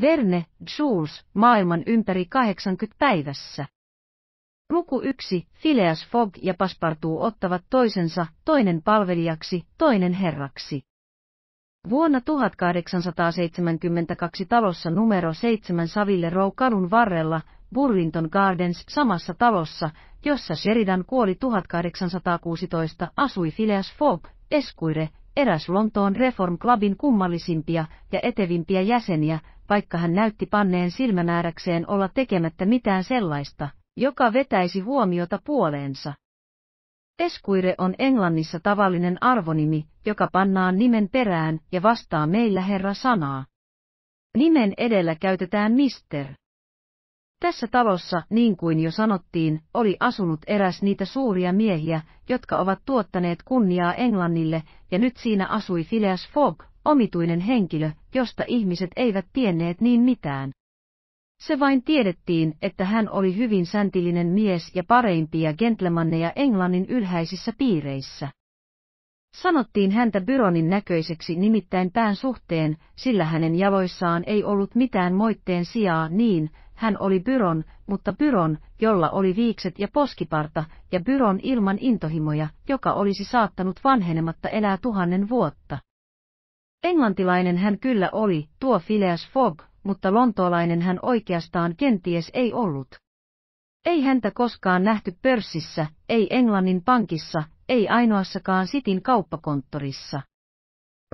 Verne, Jules, maailman ympäri 80 päivässä. Luku 1. Phileas Fogg ja Paspartuu ottavat toisensa, toinen palvelijaksi, toinen herraksi. Vuonna 1872 talossa numero 7 Saville Row kadun varrella, Burlington Gardens samassa talossa, jossa Sheridan kuoli 1816, asui Phileas Fogg, eskuire, eräs Lontoon Reform Clubin kummallisimpia ja etevimpiä jäseniä, vaikka hän näytti panneen silmämääräkseen olla tekemättä mitään sellaista, joka vetäisi huomiota puoleensa. Eskuire on Englannissa tavallinen arvonimi, joka pannaan nimen perään ja vastaa meillä herra sanaa. Nimen edellä käytetään mister. Tässä talossa, niin kuin jo sanottiin, oli asunut eräs niitä suuria miehiä, jotka ovat tuottaneet kunniaa Englannille, ja nyt siinä asui Phileas Fogg, omituinen henkilö, josta ihmiset eivät tienneet niin mitään. Se vain tiedettiin, että hän oli hyvin säntillinen mies ja parempia gentlemanneja Englannin ylhäisissä piireissä. Sanottiin häntä Byronin näköiseksi nimittäin pään suhteen, sillä hänen jaloissaan ei ollut mitään moitteen sijaa niin, hän oli Byron, mutta Byron, jolla oli viikset ja poskiparta, ja Byron ilman intohimoja, joka olisi saattanut vanhenematta elää tuhannen vuotta. Englantilainen hän kyllä oli, tuo Phileas Fogg, mutta lontoolainen hän oikeastaan kenties ei ollut. Ei häntä koskaan nähty pörssissä, ei Englannin pankissa, ei ainoassakaan sitin kauppakonttorissa.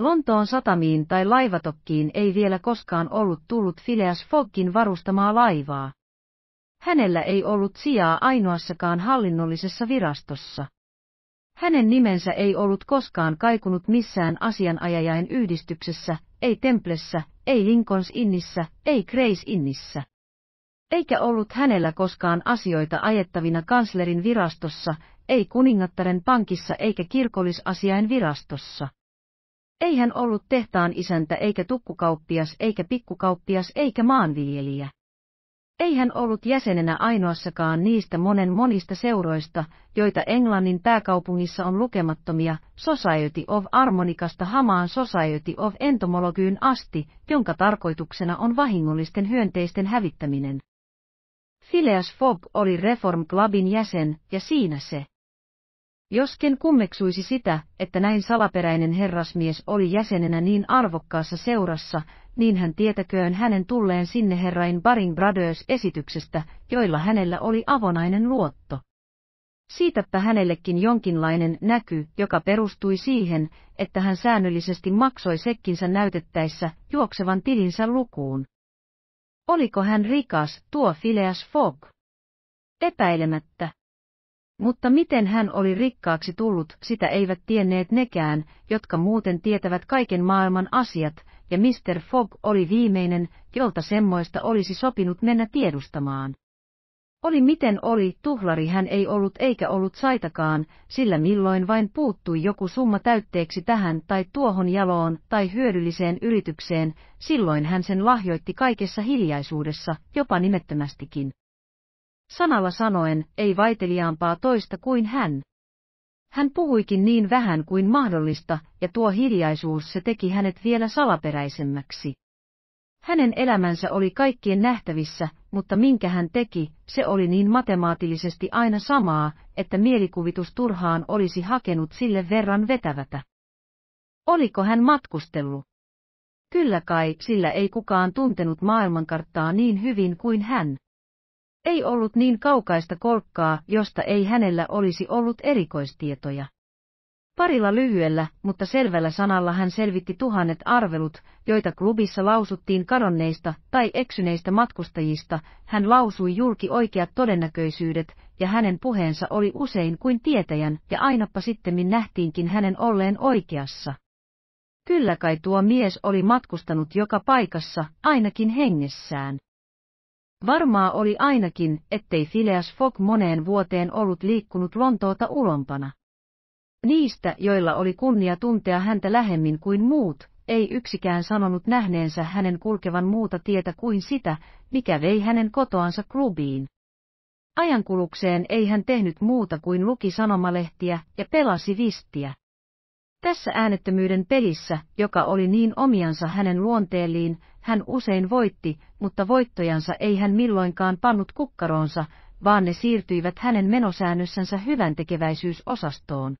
Lontoon satamiin tai laivatokkiin ei vielä koskaan ollut tullut Phileas Foggin varustamaa laivaa. Hänellä ei ollut sijaa ainoassakaan hallinnollisessa virastossa. Hänen nimensä ei ollut koskaan kaikunut missään asianajajain yhdistyksessä, ei Templessä, ei Lincolns Innissä, ei Grace Innissä. Eikä ollut hänellä koskaan asioita ajettavina kanslerin virastossa, ei kuningattaren pankissa eikä kirkollisasiain virastossa. Ei hän ollut tehtaan isäntä eikä tukkukauppias eikä pikkukauppias eikä maanviljelijä. Ei hän ollut jäsenenä ainoassakaan niistä monen monista seuroista, joita Englannin pääkaupungissa on lukemattomia, Society of Armonikasta hamaan Society of Entomologyyn asti, jonka tarkoituksena on vahingollisten hyönteisten hävittäminen. Phileas Fogg oli Reform Clubin jäsen, ja siinä se. Josken kummeksuisi sitä, että näin salaperäinen herrasmies oli jäsenenä niin arvokkaassa seurassa, niin hän tietäköön hänen tulleen sinne herrain Baring Brothers-esityksestä, joilla hänellä oli avonainen luotto. Siitäpä hänellekin jonkinlainen näky, joka perustui siihen, että hän säännöllisesti maksoi sekkinsä näytettäessä juoksevan tilinsä lukuun. Oliko hän rikas, tuo Phileas Fogg? Epäilemättä. Mutta miten hän oli rikkaaksi tullut, sitä eivät tienneet nekään, jotka muuten tietävät kaiken maailman asiat, ja Mr. Fogg oli viimeinen, jolta semmoista olisi sopinut mennä tiedustamaan. Oli miten oli, tuhlari hän ei ollut eikä ollut saitakaan, sillä milloin vain puuttui joku summa täytteeksi tähän tai tuohon jaloon tai hyödylliseen yritykseen, silloin hän sen lahjoitti kaikessa hiljaisuudessa, jopa nimettömästikin. Sanalla sanoen, ei vaiteliaampaa toista kuin hän. Hän puhuikin niin vähän kuin mahdollista, ja tuo hiljaisuus se teki hänet vielä salaperäisemmäksi. Hänen elämänsä oli kaikkien nähtävissä, mutta minkä hän teki, se oli niin matemaattisesti aina samaa, että mielikuvitus turhaan olisi hakenut sille verran vetävätä. Oliko hän matkustellut? Kyllä kai, sillä ei kukaan tuntenut maailmankarttaa niin hyvin kuin hän ei ollut niin kaukaista kolkkaa, josta ei hänellä olisi ollut erikoistietoja. Parilla lyhyellä, mutta selvällä sanalla hän selvitti tuhannet arvelut, joita klubissa lausuttiin kadonneista tai eksyneistä matkustajista, hän lausui julki oikeat todennäköisyydet, ja hänen puheensa oli usein kuin tietäjän, ja ainappa sittemmin nähtiinkin hänen olleen oikeassa. Kyllä kai tuo mies oli matkustanut joka paikassa, ainakin hengessään. Varmaa oli ainakin, ettei Phileas Fogg moneen vuoteen ollut liikkunut Lontoota ulompana. Niistä, joilla oli kunnia tuntea häntä lähemmin kuin muut, ei yksikään sanonut nähneensä hänen kulkevan muuta tietä kuin sitä, mikä vei hänen kotoansa klubiin. Ajankulukseen ei hän tehnyt muuta kuin luki sanomalehtiä ja pelasi vistiä. Tässä äänettömyyden pelissä, joka oli niin omiansa hänen luonteelliin, hän usein voitti, mutta voittojansa ei hän milloinkaan pannut kukkaroonsa, vaan ne siirtyivät hänen menosäännössänsä hyvän tekeväisyysosastoon.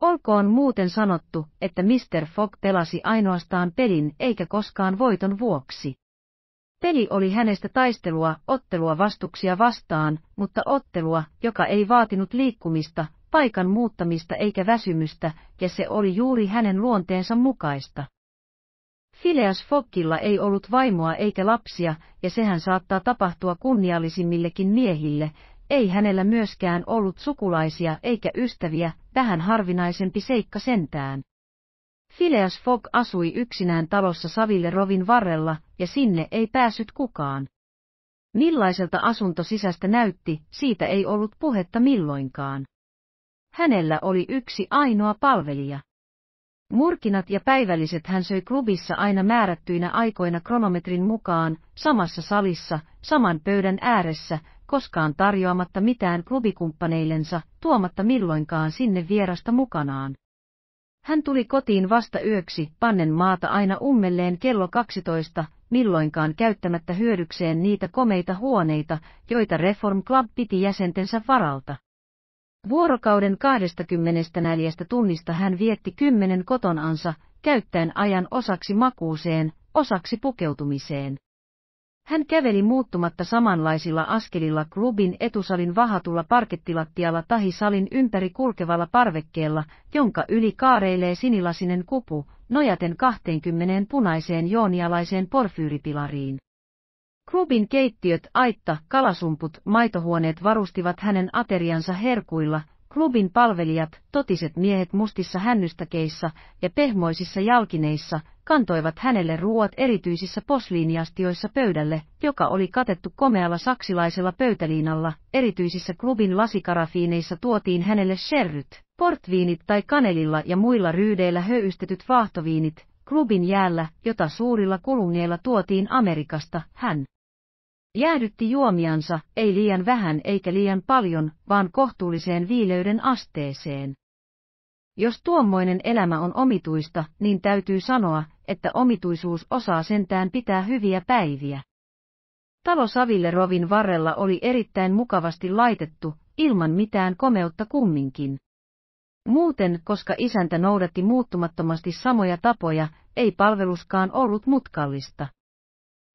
Olkoon muuten sanottu, että Mr. Fogg pelasi ainoastaan pelin eikä koskaan voiton vuoksi. Peli oli hänestä taistelua, ottelua vastuksia vastaan, mutta ottelua, joka ei vaatinut liikkumista, paikan muuttamista eikä väsymystä, ja se oli juuri hänen luonteensa mukaista. Phileas Fokkilla ei ollut vaimoa eikä lapsia, ja sehän saattaa tapahtua kunniallisimmillekin miehille, ei hänellä myöskään ollut sukulaisia eikä ystäviä, vähän harvinaisempi seikka sentään. Phileas Fogg asui yksinään talossa Saville Rovin varrella, ja sinne ei päässyt kukaan. Millaiselta asunto sisästä näytti, siitä ei ollut puhetta milloinkaan. Hänellä oli yksi ainoa palvelija. Murkinat ja päivälliset hän söi klubissa aina määrättyinä aikoina kronometrin mukaan, samassa salissa, saman pöydän ääressä, koskaan tarjoamatta mitään klubikumppaneilensa, tuomatta milloinkaan sinne vierasta mukanaan. Hän tuli kotiin vasta yöksi, pannen maata aina ummelleen kello 12, milloinkaan käyttämättä hyödykseen niitä komeita huoneita, joita Reform Club piti jäsentensä varalta. Vuorokauden 24 tunnista hän vietti kymmenen kotonansa, käyttäen ajan osaksi makuuseen, osaksi pukeutumiseen. Hän käveli muuttumatta samanlaisilla askelilla klubin etusalin vahatulla parkettilattialla tahi salin ympäri kulkevalla parvekkeella, jonka yli kaareilee sinilasinen kupu, nojaten 20 punaiseen joonialaiseen porfyyripilariin. Klubin keittiöt, aitta, kalasumput, maitohuoneet varustivat hänen ateriansa herkuilla, klubin palvelijat, totiset miehet mustissa hännystäkeissä ja pehmoisissa jalkineissa, kantoivat hänelle ruuat erityisissä posliiniastioissa pöydälle, joka oli katettu komealla saksilaisella pöytäliinalla, erityisissä klubin lasikarafiineissa tuotiin hänelle sherryt, portviinit tai kanelilla ja muilla ryydeillä höystetyt vaahtoviinit, klubin jäällä, jota suurilla kulungeilla tuotiin Amerikasta, hän Jäädytti juomiansa, ei liian vähän eikä liian paljon, vaan kohtuulliseen viileyden asteeseen. Jos tuommoinen elämä on omituista, niin täytyy sanoa, että omituisuus osaa sentään pitää hyviä päiviä. Talo Saville Rovin varrella oli erittäin mukavasti laitettu, ilman mitään komeutta kumminkin. Muuten, koska isäntä noudatti muuttumattomasti samoja tapoja, ei palveluskaan ollut mutkallista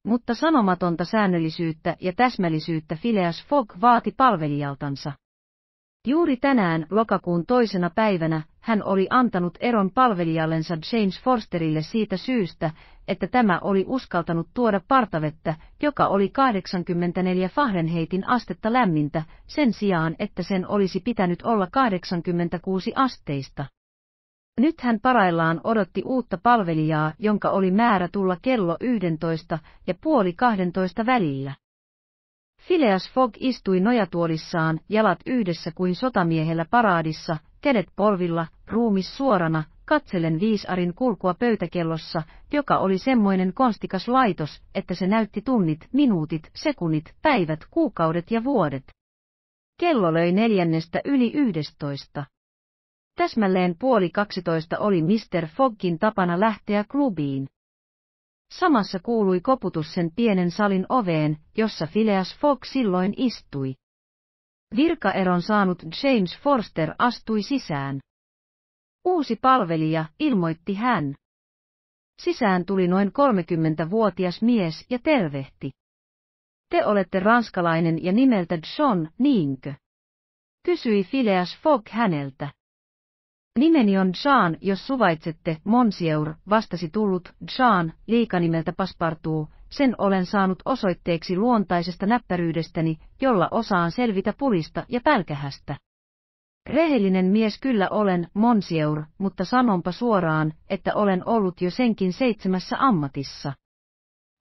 mutta sanomatonta säännöllisyyttä ja täsmällisyyttä Phileas Fogg vaati palvelijaltansa. Juuri tänään lokakuun toisena päivänä hän oli antanut eron palvelijallensa James Forsterille siitä syystä, että tämä oli uskaltanut tuoda partavettä, joka oli 84 Fahrenheitin astetta lämmintä, sen sijaan että sen olisi pitänyt olla 86 asteista. Nyt hän paraillaan odotti uutta palvelijaa, jonka oli määrä tulla kello 11 ja puoli 12 välillä. Phileas Fogg istui nojatuolissaan, jalat yhdessä kuin sotamiehellä paraadissa, kädet polvilla, ruumis suorana, katsellen viisarin kulkua pöytäkellossa, joka oli semmoinen konstikas laitos, että se näytti tunnit, minuutit, sekunnit, päivät, kuukaudet ja vuodet. Kello löi neljännestä yli yhdestoista. Täsmälleen puoli 12 oli Mr. Foggin tapana lähteä klubiin. Samassa kuului koputus sen pienen salin oveen, jossa Phileas Fogg silloin istui. Virkaeron saanut James Forster astui sisään. Uusi palvelija, ilmoitti hän. Sisään tuli noin 30-vuotias mies ja tervehti. Te olette ranskalainen ja nimeltä John, niinkö? Kysyi Phileas Fogg häneltä. Nimeni on Jean, jos suvaitsette, Monsieur, vastasi tullut Jean, liikanimeltä Paspartuu, sen olen saanut osoitteeksi luontaisesta näppäryydestäni, jolla osaan selvitä pulista ja pälkähästä. Rehellinen mies kyllä olen, Monsieur, mutta sanonpa suoraan, että olen ollut jo senkin seitsemässä ammatissa.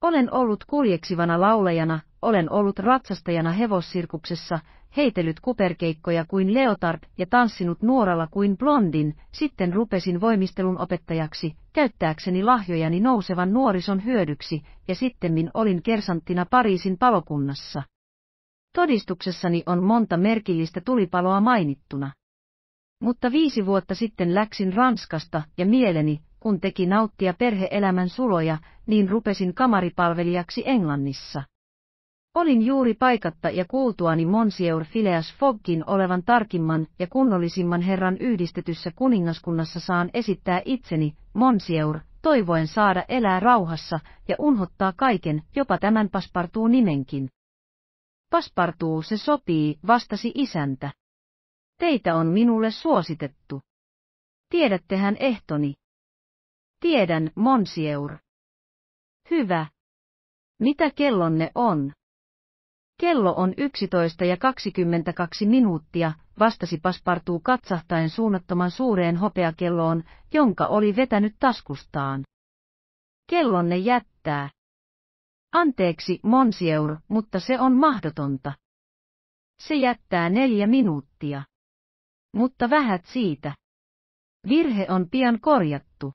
Olen ollut kuljeksivana laulajana, olen ollut ratsastajana hevossirkuksessa, heitellyt kuperkeikkoja kuin leotard ja tanssinut nuoralla kuin blondin, sitten rupesin voimistelun opettajaksi, käyttääkseni lahjojani nousevan nuorison hyödyksi, ja sittenmin olin kersanttina Pariisin palokunnassa. Todistuksessani on monta merkillistä tulipaloa mainittuna. Mutta viisi vuotta sitten läksin Ranskasta ja mieleni, kun teki nauttia perheelämän suloja, niin rupesin kamaripalvelijaksi Englannissa. Olin juuri paikatta ja kuultuani Monsieur Phileas Foggin olevan tarkimman ja kunnollisimman herran yhdistetyssä kuningaskunnassa saan esittää itseni, Monsieur, toivoen saada elää rauhassa ja unhottaa kaiken, jopa tämän paspartuu nimenkin. Paspartuu se sopii, vastasi isäntä. Teitä on minulle suositettu. Tiedättehän ehtoni. Tiedän, Monsieur. Hyvä. Mitä kellonne on? Kello on 11 ja 22 minuuttia, vastasi paspartuu katsahtaen suunnattoman suureen hopeakelloon, jonka oli vetänyt taskustaan. Kellonne jättää. Anteeksi, monsieur, mutta se on mahdotonta. Se jättää neljä minuuttia. Mutta vähät siitä. Virhe on pian korjattu.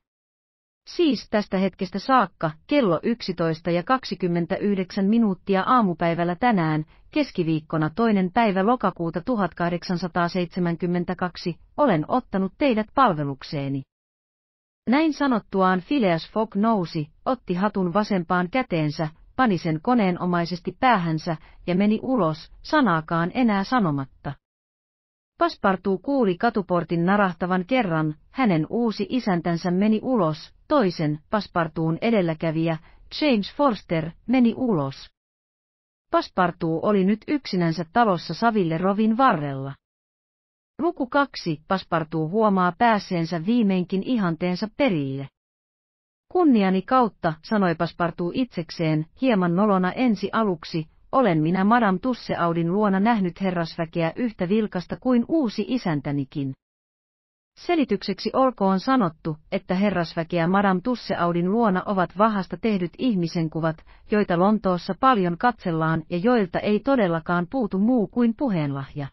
Siis tästä hetkestä saakka kello 11 ja 29 minuuttia aamupäivällä tänään, keskiviikkona toinen päivä lokakuuta 1872, olen ottanut teidät palvelukseeni. Näin sanottuaan Phileas Fogg nousi, otti hatun vasempaan käteensä, pani sen koneenomaisesti päähänsä ja meni ulos, sanaakaan enää sanomatta. Paspartuu kuuli katuportin narahtavan kerran, hänen uusi isäntänsä meni ulos, toisen Paspartuun edelläkävijä, James Forster, meni ulos. Paspartuu oli nyt yksinänsä talossa Saville rovin varrella. Luku kaksi Paspartuu huomaa päässeensä viimeinkin ihanteensa perille. Kunniani kautta, sanoi Paspartuu itsekseen, hieman nolona ensi aluksi, olen minä Madame Tusseaudin luona nähnyt herrasväkeä yhtä vilkasta kuin uusi isäntänikin. Selitykseksi olkoon sanottu, että herrasväkeä Madame Tusseaudin luona ovat vahasta tehdyt ihmisenkuvat, joita Lontoossa paljon katsellaan ja joilta ei todellakaan puutu muu kuin puheenlahja.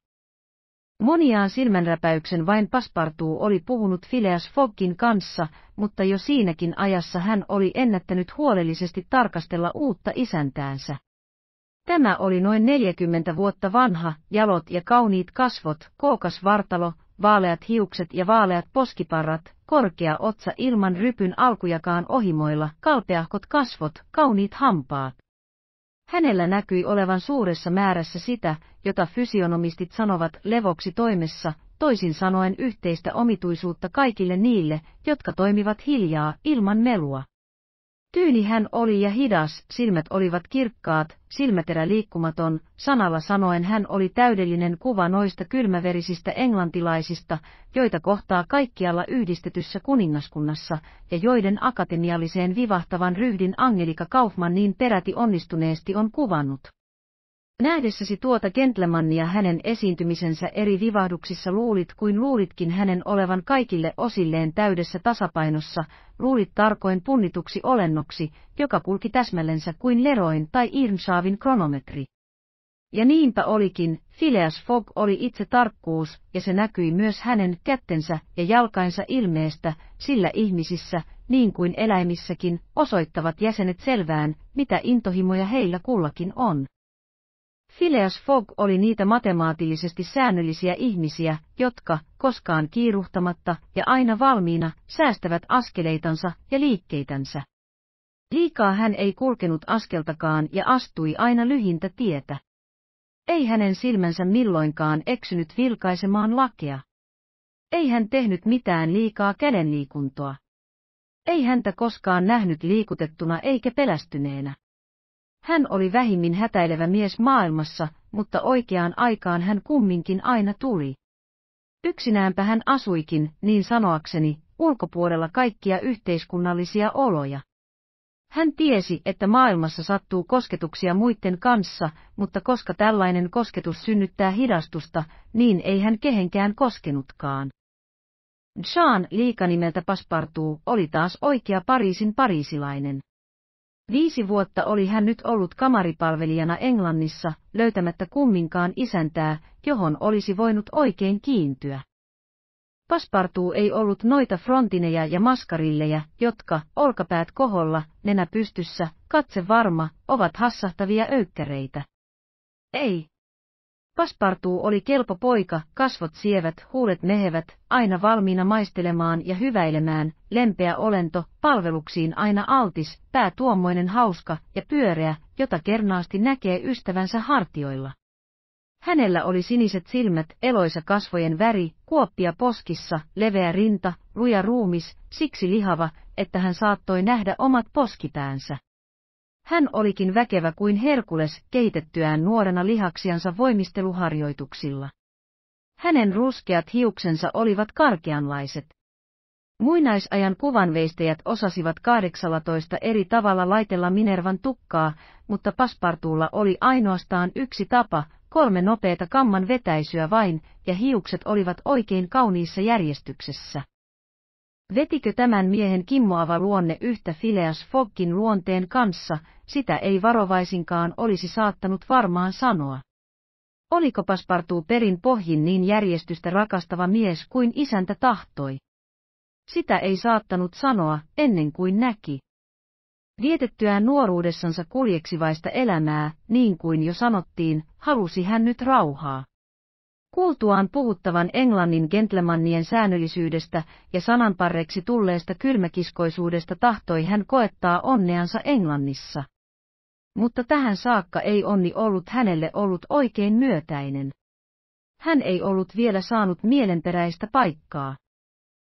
Moniaan silmänräpäyksen vain paspartuu oli puhunut Phileas Foggin kanssa, mutta jo siinäkin ajassa hän oli ennättänyt huolellisesti tarkastella uutta isäntäänsä. Tämä oli noin 40 vuotta vanha, jalot ja kauniit kasvot, kookas vartalo, vaaleat hiukset ja vaaleat poskiparrat, korkea otsa ilman rypyn alkujakaan ohimoilla, kalpeahkot kasvot, kauniit hampaat. Hänellä näkyi olevan suuressa määrässä sitä, jota fysionomistit sanovat levoksi toimessa, toisin sanoen yhteistä omituisuutta kaikille niille, jotka toimivat hiljaa ilman melua. Tyyni hän oli ja hidas, silmät olivat kirkkaat, silmäterä liikkumaton, sanalla sanoen hän oli täydellinen kuva noista kylmäverisistä englantilaisista, joita kohtaa kaikkialla yhdistetyssä kuningaskunnassa, ja joiden akatemialliseen vivahtavan ryhdin Angelika Kaufman niin peräti onnistuneesti on kuvannut. Nähdessäsi tuota gentlemannia hänen esiintymisensä eri vivahduksissa luulit kuin luulitkin hänen olevan kaikille osilleen täydessä tasapainossa, luulit tarkoin punnituksi olennoksi, joka kulki täsmällensä kuin Leroin tai Irnshaavin kronometri. Ja niinpä olikin, Phileas Fogg oli itse tarkkuus, ja se näkyi myös hänen kättensä ja jalkainsa ilmeestä, sillä ihmisissä, niin kuin eläimissäkin, osoittavat jäsenet selvään, mitä intohimoja heillä kullakin on. Phileas Fogg oli niitä matemaattisesti säännöllisiä ihmisiä, jotka, koskaan kiiruhtamatta ja aina valmiina, säästävät askeleitansa ja liikkeitänsä. Liikaa hän ei kulkenut askeltakaan ja astui aina lyhintä tietä. Ei hänen silmänsä milloinkaan eksynyt vilkaisemaan lakea. Ei hän tehnyt mitään liikaa kädenliikuntoa. Ei häntä koskaan nähnyt liikutettuna eikä pelästyneenä. Hän oli vähimmin hätäilevä mies maailmassa, mutta oikeaan aikaan hän kumminkin aina tuli. Yksinäänpä hän asuikin, niin sanoakseni, ulkopuolella kaikkia yhteiskunnallisia oloja. Hän tiesi, että maailmassa sattuu kosketuksia muiden kanssa, mutta koska tällainen kosketus synnyttää hidastusta, niin ei hän kehenkään koskenutkaan. Jean liikanimeltä Paspartuu oli taas oikea Pariisin parisilainen. Viisi vuotta oli hän nyt ollut kamaripalvelijana Englannissa, löytämättä kumminkaan isäntää, johon olisi voinut oikein kiintyä. Paspartuu ei ollut noita frontineja ja maskarilleja, jotka, olkapäät koholla, nenä pystyssä, katse varma, ovat hassahtavia öykkäreitä. Ei, Paspartu oli kelpo poika, kasvot sievät, huulet mehevät, aina valmiina maistelemaan ja hyväilemään, lempeä olento, palveluksiin aina altis, pää tuommoinen hauska ja pyöreä, jota kernaasti näkee ystävänsä hartioilla. Hänellä oli siniset silmät, eloisa kasvojen väri, kuoppia poskissa, leveä rinta, luja ruumis, siksi lihava, että hän saattoi nähdä omat poskipäänsä. Hän olikin väkevä kuin Herkules kehitettyään nuorena lihaksiansa voimisteluharjoituksilla. Hänen ruskeat hiuksensa olivat karkeanlaiset. Muinaisajan kuvanveistäjät osasivat 18 eri tavalla laitella Minervan tukkaa, mutta paspartuulla oli ainoastaan yksi tapa, kolme nopeata kamman vetäisyä vain, ja hiukset olivat oikein kauniissa järjestyksessä. Vetikö tämän miehen kimmoava luonne yhtä Phileas Foggin luonteen kanssa, sitä ei varovaisinkaan olisi saattanut varmaan sanoa. Oliko Paspartuu perin pohjin niin järjestystä rakastava mies kuin isäntä tahtoi? Sitä ei saattanut sanoa, ennen kuin näki. Vietettyään nuoruudessansa kuljeksivaista elämää, niin kuin jo sanottiin, halusi hän nyt rauhaa. Kuultuaan puhuttavan englannin gentlemannien säännöllisyydestä ja sananparreksi tulleesta kylmäkiskoisuudesta tahtoi hän koettaa onneansa Englannissa. Mutta tähän saakka ei onni ollut hänelle ollut oikein myötäinen. Hän ei ollut vielä saanut mielenperäistä paikkaa.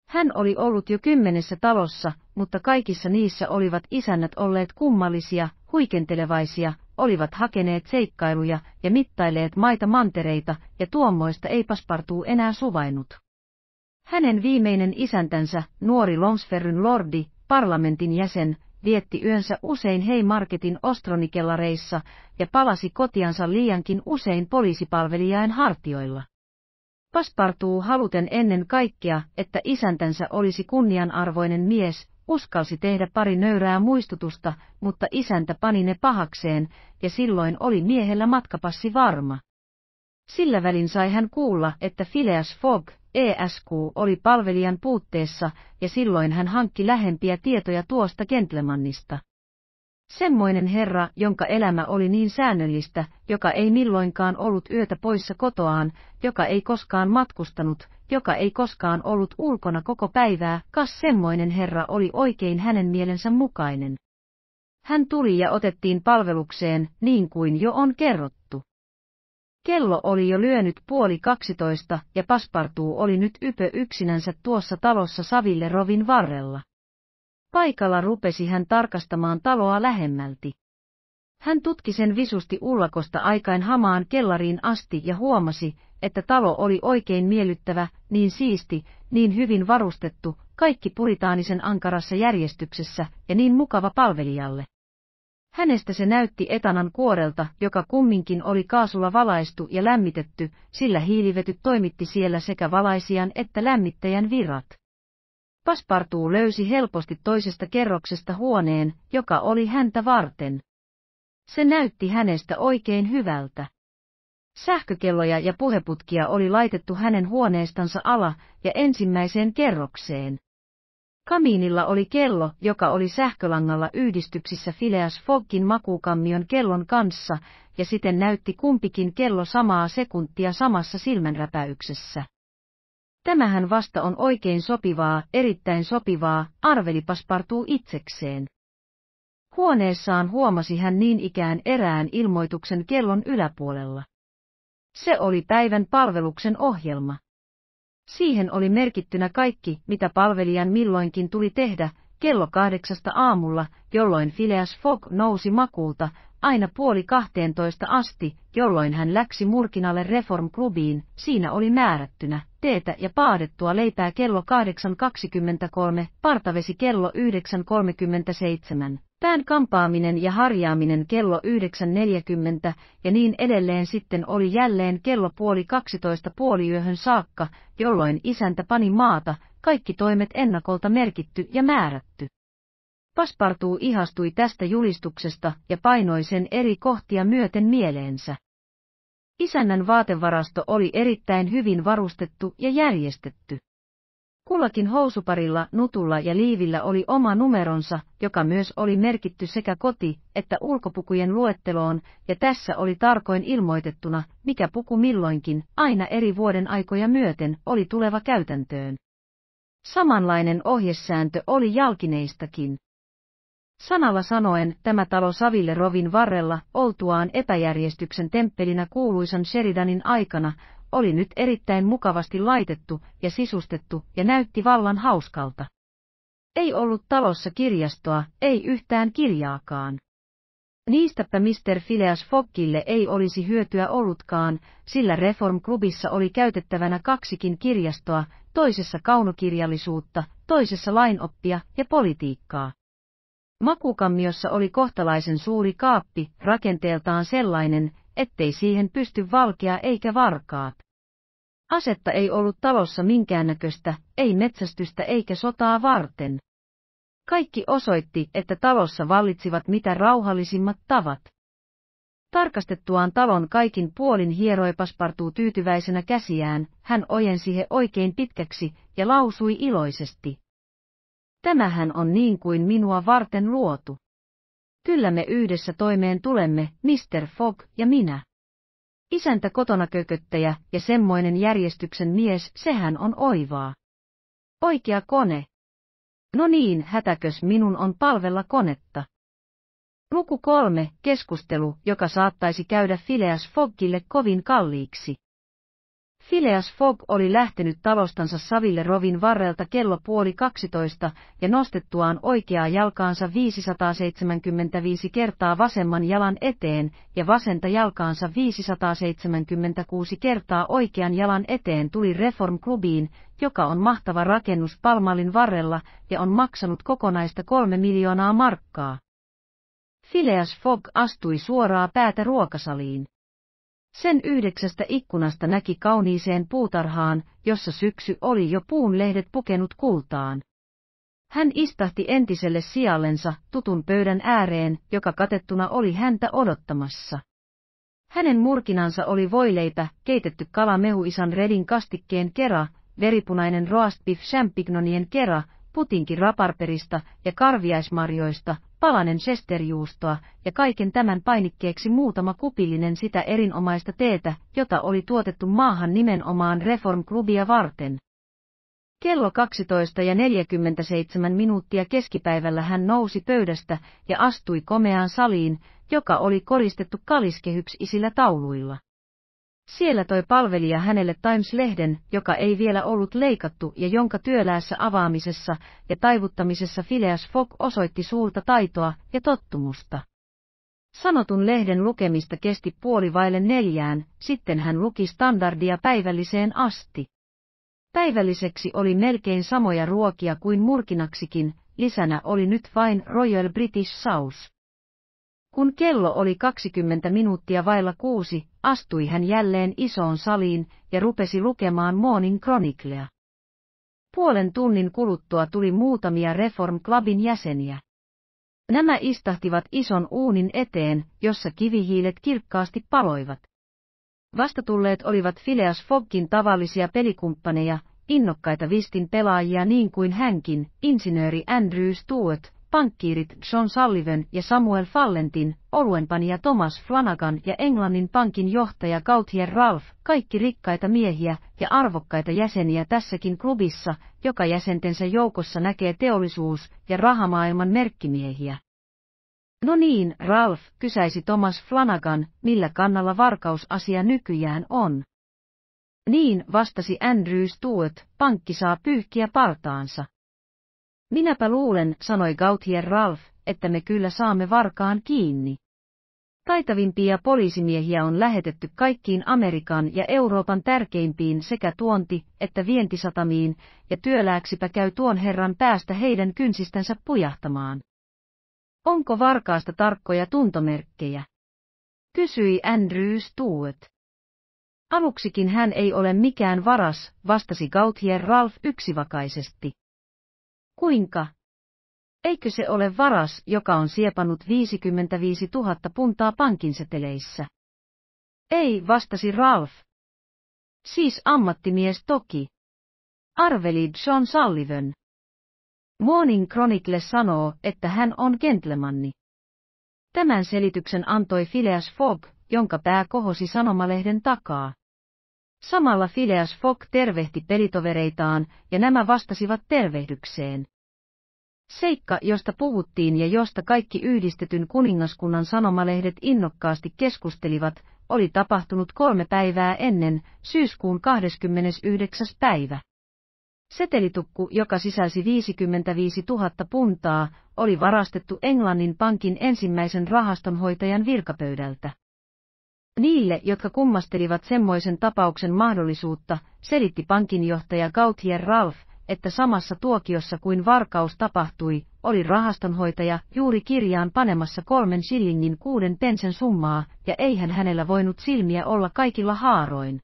Hän oli ollut jo kymmenessä talossa, mutta kaikissa niissä olivat isännät olleet kummallisia, huikentelevaisia, olivat hakeneet seikkailuja ja mittaileet maita mantereita, ja tuommoista ei paspartuu enää suvainnut. Hänen viimeinen isäntänsä, nuori Lonsferryn lordi, parlamentin jäsen, vietti yönsä usein Heimarketin ostronikellareissa ja palasi kotiansa liiankin usein poliisipalvelijain hartioilla. Paspartuu haluten ennen kaikkea, että isäntänsä olisi kunnianarvoinen mies, Uskalsi tehdä pari nöyrää muistutusta, mutta isäntä pani ne pahakseen, ja silloin oli miehellä matkapassi varma. Sillä välin sai hän kuulla, että Phileas Fogg, ESQ, oli palvelijan puutteessa, ja silloin hän hankki lähempiä tietoja tuosta Kentlemannista. Semmoinen herra, jonka elämä oli niin säännöllistä, joka ei milloinkaan ollut yötä poissa kotoaan, joka ei koskaan matkustanut, joka ei koskaan ollut ulkona koko päivää, kas semmoinen herra oli oikein hänen mielensä mukainen. Hän tuli ja otettiin palvelukseen, niin kuin jo on kerrottu. Kello oli jo lyönyt puoli kaksitoista, ja Paspartuu oli nyt ypö yksinänsä tuossa talossa Saville rovin varrella. Paikalla rupesi hän tarkastamaan taloa lähemmälti. Hän tutki sen visusti ullakosta aikain hamaan kellariin asti ja huomasi, että talo oli oikein miellyttävä, niin siisti, niin hyvin varustettu, kaikki puritaanisen ankarassa järjestyksessä ja niin mukava palvelijalle. Hänestä se näytti etanan kuorelta, joka kumminkin oli kaasulla valaistu ja lämmitetty, sillä hiilivetyt toimitti siellä sekä valaisijan että lämmittäjän virrat. Paspartuu löysi helposti toisesta kerroksesta huoneen, joka oli häntä varten. Se näytti hänestä oikein hyvältä. Sähkökelloja ja puheputkia oli laitettu hänen huoneestansa ala ja ensimmäiseen kerrokseen. Kamiinilla oli kello, joka oli sähkölangalla yhdistyksissä Phileas Foggin makuukammion kellon kanssa, ja siten näytti kumpikin kello samaa sekuntia samassa silmänräpäyksessä. Tämähän vasta on oikein sopivaa, erittäin sopivaa, arveli Paspartuu itsekseen. Huoneessaan huomasi hän niin ikään erään ilmoituksen kellon yläpuolella. Se oli päivän palveluksen ohjelma. Siihen oli merkittynä kaikki, mitä palvelijan milloinkin tuli tehdä, kello kahdeksasta aamulla, jolloin Phileas Fogg nousi makuulta, aina puoli kahteentoista asti, jolloin hän läksi Murkinalle Reform-klubiin, siinä oli määrättynä, teetä ja paadettua leipää kello 8.23, partavesi kello 9.37, pään kampaaminen ja harjaaminen kello 9.40 ja niin edelleen sitten oli jälleen kello puoli 12 puoliyöhön saakka, jolloin isäntä pani maata, kaikki toimet ennakolta merkitty ja määrätty. Paspartuu ihastui tästä julistuksesta ja painoi sen eri kohtia myöten mieleensä. Isännän vaatevarasto oli erittäin hyvin varustettu ja järjestetty. Kullakin housuparilla, nutulla ja liivillä oli oma numeronsa, joka myös oli merkitty sekä koti- että ulkopukujen luetteloon, ja tässä oli tarkoin ilmoitettuna, mikä puku milloinkin, aina eri vuoden aikoja myöten, oli tuleva käytäntöön. Samanlainen ohjesääntö oli jalkineistakin. Sanalla sanoen tämä talo Saville Rovin varrella, oltuaan epäjärjestyksen temppelinä kuuluisan Sheridanin aikana, oli nyt erittäin mukavasti laitettu ja sisustettu ja näytti vallan hauskalta. Ei ollut talossa kirjastoa, ei yhtään kirjaakaan. Niistäpä Mr. Phileas Foggille ei olisi hyötyä ollutkaan, sillä reform oli käytettävänä kaksikin kirjastoa, toisessa kaunokirjallisuutta, toisessa lainoppia ja politiikkaa. Makukammiossa oli kohtalaisen suuri kaappi, rakenteeltaan sellainen, ettei siihen pysty valkea eikä varkaat. Asetta ei ollut talossa minkäännäköistä, ei metsästystä eikä sotaa varten. Kaikki osoitti, että talossa vallitsivat mitä rauhallisimmat tavat. Tarkastettuaan talon kaikin puolin hieroi paspartuu tyytyväisenä käsiään, hän ojensi he oikein pitkäksi ja lausui iloisesti. Tämähän on niin kuin minua varten luotu. Kyllä me yhdessä toimeen tulemme, Mr. Fogg ja minä. Isäntä kotona kököttäjä ja semmoinen järjestyksen mies, sehän on oivaa. Oikea kone. No niin, hätäkös minun on palvella konetta. Luku kolme, keskustelu, joka saattaisi käydä Phileas Foggille kovin kalliiksi. Phileas Fogg oli lähtenyt talostansa Saville Rovin varrelta kello puoli 12 ja nostettuaan oikeaa jalkaansa 575 kertaa vasemman jalan eteen ja vasenta jalkaansa 576 kertaa oikean jalan eteen tuli reform Clubiin, joka on mahtava rakennus Palmalin varrella ja on maksanut kokonaista kolme miljoonaa markkaa. Phileas Fogg astui suoraa päätä ruokasaliin. Sen yhdeksästä ikkunasta näki kauniiseen puutarhaan, jossa syksy oli jo puun lehdet pukenut kultaan. Hän istahti entiselle sijallensa tutun pöydän ääreen, joka katettuna oli häntä odottamassa. Hänen murkinansa oli voileipä, keitetty kala mehuisan redin kastikkeen kera, veripunainen roast beef champignonien kera putinki raparperista ja karviaismarjoista, palanen sesterjuustoa ja kaiken tämän painikkeeksi muutama kupillinen sitä erinomaista teetä, jota oli tuotettu maahan nimenomaan reformklubia varten. Kello 12 ja 47 minuuttia keskipäivällä hän nousi pöydästä ja astui komeaan saliin, joka oli koristettu kaliskehyksisillä tauluilla. Siellä toi palvelija hänelle Times-lehden, joka ei vielä ollut leikattu ja jonka työläässä avaamisessa ja taivuttamisessa Phileas Fogg osoitti suurta taitoa ja tottumusta. Sanotun lehden lukemista kesti puoli vaille neljään, sitten hän luki standardia päivälliseen asti. Päivälliseksi oli melkein samoja ruokia kuin murkinaksikin, lisänä oli nyt vain Royal British Sauce. Kun kello oli 20 minuuttia vailla kuusi, astui hän jälleen isoon saliin ja rupesi lukemaan Morning Chroniclea. Puolen tunnin kuluttua tuli muutamia Reform Clubin jäseniä. Nämä istahtivat ison uunin eteen, jossa kivihiilet kirkkaasti paloivat. Vastatulleet olivat Phileas Foggin tavallisia pelikumppaneja, innokkaita Vistin pelaajia niin kuin hänkin, insinööri Andrew Stewart, pankkiirit John Sullivan ja Samuel Fallentin, oluenpanija Thomas Flanagan ja Englannin pankin johtaja Gauthier Ralph, kaikki rikkaita miehiä ja arvokkaita jäseniä tässäkin klubissa, joka jäsentensä joukossa näkee teollisuus- ja rahamaailman merkkimiehiä. No niin, Ralph, kysäisi Thomas Flanagan, millä kannalla varkausasia nykyään on. Niin, vastasi Andrew Stuart, pankki saa pyyhkiä partaansa. Minäpä luulen, sanoi Gautier Ralph, että me kyllä saamme varkaan kiinni. Taitavimpia poliisimiehiä on lähetetty kaikkiin Amerikan ja Euroopan tärkeimpiin sekä tuonti- että vientisatamiin, ja työlääksipä käy tuon herran päästä heidän kynsistänsä pujahtamaan. Onko varkaasta tarkkoja tuntomerkkejä? Kysyi Andrew Stewart. Aluksikin hän ei ole mikään varas, vastasi Gauthier Ralph yksivakaisesti. Kuinka? Eikö se ole varas, joka on siepanut 55 000 puntaa pankinseteleissä? Ei, vastasi Ralph. Siis ammattimies toki. Arveli John Sullivan. Morning Chronicle sanoo, että hän on gentlemanni. Tämän selityksen antoi Phileas Fogg, jonka pää kohosi sanomalehden takaa. Samalla Phileas Fogg tervehti pelitovereitaan, ja nämä vastasivat tervehdykseen. Seikka, josta puhuttiin ja josta kaikki yhdistetyn kuningaskunnan sanomalehdet innokkaasti keskustelivat, oli tapahtunut kolme päivää ennen, syyskuun 29. päivä. Setelitukku, joka sisälsi 55 000 puntaa, oli varastettu Englannin pankin ensimmäisen rahastonhoitajan virkapöydältä. Niille, jotka kummastelivat semmoisen tapauksen mahdollisuutta, selitti pankinjohtaja Gautier Ralph, että samassa tuokiossa kuin varkaus tapahtui, oli rahastonhoitaja juuri kirjaan panemassa kolmen shillingin kuuden pensen summaa, ja eihän hänellä voinut silmiä olla kaikilla haaroin.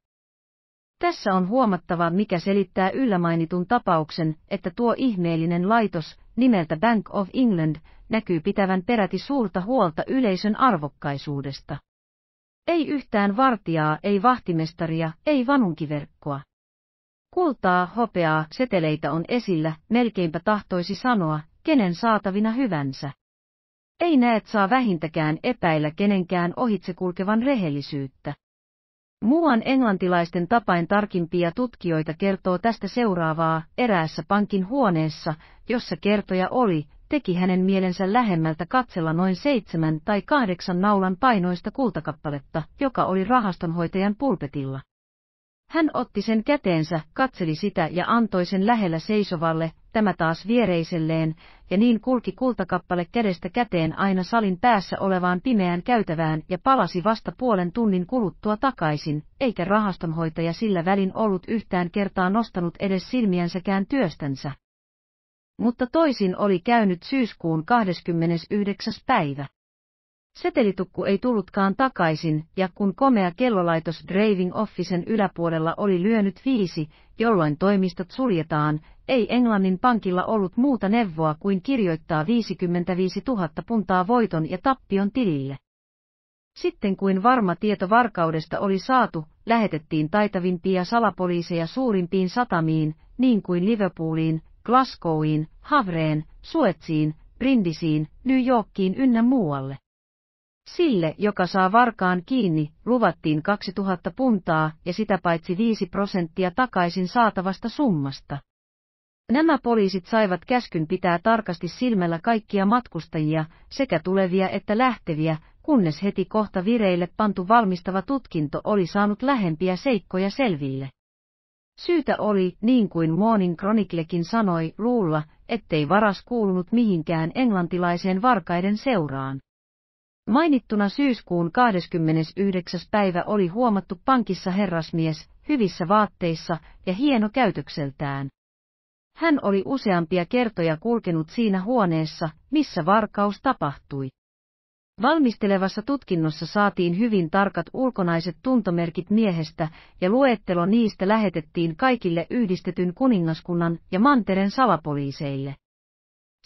Tässä on huomattava, mikä selittää yllämainitun tapauksen, että tuo ihmeellinen laitos, nimeltä Bank of England, näkyy pitävän peräti suurta huolta yleisön arvokkaisuudesta. Ei yhtään vartijaa, ei vahtimestaria, ei vanunkiverkkoa. Kultaa, hopeaa, seteleitä on esillä, melkeinpä tahtoisi sanoa, kenen saatavina hyvänsä. Ei näet saa vähintäkään epäillä kenenkään ohitse kulkevan rehellisyyttä. Muuan englantilaisten tapain tarkimpia tutkijoita kertoo tästä seuraavaa eräässä pankin huoneessa, jossa kertoja oli, teki hänen mielensä lähemmältä katsella noin seitsemän tai kahdeksan naulan painoista kultakappaletta, joka oli rahastonhoitajan pulpetilla. Hän otti sen käteensä, katseli sitä ja antoi sen lähellä seisovalle, tämä taas viereiselleen, ja niin kulki kultakappale kädestä käteen aina salin päässä olevaan pimeään käytävään ja palasi vasta puolen tunnin kuluttua takaisin, eikä rahastonhoitaja sillä välin ollut yhtään kertaa nostanut edes silmiänsäkään työstänsä. Mutta toisin oli käynyt syyskuun 29. päivä. Setelitukku ei tullutkaan takaisin, ja kun komea kellolaitos Draving Officen yläpuolella oli lyönyt viisi, jolloin toimistot suljetaan, ei Englannin pankilla ollut muuta neuvoa kuin kirjoittaa 55 000 puntaa voiton ja tappion tilille. Sitten kuin varma tieto varkaudesta oli saatu, lähetettiin taitavimpia salapoliiseja suurimpiin satamiin, niin kuin Liverpooliin, Glasgowiin, Havreen, Suetsiin, Brindisiin, New Yorkiin ynnä muualle. Sille, joka saa varkaan kiinni, luvattiin 2000 puntaa ja sitä paitsi 5 prosenttia takaisin saatavasta summasta. Nämä poliisit saivat käskyn pitää tarkasti silmällä kaikkia matkustajia, sekä tulevia että lähteviä, kunnes heti kohta vireille pantu valmistava tutkinto oli saanut lähempiä seikkoja selville. Syytä oli, niin kuin Morning kroniklekin sanoi, luulla, ettei varas kuulunut mihinkään englantilaiseen varkaiden seuraan. Mainittuna syyskuun 29. päivä oli huomattu pankissa herrasmies, hyvissä vaatteissa ja hieno käytökseltään. Hän oli useampia kertoja kulkenut siinä huoneessa, missä varkaus tapahtui. Valmistelevassa tutkinnossa saatiin hyvin tarkat ulkonaiset tuntomerkit miehestä ja luettelo niistä lähetettiin kaikille yhdistetyn kuningaskunnan ja manteren salapoliiseille.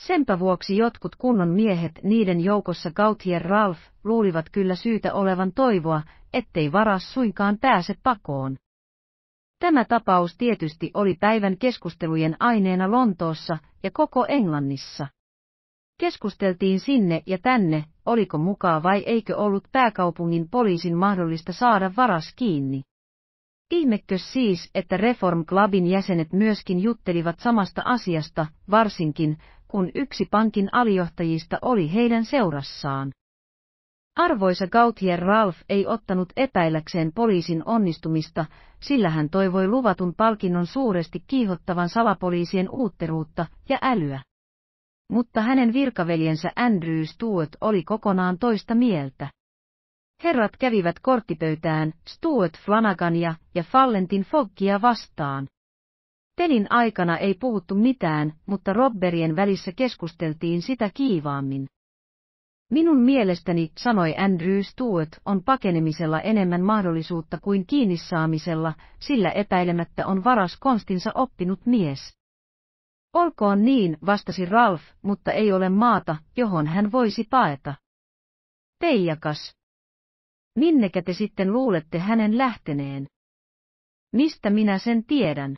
Senpä vuoksi jotkut kunnon miehet niiden joukossa Gautier Ralph luulivat kyllä syytä olevan toivoa, ettei varas suinkaan pääse pakoon. Tämä tapaus tietysti oli päivän keskustelujen aineena Lontoossa ja koko Englannissa. Keskusteltiin sinne ja tänne, oliko mukaan vai eikö ollut pääkaupungin poliisin mahdollista saada varas kiinni. Ihmekö siis, että Reform Clubin jäsenet myöskin juttelivat samasta asiasta, varsinkin, kun yksi pankin alijohtajista oli heidän seurassaan. Arvoisa Gautier Ralph ei ottanut epäilläkseen poliisin onnistumista, sillä hän toivoi luvatun palkinnon suuresti kiihottavan salapoliisien uutteruutta ja älyä. Mutta hänen virkaveljensä Andrew Stuart oli kokonaan toista mieltä. Herrat kävivät korttipöytään Stuart Flanagania ja Fallentin Foggia vastaan. Pelin aikana ei puhuttu mitään, mutta robberien välissä keskusteltiin sitä kiivaammin. Minun mielestäni, sanoi Andrew Stuart, on pakenemisella enemmän mahdollisuutta kuin kiinnissaamisella, sillä epäilemättä on varas konstinsa oppinut mies. Olkoon niin, vastasi Ralf, mutta ei ole maata, johon hän voisi paeta. Teijakas. Minnekä te sitten luulette hänen lähteneen? Mistä minä sen tiedän?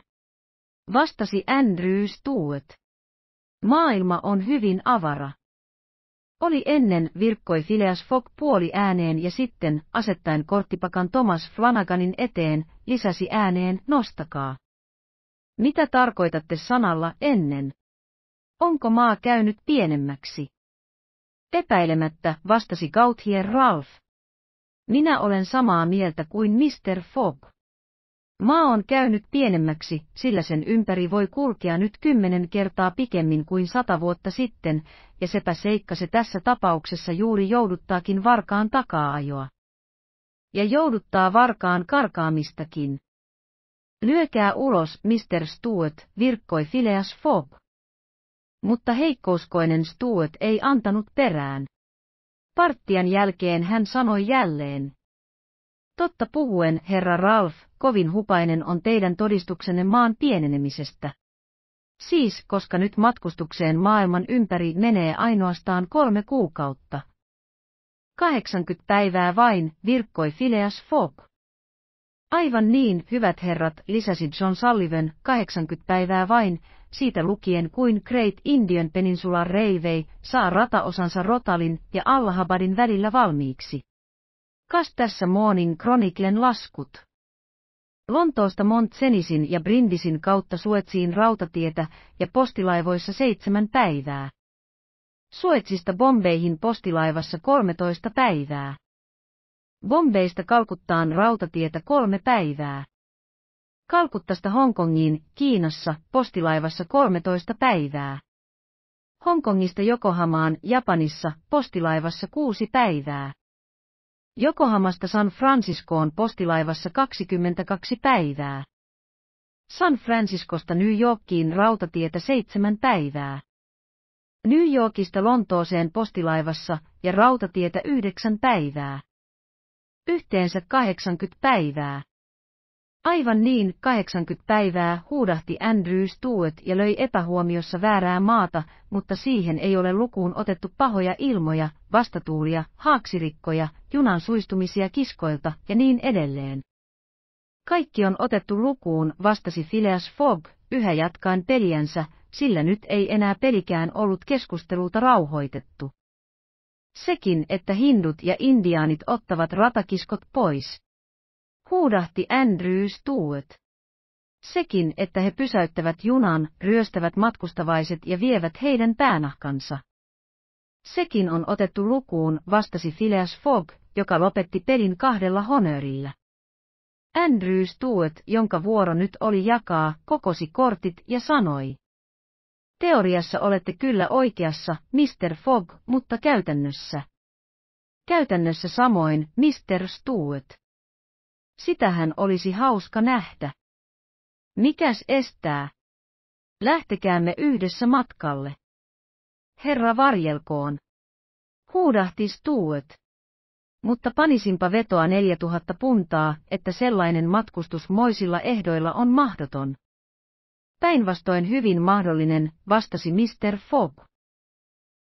Vastasi Andrew Stuart. Maailma on hyvin avara. Oli ennen, virkkoi Phileas Fogg puoli ääneen ja sitten, asettaen korttipakan Thomas Flanaganin eteen, lisäsi ääneen, nostakaa. Mitä tarkoitatte sanalla ennen? Onko maa käynyt pienemmäksi? Epäilemättä, vastasi Gauthier Ralph. Minä olen samaa mieltä kuin Mr. Fogg. Maa on käynyt pienemmäksi, sillä sen ympäri voi kulkea nyt kymmenen kertaa pikemmin kuin sata vuotta sitten, ja sepä seikka se tässä tapauksessa juuri jouduttaakin varkaan takaa-ajoa. Ja jouduttaa varkaan karkaamistakin. Lyökää ulos, Mr. Stuart, virkkoi Phileas Fogg. Mutta heikkouskoinen Stuart ei antanut perään. Parttian jälkeen hän sanoi jälleen. Totta puhuen, herra Ralph, kovin hupainen on teidän todistuksenne maan pienenemisestä. Siis, koska nyt matkustukseen maailman ympäri menee ainoastaan kolme kuukautta. 80 päivää vain, virkkoi Phileas Fogg. Aivan niin, hyvät herrat, lisäsi John Sullivan, 80 päivää vain, siitä lukien kuin Great Indian Peninsula Railway saa rataosansa Rotalin ja Allahabadin välillä valmiiksi. Kas tässä Morning Chroniclen laskut. Lontoosta Montsenisin ja Brindisin kautta Suetsiin rautatietä ja postilaivoissa seitsemän päivää. Suetsista Bombeihin postilaivassa 13 päivää. Bombeista Kalkuttaan rautatietä kolme päivää. Kalkuttasta Hongkongiin, Kiinassa, postilaivassa 13 päivää. Hongkongista Jokohamaan, Japanissa, postilaivassa kuusi päivää. Jokohamasta San Franciscoon postilaivassa 22 päivää. San Franciscosta New Yorkiin rautatietä seitsemän päivää. New Yorkista Lontooseen postilaivassa ja rautatietä yhdeksän päivää. Yhteensä 80 päivää. Aivan niin, 80 päivää huudahti Andrew Stewart ja löi epähuomiossa väärää maata, mutta siihen ei ole lukuun otettu pahoja ilmoja, vastatuulia, haaksirikkoja, junan suistumisia kiskoilta ja niin edelleen. Kaikki on otettu lukuun, vastasi Phileas Fogg, yhä jatkaen peliänsä, sillä nyt ei enää pelikään ollut keskustelulta rauhoitettu sekin, että hindut ja indiaanit ottavat ratakiskot pois. Huudahti Andrew Stuart. Sekin, että he pysäyttävät junan, ryöstävät matkustavaiset ja vievät heidän päänahkansa. Sekin on otettu lukuun, vastasi Phileas Fogg, joka lopetti pelin kahdella honörillä. Andrew Stuart, jonka vuoro nyt oli jakaa, kokosi kortit ja sanoi. Teoriassa olette kyllä oikeassa, Mr. Fogg, mutta käytännössä. Käytännössä samoin, Mr. Stewart. Sitähän olisi hauska nähdä. Mikäs estää? Lähtekäämme yhdessä matkalle. Herra varjelkoon. Huudahti Stuart. Mutta panisinpa vetoa 4000 puntaa, että sellainen matkustus moisilla ehdoilla on mahdoton. Päinvastoin hyvin mahdollinen, vastasi Mr. Fogg.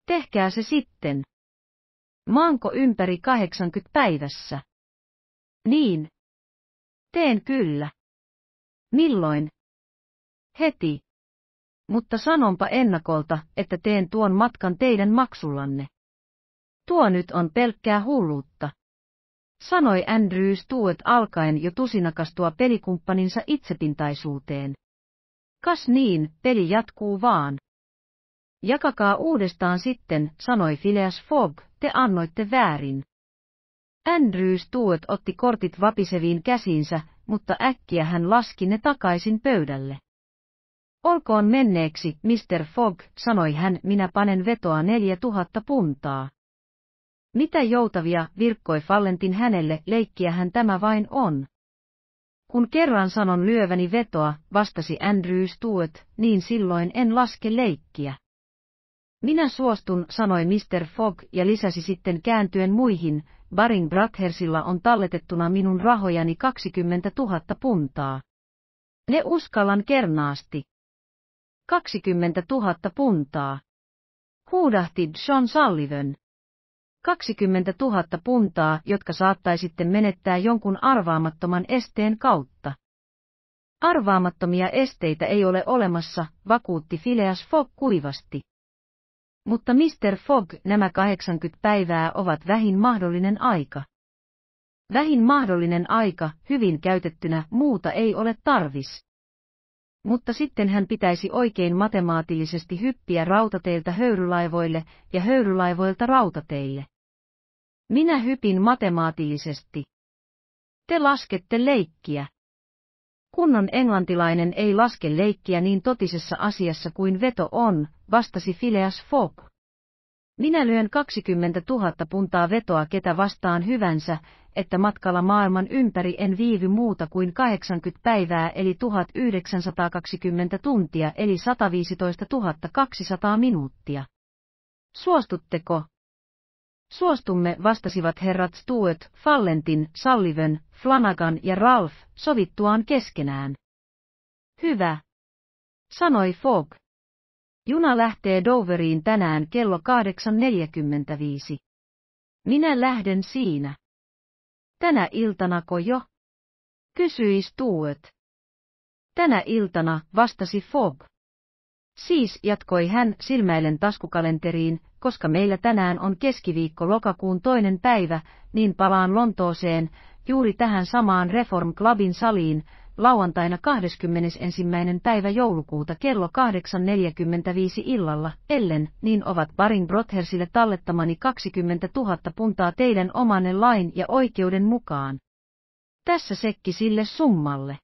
Tehkää se sitten. Maanko ympäri 80 päivässä? Niin. Teen kyllä. Milloin? Heti. Mutta sanonpa ennakolta, että teen tuon matkan teidän maksullanne. Tuo nyt on pelkkää hulluutta. Sanoi Andrew Stuart alkaen jo tusinakastua pelikumppaninsa itsepintaisuuteen. Kas niin, peli jatkuu vaan. Jakakaa uudestaan sitten, sanoi Phileas Fogg, te annoitte väärin. Andrew Stuart otti kortit vapiseviin käsiinsä, mutta äkkiä hän laski ne takaisin pöydälle. Olkoon menneeksi, Mr. Fogg, sanoi hän, minä panen vetoa neljä tuhatta puntaa. Mitä joutavia, virkkoi Fallentin hänelle, leikkiä hän tämä vain on. Kun kerran sanon lyöväni vetoa, vastasi Andrew Stuart, niin silloin en laske leikkiä. Minä suostun, sanoi Mr. Fogg ja lisäsi sitten kääntyen muihin, Baring Brackhersilla on talletettuna minun rahojani 20 000 puntaa. Ne uskallan kernaasti. 20 000 puntaa. Huudahti John Sullivan. 20 000 puntaa, jotka saattaisitte menettää jonkun arvaamattoman esteen kautta. Arvaamattomia esteitä ei ole olemassa, vakuutti Phileas Fogg kuivasti. Mutta Mr. Fogg, nämä 80 päivää ovat vähin mahdollinen aika. Vähin mahdollinen aika, hyvin käytettynä, muuta ei ole tarvis. Mutta sitten hän pitäisi oikein matemaattisesti hyppiä rautateiltä höyrylaivoille ja höyrylaivoilta rautateille. Minä hypin matemaatiisesti. Te laskette leikkiä. Kunnon englantilainen ei laske leikkiä niin totisessa asiassa kuin veto on, vastasi Phileas Fogg. Minä lyön 20 000 puntaa vetoa ketä vastaan hyvänsä, että matkalla maailman ympäri en viivy muuta kuin 80 päivää eli 1920 tuntia eli 115 200 minuuttia. Suostutteko? Suostumme vastasivat herrat Stuart, Fallentin, Sullivan, Flanagan ja Ralph sovittuaan keskenään. Hyvä, sanoi Fogg. Juna lähtee Doveriin tänään kello 8.45. Minä lähden siinä. Tänä iltanako jo? Kysyi Stuart. Tänä iltana vastasi Fogg. Siis jatkoi hän silmäilen taskukalenteriin, koska meillä tänään on keskiviikko lokakuun toinen päivä, niin palaan Lontooseen, juuri tähän samaan Reform Clubin saliin, lauantaina 21. päivä joulukuuta kello 8.45 illalla, ellen, niin ovat Barin Brothersille tallettamani 20 000 puntaa teidän omanne lain ja oikeuden mukaan. Tässä sekki sille summalle.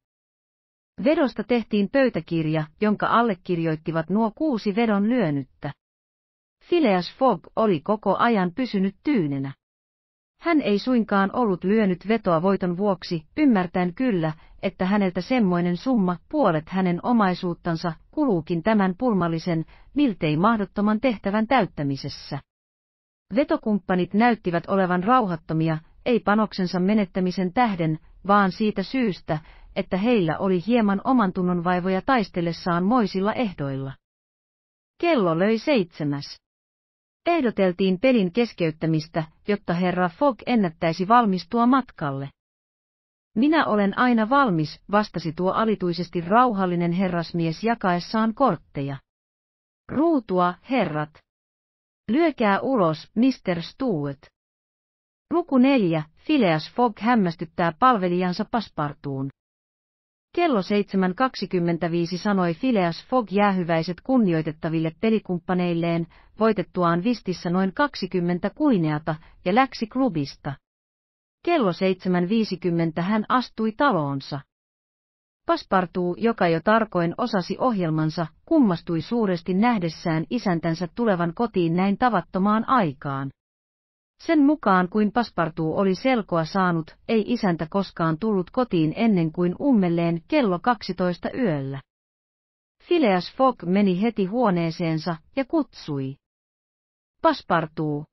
Vedosta tehtiin pöytäkirja, jonka allekirjoittivat nuo kuusi vedon lyönyttä. Phileas Fogg oli koko ajan pysynyt tyynenä. Hän ei suinkaan ollut lyönyt vetoa voiton vuoksi, ymmärtäen kyllä, että häneltä semmoinen summa, puolet hänen omaisuuttansa, kuluukin tämän pulmallisen, miltei mahdottoman tehtävän täyttämisessä. Vetokumppanit näyttivät olevan rauhattomia, ei panoksensa menettämisen tähden, vaan siitä syystä, että heillä oli hieman omantunnon vaivoja taistellessaan moisilla ehdoilla. Kello löi seitsemäs. Ehdoteltiin pelin keskeyttämistä, jotta herra Fogg ennättäisi valmistua matkalle. Minä olen aina valmis, vastasi tuo alituisesti rauhallinen herrasmies jakaessaan kortteja. Ruutua, herrat. Lyökää ulos, Mr. Stewart. Luku neljä, Phileas Fogg hämmästyttää palvelijansa paspartuun. Kello 7.25 sanoi Phileas Fogg jäähyväiset kunnioitettaville pelikumppaneilleen, voitettuaan vistissä noin 20 kuineata, ja läksi klubista. Kello 7.50 hän astui taloonsa. Paspartuu, joka jo tarkoin osasi ohjelmansa, kummastui suuresti nähdessään isäntänsä tulevan kotiin näin tavattomaan aikaan. Sen mukaan kuin paspartuu oli selkoa saanut, ei isäntä koskaan tullut kotiin ennen kuin ummelleen kello 12 yöllä. Phileas Fogg meni heti huoneeseensa ja kutsui. Paspartuu.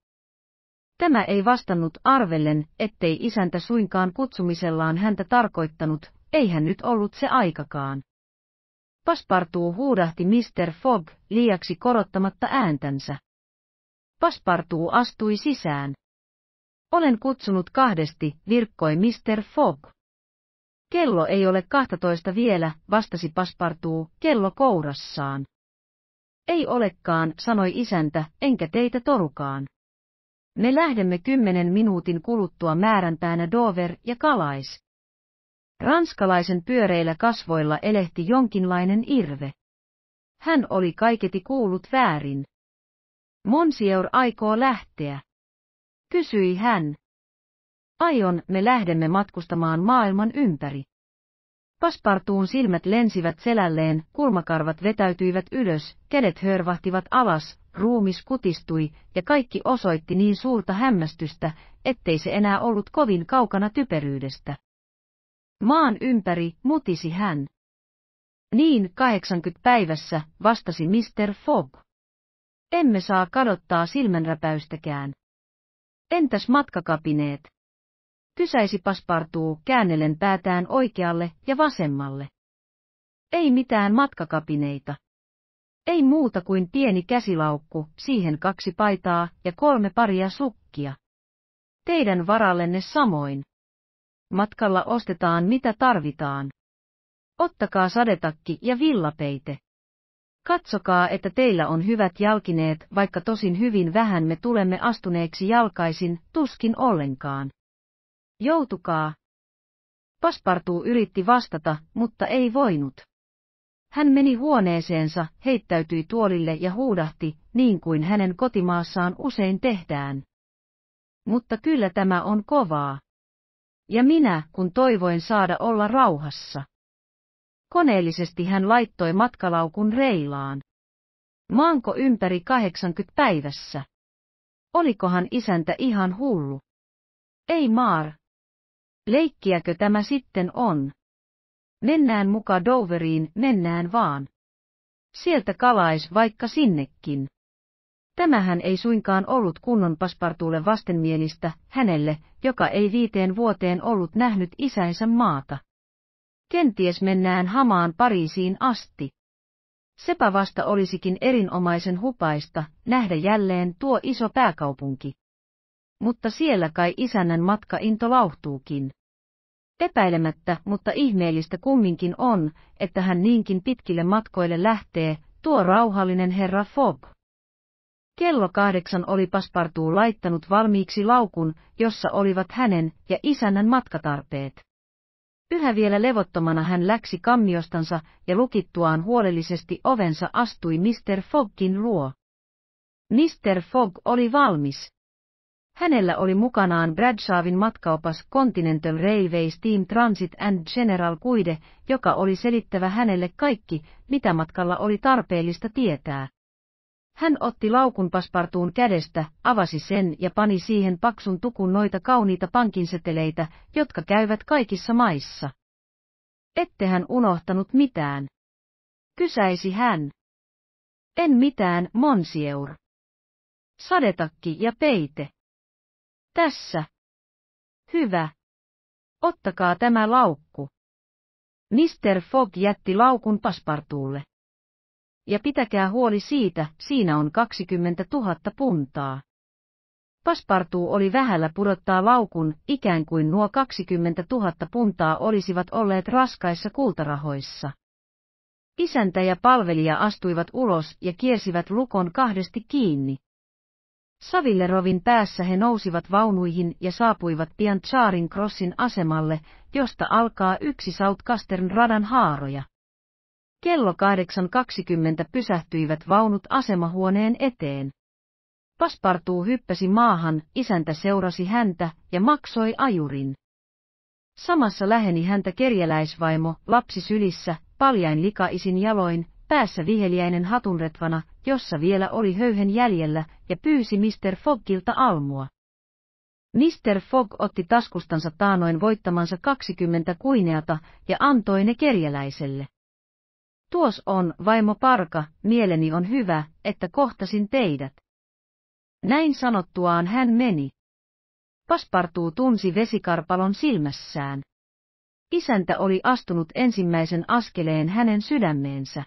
Tämä ei vastannut arvellen, ettei isäntä suinkaan kutsumisellaan häntä tarkoittanut, ei hän nyt ollut se aikakaan. Paspartuu huudahti Mr. Fogg liiaksi korottamatta ääntänsä. Paspartuu astui sisään. Olen kutsunut kahdesti, virkkoi Mr. Fogg. Kello ei ole kahtatoista vielä, vastasi Paspartuu, kello kourassaan. Ei olekaan, sanoi isäntä, enkä teitä torukaan. Me lähdemme kymmenen minuutin kuluttua määränpäänä Dover ja Kalais. Ranskalaisen pyöreillä kasvoilla elehti jonkinlainen irve. Hän oli kaiketi kuullut väärin. Monsieur aikoo lähteä kysyi hän. Aion me lähdemme matkustamaan maailman ympäri. Paspartuun silmät lensivät selälleen, kulmakarvat vetäytyivät ylös, kädet hörvahtivat alas, ruumis kutistui, ja kaikki osoitti niin suurta hämmästystä, ettei se enää ollut kovin kaukana typeryydestä. Maan ympäri, mutisi hän. Niin 80 päivässä, vastasi Mr. Fogg. Emme saa kadottaa silmänräpäystäkään. Entäs matkakapineet? Kysäisi paspartuu käännellen päätään oikealle ja vasemmalle. Ei mitään matkakapineita. Ei muuta kuin pieni käsilaukku, siihen kaksi paitaa ja kolme paria sukkia. Teidän varallenne samoin. Matkalla ostetaan mitä tarvitaan. Ottakaa sadetakki ja villapeite. Katsokaa, että teillä on hyvät jalkineet, vaikka tosin hyvin vähän me tulemme astuneeksi jalkaisin, tuskin ollenkaan. Joutukaa. Paspartu yritti vastata, mutta ei voinut. Hän meni huoneeseensa, heittäytyi tuolille ja huudahti, niin kuin hänen kotimaassaan usein tehdään. Mutta kyllä tämä on kovaa. Ja minä, kun toivoin saada olla rauhassa. Koneellisesti hän laittoi matkalaukun reilaan. Maanko ympäri 80 päivässä? Olikohan isäntä ihan hullu? Ei maar. Leikkiäkö tämä sitten on? Mennään muka Doveriin, mennään vaan. Sieltä kalais vaikka sinnekin. Tämähän ei suinkaan ollut kunnon paspartuulle vastenmielistä, hänelle, joka ei viiteen vuoteen ollut nähnyt isänsä maata. Kenties mennään hamaan Pariisiin asti. Sepä vasta olisikin erinomaisen hupaista nähdä jälleen tuo iso pääkaupunki. Mutta siellä kai isännän matkainto lauhtuukin. Epäilemättä, mutta ihmeellistä kumminkin on, että hän niinkin pitkille matkoille lähtee, tuo rauhallinen herra Fogg. Kello kahdeksan oli Paspartuu laittanut valmiiksi laukun, jossa olivat hänen ja isännän matkatarpeet. Yhä vielä levottomana hän läksi kammiostansa ja lukittuaan huolellisesti ovensa astui Mr. Foggin luo. Mr. Fogg oli valmis. Hänellä oli mukanaan Bradshawin matkaopas Continental Railway Steam Transit and General Kuide, joka oli selittävä hänelle kaikki, mitä matkalla oli tarpeellista tietää. Hän otti laukun paspartuun kädestä, avasi sen ja pani siihen paksun tukun noita kauniita pankinseteleitä, jotka käyvät kaikissa maissa. Ettehän unohtanut mitään. Kysäisi hän. En mitään, monsieur. Sadetakki ja peite. Tässä. Hyvä. Ottakaa tämä laukku. Mr. Fogg jätti laukun paspartuulle ja pitäkää huoli siitä, siinä on 20 000 puntaa. Paspartuu oli vähällä pudottaa laukun, ikään kuin nuo 20 000 puntaa olisivat olleet raskaissa kultarahoissa. Isäntä ja palvelija astuivat ulos ja kiersivät lukon kahdesti kiinni. Savillerovin päässä he nousivat vaunuihin ja saapuivat pian Tsaarin Crossin asemalle, josta alkaa yksi Southcastern radan haaroja. Kello 8.20 pysähtyivät vaunut asemahuoneen eteen. Paspartuu hyppäsi maahan, isäntä seurasi häntä ja maksoi ajurin. Samassa läheni häntä kerjeläisvaimo, lapsi sylissä, paljain likaisin jaloin, päässä viheliäinen hatunretvana, jossa vielä oli höyhen jäljellä, ja pyysi Mr. Foggilta almua. Mr. Fogg otti taskustansa taanoin voittamansa 20 kuineata ja antoi ne kerjeläiselle. Tuos on, vaimo Parka, mieleni on hyvä, että kohtasin teidät. Näin sanottuaan hän meni. Paspartuu tunsi vesikarpalon silmässään. Isäntä oli astunut ensimmäisen askeleen hänen sydämeensä.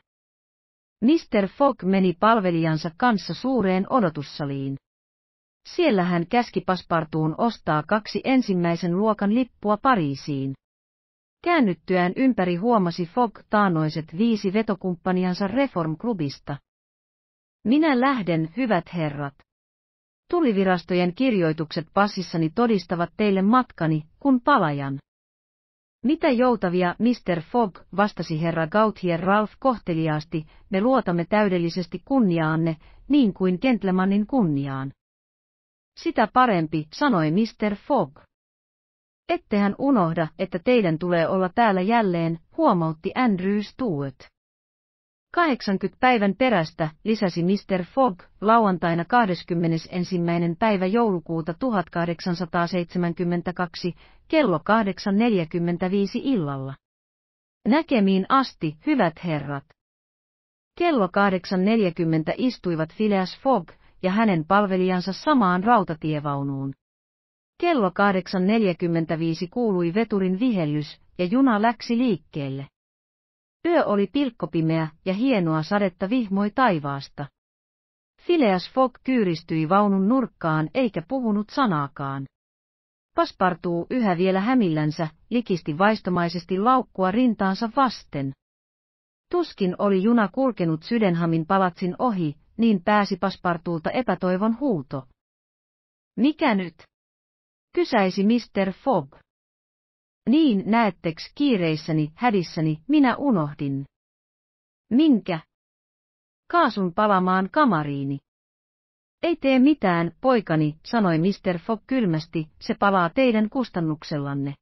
Mr. Fogg meni palvelijansa kanssa suureen odotussaliin. Siellä hän käski Paspartuun ostaa kaksi ensimmäisen luokan lippua Pariisiin. Käännyttyään ympäri huomasi Fogg taanoiset viisi vetokumppaniansa reform Minä lähden, hyvät herrat. Tulivirastojen kirjoitukset passissani todistavat teille matkani, kun palajan. Mitä joutavia, Mr. Fogg, vastasi herra Gauthier Ralph kohteliaasti, me luotamme täydellisesti kunniaanne, niin kuin gentlemanin kunniaan. Sitä parempi, sanoi Mr. Fogg. Ettehän unohda, että teidän tulee olla täällä jälleen, huomautti Andrew Stewart. 80 päivän perästä, lisäsi Mr. Fogg, lauantaina 21. päivä joulukuuta 1872, kello 8.45 illalla. Näkemiin asti, hyvät herrat. Kello 8.40 istuivat Phileas Fogg ja hänen palvelijansa samaan rautatievaunuun. Kello 8.45 kuului veturin vihelys, ja juna läksi liikkeelle. Yö oli pilkkopimeä ja hienoa sadetta vihmoi taivaasta. Phileas Fogg kyyristyi vaunun nurkkaan eikä puhunut sanaakaan. Paspartuu yhä vielä hämillänsä, likisti vaistomaisesti laukkua rintaansa vasten. Tuskin oli juna kulkenut Sydenhamin palatsin ohi, niin pääsi Paspartuulta epätoivon huuto. Mikä nyt? kysäisi Mr. Fogg. Niin näetteks kiireissäni, hädissäni, minä unohdin. Minkä? Kaasun palamaan kamariini. Ei tee mitään, poikani, sanoi Mr. Fogg kylmästi, se palaa teidän kustannuksellanne.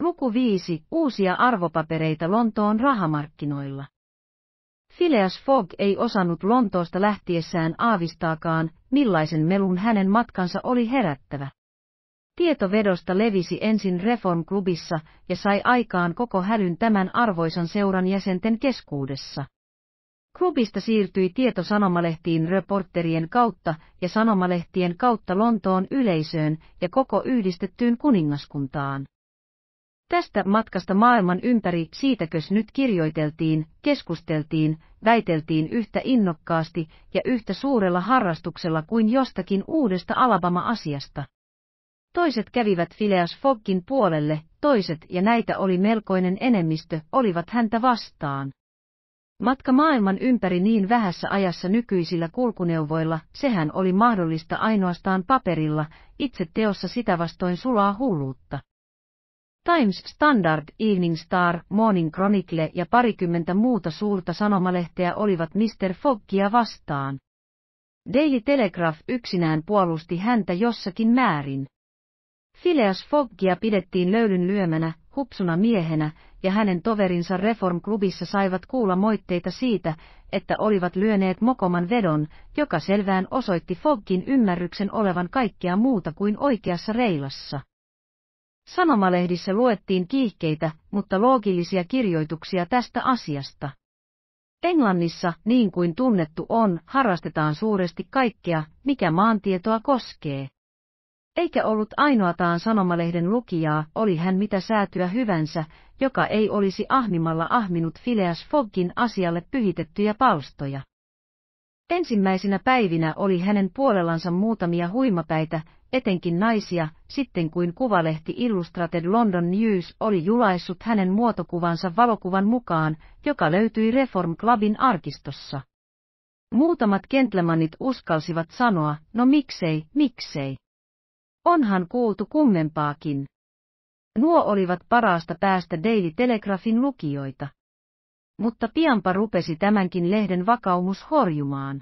Luku 5. Uusia arvopapereita Lontoon rahamarkkinoilla. Phileas Fogg ei osannut Lontoosta lähtiessään aavistaakaan, millaisen melun hänen matkansa oli herättävä. Tietovedosta levisi ensin reform ja sai aikaan koko hälyn tämän arvoisan seuran jäsenten keskuudessa. Klubista siirtyi tieto sanomalehtiin reporterien kautta ja sanomalehtien kautta Lontoon yleisöön ja koko yhdistettyyn kuningaskuntaan. Tästä matkasta maailman ympäri siitäkös nyt kirjoiteltiin, keskusteltiin, väiteltiin yhtä innokkaasti ja yhtä suurella harrastuksella kuin jostakin uudesta Alabama-asiasta. Toiset kävivät Phileas Foggin puolelle, toiset ja näitä oli melkoinen enemmistö, olivat häntä vastaan. Matka maailman ympäri niin vähässä ajassa nykyisillä kulkuneuvoilla, sehän oli mahdollista ainoastaan paperilla, itse teossa sitä vastoin sulaa hulluutta. Times Standard, Evening Star, Morning Chronicle ja parikymmentä muuta suurta sanomalehteä olivat Mr. Foggia vastaan. Daily Telegraph yksinään puolusti häntä jossakin määrin. Phileas Foggia pidettiin löylyn lyömänä, hupsuna miehenä, ja hänen toverinsa reform saivat kuulla moitteita siitä, että olivat lyöneet mokoman vedon, joka selvään osoitti Foggin ymmärryksen olevan kaikkea muuta kuin oikeassa reilassa. Sanomalehdissä luettiin kiihkeitä, mutta loogillisia kirjoituksia tästä asiasta. Englannissa, niin kuin tunnettu on, harrastetaan suuresti kaikkea, mikä maantietoa koskee. Eikä ollut ainoataan sanomalehden lukijaa, oli hän mitä säätyä hyvänsä, joka ei olisi ahmimalla ahminut Phileas Foggin asialle pyhitettyjä palstoja. Ensimmäisinä päivinä oli hänen puolellansa muutamia huimapäitä, etenkin naisia, sitten kuin kuvalehti Illustrated London News oli julaissut hänen muotokuvansa valokuvan mukaan, joka löytyi Reform Clubin arkistossa. Muutamat gentlemanit uskalsivat sanoa, no miksei, miksei. Onhan kuultu kummempaakin. Nuo olivat parasta päästä Daily Telegraphin lukijoita. Mutta pianpa rupesi tämänkin lehden vakaumus horjumaan.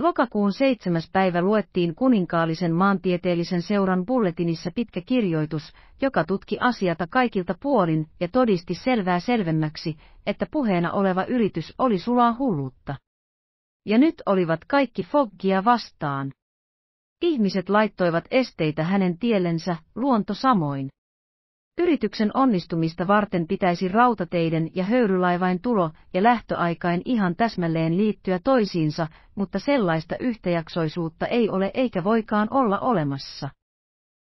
Lokakuun 7. päivä luettiin kuninkaallisen maantieteellisen seuran bulletinissa pitkä kirjoitus, joka tutki asiata kaikilta puolin ja todisti selvää selvemmäksi, että puheena oleva yritys oli sulaa hulluutta. Ja nyt olivat kaikki Foggia vastaan. Ihmiset laittoivat esteitä hänen tiellensä, luonto samoin. Yrityksen onnistumista varten pitäisi rautateiden ja höyrylaivain tulo ja lähtöaikain ihan täsmälleen liittyä toisiinsa, mutta sellaista yhtäjaksoisuutta ei ole eikä voikaan olla olemassa.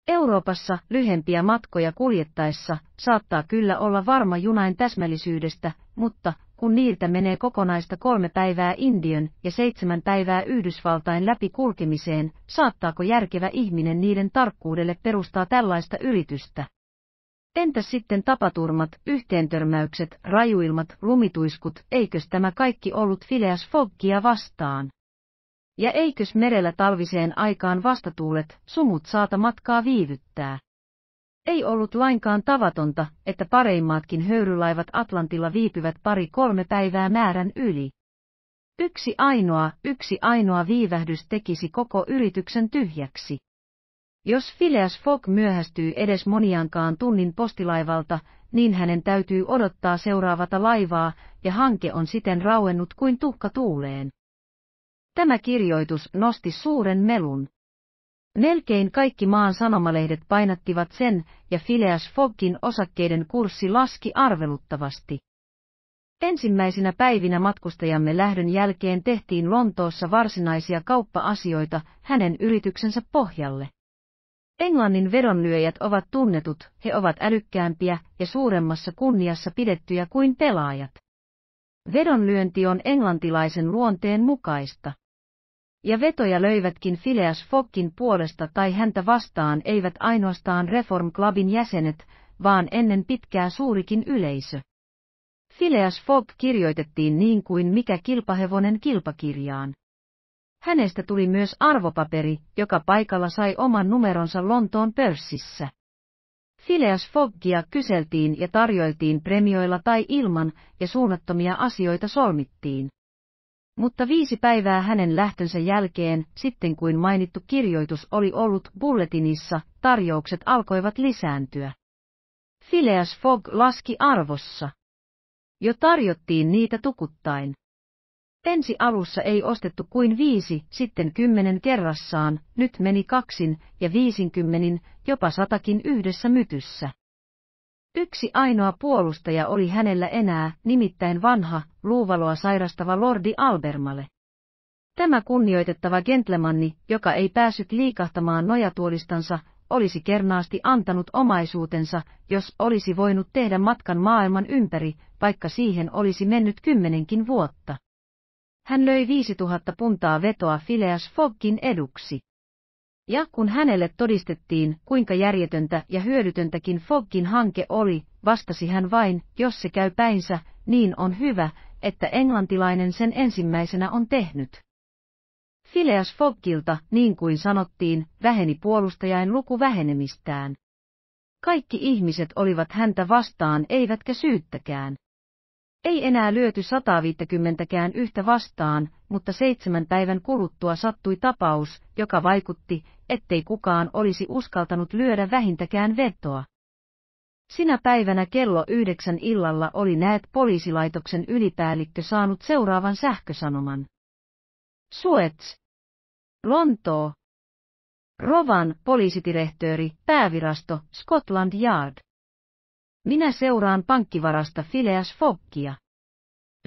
Euroopassa lyhempiä matkoja kuljettaessa saattaa kyllä olla varma junain täsmällisyydestä, mutta kun niiltä menee kokonaista kolme päivää Indian ja seitsemän päivää Yhdysvaltain läpi kulkemiseen, saattaako järkevä ihminen niiden tarkkuudelle perustaa tällaista yritystä? Entä sitten tapaturmat, yhteentörmäykset, rajuilmat, lumituiskut, eikös tämä kaikki ollut Phileas Foggia vastaan? Ja eikös merellä talviseen aikaan vastatuulet, sumut saata matkaa viivyttää? Ei ollut lainkaan tavatonta, että pareimmatkin höyrylaivat Atlantilla viipyvät pari-kolme päivää määrän yli. Yksi ainoa, yksi ainoa viivähdys tekisi koko yrityksen tyhjäksi. Jos Phileas Fogg myöhästyy edes moniankaan tunnin postilaivalta, niin hänen täytyy odottaa seuraavata laivaa, ja hanke on siten rauennut kuin tuhka tuuleen. Tämä kirjoitus nosti suuren melun. Melkein kaikki maan sanomalehdet painattivat sen, ja Phileas Foggin osakkeiden kurssi laski arveluttavasti. Ensimmäisinä päivinä matkustajamme lähdön jälkeen tehtiin Lontoossa varsinaisia kauppa-asioita hänen yrityksensä pohjalle. Englannin vedonlyöjät ovat tunnetut, he ovat älykkäämpiä ja suuremmassa kunniassa pidettyjä kuin pelaajat. Vedonlyönti on englantilaisen luonteen mukaista ja vetoja löivätkin Phileas Fogkin puolesta tai häntä vastaan eivät ainoastaan Reform Clubin jäsenet, vaan ennen pitkää suurikin yleisö. Phileas Fogg kirjoitettiin niin kuin mikä kilpahevonen kilpakirjaan. Hänestä tuli myös arvopaperi, joka paikalla sai oman numeronsa Lontoon pörssissä. Phileas Foggia kyseltiin ja tarjoiltiin premioilla tai ilman, ja suunnattomia asioita solmittiin. Mutta viisi päivää hänen lähtönsä jälkeen, sitten kuin mainittu kirjoitus oli ollut bulletinissa, tarjoukset alkoivat lisääntyä. Phileas Fogg laski arvossa. Jo tarjottiin niitä tukuttain. Ensi alussa ei ostettu kuin viisi, sitten kymmenen kerrassaan, nyt meni kaksin ja viisinkymmenin, jopa satakin yhdessä mytyssä. Yksi ainoa puolustaja oli hänellä enää, nimittäin vanha, luuvaloa sairastava lordi Albermale. Tämä kunnioitettava gentlemanni, joka ei päässyt liikahtamaan nojatuolistansa, olisi kernaasti antanut omaisuutensa, jos olisi voinut tehdä matkan maailman ympäri, vaikka siihen olisi mennyt kymmenenkin vuotta. Hän löi 5000 puntaa vetoa Phileas Foggin eduksi. Ja kun hänelle todistettiin, kuinka järjetöntä ja hyödytöntäkin Foggin hanke oli, vastasi hän vain, jos se käy päinsä, niin on hyvä, että englantilainen sen ensimmäisenä on tehnyt. Phileas Foggilta, niin kuin sanottiin, väheni puolustajain luku vähenemistään. Kaikki ihmiset olivat häntä vastaan eivätkä syyttäkään. Ei enää lyöty 150kään yhtä vastaan, mutta seitsemän päivän kuluttua sattui tapaus, joka vaikutti, ettei kukaan olisi uskaltanut lyödä vähintäkään vetoa. Sinä päivänä kello yhdeksän illalla oli näet poliisilaitoksen ylipäällikkö saanut seuraavan sähkösanoman. Suets. Lontoo. Rovan poliisitirehtööri, päävirasto, Scotland Yard. Minä seuraan pankkivarasta Phileas Fokkia.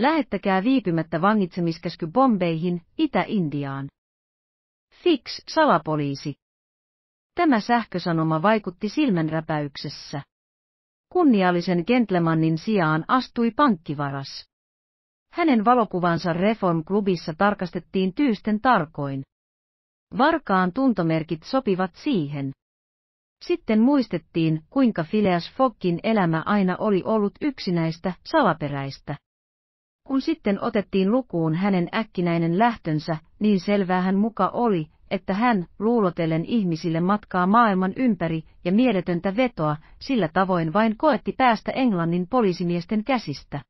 Lähettäkää viipymättä vangitsemiskäsky Bombeihin, Itä-Indiaan. Fix, salapoliisi. Tämä sähkösanoma vaikutti silmänräpäyksessä. Kunniallisen gentlemannin sijaan astui pankkivaras. Hänen valokuvansa Reform-klubissa tarkastettiin tyysten tarkoin. Varkaan tuntomerkit sopivat siihen. Sitten muistettiin, kuinka Phileas Foggin elämä aina oli ollut yksinäistä, salaperäistä. Kun sitten otettiin lukuun hänen äkkinäinen lähtönsä, niin selvää hän muka oli, että hän, luulotellen ihmisille matkaa maailman ympäri ja mieletöntä vetoa, sillä tavoin vain koetti päästä Englannin poliisimiesten käsistä.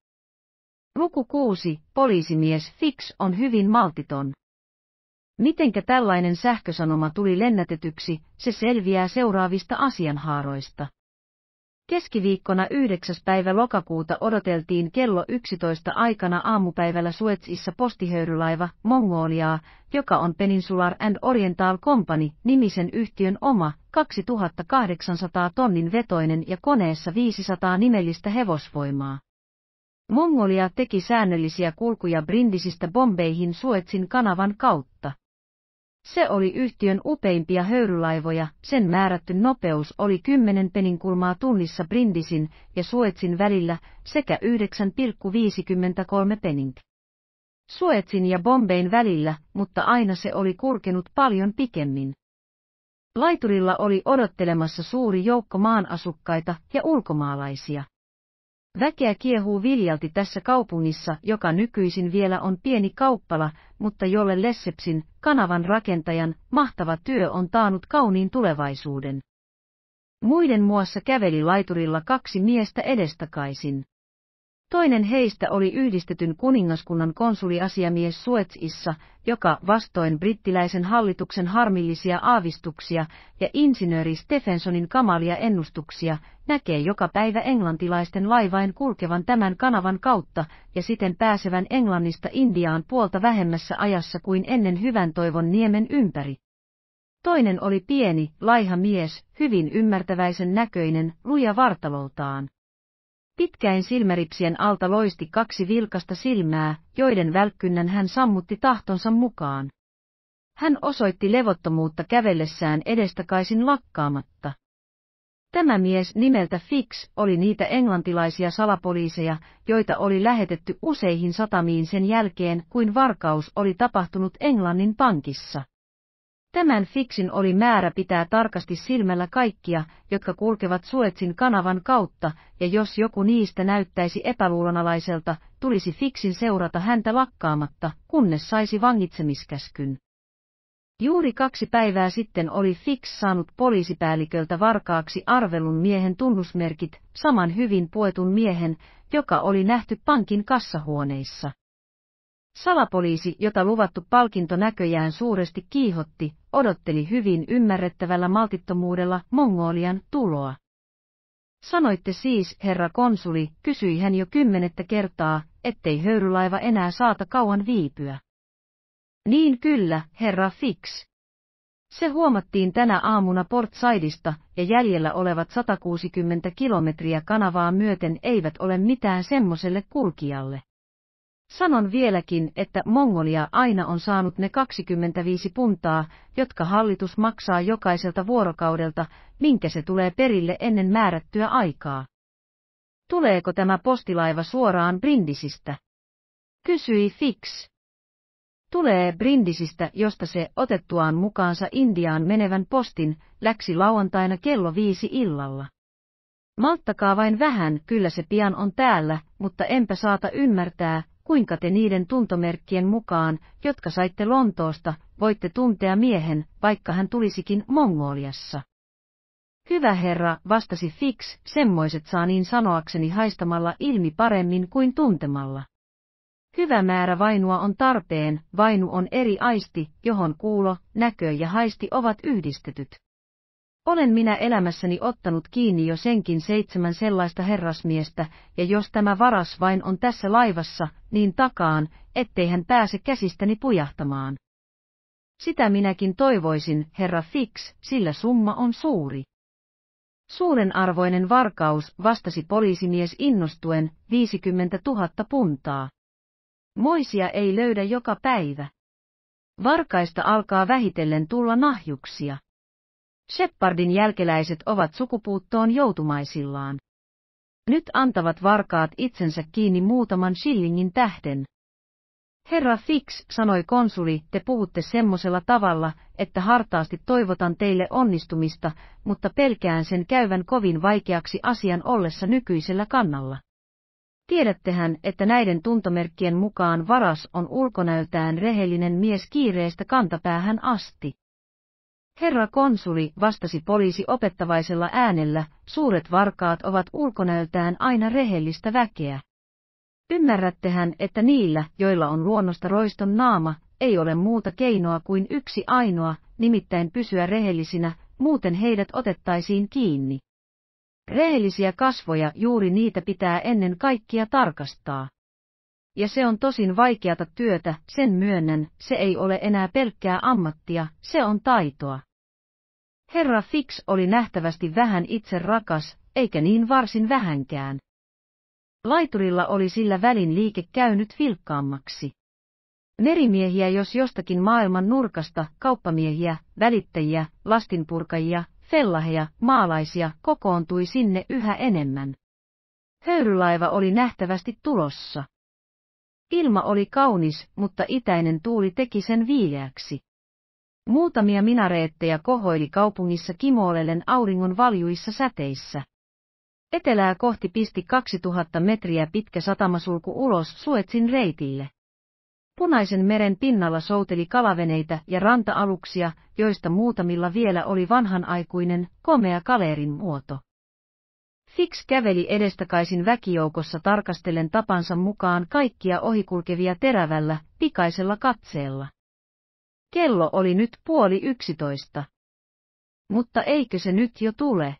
Luku 6. Poliisimies Fix on hyvin maltiton. Mitenkä tällainen sähkösanoma tuli lennätetyksi, se selviää seuraavista asianhaaroista. Keskiviikkona 9. päivä lokakuuta odoteltiin kello 11 aikana aamupäivällä Suetsissa postihöyrylaiva Mongoliaa, joka on Peninsular and Oriental Company nimisen yhtiön oma 2800 tonnin vetoinen ja koneessa 500 nimellistä hevosvoimaa. Mongolia teki säännöllisiä kulkuja Brindisistä Bombeihin Suetsin kanavan kautta. Se oli yhtiön upeimpia höyrylaivoja, sen määrätty nopeus oli 10 peninkulmaa tunnissa Brindisin ja Suetsin välillä sekä 9,53 penink. Suetsin ja Bombein välillä, mutta aina se oli kurkenut paljon pikemmin. Laiturilla oli odottelemassa suuri joukko maanasukkaita ja ulkomaalaisia. Väkeä kiehuu viljalti tässä kaupungissa, joka nykyisin vielä on pieni kauppala, mutta jolle Lessepsin, kanavan rakentajan, mahtava työ on taanut kauniin tulevaisuuden. Muiden muassa käveli laiturilla kaksi miestä edestakaisin. Toinen heistä oli yhdistetyn kuningaskunnan konsuliasiamies Suetsissa, joka vastoin brittiläisen hallituksen harmillisia aavistuksia ja insinööri Stephensonin kamalia ennustuksia näkee joka päivä englantilaisten laivain kulkevan tämän kanavan kautta ja siten pääsevän Englannista Indiaan puolta vähemmässä ajassa kuin ennen hyvän toivon niemen ympäri. Toinen oli pieni, laiha mies, hyvin ymmärtäväisen näköinen, luja vartaloltaan. Pitkäin silmäripsien alta loisti kaksi vilkasta silmää, joiden välkkynnän hän sammutti tahtonsa mukaan. Hän osoitti levottomuutta kävellessään edestakaisin lakkaamatta. Tämä mies nimeltä Fix oli niitä englantilaisia salapoliiseja, joita oli lähetetty useihin satamiin sen jälkeen, kuin varkaus oli tapahtunut Englannin pankissa. Tämän fiksin oli määrä pitää tarkasti silmällä kaikkia, jotka kulkevat Suetsin kanavan kautta, ja jos joku niistä näyttäisi epäluulonalaiselta, tulisi fiksin seurata häntä lakkaamatta, kunnes saisi vangitsemiskäskyn. Juuri kaksi päivää sitten oli Fix saanut poliisipäälliköltä varkaaksi arvelun miehen tunnusmerkit, saman hyvin puetun miehen, joka oli nähty pankin kassahuoneissa. Salapoliisi, jota luvattu palkinto näköjään suuresti kiihotti, odotteli hyvin ymmärrettävällä maltittomuudella Mongolian tuloa. Sanoitte siis, herra konsuli, kysyi hän jo kymmenettä kertaa, ettei höyrylaiva enää saata kauan viipyä. Niin kyllä, herra Fix. Se huomattiin tänä aamuna Port Saidista, ja jäljellä olevat 160 kilometriä kanavaa myöten eivät ole mitään semmoiselle kulkijalle. Sanon vieläkin, että Mongolia aina on saanut ne 25 puntaa, jotka hallitus maksaa jokaiselta vuorokaudelta, minkä se tulee perille ennen määrättyä aikaa. Tuleeko tämä postilaiva suoraan Brindisistä? Kysyi Fix. Tulee Brindisistä, josta se otettuaan mukaansa Indiaan menevän postin, läksi lauantaina kello viisi illalla. Malttakaa vain vähän, kyllä se pian on täällä, mutta enpä saata ymmärtää, kuinka te niiden tuntomerkkien mukaan, jotka saitte Lontoosta, voitte tuntea miehen, vaikka hän tulisikin Mongoliassa. Hyvä herra, vastasi Fix, semmoiset saa niin sanoakseni haistamalla ilmi paremmin kuin tuntemalla. Hyvä määrä vainua on tarpeen, vainu on eri aisti, johon kuulo, näkö ja haisti ovat yhdistetyt. Olen minä elämässäni ottanut kiinni jo senkin seitsemän sellaista herrasmiestä, ja jos tämä varas vain on tässä laivassa, niin takaan, ettei hän pääse käsistäni pujahtamaan. Sitä minäkin toivoisin, herra Fix, sillä summa on suuri. Suuren arvoinen varkaus, vastasi poliisimies innostuen, 50 000 puntaa. Moisia ei löydä joka päivä. Varkaista alkaa vähitellen tulla nahjuksia. Sheppardin jälkeläiset ovat sukupuuttoon joutumaisillaan. Nyt antavat varkaat itsensä kiinni muutaman shillingin tähden. Herra Fix, sanoi konsuli, te puhutte semmoisella tavalla, että hartaasti toivotan teille onnistumista, mutta pelkään sen käyvän kovin vaikeaksi asian ollessa nykyisellä kannalla. Tiedättehän, että näiden tuntomerkkien mukaan varas on ulkonäöltään rehellinen mies kiireestä kantapäähän asti. Herra konsuli, vastasi poliisi opettavaisella äänellä, suuret varkaat ovat ulkonäöltään aina rehellistä väkeä. Ymmärrättehän, että niillä, joilla on luonnosta roiston naama, ei ole muuta keinoa kuin yksi ainoa, nimittäin pysyä rehellisinä, muuten heidät otettaisiin kiinni. Rehellisiä kasvoja juuri niitä pitää ennen kaikkia tarkastaa. Ja se on tosin vaikeata työtä, sen myönnän, se ei ole enää pelkkää ammattia, se on taitoa. Herra Fix oli nähtävästi vähän itse rakas, eikä niin varsin vähänkään. Laiturilla oli sillä välin liike käynyt vilkkaammaksi. Merimiehiä jos jostakin maailman nurkasta, kauppamiehiä, välittäjiä, lastinpurkajia, fellaheja, maalaisia kokoontui sinne yhä enemmän. Höyrylaiva oli nähtävästi tulossa. Ilma oli kaunis, mutta itäinen tuuli teki sen viileäksi. Muutamia minareetteja kohoili kaupungissa kimoolellen auringon valjuissa säteissä. Etelää kohti pisti 2000 metriä pitkä satamasulku ulos Suetsin reitille. Punaisen meren pinnalla souteli kalaveneitä ja ranta-aluksia, joista muutamilla vielä oli vanhanaikuinen, komea kaleerin muoto. Fix käveli edestakaisin väkijoukossa tarkastellen tapansa mukaan kaikkia ohikulkevia terävällä, pikaisella katseella. Kello oli nyt puoli yksitoista. Mutta eikö se nyt jo tule?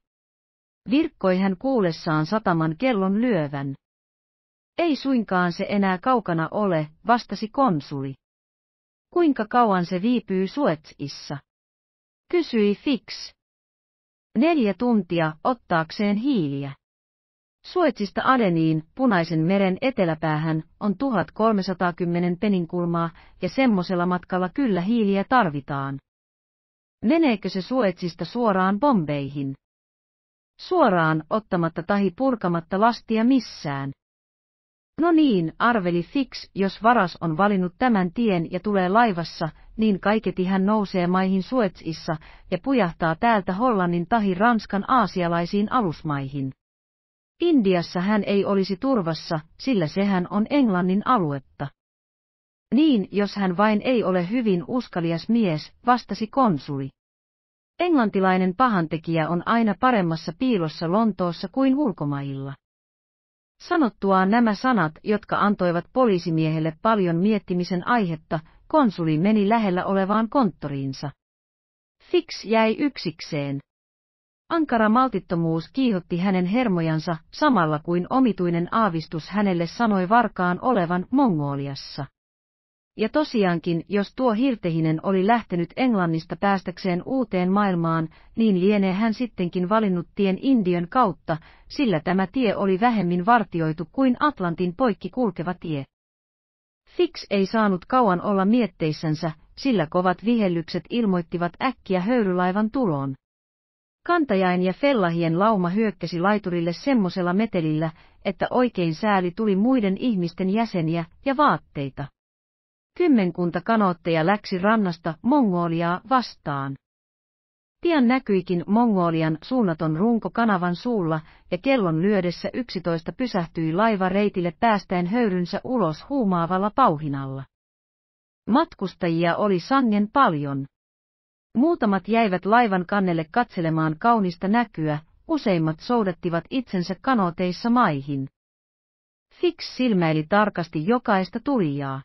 Virkkoi hän kuullessaan sataman kellon lyövän. Ei suinkaan se enää kaukana ole, vastasi konsuli. Kuinka kauan se viipyy Suetsissa? Kysyi Fix. Neljä tuntia ottaakseen hiiliä. Suetsista Adeniin, punaisen meren eteläpäähän, on 1310 peninkulmaa, ja semmosella matkalla kyllä hiiliä tarvitaan. Meneekö se Suetsista suoraan Bombeihin? Suoraan, ottamatta tahi purkamatta lastia missään. No niin, arveli Fix, jos varas on valinnut tämän tien ja tulee laivassa, niin kaiketi hän nousee maihin Suetsissa ja pujahtaa täältä Hollannin tahi Ranskan aasialaisiin alusmaihin. Indiassa hän ei olisi turvassa, sillä sehän on Englannin aluetta. Niin, jos hän vain ei ole hyvin uskalias mies, vastasi konsuli. Englantilainen pahantekijä on aina paremmassa piilossa Lontoossa kuin ulkomailla. Sanottuaan nämä sanat, jotka antoivat poliisimiehelle paljon miettimisen aihetta, konsuli meni lähellä olevaan konttoriinsa. Fix jäi yksikseen. Ankara maltittomuus kiihotti hänen hermojansa, samalla kuin omituinen aavistus hänelle sanoi varkaan olevan Mongoliassa. Ja tosiaankin, jos tuo hirtehinen oli lähtenyt Englannista päästäkseen uuteen maailmaan, niin lienee hän sittenkin valinnut tien Indian kautta, sillä tämä tie oli vähemmin vartioitu kuin Atlantin poikki kulkeva tie. Fix ei saanut kauan olla mietteissänsä, sillä kovat vihellykset ilmoittivat äkkiä höyrylaivan tuloon. Kantajain ja Fellahien lauma hyökkäsi laiturille semmosella metelillä, että oikein sääli tuli muiden ihmisten jäseniä ja vaatteita. Kymmenkunta kanootteja läksi rannasta Mongoliaa vastaan. Pian näkyikin Mongolian suunnaton runko kanavan suulla, ja kellon lyödessä yksitoista pysähtyi laiva reitille päästäen höyrynsä ulos huumaavalla pauhinalla. Matkustajia oli sangen paljon. Muutamat jäivät laivan kannelle katselemaan kaunista näkyä, useimmat soudattivat itsensä kanoteissa maihin. Fix silmäili tarkasti jokaista tulijaa.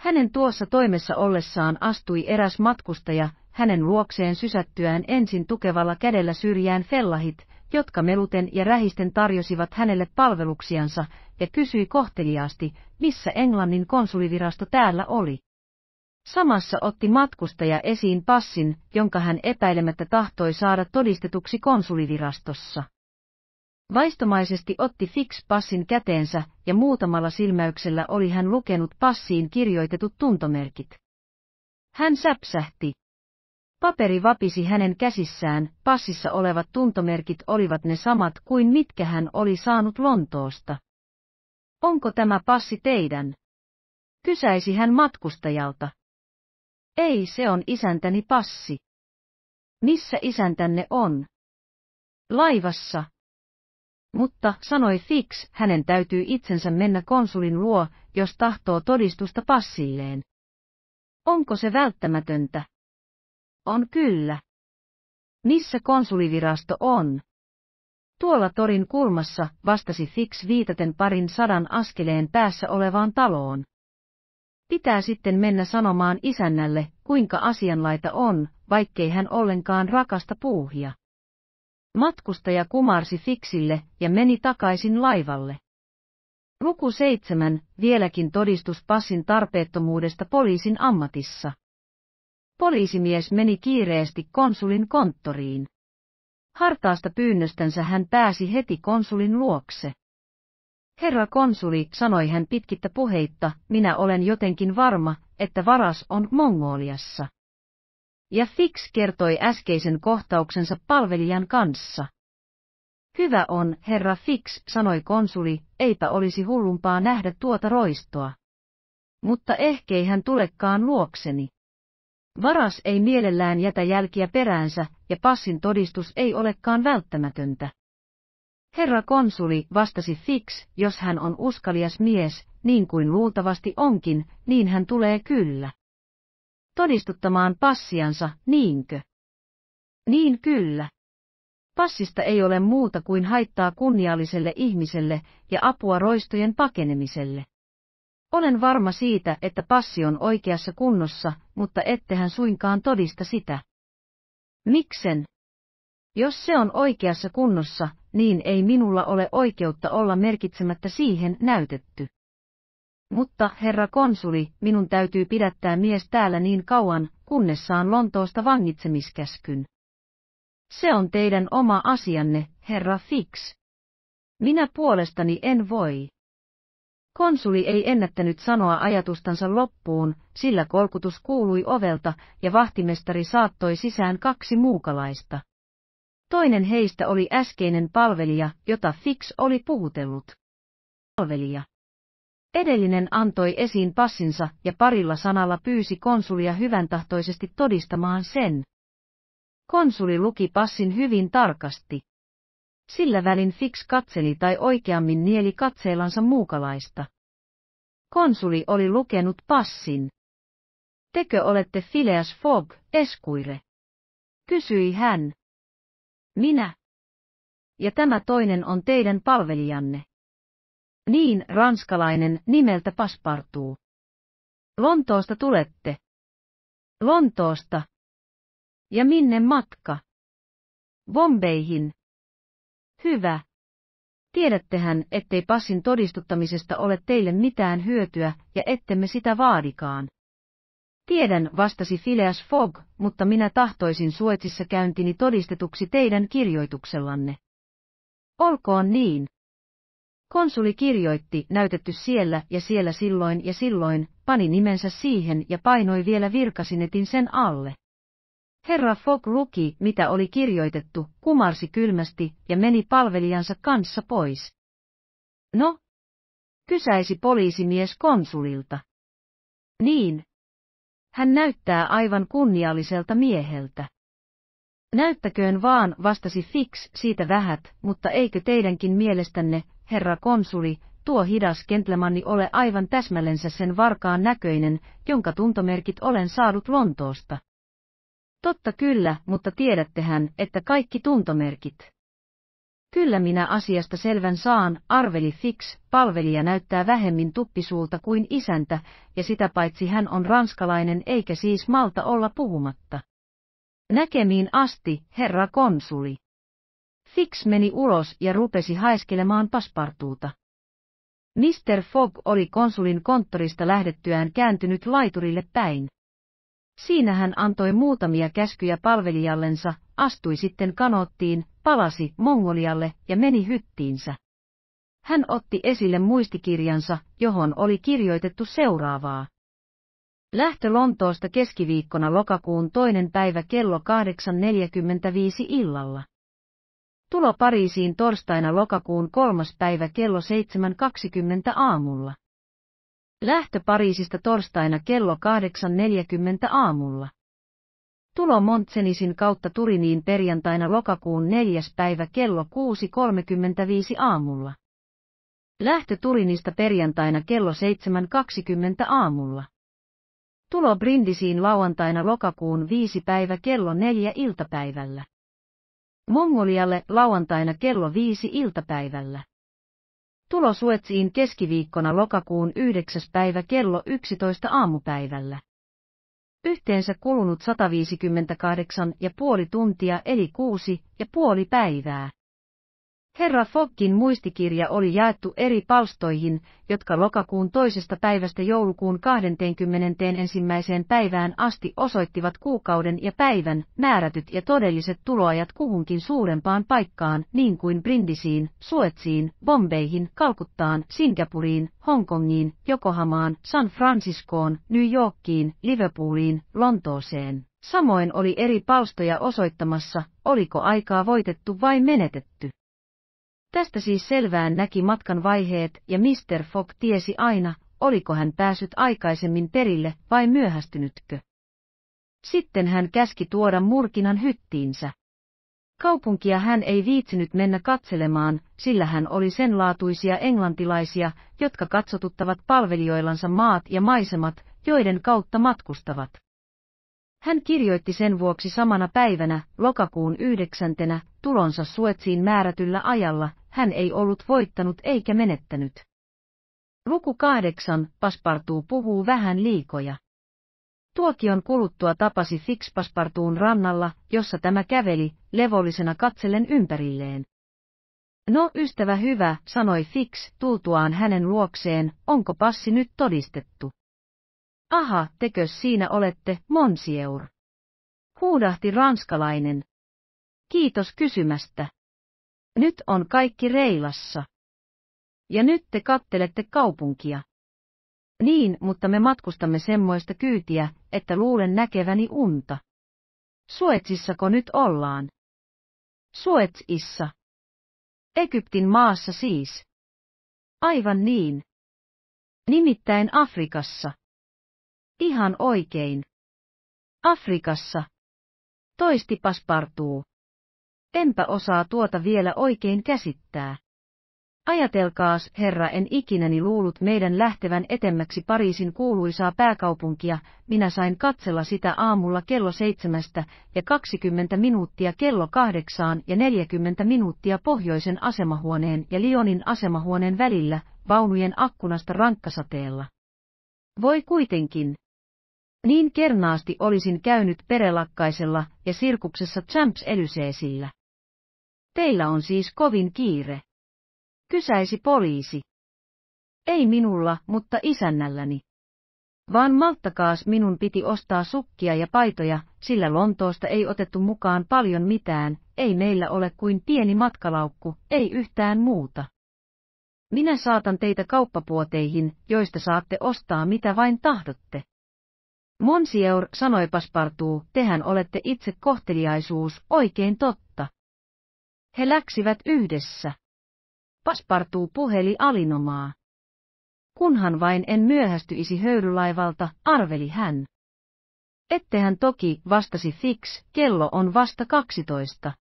Hänen tuossa toimessa ollessaan astui eräs matkustaja, hänen luokseen sysättyään ensin tukevalla kädellä syrjään fellahit, jotka meluten ja rähisten tarjosivat hänelle palveluksiansa, ja kysyi kohteliaasti, missä Englannin konsulivirasto täällä oli. Samassa otti matkustaja esiin passin, jonka hän epäilemättä tahtoi saada todistetuksi konsulivirastossa. Vaistomaisesti otti Fix passin käteensä ja muutamalla silmäyksellä oli hän lukenut passiin kirjoitetut tuntomerkit. Hän säpsähti. Paperi vapisi hänen käsissään, passissa olevat tuntomerkit olivat ne samat kuin mitkä hän oli saanut Lontoosta. Onko tämä passi teidän? Kysäisi hän matkustajalta. Ei se on isäntäni passi. Missä isäntänne on? Laivassa. Mutta, sanoi Fix, hänen täytyy itsensä mennä konsulin luo, jos tahtoo todistusta passilleen. Onko se välttämätöntä? On kyllä. Missä konsulivirasto on? Tuolla torin kulmassa, vastasi Fix viitaten parin sadan askeleen päässä olevaan taloon. Pitää sitten mennä sanomaan isännälle, kuinka asianlaita on, vaikkei hän ollenkaan rakasta puuhia. Matkustaja kumarsi fiksille ja meni takaisin laivalle. Luku seitsemän, Vieläkin todistus passin tarpeettomuudesta poliisin ammatissa. Poliisimies meni kiireesti konsulin konttoriin. Hartaasta pyynnöstänsä hän pääsi heti konsulin luokse. Herra konsuli, sanoi hän pitkittä puheitta, minä olen jotenkin varma, että varas on Mongoliassa. Ja Fix kertoi äskeisen kohtauksensa palvelijan kanssa. Hyvä on, herra Fix, sanoi konsuli, eipä olisi hullumpaa nähdä tuota roistoa. Mutta ehkei hän tulekaan luokseni. Varas ei mielellään jätä jälkiä peräänsä, ja passin todistus ei olekaan välttämätöntä. Herra konsuli vastasi fix, jos hän on uskalias mies, niin kuin luultavasti onkin, niin hän tulee kyllä. Todistuttamaan passiansa, niinkö? Niin kyllä. Passista ei ole muuta kuin haittaa kunnialliselle ihmiselle ja apua roistojen pakenemiselle. Olen varma siitä, että passi on oikeassa kunnossa, mutta ettehän suinkaan todista sitä. Miksen? Jos se on oikeassa kunnossa, niin ei minulla ole oikeutta olla merkitsemättä siihen näytetty. Mutta, herra konsuli, minun täytyy pidättää mies täällä niin kauan, kunnes saan Lontoosta vangitsemiskäskyn. Se on teidän oma asianne, herra Fix. Minä puolestani en voi. Konsuli ei ennättänyt sanoa ajatustansa loppuun, sillä kolkutus kuului ovelta ja vahtimestari saattoi sisään kaksi muukalaista. Toinen heistä oli äskeinen palvelija, jota Fix oli puhutellut. Palvelija. Edellinen antoi esiin passinsa ja parilla sanalla pyysi konsulia hyväntahtoisesti todistamaan sen. Konsuli luki passin hyvin tarkasti. Sillä välin Fix katseli tai oikeammin nieli katseellansa muukalaista. Konsuli oli lukenut passin. Tekö olette Phileas Fogg, eskuire? Kysyi hän. Minä. Ja tämä toinen on teidän palvelijanne. Niin, ranskalainen nimeltä Paspartuu. Lontoosta tulette. Lontoosta. Ja minne matka? Bombeihin. Hyvä. Tiedättehän, ettei passin todistuttamisesta ole teille mitään hyötyä ja ettemme sitä vaadikaan. Tiedän, vastasi Phileas Fogg, mutta minä tahtoisin Suetsissa käyntini todistetuksi teidän kirjoituksellanne. Olkoon niin. Konsuli kirjoitti, näytetty siellä ja siellä silloin ja silloin, pani nimensä siihen ja painoi vielä virkasinetin sen alle. Herra Fogg luki, mitä oli kirjoitettu, kumarsi kylmästi ja meni palvelijansa kanssa pois. No? Kysäisi poliisimies konsulilta. Niin, hän näyttää aivan kunnialliselta mieheltä. Näyttäköön vaan, vastasi Fix siitä vähät, mutta eikö teidänkin mielestänne, herra konsuli, tuo hidas Kentlemanni ole aivan täsmällensä sen varkaan näköinen, jonka tuntomerkit olen saanut Lontoosta? Totta kyllä, mutta tiedättehän, että kaikki tuntomerkit Kyllä minä asiasta selvän saan, arveli Fix, palvelija näyttää vähemmin tuppisuulta kuin isäntä, ja sitä paitsi hän on ranskalainen eikä siis malta olla puhumatta. Näkemiin asti, herra konsuli. Fix meni ulos ja rupesi haiskelemaan paspartuuta. Mr. Fogg oli konsulin konttorista lähdettyään kääntynyt laiturille päin. Siinä hän antoi muutamia käskyjä palvelijallensa, astui sitten kanottiin, palasi Mongolialle ja meni hyttiinsä. Hän otti esille muistikirjansa, johon oli kirjoitettu seuraavaa. Lähtö Lontoosta keskiviikkona lokakuun toinen päivä kello 8.45 illalla. Tulo Pariisiin torstaina lokakuun kolmas päivä kello 7.20 aamulla. Lähtö Pariisista torstaina kello 8.40 aamulla. Tulo Montsenisin kautta Turiniin perjantaina lokakuun 4. päivä kello 6.35 aamulla. Lähtö Turinista perjantaina kello 7.20 aamulla. Tulo Brindisiin lauantaina lokakuun 5. päivä kello 4 iltapäivällä. Mongolialle lauantaina kello 5 iltapäivällä. Tulo Suetsiin keskiviikkona lokakuun 9. päivä kello 11 aamupäivällä yhteensä kulunut 158,5 tuntia eli kuusi ja puoli päivää. Herra Fokkin muistikirja oli jaettu eri palstoihin, jotka lokakuun toisesta päivästä joulukuun ensimmäiseen päivään asti osoittivat kuukauden ja päivän määrätyt ja todelliset tuloajat kuhunkin suurempaan paikkaan, niin kuin Brindisiin, Suetsiin, Bombeihin, Kalkuttaan, Singapuriin, Hongkongiin, Jokohamaan, San Franciscoon, New Yorkiin, Liverpooliin, Lontooseen. Samoin oli eri palstoja osoittamassa, oliko aikaa voitettu vai menetetty. Tästä siis selvään näki matkan vaiheet ja Mr. Fogg tiesi aina, oliko hän päässyt aikaisemmin perille vai myöhästynytkö. Sitten hän käski tuoda murkinan hyttiinsä. Kaupunkia hän ei viitsinyt mennä katselemaan, sillä hän oli sen laatuisia englantilaisia, jotka katsotuttavat palvelijoillansa maat ja maisemat, joiden kautta matkustavat. Hän kirjoitti sen vuoksi samana päivänä, lokakuun yhdeksäntenä, tulonsa Suetsiin määrätyllä ajalla, hän ei ollut voittanut eikä menettänyt. Luku kahdeksan, Paspartuu puhuu vähän liikoja. Tuokion kuluttua tapasi Fix Paspartuun rannalla, jossa tämä käveli, levollisena katsellen ympärilleen. No ystävä hyvä, sanoi Fix tultuaan hänen luokseen, onko passi nyt todistettu? Aha, tekös siinä olette, monsieur? Huudahti ranskalainen. Kiitos kysymästä. Nyt on kaikki reilassa. Ja nyt te kattelette kaupunkia. Niin, mutta me matkustamme semmoista kyytiä, että luulen näkeväni unta. Suetsissako nyt ollaan? Suetsissa. Egyptin maassa siis. Aivan niin. Nimittäin Afrikassa. Ihan oikein. Afrikassa. Toistipas partuu. Enpä osaa tuota vielä oikein käsittää. Ajatelkaas, herra, en ikinäni luullut meidän lähtevän etemmäksi Pariisin kuuluisaa pääkaupunkia, minä sain katsella sitä aamulla kello seitsemästä ja 20 minuuttia kello kahdeksaan ja 40 minuuttia pohjoisen asemahuoneen ja Lionin asemahuoneen välillä, vaunujen akkunasta rankkasateella. Voi kuitenkin. Niin kernaasti olisin käynyt perelakkaisella ja sirkuksessa Champs-Elyseesillä. Teillä on siis kovin kiire. Kysäisi poliisi. Ei minulla, mutta isännälläni. Vaan malttakaas minun piti ostaa sukkia ja paitoja, sillä Lontoosta ei otettu mukaan paljon mitään, ei meillä ole kuin pieni matkalaukku, ei yhtään muuta. Minä saatan teitä kauppapuoteihin, joista saatte ostaa mitä vain tahdotte. Monsieur, sanoi Paspartuu, tehän olette itse kohteliaisuus, oikein totta. He läksivät yhdessä. Paspartuu puheli alinomaa. Kunhan vain en myöhästyisi höyrylaivalta, arveli hän. Ettehän toki, vastasi Fix, kello on vasta 12.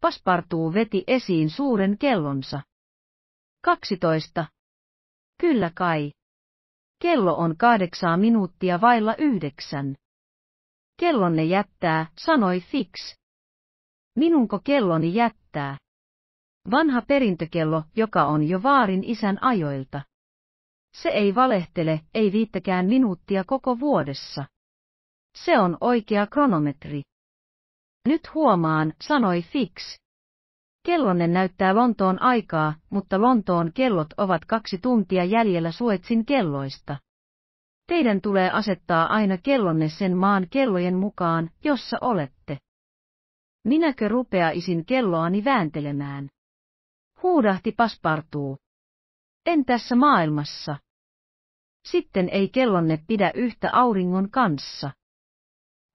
Paspartuu veti esiin suuren kellonsa. 12. Kyllä kai. Kello on kahdeksaa minuuttia vailla yhdeksän. Kellonne jättää, sanoi Fix. Minunko kelloni jättää? Vanha perintökello, joka on jo vaarin isän ajoilta. Se ei valehtele, ei viittäkään minuuttia koko vuodessa. Se on oikea kronometri. Nyt huomaan, sanoi Fix. Kellonne näyttää Lontoon aikaa, mutta Lontoon kellot ovat kaksi tuntia jäljellä Suetsin kelloista. Teidän tulee asettaa aina kellonne sen maan kellojen mukaan, jossa olette. Minäkö rupeaisin kelloani vääntelemään? Huudahti paspartuu. En tässä maailmassa. Sitten ei kellonne pidä yhtä auringon kanssa.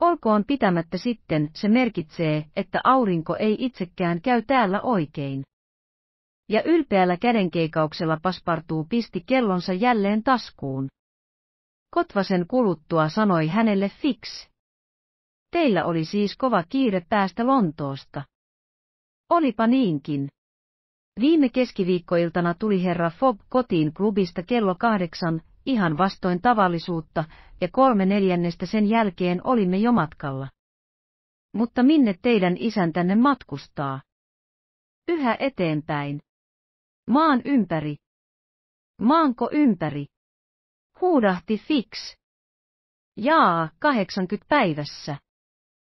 Olkoon pitämättä sitten, se merkitsee, että aurinko ei itsekään käy täällä oikein. Ja ylpeällä kädenkeikauksella paspartuu pisti kellonsa jälleen taskuun. Kotvasen kuluttua sanoi hänelle fiksi. Teillä oli siis kova kiire päästä Lontoosta. Olipa niinkin. Viime keskiviikkoiltana tuli herra Fogg kotiin klubista kello kahdeksan, ihan vastoin tavallisuutta, ja kolme neljännestä sen jälkeen olimme jo matkalla. Mutta minne teidän tänne matkustaa? Yhä eteenpäin. Maan ympäri. Maanko ympäri? Huudahti Fix. Jaa, 80 päivässä.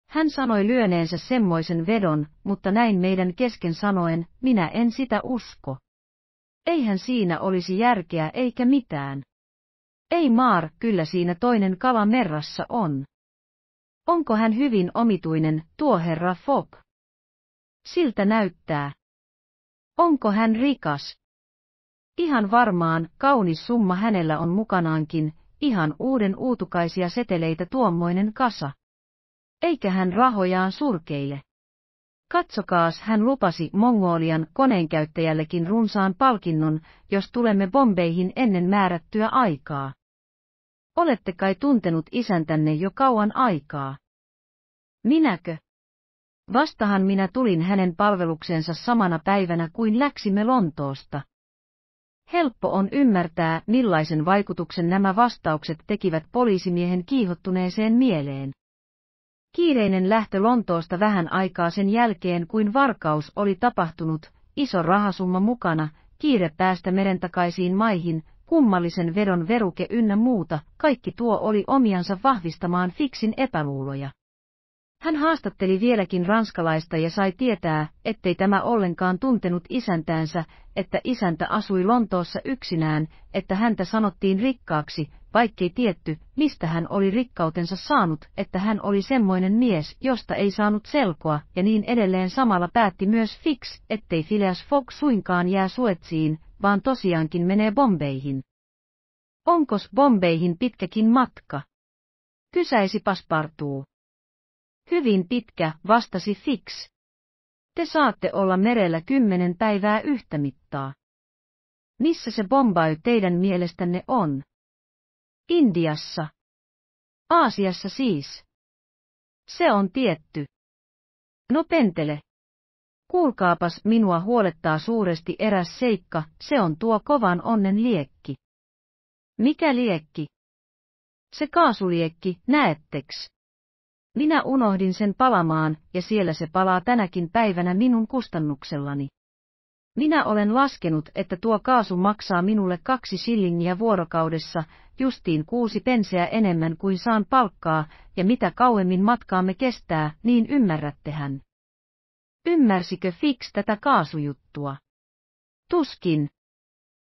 Hän sanoi lyöneensä semmoisen vedon, mutta näin meidän kesken sanoen, minä en sitä usko. Eihän siinä olisi järkeä eikä mitään. Ei maar, kyllä siinä toinen kala merrassa on. Onko hän hyvin omituinen, tuo herra Fogg? Siltä näyttää. Onko hän rikas? Ihan varmaan, kaunis summa hänellä on mukanaankin, ihan uuden uutukaisia seteleitä tuommoinen kasa eikä hän rahojaan surkeile. Katsokaas, hän lupasi Mongolian koneenkäyttäjällekin runsaan palkinnon, jos tulemme Bombeihin ennen määrättyä aikaa. Olette kai tuntenut isäntänne jo kauan aikaa. Minäkö? Vastahan minä tulin hänen palveluksensa samana päivänä kuin läksimme Lontoosta. Helppo on ymmärtää, millaisen vaikutuksen nämä vastaukset tekivät poliisimiehen kiihottuneeseen mieleen. Kiireinen lähtö Lontoosta vähän aikaa sen jälkeen, kuin varkaus oli tapahtunut, iso rahasumma mukana, kiire päästä merentakaisiin maihin, kummallisen vedon veruke ynnä muuta, kaikki tuo oli omiansa vahvistamaan Fiksin epäluuloja. Hän haastatteli vieläkin ranskalaista ja sai tietää, ettei tämä ollenkaan tuntenut isäntäänsä, että isäntä asui Lontoossa yksinään, että häntä sanottiin rikkaaksi, vaikkei tietty, mistä hän oli rikkautensa saanut, että hän oli semmoinen mies, josta ei saanut selkoa, ja niin edelleen samalla päätti myös Fix, ettei Phileas Fogg suinkaan jää Suetsiin, vaan tosiaankin menee Bombeihin. Onkos Bombeihin pitkäkin matka? Kysäisi Paspartuu. Hyvin pitkä, vastasi Fix. Te saatte olla merellä kymmenen päivää yhtä mittaa. Missä se Bombay teidän mielestänne on? Indiassa. Aasiassa siis. Se on tietty. No pentele. Kuulkaapas, minua huolettaa suuresti eräs seikka, se on tuo kovan onnen liekki. Mikä liekki? Se kaasuliekki, näetteks? Minä unohdin sen palamaan, ja siellä se palaa tänäkin päivänä minun kustannuksellani. Minä olen laskenut, että tuo kaasu maksaa minulle kaksi shillingiä vuorokaudessa, justiin kuusi penseä enemmän kuin saan palkkaa, ja mitä kauemmin matkaamme kestää, niin ymmärrättehän. Ymmärsikö Fix tätä kaasujuttua? Tuskin.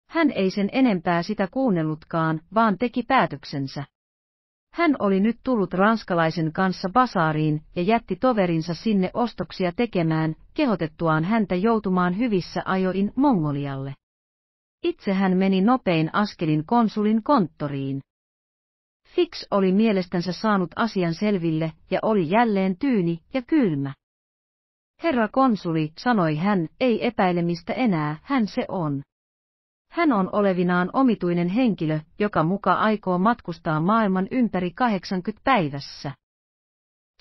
Hän ei sen enempää sitä kuunnellutkaan, vaan teki päätöksensä. Hän oli nyt tullut ranskalaisen kanssa basaariin ja jätti toverinsa sinne ostoksia tekemään, kehotettuaan häntä joutumaan hyvissä ajoin Mongolialle. Itse hän meni nopein askelin konsulin konttoriin. Fix oli mielestänsä saanut asian selville ja oli jälleen tyyni ja kylmä. Herra konsuli, sanoi hän, ei epäilemistä enää, hän se on. Hän on olevinaan omituinen henkilö, joka muka aikoo matkustaa maailman ympäri 80 päivässä.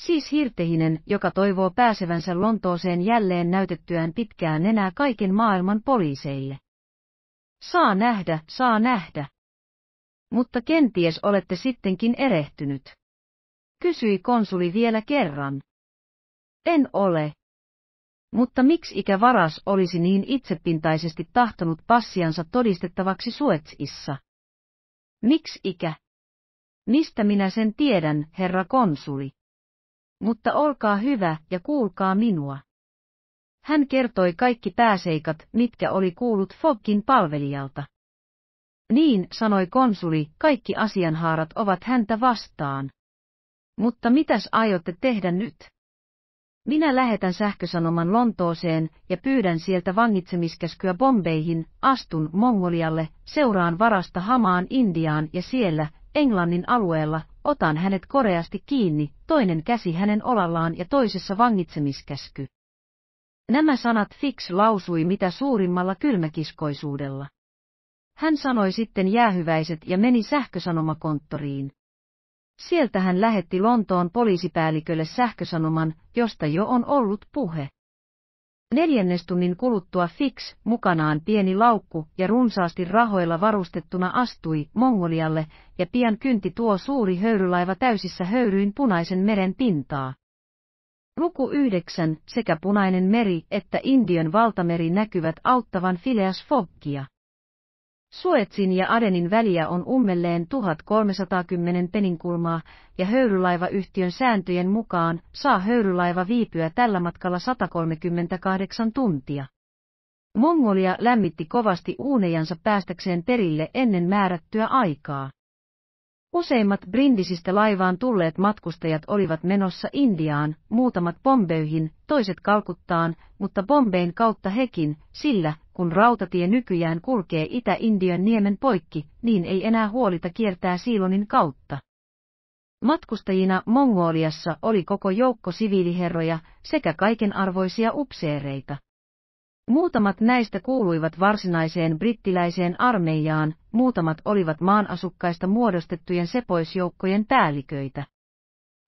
Siis hirtehinen, joka toivoo pääsevänsä Lontooseen jälleen näytettyään pitkään, nenää kaiken maailman poliiseille. Saa nähdä, saa nähdä. Mutta kenties olette sittenkin erehtynyt. Kysyi konsuli vielä kerran. En ole, mutta miksi ikä varas olisi niin itsepintaisesti tahtonut passiansa todistettavaksi Suetsissa? Miksi ikä? Mistä minä sen tiedän, herra konsuli? Mutta olkaa hyvä ja kuulkaa minua. Hän kertoi kaikki pääseikat, mitkä oli kuullut Fogkin palvelijalta. Niin, sanoi konsuli, kaikki asianhaarat ovat häntä vastaan. Mutta mitäs aiotte tehdä nyt? Minä lähetän sähkösanoman Lontooseen ja pyydän sieltä vangitsemiskäskyä Bombeihin, astun Mongolialle, seuraan varasta Hamaan Indiaan ja siellä, Englannin alueella, otan hänet koreasti kiinni, toinen käsi hänen olallaan ja toisessa vangitsemiskäsky. Nämä sanat Fix lausui mitä suurimmalla kylmäkiskoisuudella. Hän sanoi sitten jäähyväiset ja meni sähkösanomakonttoriin. Sieltä hän lähetti Lontoon poliisipäällikölle sähkösanoman, josta jo on ollut puhe. Neljännestunnin kuluttua Fix, mukanaan pieni laukku ja runsaasti rahoilla varustettuna astui Mongolialle, ja pian kynti tuo suuri höyrylaiva täysissä höyryin punaisen meren pintaa. Luku yhdeksän, sekä punainen meri että Indian valtameri näkyvät auttavan Phileas Foggia. Suetsin ja Adenin väliä on ummelleen 1310 peninkulmaa, ja höyrylaivayhtiön sääntöjen mukaan saa höyrylaiva viipyä tällä matkalla 138 tuntia. Mongolia lämmitti kovasti uunejansa päästäkseen perille ennen määrättyä aikaa. Useimmat Brindisistä laivaan tulleet matkustajat olivat menossa Indiaan, muutamat Bombeihin, toiset Kalkuttaan, mutta Bombein kautta hekin, sillä, kun rautatie nykyään kulkee Itä-Indian niemen poikki, niin ei enää huolita kiertää Siilonin kautta. Matkustajina Mongoliassa oli koko joukko siviiliherroja sekä kaikenarvoisia upseereita. Muutamat näistä kuuluivat varsinaiseen brittiläiseen armeijaan, muutamat olivat maanasukkaista muodostettujen sepoisjoukkojen päälliköitä.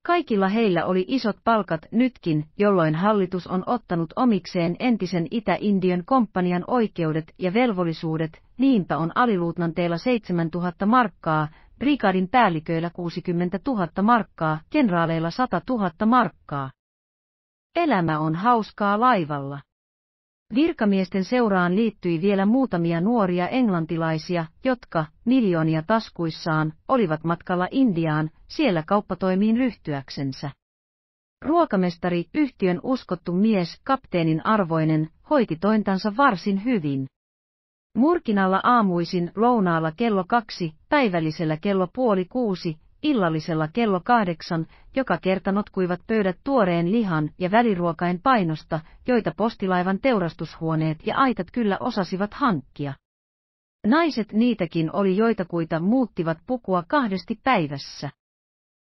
Kaikilla heillä oli isot palkat nytkin, jolloin hallitus on ottanut omikseen entisen Itä-Indian komppanian oikeudet ja velvollisuudet, niinpä on aliluutnanteilla 7000 markkaa, rikadin päälliköillä 60 000 markkaa, kenraaleilla 100 000 markkaa. Elämä on hauskaa laivalla. Virkamiesten seuraan liittyi vielä muutamia nuoria englantilaisia, jotka, miljoonia taskuissaan, olivat matkalla Indiaan, siellä kauppatoimiin ryhtyäksensä. Ruokamestari, yhtiön uskottu mies, kapteenin arvoinen, hoiti tointansa varsin hyvin. Murkinalla aamuisin, lounaalla kello kaksi, päivällisellä kello puoli kuusi, illallisella kello kahdeksan, joka kerta notkuivat pöydät tuoreen lihan ja väliruokain painosta, joita postilaivan teurastushuoneet ja aitat kyllä osasivat hankkia. Naiset niitäkin oli joitakuita muuttivat pukua kahdesti päivässä.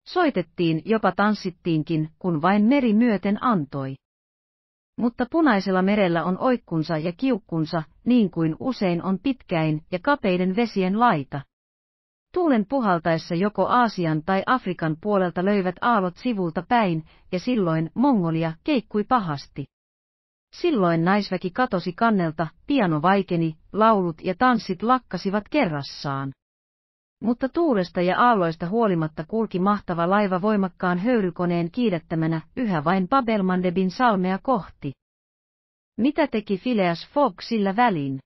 Soitettiin, jopa tanssittiinkin, kun vain meri myöten antoi. Mutta punaisella merellä on oikkunsa ja kiukkunsa, niin kuin usein on pitkäin ja kapeiden vesien laita. Tuulen puhaltaessa joko Aasian tai Afrikan puolelta löivät aallot sivulta päin, ja silloin Mongolia keikkui pahasti. Silloin naisväki katosi kannelta, piano vaikeni, laulut ja tanssit lakkasivat kerrassaan. Mutta tuulesta ja aalloista huolimatta kulki mahtava laiva voimakkaan höyrykoneen kiidättämänä yhä vain Babelmandebin salmea kohti. Mitä teki Phileas Fogg sillä välin?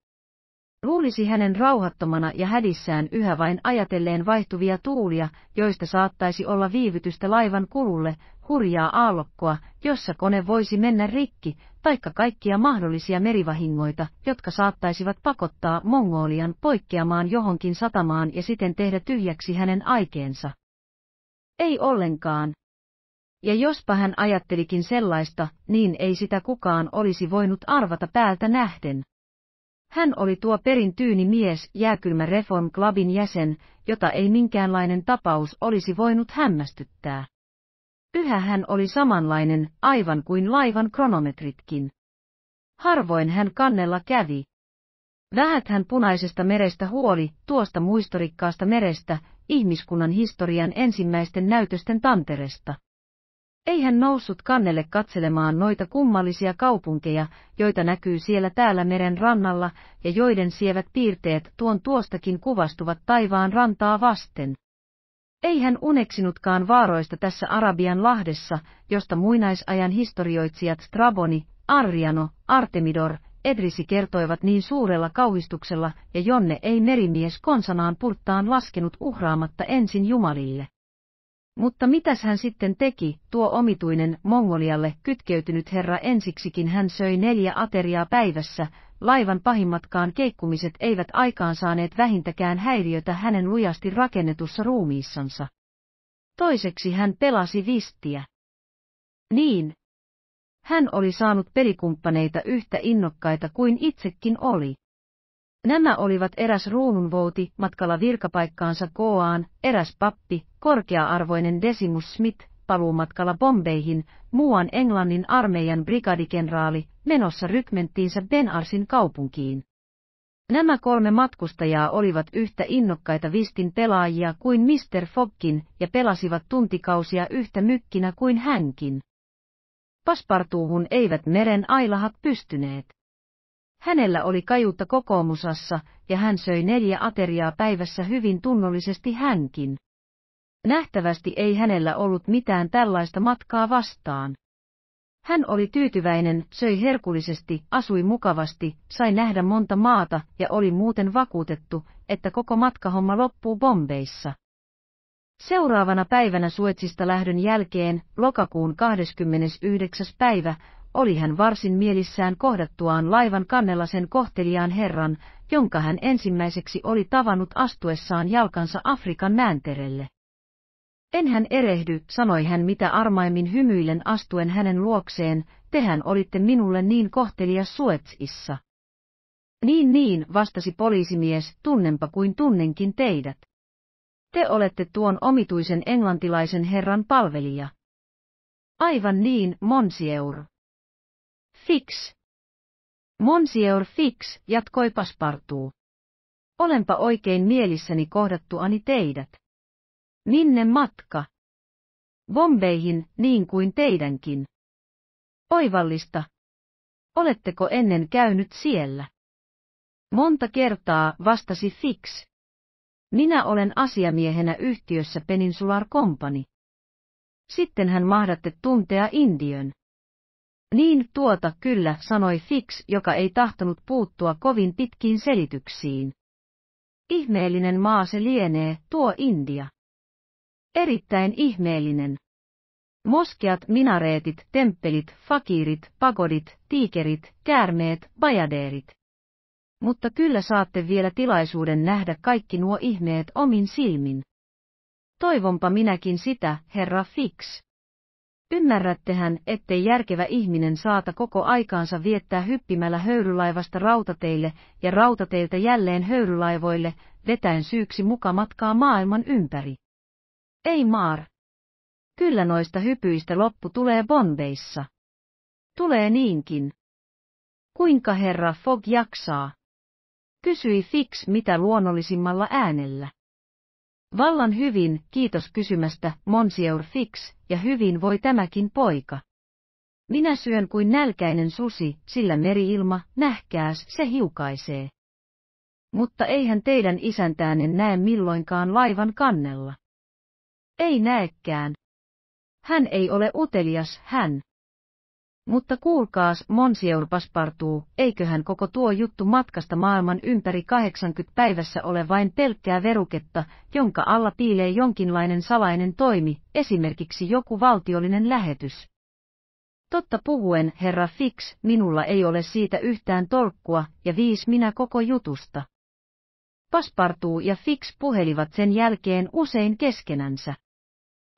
Luulisi hänen rauhattomana ja hädissään yhä vain ajatelleen vaihtuvia tuulia, joista saattaisi olla viivytystä laivan kululle, hurjaa aallokkoa, jossa kone voisi mennä rikki, taikka kaikkia mahdollisia merivahingoita, jotka saattaisivat pakottaa Mongolian poikkeamaan johonkin satamaan ja siten tehdä tyhjäksi hänen aikeensa. Ei ollenkaan. Ja jospa hän ajattelikin sellaista, niin ei sitä kukaan olisi voinut arvata päältä nähden. Hän oli tuo perin tyyni mies, jääkylmä Reform Clubin jäsen, jota ei minkäänlainen tapaus olisi voinut hämmästyttää. Yhä hän oli samanlainen, aivan kuin laivan kronometritkin. Harvoin hän kannella kävi. Vähät hän punaisesta merestä huoli, tuosta muistorikkaasta merestä, ihmiskunnan historian ensimmäisten näytösten tanteresta. Ei hän noussut kannelle katselemaan noita kummallisia kaupunkeja, joita näkyy siellä täällä meren rannalla ja joiden sievät piirteet tuon tuostakin kuvastuvat taivaan rantaa vasten. Ei hän uneksinutkaan vaaroista tässä Arabian lahdessa, josta muinaisajan historioitsijat Straboni, Arriano, Artemidor, Edrisi kertoivat niin suurella kauhistuksella ja jonne ei merimies konsanaan purttaan laskenut uhraamatta ensin Jumalille. Mutta mitäs hän sitten teki, tuo omituinen Mongolialle kytkeytynyt herra ensiksikin hän söi neljä ateriaa päivässä, laivan pahimmatkaan keikkumiset eivät aikaan saaneet vähintäkään häiriötä hänen lujasti rakennetussa ruumiissansa. Toiseksi hän pelasi vistiä. Niin. Hän oli saanut pelikumppaneita yhtä innokkaita kuin itsekin oli. Nämä olivat eräs ruununvouti matkalla virkapaikkaansa Koaan, eräs pappi, korkea-arvoinen Desimus Smith, paluumatkalla Bombeihin, muuan Englannin armeijan brigadikenraali, menossa rykmenttiinsä Benarsin kaupunkiin. Nämä kolme matkustajaa olivat yhtä innokkaita vistin pelaajia kuin Mr. Fogkin ja pelasivat tuntikausia yhtä mykkinä kuin hänkin. Paspartuuhun eivät meren ailahat pystyneet. Hänellä oli kajuutta kokoomusassa, ja hän söi neljä ateriaa päivässä hyvin tunnollisesti hänkin. Nähtävästi ei hänellä ollut mitään tällaista matkaa vastaan. Hän oli tyytyväinen, söi herkullisesti, asui mukavasti, sai nähdä monta maata ja oli muuten vakuutettu, että koko matkahomma loppuu Bombeissa. Seuraavana päivänä Suetsista lähdön jälkeen, lokakuun 29. päivä, oli hän varsin mielissään kohdattuaan laivan kannella sen kohteliaan herran, jonka hän ensimmäiseksi oli tavannut astuessaan jalkansa Afrikan määnterelle. hän erehdy, sanoi hän mitä armaimmin hymyillen astuen hänen luokseen, tehän olitte minulle niin kohtelia Suetsissa. Niin niin, vastasi poliisimies, tunnenpa kuin tunnenkin teidät. Te olette tuon omituisen englantilaisen herran palvelija. Aivan niin, monsieur. Fix. Monsieur Fix, jatkoi paspartuu. Olenpa oikein mielissäni kohdattuani teidät. Minne matka? Bombeihin, niin kuin teidänkin. Oivallista. Oletteko ennen käynyt siellä? Monta kertaa vastasi Fix. Minä olen asiamiehenä yhtiössä Peninsular Company. Sitten hän mahdatte tuntea Indiön. Niin tuota kyllä, sanoi Fix, joka ei tahtonut puuttua kovin pitkiin selityksiin. Ihmeellinen maa se lienee, tuo India. Erittäin ihmeellinen. Moskeat, minareetit, temppelit, fakirit, pagodit, tiikerit, käärmeet, bajadeerit. Mutta kyllä saatte vielä tilaisuuden nähdä kaikki nuo ihmeet omin silmin. Toivonpa minäkin sitä, herra Fix. Ymmärrättehän, ettei järkevä ihminen saata koko aikaansa viettää hyppimällä höyrylaivasta rautateille ja rautateiltä jälleen höyrylaivoille, vetäen syyksi muka matkaa maailman ympäri. Ei maar. Kyllä noista hypyistä loppu tulee Bombeissa. Tulee niinkin. Kuinka herra Fogg jaksaa? Kysyi Fix mitä luonnollisimmalla äänellä. Vallan hyvin, kiitos kysymästä, Monsieur Fix, ja hyvin voi tämäkin poika. Minä syön kuin nälkäinen susi, sillä meriilma, nähkääs, se hiukaisee. Mutta eihän teidän isäntäänne näe milloinkaan laivan kannella. Ei näekään. Hän ei ole utelias, hän. Mutta kuulkaas, Monsieur Paspartuu, eiköhän koko tuo juttu matkasta maailman ympäri 80 päivässä ole vain pelkkää veruketta, jonka alla piilee jonkinlainen salainen toimi, esimerkiksi joku valtiollinen lähetys. Totta puhuen, herra Fix, minulla ei ole siitä yhtään tolkkua, ja viis minä koko jutusta. Paspartuu ja Fix puhelivat sen jälkeen usein keskenänsä.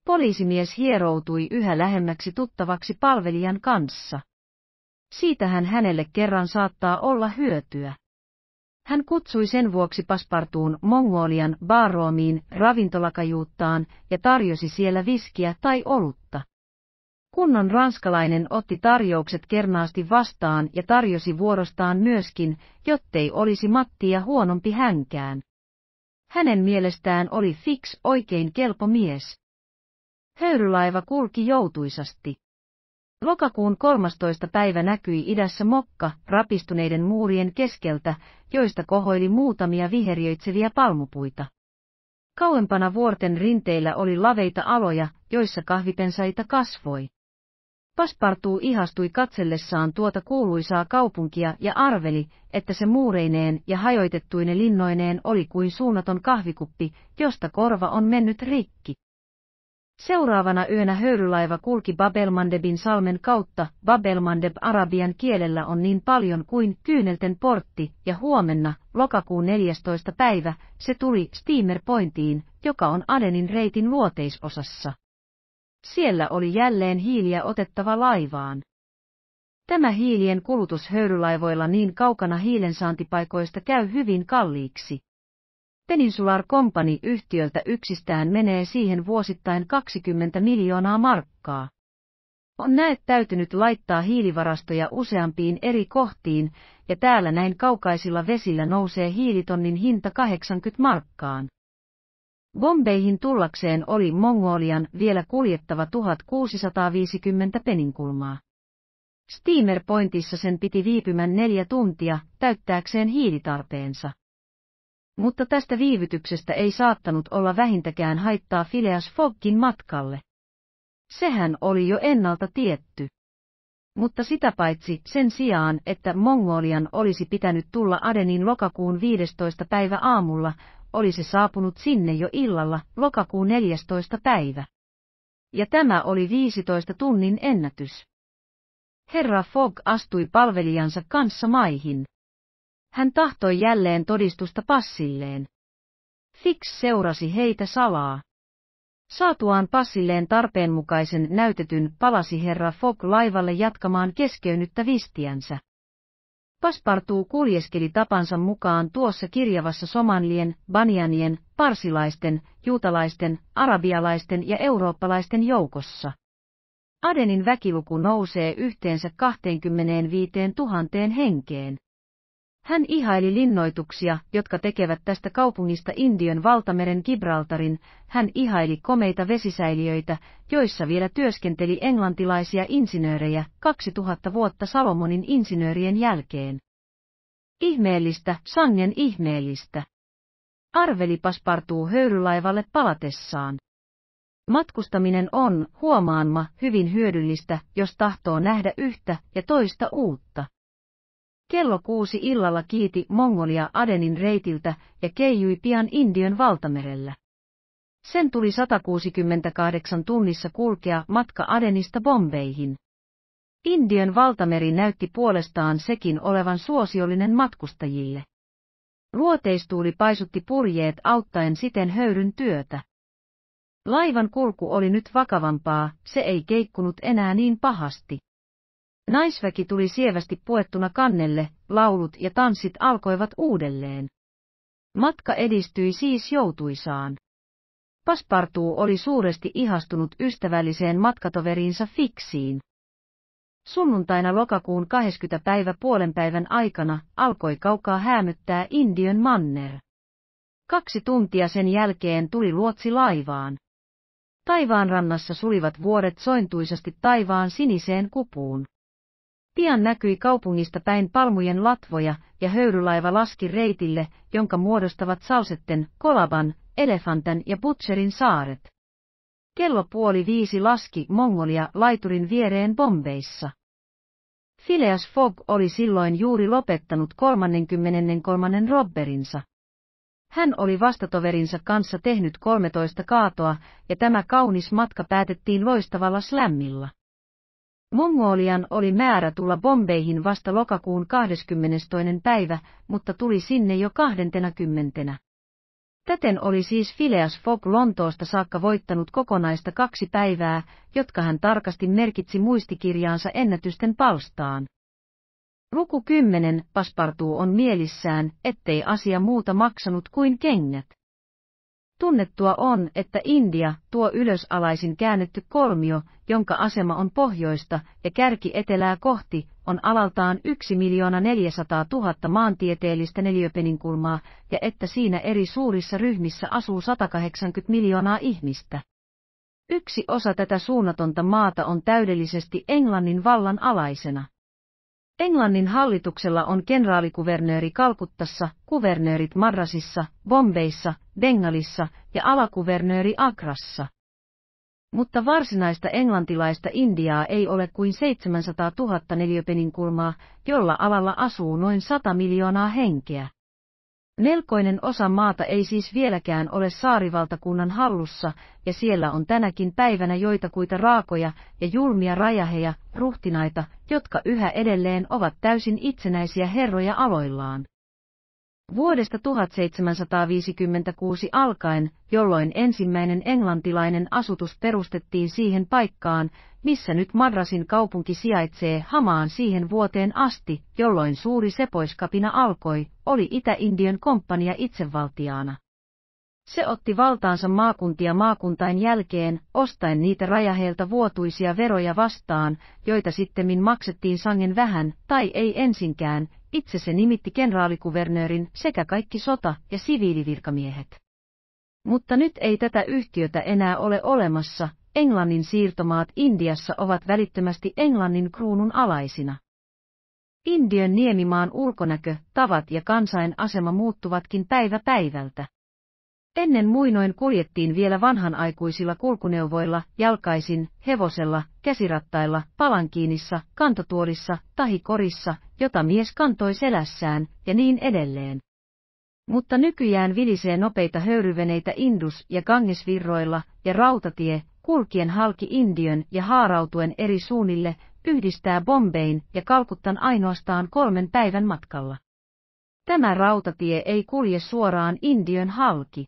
Poliisimies hieroutui yhä lähemmäksi tuttavaksi palvelijan kanssa. Siitähän hänelle kerran saattaa olla hyötyä. Hän kutsui sen vuoksi paspartuun Mongolian baaroomiin ravintolakajuuttaan ja tarjosi siellä viskiä tai olutta. Kunnon ranskalainen otti tarjoukset kernaasti vastaan ja tarjosi vuorostaan myöskin, jottei olisi Mattia huonompi hänkään. Hänen mielestään oli Fix oikein kelpo mies. Höyrylaiva kulki joutuisasti. Lokakuun 13. päivä näkyi idässä mokka rapistuneiden muurien keskeltä, joista kohoili muutamia viheriöitseviä palmupuita. Kauempana vuorten rinteillä oli laveita aloja, joissa kahvipensaita kasvoi. Paspartuu ihastui katsellessaan tuota kuuluisaa kaupunkia ja arveli, että se muureineen ja hajoitettuine linnoineen oli kuin suunnaton kahvikuppi, josta korva on mennyt rikki. Seuraavana yönä höyrylaiva kulki Babelmandebin salmen kautta, Babelmandeb arabian kielellä on niin paljon kuin kyynelten portti, ja huomenna, lokakuun 14. päivä, se tuli Steamer Pointiin, joka on Adenin reitin luoteisosassa. Siellä oli jälleen hiiliä otettava laivaan. Tämä hiilien kulutus höyrylaivoilla niin kaukana hiilensaantipaikoista käy hyvin kalliiksi. Peninsular Company yhtiöltä yksistään menee siihen vuosittain 20 miljoonaa markkaa. On näet täytynyt laittaa hiilivarastoja useampiin eri kohtiin, ja täällä näin kaukaisilla vesillä nousee hiilitonnin hinta 80 markkaan. Bombeihin tullakseen oli Mongolian vielä kuljettava 1650 peninkulmaa. Steamer Pointissa sen piti viipymän neljä tuntia, täyttääkseen hiilitarpeensa. Mutta tästä viivytyksestä ei saattanut olla vähintäkään haittaa Phileas Foggin matkalle. Sehän oli jo ennalta tietty. Mutta sitä paitsi sen sijaan, että Mongolian olisi pitänyt tulla Adenin lokakuun 15. päivä aamulla, oli se saapunut sinne jo illalla, lokakuun 14. päivä. Ja tämä oli 15 tunnin ennätys. Herra Fogg astui palvelijansa kanssa maihin. Hän tahtoi jälleen todistusta passilleen. Fix seurasi heitä salaa. Saatuaan passilleen tarpeenmukaisen näytetyn palasi herra Fogg laivalle jatkamaan keskeynyttä vistiänsä. Paspartuu kuljeskeli tapansa mukaan tuossa kirjavassa somanlien, banianien, parsilaisten, juutalaisten, arabialaisten ja eurooppalaisten joukossa. Adenin väkiluku nousee yhteensä 25 000 henkeen. Hän ihaili linnoituksia, jotka tekevät tästä kaupungista Indian valtameren Gibraltarin, hän ihaili komeita vesisäiliöitä, joissa vielä työskenteli englantilaisia insinöörejä 2000 vuotta Salomonin insinöörien jälkeen. Ihmeellistä, sangen ihmeellistä. Arveli paspartuu höyrylaivalle palatessaan. Matkustaminen on, huomaanma, hyvin hyödyllistä, jos tahtoo nähdä yhtä ja toista uutta. Kello kuusi illalla kiiti Mongolia Adenin reitiltä ja keijui pian Indian valtamerellä. Sen tuli 168 tunnissa kulkea matka Adenista Bombeihin. Indian valtameri näytti puolestaan sekin olevan suosiollinen matkustajille. Luoteistuuli paisutti purjeet auttaen siten höyryn työtä. Laivan kulku oli nyt vakavampaa, se ei keikkunut enää niin pahasti. Naisväki tuli sievästi puettuna kannelle, laulut ja tanssit alkoivat uudelleen. Matka edistyi siis joutuisaan. Paspartuu oli suuresti ihastunut ystävälliseen matkatoveriinsa Fiksiin. Sunnuntaina lokakuun 20. päivä puolen päivän aikana alkoi kaukaa häämyttää Indian manner. Kaksi tuntia sen jälkeen tuli luotsi laivaan. Taivaan rannassa sulivat vuoret sointuisasti taivaan siniseen kupuun. Pian näkyi kaupungista päin palmujen latvoja, ja höyrylaiva laski reitille, jonka muodostavat Sausetten, Kolaban, Elefantan ja Butcherin saaret. Kello puoli viisi laski Mongolia laiturin viereen Bombeissa. Phileas Fogg oli silloin juuri lopettanut 33. robberinsa. Hän oli vastatoverinsa kanssa tehnyt 13 kaatoa, ja tämä kaunis matka päätettiin loistavalla slämmillä. Mongolian oli määrä tulla Bombeihin vasta lokakuun 22. päivä, mutta tuli sinne jo 20. Täten oli siis Phileas Fogg Lontoosta saakka voittanut kokonaista kaksi päivää, jotka hän tarkasti merkitsi muistikirjaansa ennätysten palstaan. Luku 10 Paspartuu on mielissään, ettei asia muuta maksanut kuin kengät. Tunnettua on, että India, tuo ylösalaisin käännetty kolmio, jonka asema on pohjoista ja kärki etelää kohti, on alaltaan 1 400 000 maantieteellistä neliöpeninkulmaa ja että siinä eri suurissa ryhmissä asuu 180 miljoonaa ihmistä. Yksi osa tätä suunnatonta maata on täydellisesti Englannin vallan alaisena. Englannin hallituksella on kenraalikuvernööri Kalkuttassa, kuvernöörit Madrasissa, Bombeissa, Bengalissa ja alakuvernööri Akrassa. Mutta varsinaista englantilaista Indiaa ei ole kuin 700 000 neliöpeninkulmaa, jolla alalla asuu noin 100 miljoonaa henkeä. Melkoinen osa maata ei siis vieläkään ole saarivaltakunnan hallussa, ja siellä on tänäkin päivänä joitakuita raakoja ja julmia rajaheja, ruhtinaita, jotka yhä edelleen ovat täysin itsenäisiä herroja aloillaan. Vuodesta 1756 alkaen, jolloin ensimmäinen englantilainen asutus perustettiin siihen paikkaan, missä nyt Madrasin kaupunki sijaitsee Hamaan siihen vuoteen asti, jolloin suuri sepoiskapina alkoi, oli Itä-Indian komppania itsevaltiaana. Se otti valtaansa maakuntia maakuntain jälkeen, ostaen niitä rajaheilta vuotuisia veroja vastaan, joita sittemmin maksettiin sangen vähän, tai ei ensinkään, itse se nimitti kenraalikuvernöörin sekä kaikki sota- ja siviilivirkamiehet. Mutta nyt ei tätä yhtiötä enää ole olemassa, Englannin siirtomaat Indiassa ovat välittömästi Englannin kruunun alaisina. Indian niemimaan ulkonäkö, tavat ja kansain asema muuttuvatkin päivä päivältä. Ennen muinoin kuljettiin vielä vanhanaikuisilla kulkuneuvoilla, jalkaisin, hevosella, käsirattailla, palankiinissa, kantotuolissa, tahikorissa, jota mies kantoi selässään, ja niin edelleen. Mutta nykyään vilisee nopeita höyryveneitä Indus- ja Gangesvirroilla, ja rautatie, kulkien halki Indiön ja haarautuen eri suunnille, yhdistää Bombein ja Kalkuttan ainoastaan kolmen päivän matkalla. Tämä rautatie ei kulje suoraan Indiön halki.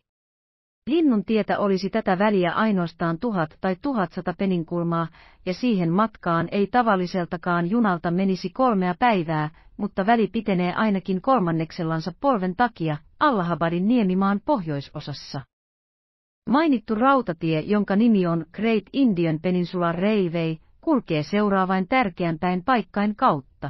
Linnun tietä olisi tätä väliä ainoastaan tuhat tai tuhatsata peninkulmaa, ja siihen matkaan ei tavalliseltakaan junalta menisi kolmea päivää, mutta väli pitenee ainakin kolmanneksellansa polven takia Allahabadin niemimaan pohjoisosassa. Mainittu rautatie, jonka nimi on Great Indian Peninsula Railway, kulkee seuraavain tärkeän päin paikkain kautta.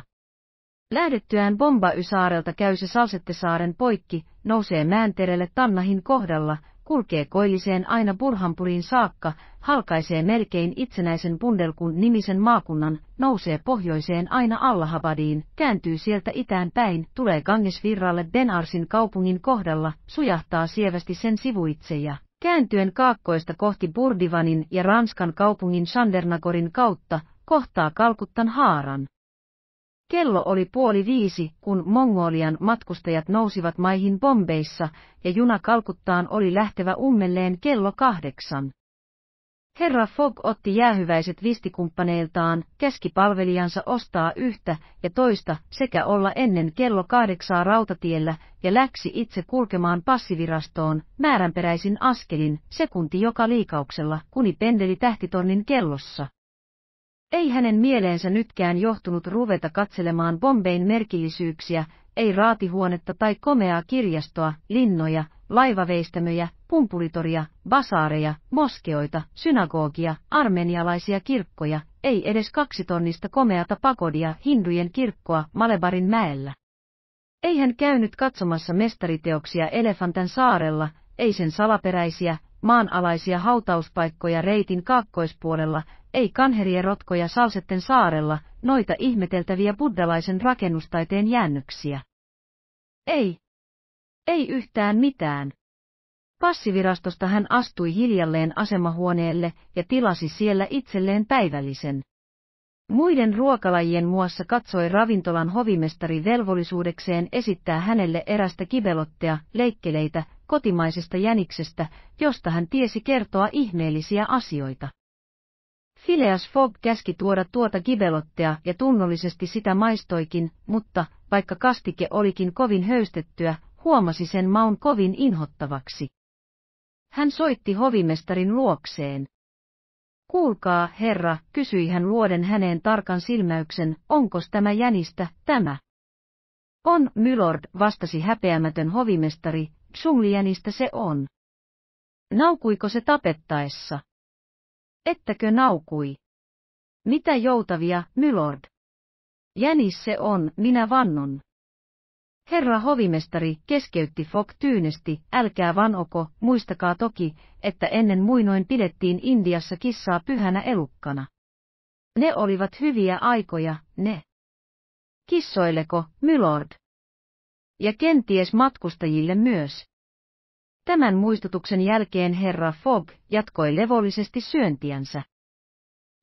Lähdettyään Bombaysaarelta käy se Salsettesaaren poikki, nousee Määnterelle Tannahin kohdalla, kulkee koilliseen aina Burhanpuriin saakka, halkaisee melkein itsenäisen Bundelkun nimisen maakunnan, nousee pohjoiseen aina Allahabadiin, kääntyy sieltä itään päin, tulee Gangesvirralle Benarsin kaupungin kohdalla, sujahtaa sievästi sen sivuitse ja kääntyen kaakkoista kohti Burdivanin ja Ranskan kaupungin Sandernakorin kautta, kohtaa Kalkuttan haaran. Kello oli puoli viisi, kun Mongolian matkustajat nousivat maihin Bombeissa, ja juna Kalkuttaan oli lähtevä ummelleen kello kahdeksan. Herra Fogg otti jäähyväiset vistikumppaneiltaan, palvelijansa ostaa yhtä ja toista sekä olla ennen kello kahdeksaa rautatiellä ja läksi itse kulkemaan passivirastoon, määränperäisin askelin, sekunti joka liikauksella, kuni pendeli tähtitornin kellossa. Ei hänen mieleensä nytkään johtunut ruveta katselemaan Bombein merkillisyyksiä, ei raatihuonetta tai komeaa kirjastoa, linnoja, laivaveistämöjä, pumpulitoria, basaareja, moskeoita, synagogia, armenialaisia kirkkoja, ei edes kaksitonnista komeata pakodia hindujen kirkkoa Malebarin mäellä. Ei hän käynyt katsomassa mestariteoksia Elefantan saarella, ei sen salaperäisiä, maanalaisia hautauspaikkoja reitin kaakkoispuolella, ei kanherien rotkoja Salsetten saarella, noita ihmeteltäviä buddalaisen rakennustaiteen jäännöksiä. Ei. Ei yhtään mitään. Passivirastosta hän astui hiljalleen asemahuoneelle ja tilasi siellä itselleen päivällisen. Muiden ruokalajien muassa katsoi ravintolan hovimestari velvollisuudekseen esittää hänelle erästä kibelottea, leikkeleitä, kotimaisesta jäniksestä, josta hän tiesi kertoa ihmeellisiä asioita. Phileas Fogg käski tuoda tuota kibelottea ja tunnollisesti sitä maistoikin, mutta, vaikka kastike olikin kovin höystettyä, huomasi sen maun kovin inhottavaksi. Hän soitti hovimestarin luokseen. Kuulkaa, herra, kysyi hän luoden häneen tarkan silmäyksen, "onko tämä jänistä, tämä? On, mylord, vastasi häpeämätön hovimestari, Zunglijänistä se on. Naukuiko se tapettaessa? Ettäkö naukui? Mitä joutavia, mylord? Jänis se on, minä vannon. Herra hovimestari keskeytti fok tyynesti, älkää vanoko, muistakaa toki, että ennen muinoin pidettiin Indiassa kissaa pyhänä elukkana. Ne olivat hyviä aikoja, ne. Kissoileko, mylord? Ja kenties matkustajille myös. Tämän muistutuksen jälkeen herra Fogg jatkoi levollisesti syöntiänsä.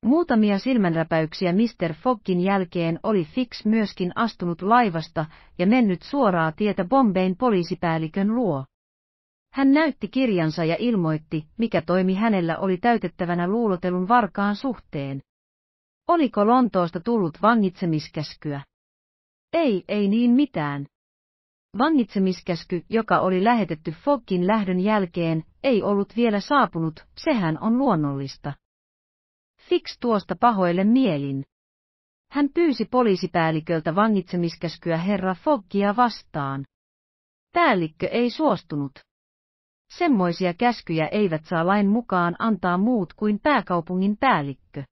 Muutamia silmänräpäyksiä Mr. Foggin jälkeen oli Fix myöskin astunut laivasta ja mennyt suoraa tietä bombein poliisipäällikön luo. Hän näytti kirjansa ja ilmoitti, mikä toimi hänellä oli täytettävänä luulotelun varkaan suhteen. Oliko Lontoosta tullut vangitsemiskäskyä? Ei, ei niin mitään. Vangitsemiskäsky, joka oli lähetetty Fokkin lähdön jälkeen, ei ollut vielä saapunut, sehän on luonnollista. Fix tuosta pahoille mielin. Hän pyysi poliisipäälliköltä vangitsemiskäskyä herra Foggia vastaan. Päällikkö ei suostunut. Semmoisia käskyjä eivät saa lain mukaan antaa muut kuin pääkaupungin päällikkö.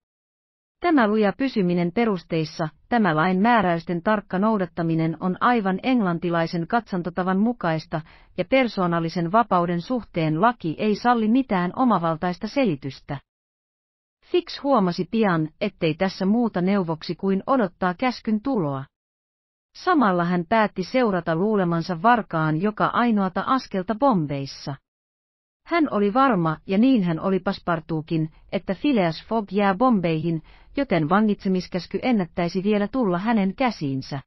Tämä luja pysyminen perusteissa, tämä lain määräysten tarkka noudattaminen on aivan englantilaisen katsantotavan mukaista, ja persoonallisen vapauden suhteen laki ei salli mitään omavaltaista selitystä. Fix huomasi pian, ettei tässä muuta neuvoksi kuin odottaa käskyn tuloa. Samalla hän päätti seurata luulemansa varkaan joka ainoata askelta bombeissa. Hän oli varma, ja niin hän oli paspartuukin, että Phileas Fogg jää Bombeihin, joten vangitsemiskäsky ennättäisi vielä tulla hänen käsiinsä.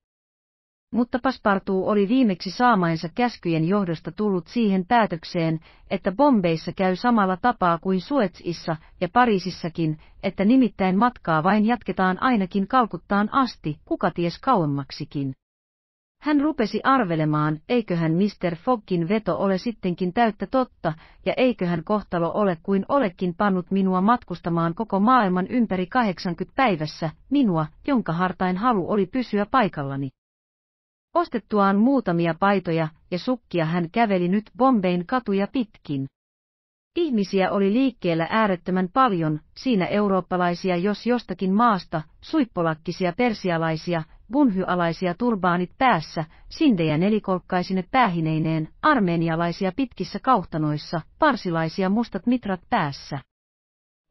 Mutta Paspartuu oli viimeksi saamainsa käskyjen johdosta tullut siihen päätökseen, että Bombeissa käy samalla tapaa kuin Suetsissa ja Pariisissakin, että nimittäin matkaa vain jatketaan ainakin kalkuttaan asti, kuka ties kauemmaksikin. Hän rupesi arvelemaan, eiköhän Mr. Foggin veto ole sittenkin täyttä totta, ja eiköhän kohtalo ole kuin olekin pannut minua matkustamaan koko maailman ympäri 80 päivässä, minua, jonka hartain halu oli pysyä paikallani. Ostettuaan muutamia paitoja ja sukkia hän käveli nyt Bombein katuja pitkin. Ihmisiä oli liikkeellä äärettömän paljon, siinä eurooppalaisia jos jostakin maasta, suippolakkisia persialaisia, bunhyalaisia turbaanit päässä, sindejä nelikolkkaisine päähineineen, armenialaisia pitkissä kauhtanoissa, parsilaisia mustat mitrat päässä.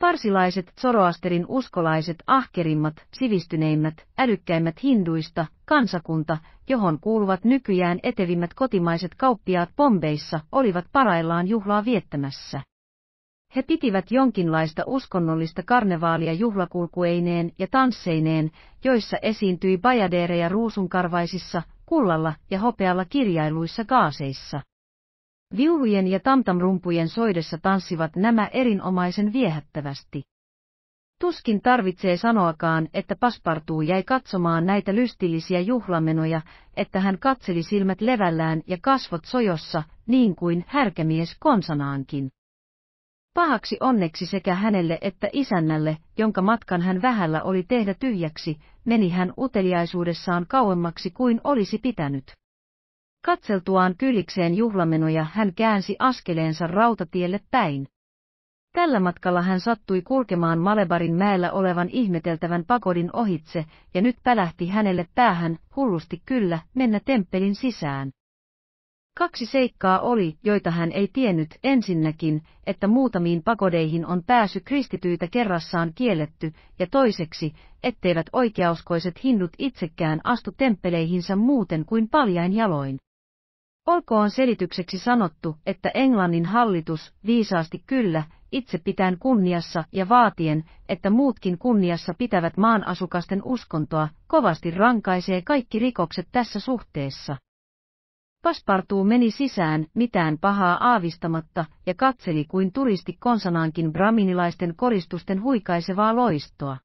Parsilaiset Zoroasterin uskolaiset ahkerimmat, sivistyneimmät, älykkäimmät hinduista, kansakunta, johon kuuluvat nykyään etevimmät kotimaiset kauppiaat Pombeissa, olivat paraillaan juhlaa viettämässä. He pitivät jonkinlaista uskonnollista karnevaalia juhlakulkueineen ja tansseineen, joissa esiintyi bajadeereja ruusunkarvaisissa, kullalla ja hopealla kirjailuissa kaaseissa. Viuhujen ja tamtamrumpujen soidessa tanssivat nämä erinomaisen viehättävästi. Tuskin tarvitsee sanoakaan, että Paspartu jäi katsomaan näitä lystillisiä juhlamenoja, että hän katseli silmät levällään ja kasvot sojossa, niin kuin härkämies konsanaankin. Pahaksi onneksi sekä hänelle että isännälle, jonka matkan hän vähällä oli tehdä tyhjäksi, meni hän uteliaisuudessaan kauemmaksi kuin olisi pitänyt. Katseltuaan kylikseen juhlamenoja hän käänsi askeleensa rautatielle päin. Tällä matkalla hän sattui kulkemaan Malebarin mäellä olevan ihmeteltävän pakodin ohitse, ja nyt pälähti hänelle päähän, hullusti kyllä, mennä temppelin sisään. Kaksi seikkaa oli, joita hän ei tiennyt ensinnäkin, että muutamiin pakodeihin on pääsy kristityitä kerrassaan kielletty, ja toiseksi, etteivät oikeauskoiset hindut itsekään astu temppeleihinsä muuten kuin paljain jaloin. Olkoon selitykseksi sanottu, että Englannin hallitus, viisaasti kyllä, itse pitäen kunniassa ja vaatien, että muutkin kunniassa pitävät maan asukasten uskontoa, kovasti rankaisee kaikki rikokset tässä suhteessa. Paspartuu meni sisään mitään pahaa aavistamatta ja katseli kuin turisti konsanaankin braminilaisten koristusten huikaisevaa loistoa.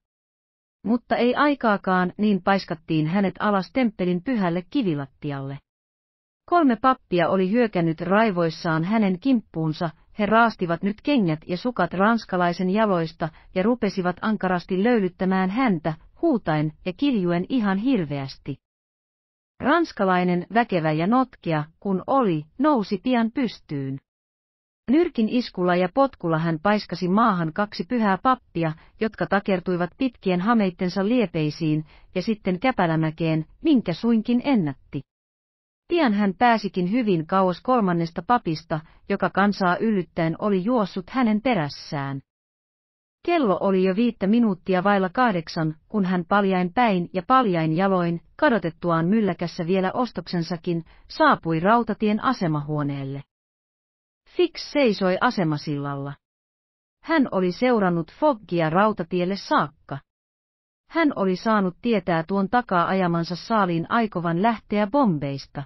Mutta ei aikaakaan niin paiskattiin hänet alas temppelin pyhälle kivilattialle. Kolme pappia oli hyökännyt raivoissaan hänen kimppuunsa, he raastivat nyt kengät ja sukat ranskalaisen jaloista ja rupesivat ankarasti löylyttämään häntä, huutaen ja kiljuen ihan hirveästi. Ranskalainen väkevä ja notkea, kun oli, nousi pian pystyyn. Nyrkin iskulla ja potkulla hän paiskasi maahan kaksi pyhää pappia, jotka takertuivat pitkien hameittensa liepeisiin, ja sitten käpälämäkeen, minkä suinkin ennätti. Pian hän pääsikin hyvin kauas kolmannesta papista, joka kansaa yllyttäen oli juossut hänen perässään. Kello oli jo viittä minuuttia vailla kahdeksan, kun hän paljain päin ja paljain jaloin, kadotettuaan mylläkässä vielä ostoksensakin, saapui rautatien asemahuoneelle. Fix seisoi asemasillalla. Hän oli seurannut Foggia rautatielle saakka. Hän oli saanut tietää tuon takaa ajamansa saaliin aikovan lähteä bombeista.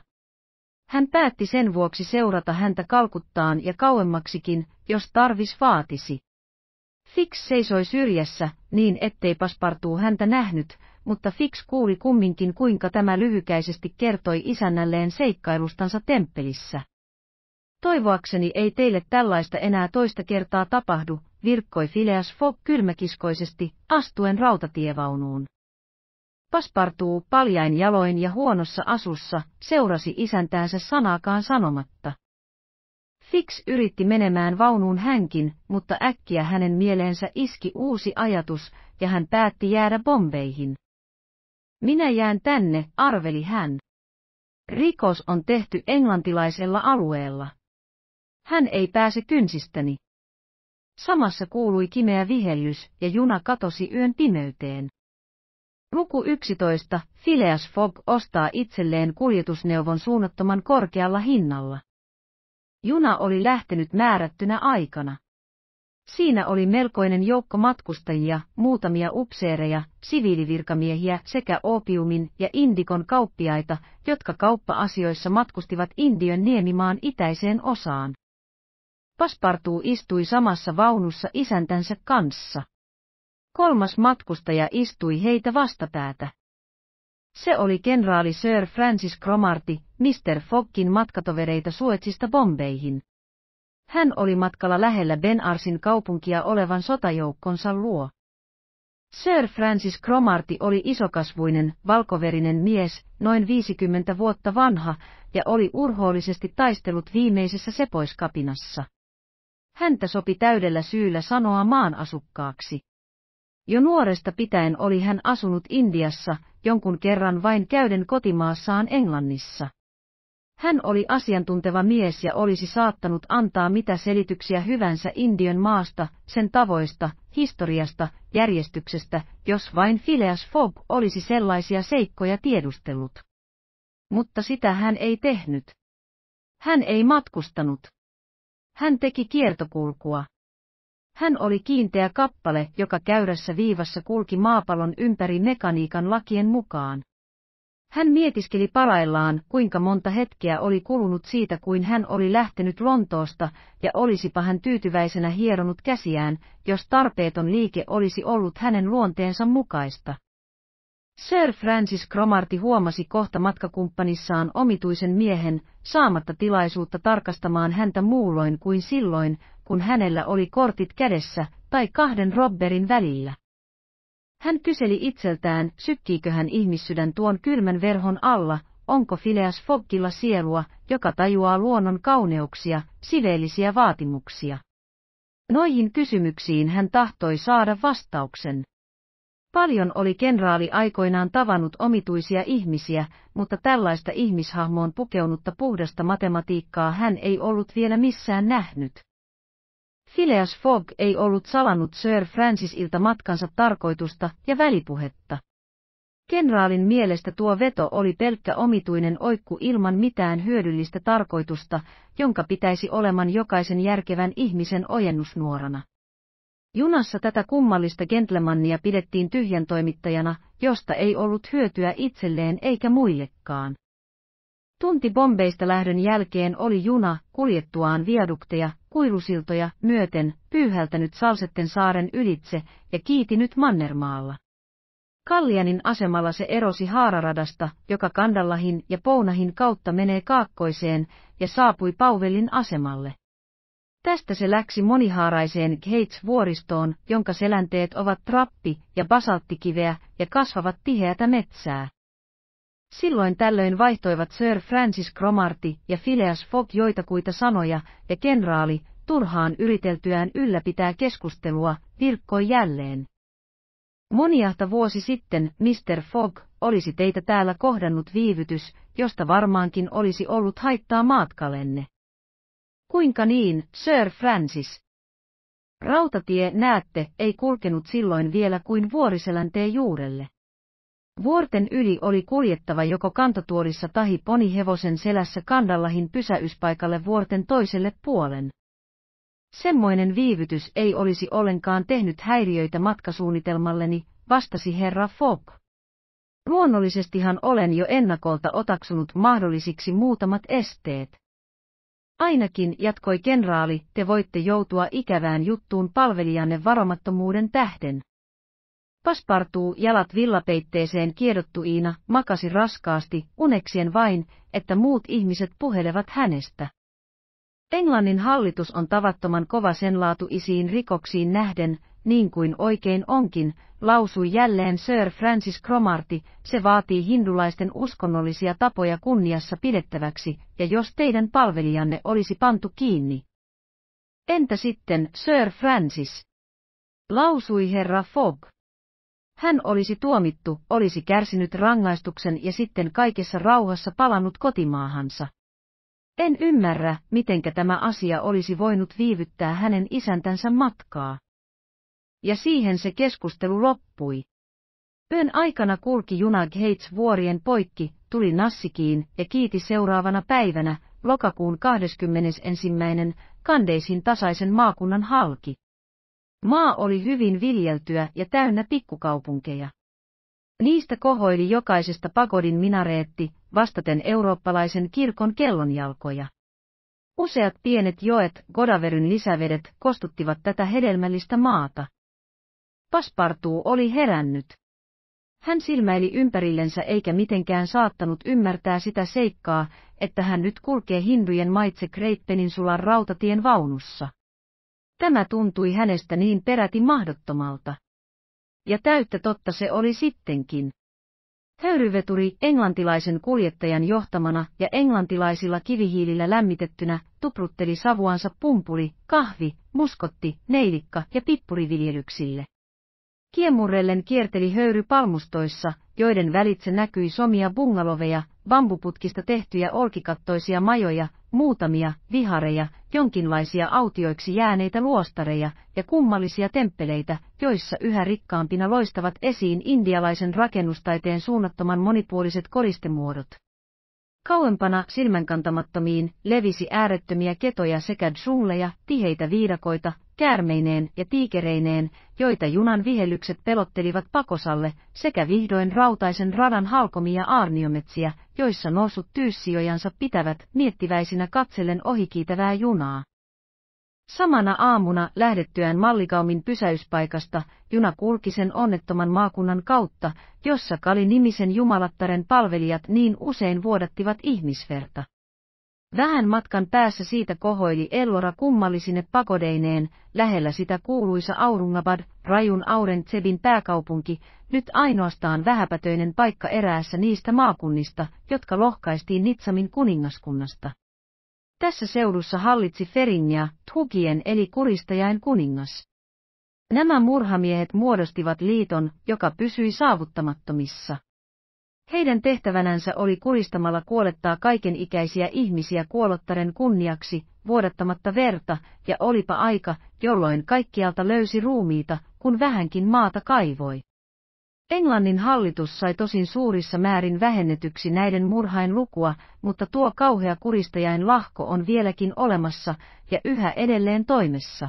Hän päätti sen vuoksi seurata häntä kalkuttaan ja kauemmaksikin, jos tarvis vaatisi. Fix seisoi syrjässä, niin ettei paspartuu häntä nähnyt, mutta Fix kuuli kumminkin kuinka tämä lyhykäisesti kertoi isännälleen seikkailustansa temppelissä. Toivoakseni ei teille tällaista enää toista kertaa tapahdu, virkkoi Phileas Fogg kylmäkiskoisesti, astuen rautatievaunuun. Paspartuu paljain jaloin ja huonossa asussa seurasi isäntäänsä sanaakaan sanomatta. Fix yritti menemään vaunuun hänkin, mutta äkkiä hänen mieleensä iski uusi ajatus, ja hän päätti jäädä bombeihin. Minä jään tänne, arveli hän. Rikos on tehty englantilaisella alueella. Hän ei pääse kynsistäni. Samassa kuului kimeä vihellys, ja juna katosi yön pimeyteen. Luku 11. Phileas Fogg ostaa itselleen kuljetusneuvon suunnattoman korkealla hinnalla. Juna oli lähtenyt määrättynä aikana. Siinä oli melkoinen joukko matkustajia, muutamia upseereja, siviilivirkamiehiä sekä opiumin ja indikon kauppiaita, jotka kauppa-asioissa matkustivat Indiön niemimaan itäiseen osaan. Paspartuu istui samassa vaunussa isäntänsä kanssa. Kolmas matkustaja istui heitä vastapäätä. Se oli kenraali Sir Francis Cromarty, Mr. Foggin matkatovereita Suetsista Bombeihin. Hän oli matkalla lähellä Arsin kaupunkia olevan sotajoukkonsa luo. Sir Francis Cromarty oli isokasvuinen, valkoverinen mies, noin 50 vuotta vanha, ja oli urhoollisesti taistellut viimeisessä sepoiskapinassa. Häntä sopi täydellä syyllä sanoa maan asukkaaksi. Jo nuoresta pitäen oli hän asunut Indiassa, jonkun kerran vain käyden kotimaassaan Englannissa. Hän oli asiantunteva mies ja olisi saattanut antaa mitä selityksiä hyvänsä Indian maasta, sen tavoista, historiasta, järjestyksestä, jos vain Phileas Fogg olisi sellaisia seikkoja tiedustellut. Mutta sitä hän ei tehnyt. Hän ei matkustanut. Hän teki kiertokulkua. Hän oli kiinteä kappale, joka käyrässä viivassa kulki maapallon ympäri mekaniikan lakien mukaan. Hän mietiskeli palaillaan, kuinka monta hetkeä oli kulunut siitä, kuin hän oli lähtenyt Lontoosta, ja olisipa hän tyytyväisenä hieronut käsiään, jos tarpeeton liike olisi ollut hänen luonteensa mukaista. Sir Francis Cromarty huomasi kohta matkakumppanissaan omituisen miehen, saamatta tilaisuutta tarkastamaan häntä muulloin kuin silloin, kun hänellä oli kortit kädessä, tai kahden robberin välillä. Hän kyseli itseltään, sykkiikö hän ihmissydän tuon kylmän verhon alla, onko Phileas Foggilla sielua, joka tajuaa luonnon kauneuksia, siveellisiä vaatimuksia. Noihin kysymyksiin hän tahtoi saada vastauksen. Paljon oli kenraali aikoinaan tavannut omituisia ihmisiä, mutta tällaista ihmishahmoon pukeunutta puhdasta matematiikkaa hän ei ollut vielä missään nähnyt. Phileas Fogg ei ollut salannut Sir Francisilta matkansa tarkoitusta ja välipuhetta. Kenraalin mielestä tuo veto oli pelkkä omituinen oikku ilman mitään hyödyllistä tarkoitusta, jonka pitäisi oleman jokaisen järkevän ihmisen ojennusnuorana. Junassa tätä kummallista gentlemannia pidettiin tyhjän toimittajana, josta ei ollut hyötyä itselleen eikä muillekaan. Tunti Bombeista lähdön jälkeen oli juna, kuljettuaan viadukteja, kuilusiltoja myöten, pyyhältänyt Salsetten saaren ylitse ja kiitinyt Mannermaalla. Kallianin asemalla se erosi haararadasta, joka Kandallahin ja Pounahin kautta menee kaakkoiseen, ja saapui Pauvelin asemalle. Tästä se läksi monihaaraiseen Gates-vuoristoon, jonka selänteet ovat trappi- ja basalttikiveä ja kasvavat tiheätä metsää. Silloin tällöin vaihtoivat Sir Francis Cromarty ja Phileas Fogg joitakuita sanoja, ja kenraali, turhaan yriteltyään ylläpitää keskustelua, virkkoi jälleen. Moniahta vuosi sitten, Mr. Fogg, olisi teitä täällä kohdannut viivytys, josta varmaankin olisi ollut haittaa matkallenne. Kuinka niin, Sir Francis? Rautatie, näette, ei kulkenut silloin vielä kuin vuoriselänteen juurelle. Vuorten yli oli kuljettava joko kantotuolissa tahi ponihevosen selässä kandallahin pysäyspaikalle vuorten toiselle puolen. Semmoinen viivytys ei olisi ollenkaan tehnyt häiriöitä matkasuunnitelmalleni, vastasi herra Fogg. Luonnollisestihan olen jo ennakolta otaksunut mahdollisiksi muutamat esteet. Ainakin, jatkoi kenraali, te voitte joutua ikävään juttuun palvelijanne varomattomuuden tähden. Paspartuu jalat villapeitteeseen Iina makasi raskaasti, uneksien vain, että muut ihmiset puhelevat hänestä. Englannin hallitus on tavattoman kova sen laatuisiin rikoksiin nähden, niin kuin oikein onkin, lausui jälleen Sir Francis Cromarty, se vaatii hindulaisten uskonnollisia tapoja kunniassa pidettäväksi, ja jos teidän palvelijanne olisi pantu kiinni. Entä sitten Sir Francis? Lausui herra Fogg. Hän olisi tuomittu, olisi kärsinyt rangaistuksen ja sitten kaikessa rauhassa palannut kotimaahansa. En ymmärrä, mitenkä tämä asia olisi voinut viivyttää hänen isäntänsä matkaa ja siihen se keskustelu loppui. Yön aikana kulki juna Gates vuorien poikki, tuli Nassikiin ja kiiti seuraavana päivänä, lokakuun 21. Kandeisin tasaisen maakunnan halki. Maa oli hyvin viljeltyä ja täynnä pikkukaupunkeja. Niistä kohoili jokaisesta pagodin minareetti, vastaten eurooppalaisen kirkon kellonjalkoja. Useat pienet joet Godaveryn lisävedet kostuttivat tätä hedelmällistä maata. Paspartuu oli herännyt. Hän silmäili ympärillensä eikä mitenkään saattanut ymmärtää sitä seikkaa, että hän nyt kulkee hindujen maitse Kreippenin sulan rautatien vaunussa. Tämä tuntui hänestä niin peräti mahdottomalta. Ja täyttä totta se oli sittenkin. Höyryveturi englantilaisen kuljettajan johtamana ja englantilaisilla kivihiilillä lämmitettynä tuprutteli savuansa pumpuli, kahvi, muskotti, neilikka ja pippuriviljelyksille. Kiemurrellen kierteli höyry palmustoissa, joiden välitse näkyi somia bungaloveja, bambuputkista tehtyjä olkikattoisia majoja, muutamia vihareja, jonkinlaisia autioiksi jääneitä luostareja ja kummallisia temppeleitä, joissa yhä rikkaampina loistavat esiin indialaisen rakennustaiteen suunnattoman monipuoliset koristemuodot. Kauempana silmänkantamattomiin levisi äärettömiä ketoja sekä dsungleja, tiheitä viidakoita, käärmeineen ja tiikereineen, joita junan vihelykset pelottelivat pakosalle, sekä vihdoin rautaisen radan halkomia aarniometsiä, joissa noussut tyyssijojansa pitävät miettiväisinä katsellen ohikiitävää junaa. Samana aamuna lähdettyään Mallikaumin pysäyspaikasta, juna kulki sen onnettoman maakunnan kautta, jossa Kali-nimisen jumalattaren palvelijat niin usein vuodattivat ihmisverta. Vähän matkan päässä siitä kohoili Ellora kummallisine pakodeineen, lähellä sitä kuuluisa Aurungabad, rajun Aurentsebin pääkaupunki, nyt ainoastaan vähäpätöinen paikka eräässä niistä maakunnista, jotka lohkaistiin Nitsamin kuningaskunnasta. Tässä seudussa hallitsi Ferinja, Thugien eli kuristajain kuningas. Nämä murhamiehet muodostivat liiton, joka pysyi saavuttamattomissa. Heidän tehtävänänsä oli kuristamalla kuolettaa kaikenikäisiä ihmisiä kuolottaren kunniaksi, vuodattamatta verta, ja olipa aika, jolloin kaikkialta löysi ruumiita, kun vähänkin maata kaivoi. Englannin hallitus sai tosin suurissa määrin vähennetyksi näiden murhain lukua, mutta tuo kauhea kuristajain lahko on vieläkin olemassa ja yhä edelleen toimessa.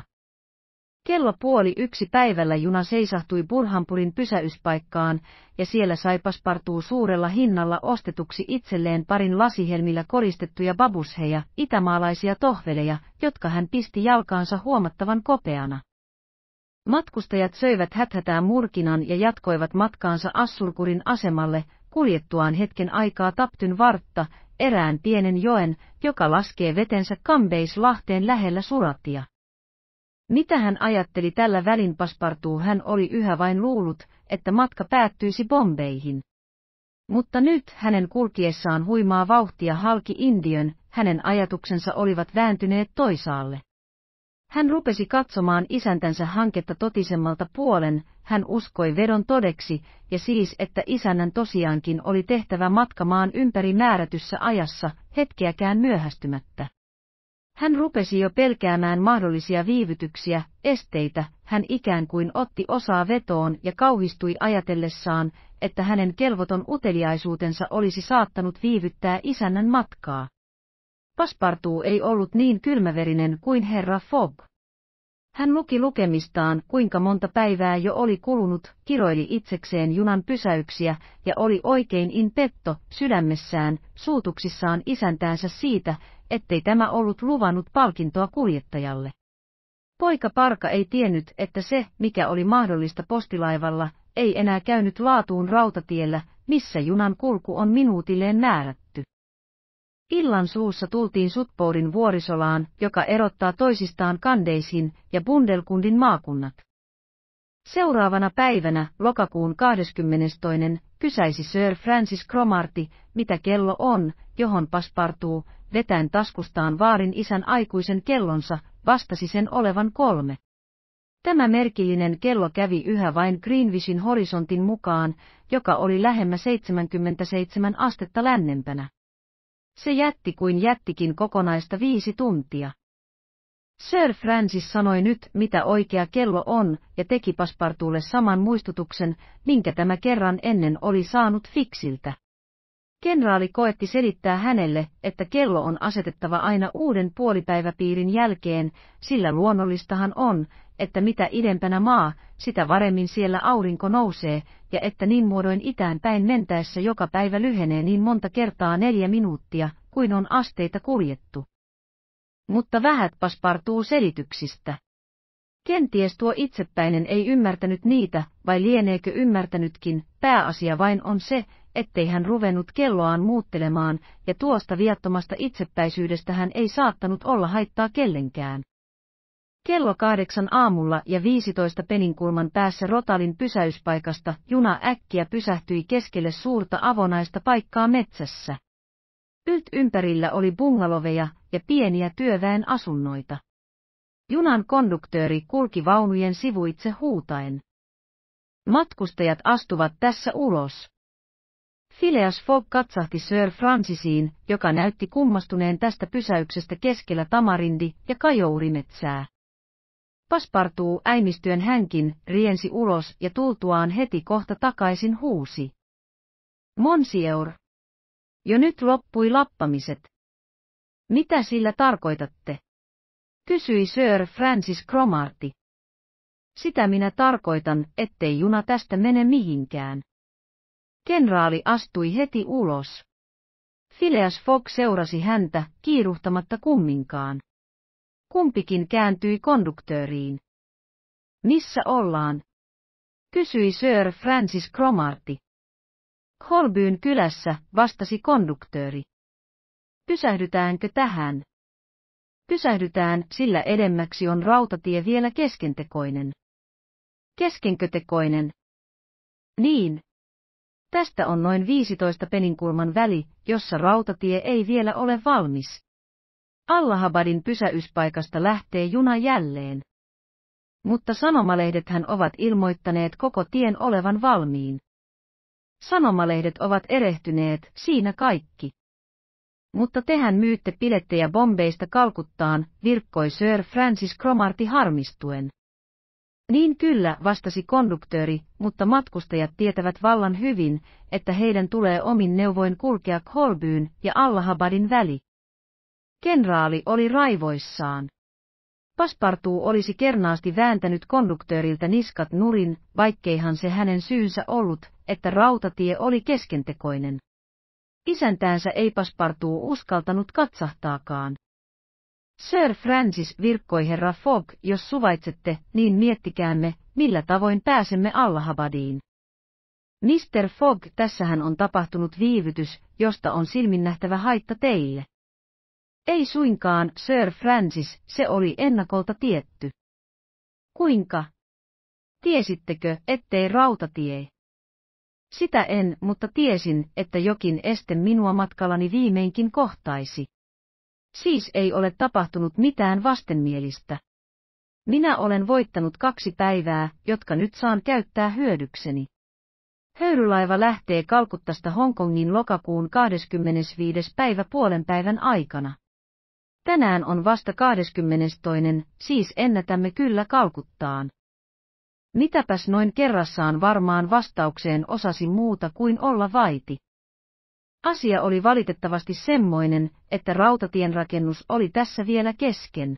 Kello puoli yksi päivällä juna seisahtui Burhanpurin pysäyspaikkaan, ja siellä sai paspartuu suurella hinnalla ostetuksi itselleen parin lasihelmillä koristettuja babusheja, itämaalaisia tohveleja, jotka hän pisti jalkaansa huomattavan kopeana. Matkustajat söivät häthätään murkinan ja jatkoivat matkaansa Assurkurin asemalle, kuljettuaan hetken aikaa Taptyn vartta, erään pienen joen, joka laskee vetensä Kambeislahteen lähellä Suratia. Mitä hän ajatteli tällä välin paspartuu hän oli yhä vain luullut, että matka päättyisi Bombeihin. Mutta nyt hänen kulkiessaan huimaa vauhtia halki Indiön, hänen ajatuksensa olivat vääntyneet toisaalle. Hän rupesi katsomaan isäntänsä hanketta totisemmalta puolen, hän uskoi vedon todeksi, ja siis että isännän tosiaankin oli tehtävä matkamaan ympäri määrätyssä ajassa, hetkeäkään myöhästymättä. Hän rupesi jo pelkäämään mahdollisia viivytyksiä, esteitä, hän ikään kuin otti osaa vetoon ja kauhistui ajatellessaan, että hänen kelvoton uteliaisuutensa olisi saattanut viivyttää isännän matkaa. Paspartuu ei ollut niin kylmäverinen kuin herra Fogg. Hän luki lukemistaan, kuinka monta päivää jo oli kulunut, kiroili itsekseen junan pysäyksiä ja oli oikein in petto sydämessään, suutuksissaan isäntäänsä siitä, ettei tämä ollut luvannut palkintoa kuljettajalle. Poika Parka ei tiennyt, että se, mikä oli mahdollista postilaivalla, ei enää käynyt laatuun rautatiellä, missä junan kulku on minuutilleen määrätty. Illan suussa tultiin Sutpourin vuorisolaan, joka erottaa toisistaan Kandeisin ja Bundelkundin maakunnat. Seuraavana päivänä, lokakuun 22. kysäisi Sir Francis Cromarty, mitä kello on, johon paspartuu, vetäen taskustaan vaarin isän aikuisen kellonsa, vastasi sen olevan kolme. Tämä merkillinen kello kävi yhä vain Greenwichin horisontin mukaan, joka oli lähemmä 77 astetta lännempänä. Se jätti kuin jättikin kokonaista viisi tuntia. Sir Francis sanoi nyt, mitä oikea kello on, ja teki paspartuulle saman muistutuksen, minkä tämä kerran ennen oli saanut Fiksiltä. Kenraali koetti selittää hänelle, että kello on asetettava aina uuden puolipäiväpiirin jälkeen, sillä luonnollistahan on, että mitä idempänä maa, sitä varemmin siellä aurinko nousee, ja että niin muodoin itään päin mentäessä joka päivä lyhenee niin monta kertaa neljä minuuttia, kuin on asteita kuljettu. Mutta vähät paspartuu selityksistä. Kenties tuo itsepäinen ei ymmärtänyt niitä, vai lieneekö ymmärtänytkin, pääasia vain on se, ettei hän ruvennut kelloaan muuttelemaan, ja tuosta viattomasta itsepäisyydestä hän ei saattanut olla haittaa kellenkään. Kello kahdeksan aamulla ja 15 peninkulman päässä Rotalin pysäyspaikasta juna äkkiä pysähtyi keskelle suurta avonaista paikkaa metsässä. Ylt ympärillä oli bungaloveja ja pieniä työväen asunnoita. Junan konduktööri kulki vaunujen sivuitse huutaen. Matkustajat astuvat tässä ulos. Phileas Fogg katsahti Sir Francisiin, joka näytti kummastuneen tästä pysäyksestä keskellä tamarindi- ja kajourimetsää. Paspartuu äimistyen hänkin, riensi ulos ja tultuaan heti kohta takaisin huusi. Monsieur! Jo nyt loppui lappamiset. Mitä sillä tarkoitatte? Kysyi Sir Francis Cromarty. Sitä minä tarkoitan, ettei juna tästä mene mihinkään. Kenraali astui heti ulos. Phileas Fogg seurasi häntä, kiiruhtamatta kumminkaan. Kumpikin kääntyi konduktööriin. Missä ollaan? kysyi Sir Francis Cromarty. Holbyn kylässä, vastasi konduktööri. Pysähdytäänkö tähän? Pysähdytään, sillä edemmäksi on rautatie vielä keskentekoinen. Keskenkötekoinen? Niin, Tästä on noin 15 peninkulman väli, jossa rautatie ei vielä ole valmis. Allahabadin pysäyspaikasta lähtee juna jälleen. Mutta sanomalehdethän ovat ilmoittaneet koko tien olevan valmiin. Sanomalehdet ovat erehtyneet, siinä kaikki. Mutta tehän myytte pilettejä bombeista kalkuttaan, virkkoi Sir Francis Cromarty harmistuen. Niin kyllä, vastasi konduktööri, mutta matkustajat tietävät vallan hyvin, että heidän tulee omin neuvoin kulkea Kolbyyn ja Allahabadin väli. Kenraali oli raivoissaan. Paspartuu olisi kernaasti vääntänyt konduktööriltä niskat nurin, vaikkeihan se hänen syynsä ollut, että rautatie oli keskentekoinen. Isäntäänsä ei Paspartuu uskaltanut katsahtaakaan. Sir Francis virkkoi herra Fogg, jos suvaitsette, niin miettikäämme, millä tavoin pääsemme Allahabadiin. Mr. Fogg, tässähän on tapahtunut viivytys, josta on silminnähtävä haitta teille. Ei suinkaan, Sir Francis, se oli ennakolta tietty. Kuinka? Tiesittekö, ettei rautatie? Sitä en, mutta tiesin, että jokin este minua matkallani viimeinkin kohtaisi. Siis ei ole tapahtunut mitään vastenmielistä. Minä olen voittanut kaksi päivää, jotka nyt saan käyttää hyödykseni. Höyrylaiva lähtee Kalkuttasta Hongkongin lokakuun 25. päivä puolen päivän aikana. Tänään on vasta 22. siis ennätämme kyllä Kalkuttaan. Mitäpäs noin kerrassaan varmaan vastaukseen osasi muuta kuin olla vaiti. Asia oli valitettavasti semmoinen, että rautatien rakennus oli tässä vielä kesken.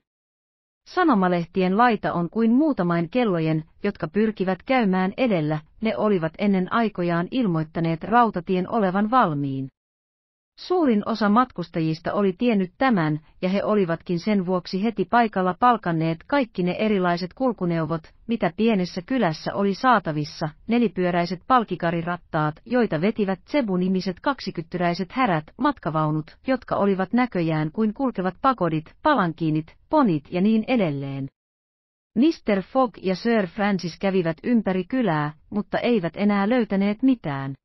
Sanomalehtien laita on kuin muutamain kellojen, jotka pyrkivät käymään edellä, ne olivat ennen aikojaan ilmoittaneet rautatien olevan valmiin. Suurin osa matkustajista oli tiennyt tämän, ja he olivatkin sen vuoksi heti paikalla palkanneet kaikki ne erilaiset kulkuneuvot, mitä pienessä kylässä oli saatavissa, nelipyöräiset palkikarirattaat, joita vetivät Zebu-nimiset kaksikyttyräiset härät, matkavaunut, jotka olivat näköjään kuin kulkevat pakodit, palankiinit, ponit ja niin edelleen. Mr. Fogg ja Sir Francis kävivät ympäri kylää, mutta eivät enää löytäneet mitään.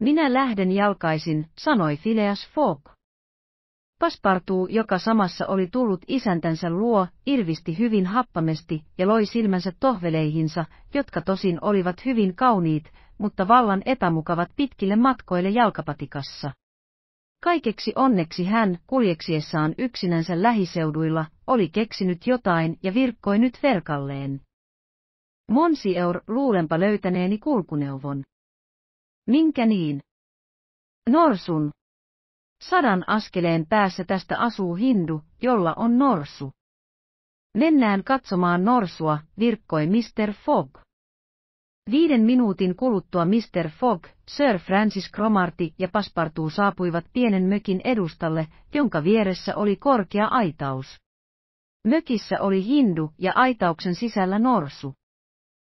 Minä lähden jalkaisin, sanoi Phileas Fogg. Paspartu, joka samassa oli tullut isäntänsä luo, irvisti hyvin happamesti ja loi silmänsä tohveleihinsa, jotka tosin olivat hyvin kauniit, mutta vallan epämukavat pitkille matkoille jalkapatikassa. Kaikeksi onneksi hän, kuljeksiessaan yksinänsä lähiseuduilla, oli keksinyt jotain ja virkkoi nyt verkalleen. Monsieur luulenpa löytäneeni kulkuneuvon. Minkä niin? Norsun. Sadan askeleen päässä tästä asuu hindu, jolla on norsu. Mennään katsomaan norsua, virkkoi Mr. Fogg. Viiden minuutin kuluttua Mr. Fogg, Sir Francis Cromarty ja Paspartuu saapuivat pienen mökin edustalle, jonka vieressä oli korkea aitaus. Mökissä oli hindu ja aitauksen sisällä norsu.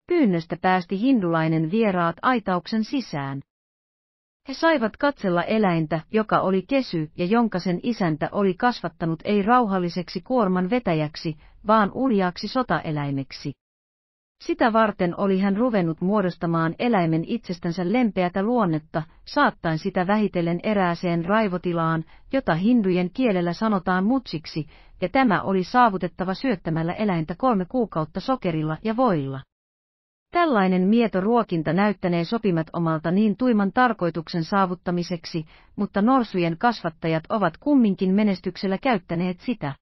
Pyynnöstä päästi hindulainen vieraat aitauksen sisään. He saivat katsella eläintä, joka oli kesy ja jonka sen isäntä oli kasvattanut ei rauhalliseksi kuorman vetäjäksi, vaan uljaaksi sotaeläimeksi. Sitä varten oli hän ruvennut muodostamaan eläimen itsestänsä lempeätä luonnetta, saattaen sitä vähitellen erääseen raivotilaan, jota hindujen kielellä sanotaan mutsiksi, ja tämä oli saavutettava syöttämällä eläintä kolme kuukautta sokerilla ja voilla. Tällainen mieto ruokinta näyttänee omalta niin tuiman tarkoituksen saavuttamiseksi, mutta norsujen kasvattajat ovat kumminkin menestyksellä käyttäneet sitä.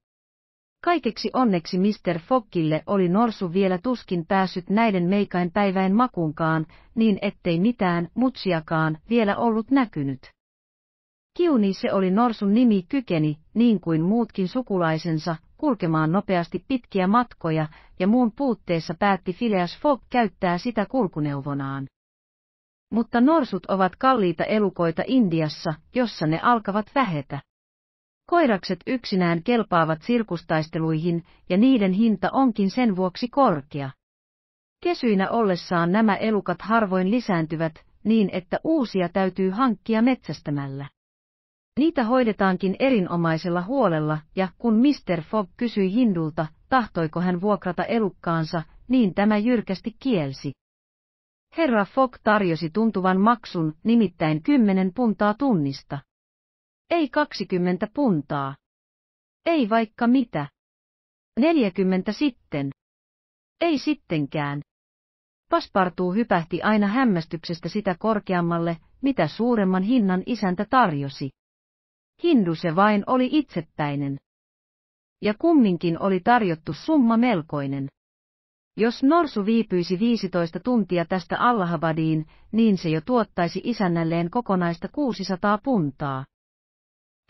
Kaikeksi onneksi Mr. Foggille oli norsu vielä tuskin päässyt näiden meikain päiväin makuunkaan, niin ettei mitään mutsiakaan vielä ollut näkynyt. Kiuni se oli norsun nimi kykeni, niin kuin muutkin sukulaisensa, kulkemaan nopeasti pitkiä matkoja, ja muun puutteessa päätti Phileas Fogg käyttää sitä kulkuneuvonaan. Mutta norsut ovat kalliita elukoita Indiassa, jossa ne alkavat vähetä. Koirakset yksinään kelpaavat sirkustaisteluihin, ja niiden hinta onkin sen vuoksi korkea. Kesyinä ollessaan nämä elukat harvoin lisääntyvät, niin että uusia täytyy hankkia metsästämällä. Niitä hoidetaankin erinomaisella huolella, ja kun Mr. Fogg kysyi Hindulta, tahtoiko hän vuokrata elukkaansa, niin tämä jyrkästi kielsi. Herra Fogg tarjosi tuntuvan maksun, nimittäin kymmenen puntaa tunnista. Ei kaksikymmentä puntaa. Ei vaikka mitä. Neljäkymmentä sitten. Ei sittenkään. Paspartuu hypähti aina hämmästyksestä sitä korkeammalle, mitä suuremman hinnan isäntä tarjosi hindu se vain oli itsepäinen. Ja kumminkin oli tarjottu summa melkoinen. Jos norsu viipyisi 15 tuntia tästä Allahabadiin, niin se jo tuottaisi isännälleen kokonaista 600 puntaa.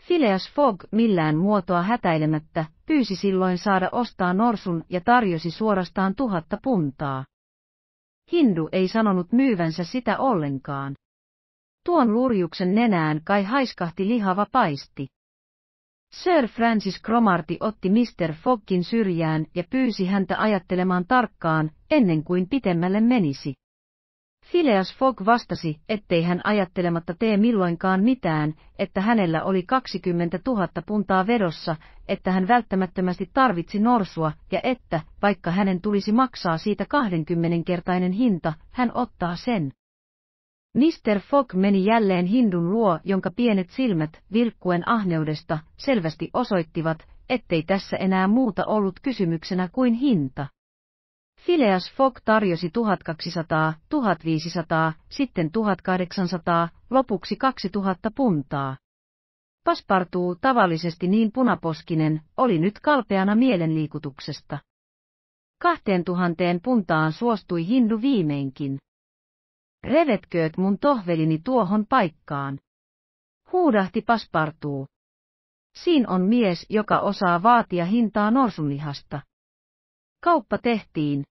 Phileas Fogg millään muotoa hätäilemättä pyysi silloin saada ostaa norsun ja tarjosi suorastaan tuhatta puntaa. Hindu ei sanonut myyvänsä sitä ollenkaan. Tuon lurjuksen nenään kai haiskahti lihava paisti. Sir Francis Cromarty otti Mr. Foggin syrjään ja pyysi häntä ajattelemaan tarkkaan, ennen kuin pitemmälle menisi. Phileas Fogg vastasi, ettei hän ajattelematta tee milloinkaan mitään, että hänellä oli 20 000 puntaa vedossa, että hän välttämättömästi tarvitsi norsua ja että, vaikka hänen tulisi maksaa siitä 20-kertainen hinta, hän ottaa sen. Mr. Fogg meni jälleen hindun luo, jonka pienet silmät, vilkkuen ahneudesta, selvästi osoittivat, ettei tässä enää muuta ollut kysymyksenä kuin hinta. Phileas Fogg tarjosi 1200, 1500, sitten 1800, lopuksi 2000 puntaa. Paspartuu tavallisesti niin punaposkinen, oli nyt kalpeana mielenliikutuksesta. Kahteen tuhanteen puntaan suostui hindu viimeinkin revetkööt mun tohvelini tuohon paikkaan. Huudahti paspartuu. Siin on mies, joka osaa vaatia hintaa norsunlihasta. Kauppa tehtiin.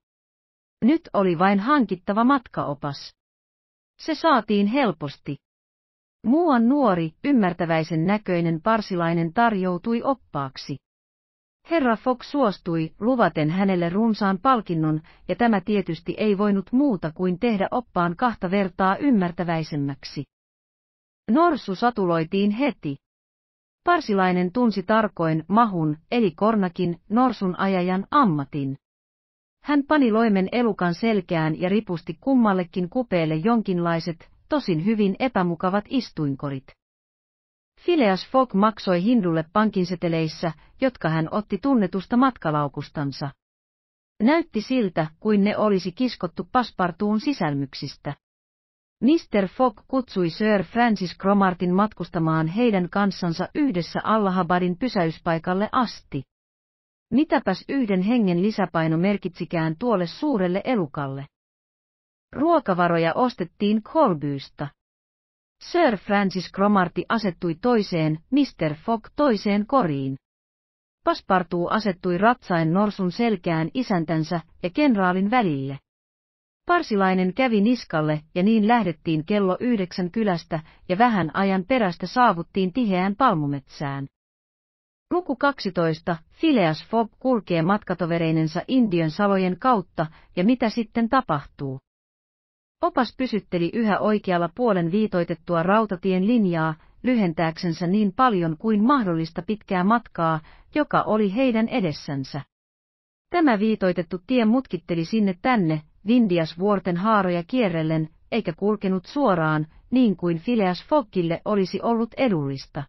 Nyt oli vain hankittava matkaopas. Se saatiin helposti. Muuan nuori, ymmärtäväisen näköinen parsilainen tarjoutui oppaaksi. Herra Fox suostui, luvaten hänelle runsaan palkinnon, ja tämä tietysti ei voinut muuta kuin tehdä oppaan kahta vertaa ymmärtäväisemmäksi. Norsu satuloitiin heti. Parsilainen tunsi tarkoin mahun, eli kornakin, norsun ajajan ammatin. Hän pani loimen elukan selkään ja ripusti kummallekin kupeelle jonkinlaiset, tosin hyvin epämukavat istuinkorit. Phileas Fogg maksoi Hindulle pankinseteleissä, jotka hän otti tunnetusta matkalaukustansa. Näytti siltä, kuin ne olisi kiskottu paspartuun sisälmyksistä. Mr. Fogg kutsui Sir Francis Cromartin matkustamaan heidän kanssansa yhdessä Allahabadin pysäyspaikalle asti. Mitäpäs yhden hengen lisäpaino merkitsikään tuolle suurelle elukalle? Ruokavaroja ostettiin Kolbyystä. Sir Francis Cromarty asettui toiseen, Mr. Fogg toiseen koriin. Paspartuu asettui ratsain norsun selkään isäntänsä ja kenraalin välille. Parsilainen kävi niskalle ja niin lähdettiin kello yhdeksän kylästä ja vähän ajan perästä saavuttiin tiheään palmumetsään. Luku 12. Phileas Fogg kulkee matkatovereinensa Indian salojen kautta ja mitä sitten tapahtuu? Opas pysytteli yhä oikealla puolen viitoitettua rautatien linjaa, lyhentääksensä niin paljon kuin mahdollista pitkää matkaa, joka oli heidän edessänsä. Tämä viitoitettu tie mutkitteli sinne tänne, Vindias vuorten haaroja kierrellen, eikä kulkenut suoraan, niin kuin Phileas Foggille olisi ollut edullista.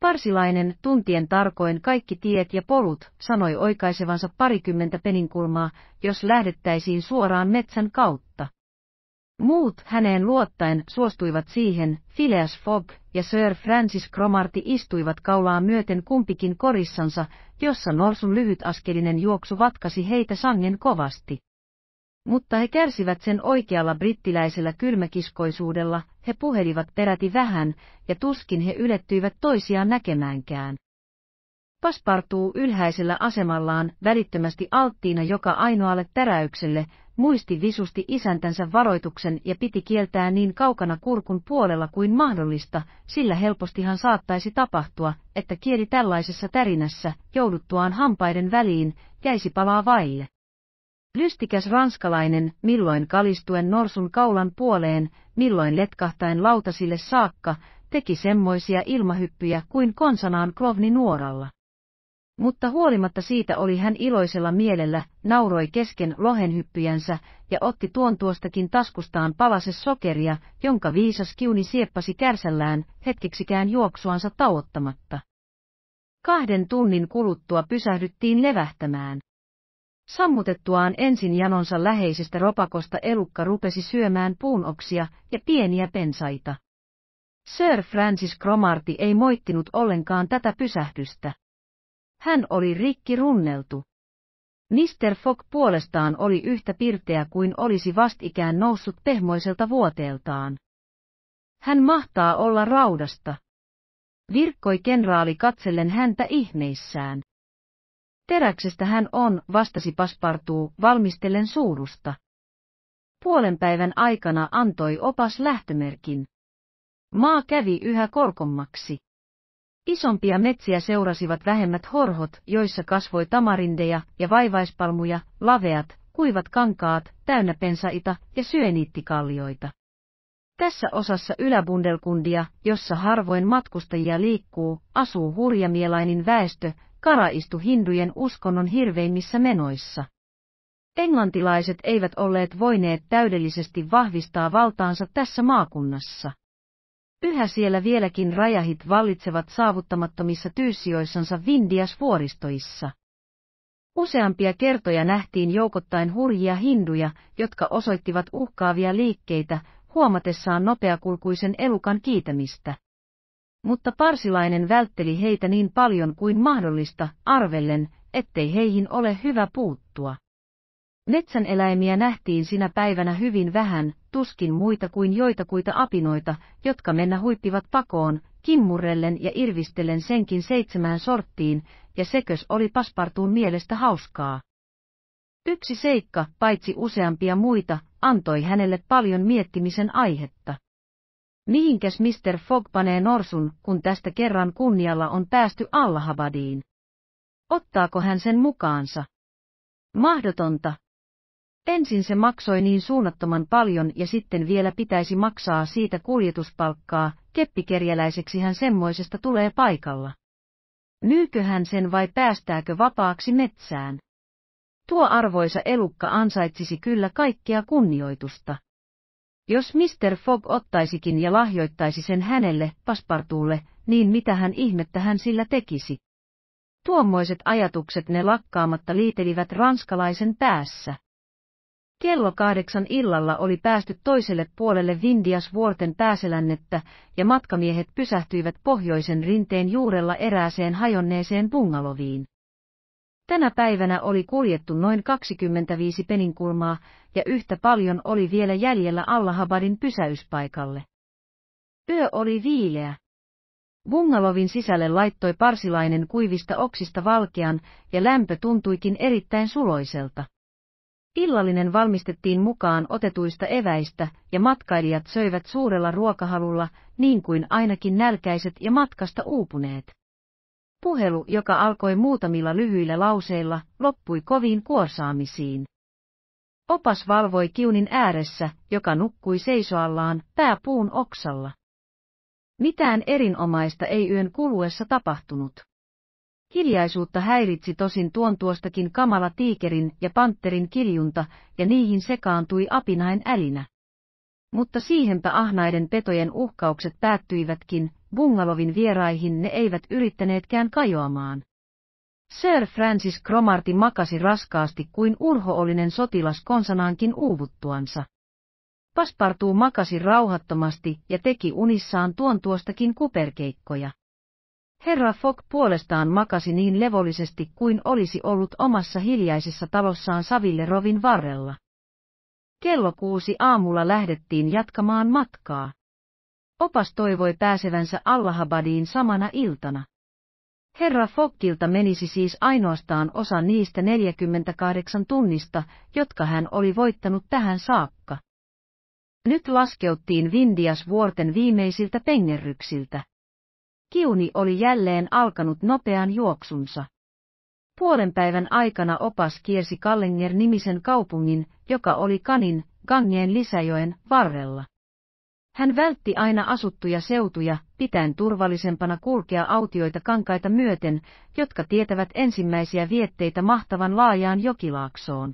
Parsilainen, tuntien tarkoin kaikki tiet ja polut, sanoi oikaisevansa parikymmentä peninkulmaa, jos lähdettäisiin suoraan metsän kautta. Muut häneen luottaen suostuivat siihen, Phileas Fogg ja Sir Francis Cromarty istuivat kaulaa myöten kumpikin korissansa, jossa norsun lyhytaskelinen juoksu vatkasi heitä sangen kovasti. Mutta he kärsivät sen oikealla brittiläisellä kylmäkiskoisuudella, he puhelivat peräti vähän, ja tuskin he ylettyivät toisiaan näkemäänkään. Paspartuu ylhäisellä asemallaan välittömästi alttiina joka ainoalle täräykselle, muisti visusti isäntänsä varoituksen ja piti kieltää niin kaukana kurkun puolella kuin mahdollista, sillä helpostihan saattaisi tapahtua, että kieli tällaisessa tärinässä, jouduttuaan hampaiden väliin, jäisi palaa vaille. Lystikäs ranskalainen, milloin kalistuen norsun kaulan puoleen, milloin letkahtaen lautasille saakka, teki semmoisia ilmahyppyjä kuin konsanaan klovni nuoralla. Mutta huolimatta siitä oli hän iloisella mielellä, nauroi kesken lohenhyppyjänsä ja otti tuon tuostakin taskustaan palase sokeria, jonka viisas kiuni sieppasi kärsällään, hetkeksikään juoksuansa tauottamatta. Kahden tunnin kuluttua pysähdyttiin levähtämään. Sammutettuaan ensin janonsa läheisestä ropakosta elukka rupesi syömään puunoksia ja pieniä pensaita. Sir Francis Cromarty ei moittinut ollenkaan tätä pysähdystä. Hän oli rikki runneltu. Mr. Fogg puolestaan oli yhtä pirteä kuin olisi vastikään noussut pehmoiselta vuoteeltaan. Hän mahtaa olla raudasta. Virkkoi kenraali katsellen häntä ihmeissään. Teräksestä hän on, vastasi paspartuu, valmistellen suurusta. Puolen päivän aikana antoi opas lähtömerkin. Maa kävi yhä korkommaksi. Isompia metsiä seurasivat vähemmät horhot, joissa kasvoi tamarindeja ja vaivaispalmuja, laveat, kuivat kankaat, täynnä pensaita ja syöniittikallioita. Tässä osassa yläbundelkundia, jossa harvoin matkustajia liikkuu, asuu hurjamielainen väestö, karaistu hindujen uskonnon hirveimmissä menoissa. Englantilaiset eivät olleet voineet täydellisesti vahvistaa valtaansa tässä maakunnassa. Yhä siellä vieläkin rajahit vallitsevat saavuttamattomissa tyyssijoissansa Vindias-vuoristoissa. Useampia kertoja nähtiin joukottain hurjia hinduja, jotka osoittivat uhkaavia liikkeitä, huomatessaan nopeakulkuisen elukan kiitämistä. Mutta parsilainen vältteli heitä niin paljon kuin mahdollista, arvellen, ettei heihin ole hyvä puuttua. Metsän eläimiä nähtiin sinä päivänä hyvin vähän, tuskin muita kuin joitakuita apinoita, jotka mennä huippivat pakoon, kimmurellen ja irvistellen senkin seitsemään sorttiin, ja sekös oli paspartuun mielestä hauskaa. Yksi seikka, paitsi useampia muita, antoi hänelle paljon miettimisen aihetta. Mihinkäs Mr. Fogg panee norsun, kun tästä kerran kunnialla on päästy Allahabadiin? Ottaako hän sen mukaansa? Mahdotonta, Ensin se maksoi niin suunnattoman paljon ja sitten vielä pitäisi maksaa siitä kuljetuspalkkaa, keppikerjäläiseksi hän semmoisesta tulee paikalla. Myykö hän sen vai päästääkö vapaaksi metsään? Tuo arvoisa elukka ansaitsisi kyllä kaikkea kunnioitusta. Jos Mr. Fogg ottaisikin ja lahjoittaisi sen hänelle, paspartuulle, niin mitä hän ihmettä hän sillä tekisi? Tuommoiset ajatukset ne lakkaamatta liitelivät ranskalaisen päässä. Kello kahdeksan illalla oli päästy toiselle puolelle vuorten pääselännettä, ja matkamiehet pysähtyivät pohjoisen rinteen juurella erääseen hajonneeseen bungaloviin. Tänä päivänä oli kuljettu noin 25 peninkulmaa, ja yhtä paljon oli vielä jäljellä Allahabadin pysäyspaikalle. Yö oli viileä. Bungalovin sisälle laittoi parsilainen kuivista oksista valkean, ja lämpö tuntuikin erittäin suloiselta. Illallinen valmistettiin mukaan otetuista eväistä, ja matkailijat söivät suurella ruokahalulla, niin kuin ainakin nälkäiset ja matkasta uupuneet. Puhelu, joka alkoi muutamilla lyhyillä lauseilla, loppui koviin kuorsaamisiin. Opas valvoi kiunin ääressä, joka nukkui seisoallaan, pääpuun oksalla. Mitään erinomaista ei yön kuluessa tapahtunut. Hiljaisuutta häiritsi tosin tuon tuostakin kamala tiikerin ja panterin kiljunta, ja niihin sekaantui apinain älinä. Mutta siihenpä ahnaiden petojen uhkaukset päättyivätkin, bungalovin vieraihin ne eivät yrittäneetkään kajoamaan. Sir Francis Cromarty makasi raskaasti kuin urhoollinen sotilas konsanaankin uuvuttuansa. Paspartuu makasi rauhattomasti ja teki unissaan tuon tuostakin kuperkeikkoja. Herra Fogg puolestaan makasi niin levollisesti kuin olisi ollut omassa hiljaisessa talossaan Saville rovin varrella. Kello kuusi aamulla lähdettiin jatkamaan matkaa. Opas toivoi pääsevänsä Allahabadiin samana iltana. Herra Fokkilta menisi siis ainoastaan osa niistä 48 tunnista, jotka hän oli voittanut tähän saakka. Nyt laskeuttiin Vindias vuorten viimeisiltä pengerryksiltä. Kiuni oli jälleen alkanut nopean juoksunsa. Puolen päivän aikana opas kiersi Kallinger-nimisen kaupungin, joka oli Kanin, Gangeen lisäjoen, varrella. Hän vältti aina asuttuja seutuja, pitäen turvallisempana kulkea autioita kankaita myöten, jotka tietävät ensimmäisiä vietteitä mahtavan laajaan jokilaaksoon.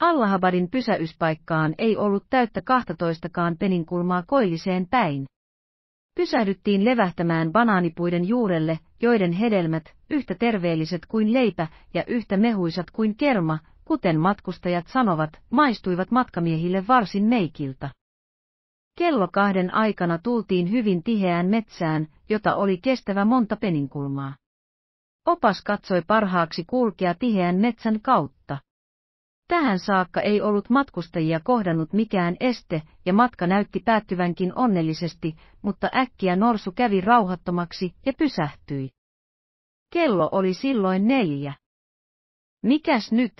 Allahabadin pysäyspaikkaan ei ollut täyttä kahtatoistakaan peninkulmaa koilliseen päin. Pysähdyttiin levähtämään banaanipuiden juurelle, joiden hedelmät, yhtä terveelliset kuin leipä ja yhtä mehuisat kuin kerma, kuten matkustajat sanovat, maistuivat matkamiehille varsin meikiltä. Kello kahden aikana tultiin hyvin tiheään metsään, jota oli kestävä monta peninkulmaa. Opas katsoi parhaaksi kulkea tiheän metsän kautta. Tähän saakka ei ollut matkustajia kohdannut mikään este, ja matka näytti päättyvänkin onnellisesti, mutta äkkiä norsu kävi rauhattomaksi ja pysähtyi. Kello oli silloin neljä. Mikäs nyt?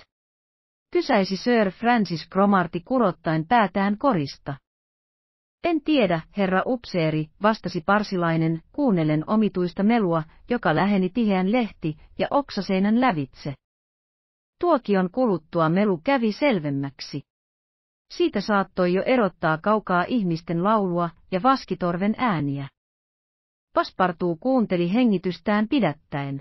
Kysäisi Sir Francis Cromarty kurottaen päätään korista. En tiedä, herra upseeri, vastasi parsilainen, kuunnellen omituista melua, joka läheni tiheän lehti ja oksaseinän lävitse. Tuokion kuluttua melu kävi selvemmäksi. Siitä saattoi jo erottaa kaukaa ihmisten laulua ja vaskitorven ääniä. Paspartuu kuunteli hengitystään pidättäen.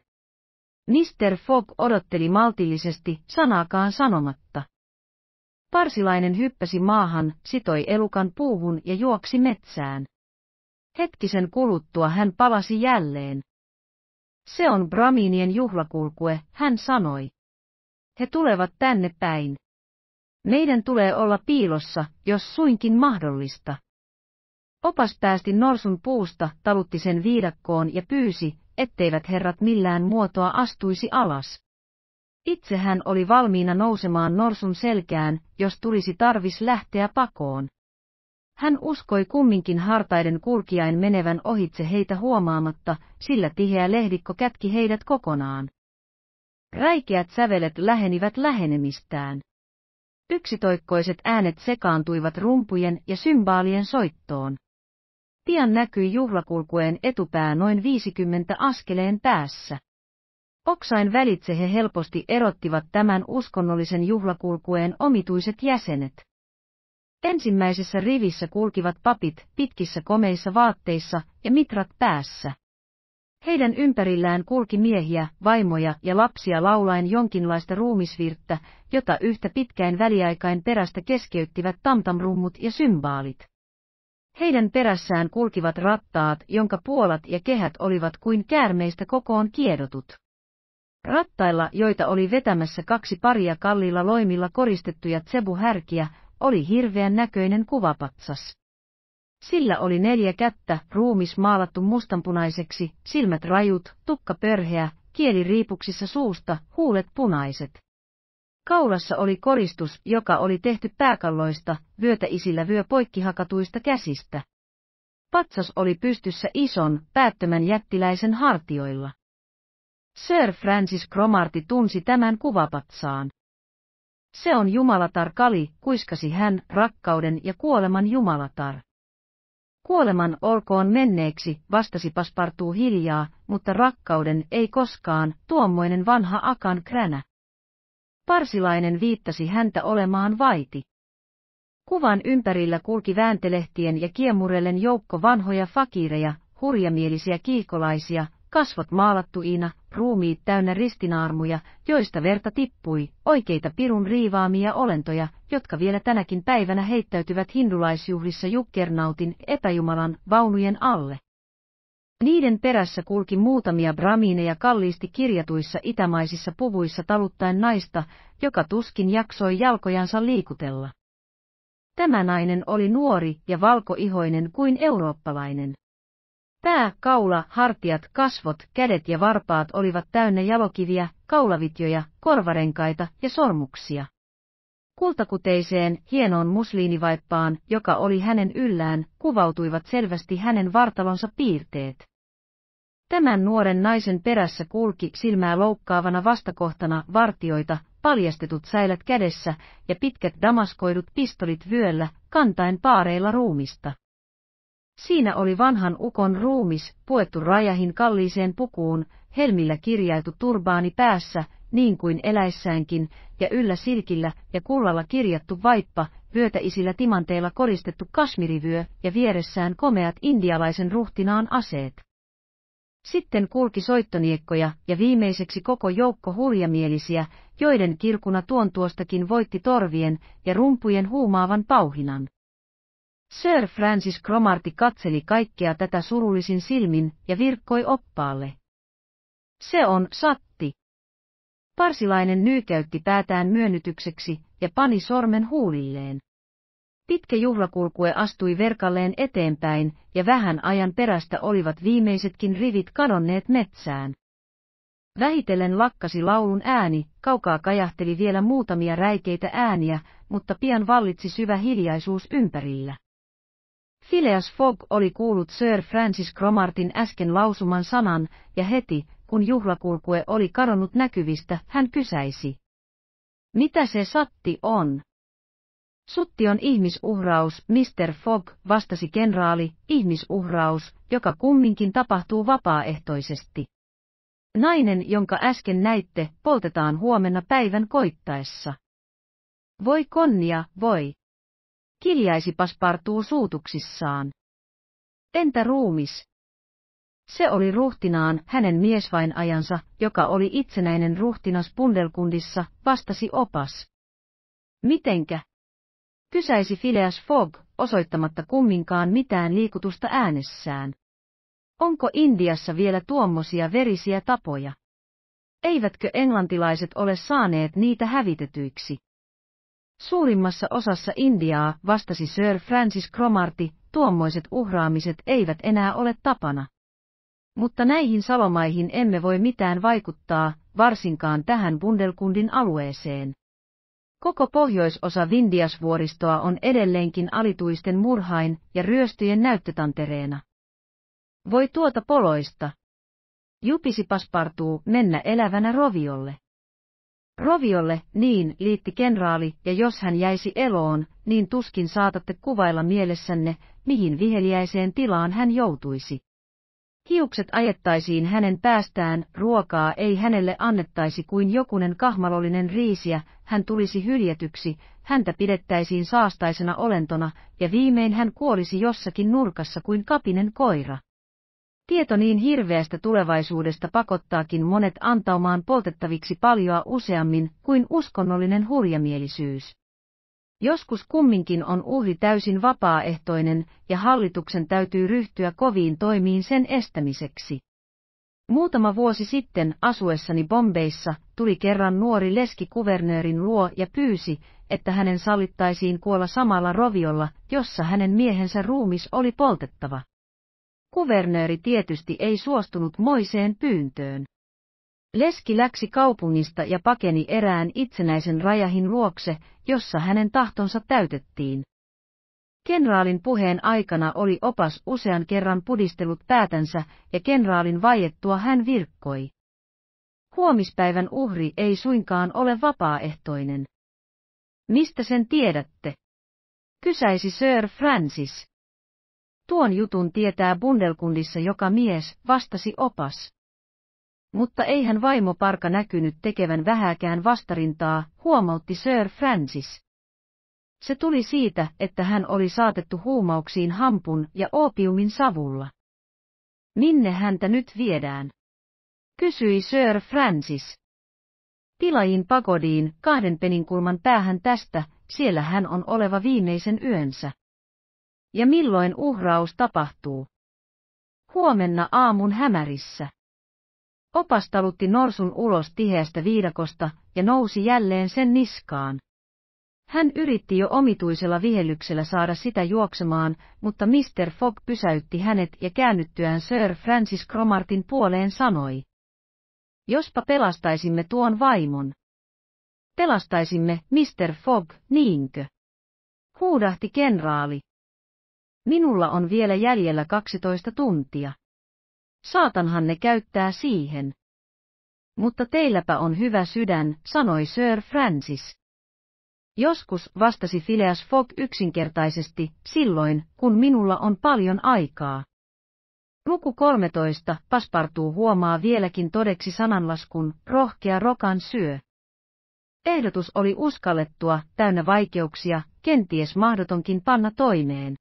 Mr. Fogg odotteli maltillisesti sanaakaan sanomatta. Parsilainen hyppäsi maahan, sitoi elukan puuhun ja juoksi metsään. Hetkisen kuluttua hän palasi jälleen. Se on Braminien juhlakulkue, hän sanoi he tulevat tänne päin. Meidän tulee olla piilossa, jos suinkin mahdollista. Opas päästi norsun puusta, talutti sen viidakkoon ja pyysi, etteivät herrat millään muotoa astuisi alas. Itse hän oli valmiina nousemaan norsun selkään, jos tulisi tarvis lähteä pakoon. Hän uskoi kumminkin hartaiden kulkijain menevän ohitse heitä huomaamatta, sillä tiheä lehdikko kätki heidät kokonaan. Räikeät sävelet lähenivät lähenemistään. Yksitoikkoiset äänet sekaantuivat rumpujen ja symbaalien soittoon. Pian näkyi juhlakulkueen etupää noin 50 askeleen päässä. Oksain välitse he helposti erottivat tämän uskonnollisen juhlakulkueen omituiset jäsenet. Ensimmäisessä rivissä kulkivat papit pitkissä komeissa vaatteissa ja mitrat päässä. Heidän ympärillään kulki miehiä, vaimoja ja lapsia laulaen jonkinlaista ruumisvirttä, jota yhtä pitkään väliaikain perästä keskeyttivät tamtamrummut ja symbaalit. Heidän perässään kulkivat rattaat, jonka puolat ja kehät olivat kuin käärmeistä kokoon kiedotut. Rattailla, joita oli vetämässä kaksi paria kalliilla loimilla koristettuja tsebuhärkiä, oli hirveän näköinen kuvapatsas. Sillä oli neljä kättä, ruumis maalattu mustanpunaiseksi, silmät rajut, tukka pörheä, kieli riipuksissa suusta, huulet punaiset. Kaulassa oli koristus, joka oli tehty pääkalloista, vyötä isillä vyö poikkihakatuista käsistä. Patsas oli pystyssä ison, päättömän jättiläisen hartioilla. Sir Francis Cromarty tunsi tämän kuvapatsaan. Se on jumalatar Kali, kuiskasi hän, rakkauden ja kuoleman jumalatar. Kuoleman olkoon menneeksi, vastasi Paspartuu hiljaa, mutta rakkauden ei koskaan, tuommoinen vanha akan kränä. Parsilainen viittasi häntä olemaan vaiti. Kuvan ympärillä kulki vääntelehtien ja kiemurellen joukko vanhoja fakireja, hurjamielisiä kiikolaisia, kasvot maalattuina, ruumiit täynnä ristinaarmuja, joista verta tippui, oikeita pirun riivaamia olentoja, jotka vielä tänäkin päivänä heittäytyvät hindulaisjuhlissa Jukkernautin epäjumalan vaunujen alle. Niiden perässä kulki muutamia bramiineja kalliisti kirjatuissa itämaisissa puvuissa taluttaen naista, joka tuskin jaksoi jalkojansa liikutella. Tämä nainen oli nuori ja valkoihoinen kuin eurooppalainen. Pää, kaula, hartiat, kasvot, kädet ja varpaat olivat täynnä jalokiviä, kaulavitjoja, korvarenkaita ja sormuksia. Kultakuteiseen, hienoon musliinivaippaan, joka oli hänen yllään, kuvautuivat selvästi hänen vartalonsa piirteet. Tämän nuoren naisen perässä kulki silmää loukkaavana vastakohtana vartioita, paljastetut säilät kädessä ja pitkät damaskoidut pistolit vyöllä, kantaen paareilla ruumista. Siinä oli vanhan ukon ruumis puettu rajahin kalliiseen pukuun, helmillä kirjailtu turbaani päässä, niin kuin eläissäänkin, ja yllä silkillä ja kullalla kirjattu vaippa, vyötäisillä timanteilla koristettu kasmirivyö ja vieressään komeat indialaisen ruhtinaan aseet. Sitten kulki soittoniekkoja ja viimeiseksi koko joukko huljamielisiä, joiden kirkuna tuon tuostakin voitti torvien ja rumpujen huumaavan pauhinan. Sir Francis Cromarty katseli kaikkea tätä surullisin silmin ja virkkoi oppaalle. Se on satti. Parsilainen nyykäytti päätään myönnytykseksi ja pani sormen huulilleen. Pitkä juhlakulkue astui verkalleen eteenpäin, ja vähän ajan perästä olivat viimeisetkin rivit kadonneet metsään. Vähitellen lakkasi laulun ääni, kaukaa kajahteli vielä muutamia räikeitä ääniä, mutta pian vallitsi syvä hiljaisuus ympärillä. Phileas Fogg oli kuullut Sir Francis Cromartin äsken lausuman sanan, ja heti, kun juhlakulkue oli kadonnut näkyvistä, hän kysäisi. Mitä se satti on? Sutti on ihmisuhraus, Mr. Fogg, vastasi kenraali, ihmisuhraus, joka kumminkin tapahtuu vapaaehtoisesti. Nainen, jonka äsken näitte, poltetaan huomenna päivän koittaessa. Voi konnia, voi kiljaisi paspartuu suutuksissaan. Entä ruumis? Se oli ruhtinaan hänen miesvainajansa, joka oli itsenäinen ruhtinas Pundelkundissa, vastasi opas. Mitenkä? Kysäisi Phileas Fogg, osoittamatta kumminkaan mitään liikutusta äänessään. Onko Indiassa vielä tuommoisia verisiä tapoja? Eivätkö englantilaiset ole saaneet niitä hävitetyiksi? Suurimmassa osassa Indiaa, vastasi Sir Francis Cromarty, tuommoiset uhraamiset eivät enää ole tapana. Mutta näihin salomaihin emme voi mitään vaikuttaa, varsinkaan tähän Bundelkundin alueeseen. Koko pohjoisosa Vindiasvuoristoa on edelleenkin alituisten murhain ja ryöstöjen näyttötantereena. Voi tuota poloista. Jupisi paspartuu mennä elävänä roviolle. Roviolle, niin, liitti kenraali, ja jos hän jäisi eloon, niin tuskin saatatte kuvailla mielessänne, mihin viheliäiseen tilaan hän joutuisi. Hiukset ajettaisiin hänen päästään, ruokaa ei hänelle annettaisi kuin jokunen kahmalollinen riisiä, hän tulisi hyljetyksi, häntä pidettäisiin saastaisena olentona, ja viimein hän kuolisi jossakin nurkassa kuin kapinen koira. Tieto niin hirveästä tulevaisuudesta pakottaakin monet antaumaan poltettaviksi paljoa useammin kuin uskonnollinen hurjamielisyys. Joskus kumminkin on uhri täysin vapaaehtoinen ja hallituksen täytyy ryhtyä koviin toimiin sen estämiseksi. Muutama vuosi sitten asuessani Bombeissa tuli kerran nuori leski kuvernöörin luo ja pyysi, että hänen sallittaisiin kuolla samalla roviolla, jossa hänen miehensä ruumis oli poltettava. Kuvernööri tietysti ei suostunut moiseen pyyntöön. Leski läksi kaupungista ja pakeni erään itsenäisen rajahin luokse, jossa hänen tahtonsa täytettiin. Kenraalin puheen aikana oli opas usean kerran pudistellut päätänsä ja kenraalin vaiettua hän virkkoi. Huomispäivän uhri ei suinkaan ole vapaaehtoinen. Mistä sen tiedätte? Kysäisi Sir Francis. Tuon jutun tietää Bundelkundissa joka mies, vastasi opas. Mutta eihän vaimo parka näkynyt tekevän vähäkään vastarintaa, huomautti Sir Francis. Se tuli siitä, että hän oli saatettu huumauksiin hampun ja opiumin savulla. Minne häntä nyt viedään? Kysyi Sir Francis. Tilajin pagodiin, kahden peninkulman päähän tästä, siellä hän on oleva viimeisen yönsä ja milloin uhraus tapahtuu. Huomenna aamun hämärissä. Opas talutti norsun ulos tiheästä viidakosta ja nousi jälleen sen niskaan. Hän yritti jo omituisella vihellyksellä saada sitä juoksemaan, mutta Mr. Fogg pysäytti hänet ja käännyttyään Sir Francis Cromartin puoleen sanoi. Jospa pelastaisimme tuon vaimon. Pelastaisimme, Mr. Fogg, niinkö? Huudahti kenraali. Minulla on vielä jäljellä 12 tuntia. Saatanhan ne käyttää siihen. Mutta teilläpä on hyvä sydän, sanoi Sir Francis. Joskus, vastasi Phileas Fogg yksinkertaisesti, silloin, kun minulla on paljon aikaa. Luku 13, paspartuu huomaa vieläkin todeksi sananlaskun, rohkea rokan syö. Ehdotus oli uskallettua, täynnä vaikeuksia, kenties mahdotonkin panna toimeen.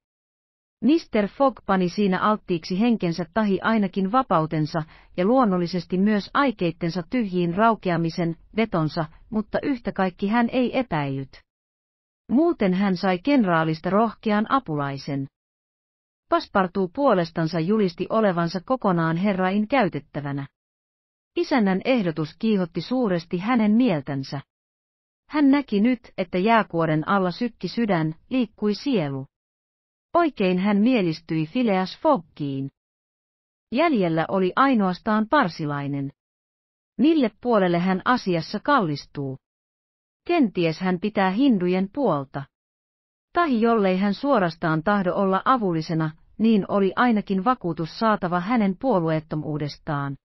Mr. Fogg pani siinä alttiiksi henkensä tahi ainakin vapautensa ja luonnollisesti myös aikeittensa tyhjiin raukeamisen, vetonsa, mutta yhtä kaikki hän ei epäillyt. Muuten hän sai kenraalista rohkean apulaisen. Paspartuu puolestansa julisti olevansa kokonaan herrain käytettävänä. Isännän ehdotus kiihotti suuresti hänen mieltänsä. Hän näki nyt, että jääkuoren alla sykki sydän, liikkui sielu. Oikein hän mielistyi Phileas Foggiin. Jäljellä oli ainoastaan parsilainen. Mille puolelle hän asiassa kallistuu? Kenties hän pitää hindujen puolta. Tahi jollei hän suorastaan tahdo olla avullisena, niin oli ainakin vakuutus saatava hänen puolueettomuudestaan.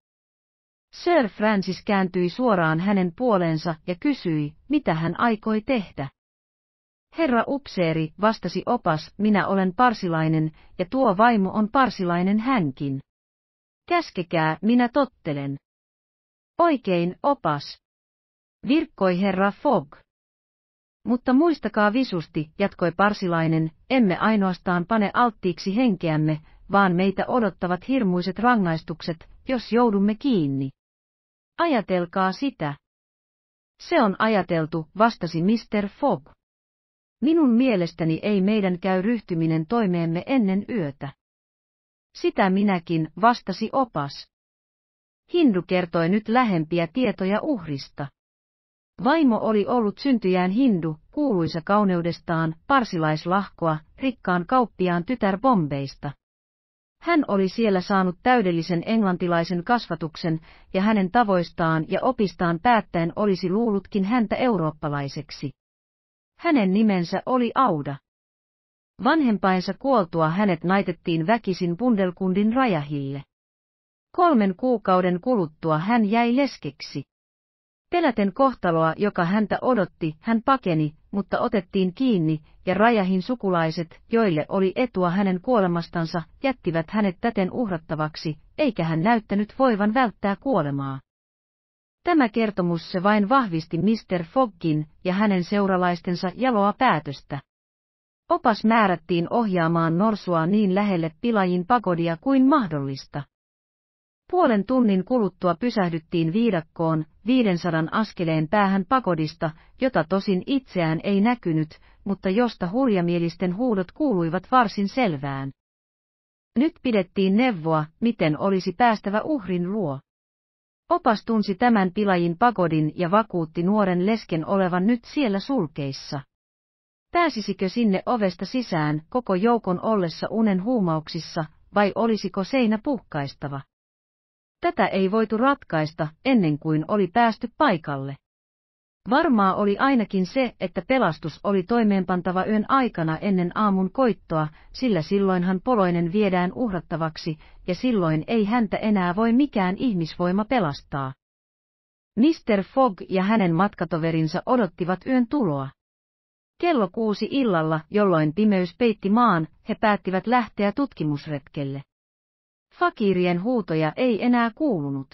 Sir Francis kääntyi suoraan hänen puoleensa ja kysyi, mitä hän aikoi tehdä. Herra upseeri, vastasi opas, minä olen parsilainen, ja tuo vaimo on parsilainen hänkin. Käskekää, minä tottelen. Oikein, opas. Virkkoi herra Fogg. Mutta muistakaa visusti, jatkoi parsilainen, emme ainoastaan pane alttiiksi henkeämme, vaan meitä odottavat hirmuiset rangaistukset, jos joudumme kiinni. Ajatelkaa sitä. Se on ajateltu, vastasi Mr. Fogg. Minun mielestäni ei meidän käy ryhtyminen toimeemme ennen yötä. Sitä minäkin, vastasi opas. Hindu kertoi nyt lähempiä tietoja uhrista. Vaimo oli ollut syntyjään hindu, kuuluisa kauneudestaan, parsilaislahkoa, rikkaan kauppiaan tytär Bombeista. Hän oli siellä saanut täydellisen englantilaisen kasvatuksen, ja hänen tavoistaan ja opistaan päättäen olisi luullutkin häntä eurooppalaiseksi. Hänen nimensä oli Auda. Vanhempainsa kuoltua hänet naitettiin väkisin Bundelkundin rajahille. Kolmen kuukauden kuluttua hän jäi leskeksi. Peläten kohtaloa, joka häntä odotti, hän pakeni, mutta otettiin kiinni, ja Rajahin sukulaiset, joille oli etua hänen kuolemastansa, jättivät hänet täten uhrattavaksi, eikä hän näyttänyt voivan välttää kuolemaa. Tämä kertomus se vain vahvisti Mr. Foggin ja hänen seuralaistensa jaloa päätöstä. Opas määrättiin ohjaamaan norsua niin lähelle pilajin pakodia kuin mahdollista. Puolen tunnin kuluttua pysähdyttiin viidakkoon, 500 askeleen päähän pakodista, jota tosin itseään ei näkynyt, mutta josta hurjamielisten huudot kuuluivat varsin selvään. Nyt pidettiin neuvoa, miten olisi päästävä uhrin luo. Opas tunsi tämän pilajin pagodin ja vakuutti nuoren lesken olevan nyt siellä sulkeissa. Pääsisikö sinne ovesta sisään koko joukon ollessa unen huumauksissa, vai olisiko seinä puhkaistava? Tätä ei voitu ratkaista ennen kuin oli päästy paikalle. Varmaa oli ainakin se, että pelastus oli toimeenpantava yön aikana ennen aamun koittoa, sillä silloinhan poloinen viedään uhrattavaksi, ja silloin ei häntä enää voi mikään ihmisvoima pelastaa. Mr. Fogg ja hänen matkatoverinsa odottivat yön tuloa. Kello kuusi illalla, jolloin pimeys peitti maan, he päättivät lähteä tutkimusretkelle. Fakirien huutoja ei enää kuulunut.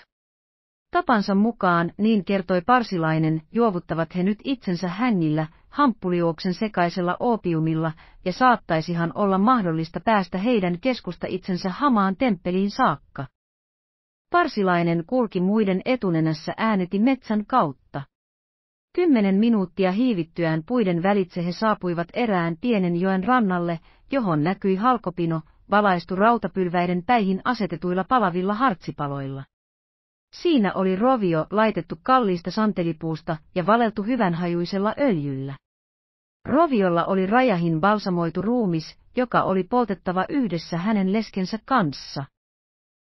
Tapansa mukaan, niin kertoi Parsilainen, juovuttavat he nyt itsensä hännillä, hamppuliuoksen sekaisella opiumilla, ja saattaisihan olla mahdollista päästä heidän keskusta itsensä hamaan temppeliin saakka. Parsilainen kulki muiden etunenässä ääneti metsän kautta. Kymmenen minuuttia hiivittyään puiden välitse he saapuivat erään pienen joen rannalle, johon näkyi halkopino, valaistu rautapylväiden päihin asetetuilla palavilla hartsipaloilla. Siinä oli rovio laitettu kalliista santelipuusta ja valeltu hyvänhajuisella öljyllä. Roviolla oli rajahin balsamoitu ruumis, joka oli poltettava yhdessä hänen leskensä kanssa.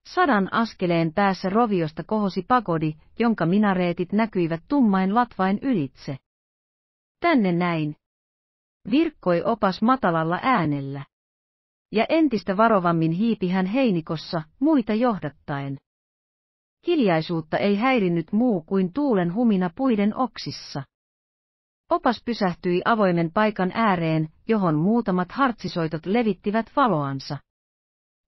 Sadan askeleen päässä roviosta kohosi pagodi, jonka minareetit näkyivät tummain latvain ylitse. Tänne näin. Virkkoi opas matalalla äänellä. Ja entistä varovammin hiipi hän heinikossa, muita johdattaen. Hiljaisuutta ei häirinnyt muu kuin tuulen humina puiden oksissa. Opas pysähtyi avoimen paikan ääreen, johon muutamat hartsisoitot levittivät valoansa.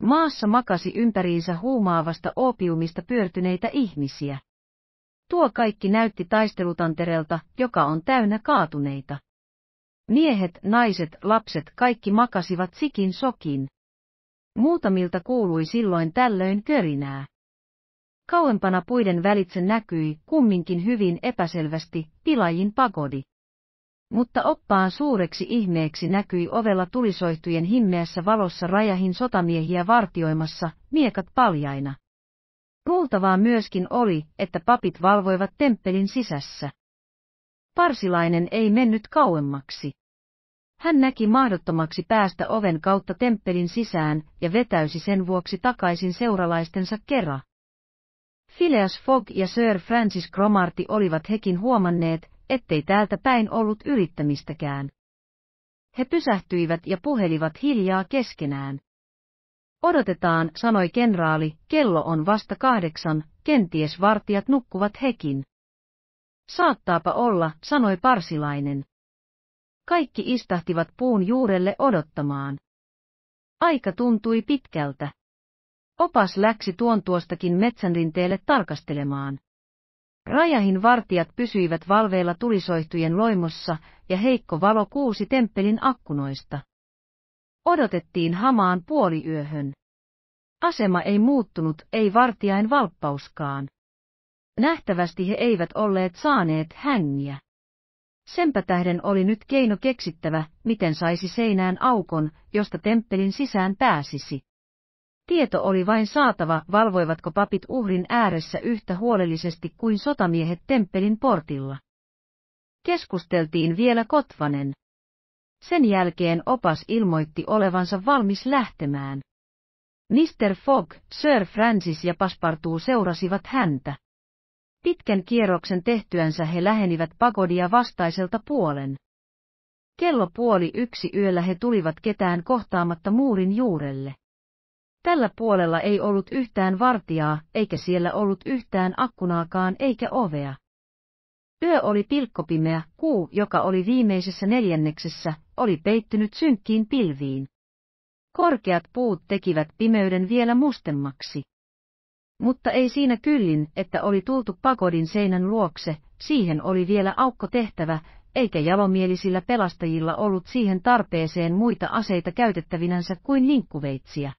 Maassa makasi ympäriinsä huumaavasta opiumista pyörtyneitä ihmisiä. Tuo kaikki näytti taistelutanterelta, joka on täynnä kaatuneita. Miehet, naiset, lapset kaikki makasivat sikin sokin. Muutamilta kuului silloin tällöin körinää. Kauempana puiden välitse näkyi, kumminkin hyvin epäselvästi, tilajin pagodi. Mutta oppaan suureksi ihmeeksi näkyi ovella tulisoihtujen himmeässä valossa rajahin sotamiehiä vartioimassa, miekat paljaina. Luultavaa myöskin oli, että papit valvoivat temppelin sisässä. Parsilainen ei mennyt kauemmaksi. Hän näki mahdottomaksi päästä oven kautta temppelin sisään ja vetäysi sen vuoksi takaisin seuralaistensa kerran. Phileas Fogg ja Sir Francis Cromarty olivat hekin huomanneet, ettei täältä päin ollut yrittämistäkään. He pysähtyivät ja puhelivat hiljaa keskenään. Odotetaan, sanoi kenraali, kello on vasta kahdeksan, kenties vartijat nukkuvat hekin. Saattaapa olla, sanoi parsilainen. Kaikki istahtivat puun juurelle odottamaan. Aika tuntui pitkältä. Opas läksi tuon tuostakin metsänrinteelle tarkastelemaan. Rajahin vartijat pysyivät valveilla tulisoihtujen loimossa ja heikko valo kuusi temppelin akkunoista. Odotettiin hamaan puoliyöhön. Asema ei muuttunut, ei vartijain valppauskaan. Nähtävästi he eivät olleet saaneet hänniä. Senpä tähden oli nyt keino keksittävä, miten saisi seinään aukon, josta temppelin sisään pääsisi. Tieto oli vain saatava, valvoivatko papit uhrin ääressä yhtä huolellisesti kuin sotamiehet temppelin portilla. Keskusteltiin vielä Kotvanen. Sen jälkeen opas ilmoitti olevansa valmis lähtemään. Mr. Fogg, Sir Francis ja Paspartuu seurasivat häntä. Pitkän kierroksen tehtyänsä he lähenivät pagodia vastaiselta puolen. Kello puoli yksi yöllä he tulivat ketään kohtaamatta muurin juurelle. Tällä puolella ei ollut yhtään vartijaa, eikä siellä ollut yhtään akkunaakaan eikä ovea. Yö oli pilkkopimeä, kuu, joka oli viimeisessä neljänneksessä, oli peittynyt synkkiin pilviin. Korkeat puut tekivät pimeyden vielä mustemmaksi. Mutta ei siinä kyllin, että oli tultu pakodin seinän luokse, siihen oli vielä aukko tehtävä, eikä jalomielisillä pelastajilla ollut siihen tarpeeseen muita aseita käytettävinänsä kuin linkkuveitsiä.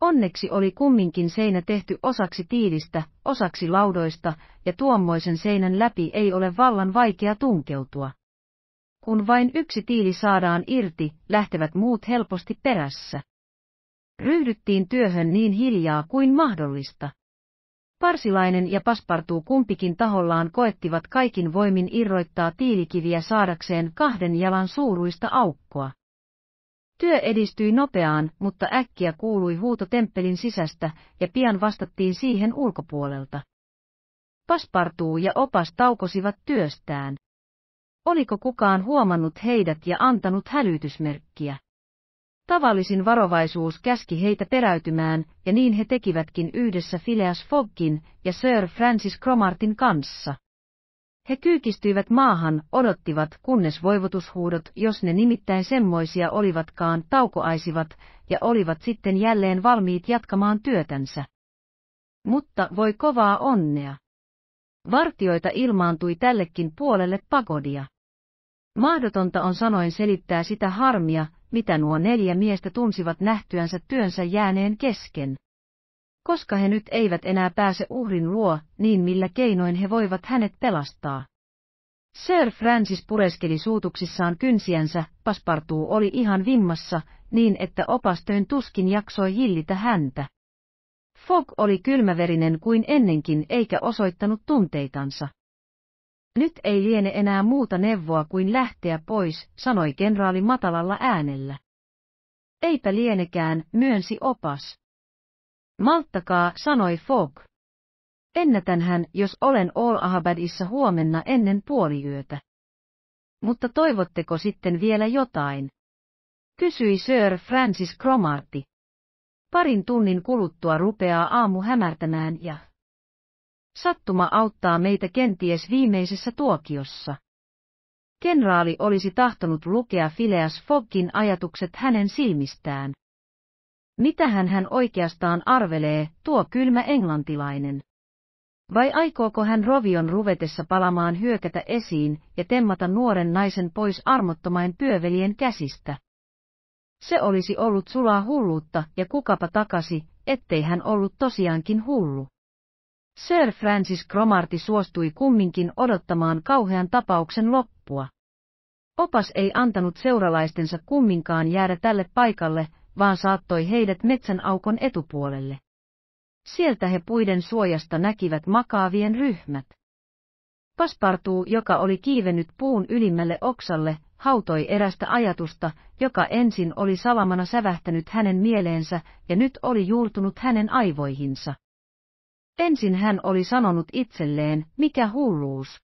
Onneksi oli kumminkin seinä tehty osaksi tiilistä, osaksi laudoista, ja tuommoisen seinän läpi ei ole vallan vaikea tunkeutua. Kun vain yksi tiili saadaan irti, lähtevät muut helposti perässä. Ryhdyttiin työhön niin hiljaa kuin mahdollista. Parsilainen ja Paspartuu kumpikin tahollaan koettivat kaikin voimin irroittaa tiilikiviä saadakseen kahden jalan suuruista aukkoa. Työ edistyi nopeaan, mutta äkkiä kuului huuto temppelin sisästä, ja pian vastattiin siihen ulkopuolelta. Paspartuu ja opas taukosivat työstään. Oliko kukaan huomannut heidät ja antanut hälytysmerkkiä? Tavallisin varovaisuus käski heitä peräytymään, ja niin he tekivätkin yhdessä Phileas Foggin ja Sir Francis Cromartin kanssa. He kyykistyivät maahan, odottivat, kunnes voivotushuudot, jos ne nimittäin semmoisia olivatkaan, taukoaisivat, ja olivat sitten jälleen valmiit jatkamaan työtänsä. Mutta voi kovaa onnea. Vartioita ilmaantui tällekin puolelle pagodia. Mahdotonta on sanoin selittää sitä harmia, mitä nuo neljä miestä tunsivat nähtyänsä työnsä jääneen kesken. Koska he nyt eivät enää pääse uhrin luo, niin millä keinoin he voivat hänet pelastaa? Sir Francis pureskeli suutuksissaan kynsiänsä, paspartuu oli ihan vimmassa, niin että opastöön tuskin jaksoi hillitä häntä. Fogg oli kylmäverinen kuin ennenkin eikä osoittanut tunteitansa. Nyt ei liene enää muuta neuvoa kuin lähteä pois, sanoi kenraali matalalla äänellä. Eipä lienekään, myönsi opas. Malttakaa, sanoi Fogg. Ennätän hän, jos olen All Ahabadissa huomenna ennen puoliyötä. Mutta toivotteko sitten vielä jotain? Kysyi Sir Francis Cromarty. Parin tunnin kuluttua rupeaa aamu hämärtämään ja... Sattuma auttaa meitä kenties viimeisessä tuokiossa. Kenraali olisi tahtonut lukea Phileas Foggin ajatukset hänen silmistään. Mitähän hän oikeastaan arvelee, tuo kylmä englantilainen? Vai aikooko hän rovion ruvetessa palamaan hyökätä esiin ja temmata nuoren naisen pois armottomain pyövelien käsistä? Se olisi ollut sulaa hulluutta ja kukapa takasi, ettei hän ollut tosiaankin hullu. Sir Francis Cromarty suostui kumminkin odottamaan kauhean tapauksen loppua. Opas ei antanut seuralaistensa kumminkaan jäädä tälle paikalle, vaan saattoi heidät metsän aukon etupuolelle. Sieltä he puiden suojasta näkivät makaavien ryhmät. Paspartu, joka oli kiivennyt puun ylimmälle oksalle, hautoi erästä ajatusta, joka ensin oli salamana sävähtänyt hänen mieleensä ja nyt oli juurtunut hänen aivoihinsa. Ensin hän oli sanonut itselleen, mikä hulluus.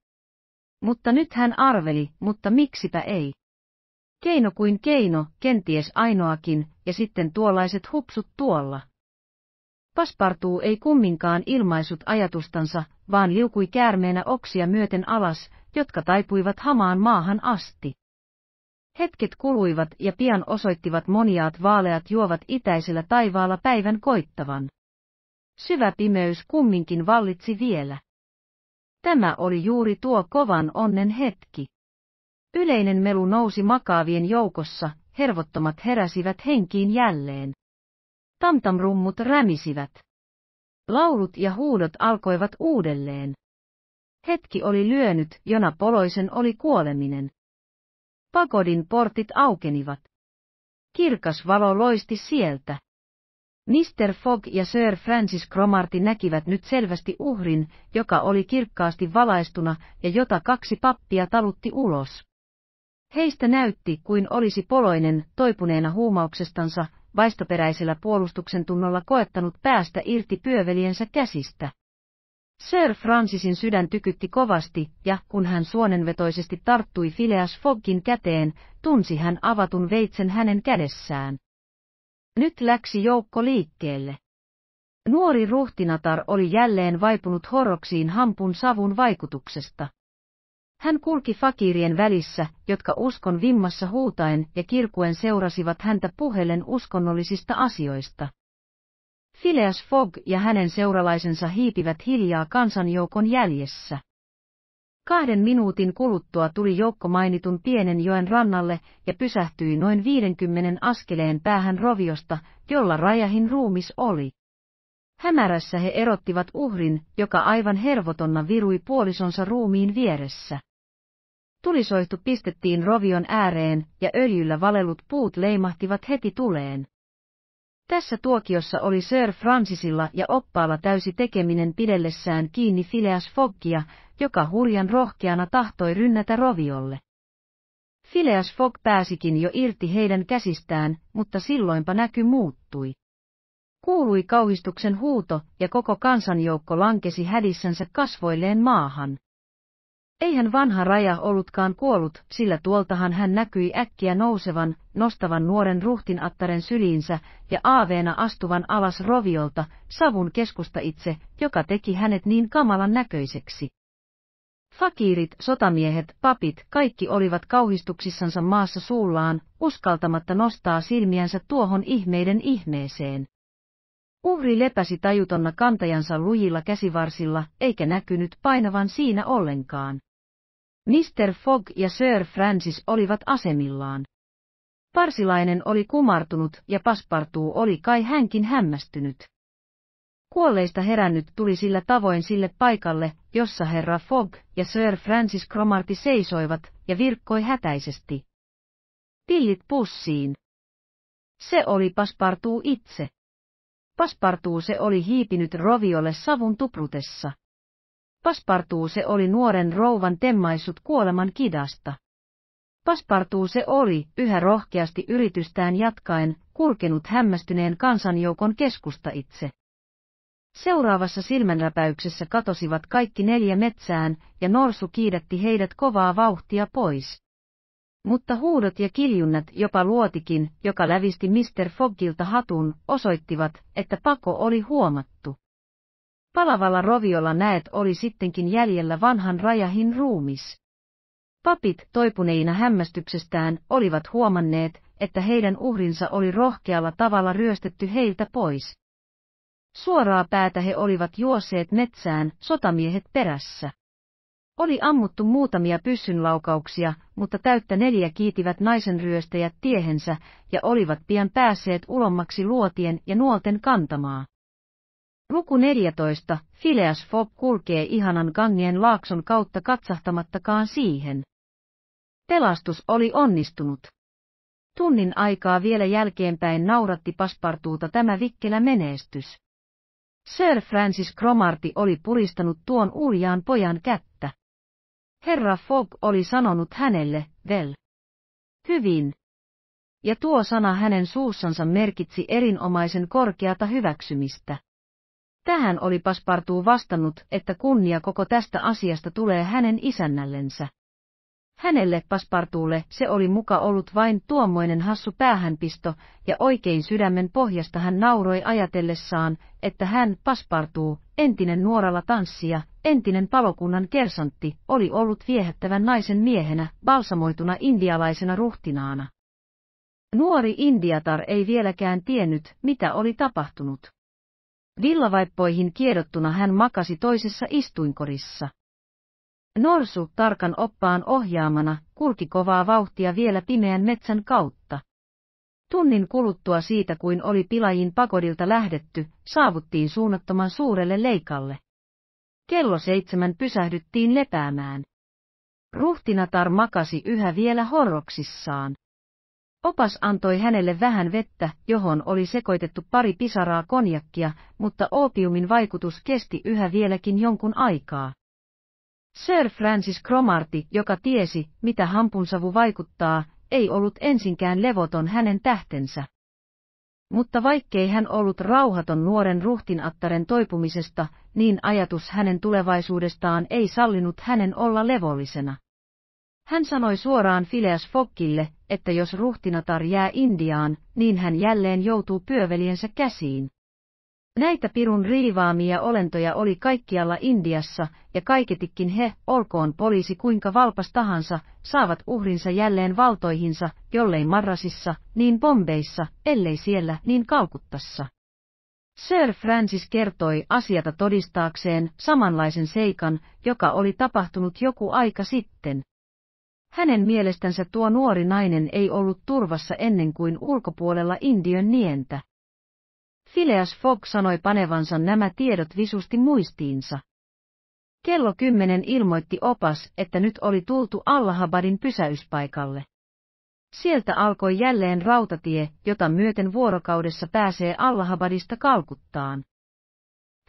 Mutta nyt hän arveli, mutta miksipä ei. Keino kuin keino, kenties ainoakin, ja sitten tuollaiset hupsut tuolla. Paspartuu ei kumminkaan ilmaisut ajatustansa, vaan liukui käärmeenä oksia myöten alas, jotka taipuivat hamaan maahan asti. Hetket kuluivat ja pian osoittivat moniaat vaaleat juovat itäisellä taivaalla päivän koittavan. Syvä pimeys kumminkin vallitsi vielä. Tämä oli juuri tuo kovan onnen hetki. Yleinen melu nousi makaavien joukossa, hervottomat heräsivät henkiin jälleen. Tamtamrummut rämisivät. Laulut ja huudot alkoivat uudelleen. Hetki oli lyönyt, jona poloisen oli kuoleminen. Pakodin portit aukenivat. Kirkas valo loisti sieltä. Mr. Fogg ja Sir Francis Cromarty näkivät nyt selvästi uhrin, joka oli kirkkaasti valaistuna ja jota kaksi pappia talutti ulos. Heistä näytti kuin olisi poloinen, toipuneena huumauksestansa, vaistoperäisellä puolustuksen tunnolla koettanut päästä irti pyöveliensä käsistä. Sir Francisin sydän tykytti kovasti, ja kun hän suonenvetoisesti tarttui Phileas Foggin käteen, tunsi hän avatun veitsen hänen kädessään. Nyt läksi joukko liikkeelle. Nuori ruhtinatar oli jälleen vaipunut horroksiin hampun savun vaikutuksesta. Hän kulki fakirien välissä, jotka uskon vimmassa huutaen ja kirkuen seurasivat häntä puhellen uskonnollisista asioista. Phileas Fogg ja hänen seuralaisensa hiipivät hiljaa kansanjoukon jäljessä. Kahden minuutin kuluttua tuli joukko mainitun pienen joen rannalle ja pysähtyi noin 50 askeleen päähän roviosta, jolla Rajahin ruumis oli. Hämärässä he erottivat uhrin, joka aivan hervotonna virui puolisonsa ruumiin vieressä. Tulisoihtu pistettiin rovion ääreen ja öljyllä valelut puut leimahtivat heti tuleen. Tässä tuokiossa oli Sir Francisilla ja oppaalla täysi tekeminen pidellessään kiinni Phileas Foggia, joka hurjan rohkeana tahtoi rynnätä roviolle. Phileas Fogg pääsikin jo irti heidän käsistään, mutta silloinpa näky muuttui. Kuului kauhistuksen huuto, ja koko kansanjoukko lankesi hädissänsä kasvoilleen maahan. Eihän vanha raja ollutkaan kuollut, sillä tuoltahan hän näkyi äkkiä nousevan, nostavan nuoren ruhtinattaren syliinsä ja aaveena astuvan alas roviolta, savun keskusta itse, joka teki hänet niin kamalan näköiseksi. Fakirit, sotamiehet, papit, kaikki olivat kauhistuksissansa maassa suullaan, uskaltamatta nostaa silmiänsä tuohon ihmeiden ihmeeseen. Uhri lepäsi tajutonna kantajansa lujilla käsivarsilla, eikä näkynyt painavan siinä ollenkaan. Mr. Fogg ja Sir Francis olivat asemillaan. Parsilainen oli kumartunut ja paspartuu oli kai hänkin hämmästynyt. Kuolleista herännyt tuli sillä tavoin sille paikalle, jossa herra Fogg ja Sir Francis Cromarty seisoivat ja virkkoi hätäisesti. Pillit pussiin. Se oli paspartuu itse. Paspartuu se oli hiipinyt roviolle savun tuprutessa. Paspartuu se oli nuoren rouvan temmaissut kuoleman kidasta. Paspartuu se oli, yhä rohkeasti yritystään jatkaen, kulkenut hämmästyneen kansanjoukon keskusta itse. Seuraavassa silmänräpäyksessä katosivat kaikki neljä metsään, ja norsu kiidätti heidät kovaa vauhtia pois. Mutta huudot ja kiljunnat jopa luotikin, joka lävisti Mr. Foggilta hatun, osoittivat, että pako oli huomattu. Palavalla roviolla näet oli sittenkin jäljellä vanhan rajahin ruumis. Papit toipuneina hämmästyksestään olivat huomanneet, että heidän uhrinsa oli rohkealla tavalla ryöstetty heiltä pois. Suoraa päätä he olivat juosseet metsään, sotamiehet perässä. Oli ammuttu muutamia pyssynlaukauksia, mutta täyttä neljä kiitivät naisen ryöstäjät tiehensä ja olivat pian päässeet ulommaksi luotien ja nuolten kantamaa. Luku 14. Phileas Fogg kulkee ihanan kangien laakson kautta katsahtamattakaan siihen. Pelastus oli onnistunut. Tunnin aikaa vielä jälkeenpäin nauratti paspartuuta tämä vikkelä menestys. Sir Francis Cromarty oli puristanut tuon uljaan pojan kättä. Herra Fogg oli sanonut hänelle, vel. Hyvin. Ja tuo sana hänen suussansa merkitsi erinomaisen korkeata hyväksymistä. Tähän oli Paspartuu vastannut, että kunnia koko tästä asiasta tulee hänen isännällensä. Hänelle Paspartuulle se oli muka ollut vain tuommoinen hassu päähänpisto, ja oikein sydämen pohjasta hän nauroi ajatellessaan, että hän, Paspartuu, entinen nuoralla tanssija, entinen palokunnan kersantti, oli ollut viehättävän naisen miehenä, balsamoituna indialaisena ruhtinaana. Nuori Indiatar ei vieläkään tiennyt, mitä oli tapahtunut. Villavaippoihin kiedottuna hän makasi toisessa istuinkorissa. Norsu tarkan oppaan ohjaamana kulki kovaa vauhtia vielä pimeän metsän kautta. Tunnin kuluttua siitä kuin oli pilajin pakodilta lähdetty, saavuttiin suunnattoman suurelle leikalle. Kello seitsemän pysähdyttiin lepäämään. Ruhtinatar makasi yhä vielä horroksissaan. Opas antoi hänelle vähän vettä, johon oli sekoitettu pari pisaraa konjakkia, mutta opiumin vaikutus kesti yhä vieläkin jonkun aikaa. Sir Francis Cromarty, joka tiesi, mitä hampunsavu vaikuttaa, ei ollut ensinkään levoton hänen tähtensä. Mutta vaikkei hän ollut rauhaton nuoren ruhtinattaren toipumisesta, niin ajatus hänen tulevaisuudestaan ei sallinut hänen olla levollisena. Hän sanoi suoraan Phileas Fogille, että jos ruhtinatar jää Indiaan, niin hän jälleen joutuu pyöveliensä käsiin. Näitä pirun riivaamia olentoja oli kaikkialla Indiassa, ja kaiketikin he, olkoon poliisi kuinka valpas tahansa, saavat uhrinsa jälleen valtoihinsa, jollei Marrasissa, niin Bombeissa, ellei siellä, niin Kalkuttassa. Sir Francis kertoi asiata todistaakseen samanlaisen seikan, joka oli tapahtunut joku aika sitten. Hänen mielestänsä tuo nuori nainen ei ollut turvassa ennen kuin ulkopuolella Indiön nientä. Phileas Fogg sanoi panevansa nämä tiedot visusti muistiinsa. Kello kymmenen ilmoitti opas, että nyt oli tultu Allahabadin pysäyspaikalle. Sieltä alkoi jälleen rautatie, jota myöten vuorokaudessa pääsee Allahabadista kalkuttaan.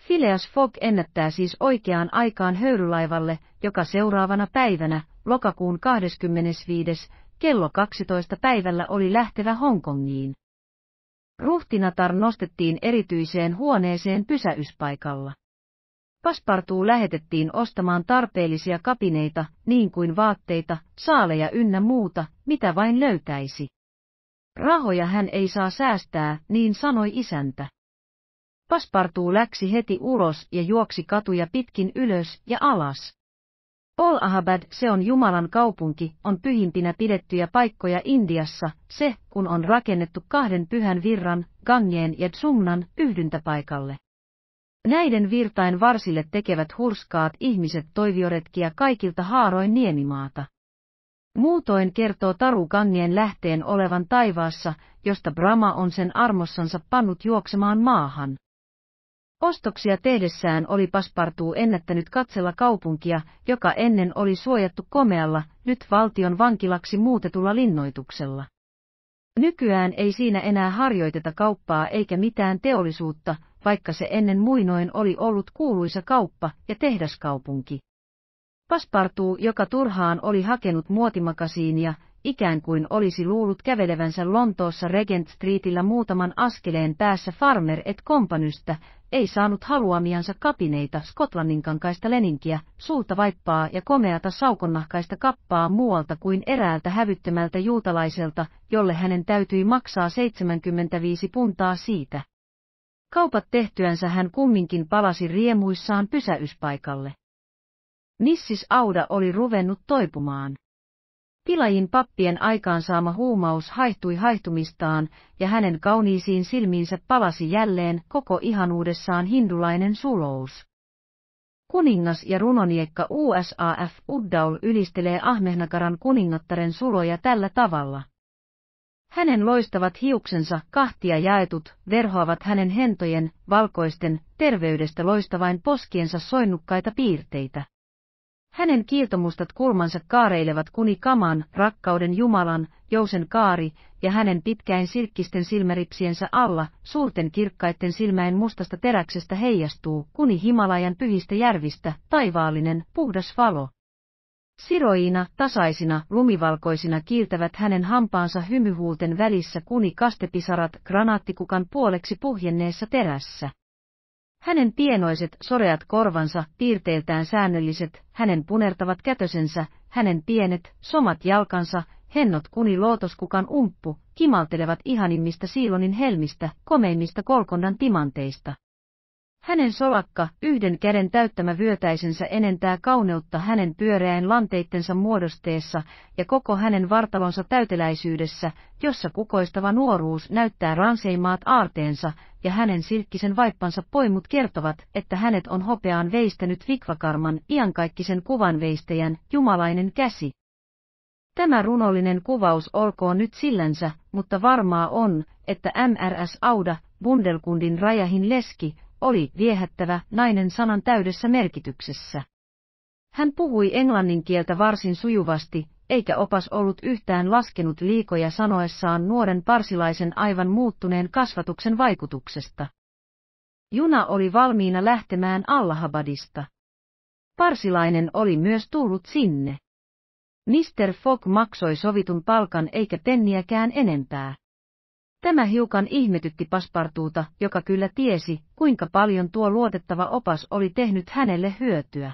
Phileas Fogg ennättää siis oikeaan aikaan höyrylaivalle, joka seuraavana päivänä, lokakuun 25. kello 12 päivällä oli lähtevä Hongkongiin. Ruhtinatar nostettiin erityiseen huoneeseen pysäyspaikalla. Paspartuu lähetettiin ostamaan tarpeellisia kapineita, niin kuin vaatteita, saaleja ynnä muuta, mitä vain löytäisi. Rahoja hän ei saa säästää, niin sanoi isäntä. Paspartuu läksi heti ulos ja juoksi katuja pitkin ylös ja alas. Olahabad, se on Jumalan kaupunki, on pyhimpinä pidettyjä paikkoja Indiassa, se, kun on rakennettu kahden pyhän virran, Gangeen ja Tsungnan, yhdyntäpaikalle. Näiden virtain varsille tekevät hurskaat ihmiset toivioretkiä kaikilta haaroin niemimaata. Muutoin kertoo Taru Gangeen lähteen olevan taivaassa, josta Brahma on sen armossansa pannut juoksemaan maahan. Ostoksia tehdessään oli Paspartuu ennättänyt katsella kaupunkia, joka ennen oli suojattu komealla, nyt valtion vankilaksi muutetulla linnoituksella. Nykyään ei siinä enää harjoiteta kauppaa eikä mitään teollisuutta, vaikka se ennen muinoin oli ollut kuuluisa kauppa ja tehdaskaupunki. Paspartuu, joka turhaan oli hakenut muotimakasiinia, ikään kuin olisi luullut kävelevänsä Lontoossa Regent Streetillä muutaman askeleen päässä Farmer et Companystä, ei saanut haluamiansa kapineita Skotlannin kankaista leninkiä, suulta vaippaa ja komeata saukonnahkaista kappaa muualta kuin eräältä hävyttömältä juutalaiselta, jolle hänen täytyi maksaa 75 puntaa siitä. Kaupat tehtyänsä hän kumminkin palasi riemuissaan pysäyspaikalle. Missis Auda oli ruvennut toipumaan. Pilajin pappien aikaansaama huumaus haihtui haihtumistaan, ja hänen kauniisiin silmiinsä palasi jälleen koko ihanuudessaan hindulainen sulous. Kuningas ja runoniekka USAF Uddaul ylistelee Ahmehnakaran kuningattaren suloja tällä tavalla. Hänen loistavat hiuksensa kahtia jaetut verhoavat hänen hentojen, valkoisten, terveydestä loistavain poskiensa soinnukkaita piirteitä. Hänen kiiltomustat kulmansa kaareilevat kuni kaman, rakkauden Jumalan, jousen kaari, ja hänen pitkäin silkkisten silmäripsiensä alla, suurten kirkkaiden silmäin mustasta teräksestä heijastuu, kuni Himalajan pyhistä järvistä, taivaallinen, puhdas valo. Siroina, tasaisina, lumivalkoisina kiiltävät hänen hampaansa hymyhuulten välissä kuni kastepisarat granaattikukan puoleksi puhjenneessa terässä. Hänen pienoiset soreat korvansa, piirteiltään säännölliset, hänen punertavat kätösensä, hänen pienet, somat jalkansa, hennot kuni lootoskukan umppu, kimaltelevat ihanimmista siilonin helmistä, komeimmista kolkonnan timanteista. Hänen solakka, yhden käden täyttämä vyötäisensä enentää kauneutta hänen pyöreän lanteittensa muodosteessa ja koko hänen vartalonsa täyteläisyydessä, jossa kukoistava nuoruus näyttää ranseimaat aarteensa, ja hänen silkkisen vaippansa poimut kertovat, että hänet on hopeaan veistänyt Vikvakarman iankaikkisen kuvanveistäjän, jumalainen käsi. Tämä runollinen kuvaus olkoon nyt sillänsä, mutta varmaa on, että MRS Auda, Bundelkundin rajahin leski, oli viehättävä nainen sanan täydessä merkityksessä. Hän puhui englannin kieltä varsin sujuvasti, eikä opas ollut yhtään laskenut liikoja sanoessaan nuoren parsilaisen aivan muuttuneen kasvatuksen vaikutuksesta. Juna oli valmiina lähtemään Allahabadista. Parsilainen oli myös tullut sinne. Mr. Fogg maksoi sovitun palkan eikä penniäkään enempää. Tämä hiukan ihmetytti paspartuuta, joka kyllä tiesi, kuinka paljon tuo luotettava opas oli tehnyt hänelle hyötyä.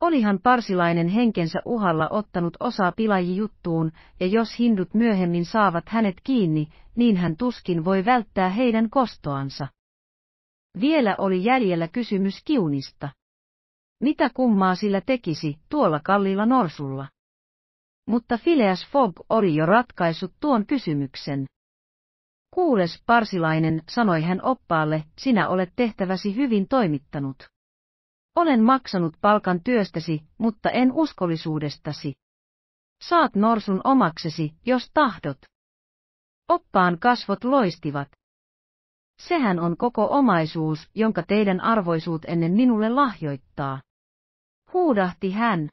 Olihan parsilainen henkensä uhalla ottanut osaa pilajijuttuun, ja jos hindut myöhemmin saavat hänet kiinni, niin hän tuskin voi välttää heidän kostoansa. Vielä oli jäljellä kysymys kiunista. Mitä kummaa sillä tekisi tuolla kalliilla norsulla? Mutta Phileas Fogg oli jo ratkaissut tuon kysymyksen. Kuules parsilainen, sanoi hän oppaalle, sinä olet tehtäväsi hyvin toimittanut. Olen maksanut palkan työstäsi, mutta en uskollisuudestasi. Saat norsun omaksesi, jos tahdot. Oppaan kasvot loistivat. Sehän on koko omaisuus, jonka teidän arvoisuut ennen minulle lahjoittaa. Huudahti hän.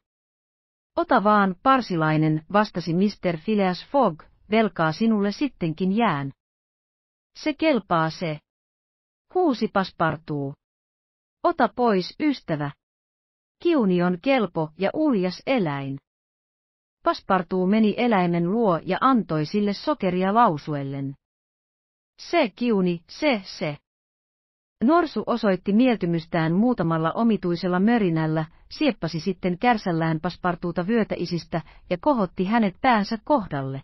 Ota vaan, parsilainen, vastasi Mr. Phileas Fogg, velkaa sinulle sittenkin jään. Se kelpaa se. Huusi paspartuu. Ota pois, ystävä. Kiuni on kelpo ja uljas eläin. Paspartuu meni eläimen luo ja antoi sille sokeria lausuellen. Se kiuni, se se. Norsu osoitti mieltymystään muutamalla omituisella mörinällä, sieppasi sitten kärsällään paspartuuta vyötäisistä ja kohotti hänet päänsä kohdalle.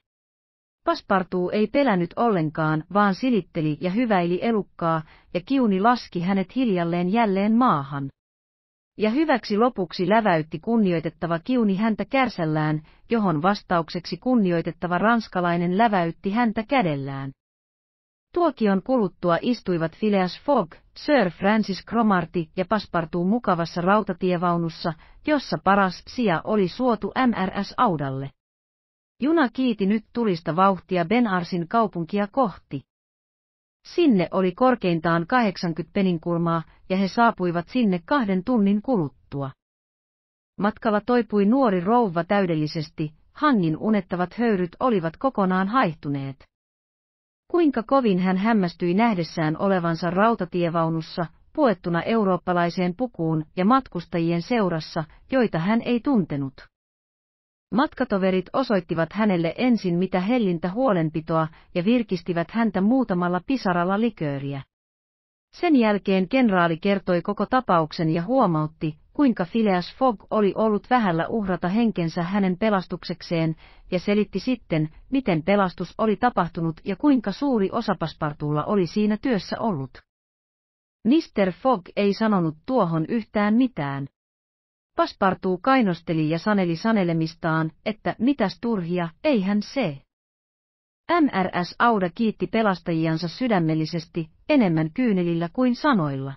Paspartuu ei pelännyt ollenkaan, vaan silitteli ja hyväili elukkaa, ja kiuni laski hänet hiljalleen jälleen maahan. Ja hyväksi lopuksi läväytti kunnioitettava kiuni häntä kärsällään, johon vastaukseksi kunnioitettava ranskalainen läväytti häntä kädellään. Tuokion kuluttua istuivat Phileas Fogg, Sir Francis Cromarty ja Paspartuu mukavassa rautatievaunussa, jossa paras sija oli suotu MRS-audalle. Juna kiiti nyt tulista vauhtia Benarsin kaupunkia kohti. Sinne oli korkeintaan 80 peninkulmaa, ja he saapuivat sinne kahden tunnin kuluttua. Matkalla toipui nuori rouva täydellisesti, hangin unettavat höyryt olivat kokonaan haihtuneet. Kuinka kovin hän hämmästyi nähdessään olevansa rautatievaunussa, puettuna eurooppalaiseen pukuun ja matkustajien seurassa, joita hän ei tuntenut. Matkatoverit osoittivat hänelle ensin mitä hellintä huolenpitoa ja virkistivät häntä muutamalla pisaralla likööriä. Sen jälkeen kenraali kertoi koko tapauksen ja huomautti, kuinka Phileas Fogg oli ollut vähällä uhrata henkensä hänen pelastuksekseen, ja selitti sitten, miten pelastus oli tapahtunut ja kuinka suuri osapaspartuulla oli siinä työssä ollut. Mr. Fogg ei sanonut tuohon yhtään mitään. Paspartuu kainosteli ja saneli sanelemistaan, että mitäs turhia, eihän se. MRS Auda kiitti pelastajiansa sydämellisesti, enemmän kyynelillä kuin sanoilla.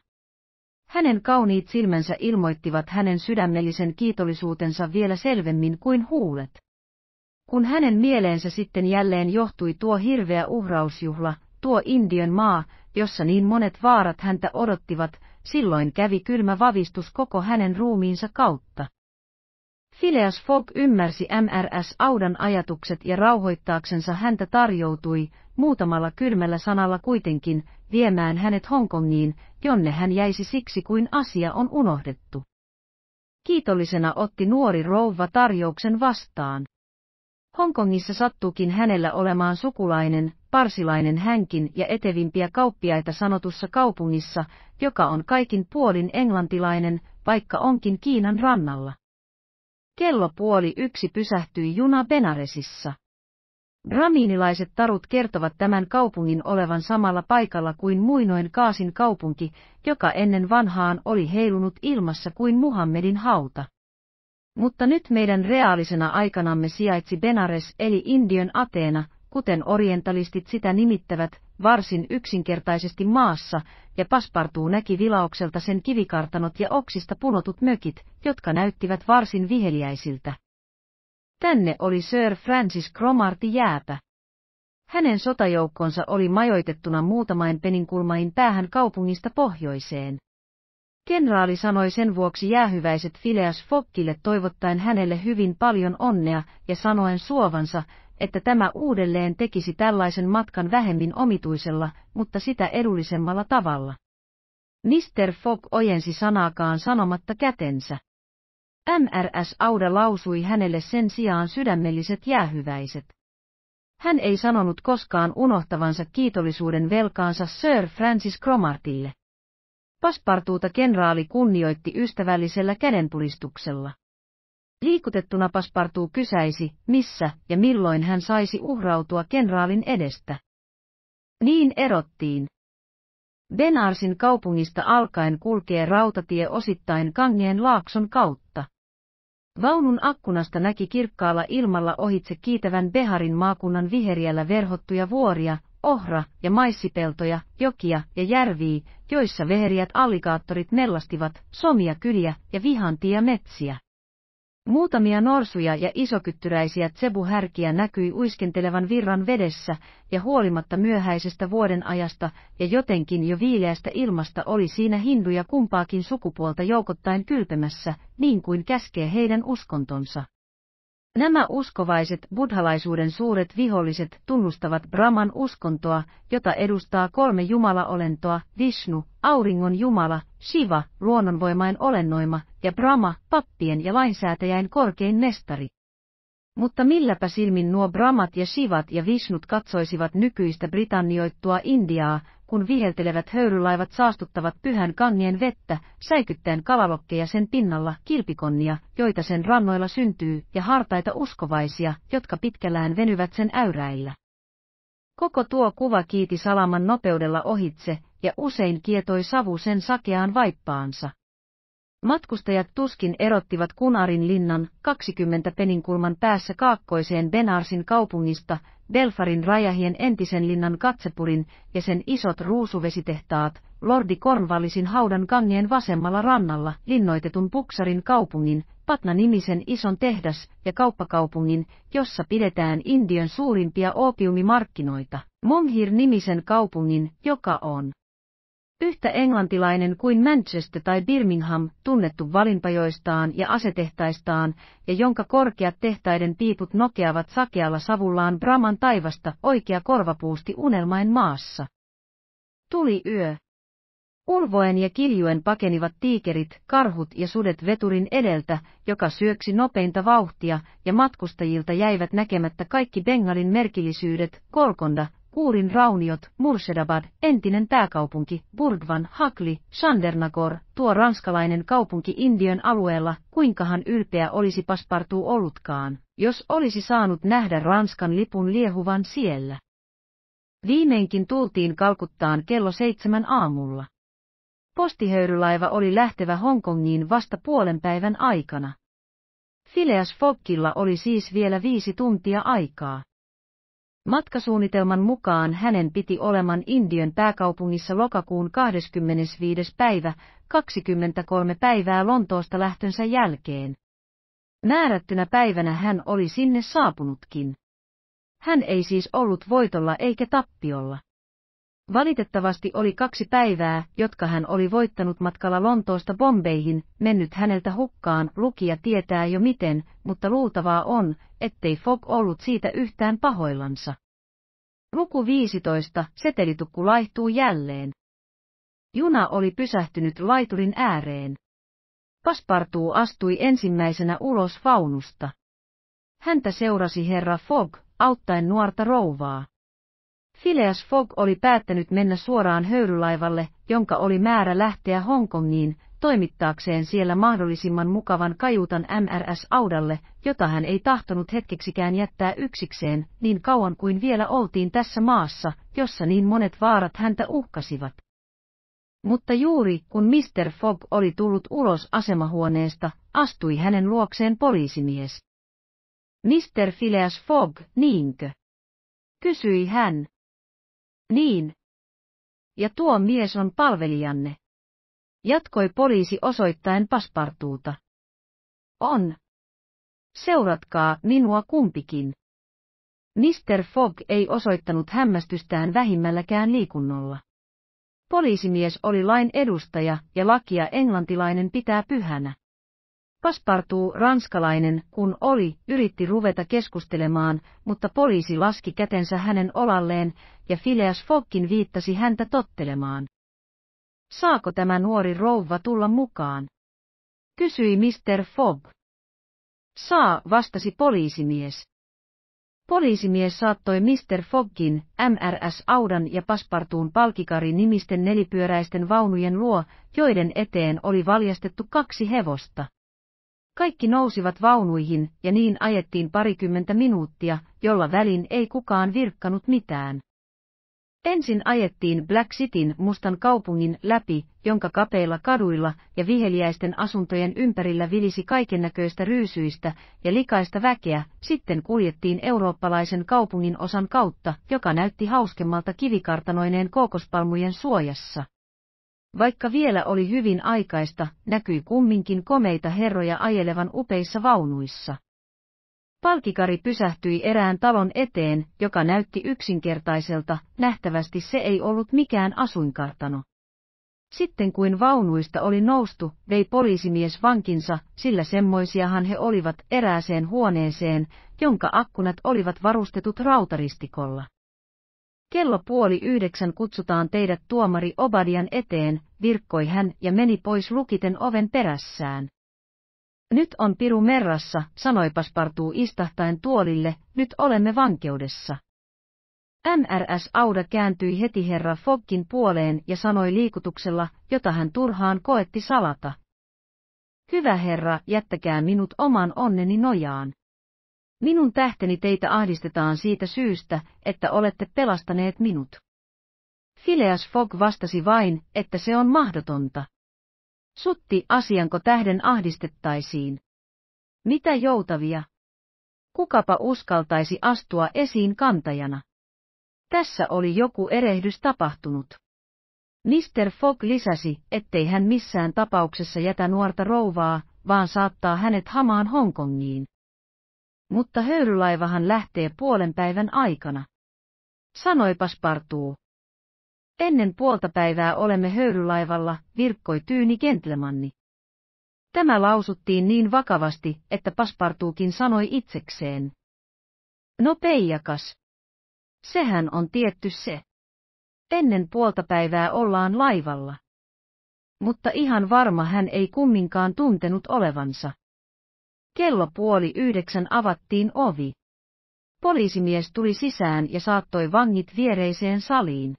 Hänen kauniit silmänsä ilmoittivat hänen sydämellisen kiitollisuutensa vielä selvemmin kuin huulet. Kun hänen mieleensä sitten jälleen johtui tuo hirveä uhrausjuhla, tuo Indian maa, jossa niin monet vaarat häntä odottivat, silloin kävi kylmä vavistus koko hänen ruumiinsa kautta. Phileas Fogg ymmärsi MRS Audan ajatukset ja rauhoittaaksensa häntä tarjoutui, muutamalla kylmällä sanalla kuitenkin, viemään hänet Hongkongiin, jonne hän jäisi siksi kuin asia on unohdettu. Kiitollisena otti nuori rouva tarjouksen vastaan. Hongkongissa sattuukin hänellä olemaan sukulainen, parsilainen hänkin ja etevimpiä kauppiaita sanotussa kaupungissa, joka on kaikin puolin englantilainen, vaikka onkin Kiinan rannalla. Kello puoli yksi pysähtyi juna Benaresissa. Ramiinilaiset tarut kertovat tämän kaupungin olevan samalla paikalla kuin muinoin Kaasin kaupunki, joka ennen vanhaan oli heilunut ilmassa kuin Muhammedin hauta. Mutta nyt meidän reaalisena aikanamme sijaitsi Benares eli Indian Ateena, kuten orientalistit sitä nimittävät, varsin yksinkertaisesti maassa, ja Paspartuu näki vilaukselta sen kivikartanot ja oksista punotut mökit, jotka näyttivät varsin viheliäisiltä. Tänne oli Sir Francis Cromarty jääpä. Hänen sotajoukkonsa oli majoitettuna muutamain peninkulmain päähän kaupungista pohjoiseen. Kenraali sanoi sen vuoksi jäähyväiset Phileas Fokkille toivottaen hänelle hyvin paljon onnea ja sanoen suovansa, että tämä uudelleen tekisi tällaisen matkan vähemmin omituisella, mutta sitä edullisemmalla tavalla. Mr. Fogg ojensi sanaakaan sanomatta kätensä. MRS Auda lausui hänelle sen sijaan sydämelliset jäähyväiset. Hän ei sanonut koskaan unohtavansa kiitollisuuden velkaansa Sir Francis Cromartille. Paspartuuta kenraali kunnioitti ystävällisellä kädentulistuksella. Liikutettuna Paspartuu kysäisi, missä ja milloin hän saisi uhrautua kenraalin edestä. Niin erottiin. Benarsin kaupungista alkaen kulkee rautatie osittain Kangien laakson kautta. Vaunun akkunasta näki kirkkaalla ilmalla ohitse kiitävän Beharin maakunnan viheriällä verhottuja vuoria, ohra- ja maissipeltoja, jokia ja järviä, joissa veheriät alligaattorit nellastivat, somia kyliä ja vihantia metsiä. Muutamia norsuja ja isokyttyräisiä tsebuhärkiä näkyi uiskentelevan virran vedessä, ja huolimatta myöhäisestä vuoden ajasta ja jotenkin jo viileästä ilmasta oli siinä hinduja kumpaakin sukupuolta joukottain kylpemässä, niin kuin käskee heidän uskontonsa. Nämä uskovaiset buddhalaisuuden suuret viholliset tunnustavat Brahman uskontoa, jota edustaa kolme jumalaolentoa, Vishnu, auringon jumala, Shiva, luonnonvoimain olennoima, ja Brahma, pappien ja lainsäätäjäin korkein mestari. Mutta milläpä silmin nuo Brahmat ja Shivat ja Vishnut katsoisivat nykyistä Britannioittua Indiaa, kun viheltelevät höyrylaivat saastuttavat pyhän kannien vettä, säikyttäen kalalokkeja sen pinnalla, kilpikonnia, joita sen rannoilla syntyy, ja hartaita uskovaisia, jotka pitkällään venyvät sen äyräillä. Koko tuo kuva kiiti salaman nopeudella ohitse, ja usein kietoi savu sen sakeaan vaippaansa. Matkustajat tuskin erottivat Kunarin linnan 20 peninkulman päässä kaakkoiseen Benarsin kaupungista Belfarin rajahien entisen linnan Katsepurin ja sen isot ruusuvesitehtaat, Lordi Cornwallisin haudan kangien vasemmalla rannalla linnoitetun Puksarin kaupungin, Patna-nimisen ison tehdas- ja kauppakaupungin, jossa pidetään Indian suurimpia opiumimarkkinoita, Monghir-nimisen kaupungin, joka on yhtä englantilainen kuin Manchester tai Birmingham, tunnettu valinpajoistaan ja asetehtaistaan, ja jonka korkeat tehtaiden piiput nokeavat sakealla savullaan Braman taivasta oikea korvapuusti unelmain maassa. Tuli yö. Ulvoen ja kiljuen pakenivat tiikerit, karhut ja sudet veturin edeltä, joka syöksi nopeinta vauhtia, ja matkustajilta jäivät näkemättä kaikki Bengalin merkillisyydet, Kolkonda, Kuulin rauniot, Murshedabad, entinen pääkaupunki, Burgvan, Hakli, Sandernagor, tuo ranskalainen kaupunki Indian alueella, kuinkahan ylpeä olisi paspartu ollutkaan, jos olisi saanut nähdä Ranskan lipun liehuvan siellä. Viimeinkin tultiin kalkuttaan kello seitsemän aamulla. Postihöyrylaiva oli lähtevä Hongkongiin vasta puolen päivän aikana. Phileas Foggilla oli siis vielä viisi tuntia aikaa. Matkasuunnitelman mukaan hänen piti oleman Indian pääkaupungissa lokakuun 25. päivä, 23 päivää Lontoosta lähtönsä jälkeen. Määrättynä päivänä hän oli sinne saapunutkin. Hän ei siis ollut voitolla eikä tappiolla. Valitettavasti oli kaksi päivää, jotka hän oli voittanut matkalla Lontoosta Bombeihin, mennyt häneltä hukkaan, lukija tietää jo miten, mutta luultavaa on, ettei Fogg ollut siitä yhtään pahoillansa. Luku 15, setelitukku laihtuu jälleen. Juna oli pysähtynyt laiturin ääreen. Paspartuu astui ensimmäisenä ulos faunusta. Häntä seurasi herra Fogg, auttaen nuorta rouvaa. Phileas Fogg oli päättänyt mennä suoraan höyrylaivalle, jonka oli määrä lähteä Hongkongiin, toimittaakseen siellä mahdollisimman mukavan kajutan MRS Audalle, jota hän ei tahtonut hetkeksikään jättää yksikseen, niin kauan kuin vielä oltiin tässä maassa, jossa niin monet vaarat häntä uhkasivat. Mutta juuri kun Mr. Fogg oli tullut ulos asemahuoneesta, astui hänen luokseen poliisimies. Mr. Phileas Fogg, niinkö? Kysyi hän. Niin. Ja tuo mies on palvelijanne. Jatkoi poliisi osoittaen paspartuuta. On. Seuratkaa minua kumpikin. Mr. Fogg ei osoittanut hämmästystään vähimmälläkään liikunnolla. Poliisimies oli lain edustaja ja lakia englantilainen pitää pyhänä. Paspartuu ranskalainen, kun oli, yritti ruveta keskustelemaan, mutta poliisi laski kätensä hänen olalleen, ja Phileas Fogkin viittasi häntä tottelemaan. Saako tämä nuori rouva tulla mukaan? Kysyi Mr. Fogg. Saa, vastasi poliisimies. Poliisimies saattoi Mr. Foggin, MRS Audan ja Paspartuun palkikari nimisten nelipyöräisten vaunujen luo, joiden eteen oli valjastettu kaksi hevosta. Kaikki nousivat vaunuihin ja niin ajettiin parikymmentä minuuttia, jolla välin ei kukaan virkkanut mitään. Ensin ajettiin Black Cityn mustan kaupungin läpi, jonka kapeilla kaduilla ja viheliäisten asuntojen ympärillä vilisi kaikennäköistä ryysyistä ja likaista väkeä, sitten kuljettiin eurooppalaisen kaupungin osan kautta, joka näytti hauskemmalta kivikartanoineen kookospalmujen suojassa. Vaikka vielä oli hyvin aikaista, näkyi kumminkin komeita herroja ajelevan upeissa vaunuissa. Palkikari pysähtyi erään talon eteen, joka näytti yksinkertaiselta, nähtävästi se ei ollut mikään asuinkartano. Sitten kuin vaunuista oli noustu, vei poliisimies vankinsa, sillä semmoisiahan he olivat erääseen huoneeseen, jonka akkunat olivat varustetut rautaristikolla. Kello puoli yhdeksän kutsutaan teidät tuomari Obadian eteen, virkkoi hän ja meni pois lukiten oven perässään. Nyt on piru merrassa, sanoi Paspartuu istahtaen tuolille, nyt olemme vankeudessa. MRS Auda kääntyi heti herra Foggin puoleen ja sanoi liikutuksella, jota hän turhaan koetti salata. Hyvä herra, jättäkää minut oman onneni nojaan. Minun tähteni teitä ahdistetaan siitä syystä, että olette pelastaneet minut. Phileas Fogg vastasi vain, että se on mahdotonta. Sutti asianko tähden ahdistettaisiin. Mitä joutavia? Kukapa uskaltaisi astua esiin kantajana? Tässä oli joku erehdys tapahtunut. Mr. Fogg lisäsi, ettei hän missään tapauksessa jätä nuorta rouvaa, vaan saattaa hänet hamaan Hongkongiin. Mutta höyrylaivahan lähtee puolen päivän aikana. Sanoi Paspartuu. Ennen puolta päivää olemme höyrylaivalla, virkkoi tyyni gentlemanni. Tämä lausuttiin niin vakavasti, että Paspartuukin sanoi itsekseen. No peijakas. Sehän on tietty se. Ennen puolta päivää ollaan laivalla. Mutta ihan varma hän ei kumminkaan tuntenut olevansa. Kello puoli yhdeksän avattiin ovi. Poliisimies tuli sisään ja saattoi vangit viereiseen saliin.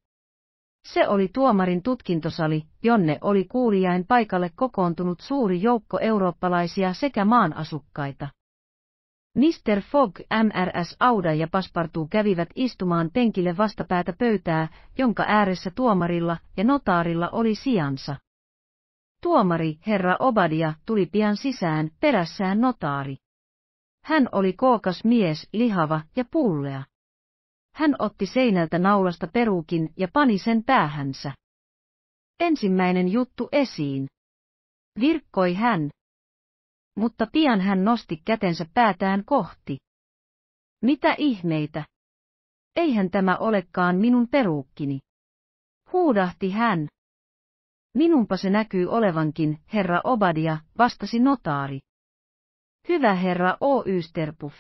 Se oli tuomarin tutkintosali, jonne oli kuulijain paikalle kokoontunut suuri joukko eurooppalaisia sekä maan asukkaita. Mr. Fogg, MRS Auda ja Paspartu kävivät istumaan penkille vastapäätä pöytää, jonka ääressä tuomarilla ja notaarilla oli sijansa. Tuomari herra Obadia tuli pian sisään, perässään notaari. Hän oli kookas mies, lihava ja pullea. Hän otti seinältä naulasta perukin ja pani sen päähänsä. Ensimmäinen juttu esiin. Virkkoi hän. Mutta pian hän nosti kätensä päätään kohti. Mitä ihmeitä? Eihän tämä olekaan minun peruukkini. Huudahti hän. Minunpa se näkyy olevankin, herra Obadia, vastasi notaari. Hyvä herra O. Ysterpuff.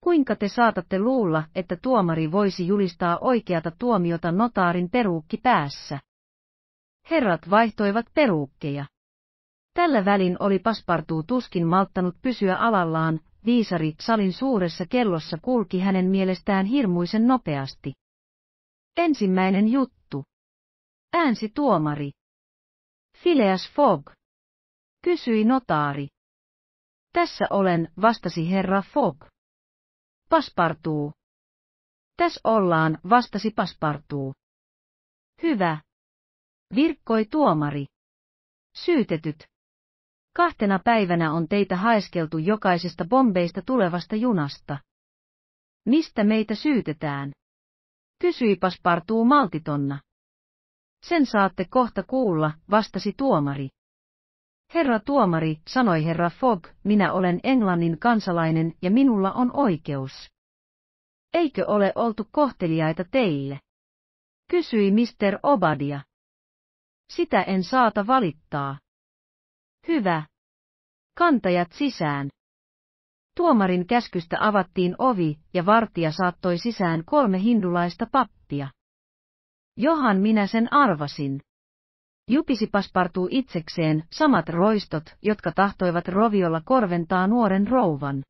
Kuinka te saatatte luulla, että tuomari voisi julistaa oikeata tuomiota notaarin peruukki päässä? Herrat vaihtoivat peruukkeja. Tällä välin oli paspartuu tuskin malttanut pysyä alallaan, viisari salin suuressa kellossa kulki hänen mielestään hirmuisen nopeasti. Ensimmäinen juttu. Äänsi tuomari. Phileas Fogg. Kysyi notaari. Tässä olen, vastasi herra Fogg. Paspartuu. Tässä ollaan, vastasi paspartuu. Hyvä. Virkkoi tuomari. Syytetyt. Kahtena päivänä on teitä haeskeltu jokaisesta bombeista tulevasta junasta. Mistä meitä syytetään? Kysyi paspartuu maltitonna. Sen saatte kohta kuulla, vastasi tuomari. Herra tuomari, sanoi herra Fogg, minä olen Englannin kansalainen ja minulla on oikeus. Eikö ole oltu kohteliaita teille? Kysyi Mr. Obadia. Sitä en saata valittaa. Hyvä. Kantajat sisään. Tuomarin käskystä avattiin ovi, ja vartija saattoi sisään kolme hindulaista pappia. Johan minä sen arvasin. Jupisi paspartuu itsekseen samat roistot, jotka tahtoivat roviolla korventaa nuoren rouvan.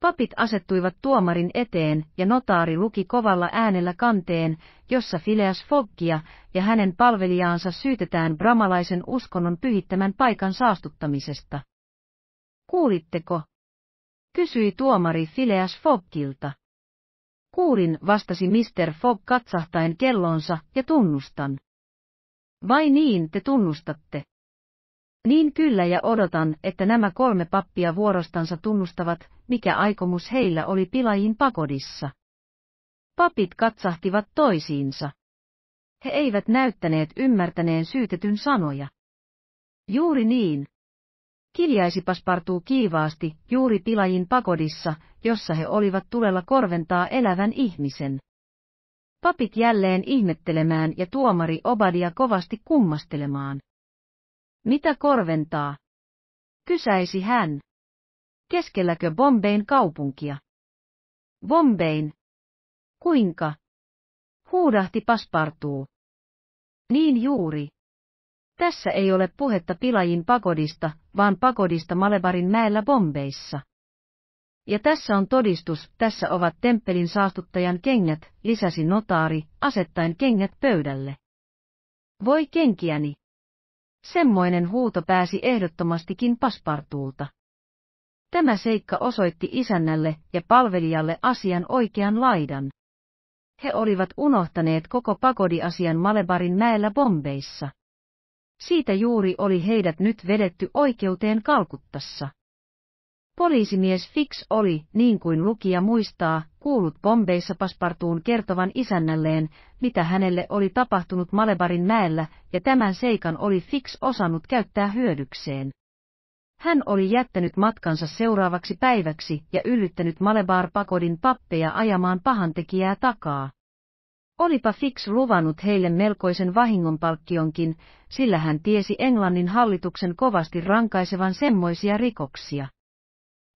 Papit asettuivat tuomarin eteen ja notaari luki kovalla äänellä kanteen, jossa Phileas Foggia ja hänen palvelijaansa syytetään bramalaisen uskonnon pyhittämän paikan saastuttamisesta. Kuulitteko? kysyi tuomari Phileas Foggilta. Kuulin, vastasi Mr. Fogg katsahtaen kellonsa, ja tunnustan. Vai niin te tunnustatte? Niin kyllä ja odotan, että nämä kolme pappia vuorostansa tunnustavat, mikä aikomus heillä oli pilajin pakodissa. Papit katsahtivat toisiinsa. He eivät näyttäneet ymmärtäneen syytetyn sanoja. Juuri niin, Kiljaisi paspartuu kiivaasti, juuri tilajin pakodissa, jossa he olivat tulella korventaa elävän ihmisen. Papit jälleen ihmettelemään ja tuomari Obadia kovasti kummastelemaan. Mitä korventaa? Kysäisi hän. Keskelläkö Bombein kaupunkia? Bombein. Kuinka? Huudahti paspartuu. Niin juuri. Tässä ei ole puhetta Pilajin pakodista, vaan pakodista Malebarin mäellä Bombeissa. Ja tässä on todistus, tässä ovat temppelin saastuttajan kengät, lisäsi notaari, asettaen kengät pöydälle. Voi kenkiäni! Semmoinen huuto pääsi ehdottomastikin paspartuulta. Tämä seikka osoitti isännälle ja palvelijalle asian oikean laidan. He olivat unohtaneet koko pakodiasian Malebarin mäellä Bombeissa. Siitä juuri oli heidät nyt vedetty oikeuteen Kalkuttassa. Poliisimies Fix oli, niin kuin lukija muistaa, kuullut Bombeissa paspartuun kertovan isännälleen, mitä hänelle oli tapahtunut Malebarin mäellä, ja tämän seikan oli Fix osannut käyttää hyödykseen. Hän oli jättänyt matkansa seuraavaksi päiväksi ja yllyttänyt Malebar-pakodin pappeja ajamaan pahantekijää takaa. Olipa Fix luvannut heille melkoisen vahingonpalkkionkin, sillä hän tiesi Englannin hallituksen kovasti rankaisevan semmoisia rikoksia.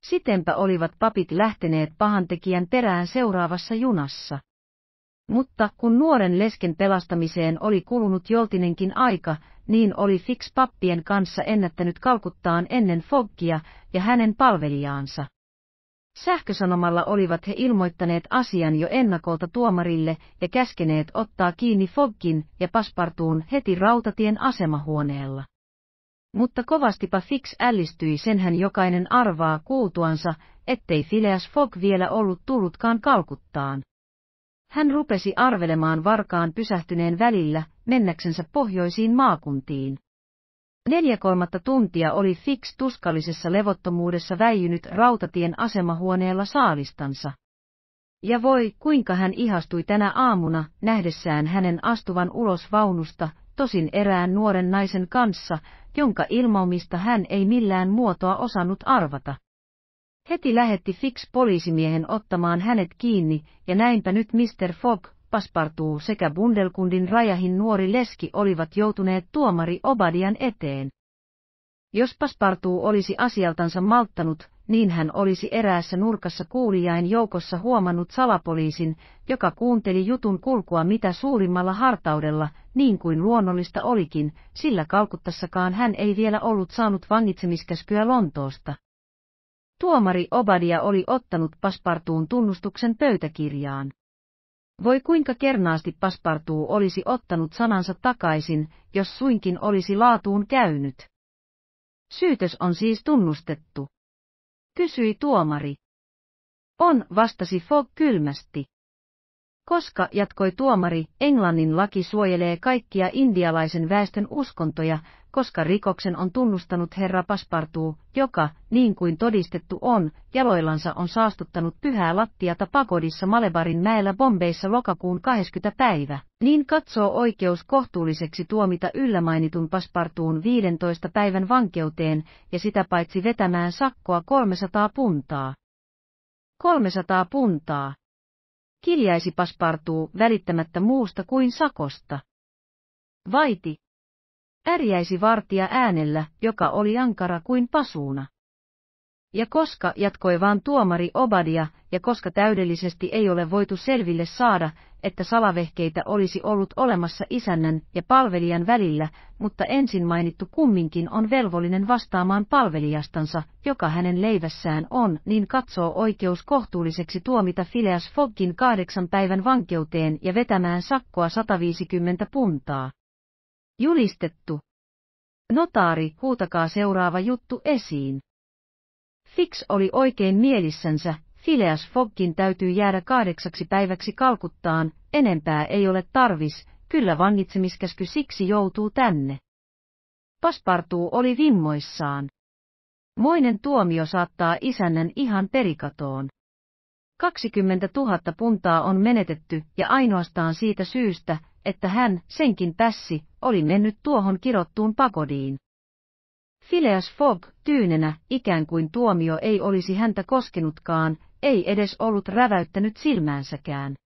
Sitenpä olivat papit lähteneet pahantekijän perään seuraavassa junassa. Mutta kun nuoren lesken pelastamiseen oli kulunut joltinenkin aika, niin oli Fix pappien kanssa ennättänyt kalkuttaan ennen Foggia ja hänen palvelijaansa. Sähkösanomalla olivat he ilmoittaneet asian jo ennakolta tuomarille ja käskeneet ottaa kiinni Fogkin ja Paspartuun heti rautatien asemahuoneella. Mutta kovastipa Fix ällistyi senhän jokainen arvaa kuultuansa, ettei Phileas Fogg vielä ollut tullutkaan kalkuttaan. Hän rupesi arvelemaan varkaan pysähtyneen välillä, mennäksensä pohjoisiin maakuntiin. Neljäkolmatta tuntia oli Fix tuskallisessa levottomuudessa väijynyt rautatien asemahuoneella saalistansa. Ja voi, kuinka hän ihastui tänä aamuna, nähdessään hänen astuvan ulos vaunusta, tosin erään nuoren naisen kanssa, jonka ilmaumista hän ei millään muotoa osannut arvata. Heti lähetti Fix poliisimiehen ottamaan hänet kiinni, ja näinpä nyt Mr. Fogg, Paspartuu sekä Bundelkundin rajahin nuori leski olivat joutuneet tuomari Obadian eteen. Jos Paspartuu olisi asialtansa malttanut, niin hän olisi eräässä nurkassa kuulijain joukossa huomannut salapoliisin, joka kuunteli jutun kulkua mitä suurimmalla hartaudella, niin kuin luonnollista olikin, sillä Kalkuttassakaan hän ei vielä ollut saanut vangitsemiskäskyä Lontoosta. Tuomari Obadia oli ottanut Paspartuun tunnustuksen pöytäkirjaan. Voi kuinka kernaasti paspartuu olisi ottanut sanansa takaisin, jos suinkin olisi laatuun käynyt. Syytös on siis tunnustettu. Kysyi tuomari. On, vastasi Fogg kylmästi. Koska, jatkoi tuomari, Englannin laki suojelee kaikkia indialaisen väestön uskontoja, koska rikoksen on tunnustanut herra Paspartuu, joka, niin kuin todistettu on, jaloillansa on saastuttanut pyhää lattiata pakodissa Malebarin mäellä Bombeissa lokakuun 20. päivä, niin katsoo oikeus kohtuulliseksi tuomita yllämainitun Paspartuun 15 päivän vankeuteen ja sitä paitsi vetämään sakkoa 300 puntaa. 300 puntaa. Kiljaisi Paspartuu välittämättä muusta kuin sakosta. Vaiti, Ärjäisi vartija äänellä, joka oli ankara kuin pasuuna. Ja koska, jatkoi vaan tuomari Obadia, ja koska täydellisesti ei ole voitu selville saada, että salavehkeitä olisi ollut olemassa isännän ja palvelijan välillä, mutta ensin mainittu kumminkin on velvollinen vastaamaan palvelijastansa, joka hänen leivässään on, niin katsoo oikeus kohtuulliseksi tuomita Phileas Foggin kahdeksan päivän vankeuteen ja vetämään sakkoa 150 puntaa. Julistettu. Notaari, huutakaa seuraava juttu esiin. Fix oli oikein mielissänsä, Phileas Foggin täytyy jäädä kahdeksaksi päiväksi kalkuttaan, enempää ei ole tarvis, kyllä vangitsemiskäsky siksi joutuu tänne. Paspartuu oli vimmoissaan. Moinen tuomio saattaa isännän ihan perikatoon. 20 000 puntaa on menetetty ja ainoastaan siitä syystä, että hän, senkin tässi, oli mennyt tuohon kirottuun pakodiin. Phileas Fogg, tyynenä, ikään kuin tuomio ei olisi häntä koskenutkaan, ei edes ollut räväyttänyt silmäänsäkään.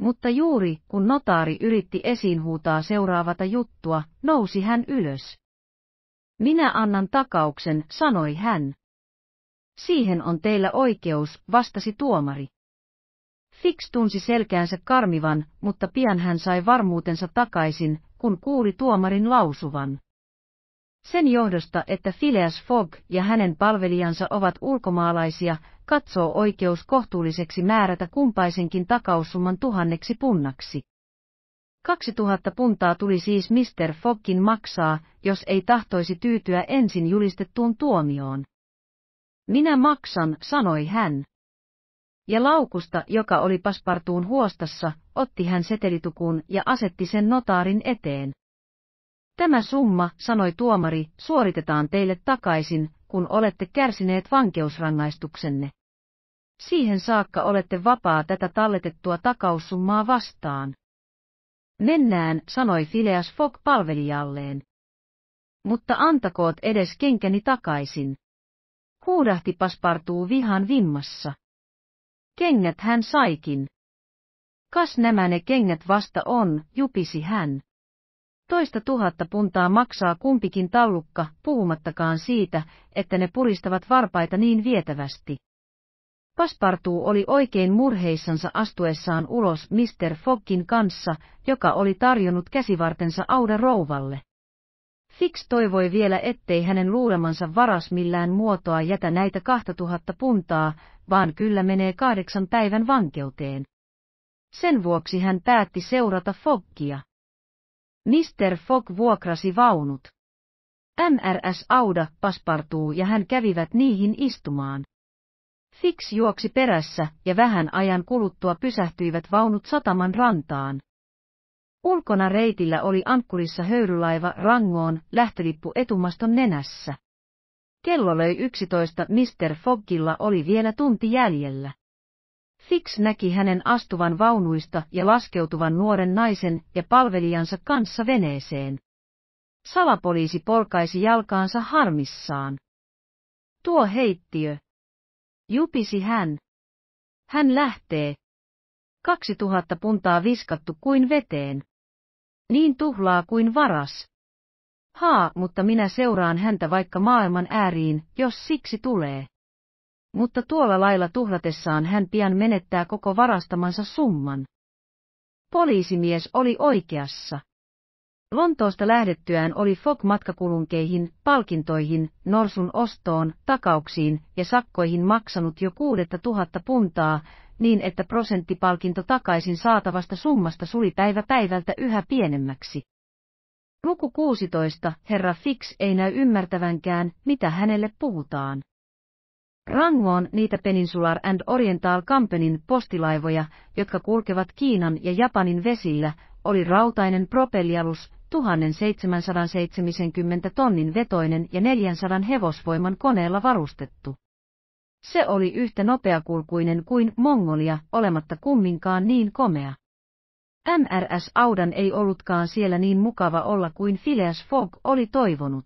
Mutta juuri, kun notaari yritti esiin huutaa seuraavata juttua, nousi hän ylös. Minä annan takauksen, sanoi hän. Siihen on teillä oikeus, vastasi tuomari. Fix tunsi selkäänsä karmivan, mutta pian hän sai varmuutensa takaisin, kun kuuli tuomarin lausuvan. Sen johdosta, että Phileas Fogg ja hänen palvelijansa ovat ulkomaalaisia, katsoo oikeus kohtuulliseksi määrätä kumpaisenkin takaussumman tuhanneksi punnaksi. 2000 puntaa tuli siis Mr. Foggin maksaa, jos ei tahtoisi tyytyä ensin julistettuun tuomioon. Minä maksan, sanoi hän. Ja laukusta, joka oli paspartuun huostassa, otti hän setelitukun ja asetti sen notaarin eteen. Tämä summa, sanoi tuomari, suoritetaan teille takaisin, kun olette kärsineet vankeusrangaistuksenne. Siihen saakka olette vapaa tätä talletettua takaussummaa vastaan. Mennään, sanoi Phileas Fogg palvelijalleen. Mutta antakoot edes kenkäni takaisin. Huudahti paspartuu vihan vimmassa. Kengät hän saikin. Kas nämä ne kengät vasta on, jupisi hän. Toista tuhatta puntaa maksaa kumpikin taulukka, puhumattakaan siitä, että ne puristavat varpaita niin vietävästi. Paspartuu oli oikein murheissansa astuessaan ulos Mr. Foggin kanssa, joka oli tarjonnut käsivartensa Auda rouvalle. Fix toivoi vielä ettei hänen luulemansa varas millään muotoa jätä näitä kahta tuhatta puntaa, vaan kyllä menee kahdeksan päivän vankeuteen. Sen vuoksi hän päätti seurata Foggia. Mr. Fogg vuokrasi vaunut. MRS Auda, Paspartuu ja hän kävivät niihin istumaan. Fix juoksi perässä ja vähän ajan kuluttua pysähtyivät vaunut sataman rantaan. Ulkona reitillä oli ankkurissa höyrylaiva Rangoon, lähtölippu etumaston nenässä. Kello löi yksitoista, Mr. Foggilla oli vielä tunti jäljellä. Fix näki hänen astuvan vaunuista ja laskeutuvan nuoren naisen ja palvelijansa kanssa veneeseen. Salapoliisi polkaisi jalkaansa harmissaan. Tuo heittiö. Jupisi hän. Hän lähtee. 2000 puntaa viskattu kuin veteen. Niin tuhlaa kuin varas. Haa, mutta minä seuraan häntä vaikka maailman ääriin, jos siksi tulee. Mutta tuolla lailla tuhlatessaan hän pian menettää koko varastamansa summan. Poliisimies oli oikeassa. Lontoosta lähdettyään oli Fogg matkakulunkeihin, palkintoihin, norsun ostoon, takauksiin ja sakkoihin maksanut jo kuudetta tuhatta puntaa, niin että prosenttipalkinto takaisin saatavasta summasta suli päivä päivältä yhä pienemmäksi. Luku 16. Herra Fix ei näy ymmärtävänkään, mitä hänelle puhutaan. Rangwon niitä Peninsular and Oriental Companyn postilaivoja, jotka kulkevat Kiinan ja Japanin vesillä, oli rautainen propellialus, 1770 tonnin vetoinen ja 400 hevosvoiman koneella varustettu. Se oli yhtä nopeakulkuinen kuin Mongolia, olematta kumminkaan niin komea. MRS Audan ei ollutkaan siellä niin mukava olla kuin Phileas Fogg oli toivonut.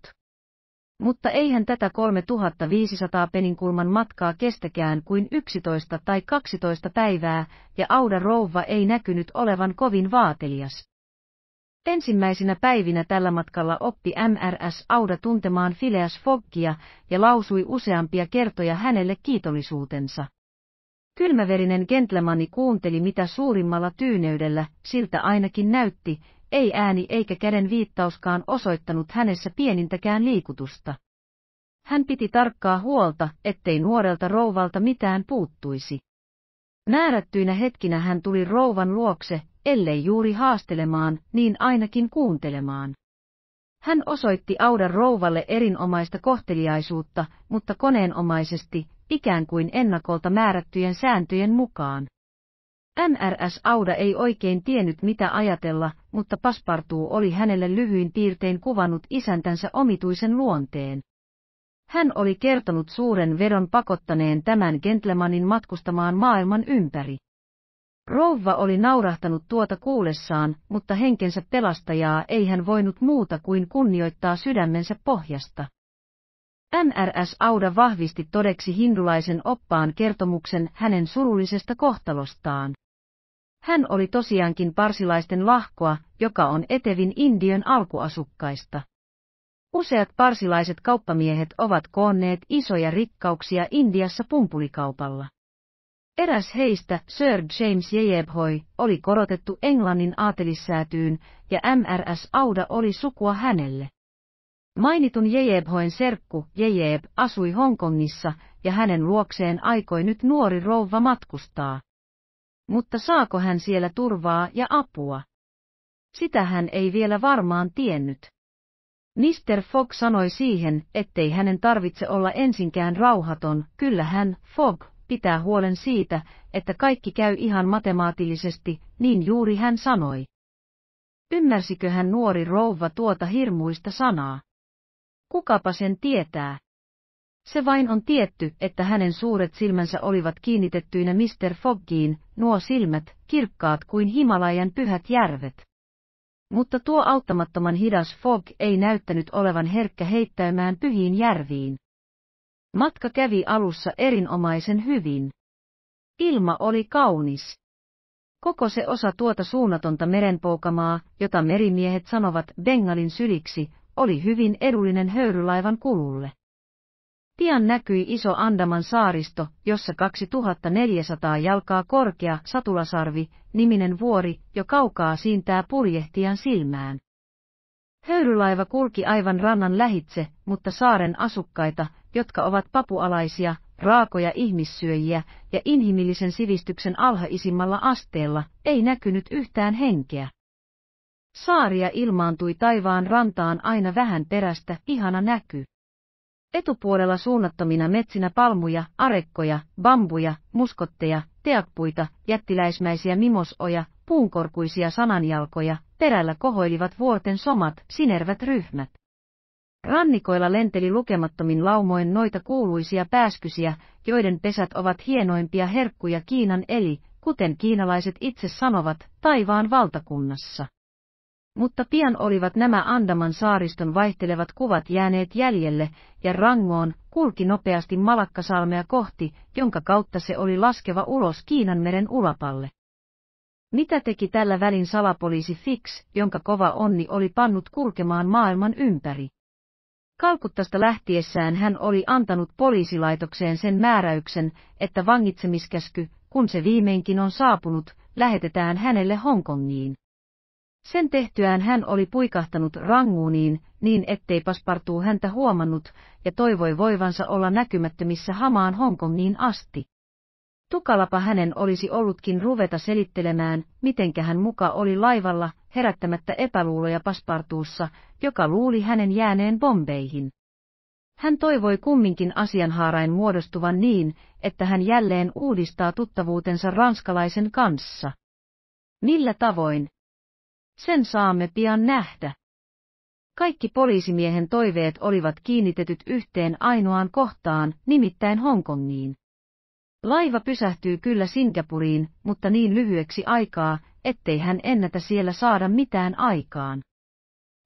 Mutta eihän tätä 3500 peninkulman matkaa kestäkään kuin 11 tai 12 päivää, ja Auda rouva ei näkynyt olevan kovin vaatelias. Ensimmäisinä päivinä tällä matkalla oppi MRS Auda tuntemaan Phileas Foggia ja lausui useampia kertoja hänelle kiitollisuutensa. Kylmäverinen gentlemani kuunteli mitä suurimmalla tyyneydellä, siltä ainakin näytti, ei ääni eikä käden viittauskaan osoittanut hänessä pienintäkään liikutusta. Hän piti tarkkaa huolta, ettei nuorelta rouvalta mitään puuttuisi. Määrättyinä hetkinä hän tuli rouvan luokse, ellei juuri haastelemaan, niin ainakin kuuntelemaan. Hän osoitti Audan rouvalle erinomaista kohteliaisuutta, mutta koneenomaisesti, ikään kuin ennakolta määrättyjen sääntöjen mukaan. MRS Auda ei oikein tiennyt mitä ajatella, mutta paspartuu oli hänelle lyhyin piirtein kuvannut isäntänsä omituisen luonteen. Hän oli kertonut suuren vedon pakottaneen tämän gentlemanin matkustamaan maailman ympäri. Rouva oli naurahtanut tuota kuullessaan, mutta henkensä pelastajaa ei hän voinut muuta kuin kunnioittaa sydämensä pohjasta. NRS Auda vahvisti todeksi hindulaisen oppaan kertomuksen hänen surullisesta kohtalostaan. Hän oli tosiaankin parsilaisten lahkoa, joka on etevin Indian alkuasukkaista. Useat parsilaiset kauppamiehet ovat koonneet isoja rikkauksia Indiassa pumpulikaupalla. Eräs heistä, Sir James Yeyebhoi, oli korotettu Englannin aatelissäätyyn, ja MRS Auda oli sukua hänelle. Mainitun Jejebhoen serkku Jejeb asui Hongkongissa ja hänen luokseen aikoi nyt nuori rouva matkustaa. Mutta saako hän siellä turvaa ja apua? Sitä hän ei vielä varmaan tiennyt. Mr. Fogg sanoi siihen, ettei hänen tarvitse olla ensinkään rauhaton, kyllä hän, Fogg, pitää huolen siitä, että kaikki käy ihan matemaattisesti, niin juuri hän sanoi. Ymmärsikö hän nuori rouva tuota hirmuista sanaa? Kukapa sen tietää? Se vain on tietty, että hänen suuret silmänsä olivat kiinnitettyinä Mr. Foggiin, nuo silmät, kirkkaat kuin Himalajan pyhät järvet. Mutta tuo auttamattoman hidas Fogg ei näyttänyt olevan herkkä heittäymään pyhiin järviin. Matka kävi alussa erinomaisen hyvin. Ilma oli kaunis. Koko se osa tuota suunnatonta merenpoukamaa, jota merimiehet sanovat Bengalin syliksi, oli hyvin edullinen höyrylaivan kululle. Pian näkyi iso Andaman saaristo, jossa 2400 jalkaa korkea Satulasarvi, niminen vuori, jo kaukaa siintää purjehtijan silmään. Höyrylaiva kulki aivan rannan lähitse, mutta saaren asukkaita, jotka ovat papualaisia, raakoja ihmissyöjiä ja inhimillisen sivistyksen alhaisimmalla asteella, ei näkynyt yhtään henkeä. Saaria ilmaantui taivaan rantaan aina vähän perästä, ihana näky. Etupuolella suunnattomina metsinä palmuja, arekkoja, bambuja, muskotteja, teakpuita, jättiläismäisiä mimosoja, puunkorkuisia sananjalkoja, perällä kohoilivat vuorten somat, sinervät ryhmät. Rannikoilla lenteli lukemattomin laumoin noita kuuluisia pääskysiä, joiden pesät ovat hienoimpia herkkuja Kiinan eli, kuten kiinalaiset itse sanovat, taivaan valtakunnassa mutta pian olivat nämä Andaman saariston vaihtelevat kuvat jääneet jäljelle, ja Rangoon kulki nopeasti Malakkasalmea kohti, jonka kautta se oli laskeva ulos Kiinanmeren ulapalle. Mitä teki tällä välin salapoliisi Fix, jonka kova onni oli pannut kulkemaan maailman ympäri? Kalkuttasta lähtiessään hän oli antanut poliisilaitokseen sen määräyksen, että vangitsemiskäsky, kun se viimeinkin on saapunut, lähetetään hänelle Hongkongiin. Sen tehtyään hän oli puikahtanut ranguuniin, niin ettei paspartuu häntä huomannut, ja toivoi voivansa olla näkymättömissä hamaan Hongkongiin asti. Tukalapa hänen olisi ollutkin ruveta selittelemään, mitenkä hän muka oli laivalla, herättämättä epäluuloja paspartuussa, joka luuli hänen jääneen bombeihin. Hän toivoi kumminkin asianhaarain muodostuvan niin, että hän jälleen uudistaa tuttavuutensa ranskalaisen kanssa. Millä tavoin, sen saamme pian nähdä. Kaikki poliisimiehen toiveet olivat kiinnitetyt yhteen ainoaan kohtaan, nimittäin Hongkongiin. Laiva pysähtyy kyllä Singapuriin, mutta niin lyhyeksi aikaa, ettei hän ennätä siellä saada mitään aikaan.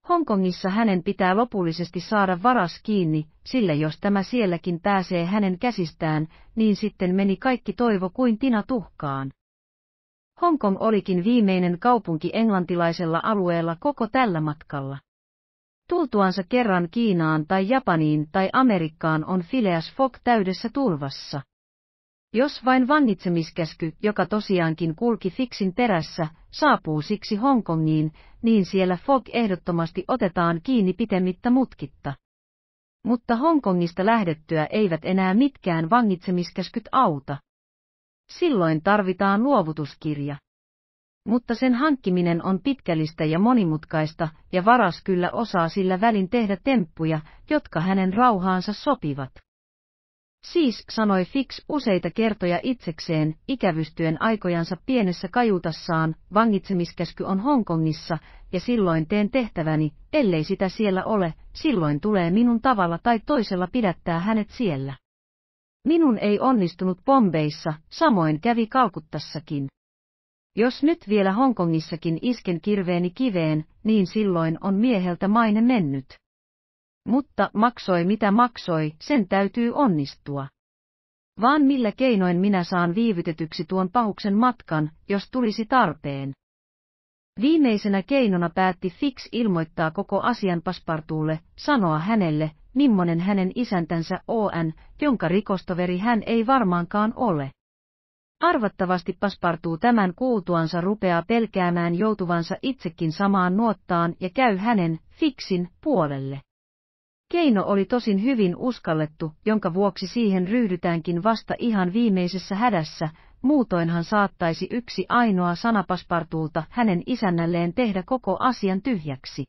Hongkongissa hänen pitää lopullisesti saada varas kiinni, sillä jos tämä sielläkin pääsee hänen käsistään, niin sitten meni kaikki toivo kuin tina tuhkaan. Hongkong olikin viimeinen kaupunki englantilaisella alueella koko tällä matkalla. Tultuansa kerran Kiinaan tai Japaniin tai Amerikkaan on Phileas Fogg täydessä turvassa. Jos vain vannitsemiskäsky, joka tosiaankin kulki Fixin perässä, saapuu siksi Hongkongiin, niin siellä Fogg ehdottomasti otetaan kiinni pitemmittä mutkitta. Mutta Hongkongista lähdettyä eivät enää mitkään vangitsemiskäskyt auta. Silloin tarvitaan luovutuskirja. Mutta sen hankkiminen on pitkällistä ja monimutkaista, ja varas kyllä osaa sillä välin tehdä temppuja, jotka hänen rauhaansa sopivat. Siis sanoi Fix useita kertoja itsekseen, ikävystyen aikojansa pienessä kajutassaan, vangitsemiskäsky on Hongkongissa, ja silloin teen tehtäväni, ellei sitä siellä ole, silloin tulee minun tavalla tai toisella pidättää hänet siellä. Minun ei onnistunut Pombeissa, samoin kävi Kalkuttassakin. Jos nyt vielä Hongkongissakin isken kirveeni kiveen, niin silloin on mieheltä maine mennyt. Mutta maksoi mitä maksoi, sen täytyy onnistua. Vaan millä keinoin minä saan viivytetyksi tuon pahuksen matkan, jos tulisi tarpeen. Viimeisenä keinona päätti Fix ilmoittaa koko asian paspartuulle, sanoa hänelle, mimmonen hänen isäntänsä on, jonka rikostoveri hän ei varmaankaan ole. Arvattavasti paspartuu tämän kuultuansa rupeaa pelkäämään joutuvansa itsekin samaan nuottaan ja käy hänen, fiksin, puolelle. Keino oli tosin hyvin uskallettu, jonka vuoksi siihen ryhdytäänkin vasta ihan viimeisessä hädässä, muutoinhan saattaisi yksi ainoa sanapaspartuulta hänen isännälleen tehdä koko asian tyhjäksi.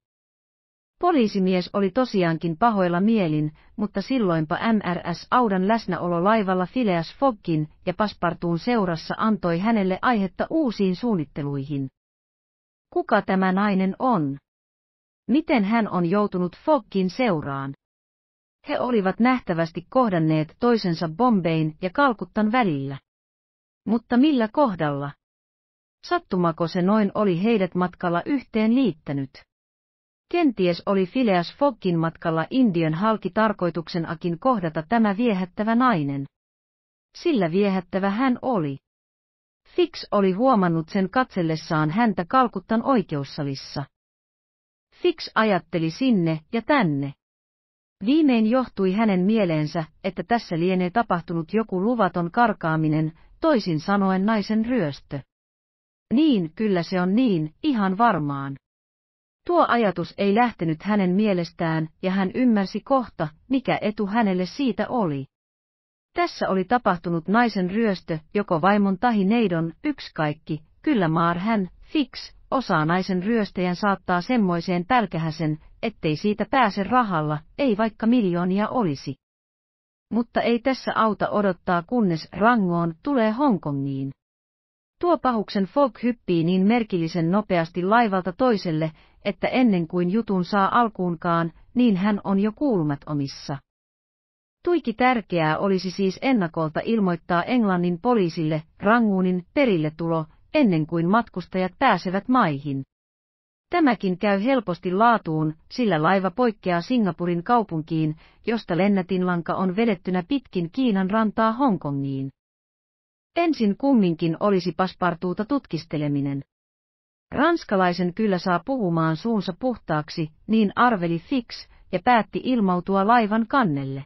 Poliisimies oli tosiaankin pahoilla mielin, mutta silloinpa MRS Audan läsnäolo laivalla Phileas Foggin ja Paspartuun seurassa antoi hänelle aihetta uusiin suunnitteluihin. Kuka tämä nainen on? Miten hän on joutunut Foggin seuraan? He olivat nähtävästi kohdanneet toisensa Bombein ja Kalkuttan välillä. Mutta millä kohdalla? Sattumako se noin oli heidät matkalla yhteen liittänyt? Kenties oli Phileas Foggin matkalla Indian halki tarkoituksenakin kohdata tämä viehättävä nainen. Sillä viehättävä hän oli. Fix oli huomannut sen katsellessaan häntä kalkuttan oikeussalissa. Fix ajatteli sinne ja tänne. Viimein johtui hänen mieleensä, että tässä lienee tapahtunut joku luvaton karkaaminen, toisin sanoen naisen ryöstö. Niin, kyllä se on niin, ihan varmaan. Tuo ajatus ei lähtenyt hänen mielestään ja hän ymmärsi kohta, mikä etu hänelle siitä oli. Tässä oli tapahtunut naisen ryöstö, joko vaimon tahi neidon, yksi kaikki, kyllä maar hän, fix, osaa naisen ryöstäjän saattaa semmoiseen pälkähäsen, ettei siitä pääse rahalla, ei vaikka miljoonia olisi. Mutta ei tässä auta odottaa kunnes rangoon tulee Hongkongiin. Tuo pahuksen fog hyppii niin merkillisen nopeasti laivalta toiselle, että ennen kuin jutun saa alkuunkaan, niin hän on jo kuulumat omissa. Tuiki tärkeää olisi siis ennakolta ilmoittaa Englannin poliisille ranguunin tulo, ennen kuin matkustajat pääsevät maihin. Tämäkin käy helposti laatuun, sillä laiva poikkeaa Singapurin kaupunkiin, josta lennätinlanka on vedettynä pitkin Kiinan rantaa Hongkongiin. Ensin kumminkin olisi paspartuuta tutkisteleminen. Ranskalaisen kyllä saa puhumaan suunsa puhtaaksi, niin arveli Fix, ja päätti ilmautua laivan kannelle.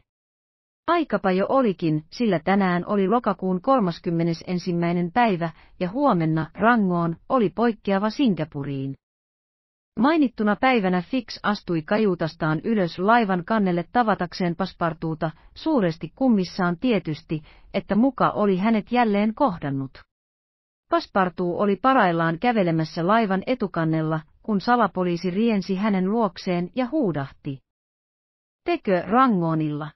Aikapa jo olikin, sillä tänään oli lokakuun 31. päivä ja huomenna Rangoon oli poikkeava Singapuriin. Mainittuna päivänä Fix astui kajuutastaan ylös laivan kannelle tavatakseen paspartuuta, suuresti kummissaan tietysti, että muka oli hänet jälleen kohdannut. Paspartuu oli paraillaan kävelemässä laivan etukannella, kun salapoliisi riensi hänen luokseen ja huudahti. Tekö rangonilla?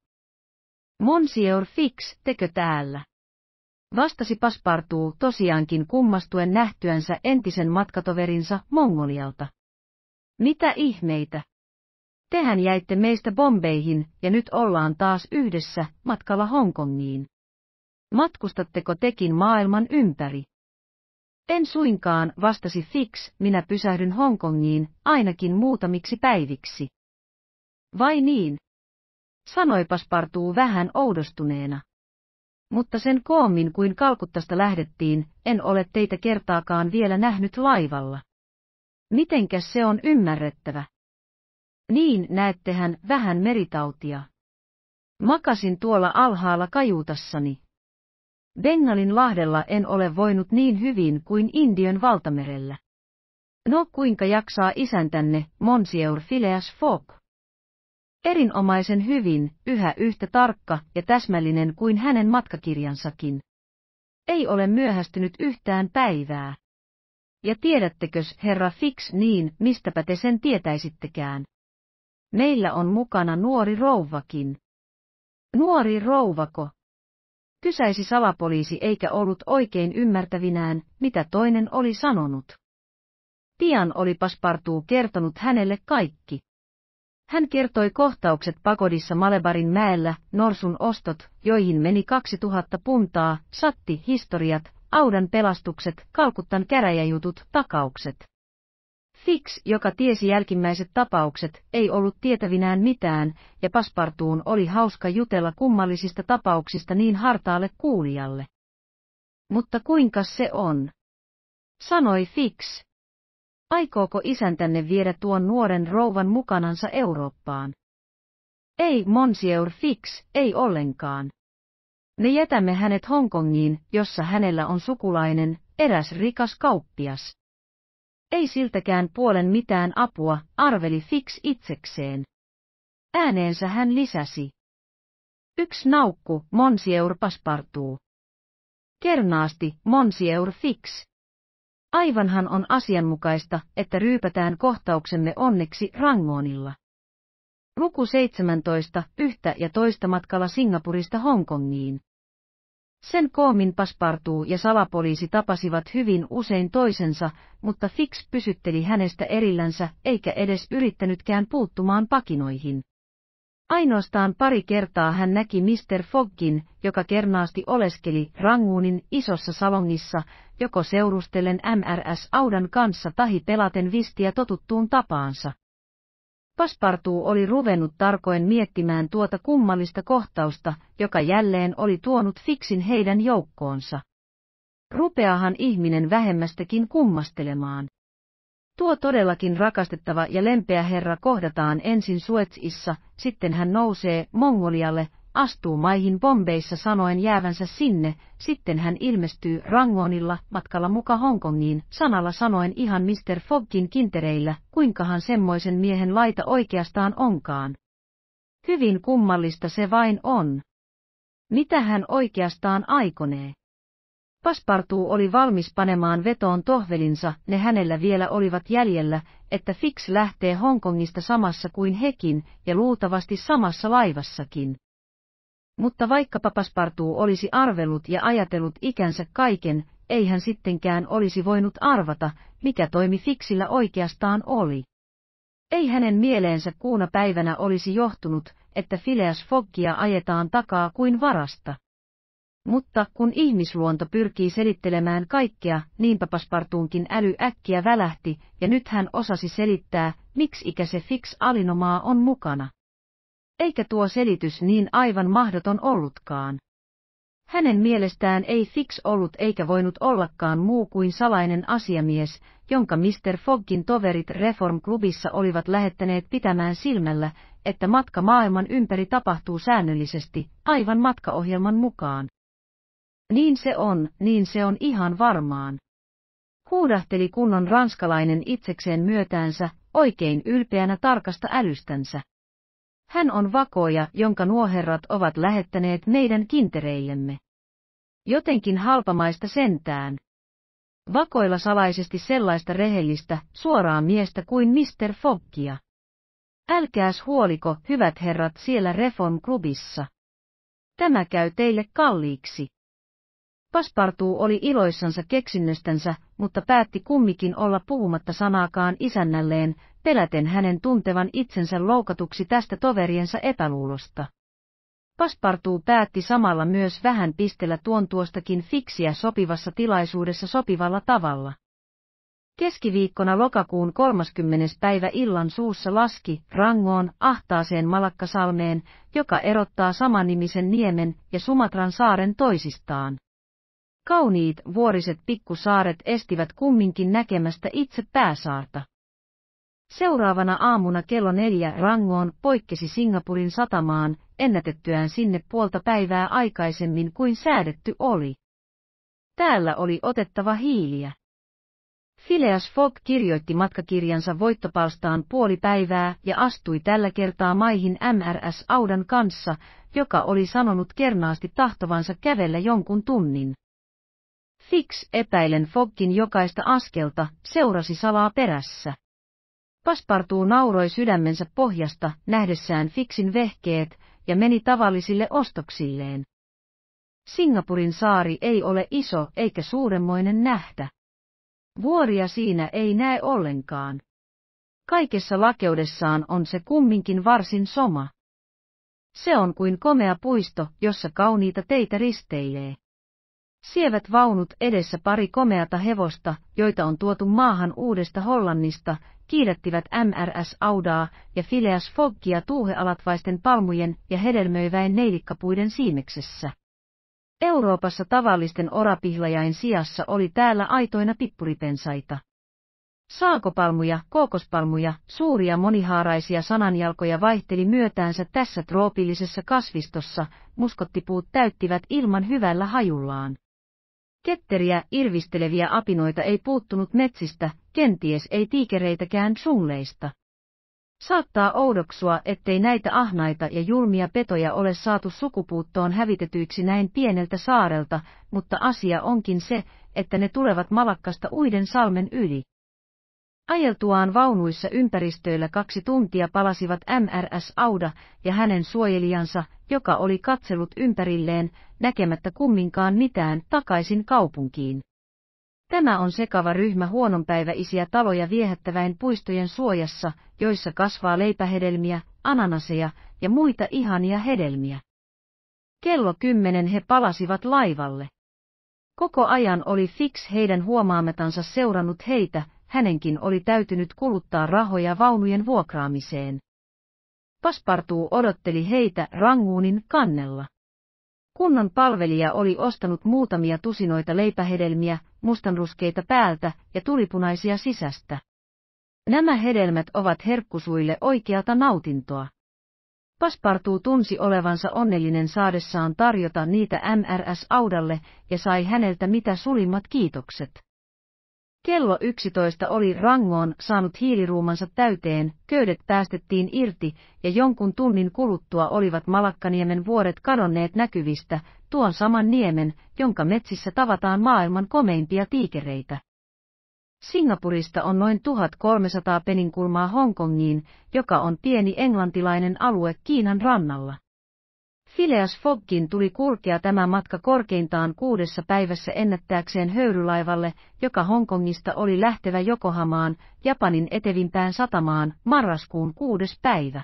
Monsieur Fix, tekö täällä? Vastasi Paspartuu tosiaankin kummastuen nähtyänsä entisen matkatoverinsa Mongolialta. Mitä ihmeitä? Tehän jäitte meistä Bombeihin ja nyt ollaan taas yhdessä matkalla Hongkongiin. Matkustatteko tekin maailman ympäri? En suinkaan, vastasi Fix, minä pysähdyn Hongkongiin, ainakin muutamiksi päiviksi. Vai niin? Sanoi paspartuu vähän oudostuneena. Mutta sen koommin kuin Kalkuttasta lähdettiin, en ole teitä kertaakaan vielä nähnyt laivalla. Mitenkäs se on ymmärrettävä? Niin, näettehän vähän meritautia. Makasin tuolla alhaalla kajuutassani. Bengalin lahdella en ole voinut niin hyvin kuin Indian valtamerellä. No kuinka jaksaa isäntänne, Monsieur Phileas Fogg? Erinomaisen hyvin, yhä yhtä tarkka ja täsmällinen kuin hänen matkakirjansakin. Ei ole myöhästynyt yhtään päivää. Ja tiedättekös, herra Fix, niin, mistäpä te sen tietäisittekään? Meillä on mukana nuori rouvakin. Nuori rouvako, kysäisi salapoliisi eikä ollut oikein ymmärtävinään, mitä toinen oli sanonut. Pian oli Paspartuu kertonut hänelle kaikki. Hän kertoi kohtaukset pakodissa Malebarin mäellä, norsun ostot, joihin meni 2000 puntaa, satti historiat, audan pelastukset, kalkuttan käräjäjutut, takaukset. Fix, joka tiesi jälkimmäiset tapaukset, ei ollut tietävinään mitään, ja Paspartuun oli hauska jutella kummallisista tapauksista niin hartaalle kuulijalle. Mutta kuinka se on? Sanoi Fix. Aikooko isäntänne viedä tuon nuoren rouvan mukanansa Eurooppaan? Ei, Monsieur Fix, ei ollenkaan. Me jätämme hänet Hongkongiin, jossa hänellä on sukulainen, eräs rikas kauppias. Ei siltäkään puolen mitään apua, arveli Fix itsekseen. Ääneensä hän lisäsi. Yksi naukku, monsieur paspartuu. Kernaasti, monsieur Fix. Aivanhan on asianmukaista, että ryypätään kohtauksemme onneksi rangoonilla. Luku 17, yhtä ja toista matkalla Singapurista Hongkongiin. Sen koomin paspartuu ja salapoliisi tapasivat hyvin usein toisensa, mutta Fix pysytteli hänestä erillänsä eikä edes yrittänytkään puuttumaan pakinoihin. Ainoastaan pari kertaa hän näki Mr. Foggin, joka kernaasti oleskeli Ranguunin isossa salongissa, joko seurustellen MRS-audan kanssa tahi pelaten vistiä totuttuun tapaansa. Paspartu oli ruvennut tarkoin miettimään tuota kummallista kohtausta, joka jälleen oli tuonut fiksin heidän joukkoonsa. Rupeahan ihminen vähemmästäkin kummastelemaan. Tuo todellakin rakastettava ja lempeä herra kohdataan ensin Suetsissa, sitten hän nousee Mongolialle, astuu maihin Bombeissa sanoen jäävänsä sinne, sitten hän ilmestyy Rangoonilla matkalla muka Hongkongiin, sanalla sanoen ihan Mr. Foggin kintereillä, kuinkahan semmoisen miehen laita oikeastaan onkaan. Hyvin kummallista se vain on. Mitä hän oikeastaan aikonee? Paspartuu oli valmis panemaan vetoon tohvelinsa, ne hänellä vielä olivat jäljellä, että Fix lähtee Hongkongista samassa kuin hekin ja luultavasti samassa laivassakin. Mutta vaikka papaspartuu olisi arvellut ja ajatellut ikänsä kaiken, ei hän sittenkään olisi voinut arvata, mikä toimi fiksillä oikeastaan oli. Ei hänen mieleensä kuuna päivänä olisi johtunut, että Phileas Foggia ajetaan takaa kuin varasta. Mutta kun ihmisluonto pyrkii selittelemään kaikkea, niin papaspartuunkin äly äkkiä välähti, ja nyt hän osasi selittää, miksi ikä se fix alinomaa on mukana eikä tuo selitys niin aivan mahdoton ollutkaan. Hänen mielestään ei Fix ollut eikä voinut ollakaan muu kuin salainen asiamies, jonka Mr. Foggin toverit reform olivat lähettäneet pitämään silmällä, että matka maailman ympäri tapahtuu säännöllisesti, aivan matkaohjelman mukaan. Niin se on, niin se on ihan varmaan. Huudahteli kunnon ranskalainen itsekseen myötäänsä, oikein ylpeänä tarkasta älystänsä. Hän on vakoja, jonka nuoherrat ovat lähettäneet meidän kintereillemme. Jotenkin halpamaista sentään. Vakoilla salaisesti sellaista rehellistä, suoraa miestä kuin Mr. Foggia. Älkääs huoliko, hyvät herrat siellä Reform-klubissa. Tämä käy teille kalliiksi. Paspartuu oli iloissansa keksinnöstänsä, mutta päätti kummikin olla puhumatta sanaakaan isännälleen, peläten hänen tuntevan itsensä loukatuksi tästä toveriensa epäluulosta. Paspartuu päätti samalla myös vähän pistellä tuon tuostakin fiksiä sopivassa tilaisuudessa sopivalla tavalla. Keskiviikkona lokakuun 30. päivä illan suussa laski rangoon ahtaaseen Malakkasalmeen, joka erottaa samanimisen niemen ja Sumatran saaren toisistaan. Kauniit vuoriset pikkusaaret estivät kumminkin näkemästä itse pääsaarta. Seuraavana aamuna kello neljä Rangoon poikkesi Singapurin satamaan, ennätettyään sinne puolta päivää aikaisemmin kuin säädetty oli. Täällä oli otettava hiiliä. Phileas Fogg kirjoitti matkakirjansa voittopalstaan puoli päivää ja astui tällä kertaa maihin MRS Audan kanssa, joka oli sanonut kernaasti tahtovansa kävellä jonkun tunnin. Fix epäilen Foggin jokaista askelta, seurasi salaa perässä. Paspartuu nauroi sydämensä pohjasta nähdessään fiksin vehkeet ja meni tavallisille ostoksilleen. Singapurin saari ei ole iso eikä suuremmoinen nähtä. Vuoria siinä ei näe ollenkaan. Kaikessa lakeudessaan on se kumminkin varsin soma. Se on kuin komea puisto, jossa kauniita teitä risteilee. Sievät vaunut edessä pari komeata hevosta, joita on tuotu maahan uudesta Hollannista, kiirettivät MRS Audaa ja Phileas Foggia tuuhealatvaisten palmujen ja hedelmöiväen neilikkapuiden siimeksessä. Euroopassa tavallisten orapihlajain sijassa oli täällä aitoina pippuripensaita. Saakopalmuja, kookospalmuja, suuria monihaaraisia sananjalkoja vaihteli myötäänsä tässä troopillisessa kasvistossa, muskottipuut täyttivät ilman hyvällä hajullaan. Ketteriä, irvisteleviä apinoita ei puuttunut metsistä, kenties ei tiikereitäkään sulleista. Saattaa oudoksua, ettei näitä ahnaita ja julmia petoja ole saatu sukupuuttoon hävitetyiksi näin pieneltä saarelta, mutta asia onkin se, että ne tulevat malakkasta uiden salmen yli. Ajeltuaan vaunuissa ympäristöillä kaksi tuntia palasivat MRS Auda ja hänen suojelijansa, joka oli katsellut ympärilleen, näkemättä kumminkaan mitään, takaisin kaupunkiin. Tämä on sekava ryhmä huononpäiväisiä taloja viehättäväin puistojen suojassa, joissa kasvaa leipähedelmiä, ananaseja ja muita ihania hedelmiä. Kello kymmenen he palasivat laivalle. Koko ajan oli Fix heidän huomaamatansa seurannut heitä, hänenkin oli täytynyt kuluttaa rahoja vaunujen vuokraamiseen. Paspartuu odotteli heitä Ranguunin kannella. Kunnan palvelija oli ostanut muutamia tusinoita leipähedelmiä, mustanruskeita päältä ja tulipunaisia sisästä. Nämä hedelmät ovat herkkusuille oikeata nautintoa. Paspartuu tunsi olevansa onnellinen saadessaan tarjota niitä MRS-audalle ja sai häneltä mitä sulimmat kiitokset. Kello 11 oli Rangoon saanut hiiliruumansa täyteen, köydet päästettiin irti, ja jonkun tunnin kuluttua olivat Malakkaniemen vuoret kadonneet näkyvistä, tuon saman niemen, jonka metsissä tavataan maailman komeimpia tiikereitä. Singapurista on noin 1300 peninkulmaa Hongkongiin, joka on pieni englantilainen alue Kiinan rannalla. Phileas Foggin tuli kulkea tämä matka korkeintaan kuudessa päivässä ennättääkseen höyrylaivalle, joka Hongkongista oli lähtevä Jokohamaan, Japanin etevimpään satamaan, marraskuun kuudes päivä.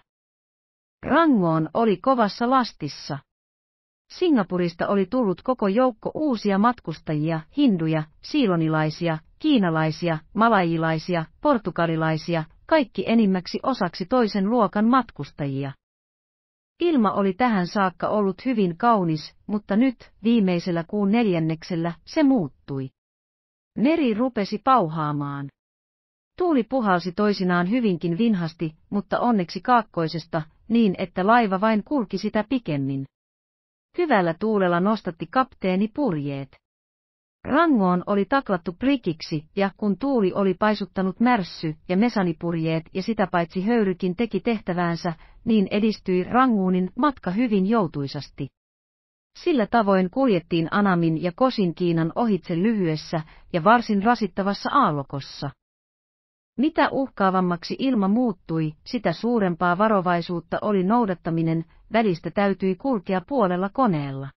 Rangoon oli kovassa lastissa. Singapurista oli tullut koko joukko uusia matkustajia, hinduja, siilonilaisia, kiinalaisia, malailaisia, portugalilaisia, kaikki enimmäksi osaksi toisen luokan matkustajia. Ilma oli tähän saakka ollut hyvin kaunis, mutta nyt, viimeisellä kuun neljänneksellä, se muuttui. Meri rupesi pauhaamaan. Tuuli puhalsi toisinaan hyvinkin vinhasti, mutta onneksi kaakkoisesta, niin että laiva vain kulki sitä pikemmin. Hyvällä tuulella nostatti kapteeni purjeet. Rangoon oli taklattu prikiksi, ja kun tuuli oli paisuttanut märssy ja mesanipurjeet ja sitä paitsi höyrykin teki tehtäväänsä, niin edistyi Ranguunin matka hyvin joutuisasti. Sillä tavoin kuljettiin Anamin ja Kosin Kiinan ohitse lyhyessä ja varsin rasittavassa aallokossa. Mitä uhkaavammaksi ilma muuttui, sitä suurempaa varovaisuutta oli noudattaminen, välistä täytyi kulkea puolella koneella.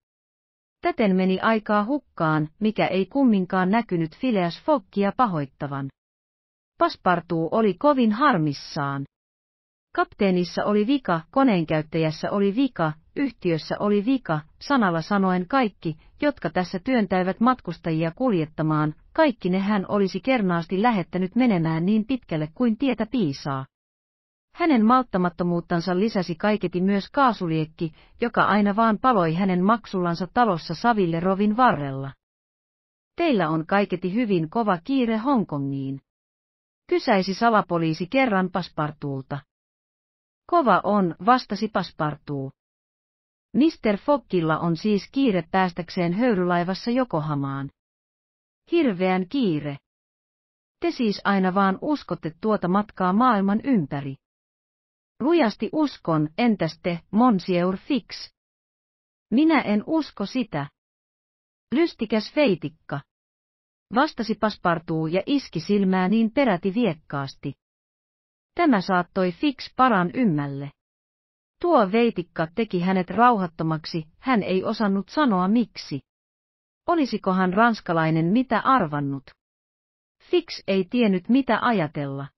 Täten meni aikaa hukkaan, mikä ei kumminkaan näkynyt Phileas Foggia pahoittavan. Paspartuu oli kovin harmissaan. Kapteenissa oli vika, koneenkäyttäjässä oli vika, yhtiössä oli vika, sanalla sanoen kaikki, jotka tässä työntäivät matkustajia kuljettamaan, kaikki ne hän olisi kernaasti lähettänyt menemään niin pitkälle kuin tietä piisaa. Hänen malttamattomuuttansa lisäsi kaiketi myös kaasuliekki, joka aina vaan paloi hänen maksullansa talossa Saville rovin varrella. Teillä on kaiketi hyvin kova kiire Hongkongiin. Kysäisi salapoliisi kerran paspartuulta. Kova on, vastasi paspartuu. Mister Fokkilla on siis kiire päästäkseen höyrylaivassa Jokohamaan. Hirveän kiire. Te siis aina vaan uskotte tuota matkaa maailman ympäri. Lujasti uskon, entäs te, monsieur Fix? Minä en usko sitä. Lystikäs feitikka. Vastasi paspartuu ja iski silmää niin peräti viekkaasti. Tämä saattoi Fix paran ymmälle. Tuo veitikka teki hänet rauhattomaksi, hän ei osannut sanoa miksi. Olisikohan ranskalainen mitä arvannut? Fix ei tiennyt mitä ajatella.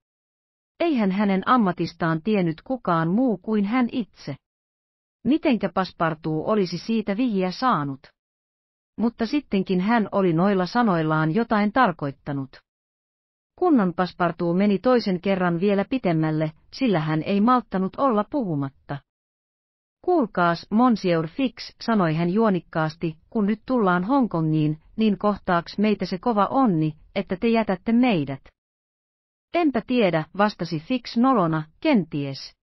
Eihän hänen ammatistaan tiennyt kukaan muu kuin hän itse. Mitenkä Paspartuu olisi siitä vihiä saanut? Mutta sittenkin hän oli noilla sanoillaan jotain tarkoittanut. Kunnan Paspartuu meni toisen kerran vielä pitemmälle, sillä hän ei malttanut olla puhumatta. Kuulkaas, Monsieur Fix, sanoi hän juonikkaasti, kun nyt tullaan Hongkongiin, niin kohtaaks meitä se kova onni, että te jätätte meidät. Enpä tiedä, vastasi Fix nolona, kenties.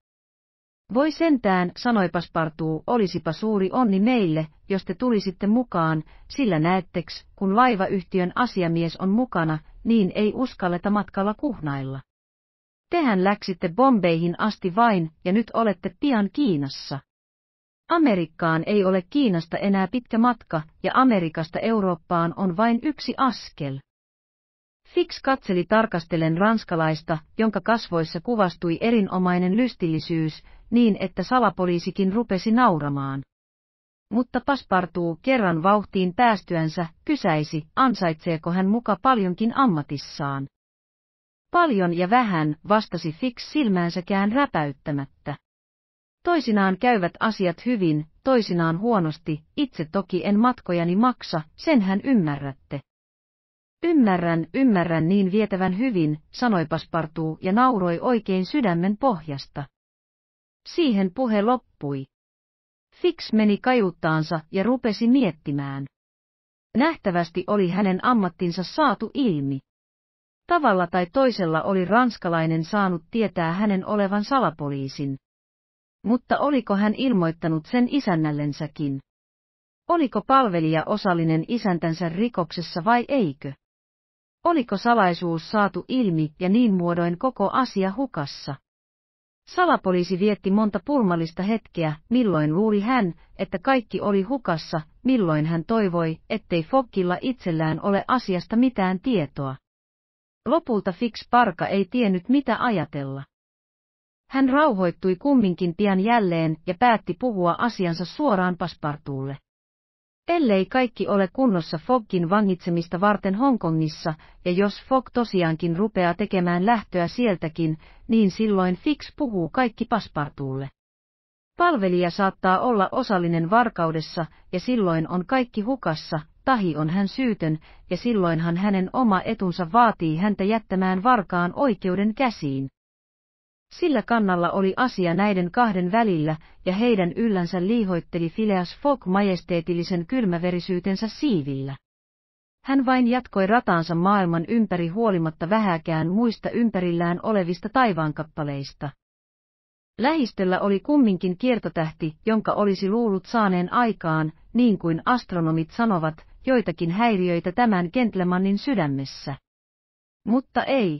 Voi sentään, sanoi Paspartuu, olisipa suuri onni meille, jos te tulisitte mukaan, sillä näetteks, kun laivayhtiön asiamies on mukana, niin ei uskalleta matkalla kuhnailla. Tehän läksitte Bombeihin asti vain, ja nyt olette pian Kiinassa. Amerikkaan ei ole Kiinasta enää pitkä matka, ja Amerikasta Eurooppaan on vain yksi askel. Fix katseli tarkastellen ranskalaista, jonka kasvoissa kuvastui erinomainen lystillisyys, niin että salapoliisikin rupesi nauramaan. Mutta paspartuu kerran vauhtiin päästyänsä, kysäisi, ansaitseeko hän muka paljonkin ammatissaan. Paljon ja vähän, vastasi Fix silmäänsäkään räpäyttämättä. Toisinaan käyvät asiat hyvin, toisinaan huonosti, itse toki en matkojani maksa, sen hän ymmärrätte. Ymmärrän, ymmärrän niin vietävän hyvin, sanoi Paspartuu ja nauroi oikein sydämen pohjasta. Siihen puhe loppui. Fix meni kajuttaansa ja rupesi miettimään. Nähtävästi oli hänen ammattinsa saatu ilmi. Tavalla tai toisella oli ranskalainen saanut tietää hänen olevan salapoliisin. Mutta oliko hän ilmoittanut sen isännällensäkin? Oliko palvelija osallinen isäntänsä rikoksessa vai eikö? Oliko salaisuus saatu ilmi ja niin muodoin koko asia hukassa? Salapoliisi vietti monta pulmallista hetkeä, milloin luuli hän, että kaikki oli hukassa, milloin hän toivoi, ettei Fokkilla itsellään ole asiasta mitään tietoa. Lopulta Fix Parka ei tiennyt mitä ajatella. Hän rauhoittui kumminkin pian jälleen ja päätti puhua asiansa suoraan Paspartuulle. Ellei kaikki ole kunnossa Fogkin vangitsemista varten Hongkongissa, ja jos Fogg tosiaankin rupeaa tekemään lähtöä sieltäkin, niin silloin Fix puhuu kaikki paspartuulle. Palvelija saattaa olla osallinen varkaudessa, ja silloin on kaikki hukassa, tahi on hän syytön, ja silloinhan hänen oma etunsa vaatii häntä jättämään varkaan oikeuden käsiin. Sillä kannalla oli asia näiden kahden välillä, ja heidän yllänsä liihoitteli Phileas Fogg majesteetillisen kylmäverisyytensä siivillä. Hän vain jatkoi rataansa maailman ympäri huolimatta vähäkään muista ympärillään olevista taivaankappaleista. Lähistöllä oli kumminkin kiertotähti, jonka olisi luullut saaneen aikaan, niin kuin astronomit sanovat, joitakin häiriöitä tämän Gentlemanin sydämessä. Mutta ei.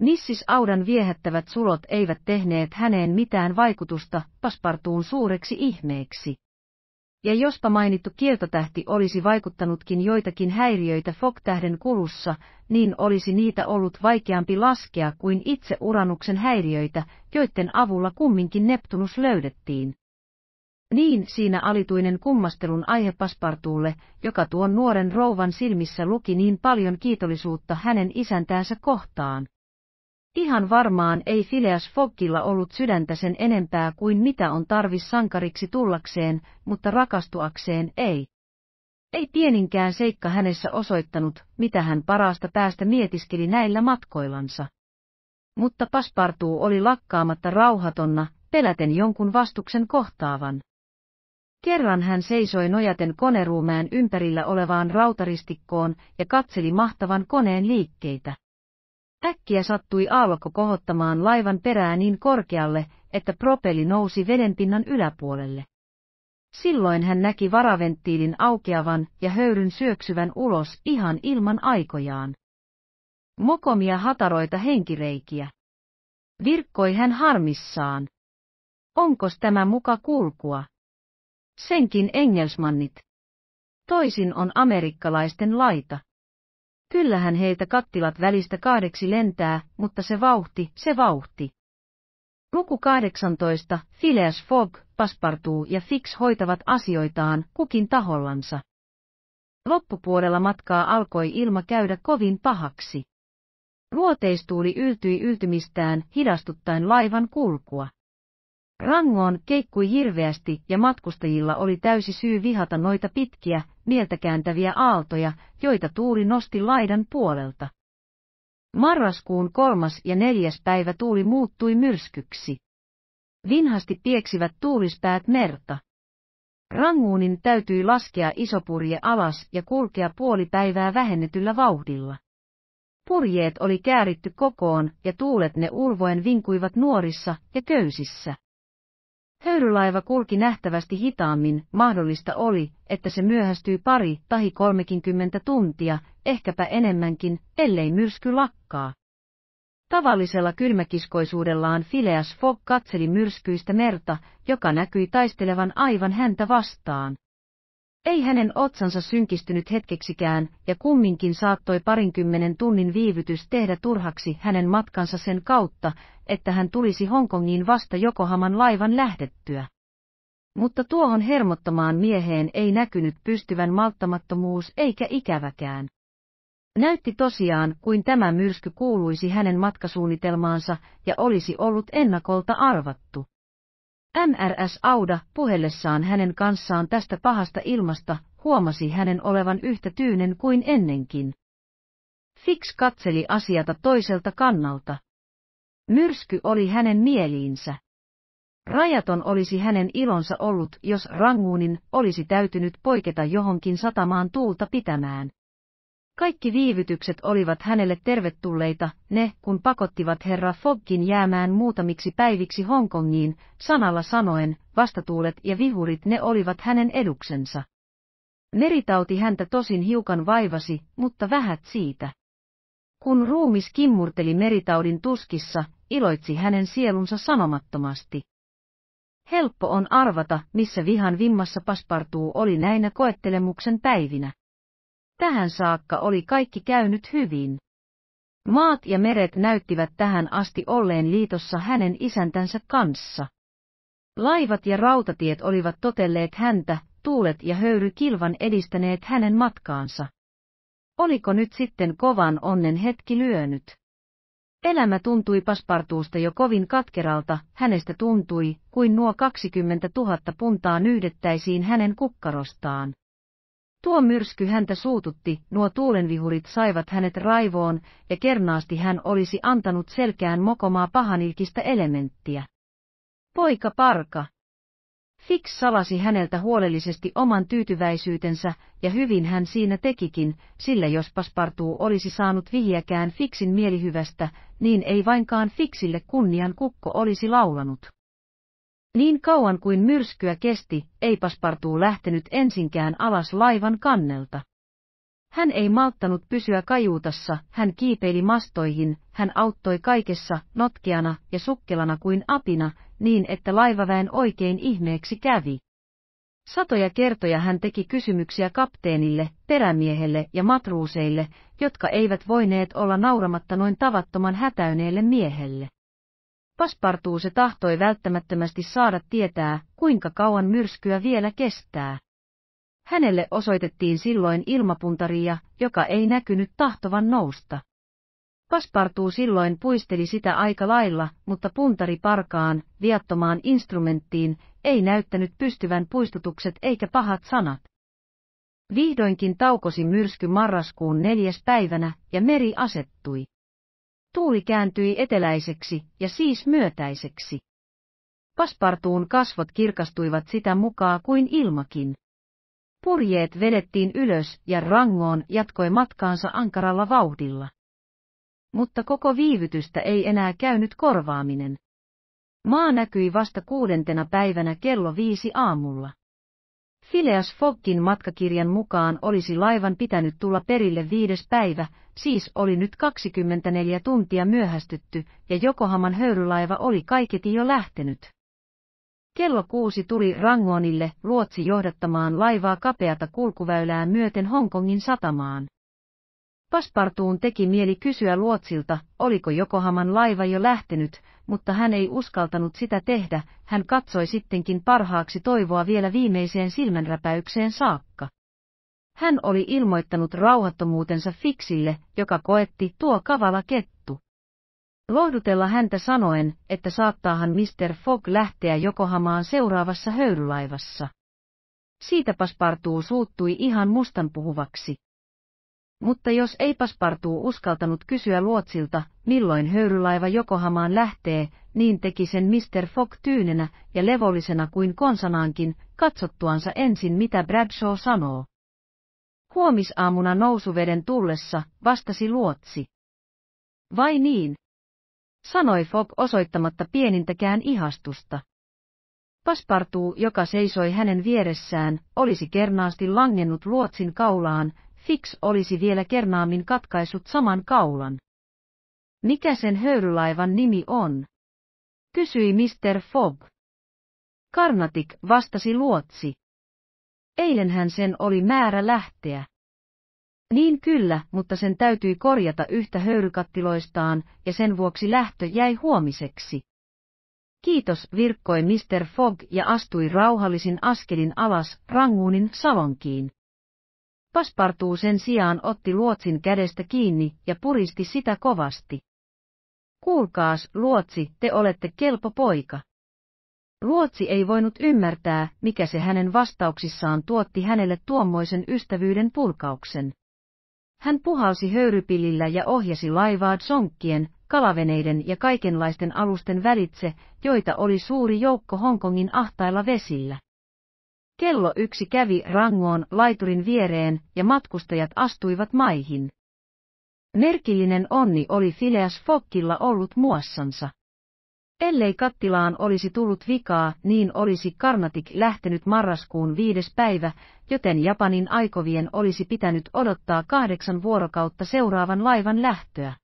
Missis Audan viehättävät sulot eivät tehneet häneen mitään vaikutusta paspartuun suureksi ihmeeksi. Ja jospa mainittu kieltotähti olisi vaikuttanutkin joitakin häiriöitä fok tähden kulussa, niin olisi niitä ollut vaikeampi laskea kuin itse uranuksen häiriöitä, joiden avulla kumminkin Neptunus löydettiin. Niin siinä alituinen kummastelun aihe Paspartuulle, joka tuon nuoren rouvan silmissä luki niin paljon kiitollisuutta hänen isäntäänsä kohtaan. Ihan varmaan ei Phileas Foggilla ollut sydäntä sen enempää kuin mitä on tarvis sankariksi tullakseen, mutta rakastuakseen ei. Ei pieninkään seikka hänessä osoittanut, mitä hän parasta päästä mietiskeli näillä matkoillansa. Mutta Paspartuu oli lakkaamatta rauhatonna, peläten jonkun vastuksen kohtaavan. Kerran hän seisoi nojaten koneruumään ympärillä olevaan rautaristikkoon ja katseli mahtavan koneen liikkeitä. Äkkiä sattui aallokko kohottamaan laivan perää niin korkealle, että propeli nousi vedenpinnan yläpuolelle. Silloin hän näki varaventtiilin aukeavan ja höyryn syöksyvän ulos ihan ilman aikojaan. Mokomia hataroita henkireikiä. Virkkoi hän harmissaan. Onkos tämä muka kulkua? Senkin engelsmannit. Toisin on amerikkalaisten laita. Kyllähän heitä kattilat välistä kahdeksi lentää, mutta se vauhti, se vauhti. Luku 18. Phileas Fogg, Paspartuu ja Fix hoitavat asioitaan, kukin tahollansa. Loppupuolella matkaa alkoi ilma käydä kovin pahaksi. Luoteistuuli yltyi yltymistään, hidastuttaen laivan kulkua. Rangoon keikkui hirveästi ja matkustajilla oli täysi syy vihata noita pitkiä, mieltä kääntäviä aaltoja, joita tuuli nosti laidan puolelta. Marraskuun kolmas ja neljäs päivä tuuli muuttui myrskyksi. Vinhasti pieksivät tuulispäät merta. Ranguunin täytyi laskea isopurje alas ja kulkea puoli päivää vähennetyllä vauhdilla. Purjeet oli kääritty kokoon ja tuulet ne urvoen vinkuivat nuorissa ja köysissä. Höyrylaiva kulki nähtävästi hitaammin, mahdollista oli, että se myöhästyi pari tai kolmekinkymmentä tuntia, ehkäpä enemmänkin, ellei myrsky lakkaa. Tavallisella kylmäkiskoisuudellaan Phileas Fogg katseli myrskyistä merta, joka näkyi taistelevan aivan häntä vastaan. Ei hänen otsansa synkistynyt hetkeksikään, ja kumminkin saattoi parinkymmenen tunnin viivytys tehdä turhaksi hänen matkansa sen kautta, että hän tulisi Hongkongiin vasta Jokohaman laivan lähdettyä. Mutta tuohon hermottomaan mieheen ei näkynyt pystyvän malttamattomuus eikä ikäväkään. Näytti tosiaan, kuin tämä myrsky kuuluisi hänen matkasuunnitelmaansa ja olisi ollut ennakolta arvattu. MRS Auda puhellessaan hänen kanssaan tästä pahasta ilmasta huomasi hänen olevan yhtä tyynen kuin ennenkin. Fix katseli asiata toiselta kannalta. Myrsky oli hänen mieliinsä. Rajaton olisi hänen ilonsa ollut, jos Ranguunin olisi täytynyt poiketa johonkin satamaan tuulta pitämään. Kaikki viivytykset olivat hänelle tervetulleita, ne kun pakottivat herra Foggin jäämään muutamiksi päiviksi Hongkongiin, sanalla sanoen, vastatuulet ja vihurit ne olivat hänen eduksensa. Meritauti häntä tosin hiukan vaivasi, mutta vähät siitä. Kun ruumis kimmurteli meritaudin tuskissa, iloitsi hänen sielunsa sanomattomasti. Helppo on arvata, missä vihan vimmassa paspartuu oli näinä koettelemuksen päivinä. Tähän saakka oli kaikki käynyt hyvin. Maat ja meret näyttivät tähän asti olleen liitossa hänen isäntänsä kanssa. Laivat ja rautatiet olivat totelleet häntä, tuulet ja höyry kilvan edistäneet hänen matkaansa. Oliko nyt sitten kovan onnen hetki lyönyt? Elämä tuntui paspartuusta jo kovin katkeralta, hänestä tuntui, kuin nuo 20 000 puntaa nyydettäisiin hänen kukkarostaan. Tuo myrsky häntä suututti, nuo tuulenvihurit saivat hänet raivoon, ja kernaasti hän olisi antanut selkään mokomaa pahanilkistä elementtiä. Poika parka! Fix salasi häneltä huolellisesti oman tyytyväisyytensä, ja hyvin hän siinä tekikin, sillä jos Paspartuu olisi saanut vihjäkään Fixin mielihyvästä, niin ei vainkaan Fixille kunnian kukko olisi laulanut. Niin kauan kuin myrskyä kesti, ei paspartuu lähtenyt ensinkään alas laivan kannelta. Hän ei malttanut pysyä kajuutassa, hän kiipeili mastoihin, hän auttoi kaikessa, notkeana ja sukkelana kuin apina, niin että laivaväen oikein ihmeeksi kävi. Satoja kertoja hän teki kysymyksiä kapteenille, perämiehelle ja matruuseille, jotka eivät voineet olla nauramatta noin tavattoman hätäyneelle miehelle. Paspartuu se tahtoi välttämättömästi saada tietää, kuinka kauan myrskyä vielä kestää. Hänelle osoitettiin silloin ilmapuntaria, joka ei näkynyt tahtovan nousta. Paspartuu silloin puisteli sitä aika lailla, mutta puntari parkaan, viattomaan instrumenttiin, ei näyttänyt pystyvän puistutukset eikä pahat sanat. Vihdoinkin taukosi myrsky marraskuun neljäs päivänä, ja meri asettui. Tuuli kääntyi eteläiseksi ja siis myötäiseksi. Paspartuun kasvot kirkastuivat sitä mukaan kuin ilmakin. Purjeet vedettiin ylös ja Rangoon jatkoi matkaansa ankaralla vauhdilla. Mutta koko viivytystä ei enää käynyt korvaaminen. Maa näkyi vasta kuudentena päivänä kello viisi aamulla. Phileas Foggin matkakirjan mukaan olisi laivan pitänyt tulla perille viides päivä, siis oli nyt 24 tuntia myöhästytty, ja Jokohaman höyrylaiva oli kaiketi jo lähtenyt. Kello kuusi tuli Rangonille luotsi johdattamaan laivaa kapeata kulkuväylää myöten Hongkongin satamaan. Paspartuun teki mieli kysyä luotsilta, oliko Jokohaman laiva jo lähtenyt, mutta hän ei uskaltanut sitä tehdä, hän katsoi sittenkin parhaaksi toivoa vielä viimeiseen silmänräpäykseen saakka. Hän oli ilmoittanut rauhattomuutensa Fiksille, joka koetti tuo kavala kettu. Lohdutella häntä sanoen, että saattaahan Mr. Fogg lähteä Jokohamaan seuraavassa höyrylaivassa. Siitä paspartuu suuttui ihan puhuvaksi. Mutta jos ei paspartuu uskaltanut kysyä luotsilta, milloin höyrylaiva Jokohamaan lähtee, niin teki sen Mr. Fogg tyynenä ja levollisena kuin konsanaankin, katsottuansa ensin mitä Bradshaw sanoo. Huomisaamuna nousuveden tullessa, vastasi luotsi. Vai niin? Sanoi Fogg osoittamatta pienintäkään ihastusta. Paspartuu, joka seisoi hänen vieressään, olisi kernaasti langennut luotsin kaulaan, Fix olisi vielä kernaammin katkaisut saman kaulan. Mikä sen höyrylaivan nimi on? Kysyi Mr. Fogg. Karnatik vastasi luotsi. Eilenhän sen oli määrä lähteä. Niin kyllä, mutta sen täytyi korjata yhtä höyrykattiloistaan, ja sen vuoksi lähtö jäi huomiseksi. Kiitos, virkkoi Mr. Fogg ja astui rauhallisin askelin alas Ranguunin salonkiin. Paspartuu sen sijaan otti luotsin kädestä kiinni ja puristi sitä kovasti. Kuulkaas, luotsi, te olette kelpo poika. Luotsi ei voinut ymmärtää, mikä se hänen vastauksissaan tuotti hänelle tuommoisen ystävyyden pulkauksen. Hän puhalsi höyrypilillä ja ohjasi laivaa sonkkien, kalaveneiden ja kaikenlaisten alusten välitse, joita oli suuri joukko Hongkongin ahtailla vesillä. Kello yksi kävi rangoon laiturin viereen ja matkustajat astuivat maihin. Merkillinen onni oli Phileas Fokkilla ollut muassansa. Ellei kattilaan olisi tullut vikaa, niin olisi Karnatik lähtenyt marraskuun viides päivä, joten Japanin aikovien olisi pitänyt odottaa kahdeksan vuorokautta seuraavan laivan lähtöä.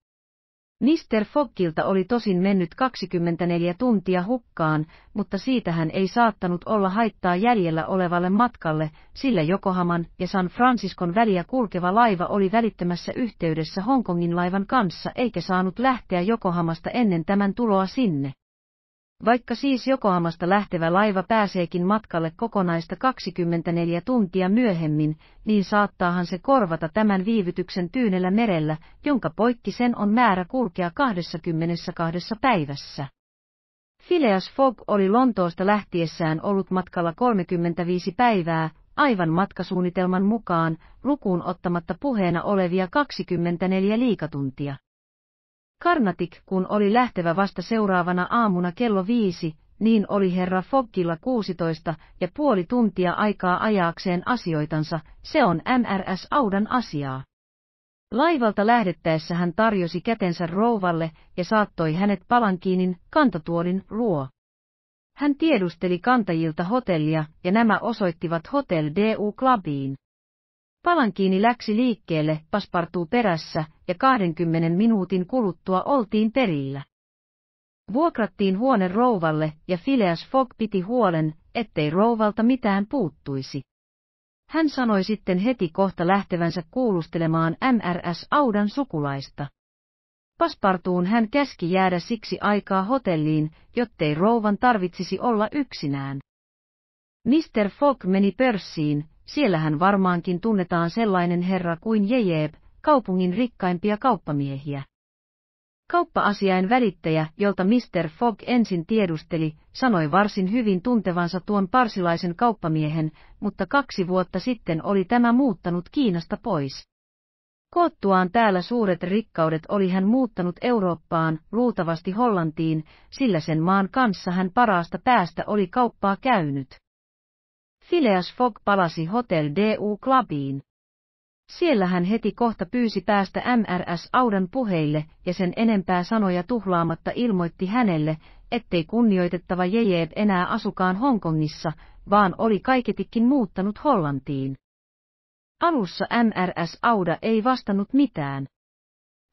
Mr. Foggilta oli tosin mennyt 24 tuntia hukkaan, mutta siitä hän ei saattanut olla haittaa jäljellä olevalle matkalle, sillä Jokohaman ja San Franciscon väliä kulkeva laiva oli välittömässä yhteydessä Hongkongin laivan kanssa eikä saanut lähteä Jokohamasta ennen tämän tuloa sinne. Vaikka siis Jokohamasta lähtevä laiva pääseekin matkalle kokonaista 24 tuntia myöhemmin, niin saattaahan se korvata tämän viivytyksen tyynellä merellä, jonka poikki sen on määrä kulkea 22 päivässä. Phileas Fogg oli Lontoosta lähtiessään ollut matkalla 35 päivää, aivan matkasuunnitelman mukaan, lukuun ottamatta puheena olevia 24 liikatuntia. Karnatik kun oli lähtevä vasta seuraavana aamuna kello viisi, niin oli herra Foggilla 16 ja puoli tuntia aikaa ajaakseen asioitansa, se on MRS Audan asiaa. Laivalta lähdettäessä hän tarjosi kätensä rouvalle ja saattoi hänet palankiinin kantatuolin ruo. Hän tiedusteli kantajilta hotellia ja nämä osoittivat Hotel DU Clubiin. Palankiini läksi liikkeelle, paspartuu perässä, ja 20 minuutin kuluttua oltiin perillä. Vuokrattiin huone rouvalle, ja Phileas Fogg piti huolen, ettei rouvalta mitään puuttuisi. Hän sanoi sitten heti kohta lähtevänsä kuulustelemaan MRS Audan sukulaista. Paspartuun hän käski jäädä siksi aikaa hotelliin, jottei rouvan tarvitsisi olla yksinään. Mr. Fogg meni pörssiin, siellähän varmaankin tunnetaan sellainen herra kuin Jejeeb, kaupungin rikkaimpia kauppamiehiä. Kauppa-asiain välittäjä, jolta Mr. Fogg ensin tiedusteli, sanoi varsin hyvin tuntevansa tuon parsilaisen kauppamiehen, mutta kaksi vuotta sitten oli tämä muuttanut Kiinasta pois. Koottuaan täällä suuret rikkaudet oli hän muuttanut Eurooppaan, luultavasti Hollantiin, sillä sen maan kanssa hän parasta päästä oli kauppaa käynyt. Phileas Fogg palasi Hotel DU Clubiin. Siellä hän heti kohta pyysi päästä MRS Audan puheille ja sen enempää sanoja tuhlaamatta ilmoitti hänelle, ettei kunnioitettava Jejeet enää asukaan Hongkongissa, vaan oli kaiketikin muuttanut Hollantiin. Alussa MRS Auda ei vastannut mitään.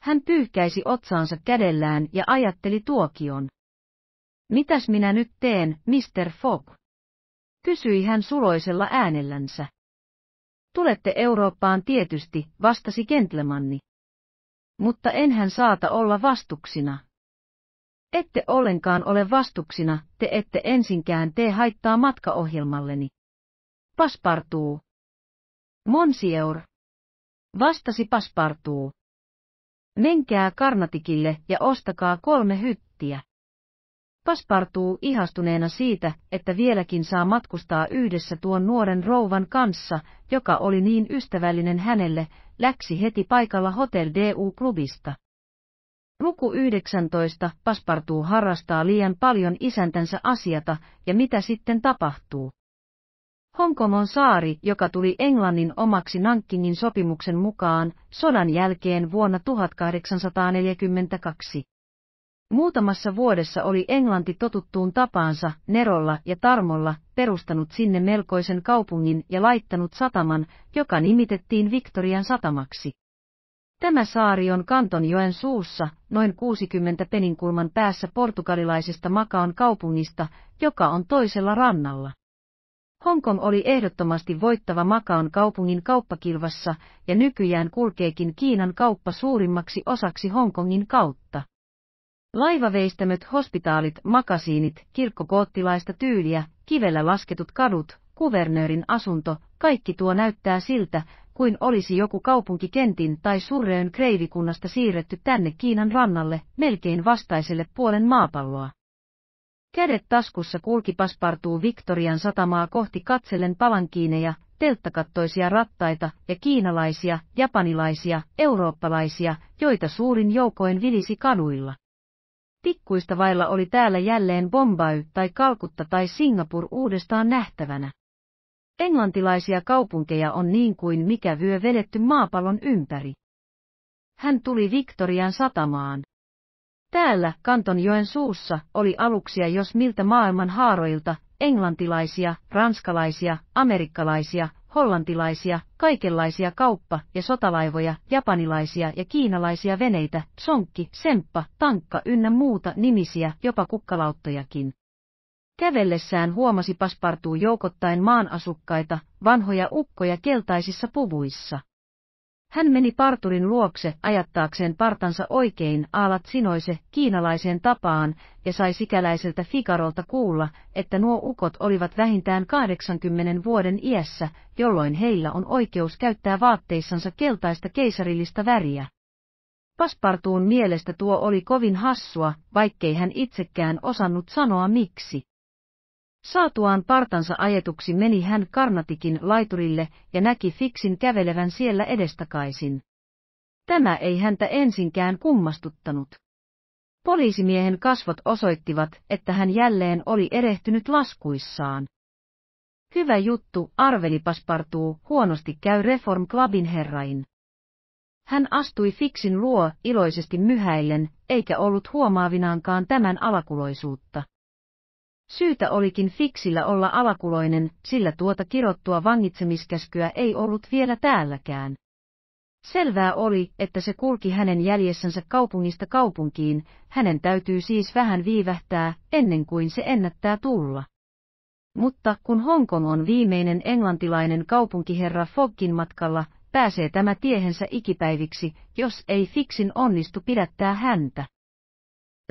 Hän pyyhkäisi otsaansa kädellään ja ajatteli tuokion. Mitäs minä nyt teen, Mr. Fogg? kysyi hän suloisella äänellänsä. Tulette Eurooppaan tietysti, vastasi gentlemanni. Mutta enhän saata olla vastuksina. Ette ollenkaan ole vastuksina, te ette ensinkään tee haittaa matkaohjelmalleni. Paspartuu. Monsieur. Vastasi paspartuu. Menkää Karnatikille ja ostakaa kolme hyttiä. Paspartuu ihastuneena siitä, että vieläkin saa matkustaa yhdessä tuon nuoren rouvan kanssa, joka oli niin ystävällinen hänelle, läksi heti paikalla Hotel DU-klubista. Luku 19. Paspartuu harrastaa liian paljon isäntänsä asiata, ja mitä sitten tapahtuu? Hongkongon saari, joka tuli Englannin omaksi Nankingin sopimuksen mukaan, sodan jälkeen vuonna 1842. Muutamassa vuodessa oli Englanti totuttuun tapaansa, nerolla ja tarmolla, perustanut sinne melkoisen kaupungin ja laittanut sataman, joka nimitettiin Victorian satamaksi. Tämä saari on Kantonjoen suussa, noin 60 peninkulman päässä portugalilaisesta Makaon kaupungista, joka on toisella rannalla. Hongkong oli ehdottomasti voittava Makaon kaupungin kauppakilvassa, ja nykyään kulkeekin Kiinan kauppa suurimmaksi osaksi Hongkongin kautta. Laivaveistämöt hospitaalit, makasiinit, kirkkokoottilaista tyyliä, kivellä lasketut kadut, kuvernöörin asunto, kaikki tuo näyttää siltä, kuin olisi joku kaupunkikentin tai Surreön kreivikunnasta siirretty tänne Kiinan rannalle, melkein vastaiselle puolen maapalloa. Kädet taskussa kulki paspartuu Victorian satamaa kohti katsellen palankiineja, telttakattoisia rattaita ja kiinalaisia, japanilaisia, eurooppalaisia, joita suurin joukoin vilisi kaduilla. Tikkuista vailla oli täällä jälleen Bombay tai Kalkutta tai Singapur uudestaan nähtävänä. Englantilaisia kaupunkeja on niin kuin mikä vyö vedetty maapallon ympäri. Hän tuli Victorian satamaan. Täällä, Kantonjoen suussa, oli aluksia jos miltä maailman haaroilta, englantilaisia, ranskalaisia, amerikkalaisia, hollantilaisia, kaikenlaisia kauppa- ja sotalaivoja, japanilaisia ja kiinalaisia veneitä, sonkki, semppa, tankka ynnä muuta nimisiä, jopa kukkalauttojakin. Kävellessään huomasi paspartuu joukottain maan asukkaita, vanhoja ukkoja keltaisissa puvuissa. Hän meni parturin luokse ajattaakseen partansa oikein aalat sinoise kiinalaiseen tapaan ja sai sikäläiseltä Figarolta kuulla, että nuo ukot olivat vähintään 80 vuoden iässä, jolloin heillä on oikeus käyttää vaatteissansa keltaista keisarillista väriä. Paspartuun mielestä tuo oli kovin hassua, vaikkei hän itsekään osannut sanoa miksi. Saatuaan partansa ajetuksi meni hän Karnatikin laiturille ja näki Fiksin kävelevän siellä edestakaisin. Tämä ei häntä ensinkään kummastuttanut. Poliisimiehen kasvot osoittivat, että hän jälleen oli erehtynyt laskuissaan. Hyvä juttu, arveli Paspartuu, huonosti käy Reform Clubin herrain. Hän astui Fiksin luo iloisesti myhäillen, eikä ollut huomaavinaankaan tämän alakuloisuutta. Syytä olikin fiksillä olla alakuloinen, sillä tuota kirottua vangitsemiskäskyä ei ollut vielä täälläkään. Selvää oli, että se kulki hänen jäljessänsä kaupungista kaupunkiin, hänen täytyy siis vähän viivähtää, ennen kuin se ennättää tulla. Mutta kun Hongkong on viimeinen englantilainen kaupunkiherra Foggin matkalla, pääsee tämä tiehensä ikipäiviksi, jos ei fiksin onnistu pidättää häntä.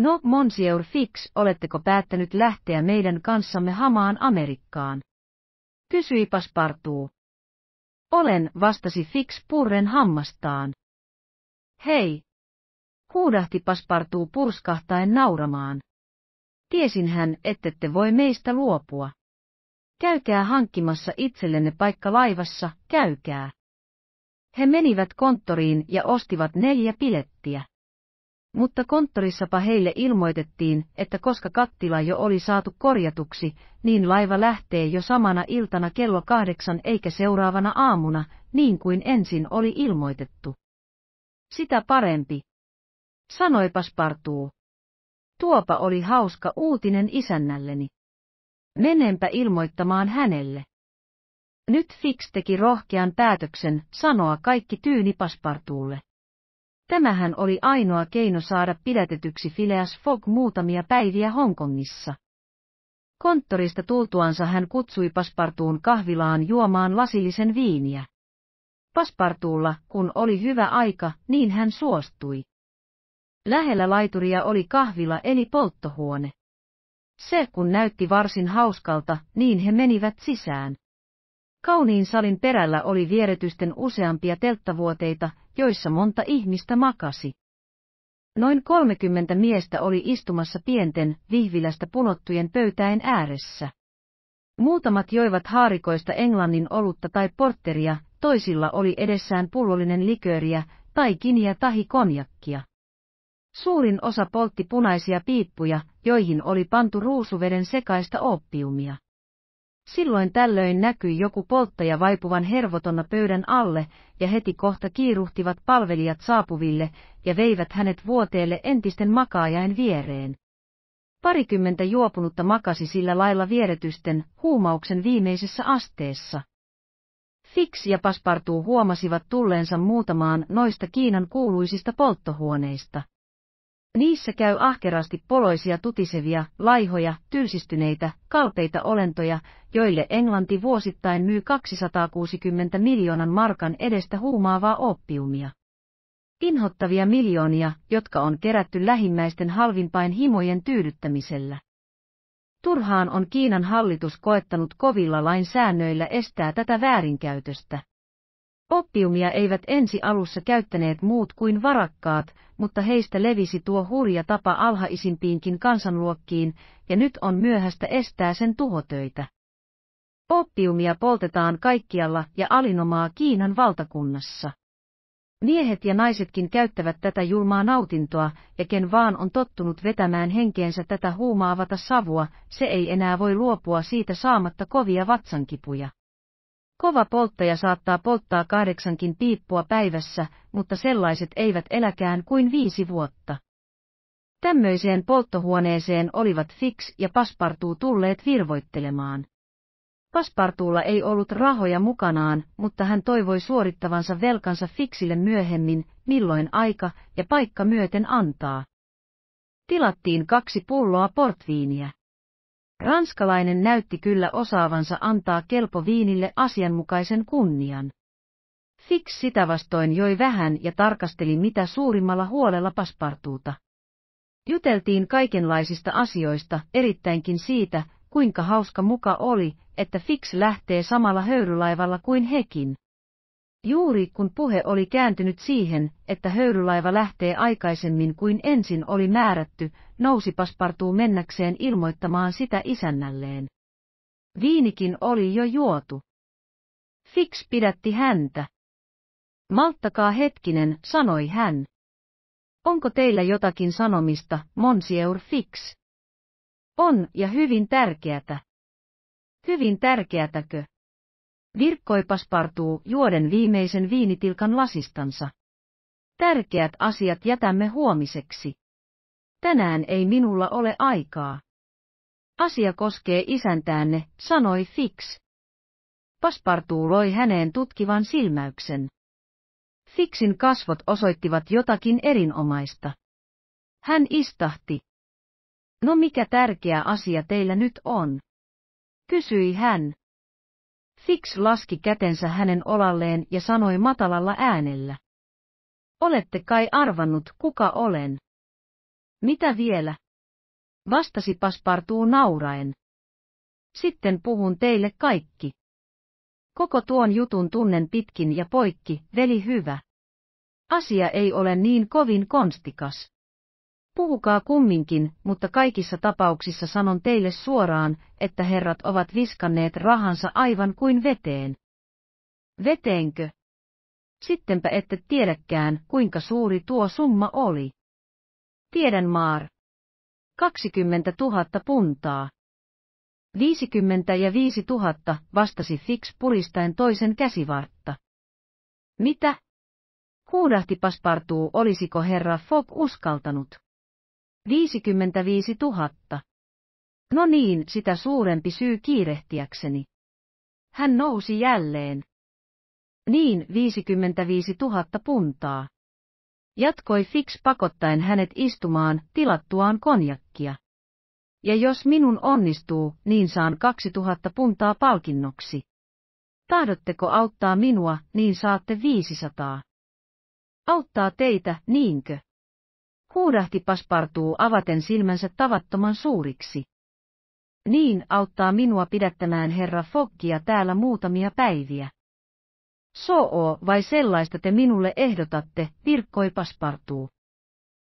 No, Monsieur Fix, oletteko päättänyt lähteä meidän kanssamme hamaan Amerikkaan? Kysyi Paspartuu. Olen, vastasi Fix purren hammastaan. Hei! Huudahti Paspartuu purskahtaen nauramaan. Tiesin hän, ettette voi meistä luopua. Käykää hankkimassa itsellenne paikka laivassa, käykää. He menivät konttoriin ja ostivat neljä pilettiä. Mutta konttorissapa heille ilmoitettiin, että koska kattila jo oli saatu korjatuksi, niin laiva lähtee jo samana iltana kello kahdeksan eikä seuraavana aamuna, niin kuin ensin oli ilmoitettu. Sitä parempi. Sanoi Paspartuu. Tuopa oli hauska uutinen isännälleni. Menenpä ilmoittamaan hänelle. Nyt Fix teki rohkean päätöksen sanoa kaikki tyyni paspartuulle. Tämähän oli ainoa keino saada pidätetyksi Phileas Fogg muutamia päiviä Hongkongissa. Konttorista tultuansa hän kutsui Paspartuun kahvilaan juomaan lasillisen viiniä. Paspartuulla, kun oli hyvä aika, niin hän suostui. Lähellä laituria oli kahvila eli polttohuone. Se kun näytti varsin hauskalta, niin he menivät sisään. Kauniin salin perällä oli vieretysten useampia telttavuoteita, joissa monta ihmistä makasi. Noin 30 miestä oli istumassa pienten, vihvilästä punottujen pöytäen ääressä. Muutamat joivat haarikoista englannin olutta tai porteria, toisilla oli edessään pullollinen likööriä, tai kiniä tahi konjakkia. Suurin osa poltti punaisia piippuja, joihin oli pantu ruusuveden sekaista oppiumia. Silloin tällöin näkyi joku polttaja vaipuvan hervotonna pöydän alle, ja heti kohta kiiruhtivat palvelijat saapuville ja veivät hänet vuoteelle entisten makaajain viereen. Parikymmentä juopunutta makasi sillä lailla vieretysten, huumauksen viimeisessä asteessa. Fix ja Paspartuu huomasivat tulleensa muutamaan noista Kiinan kuuluisista polttohuoneista. Niissä käy ahkerasti poloisia tutisevia, laihoja, tylsistyneitä, kalpeita olentoja, joille Englanti vuosittain myy 260 miljoonan markan edestä huumaavaa oppiumia. Inhottavia miljoonia, jotka on kerätty lähimmäisten halvimpain himojen tyydyttämisellä. Turhaan on Kiinan hallitus koettanut kovilla lainsäännöillä estää tätä väärinkäytöstä. Oppiumia eivät ensi alussa käyttäneet muut kuin varakkaat, mutta heistä levisi tuo hurja tapa alhaisimpiinkin kansanluokkiin, ja nyt on myöhäistä estää sen tuhotöitä. Oppiumia poltetaan kaikkialla ja alinomaa Kiinan valtakunnassa. Miehet ja naisetkin käyttävät tätä julmaa nautintoa, ja ken vaan on tottunut vetämään henkeensä tätä huumaavata savua, se ei enää voi luopua siitä saamatta kovia vatsankipuja. Kova polttaja saattaa polttaa kahdeksankin piippua päivässä, mutta sellaiset eivät eläkään kuin viisi vuotta. Tämmöiseen polttohuoneeseen olivat Fix ja Paspartuu tulleet virvoittelemaan. Paspartuulla ei ollut rahoja mukanaan, mutta hän toivoi suorittavansa velkansa Fixille myöhemmin, milloin aika ja paikka myöten antaa. Tilattiin kaksi pulloa portviiniä. Ranskalainen näytti kyllä osaavansa antaa kelpo viinille asianmukaisen kunnian. Fix sitä vastoin joi vähän ja tarkasteli mitä suurimmalla huolella paspartuuta. Juteltiin kaikenlaisista asioista, erittäinkin siitä, kuinka hauska muka oli, että Fix lähtee samalla höyrylaivalla kuin hekin. Juuri kun puhe oli kääntynyt siihen, että höyrylaiva lähtee aikaisemmin kuin ensin oli määrätty, nousi paspartuu mennäkseen ilmoittamaan sitä isännälleen. Viinikin oli jo juotu. Fix pidätti häntä. Malttakaa hetkinen, sanoi hän. Onko teillä jotakin sanomista, monsieur Fix? On, ja hyvin tärkeätä. Hyvin tärkeätäkö? Virkkoi paspartuu juoden viimeisen viinitilkan lasistansa. Tärkeät asiat jätämme huomiseksi. Tänään ei minulla ole aikaa. Asia koskee isäntäänne, sanoi Fix. Paspartuu loi häneen tutkivan silmäyksen. Fixin kasvot osoittivat jotakin erinomaista. Hän istahti. No mikä tärkeä asia teillä nyt on? Kysyi hän. Fix laski kätensä hänen olalleen ja sanoi matalalla äänellä. Olette kai arvannut, kuka olen? Mitä vielä? Vastasi Paspartuu nauraen. Sitten puhun teille kaikki. Koko tuon jutun tunnen pitkin ja poikki, veli hyvä. Asia ei ole niin kovin konstikas. Puhukaa kumminkin, mutta kaikissa tapauksissa sanon teille suoraan, että herrat ovat viskanneet rahansa aivan kuin veteen. Veteenkö? Sittenpä ette tiedäkään, kuinka suuri tuo summa oli. Tiedän maar. 20 000 puntaa. 50 ja 5 000, vastasi Fix puristaen toisen käsivartta. Mitä? Huudahti Paspartuu, olisiko herra Fogg uskaltanut. 55 000. No niin, sitä suurempi syy kiirehtiäkseni. Hän nousi jälleen. Niin, 55 000 puntaa. Jatkoi Fix pakottaen hänet istumaan tilattuaan konjakkia. Ja jos minun onnistuu, niin saan 2000 puntaa palkinnoksi. Tahdotteko auttaa minua, niin saatte 500. Auttaa teitä, niinkö? huudahti paspartuu avaten silmänsä tavattoman suuriksi. Niin auttaa minua pidättämään herra Foggia täällä muutamia päiviä. Soo vai sellaista te minulle ehdotatte, virkkoi paspartuu.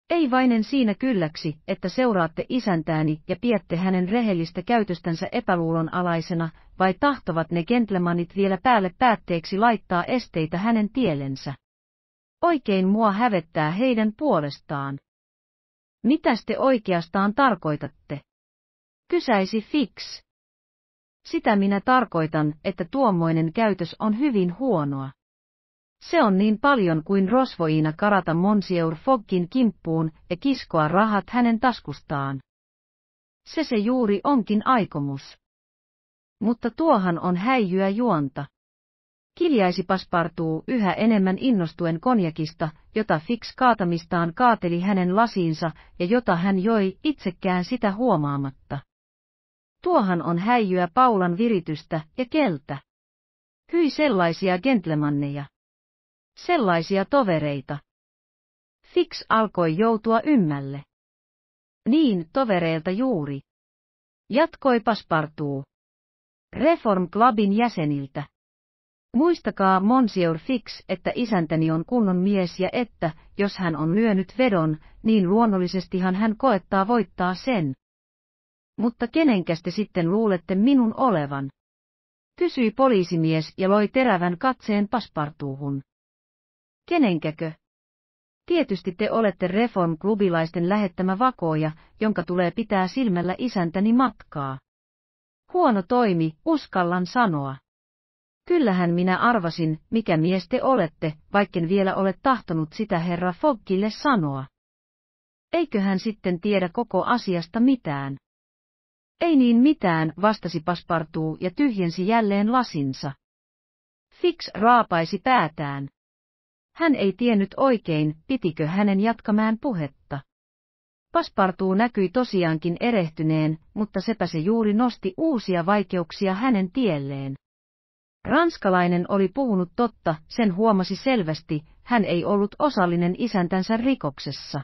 Ei vainen siinä kylläksi, että seuraatte isäntääni ja piette hänen rehellistä käytöstänsä epäluulon alaisena, vai tahtovat ne gentlemanit vielä päälle päätteeksi laittaa esteitä hänen tielensä. Oikein mua hävettää heidän puolestaan. Mitä te oikeastaan tarkoitatte? Kysäisi Fix. Sitä minä tarkoitan, että tuommoinen käytös on hyvin huonoa. Se on niin paljon kuin rosvoina karata Monsieur Foggin kimppuun ja kiskoa rahat hänen taskustaan. Se se juuri onkin aikomus. Mutta tuohan on häijyä juonta. Kiljaisi paspartuu yhä enemmän innostuen konjakista, jota Fix kaatamistaan kaateli hänen lasiinsa ja jota hän joi itsekään sitä huomaamatta. Tuohan on häijyä Paulan viritystä ja keltä. Hyi sellaisia gentlemanneja. Sellaisia tovereita. Fix alkoi joutua ymmälle. Niin, tovereilta juuri. Jatkoi Paspartuu. Reform Clubin jäseniltä. Muistakaa Monsieur Fix, että isäntäni on kunnon mies ja että, jos hän on lyönyt vedon, niin luonnollisestihan hän koettaa voittaa sen. Mutta kenenkäs te sitten luulette minun olevan? Kysyi poliisimies ja loi terävän katseen paspartuuhun. Kenenkäkö? Tietysti te olette reformklubilaisten lähettämä vakoja, jonka tulee pitää silmällä isäntäni matkaa. Huono toimi, uskallan sanoa. Kyllähän minä arvasin, mikä mies te olette, vaikken vielä ole tahtonut sitä herra Foggille sanoa. Eiköhän sitten tiedä koko asiasta mitään. Ei niin mitään, vastasi Paspartuu ja tyhjensi jälleen lasinsa. Fix raapaisi päätään. Hän ei tiennyt oikein, pitikö hänen jatkamään puhetta. Paspartuu näkyi tosiaankin erehtyneen, mutta sepä se juuri nosti uusia vaikeuksia hänen tielleen. Ranskalainen oli puhunut totta, sen huomasi selvästi, hän ei ollut osallinen isäntänsä rikoksessa.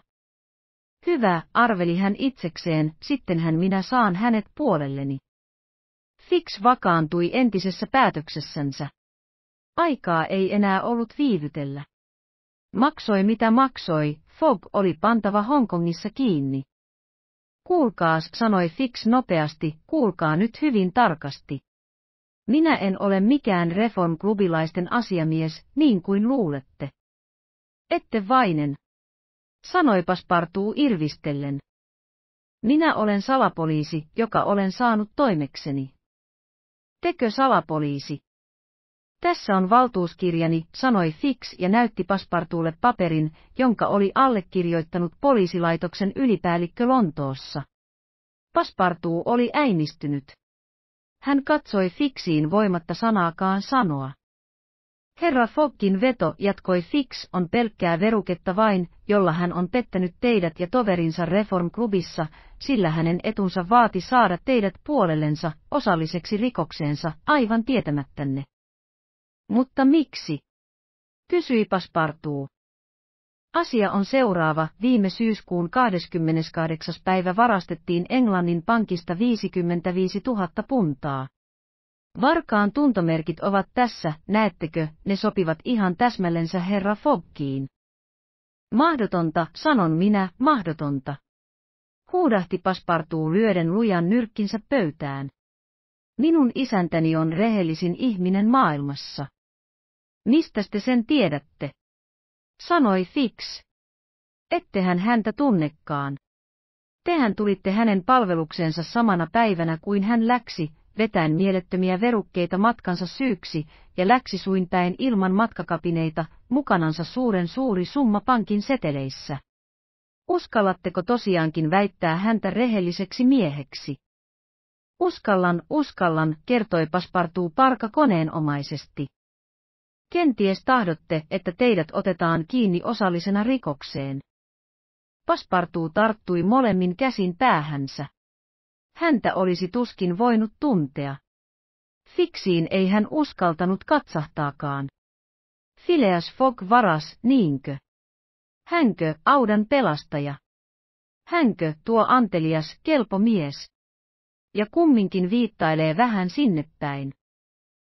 Hyvä, arveli hän itsekseen, sittenhän minä saan hänet puolelleni. Fix vakaantui entisessä päätöksessänsä. Aikaa ei enää ollut viivytellä. Maksoi mitä maksoi, Fogg oli pantava Hongkongissa kiinni. Kuulkaas, sanoi Fix nopeasti, kuulkaa nyt hyvin tarkasti. Minä en ole mikään reformklubilaisten asiamies, niin kuin luulette. Ette vainen. Sanoipas partuu irvistellen. Minä olen salapoliisi, joka olen saanut toimekseni. Tekö salapoliisi? Tässä on valtuuskirjani, sanoi Fix ja näytti paspartuulle paperin, jonka oli allekirjoittanut poliisilaitoksen ylipäällikkö Lontoossa. Paspartuu oli äimistynyt. Hän katsoi Fixiin voimatta sanaakaan sanoa. Herra Fokkin veto jatkoi Fix on pelkkää veruketta vain, jolla hän on pettänyt teidät ja toverinsa reformklubissa, sillä hänen etunsa vaati saada teidät puolellensa, osalliseksi rikokseensa, aivan tietämättänne. Mutta miksi? kysyi Paspartuu. Asia on seuraava. Viime syyskuun 28. päivä varastettiin Englannin pankista 55 000 puntaa. Varkaan tuntomerkit ovat tässä, näettekö, ne sopivat ihan täsmällensä herra Fogkiin. Mahdotonta, sanon minä, mahdotonta. Huudahti paspartuu lyöden lujan nyrkkinsä pöytään. Minun isäntäni on rehellisin ihminen maailmassa. Mistä te sen tiedätte? sanoi Fix. Ettehän häntä tunnekaan. Tehän tulitte hänen palveluksensa samana päivänä kuin hän läksi, vetäen mielettömiä verukkeita matkansa syyksi, ja läksi päin ilman matkakapineita, mukanansa suuren suuri summa pankin seteleissä. Uskallatteko tosiaankin väittää häntä rehelliseksi mieheksi? Uskallan, uskallan, kertoi Paspartuu parka koneenomaisesti. Kenties tahdotte, että teidät otetaan kiinni osallisena rikokseen. Paspartuu tarttui molemmin käsin päähänsä. Häntä olisi tuskin voinut tuntea. Fiksiin ei hän uskaltanut katsahtaakaan. Phileas Fogg varas, niinkö? Hänkö audan pelastaja? Hänkö tuo antelias kelpo mies? Ja kumminkin viittailee vähän sinne päin.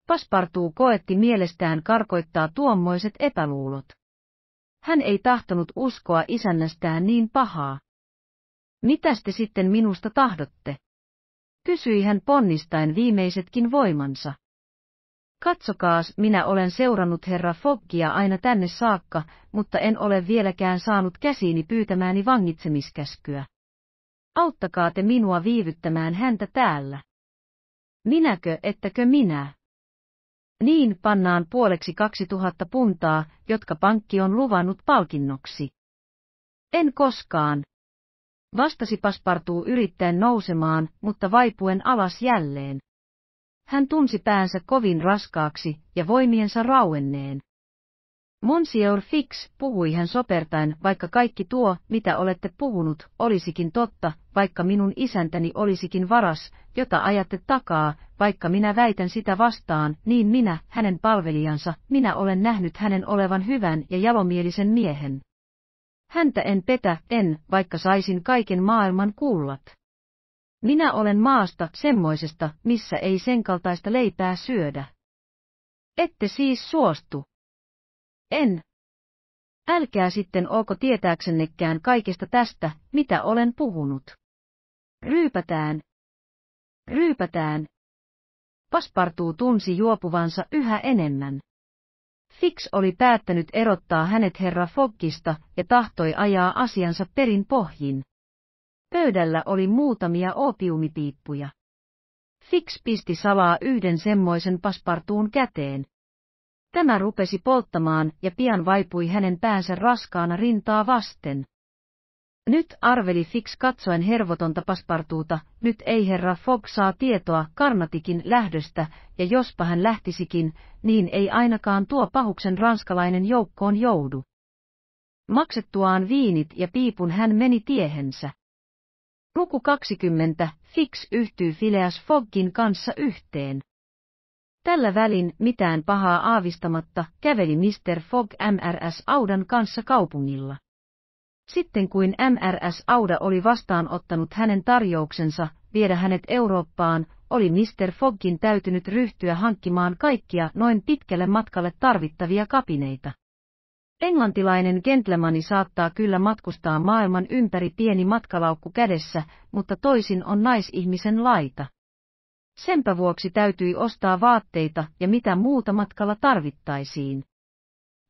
Paspartuu koetti mielestään karkoittaa tuommoiset epäluulot. Hän ei tahtonut uskoa isännästään niin pahaa. Mitä te sitten minusta tahdotte? Kysyi hän ponnistaen viimeisetkin voimansa. Katsokaas, minä olen seurannut herra Foggia aina tänne saakka, mutta en ole vieläkään saanut käsiini pyytämääni vangitsemiskäskyä. Auttakaa te minua viivyttämään häntä täällä. Minäkö, ettäkö minä? Niin pannaan puoleksi 2000 puntaa, jotka pankki on luvannut palkinnoksi. En koskaan. Vastasi paspartuu yrittäen nousemaan, mutta vaipuen alas jälleen. Hän tunsi päänsä kovin raskaaksi ja voimiensa rauenneen. Monsieur Fix, puhui hän sopertain, vaikka kaikki tuo, mitä olette puhunut, olisikin totta, vaikka minun isäntäni olisikin varas, jota ajatte takaa, vaikka minä väitän sitä vastaan, niin minä, hänen palvelijansa, minä olen nähnyt hänen olevan hyvän ja jalomielisen miehen. Häntä en petä, en, vaikka saisin kaiken maailman kuullat. Minä olen maasta semmoisesta, missä ei sen kaltaista leipää syödä. Ette siis suostu. En. Älkää sitten olko tietääksennekään kaikesta tästä, mitä olen puhunut. Ryypätään. Ryypätään. Paspartuu tunsi juopuvansa yhä enemmän. Fix oli päättänyt erottaa hänet herra Foggista ja tahtoi ajaa asiansa perin pohjin. Pöydällä oli muutamia opiumipiippuja. Fix pisti salaa yhden semmoisen paspartuun käteen. Tämä rupesi polttamaan ja pian vaipui hänen päänsä raskaana rintaa vasten. Nyt arveli Fix katsoen hervotonta paspartuuta, nyt ei herra Fogg saa tietoa Karnatikin lähdöstä, ja jospa hän lähtisikin, niin ei ainakaan tuo pahuksen ranskalainen joukkoon joudu. Maksettuaan viinit ja piipun hän meni tiehensä. Luku 20. Fix yhtyy Phileas Foggin kanssa yhteen. Tällä välin mitään pahaa aavistamatta käveli Mr. Fogg MRS Audan kanssa kaupungilla. Sitten kuin MRS Auda oli vastaanottanut hänen tarjouksensa viedä hänet Eurooppaan, oli Mr. Foggin täytynyt ryhtyä hankkimaan kaikkia noin pitkälle matkalle tarvittavia kapineita. Englantilainen gentlemani saattaa kyllä matkustaa maailman ympäri pieni matkalaukku kädessä, mutta toisin on naisihmisen laita. Senpä vuoksi täytyi ostaa vaatteita ja mitä muuta matkalla tarvittaisiin.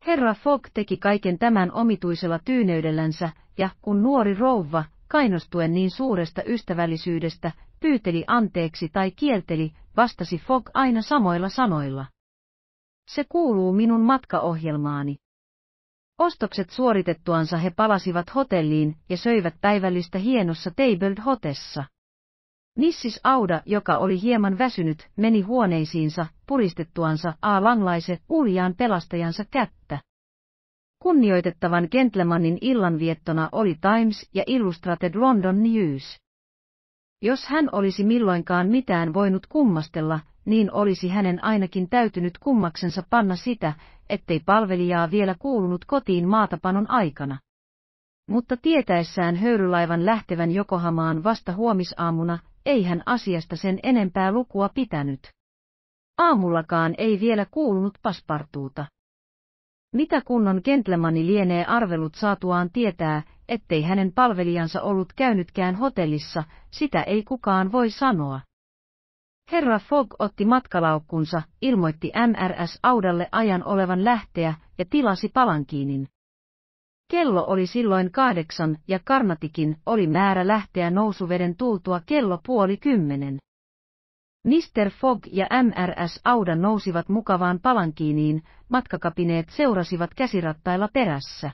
Herra Fogg teki kaiken tämän omituisella tyyneydellänsä, ja kun nuori rouva, kainostuen niin suuresta ystävällisyydestä, pyyteli anteeksi tai kielteli, vastasi Fogg aina samoilla sanoilla. Se kuuluu minun matkaohjelmaani. Ostokset suoritettuansa he palasivat hotelliin ja söivät päivällistä hienossa Tabled Hotessa. Missis Auda, joka oli hieman väsynyt, meni huoneisiinsa, puristettuansa A. Langlaise uljaan pelastajansa kättä. Kunnioitettavan gentlemanin illanviettona oli Times ja Illustrated London News. Jos hän olisi milloinkaan mitään voinut kummastella, niin olisi hänen ainakin täytynyt kummaksensa panna sitä, ettei palvelijaa vielä kuulunut kotiin maatapanon aikana. Mutta tietäessään höyrylaivan lähtevän Jokohamaan vasta huomisaamuna, ei hän asiasta sen enempää lukua pitänyt. Aamullakaan ei vielä kuulunut paspartuuta. Mitä kunnon gentlemani lienee arvelut saatuaan tietää, ettei hänen palvelijansa ollut käynytkään hotellissa, sitä ei kukaan voi sanoa. Herra Fogg otti matkalaukkunsa, ilmoitti MRS Audalle ajan olevan lähteä ja tilasi palankiinin. Kello oli silloin kahdeksan ja Karnatikin oli määrä lähteä nousuveden tultua kello puoli kymmenen. Mr. Fogg ja MRS Auda nousivat mukavaan palankiiniin, matkakapineet seurasivat käsirattailla perässä.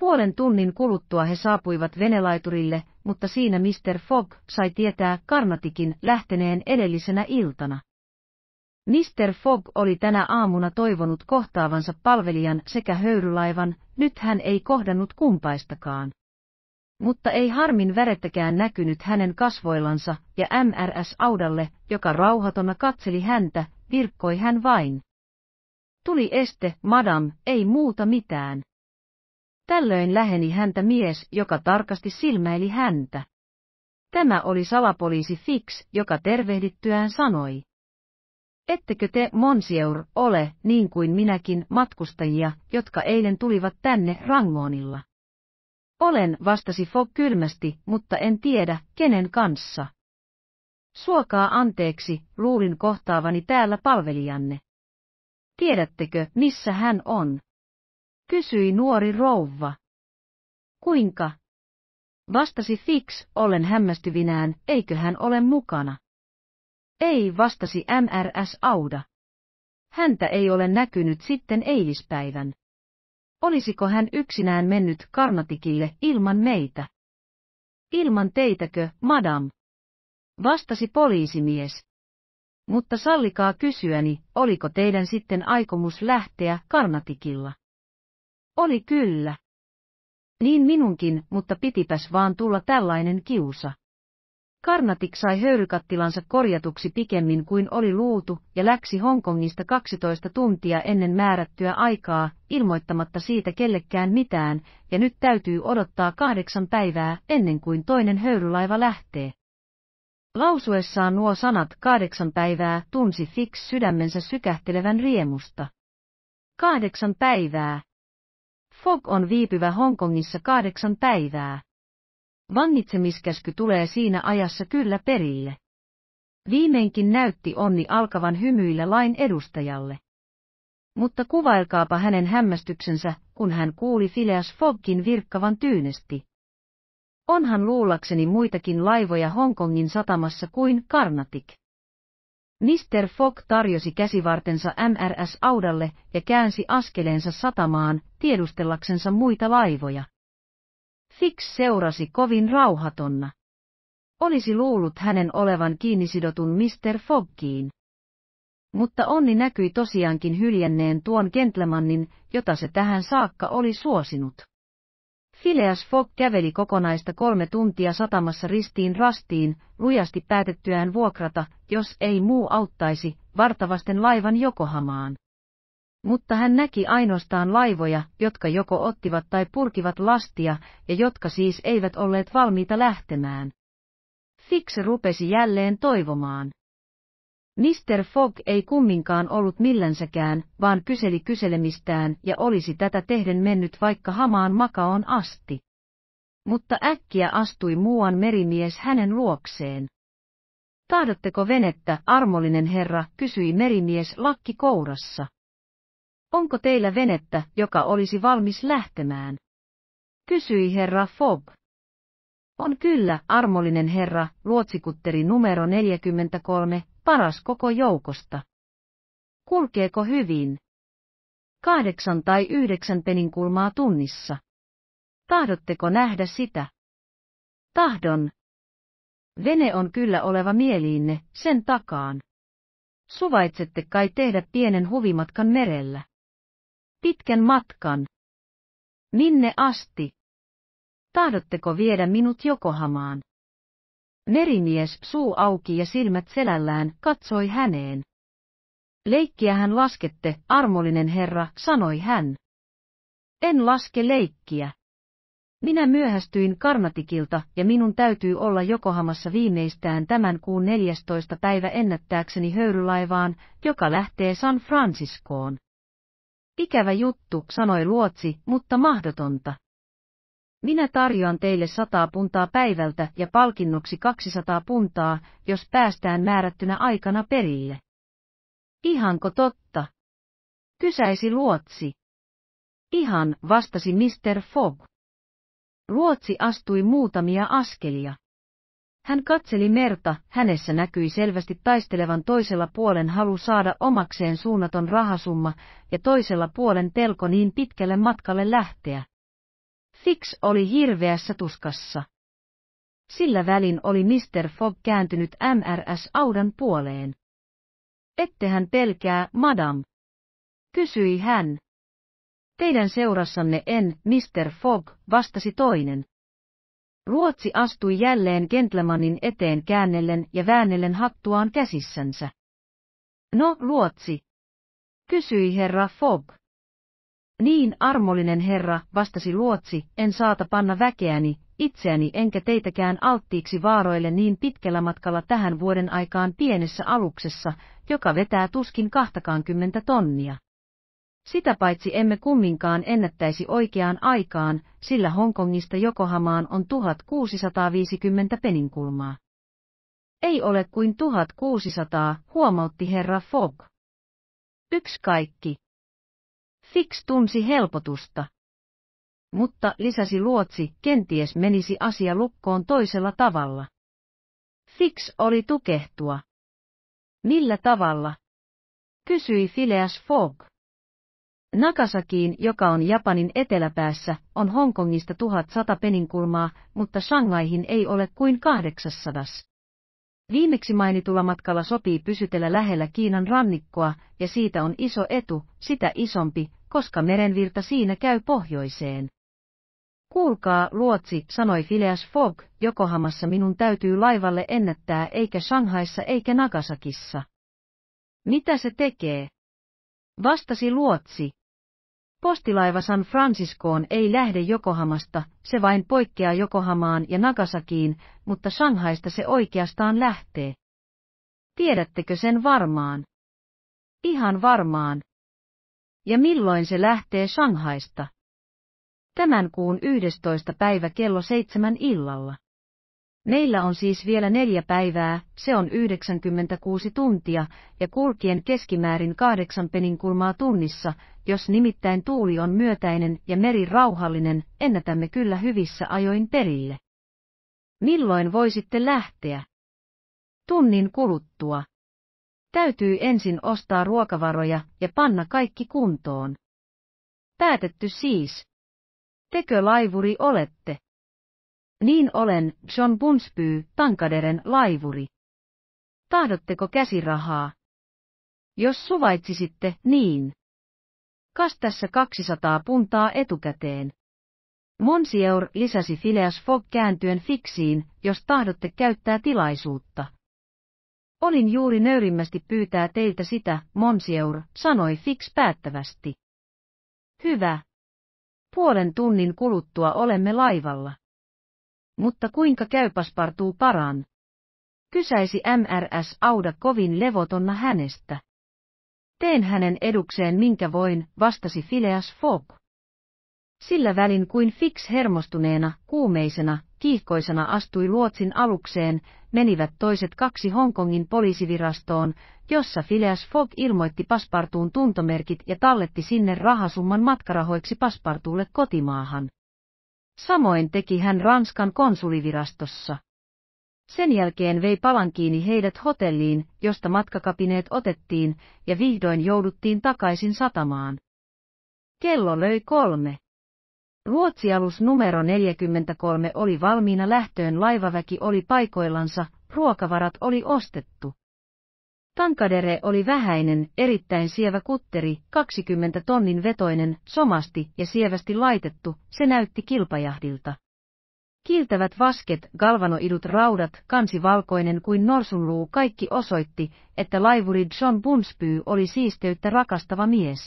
Puolen tunnin kuluttua he saapuivat venelaiturille, mutta siinä Mr. Fogg sai tietää Karnatikin lähteneen edellisenä iltana. Mr. Fogg oli tänä aamuna toivonut kohtaavansa palvelijan sekä höyrylaivan, nyt hän ei kohdannut kumpaistakaan. Mutta ei harmin värettäkään näkynyt hänen kasvoillansa, ja MRS Audalle, joka rauhatona katseli häntä, virkkoi hän vain. Tuli este, madam, ei muuta mitään. Tällöin läheni häntä mies, joka tarkasti silmäili häntä. Tämä oli salapoliisi Fix, joka tervehdittyään sanoi. Ettekö te, Monsieur, ole, niin kuin minäkin, matkustajia, jotka eilen tulivat tänne Rangoonilla? Olen, vastasi Fogg kylmästi, mutta en tiedä, kenen kanssa. Suokaa anteeksi, luulin kohtaavani täällä palvelijanne. Tiedättekö, missä hän on? Kysyi nuori rouva. Kuinka? Vastasi Fix, olen hämmästyvinään, eikö hän ole mukana. Ei, vastasi MRS Auda. Häntä ei ole näkynyt sitten eilispäivän. Olisiko hän yksinään mennyt Karnatikille ilman meitä? Ilman teitäkö, madam? Vastasi poliisimies. Mutta sallikaa kysyäni, oliko teidän sitten aikomus lähteä Karnatikilla? Oli kyllä. Niin minunkin, mutta pitipäs vaan tulla tällainen kiusa. Karnatik sai höyrykattilansa korjatuksi pikemmin kuin oli luultu ja läksi Hongkongista 12 tuntia ennen määrättyä aikaa, ilmoittamatta siitä kellekään mitään, ja nyt täytyy odottaa kahdeksan päivää ennen kuin toinen höyrylaiva lähtee. Lausuessaan nuo sanat kahdeksan päivää tunsi Fix sydämensä sykähtelevän riemusta. Kahdeksan päivää. Fog on viipyvä Hongkongissa kahdeksan päivää. Vangitsemiskäsky tulee siinä ajassa kyllä perille. Viimeinkin näytti onni alkavan hymyillä lain edustajalle. Mutta kuvailkaapa hänen hämmästyksensä, kun hän kuuli Phileas Foggin virkkavan tyynesti. Onhan luullakseni muitakin laivoja Hongkongin satamassa kuin Karnatik. Mr. Fogg tarjosi käsivartensa MRS-audalle ja käänsi askeleensa satamaan tiedustellaksensa muita laivoja. Fix seurasi kovin rauhatonna. Olisi luullut hänen olevan kiinnisidotun Mr. Foggiin. Mutta onni näkyi tosiaankin hyljenneen tuon gentlemanin, jota se tähän saakka oli suosinut. Phileas Fogg käveli kokonaista kolme tuntia satamassa ristiin rastiin, lujasti päätettyään vuokrata, jos ei muu auttaisi, vartavasten laivan Jokohamaan. Mutta hän näki ainoastaan laivoja, jotka joko ottivat tai purkivat lastia, ja jotka siis eivät olleet valmiita lähtemään. Fix rupesi jälleen toivomaan. Mr. Fogg ei kumminkaan ollut millänsäkään, vaan kyseli kyselemistään ja olisi tätä tehden mennyt vaikka hamaan makaon asti. Mutta äkkiä astui muuan merimies hänen luokseen. Tahdotteko venettä, armollinen herra, kysyi merimies lakki kourassa. Onko teillä venettä, joka olisi valmis lähtemään? Kysyi herra Fogg. On kyllä, armollinen herra, luotsikutteri numero 43, paras koko joukosta. Kulkeeko hyvin? Kahdeksan tai yhdeksän peninkulmaa tunnissa. Tahdotteko nähdä sitä? Tahdon. Vene on kyllä oleva mieliinne, sen takaan. Suvaitsette kai tehdä pienen huvimatkan merellä? Pitkän matkan. Minne asti? Tahdotteko viedä minut Jokohamaan? Merimies suu auki ja silmät selällään katsoi häneen. Leikkiä hän laskette, armollinen herra, sanoi hän. En laske leikkiä. Minä myöhästyin Karnatikilta ja minun täytyy olla Jokohamassa viimeistään tämän kuun 14. päivä ennättääkseni höyrylaivaan, joka lähtee San Franciscoon. Ikävä juttu, sanoi luotsi, mutta mahdotonta. Minä tarjoan teille 100 puntaa päivältä ja palkinnoksi 200 puntaa, jos päästään määrättynä aikana perille. Ihanko totta? Kysäisi luotsi. Ihan, vastasi Mr. Fogg. Luotsi astui muutamia askelia. Hän katseli merta, hänessä näkyi selvästi taistelevan toisella puolen halu saada omakseen suunnaton rahasumma ja toisella puolen pelko niin pitkälle matkalle lähteä. Fix oli hirveässä tuskassa. Sillä välin oli Mr. Fogg kääntynyt MRS Audan puoleen. Ettehän pelkää, madam. Kysyi hän. Teidän seurassanne en, Mr. Fogg, vastasi toinen. Ruotsi astui jälleen Gentlemanin eteen käännellen ja väännellen hattuaan käsissänsä. No, Ruotsi? kysyi herra Fogg. Niin, armollinen herra, vastasi Luotsi, en saata panna väkeäni, itseäni enkä teitäkään alttiiksi vaaroille niin pitkällä matkalla tähän vuoden aikaan pienessä aluksessa, joka vetää tuskin 20 tonnia. Sitä paitsi emme kumminkaan ennättäisi oikeaan aikaan, sillä Hongkongista Jokohamaan on 1650 peninkulmaa. Ei ole kuin 1600, huomautti herra Fogg. Yksi kaikki. Fix tunsi helpotusta. Mutta lisäsi luotsi, kenties menisi asia lukkoon toisella tavalla. Fix oli tukehtua. Millä tavalla? kysyi Phileas Fogg. Nakasakiin, joka on Japanin eteläpäässä, on Hongkongista 1100 peninkulmaa, mutta Shanghaihin ei ole kuin 800. Viimeksi mainitulla matkalla sopii pysytellä lähellä Kiinan rannikkoa, ja siitä on iso etu, sitä isompi, koska merenvirta siinä käy pohjoiseen. Kuulkaa, luotsi, sanoi Phileas Fogg, Jokohamassa minun täytyy laivalle ennättää eikä Shanghaissa eikä Nagasakissa. Mitä se tekee? Vastasi luotsi. Postilaiva San Franciscoon ei lähde Jokohamasta, se vain poikkeaa Jokohamaan ja Nagasakiin, mutta Shanghaista se oikeastaan lähtee. Tiedättekö sen varmaan? Ihan varmaan. Ja milloin se lähtee Shanghaista? Tämän kuun 11. päivä kello seitsemän illalla. Meillä on siis vielä neljä päivää, se on 96 tuntia, ja kulkien keskimäärin kahdeksan peninkulmaa tunnissa, jos nimittäin tuuli on myötäinen ja meri rauhallinen, ennätämme kyllä hyvissä ajoin perille. Milloin voisitte lähteä? Tunnin kuluttua. Täytyy ensin ostaa ruokavaroja ja panna kaikki kuntoon. Päätetty siis. Tekö laivuri olette? Niin olen, John Bunsby, Tankaderen laivuri. Tahdotteko käsirahaa? Jos suvaitsisitte, niin kas tässä 200 puntaa etukäteen. Monsieur lisäsi Phileas Fogg kääntyen fiksiin, jos tahdotte käyttää tilaisuutta. Olin juuri nöyrimmästi pyytää teiltä sitä, Monsieur, sanoi Fix päättävästi. Hyvä. Puolen tunnin kuluttua olemme laivalla. Mutta kuinka käypäs partuu paran? Kysäisi MRS Auda kovin levotonna hänestä. Teen hänen edukseen minkä voin, vastasi Phileas Fogg. Sillä välin kuin Fix hermostuneena, kuumeisena, kiihkoisena astui Luotsin alukseen, menivät toiset kaksi Hongkongin poliisivirastoon, jossa Phileas Fogg ilmoitti paspartuun tuntomerkit ja talletti sinne rahasumman matkarahoiksi paspartuulle kotimaahan. Samoin teki hän Ranskan konsulivirastossa. Sen jälkeen vei palankiini heidät hotelliin, josta matkakapineet otettiin, ja vihdoin jouduttiin takaisin satamaan. Kello löi kolme. Ruotsialus numero 43 oli valmiina lähtöön laivaväki oli paikoillansa, ruokavarat oli ostettu. Tankadere oli vähäinen, erittäin sievä kutteri, 20 tonnin vetoinen, somasti ja sievästi laitettu, se näytti kilpajahdilta. Kiiltävät vasket, galvanoidut raudat, kansi valkoinen kuin norsunluu kaikki osoitti, että laivuri John Bunsby oli siisteyttä rakastava mies.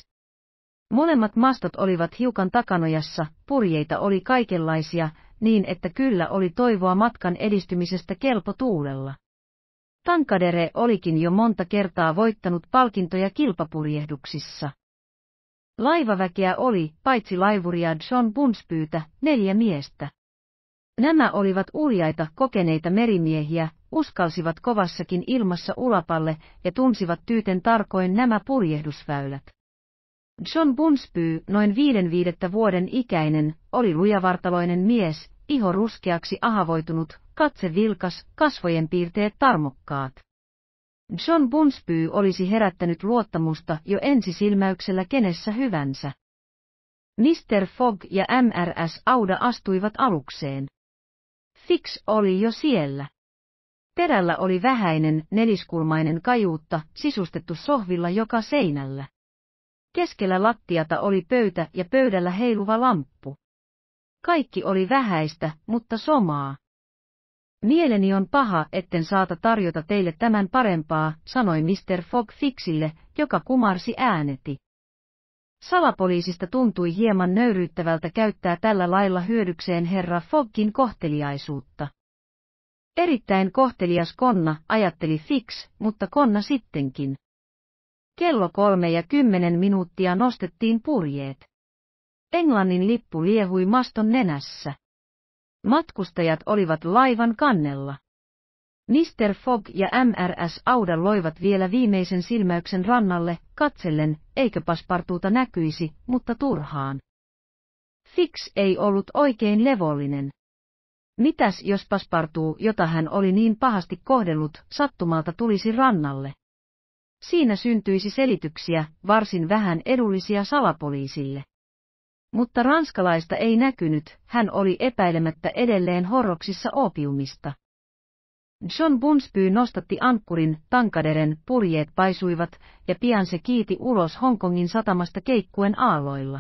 Molemmat mastot olivat hiukan takanojassa, purjeita oli kaikenlaisia, niin että kyllä oli toivoa matkan edistymisestä kelpo tuulella. Tankadere olikin jo monta kertaa voittanut palkintoja kilpapurjehduksissa. Laivaväkeä oli, paitsi laivuria John Bunspyytä, neljä miestä. Nämä olivat uljaita kokeneita merimiehiä, uskalsivat kovassakin ilmassa ulapalle ja tunsivat tyyten tarkoin nämä purjehdusväylät. John Bunsby, noin viiden viidettä vuoden ikäinen, oli lujavartaloinen mies, iho ruskeaksi ahavoitunut, katse vilkas, kasvojen piirteet tarmokkaat. John Bunsby olisi herättänyt luottamusta jo ensisilmäyksellä kenessä hyvänsä. Mr. Fogg ja MRS Auda astuivat alukseen. Fix oli jo siellä. Terällä oli vähäinen, neliskulmainen kajuutta, sisustettu sohvilla joka seinällä. Keskellä lattiata oli pöytä ja pöydällä heiluva lamppu. Kaikki oli vähäistä, mutta somaa. Mieleni on paha, etten saata tarjota teille tämän parempaa, sanoi Mr. Fogg Fixille, joka kumarsi ääneti. Salapoliisista tuntui hieman nöyryyttävältä käyttää tällä lailla hyödykseen herra Foggin kohteliaisuutta. Erittäin kohtelias Konna, ajatteli Fix, mutta Konna sittenkin. Kello kolme ja kymmenen minuuttia nostettiin purjeet. Englannin lippu liehui maston nenässä. Matkustajat olivat laivan kannella. Mr. Fogg ja MRS Auda loivat vielä viimeisen silmäyksen rannalle, katsellen, eikö paspartuuta näkyisi, mutta turhaan. Fix ei ollut oikein levollinen. Mitäs jos paspartuu, jota hän oli niin pahasti kohdellut, sattumalta tulisi rannalle? Siinä syntyisi selityksiä, varsin vähän edullisia salapoliisille. Mutta ranskalaista ei näkynyt, hän oli epäilemättä edelleen horroksissa opiumista. John Bunsby nostatti ankkurin, tankaderen purjeet paisuivat, ja pian se kiiti ulos Hongkongin satamasta keikkuen aalloilla.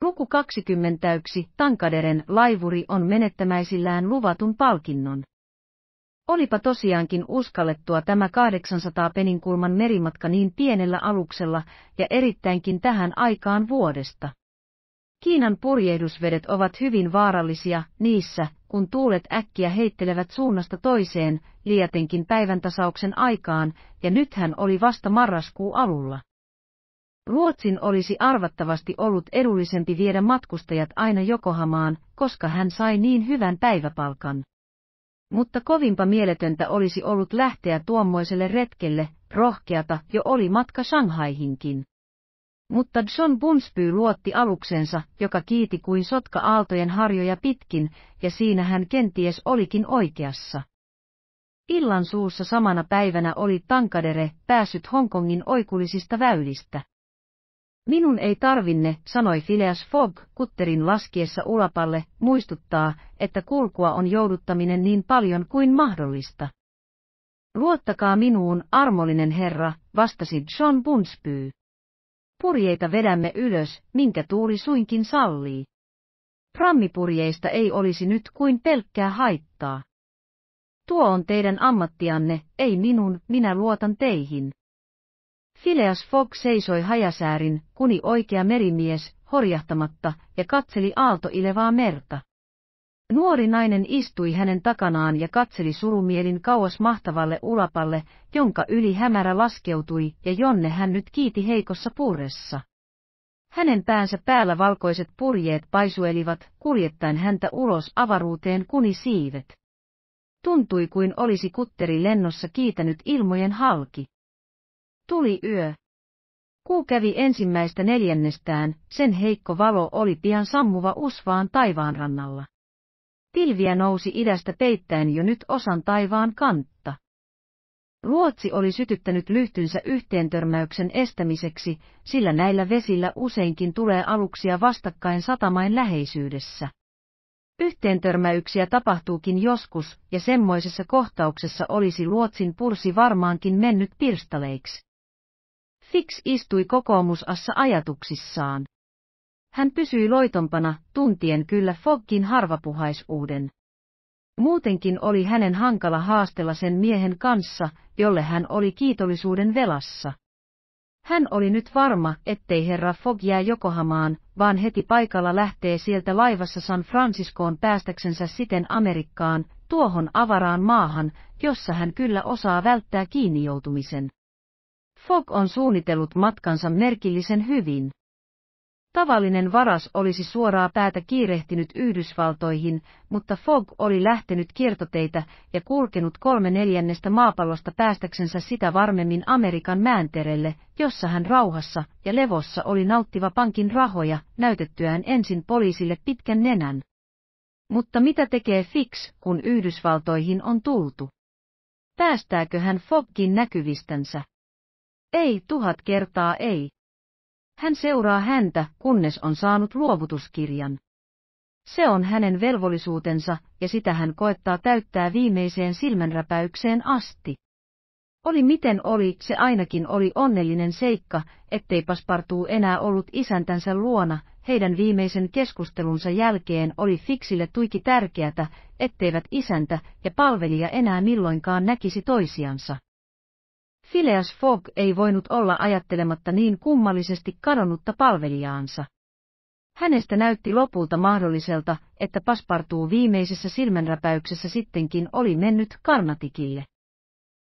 Luku 20 täyksi tankaderen laivuri on menettämäisillään luvatun palkinnon. Olipa tosiaankin uskallettua tämä 800 peninkulman merimatka niin pienellä aluksella ja erittäinkin tähän aikaan vuodesta. Kiinan purjehdusvedet ovat hyvin vaarallisia niissä, kun tuulet äkkiä heittelevät suunnasta toiseen, lietenkin päivän tasauksen aikaan, ja nythän oli vasta marraskuu alulla. Ruotsin olisi arvattavasti ollut edullisempi viedä matkustajat aina Jokohamaan, koska hän sai niin hyvän päiväpalkan. Mutta kovinpa mieletöntä olisi ollut lähteä tuommoiselle retkelle, rohkeata jo oli matka Shanghaihinkin. Mutta John Bunsby luotti aluksensa, joka kiiti kuin sotka aaltojen harjoja pitkin, ja siinä hän kenties olikin oikeassa. Illan suussa samana päivänä oli tankadere päässyt Hongkongin oikulisista väylistä. Minun ei tarvinne, sanoi Phileas Fogg kutterin laskiessa ulapalle, muistuttaa, että kulkua on jouduttaminen niin paljon kuin mahdollista. Luottakaa minuun, armollinen herra, vastasi John Bunsby. Purjeita vedämme ylös, minkä tuuli suinkin sallii. Prammipurjeista ei olisi nyt kuin pelkkää haittaa. Tuo on teidän ammattianne, ei minun, minä luotan teihin. Phileas Fogg seisoi hajasäärin, kuni oikea merimies, horjahtamatta, ja katseli aaltoilevaa merta. Nuori nainen istui hänen takanaan ja katseli surumielin kauas mahtavalle ulapalle, jonka yli hämärä laskeutui ja jonne hän nyt kiiti heikossa purressa. Hänen päänsä päällä valkoiset purjeet paisuelivat, kuljettaen häntä ulos avaruuteen kuni siivet. Tuntui kuin olisi kutteri lennossa kiitänyt ilmojen halki. Tuli yö. Kuu kävi ensimmäistä neljännestään, sen heikko valo oli pian sammuva usvaan taivaanrannalla. Pilviä nousi idästä peittäen jo nyt osan taivaan kantta. Ruotsi oli sytyttänyt lyhtynsä yhteentörmäyksen estämiseksi, sillä näillä vesillä useinkin tulee aluksia vastakkain satamain läheisyydessä. Yhteentörmäyksiä tapahtuukin joskus, ja semmoisessa kohtauksessa olisi luotsin pursi varmaankin mennyt pirstaleiksi. Fix istui kokoomusassa ajatuksissaan. Hän pysyi loitompana, tuntien kyllä Foggin harvapuhaisuuden. Muutenkin oli hänen hankala haastella sen miehen kanssa, jolle hän oli kiitollisuuden velassa. Hän oli nyt varma, ettei herra Fogg jää Jokohamaan, vaan heti paikalla lähtee sieltä laivassa San Franciscoon päästäksensä siten Amerikkaan, tuohon avaraan maahan, jossa hän kyllä osaa välttää kiinnijoutumisen. Fogg on suunnitellut matkansa merkillisen hyvin. Tavallinen varas olisi suoraa päätä kiirehtinyt Yhdysvaltoihin, mutta Fogg oli lähtenyt kiertoteitä ja kulkenut kolme neljännestä maapallosta päästäksensä sitä varmemmin Amerikan määnterelle, jossa hän rauhassa ja levossa oli nauttiva pankin rahoja, näytettyään ensin poliisille pitkän nenän. Mutta mitä tekee Fix, kun Yhdysvaltoihin on tultu? Päästääkö hän Foggin näkyvistänsä? Ei tuhat kertaa ei. Hän seuraa häntä, kunnes on saanut luovutuskirjan. Se on hänen velvollisuutensa, ja sitä hän koettaa täyttää viimeiseen silmänräpäykseen asti. Oli miten oli, se ainakin oli onnellinen seikka, ettei Paspartuu enää ollut isäntänsä luona, heidän viimeisen keskustelunsa jälkeen oli Fiksille tuiki tärkeätä, etteivät isäntä ja palvelija enää milloinkaan näkisi toisiansa. Phileas Fogg ei voinut olla ajattelematta niin kummallisesti kadonnutta palvelijaansa. Hänestä näytti lopulta mahdolliselta, että paspartuu viimeisessä silmänräpäyksessä sittenkin oli mennyt Karnatikille.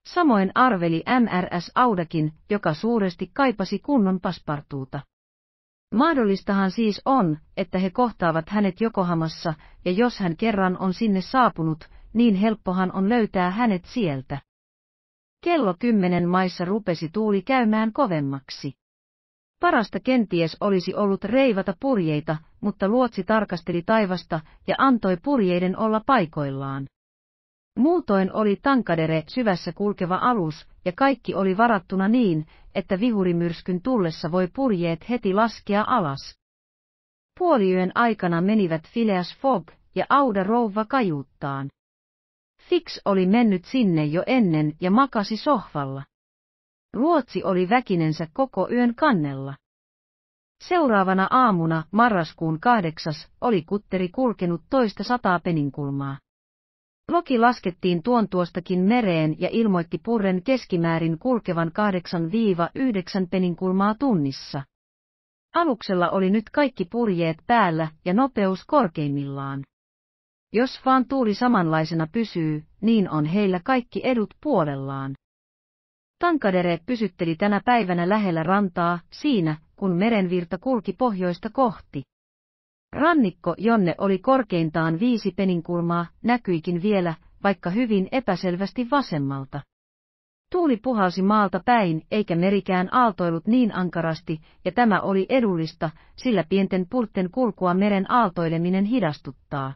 Samoin arveli MRS Audakin, joka suuresti kaipasi kunnon paspartuuta. Mahdollistahan siis on, että he kohtaavat hänet Jokohamassa, ja jos hän kerran on sinne saapunut, niin helppohan on löytää hänet sieltä. Kello kymmenen maissa rupesi tuuli käymään kovemmaksi. Parasta kenties olisi ollut reivata purjeita, mutta luotsi tarkasteli taivasta ja antoi purjeiden olla paikoillaan. Muutoin oli tankadere syvässä kulkeva alus, ja kaikki oli varattuna niin, että vihurimyrskyn tullessa voi purjeet heti laskea alas. Puoliyön aikana menivät Phileas Fogg ja Auda rouva kajuuttaan. Fix oli mennyt sinne jo ennen ja makasi sohvalla. Ruotsi oli väkinensä koko yön kannella. Seuraavana aamuna, marraskuun kahdeksas, oli kutteri kulkenut toista sataa peninkulmaa. Loki laskettiin tuon tuostakin mereen ja ilmoitti purren keskimäärin kulkevan 8-9 peninkulmaa tunnissa. Aluksella oli nyt kaikki purjeet päällä ja nopeus korkeimmillaan. Jos vaan tuuli samanlaisena pysyy, niin on heillä kaikki edut puolellaan. Tankadere pysytteli tänä päivänä lähellä rantaa, siinä, kun merenvirta kulki pohjoista kohti. Rannikko, jonne oli korkeintaan viisi peninkulmaa, näkyikin vielä, vaikka hyvin epäselvästi vasemmalta. Tuuli puhalsi maalta päin, eikä merikään aaltoillut niin ankarasti, ja tämä oli edullista, sillä pienten pultten kulkua meren aaltoileminen hidastuttaa.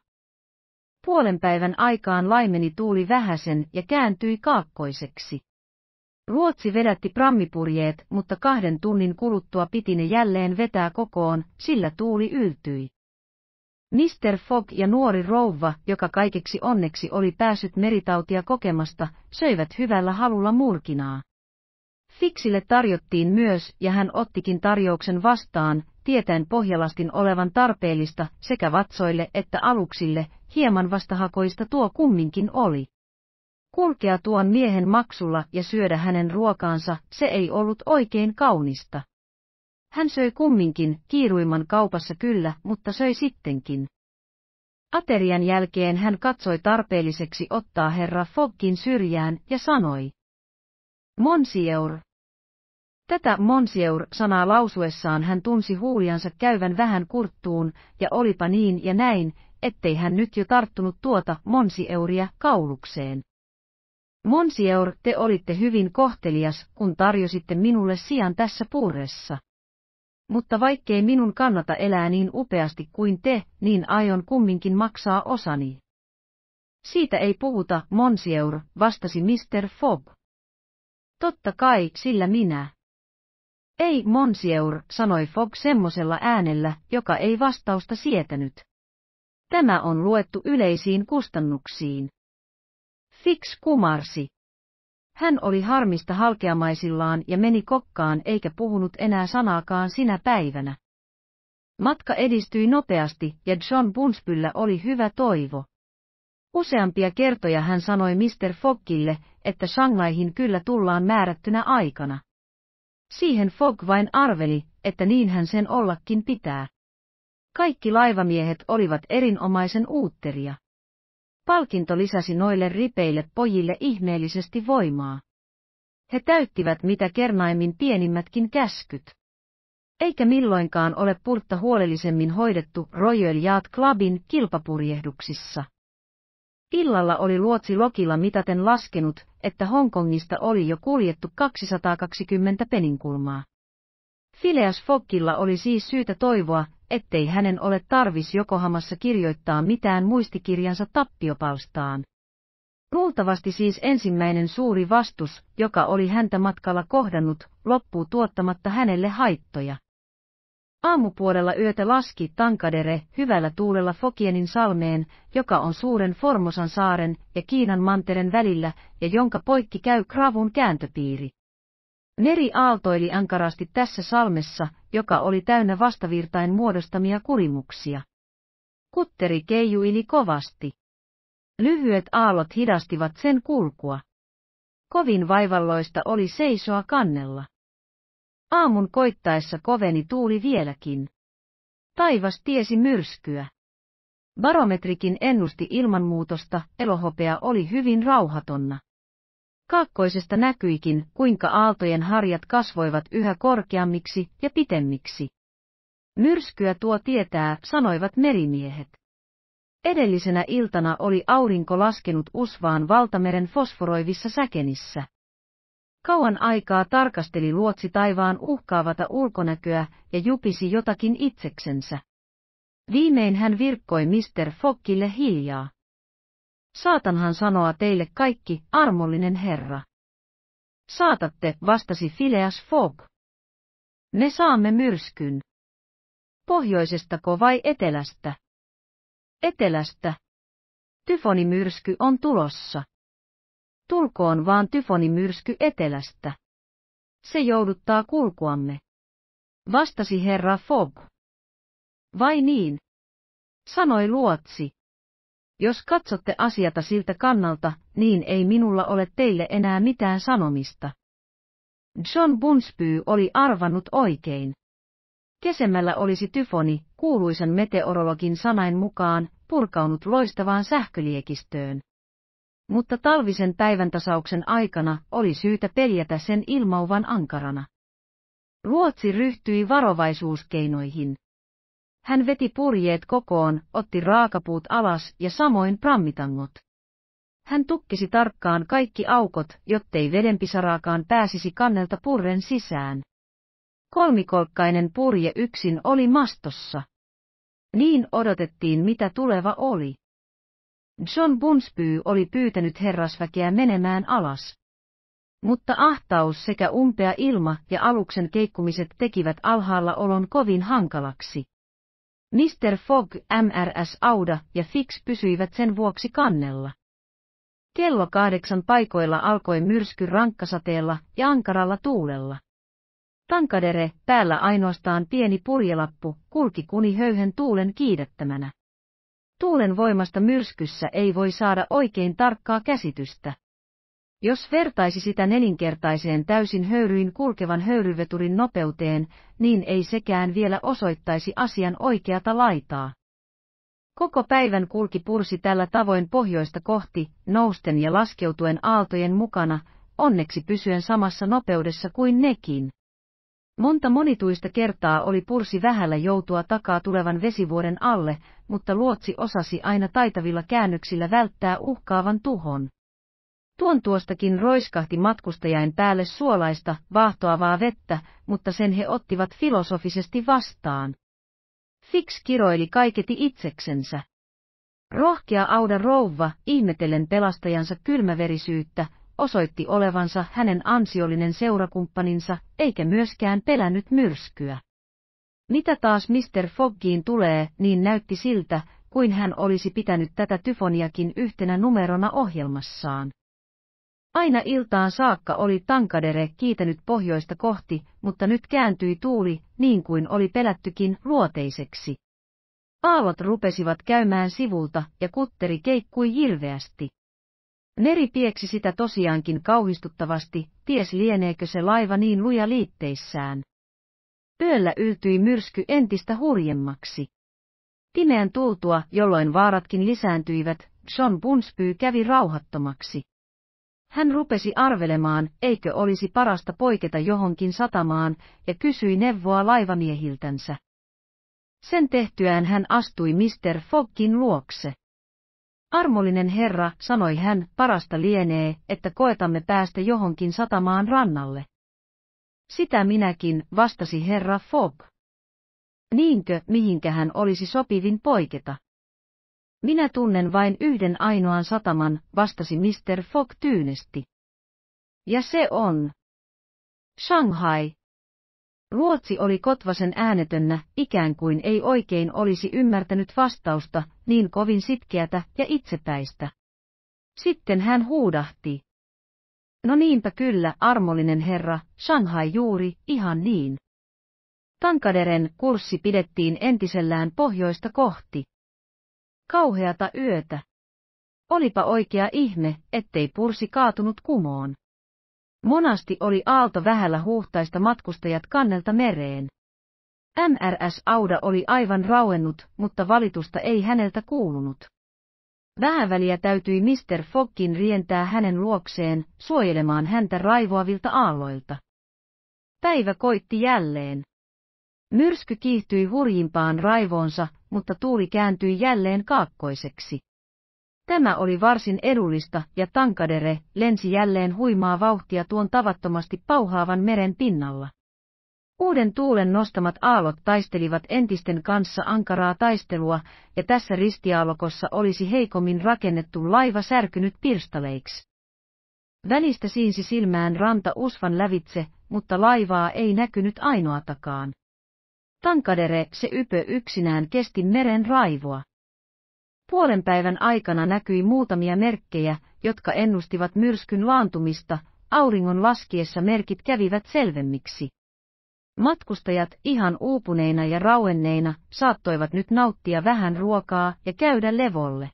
Puolen päivän aikaan laimeni tuuli vähäsen ja kääntyi kaakkoiseksi. Ruotsi vedätti prammipurjeet, mutta kahden tunnin kuluttua piti ne jälleen vetää kokoon, sillä tuuli yltyi. Mr. Fogg ja nuori rouva, joka kaikeksi onneksi oli päässyt meritautia kokemasta, söivät hyvällä halulla murkinaa. Fiksille tarjottiin myös, ja hän ottikin tarjouksen vastaan, tietäen pohjalastin olevan tarpeellista sekä vatsoille että aluksille, hieman vastahakoista tuo kumminkin oli. Kulkea tuon miehen maksulla ja syödä hänen ruokaansa, se ei ollut oikein kaunista. Hän söi kumminkin, kiiruimman kaupassa kyllä, mutta söi sittenkin. Aterian jälkeen hän katsoi tarpeelliseksi ottaa herra Foggin syrjään ja sanoi. Monsieur. Tätä monsieur-sanaa lausuessaan hän tunsi huuliansa käyvän vähän kurttuun, ja olipa niin ja näin, ettei hän nyt jo tarttunut tuota monsieuria kaulukseen. Monsieur, te olitte hyvin kohtelias, kun tarjositte minulle sijan tässä puuressa. Mutta vaikkei minun kannata elää niin upeasti kuin te, niin aion kumminkin maksaa osani. Siitä ei puhuta, Monsieur, vastasi Mr. Fogg. Totta kai, sillä minä. Ei, Monsieur, sanoi Fogg semmoisella äänellä, joka ei vastausta sietänyt. Tämä on luettu yleisiin kustannuksiin. Fix kumarsi. Hän oli harmista halkeamaisillaan ja meni kokkaan eikä puhunut enää sanaakaan sinä päivänä. Matka edistyi nopeasti ja John Bunspyllä oli hyvä toivo. Useampia kertoja hän sanoi Mr. Foggille, että Shanghaihin kyllä tullaan määrättynä aikana. Siihen Fogg vain arveli, että niin hän sen ollakin pitää. Kaikki laivamiehet olivat erinomaisen uutteria. Palkinto lisäsi noille ripeille pojille ihmeellisesti voimaa. He täyttivät mitä kernaimmin pienimmätkin käskyt. Eikä milloinkaan ole purtta huolellisemmin hoidettu Royal Yacht Clubin kilpapurjehduksissa. Illalla oli luotsi Lokilla mitaten laskenut, että Hongkongista oli jo kuljettu 220 peninkulmaa. Phileas Foggilla oli siis syytä toivoa, ettei hänen ole tarvis Jokohamassa kirjoittaa mitään muistikirjansa tappiopaustaan. Luultavasti siis ensimmäinen suuri vastus, joka oli häntä matkalla kohdannut, loppuu tuottamatta hänelle haittoja. Aamupuolella yötä laski Tankadere hyvällä tuulella Fokienin salmeen, joka on suuren Formosan saaren ja Kiinan manteren välillä ja jonka poikki käy Kravun kääntöpiiri. Meri aaltoili ankarasti tässä salmessa joka oli täynnä vastavirtain muodostamia kurimuksia. Kutteri keijuili kovasti. Lyhyet aallot hidastivat sen kulkua. Kovin vaivalloista oli seisoa kannella. Aamun koittaessa koveni tuuli vieläkin. Taivas tiesi myrskyä. Barometrikin ennusti ilmanmuutosta, elohopea oli hyvin rauhatonna. Kaakkoisesta näkyikin, kuinka aaltojen harjat kasvoivat yhä korkeammiksi ja pitemmiksi. Myrskyä tuo tietää, sanoivat merimiehet. Edellisenä iltana oli aurinko laskenut usvaan valtameren fosforoivissa säkenissä. Kauan aikaa tarkasteli luotsi taivaan uhkaavata ulkonäköä ja jupisi jotakin itseksensä. Viimein hän virkkoi Mr. Fokkille hiljaa. Saatanhan sanoa teille kaikki, armollinen Herra. Saatatte, vastasi Phileas Fogg. Me saamme myrskyn. Pohjoisestako vai etelästä? Etelästä. Tyfonimyrsky on tulossa. Tulkoon vaan tyfonimyrsky etelästä. Se jouduttaa kulkuamme. Vastasi herra Fogg. Vai niin? Sanoi luotsi. Jos katsotte asiata siltä kannalta, niin ei minulla ole teille enää mitään sanomista. John Bunsby oli arvannut oikein. Kesemmällä olisi tyfoni, kuuluisan meteorologin sanain mukaan, purkaunut loistavaan sähköliekistöön. Mutta talvisen tasauksen aikana oli syytä peljätä sen ilmauvan ankarana. Ruotsi ryhtyi varovaisuuskeinoihin. Hän veti purjeet kokoon, otti raakapuut alas ja samoin prammitangot. Hän tukkisi tarkkaan kaikki aukot, jottei vedenpisaraakaan pääsisi kannelta purren sisään. Kolmikolkkainen purje yksin oli mastossa. Niin odotettiin mitä tuleva oli. John Bunsby oli pyytänyt herrasväkeä menemään alas. Mutta ahtaus sekä umpea ilma ja aluksen keikkumiset tekivät alhaalla olon kovin hankalaksi. Mr. Fogg, MRS Auda ja Fix pysyivät sen vuoksi kannella. Kello kahdeksan paikoilla alkoi myrsky rankkasateella ja ankaralla tuulella. Tankadere, päällä ainoastaan pieni purjelappu, kulki kuni höyhen tuulen kiidättämänä. Tuulen voimasta myrskyssä ei voi saada oikein tarkkaa käsitystä. Jos vertaisi sitä nelinkertaiseen täysin höyryin kulkevan höyryveturin nopeuteen, niin ei sekään vielä osoittaisi asian oikeata laitaa. Koko päivän kulki pursi tällä tavoin pohjoista kohti, nousten ja laskeutuen aaltojen mukana, onneksi pysyen samassa nopeudessa kuin nekin. Monta monituista kertaa oli pursi vähällä joutua takaa tulevan vesivuoren alle, mutta luotsi osasi aina taitavilla käännöksillä välttää uhkaavan tuhon. Tuon tuostakin roiskahti matkustajain päälle suolaista, vaahtoavaa vettä, mutta sen he ottivat filosofisesti vastaan. Fix kiroili kaiketi itseksensä. Rohkea Auda rouva, ihmetellen pelastajansa kylmäverisyyttä, osoitti olevansa hänen ansiollinen seurakumppaninsa, eikä myöskään pelännyt myrskyä. Mitä taas Mr. Foggiin tulee, niin näytti siltä, kuin hän olisi pitänyt tätä tyfoniakin yhtenä numerona ohjelmassaan. Aina iltaan saakka oli Tankadere kiitänyt pohjoista kohti, mutta nyt kääntyi tuuli, niin kuin oli pelättykin, luoteiseksi. Aallot rupesivat käymään sivulta ja kutteri keikkui hirveästi. Meri pieksi sitä tosiaankin kauhistuttavasti, ties lieneekö se laiva niin luja liitteissään. Yöllä yltyi myrsky entistä hurjemmaksi. Pimeän tultua, jolloin vaaratkin lisääntyivät, John Bunsby kävi rauhattomaksi. Hän rupesi arvelemaan, eikö olisi parasta poiketa johonkin satamaan, ja kysyi neuvoa laivamiehiltänsä. Sen tehtyään hän astui Mr. Foggin luokse. Armollinen herra, sanoi hän, parasta lienee, että koetamme päästä johonkin satamaan rannalle. Sitä minäkin, vastasi herra Fogg. Niinkö, mihinkä hän olisi sopivin poiketa? Minä tunnen vain yhden ainoan sataman, vastasi Mr. Fogg tyynesti. Ja se on. Shanghai. Ruotsi oli Kotvasen äänetönnä, ikään kuin ei oikein olisi ymmärtänyt vastausta, niin kovin sitkeätä ja itsepäistä. Sitten hän huudahti. No niinpä kyllä, armollinen herra, Shanghai juuri, ihan niin. Tankaderen kurssi pidettiin entisellään pohjoista kohti. Kauheata yötä. Olipa oikea ihme, ettei pursi kaatunut kumoon. Monasti oli aalto vähällä huuhtaista matkustajat kannelta mereen. MRS Auda oli aivan rauennut, mutta valitusta ei häneltä kuulunut. Vähän väliä täytyi Mr. Fogkin rientää hänen luokseen, suojelemaan häntä raivoavilta aalloilta. Päivä koitti jälleen. Myrsky kiihtyi hurjimpaan raivoonsa, mutta tuuli kääntyi jälleen kaakkoiseksi. Tämä oli varsin edullista ja Tankadere lensi jälleen huimaa vauhtia tuon tavattomasti pauhaavan meren pinnalla. Uuden tuulen nostamat aallot taistelivat entisten kanssa ankaraa taistelua, ja tässä ristiaalokossa olisi heikommin rakennettu laiva särkynyt pirstaleiksi. Välistä siinsi silmään ranta usvan lävitse, mutta laivaa ei näkynyt ainoatakaan. Tankadere se ypö yksinään kesti meren raivoa. Puolen päivän aikana näkyi muutamia merkkejä, jotka ennustivat myrskyn laantumista, auringon laskiessa merkit kävivät selvemmiksi. Matkustajat ihan uupuneina ja rauenneina saattoivat nyt nauttia vähän ruokaa ja käydä levolle.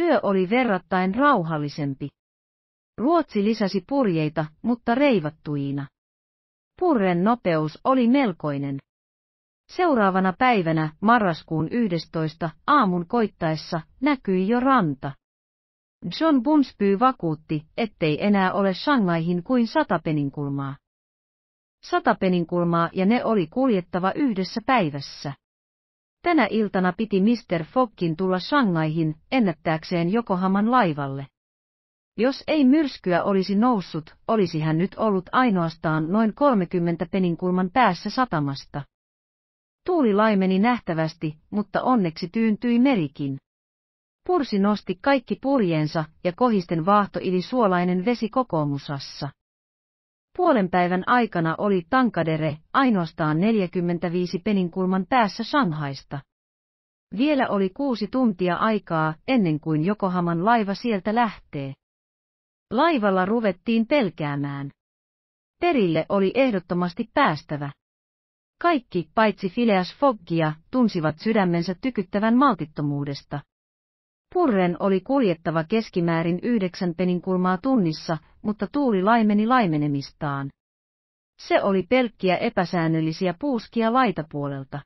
Yö oli verrattain rauhallisempi. Ruotsi lisäsi purjeita, mutta reivattuina. Purren nopeus oli melkoinen. Seuraavana päivänä, marraskuun 11. aamun koittaessa, näkyi jo ranta. John Bunsby vakuutti, ettei enää ole Shanghaihin kuin sata peninkulmaa. Sata peninkulmaa ja ne oli kuljettava yhdessä päivässä. Tänä iltana piti Mr. Fokkin tulla Shanghaihin, ennättääkseen Jokohaman laivalle. Jos ei myrskyä olisi noussut, olisi hän nyt ollut ainoastaan noin 30 peninkulman päässä satamasta. Tuuli laimeni nähtävästi, mutta onneksi tyyntyi merikin. Pursi nosti kaikki purjeensa ja kohisten vaahto ili suolainen vesi kokoomusassa. Puolen päivän aikana oli tankadere ainoastaan 45 peninkulman päässä Shanghaista. Vielä oli kuusi tuntia aikaa ennen kuin Jokohaman laiva sieltä lähtee. Laivalla ruvettiin pelkäämään. Perille oli ehdottomasti päästävä. Kaikki, paitsi Phileas Foggia, tunsivat sydämensä tykyttävän maltittomuudesta. Purren oli kuljettava keskimäärin yhdeksän peninkulmaa tunnissa, mutta tuuli laimeni laimenemistaan. Se oli pelkkiä epäsäännöllisiä puuskia laitapuolelta.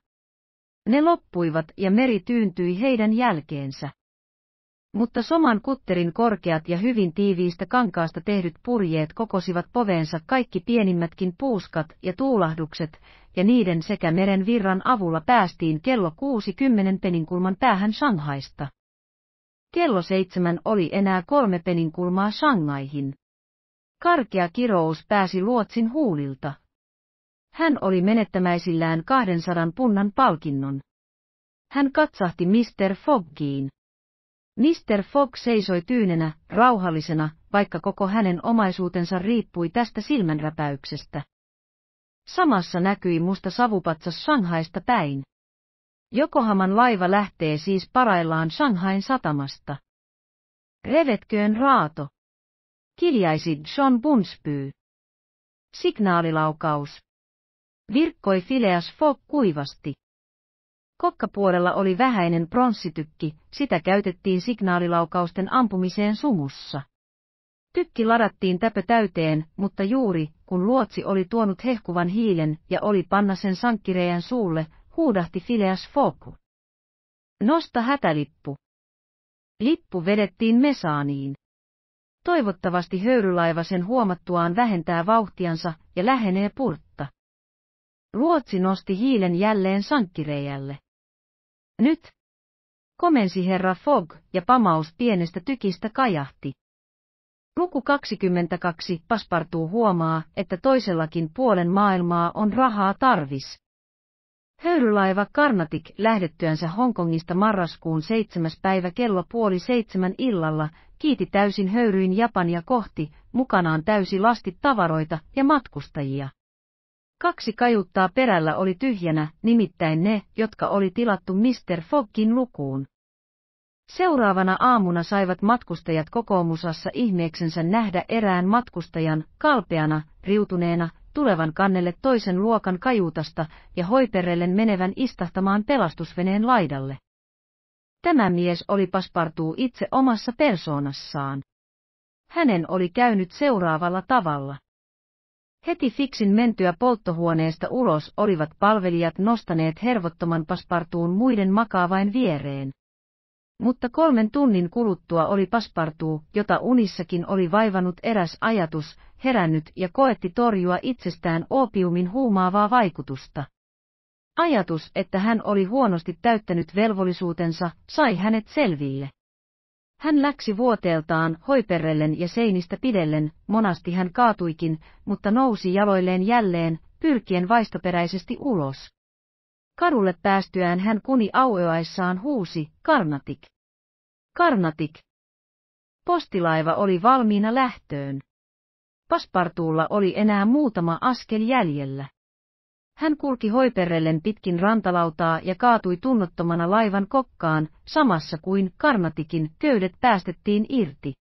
Ne loppuivat ja meri tyyntyi heidän jälkeensä. Mutta soman kutterin korkeat ja hyvin tiiviistä kankaasta tehdyt purjeet kokosivat poveensa kaikki pienimmätkin puuskat ja tuulahdukset, ja niiden sekä meren virran avulla päästiin kello 60 peninkulman päähän Shanghaista. Kello seitsemän oli enää kolme peninkulmaa Shanghaihin. Karkea kirous pääsi Luotsin huulilta. Hän oli menettämäisillään 200 punnan palkinnon. Hän katsahti Mr. Foggiin. Mr. Fogg seisoi tyynenä, rauhallisena, vaikka koko hänen omaisuutensa riippui tästä silmänräpäyksestä. Samassa näkyi musta savupatsas Shanghaista päin. Jokohaman laiva lähtee siis paraillaan Shanghain satamasta. Revetköön raato. Kiljaisi John Bunsby. Signaalilaukaus. Virkkoi Phileas Fogg kuivasti. Kokkapuolella oli vähäinen pronssitykki, sitä käytettiin signaalilaukausten ampumiseen sumussa. Tykki ladattiin täpö täyteen, mutta juuri, kun luotsi oli tuonut hehkuvan hiilen ja oli panna sen sankkireijän suulle, huudahti Phileas Fogg. Nosta hätälippu. Lippu vedettiin mesaaniin. Toivottavasti höyrylaiva sen huomattuaan vähentää vauhtiansa ja lähenee purtta. Luotsi nosti hiilen jälleen sankkireijälle. Nyt! Komensi herra Fogg, ja pamaus pienestä tykistä kajahti. Luku 22 paspartuu huomaa, että toisellakin puolen maailmaa on rahaa tarvis. Höyrylaiva Karnatik lähdettyänsä Hongkongista marraskuun 7. päivä kello puoli seitsemän illalla kiiti täysin höyryin Japania kohti, mukanaan täysi lasti tavaroita ja matkustajia. Kaksi kajuttaa perällä oli tyhjänä, nimittäin ne, jotka oli tilattu Mr. Foggin lukuun. Seuraavana aamuna saivat matkustajat kokoomusassa ihmeeksensä nähdä erään matkustajan, kalpeana, riutuneena, tulevan kannelle toisen luokan kajuutasta ja hoiperelle menevän istahtamaan pelastusveneen laidalle. Tämä mies oli paspartuu itse omassa persoonassaan. Hänen oli käynyt seuraavalla tavalla. Heti Fiksin mentyä polttohuoneesta ulos olivat palvelijat nostaneet hervottoman paspartuun muiden makaavain viereen. Mutta kolmen tunnin kuluttua oli paspartuu, jota unissakin oli vaivannut eräs ajatus, herännyt ja koetti torjua itsestään opiumin huumaavaa vaikutusta. Ajatus, että hän oli huonosti täyttänyt velvollisuutensa, sai hänet selville. Hän läksi vuoteeltaan hoiperrellen ja seinistä pidellen, monasti hän kaatuikin, mutta nousi jaloilleen jälleen, pyrkien vaistoperäisesti ulos. Kadulle päästyään hän kuni aueaissaan huusi, Karnatik! Karnatik! Postilaiva oli valmiina lähtöön. Paspartuulla oli enää muutama askel jäljellä. Hän kulki hoiperellen pitkin rantalautaa ja kaatui tunnottomana laivan kokkaan, samassa kuin karnatikin köydet päästettiin irti.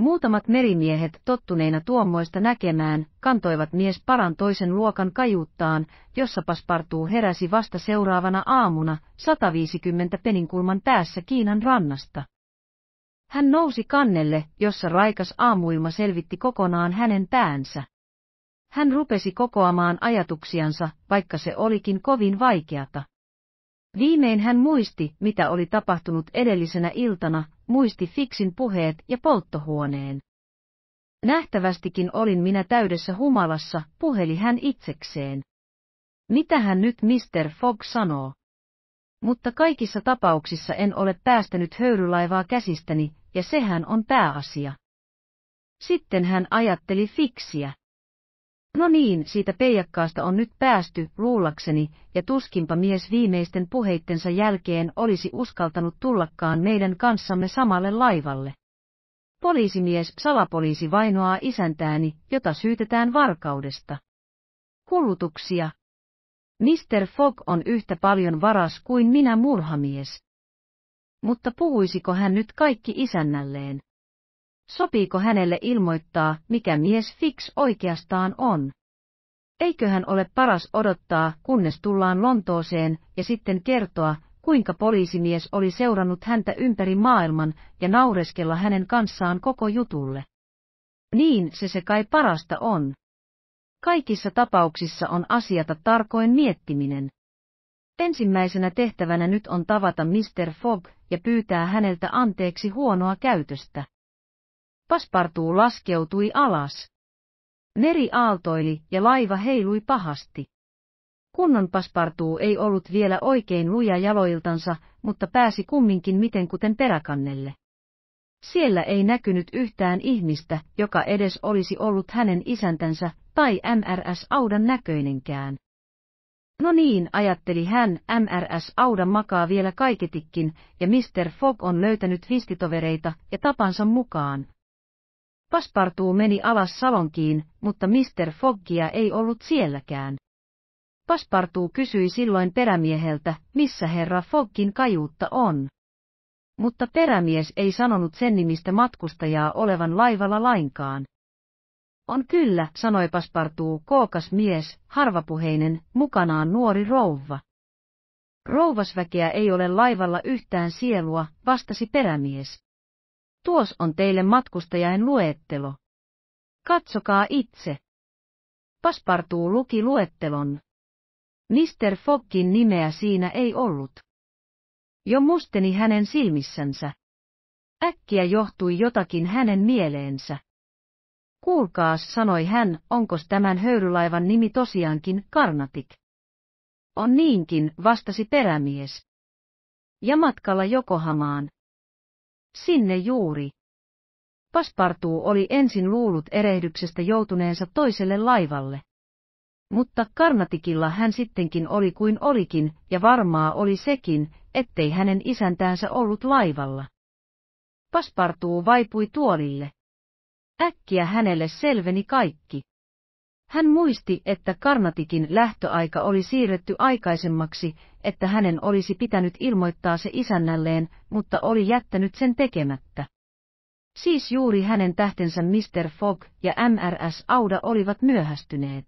Muutamat merimiehet tottuneina tuommoista näkemään, kantoivat mies paran toisen luokan kajuuttaan, jossa paspartuu heräsi vasta seuraavana aamuna, 150 peninkulman päässä Kiinan rannasta. Hän nousi kannelle, jossa raikas aamuilma selvitti kokonaan hänen päänsä. Hän rupesi kokoamaan ajatuksiansa, vaikka se olikin kovin vaikeata. Viimein hän muisti, mitä oli tapahtunut edellisenä iltana, muisti Fiksin puheet ja polttohuoneen. Nähtävästikin olin minä täydessä humalassa, puheli hän itsekseen. hän nyt Mr. Fogg sanoo? Mutta kaikissa tapauksissa en ole päästänyt höyrylaivaa käsistäni, ja sehän on pääasia. Sitten hän ajatteli fiksiä. No niin, siitä peijakkaasta on nyt päästy, luullakseni, ja tuskinpa mies viimeisten puheittensa jälkeen olisi uskaltanut tullakaan meidän kanssamme samalle laivalle. Poliisimies salapoliisi vainoaa isäntääni, jota syytetään varkaudesta. Hullutuksia. Mr. Fogg on yhtä paljon varas kuin minä murhamies. Mutta puhuisiko hän nyt kaikki isännälleen? Sopiiko hänelle ilmoittaa, mikä mies Fix oikeastaan on? Eiköhän ole paras odottaa, kunnes tullaan Lontooseen, ja sitten kertoa, kuinka poliisimies oli seurannut häntä ympäri maailman ja naureskella hänen kanssaan koko jutulle. Niin se se kai parasta on. Kaikissa tapauksissa on asiata tarkoin miettiminen. Ensimmäisenä tehtävänä nyt on tavata Mr. Fogg ja pyytää häneltä anteeksi huonoa käytöstä. Paspartuu laskeutui alas. Meri aaltoili ja laiva heilui pahasti. Kunnon paspartuu ei ollut vielä oikein luja jaloiltansa, mutta pääsi kumminkin mitenkuten peräkannelle. Siellä ei näkynyt yhtään ihmistä, joka edes olisi ollut hänen isäntänsä tai MRS Audan näköinenkään. No niin, ajatteli hän, MRS Auda makaa vielä kaiketikin, ja Mr. Fogg on löytänyt vistitovereita ja tapansa mukaan. Paspartuu meni alas Savonkiin, mutta Mr. Foggia ei ollut sielläkään. Paspartuu kysyi silloin perämieheltä, missä herra Foggin kajuutta on. Mutta perämies ei sanonut sen nimistä matkustajaa olevan laivalla lainkaan. On kyllä, sanoi Paspartuu kookas mies, harvapuheinen, mukanaan nuori rouva. Rouvasväkeä ei ole laivalla yhtään sielua, vastasi perämies. Tuos on teille matkustajain luettelo. Katsokaa itse. Paspartuu luki luettelon. Mr. Foggin nimeä siinä ei ollut. Jo musteni hänen silmissänsä. Äkkiä johtui jotakin hänen mieleensä. Kuulkaas, sanoi hän, onko tämän höyrylaivan nimi tosiaankin Karnatik? On niinkin, vastasi perämies. Ja matkalla Jokohamaan. Sinne juuri. Paspartuu oli ensin luullut erehdyksestä joutuneensa toiselle laivalle. Mutta Karnatikilla hän sittenkin oli kuin olikin, ja varmaa oli sekin, ettei hänen isäntäänsä ollut laivalla. Paspartuu vaipui tuolille. Äkkiä hänelle selveni kaikki. Hän muisti, että Karnatikin lähtöaika oli siirretty aikaisemmaksi, että hänen olisi pitänyt ilmoittaa se isännälleen, mutta oli jättänyt sen tekemättä. Siis juuri hänen tähtensä Mr. Fogg ja MRS Auda olivat myöhästyneet.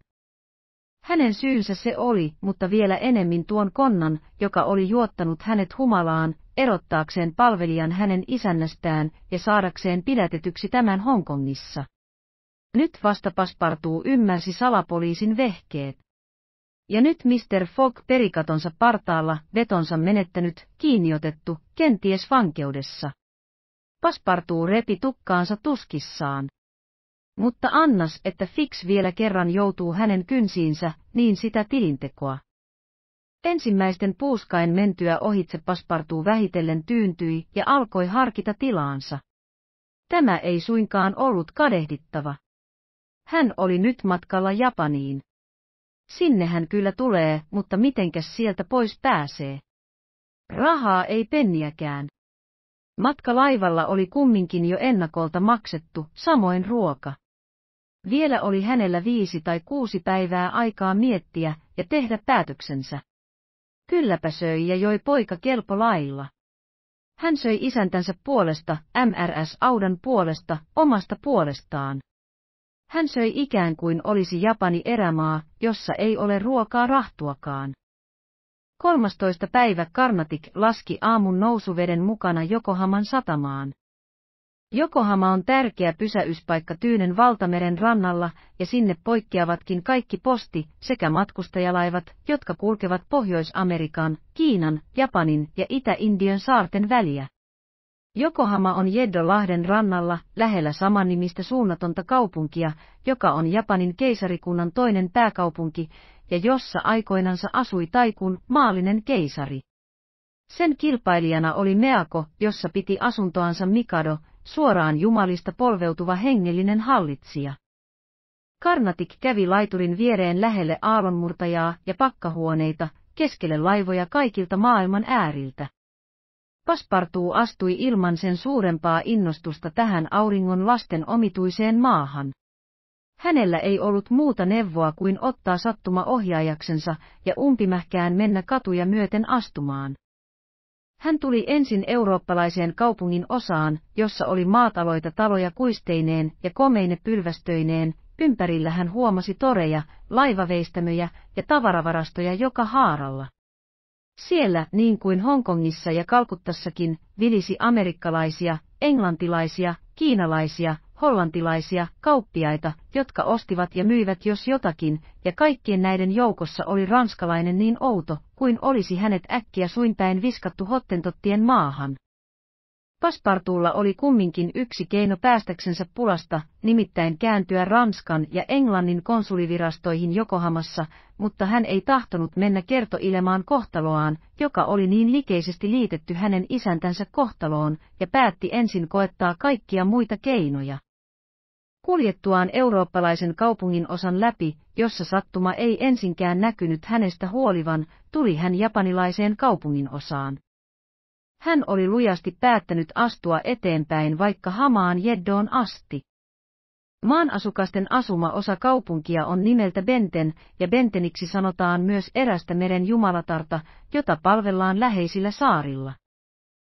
Hänen syynsä se oli, mutta vielä enemmän tuon konnan, joka oli juottanut hänet humalaan, erottaakseen palvelijan hänen isännästään ja saadakseen pidätetyksi tämän Hongkongissa. Nyt vasta paspartuu ymmärsi salapoliisin vehkeet. Ja nyt Mr. Fogg perikatonsa partaalla, vetonsa menettänyt, kiinniotettu, kenties vankeudessa. Paspartuu repi tukkaansa tuskissaan. Mutta annas, että Fix vielä kerran joutuu hänen kynsiinsä, niin sitä tilintekoa. Ensimmäisten puuskain mentyä ohitse paspartuu vähitellen tyyntyi ja alkoi harkita tilaansa. Tämä ei suinkaan ollut kadehdittava. Hän oli nyt matkalla Japaniin. Sinne hän kyllä tulee, mutta mitenkäs sieltä pois pääsee? Rahaa ei penniäkään. Matka laivalla oli kumminkin jo ennakolta maksettu, samoin ruoka. Vielä oli hänellä viisi tai kuusi päivää aikaa miettiä ja tehdä päätöksensä. Kylläpä söi ja joi poika kelpo lailla. Hän söi isäntänsä puolesta, MRS Audan puolesta, omasta puolestaan. Hän söi ikään kuin olisi Japani erämaa, jossa ei ole ruokaa rahtuakaan. 13. päivä Karnatik laski aamun nousuveden mukana Jokohaman satamaan. Jokohama on tärkeä pysäyspaikka Tyynen valtameren rannalla, ja sinne poikkeavatkin kaikki posti- sekä matkustajalaivat, jotka kulkevat Pohjois-Amerikan, Kiinan, Japanin ja Itä-Indian saarten väliä. Jokohama on Jeddo-lahden rannalla, lähellä samannimistä suunnatonta kaupunkia, joka on Japanin keisarikunnan toinen pääkaupunki ja jossa aikoinansa asui taikun maallinen keisari. Sen kilpailijana oli Meako, jossa piti asuntoansa Mikado, suoraan jumalista polveutuva hengellinen hallitsija. Karnatik kävi laiturin viereen lähelle aallonmurtajaa ja pakkahuoneita, keskelle laivoja kaikilta maailman ääriltä. Paspartuu astui ilman sen suurempaa innostusta tähän auringon lasten omituiseen maahan. Hänellä ei ollut muuta neuvoa kuin ottaa sattuma ohjaajaksensa ja umpimähkään mennä katuja myöten astumaan. Hän tuli ensin eurooppalaiseen kaupungin osaan, jossa oli maataloita taloja kuisteineen ja komeine pylvästöineen, ympärillä hän huomasi toreja, laivaveistämöjä ja tavaravarastoja joka haaralla. Siellä, niin kuin Hongkongissa ja Kalkuttassakin, vilisi amerikkalaisia, englantilaisia, kiinalaisia, hollantilaisia, kauppiaita, jotka ostivat ja myivät jos jotakin, ja kaikkien näiden joukossa oli ranskalainen niin outo, kuin olisi hänet äkkiä suinpäin viskattu hottentottien maahan. Paspartuulla oli kumminkin yksi keino päästäksensä pulasta, nimittäin kääntyä Ranskan ja Englannin konsulivirastoihin Jokohamassa, mutta hän ei tahtonut mennä kertoilemaan kohtaloaan, joka oli niin likeisesti liitetty hänen isäntänsä kohtaloon, ja päätti ensin koettaa kaikkia muita keinoja. Kuljettuaan eurooppalaisen kaupungin osan läpi, jossa sattuma ei ensinkään näkynyt hänestä huolivan, tuli hän japanilaiseen kaupungin osaan. Hän oli lujasti päättänyt astua eteenpäin vaikka hamaan jeddoon asti. Maanasukasten asuma osa kaupunkia on nimeltä Benten, ja Benteniksi sanotaan myös erästä meren jumalatarta, jota palvellaan läheisillä saarilla.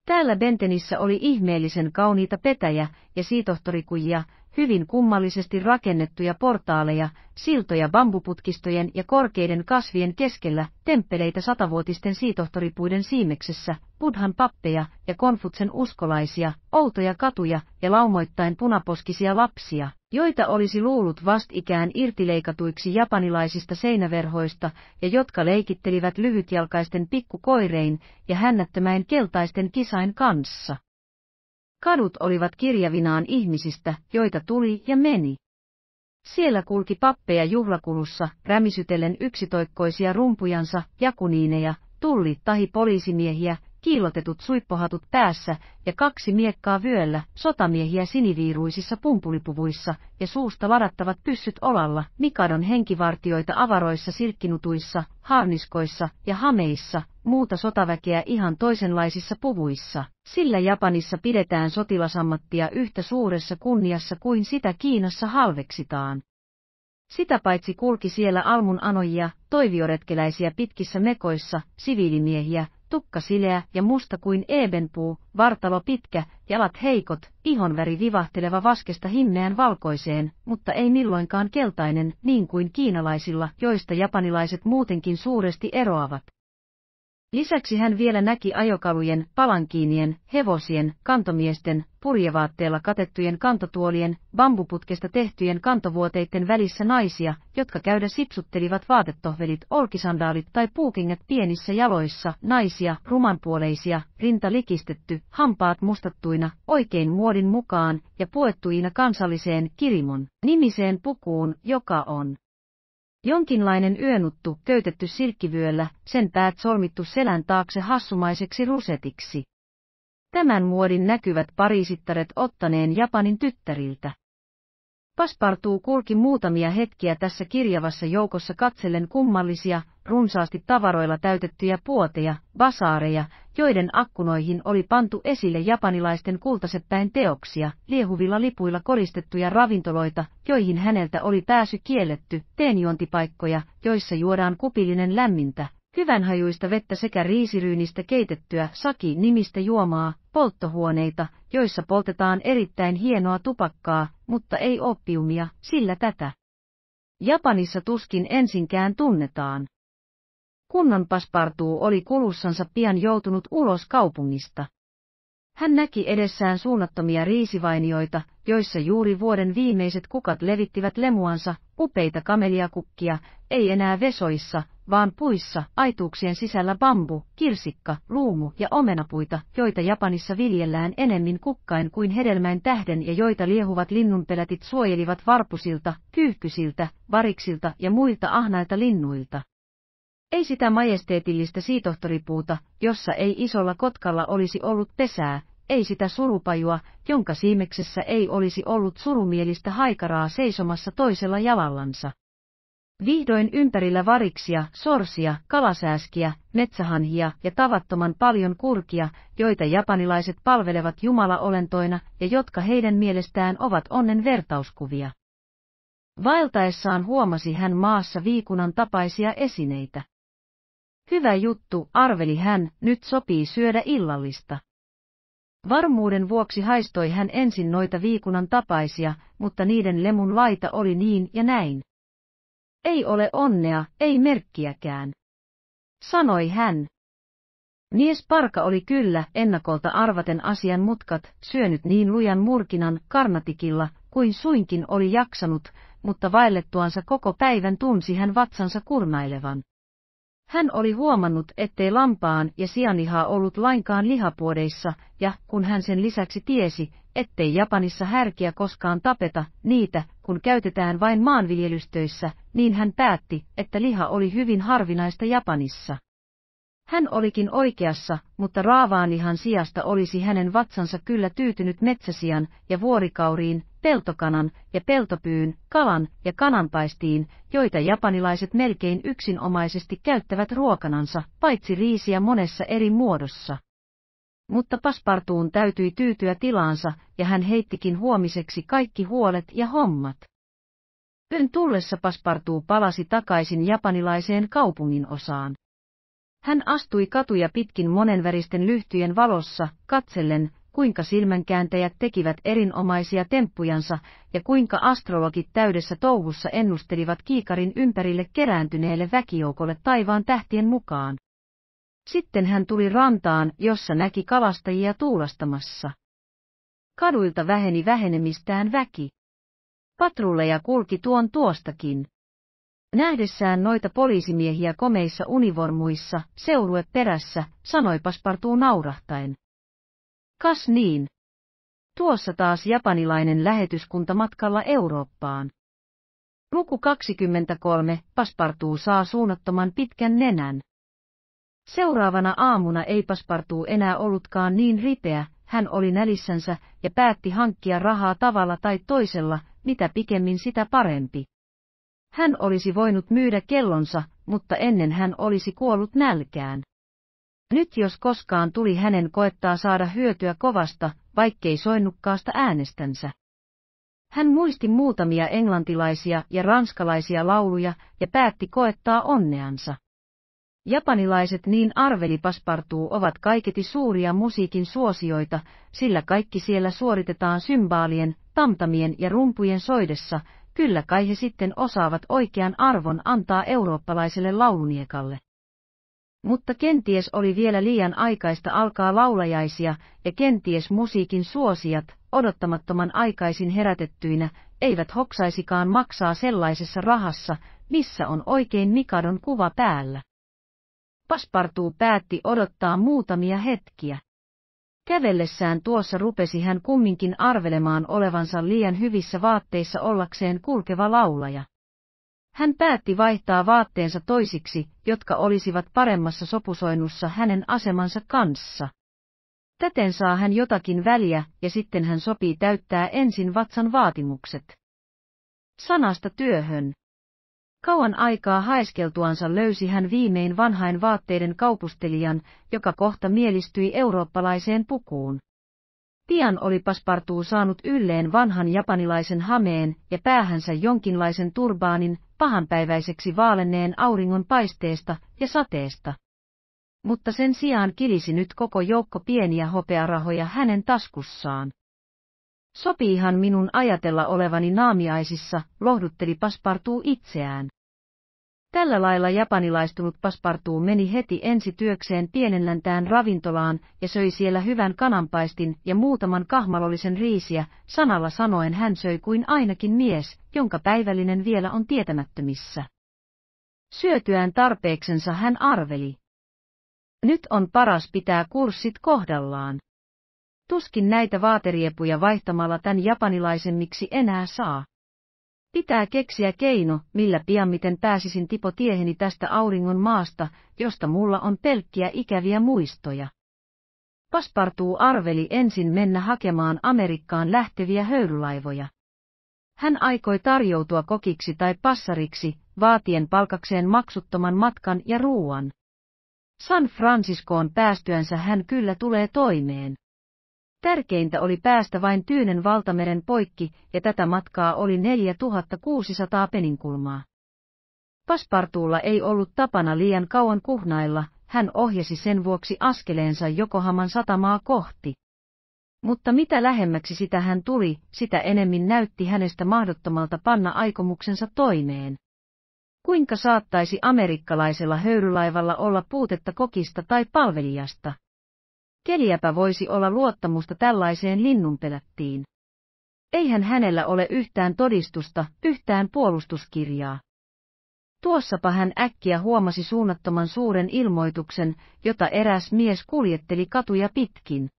Täällä Bentenissä oli ihmeellisen kauniita petäjä- ja siitohtorikujia, hyvin kummallisesti rakennettuja portaaleja, siltoja bambuputkistojen ja korkeiden kasvien keskellä, temppeleitä satavuotisten siitohtoripuiden siimeksessä, budhan pappeja ja konfutsen uskolaisia, outoja katuja ja laumoittain punaposkisia lapsia, joita olisi luullut vastikään irtileikatuiksi japanilaisista seinäverhoista ja jotka leikittelivät lyhytjalkaisten pikkukoirein ja hännättömäin keltaisten kisain kanssa. Kadut olivat kirjavinaan ihmisistä, joita tuli ja meni. Siellä kulki pappeja juhlakulussa, rämisytellen yksitoikkoisia rumpujansa, jakuniineja, tullit tahi poliisimiehiä, kiillotetut suippohatut päässä ja kaksi miekkaa vyöllä, sotamiehiä siniviiruisissa pumpulipuvuissa ja suusta ladattavat pyssyt olalla, Mikadon henkivartioita avaroissa silkkinutuissa, haarniskoissa ja hameissa, muuta sotaväkeä ihan toisenlaisissa puvuissa. Sillä Japanissa pidetään sotilasammattia yhtä suuressa kunniassa kuin sitä Kiinassa halveksitaan. Sitä paitsi kulki siellä almun anojia, toivioretkeläisiä pitkissä mekoissa, siviilimiehiä, tukka sileä ja musta kuin ebenpuu, vartalo pitkä, jalat heikot, ihonväri vivahteleva vaskesta himmeän valkoiseen, mutta ei milloinkaan keltainen, niin kuin kiinalaisilla, joista japanilaiset muutenkin suuresti eroavat. Lisäksi hän vielä näki ajokalujen, palankiinien, hevosien, kantomiesten, purjevaatteella katettujen kantotuolien, bambuputkesta tehtyjen kantovuoteiden välissä naisia, jotka käydä sipsuttelivat vaatetohvelit, olkisandaalit tai puukingat pienissä jaloissa, naisia, rumanpuoleisia, rinta likistetty, hampaat mustattuina, oikein muodin mukaan ja puettuina kansalliseen kirimon nimiseen pukuun, joka on Jonkinlainen yönuttu köytetty silkkivyöllä, sen päät solmittu selän taakse hassumaiseksi rusetiksi. Tämän muodin näkyvät parisittaret ottaneen Japanin tyttäriltä. Paspartuu kulki muutamia hetkiä tässä kirjavassa joukossa katsellen kummallisia, runsaasti tavaroilla täytettyjä puoteja, basaareja, joiden akkunoihin oli pantu esille japanilaisten kultasepäin teoksia, liehuvilla lipuilla koristettuja ravintoloita, joihin häneltä oli pääsy kielletty, teenjuontipaikkoja, joissa juodaan kupillinen lämmintä, hyvänhajuista vettä sekä riisiryynistä keitettyä saki-nimistä juomaa, polttohuoneita, joissa poltetaan erittäin hienoa tupakkaa, mutta ei oppiumia, sillä tätä. Japanissa tuskin ensinkään tunnetaan. Kunnan paspartuu oli kulussansa pian joutunut ulos kaupungista. Hän näki edessään suunnattomia riisivainioita, joissa juuri vuoden viimeiset kukat levittivät lemuansa, upeita kameliakukkia, ei enää vesoissa, vaan puissa, aituuksien sisällä bambu, kirsikka, luumu ja omenapuita, joita Japanissa viljellään enemmän kukkain kuin hedelmäin tähden ja joita liehuvat linnunpelätit suojelivat varpusilta, kyyhkysiltä, variksilta ja muilta ahnailta linnuilta. Ei sitä majesteetillistä siitohtoripuuta, jossa ei isolla kotkalla olisi ollut pesää, ei sitä surupajua, jonka siimeksessä ei olisi ollut surumielistä haikaraa seisomassa toisella jalallansa. Vihdoin ympärillä variksia, sorsia, kalasääskiä, metsähanhia ja tavattoman paljon kurkia, joita japanilaiset palvelevat jumalaolentoina ja jotka heidän mielestään ovat onnen vertauskuvia. Vaeltaessaan huomasi hän maassa viikunan tapaisia esineitä. Hyvä juttu, arveli hän, nyt sopii syödä illallista. Varmuuden vuoksi haistoi hän ensin noita viikunan tapaisia, mutta niiden lemun laita oli niin ja näin. Ei ole onnea, ei merkkiäkään. Sanoi hän. Mies parka oli kyllä ennakolta arvaten asian mutkat syönyt niin lujan murkinan karnatikilla kuin suinkin oli jaksanut, mutta vaellettuansa koko päivän tunsi hän vatsansa kurnailevan. Hän oli huomannut, ettei lampaan ja sianihaa ollut lainkaan lihapuodeissa, ja kun hän sen lisäksi tiesi, ettei Japanissa härkiä koskaan tapeta, niitä, kun käytetään vain maanviljelystöissä, niin hän päätti, että liha oli hyvin harvinaista Japanissa. Hän olikin oikeassa, mutta raavaan lihan sijasta olisi hänen vatsansa kyllä tyytynyt metsäsian ja vuorikauriin, peltokanan ja peltopyyn, kalan ja kananpaistiin, joita japanilaiset melkein yksinomaisesti käyttävät ruokanansa, paitsi riisiä monessa eri muodossa mutta paspartuun täytyi tyytyä tilaansa, ja hän heittikin huomiseksi kaikki huolet ja hommat. Yön tullessa paspartuu palasi takaisin japanilaiseen kaupungin osaan. Hän astui katuja pitkin monenväristen lyhtyjen valossa, katsellen, kuinka silmänkääntäjät tekivät erinomaisia temppujansa ja kuinka astrologit täydessä touhussa ennustelivat kiikarin ympärille kerääntyneelle väkijoukolle taivaan tähtien mukaan. Sitten hän tuli rantaan, jossa näki kalastajia tuulastamassa. Kaduilta väheni vähenemistään väki. Patrulleja kulki tuon tuostakin. Nähdessään noita poliisimiehiä komeissa univormuissa, seurue perässä, sanoi Paspartuu naurahtaen. Kas niin. Tuossa taas japanilainen lähetyskunta matkalla Eurooppaan. Luku 23, Paspartuu saa suunnattoman pitkän nenän. Seuraavana aamuna ei paspartuu enää ollutkaan niin ripeä, hän oli nälissänsä ja päätti hankkia rahaa tavalla tai toisella, mitä pikemmin sitä parempi. Hän olisi voinut myydä kellonsa, mutta ennen hän olisi kuollut nälkään. Nyt jos koskaan tuli hänen koettaa saada hyötyä kovasta, vaikkei soinnukkaasta äänestänsä. Hän muisti muutamia englantilaisia ja ranskalaisia lauluja ja päätti koettaa onneansa. Japanilaiset niin arveli Paspartuu ovat kaiketi suuria musiikin suosioita, sillä kaikki siellä suoritetaan symbaalien, tamtamien ja rumpujen soidessa, kyllä kai he sitten osaavat oikean arvon antaa eurooppalaiselle lauluniekalle. Mutta kenties oli vielä liian aikaista alkaa laulajaisia, ja kenties musiikin suosijat, odottamattoman aikaisin herätettyinä, eivät hoksaisikaan maksaa sellaisessa rahassa, missä on oikein Mikadon kuva päällä. Paspartuu päätti odottaa muutamia hetkiä. Kävellessään tuossa rupesi hän kumminkin arvelemaan olevansa liian hyvissä vaatteissa ollakseen kulkeva laulaja. Hän päätti vaihtaa vaatteensa toisiksi, jotka olisivat paremmassa sopusoinnussa hänen asemansa kanssa. Täten saa hän jotakin väliä, ja sitten hän sopii täyttää ensin vatsan vaatimukset. Sanasta työhön. Kauan aikaa haeskeltuansa löysi hän viimein vanhain vaatteiden kaupustelijan, joka kohta mielistyi eurooppalaiseen pukuun. Pian oli paspartuu saanut ylleen vanhan japanilaisen hameen ja päähänsä jonkinlaisen turbaanin, pahanpäiväiseksi vaalenneen auringon paisteesta ja sateesta. Mutta sen sijaan kilisi nyt koko joukko pieniä hopearahoja hänen taskussaan. Sopiihan minun ajatella olevani naamiaisissa, lohdutteli Paspartuu itseään. Tällä lailla japanilaistunut Paspartuu meni heti ensi työkseen pienenläntään ravintolaan ja söi siellä hyvän kananpaistin ja muutaman kahmalollisen riisiä, sanalla sanoen hän söi kuin ainakin mies, jonka päivällinen vielä on tietämättömissä. Syötyään tarpeeksensa hän arveli. Nyt on paras pitää kurssit kohdallaan. Tuskin näitä vaateriepuja vaihtamalla tän japanilaisemmiksi enää saa. Pitää keksiä keino, millä pian miten pääsisin tipo tieheni tästä auringon maasta, josta mulla on pelkkiä ikäviä muistoja. Paspartuu arveli ensin mennä hakemaan Amerikkaan lähteviä höyrylaivoja. Hän aikoi tarjoutua kokiksi tai passariksi, vaatien palkakseen maksuttoman matkan ja ruuan. San Franciscoon päästyänsä hän kyllä tulee toimeen. Tärkeintä oli päästä vain Tyynen valtameren poikki, ja tätä matkaa oli 4600 peninkulmaa. Paspartuulla ei ollut tapana liian kauan kuhnailla, hän ohjasi sen vuoksi askeleensa Jokohaman satamaa kohti. Mutta mitä lähemmäksi sitä hän tuli, sitä enemmän näytti hänestä mahdottomalta panna aikomuksensa toimeen. Kuinka saattaisi amerikkalaisella höyrylaivalla olla puutetta kokista tai palvelijasta? Keliäpä voisi olla luottamusta tällaiseen linnunpelättiin. Eihän hänellä ole yhtään todistusta, yhtään puolustuskirjaa. Tuossapa hän äkkiä huomasi suunnattoman suuren ilmoituksen, jota eräs mies kuljetteli katuja pitkin.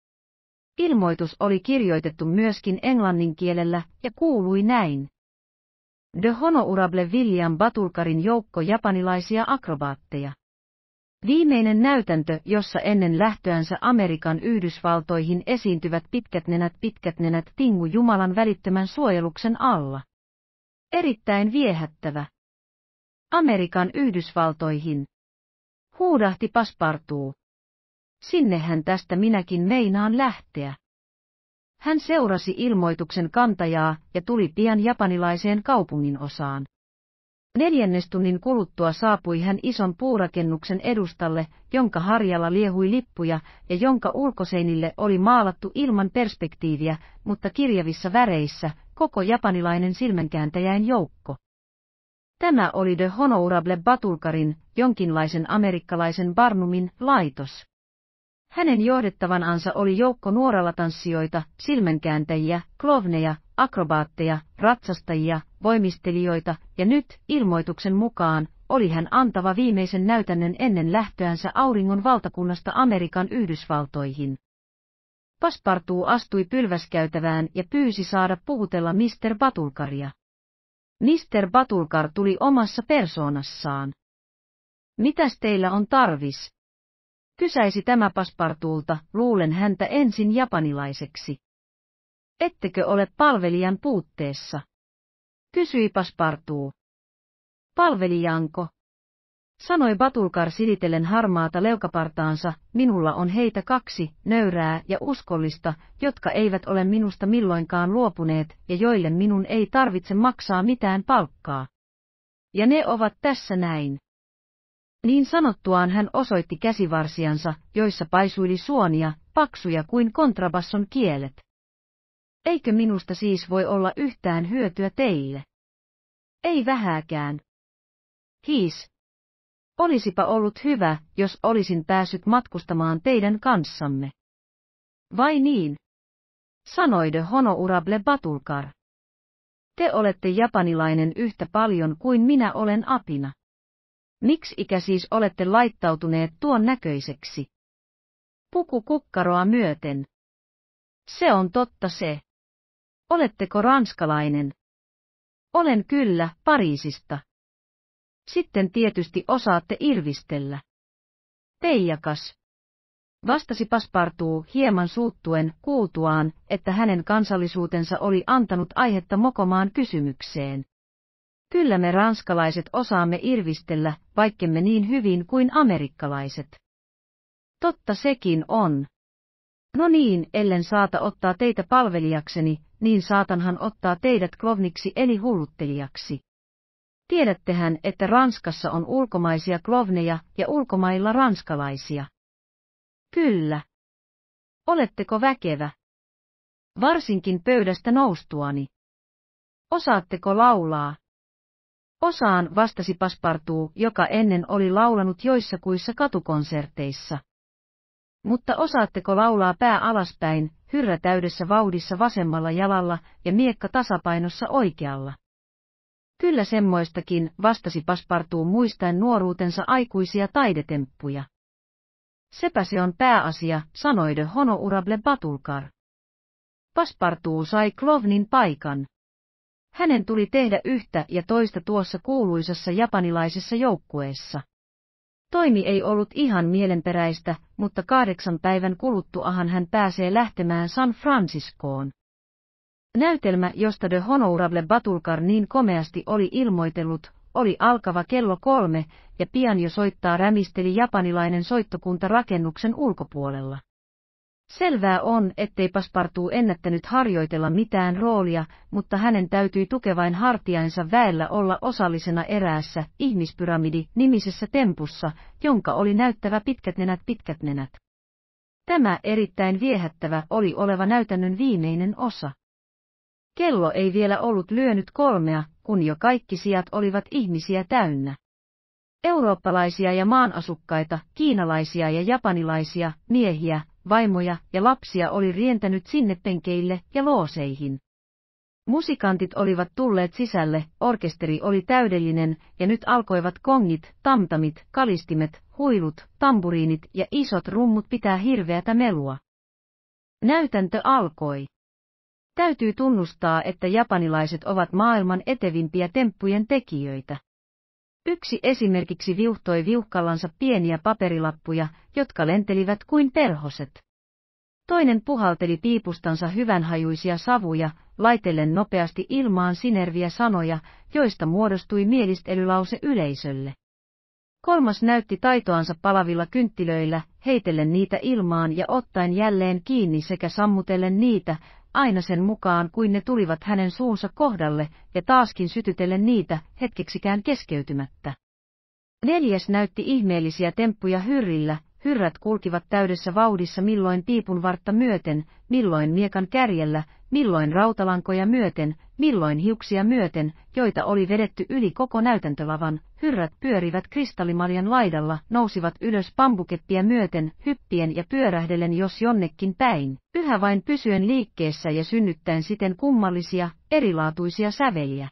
Ilmoitus oli kirjoitettu myöskin englannin kielellä ja kuului näin. "De Honourable William Batulkarin joukko japanilaisia akrobaatteja. Viimeinen näytäntö, jossa ennen lähtöänsä Amerikan Yhdysvaltoihin esiintyvät pitkät nenät pitkät nenät tingu Jumalan välittömän suojeluksen alla. Erittäin viehättävä. Amerikan Yhdysvaltoihin. Huudahti paspartuu. Sinnehän tästä minäkin meinaan lähteä. Hän seurasi ilmoituksen kantajaa ja tuli pian japanilaiseen kaupungin osaan. Neljännestunnin kuluttua saapui hän ison puurakennuksen edustalle, jonka harjalla liehui lippuja ja jonka ulkoseinille oli maalattu ilman perspektiiviä, mutta kirjavissa väreissä, koko japanilainen silmänkääntäjäin joukko. Tämä oli The Honorable Batulkarin, jonkinlaisen amerikkalaisen Barnumin, laitos. Hänen johdettavanansa oli joukko nuoralla tanssijoita, silmenkääntäjiä, klovneja, akrobaatteja, ratsastajia, voimistelijoita, ja nyt, ilmoituksen mukaan, oli hän antava viimeisen näytännön ennen lähtöänsä auringon valtakunnasta Amerikan Yhdysvaltoihin. Paspartuu astui pylväskäytävään ja pyysi saada puhutella Mr. Batulkaria. Mr. Batulkar tuli omassa persoonassaan. Mitäs teillä on tarvis? Kysäisi tämä paspartuulta, luulen häntä ensin japanilaiseksi. Ettekö ole palvelijan puutteessa? Kysyi paspartuu. Palvelijanko? Sanoi Batulkar silitellen harmaata leukapartaansa, minulla on heitä kaksi, nöyrää ja uskollista, jotka eivät ole minusta milloinkaan luopuneet ja joille minun ei tarvitse maksaa mitään palkkaa. Ja ne ovat tässä näin. Niin sanottuaan hän osoitti käsivarsiansa, joissa paisuili suonia, paksuja kuin kontrabasson kielet. Eikö minusta siis voi olla yhtään hyötyä teille? Ei vähääkään. Hiis. Olisipa ollut hyvä, jos olisin päässyt matkustamaan teidän kanssamme. Vai niin? Sanoi de Honourable Batulkar. Te olette japanilainen yhtä paljon kuin minä olen apina. Miksi ikä siis olette laittautuneet tuon näköiseksi? Puku kukkaroa myöten. Se on totta se. Oletteko ranskalainen? Olen kyllä, Pariisista. Sitten tietysti osaatte irvistellä. Teijakas. Vastasi Paspartuu hieman suuttuen kuultuaan, että hänen kansallisuutensa oli antanut aihetta mokomaan kysymykseen. Kyllä me ranskalaiset osaamme irvistellä, vaikkemme niin hyvin kuin amerikkalaiset. Totta sekin on. No niin, ellen saata ottaa teitä palvelijakseni, niin saatanhan ottaa teidät klovniksi eli hulluttelijaksi. Tiedättehän, että Ranskassa on ulkomaisia klovneja ja ulkomailla ranskalaisia. Kyllä. Oletteko väkevä? Varsinkin pöydästä noustuani. Osaatteko laulaa? Osaan vastasi Paspartuu, joka ennen oli laulanut joissakuissa katukonserteissa. Mutta osaatteko laulaa pää alaspäin, hyrrä täydessä vauhdissa vasemmalla jalalla ja miekka tasapainossa oikealla? Kyllä semmoistakin, vastasi Paspartuu muistaen nuoruutensa aikuisia taidetemppuja. Sepä se on pääasia, sanoi de Honourable Batulkar. Paspartuu sai Klovnin paikan. Hänen tuli tehdä yhtä ja toista tuossa kuuluisassa japanilaisessa joukkueessa. Toimi ei ollut ihan mielenperäistä, mutta kahdeksan päivän kuluttuahan hän pääsee lähtemään San Franciscoon. Näytelmä, josta The Honorable Batulkar niin komeasti oli ilmoitellut, oli alkava kello kolme, ja pian jo soittaa rämisteli japanilainen soittokunta rakennuksen ulkopuolella. Selvää on, ettei Paspartuu ennättänyt harjoitella mitään roolia, mutta hänen täytyi tukevain hartiainsa väellä olla osallisena eräässä ihmispyramidi-nimisessä tempussa, jonka oli näyttävä pitkät nenät pitkät nenät. Tämä erittäin viehättävä oli oleva näytännön viimeinen osa. Kello ei vielä ollut lyönyt kolmea, kun jo kaikki sijat olivat ihmisiä täynnä. Eurooppalaisia ja maanasukkaita, kiinalaisia ja japanilaisia, miehiä, vaimoja ja lapsia oli rientänyt sinne penkeille ja looseihin. Musikantit olivat tulleet sisälle, orkesteri oli täydellinen, ja nyt alkoivat kongit, tamtamit, kalistimet, huilut, tamburiinit ja isot rummut pitää hirveätä melua. Näytäntö alkoi. Täytyy tunnustaa, että japanilaiset ovat maailman etevimpiä temppujen tekijöitä. Yksi esimerkiksi viuhtoi viuhkallansa pieniä paperilappuja, jotka lentelivät kuin perhoset. Toinen puhalteli piipustansa hyvänhajuisia savuja, laitellen nopeasti ilmaan sinerviä sanoja, joista muodostui mielistelylause yleisölle. Kolmas näytti taitoansa palavilla kynttilöillä, heitellen niitä ilmaan ja ottaen jälleen kiinni sekä sammutellen niitä, aina sen mukaan kuin ne tulivat hänen suunsa kohdalle ja taaskin sytytellen niitä hetkeksikään keskeytymättä. Neljäs näytti ihmeellisiä temppuja hyrillä hyrrät kulkivat täydessä vauhdissa milloin piipun vartta myöten, milloin miekan kärjellä, milloin rautalankoja myöten, milloin hiuksia myöten, joita oli vedetty yli koko näytäntölavan, hyrrät pyörivät kristallimaljan laidalla, nousivat ylös pambukeppiä myöten, hyppien ja pyörähdellen jos jonnekin päin, yhä vain pysyen liikkeessä ja synnyttäen siten kummallisia, erilaatuisia säveliä.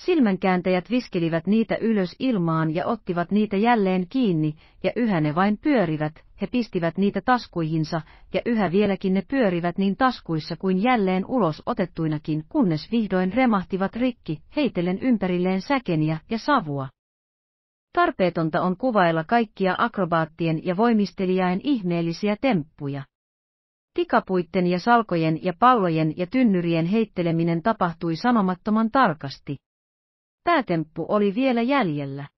Silmänkääntäjät viskelivät niitä ylös ilmaan ja ottivat niitä jälleen kiinni, ja yhä ne vain pyörivät, he pistivät niitä taskuihinsa, ja yhä vieläkin ne pyörivät niin taskuissa kuin jälleen ulos otettuinakin, kunnes vihdoin remahtivat rikki, heitellen ympärilleen säkeniä ja savua. Tarpeetonta on kuvailla kaikkia akrobaattien ja voimistelijain ihmeellisiä temppuja. Tikapuitten ja salkojen ja pallojen ja tynnyrien heitteleminen tapahtui sanomattoman tarkasti. Päätemppu oli vielä jäljellä.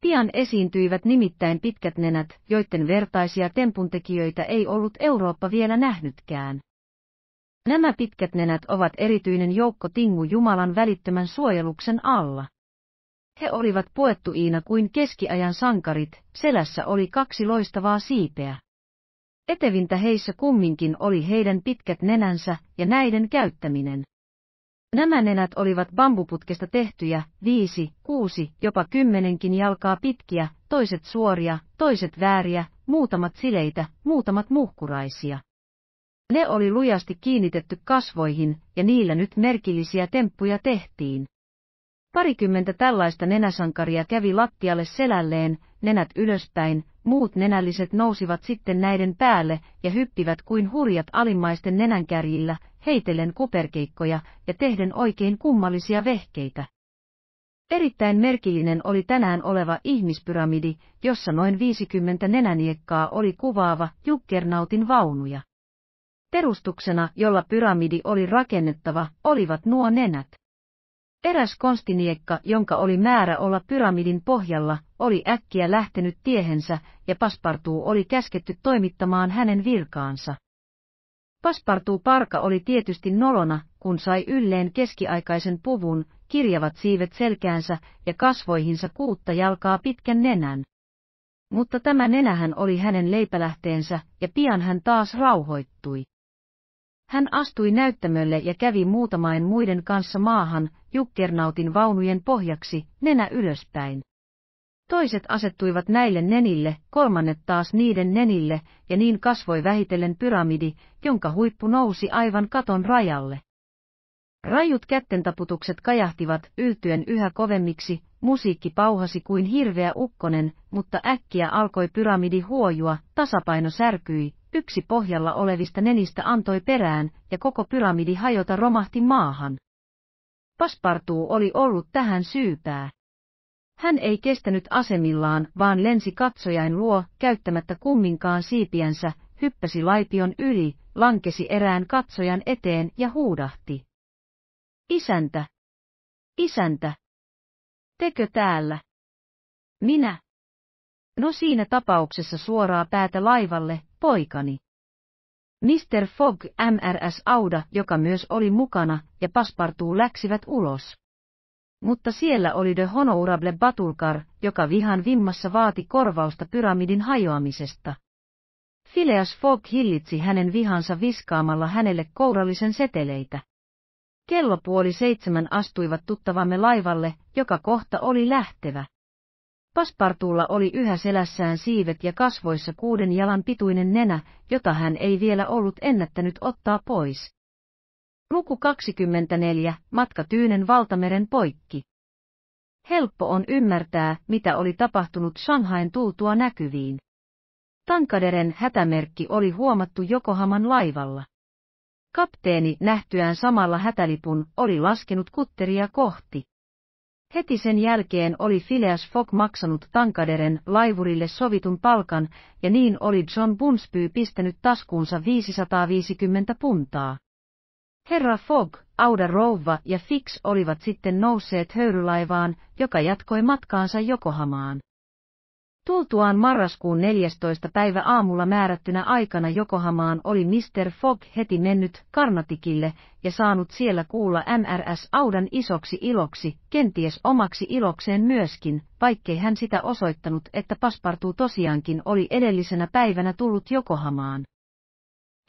Pian esiintyivät nimittäin pitkät nenät, joiden vertaisia tempuntekijöitä ei ollut Eurooppa vielä nähnytkään. Nämä pitkät nenät ovat erityinen joukko tingu Jumalan välittömän suojeluksen alla. He olivat iina kuin keskiajan sankarit, selässä oli kaksi loistavaa siipeä. Etevintä heissä kumminkin oli heidän pitkät nenänsä ja näiden käyttäminen. Nämä nenät olivat bambuputkesta tehtyjä, viisi, kuusi, jopa kymmenenkin jalkaa pitkiä, toiset suoria, toiset vääriä, muutamat sileitä, muutamat muhkuraisia. Ne oli lujasti kiinnitetty kasvoihin, ja niillä nyt merkillisiä temppuja tehtiin. Parikymmentä tällaista nenäsankaria kävi lattialle selälleen, nenät ylöspäin, muut nenälliset nousivat sitten näiden päälle ja hyppivät kuin hurjat alimmaisten nenänkärjillä, heitellen kuperkeikkoja ja tehden oikein kummallisia vehkeitä. Erittäin merkillinen oli tänään oleva ihmispyramidi, jossa noin 50 nenäniekkaa oli kuvaava Jukkernautin vaunuja. Perustuksena, jolla pyramidi oli rakennettava, olivat nuo nenät. Eräs konstiniekka, jonka oli määrä olla pyramidin pohjalla, oli äkkiä lähtenyt tiehensä, ja Paspartuu oli käsketty toimittamaan hänen virkaansa. Paspartu parka oli tietysti nolona, kun sai ylleen keskiaikaisen puvun, kirjavat siivet selkäänsä ja kasvoihinsa kuutta jalkaa pitkän nenän. Mutta tämä nenähän oli hänen leipälähteensä, ja pian hän taas rauhoittui. Hän astui näyttämölle ja kävi muutamain muiden kanssa maahan, Jukkernautin vaunujen pohjaksi, nenä ylöspäin. Toiset asettuivat näille nenille, kolmannet taas niiden nenille, ja niin kasvoi vähitellen pyramidi, jonka huippu nousi aivan katon rajalle. Rajut kättentaputukset kajahtivat yltyen yhä kovemmiksi, musiikki pauhasi kuin hirveä ukkonen, mutta äkkiä alkoi pyramidi huojua, tasapaino särkyi, yksi pohjalla olevista nenistä antoi perään, ja koko pyramidi hajota romahti maahan. Paspartuu oli ollut tähän syypää. Hän ei kestänyt asemillaan, vaan lensi katsojain luo, käyttämättä kumminkaan siipiänsä, hyppäsi laipion yli, lankesi erään katsojan eteen ja huudahti. Isäntä! Isäntä! Tekö täällä? Minä. No siinä tapauksessa suoraa päätä laivalle, poikani. Mr. Fogg, MRS Auda, joka myös oli mukana, ja Paspartuu läksivät ulos mutta siellä oli de honourable Batulkar, joka vihan vimmassa vaati korvausta pyramidin hajoamisesta. Phileas Fogg hillitsi hänen vihansa viskaamalla hänelle kourallisen seteleitä. Kello puoli seitsemän astuivat tuttavamme laivalle, joka kohta oli lähtevä. Paspartuulla oli yhä selässään siivet ja kasvoissa kuuden jalan pituinen nenä, jota hän ei vielä ollut ennättänyt ottaa pois. Luku 24, matka Tyynen valtameren poikki. Helppo on ymmärtää, mitä oli tapahtunut Shanghain tultua näkyviin. Tankaderen hätämerkki oli huomattu Jokohaman laivalla. Kapteeni nähtyään samalla hätälipun oli laskenut kutteria kohti. Heti sen jälkeen oli Phileas Fogg maksanut Tankaderen laivurille sovitun palkan, ja niin oli John Bunsby pistänyt taskuunsa 550 puntaa. Herra Fogg, Auda Rouva ja Fix olivat sitten nousseet höyrylaivaan, joka jatkoi matkaansa Jokohamaan. Tultuaan marraskuun 14. päivä aamulla määrättynä aikana Jokohamaan oli Mr. Fogg heti mennyt Karnatikille ja saanut siellä kuulla MRS Audan isoksi iloksi, kenties omaksi ilokseen myöskin, vaikkei hän sitä osoittanut, että paspartuu tosiaankin oli edellisenä päivänä tullut Jokohamaan.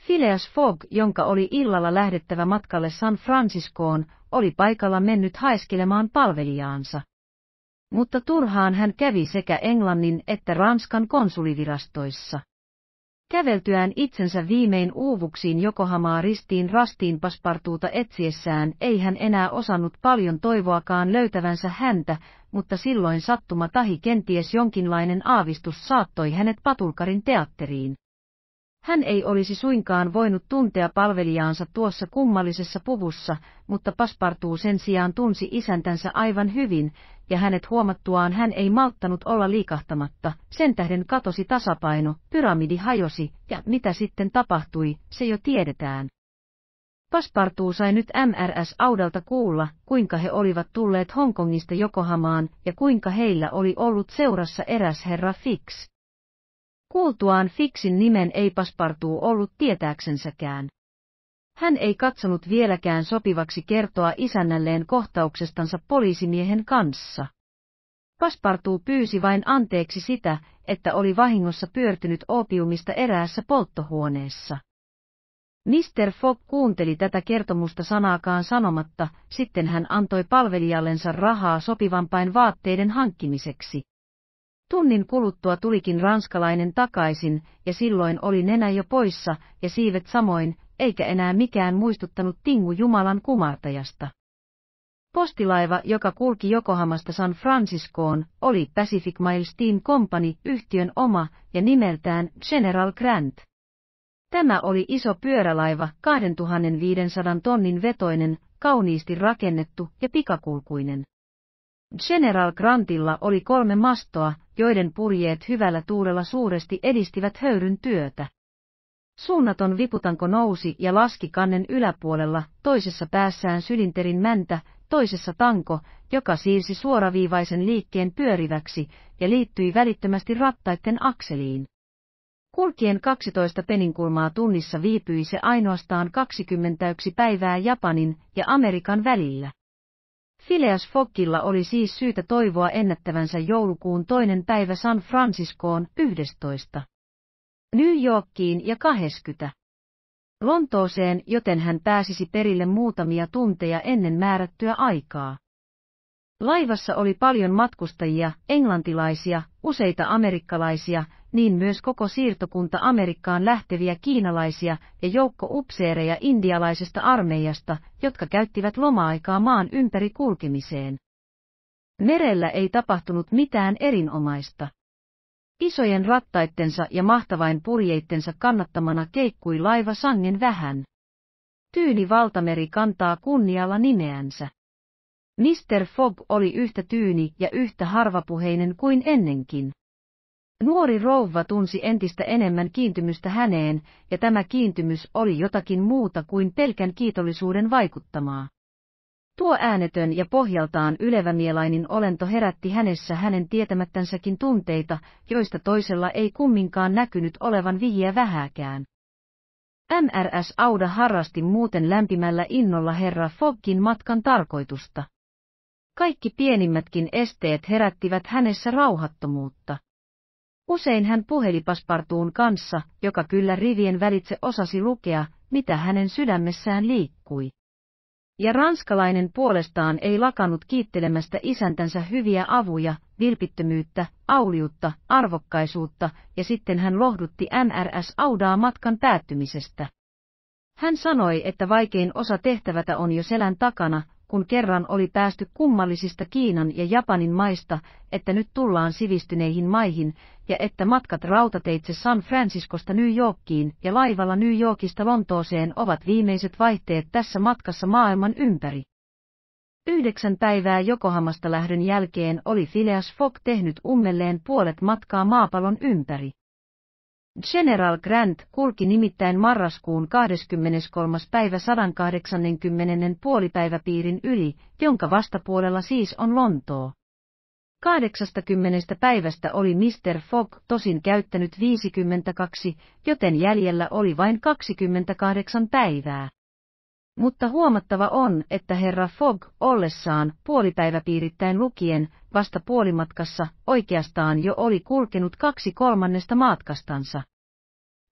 Phileas Fogg, jonka oli illalla lähdettävä matkalle San Franciscoon, oli paikalla mennyt haiskelemaan palvelijaansa. Mutta turhaan hän kävi sekä Englannin että Ranskan konsulivirastoissa. Käveltyään itsensä viimein uuvuksiin Jokohamaa ristiin rastiin paspartuuta etsiessään ei hän enää osannut paljon toivoakaan löytävänsä häntä, mutta silloin sattuma tahi kenties jonkinlainen aavistus saattoi hänet patulkarin teatteriin. Hän ei olisi suinkaan voinut tuntea palvelijaansa tuossa kummallisessa puvussa, mutta Paspartuu sen sijaan tunsi isäntänsä aivan hyvin, ja hänet huomattuaan hän ei malttanut olla liikahtamatta, sen tähden katosi tasapaino, pyramidi hajosi, ja mitä sitten tapahtui, se jo tiedetään. Paspartuu sai nyt MRS-audalta kuulla, kuinka he olivat tulleet Hongkongista Jokohamaan ja kuinka heillä oli ollut seurassa eräs herra Fix. Kuultuaan Fiksin nimen ei paspartuu ollut tietääksensäkään. Hän ei katsonut vieläkään sopivaksi kertoa isännälleen kohtauksestansa poliisimiehen kanssa. Paspartuu pyysi vain anteeksi sitä, että oli vahingossa pyörtynyt opiumista eräässä polttohuoneessa. Mr. Fogg kuunteli tätä kertomusta sanaakaan sanomatta, sitten hän antoi palvelijallensa rahaa sopivampain vaatteiden hankkimiseksi. Tunnin kuluttua tulikin ranskalainen takaisin, ja silloin oli nenä jo poissa, ja siivet samoin, eikä enää mikään muistuttanut Tingu Jumalan kumartajasta. Postilaiva, joka kulki Jokohamasta San Franciscoon, oli Pacific Miles Team Company yhtiön oma ja nimeltään General Grant. Tämä oli iso pyörälaiva, 2500 tonnin vetoinen, kauniisti rakennettu ja pikakulkuinen. General Grantilla oli kolme mastoa, joiden purjeet hyvällä tuulella suuresti edistivät höyryn työtä. Suunnaton viputanko nousi ja laski kannen yläpuolella, toisessa päässään sylinterin mäntä, toisessa tanko, joka siirsi suoraviivaisen liikkeen pyöriväksi ja liittyi välittömästi rattaiden akseliin. Kulkien 12 peninkulmaa tunnissa viipyi se ainoastaan 21 päivää Japanin ja Amerikan välillä. Phileas Fokkilla oli siis syytä toivoa ennättävänsä joulukuun toinen päivä San Franciscoon 11. New Yorkiin ja 20. Lontooseen, joten hän pääsisi perille muutamia tunteja ennen määrättyä aikaa. Laivassa oli paljon matkustajia, englantilaisia, useita amerikkalaisia niin myös koko siirtokunta Amerikkaan lähteviä kiinalaisia ja joukko upseereja indialaisesta armeijasta, jotka käyttivät loma-aikaa maan ympäri kulkemiseen. Merellä ei tapahtunut mitään erinomaista. Isojen rattaittensa ja mahtavain purjeittensa kannattamana keikkui laiva sangen vähän. Tyyni valtameri kantaa kunnialla nimeänsä. Mr. Fogg oli yhtä tyyni ja yhtä harvapuheinen kuin ennenkin. Nuori rouva tunsi entistä enemmän kiintymystä häneen, ja tämä kiintymys oli jotakin muuta kuin pelkän kiitollisuuden vaikuttamaa. Tuo äänetön ja pohjaltaan ylevämielainen olento herätti hänessä hänen tietämättänsäkin tunteita, joista toisella ei kumminkaan näkynyt olevan vihiä vähäkään. MRS Auda harrasti muuten lämpimällä innolla herra Foggin matkan tarkoitusta. Kaikki pienimmätkin esteet herättivät hänessä rauhattomuutta. Usein hän puheli Paspartuun kanssa, joka kyllä rivien välitse osasi lukea, mitä hänen sydämessään liikkui. Ja ranskalainen puolestaan ei lakanut kiittelemästä isäntänsä hyviä avuja, vilpittömyyttä, auliutta, arvokkaisuutta, ja sitten hän lohdutti NRS Audaa matkan päättymisestä. Hän sanoi, että vaikein osa tehtävätä on jo selän takana, kun kerran oli päästy kummallisista Kiinan ja Japanin maista, että nyt tullaan sivistyneihin maihin, ja että matkat rautateitse San Franciscosta New Yorkiin ja laivalla New Yorkista Lontooseen ovat viimeiset vaihteet tässä matkassa maailman ympäri. Yhdeksän päivää Jokohamasta lähdön jälkeen oli Phileas Fogg tehnyt ummelleen puolet matkaa maapallon ympäri. General Grant kulki nimittäin marraskuun 23. päivä 180. puolipäiväpiirin yli, jonka vastapuolella siis on Lontoo. 80 päivästä oli Mr. Fogg tosin käyttänyt 52, joten jäljellä oli vain 28 päivää. Mutta huomattava on, että herra Fogg ollessaan puolipäiväpiirittäin lukien vasta puolimatkassa oikeastaan jo oli kulkenut kaksi kolmannesta matkastansa.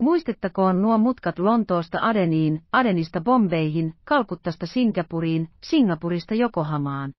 Muistettakoon nuo mutkat Lontoosta Adeniin, Adenista Bombeihin, Kalkuttasta Singapuriin, Singapurista Jokohamaan.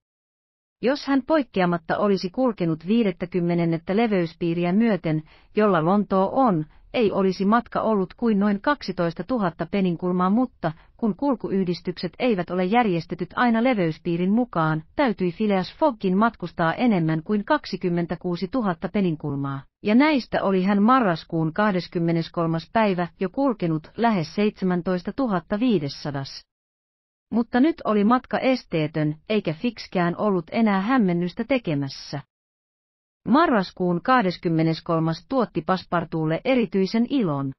Jos hän poikkeamatta olisi kulkenut 50. leveyspiiriä myöten, jolla Lontoo on, ei olisi matka ollut kuin noin 12 000 peninkulmaa, mutta kun kulkuyhdistykset eivät ole järjestetyt aina leveyspiirin mukaan, täytyi Phileas Foggin matkustaa enemmän kuin 26 000 peninkulmaa. Ja näistä oli hän marraskuun 23. päivä jo kulkenut lähes 17 500. Mutta nyt oli matka esteetön, eikä fikskään ollut enää hämmennystä tekemässä. Marraskuun 23. tuotti Paspartuulle erityisen ilon.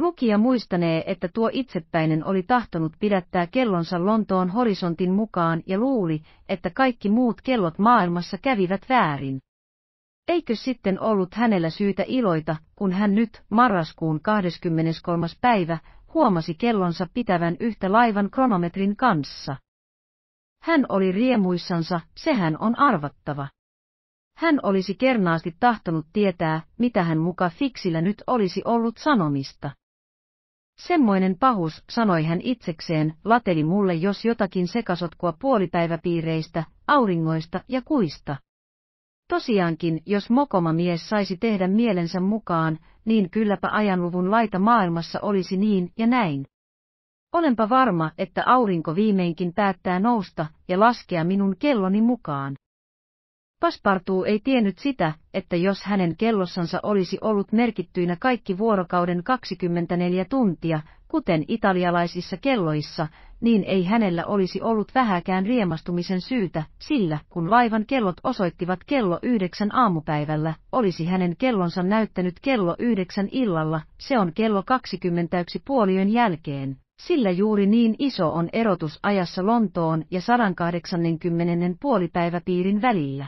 Lukija muistanee, että tuo itsepäinen oli tahtonut pidättää kellonsa Lontoon horisontin mukaan ja luuli, että kaikki muut kellot maailmassa kävivät väärin. Eikö sitten ollut hänellä syytä iloita, kun hän nyt, marraskuun 23. päivä, huomasi kellonsa pitävän yhtä laivan kronometrin kanssa? Hän oli riemuissansa, sehän on arvattava. Hän olisi kernaasti tahtonut tietää, mitä hän muka fiksillä nyt olisi ollut sanomista. Semmoinen pahus, sanoi hän itsekseen, lateli mulle jos jotakin sekasotkua puolipäiväpiireistä, auringoista ja kuista. Tosiaankin, jos mokoma mies saisi tehdä mielensä mukaan, niin kylläpä ajanluvun laita maailmassa olisi niin ja näin. Olenpa varma, että aurinko viimeinkin päättää nousta ja laskea minun kelloni mukaan. Paspartuu ei tiennyt sitä, että jos hänen kellossansa olisi ollut merkittyinä kaikki vuorokauden 24 tuntia, kuten italialaisissa kelloissa, niin ei hänellä olisi ollut vähäkään riemastumisen syytä, sillä kun laivan kellot osoittivat kello yhdeksän aamupäivällä, olisi hänen kellonsa näyttänyt kello yhdeksän illalla, se on kello 21 puolien jälkeen sillä juuri niin iso on erotus ajassa Lontoon ja 180 puolipäiväpiirin välillä.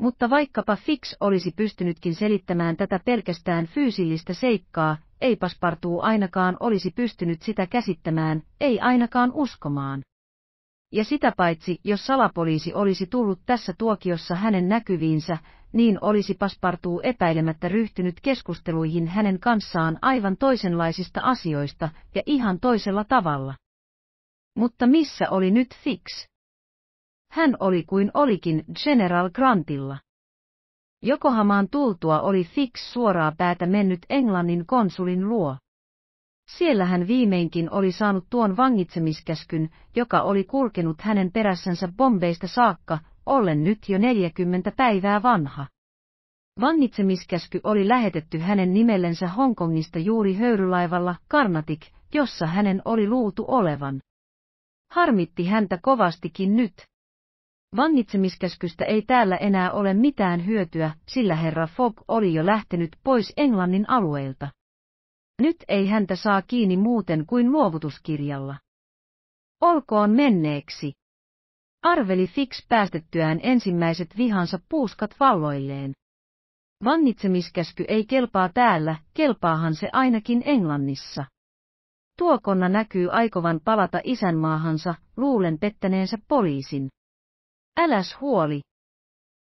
Mutta vaikkapa Fix olisi pystynytkin selittämään tätä pelkästään fyysillistä seikkaa, ei paspartuu ainakaan olisi pystynyt sitä käsittämään, ei ainakaan uskomaan. Ja sitä paitsi, jos salapoliisi olisi tullut tässä tuokiossa hänen näkyviinsä, niin olisi paspartuu epäilemättä ryhtynyt keskusteluihin hänen kanssaan aivan toisenlaisista asioista ja ihan toisella tavalla. Mutta missä oli nyt Fix? Hän oli kuin olikin General Grantilla. Jokohamaan tultua oli Fix suoraa päätä mennyt Englannin konsulin luo. Siellä hän viimeinkin oli saanut tuon vangitsemiskäskyn, joka oli kulkenut hänen perässänsä bombeista saakka, ollen nyt jo 40 päivää vanha. Vangitsemiskäsky oli lähetetty hänen nimellensä Hongkongista juuri höyrylaivalla Karnatik, jossa hänen oli luultu olevan. Harmitti häntä kovastikin nyt, Vangitsemiskäskystä ei täällä enää ole mitään hyötyä, sillä herra Fogg oli jo lähtenyt pois Englannin alueilta. Nyt ei häntä saa kiinni muuten kuin luovutuskirjalla. Olkoon menneeksi. Arveli Fix päästettyään ensimmäiset vihansa puuskat valloilleen. Vangitsemiskäsky ei kelpaa täällä, kelpaahan se ainakin Englannissa. Tuokonna näkyy aikovan palata isänmaahansa, luulen pettäneensä poliisin. Äläs huoli.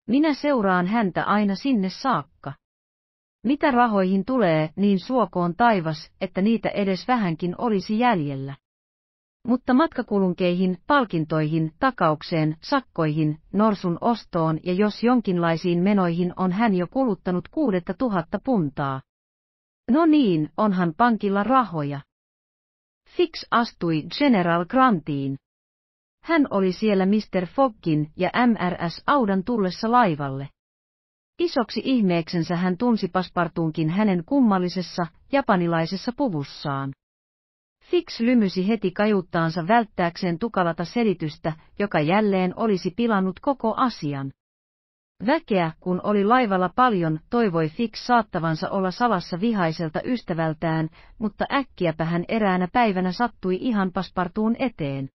Minä seuraan häntä aina sinne saakka. Mitä rahoihin tulee, niin suokoon taivas, että niitä edes vähänkin olisi jäljellä. Mutta matkakulunkeihin, palkintoihin, takaukseen, sakkoihin, norsun ostoon ja jos jonkinlaisiin menoihin on hän jo kuluttanut kuudetta tuhatta puntaa. No niin, onhan pankilla rahoja. Fix astui General Grantiin. Hän oli siellä Mr. Foggin ja MRS Audan tullessa laivalle. Isoksi ihmeeksensä hän tunsi paspartuunkin hänen kummallisessa, japanilaisessa puvussaan. Fix lymysi heti kajuttaansa välttääkseen tukalata selitystä, joka jälleen olisi pilannut koko asian. Väkeä, kun oli laivalla paljon, toivoi Fix saattavansa olla salassa vihaiselta ystävältään, mutta äkkiäpä hän eräänä päivänä sattui ihan paspartuun eteen.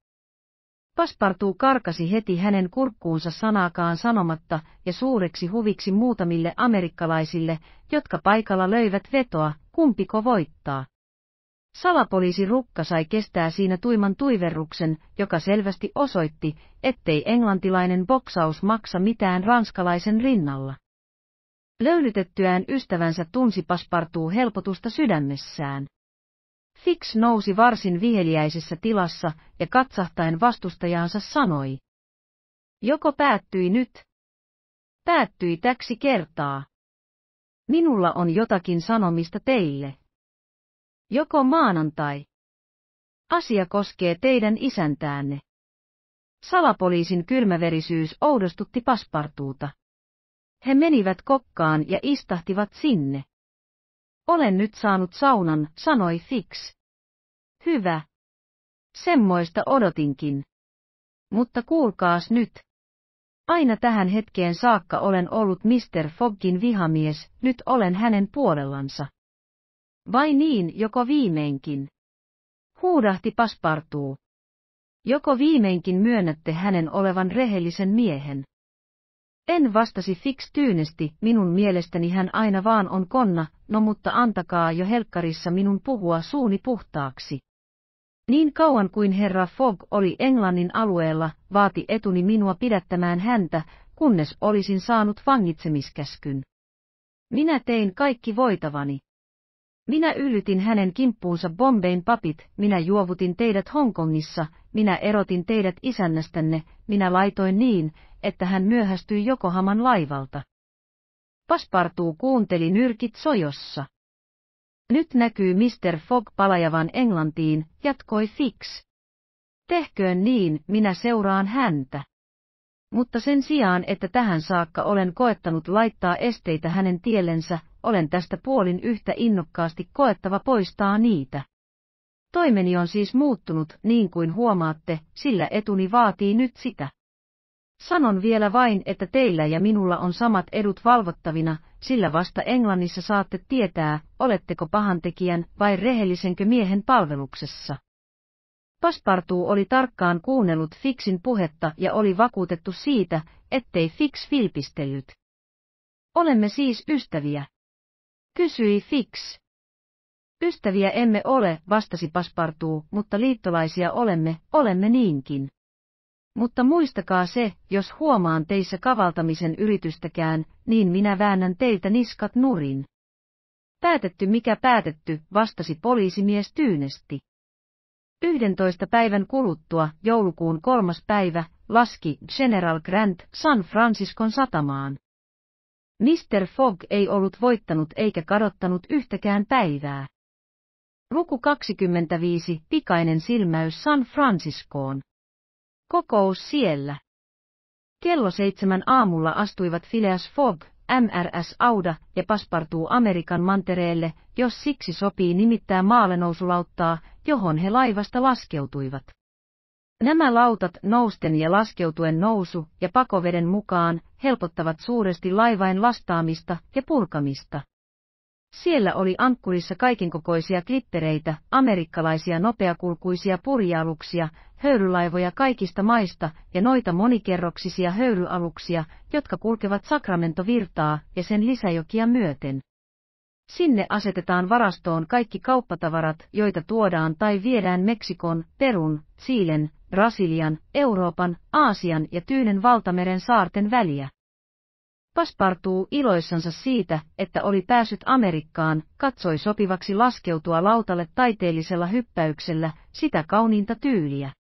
Paspartuu karkasi heti hänen kurkkuunsa sanaakaan sanomatta ja suureksi huviksi muutamille amerikkalaisille, jotka paikalla löivät vetoa, kumpiko voittaa. Salapoliisi Rukka sai kestää siinä tuiman tuiverruksen, joka selvästi osoitti, ettei englantilainen boksaus maksa mitään ranskalaisen rinnalla. Löylytettyään ystävänsä tunsi Paspartuu helpotusta sydämessään. Fix nousi varsin viheliäisessä tilassa ja katsahtaen vastustajaansa sanoi. Joko päättyi nyt? Päättyi täksi kertaa. Minulla on jotakin sanomista teille. Joko maanantai? Asia koskee teidän isäntäänne. Salapoliisin kylmäverisyys oudostutti paspartuuta. He menivät kokkaan ja istahtivat sinne. Olen nyt saanut saunan, sanoi Fix. Hyvä. Semmoista odotinkin. Mutta kuulkaas nyt. Aina tähän hetkeen saakka olen ollut Mr. Foggin vihamies, nyt olen hänen puolellansa. Vai niin, joko viimeinkin? Huudahti paspartuu. Joko viimeinkin myönnätte hänen olevan rehellisen miehen? En vastasi Fix tyynesti, minun mielestäni hän aina vaan on konna, no mutta antakaa jo helkkarissa minun puhua suuni puhtaaksi. Niin kauan kuin herra Fogg oli Englannin alueella, vaati etuni minua pidättämään häntä, kunnes olisin saanut vangitsemiskäskyn. Minä tein kaikki voitavani. Minä yllytin hänen kimppuunsa Bombein papit, minä juovutin teidät Hongkongissa, minä erotin teidät isännästänne, minä laitoin niin, että hän myöhästyi Jokohaman laivalta. Paspartuu kuunteli nyrkit sojossa. Nyt näkyy Mr. Fogg palajavan Englantiin, jatkoi Fix. Tehköön niin, minä seuraan häntä. Mutta sen sijaan, että tähän saakka olen koettanut laittaa esteitä hänen tiellensä, olen tästä puolin yhtä innokkaasti koettava poistaa niitä. Toimeni on siis muuttunut, niin kuin huomaatte, sillä etuni vaatii nyt sitä. Sanon vielä vain, että teillä ja minulla on samat edut valvottavina, sillä vasta Englannissa saatte tietää, oletteko pahantekijän vai rehellisenkö miehen palveluksessa. Paspartu oli tarkkaan kuunnellut Fixin puhetta ja oli vakuutettu siitä, ettei Fix vilpistellyt. Olemme siis ystäviä. Kysyi Fix. Ystäviä emme ole, vastasi Paspartu, mutta liittolaisia olemme, olemme niinkin. Mutta muistakaa se, jos huomaan teissä kavaltamisen yritystäkään, niin minä väännän teiltä niskat nurin. Päätetty mikä päätetty, vastasi poliisimies tyynesti. 11 päivän kuluttua, joulukuun kolmas päivä, laski General Grant San Franciscon satamaan. Mr. Fogg ei ollut voittanut eikä kadottanut yhtäkään päivää. Luku 25, pikainen silmäys San Franciscoon. Kokous siellä. Kello seitsemän aamulla astuivat Phileas Fogg, MRS Auda ja paspartuu Amerikan mantereelle, jos siksi sopii nimittää maalenousulauttaa, johon he laivasta laskeutuivat. Nämä lautat nousten ja laskeutuen nousu ja pakoveden mukaan helpottavat suuresti laivain lastaamista ja purkamista. Siellä oli ankkurissa kaikinkokoisia klippereitä, amerikkalaisia nopeakulkuisia purjaluksia, höyrylaivoja kaikista maista ja noita monikerroksisia höyryaluksia, jotka kulkevat Sacramento-virtaa ja sen lisäjokia myöten. Sinne asetetaan varastoon kaikki kauppatavarat, joita tuodaan tai viedään Meksikon, Perun, Siilen, Brasilian, Euroopan, Aasian ja Tyynen valtameren saarten väliä. Paspartuu iloissansa siitä, että oli päässyt Amerikkaan, katsoi sopivaksi laskeutua lautalle taiteellisella hyppäyksellä, sitä kauniinta tyyliä.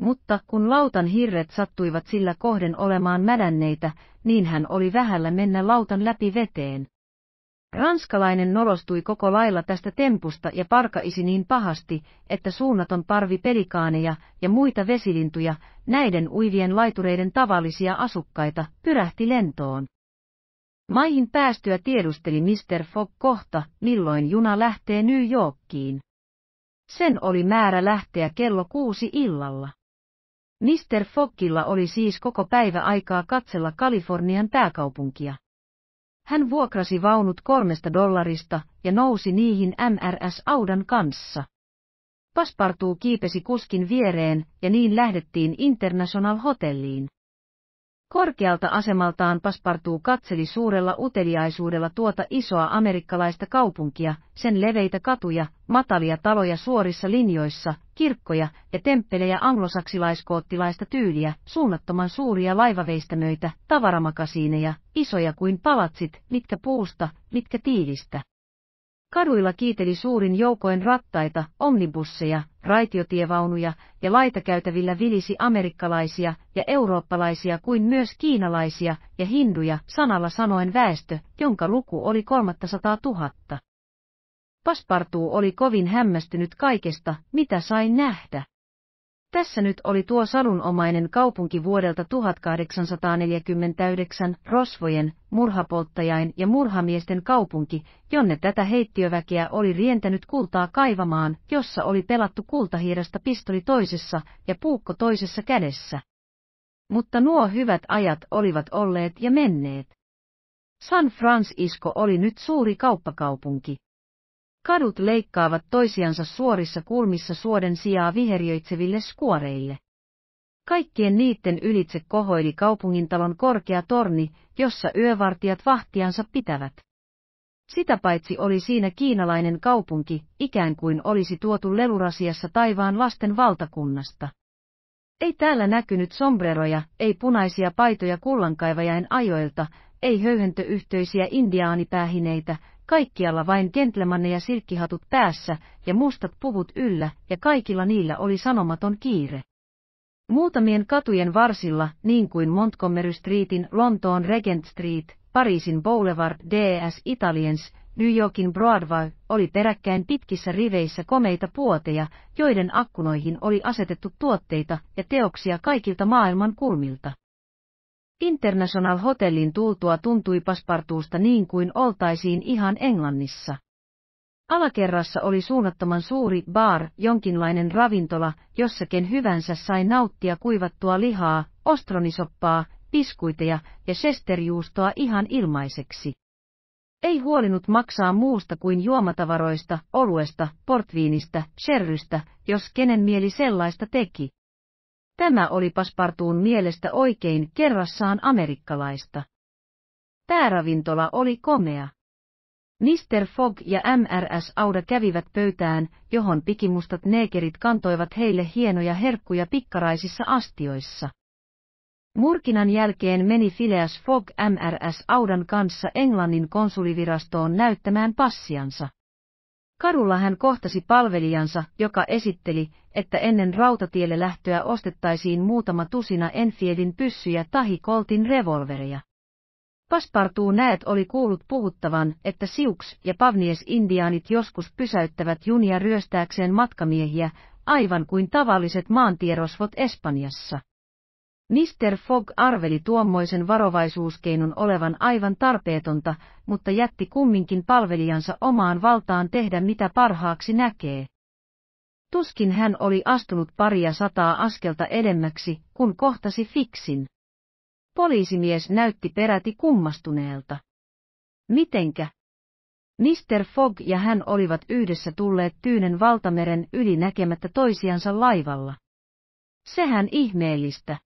Mutta kun lautan hirret sattuivat sillä kohden olemaan mädänneitä, niin hän oli vähällä mennä lautan läpi veteen. Ranskalainen norostui koko lailla tästä tempusta ja parkaisi niin pahasti, että suunnaton parvi pelikaaneja ja muita vesilintuja, näiden uivien laitureiden tavallisia asukkaita, pyrähti lentoon. Maihin päästyä tiedusteli Mr. Fogg kohta, milloin juna lähtee New Yorkiin. Sen oli määrä lähteä kello kuusi illalla. Mr. Foggilla oli siis koko päivä aikaa katsella Kalifornian pääkaupunkia. Hän vuokrasi vaunut kolmesta dollarista ja nousi niihin MRS Audan kanssa. Paspartuu kiipesi kuskin viereen ja niin lähdettiin International Hotelliin. Korkealta asemaltaan Paspartuu katseli suurella uteliaisuudella tuota isoa amerikkalaista kaupunkia, sen leveitä katuja, matalia taloja suorissa linjoissa, kirkkoja ja temppelejä anglosaksilaiskoottilaista tyyliä, suunnattoman suuria laivaveistämöitä, tavaramakasiineja, isoja kuin palatsit, mitkä puusta, mitkä tiilistä. Kaduilla kiiteli suurin joukoin rattaita, omnibusseja, raitiotievaunuja ja laitakäytävillä vilisi amerikkalaisia ja eurooppalaisia kuin myös kiinalaisia ja hinduja sanalla sanoen väestö, jonka luku oli 300 000. Paspartuu oli kovin hämmästynyt kaikesta, mitä sai nähdä. Tässä nyt oli tuo salunomainen kaupunki vuodelta 1849, rosvojen, murhapolttajain ja murhamiesten kaupunki, jonne tätä heittiöväkeä oli rientänyt kultaa kaivamaan, jossa oli pelattu kultahiirasta pistoli toisessa ja puukko toisessa kädessä. Mutta nuo hyvät ajat olivat olleet ja menneet. San Francisco oli nyt suuri kauppakaupunki. Kadut leikkaavat toisiansa suorissa kulmissa suoden sijaa viheriöitseville skuoreille. Kaikkien niitten ylitse kohoili kaupungintalon korkea torni, jossa yövartijat vahtiansa pitävät. Sitä paitsi oli siinä kiinalainen kaupunki, ikään kuin olisi tuotu lelurasiassa taivaan lasten valtakunnasta. Ei täällä näkynyt sombreroja, ei punaisia paitoja kullankaivajain ajoilta, ei höyhentöyhteisiä indiaanipäähineitä, kaikkialla vain kentlemanne ja silkkihatut päässä ja mustat puvut yllä, ja kaikilla niillä oli sanomaton kiire. Muutamien katujen varsilla, niin kuin Montgomery Streetin Lontoon Regent Street, Pariisin Boulevard DS Italiens, New Yorkin Broadway, oli peräkkäin pitkissä riveissä komeita puoteja, joiden akkunoihin oli asetettu tuotteita ja teoksia kaikilta maailman kulmilta. International Hotellin tultua tuntui paspartuusta niin kuin oltaisiin ihan Englannissa. Alakerrassa oli suunnattoman suuri bar, jonkinlainen ravintola, jossa ken hyvänsä sai nauttia kuivattua lihaa, ostronisoppaa, piskuiteja ja sesterjuustoa ihan ilmaiseksi. Ei huolinut maksaa muusta kuin juomatavaroista, oluesta, portviinistä, sherrystä, jos kenen mieli sellaista teki. Tämä oli Paspartuun mielestä oikein kerrassaan amerikkalaista. Pääravintola oli komea. Mr. Fogg ja MRS Auda kävivät pöytään, johon pikimustat neekerit kantoivat heille hienoja herkkuja pikkaraisissa astioissa. Murkinan jälkeen meni Phileas Fogg MRS Audan kanssa Englannin konsulivirastoon näyttämään passiansa. Kadulla hän kohtasi palvelijansa, joka esitteli, että ennen rautatielle lähtöä ostettaisiin muutama tusina Enfieldin pyssyjä tahi Koltin revolveria. Paspartuu näet oli kuullut puhuttavan, että Siuks ja Pavnies-indiaanit joskus pysäyttävät junia ryöstääkseen matkamiehiä, aivan kuin tavalliset maantierosvot Espanjassa. Mr. Fogg arveli tuommoisen varovaisuuskeinon olevan aivan tarpeetonta, mutta jätti kumminkin palvelijansa omaan valtaan tehdä mitä parhaaksi näkee. Tuskin hän oli astunut paria sataa askelta edemmäksi, kun kohtasi Fixin. Poliisimies näytti peräti kummastuneelta. Mitenkä? Mr. Fogg ja hän olivat yhdessä tulleet Tyynen valtameren yli näkemättä toisiansa laivalla. Sehän ihmeellistä.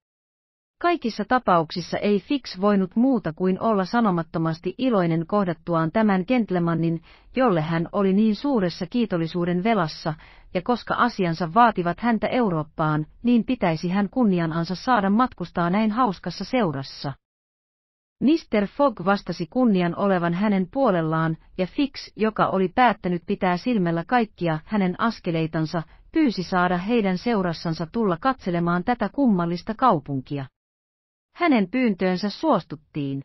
Kaikissa tapauksissa ei Fix voinut muuta kuin olla sanomattomasti iloinen kohdattuaan tämän Kentlemannin, jolle hän oli niin suuressa kiitollisuuden velassa, ja koska asiansa vaativat häntä Eurooppaan, niin pitäisi hän kunnianansa saada matkustaa näin hauskassa seurassa. Mr. Fogg vastasi kunnian olevan hänen puolellaan, ja Fix, joka oli päättänyt pitää silmällä kaikkia hänen askeleitansa, pyysi saada heidän seurassansa tulla katselemaan tätä kummallista kaupunkia. Hänen pyyntöönsä suostuttiin.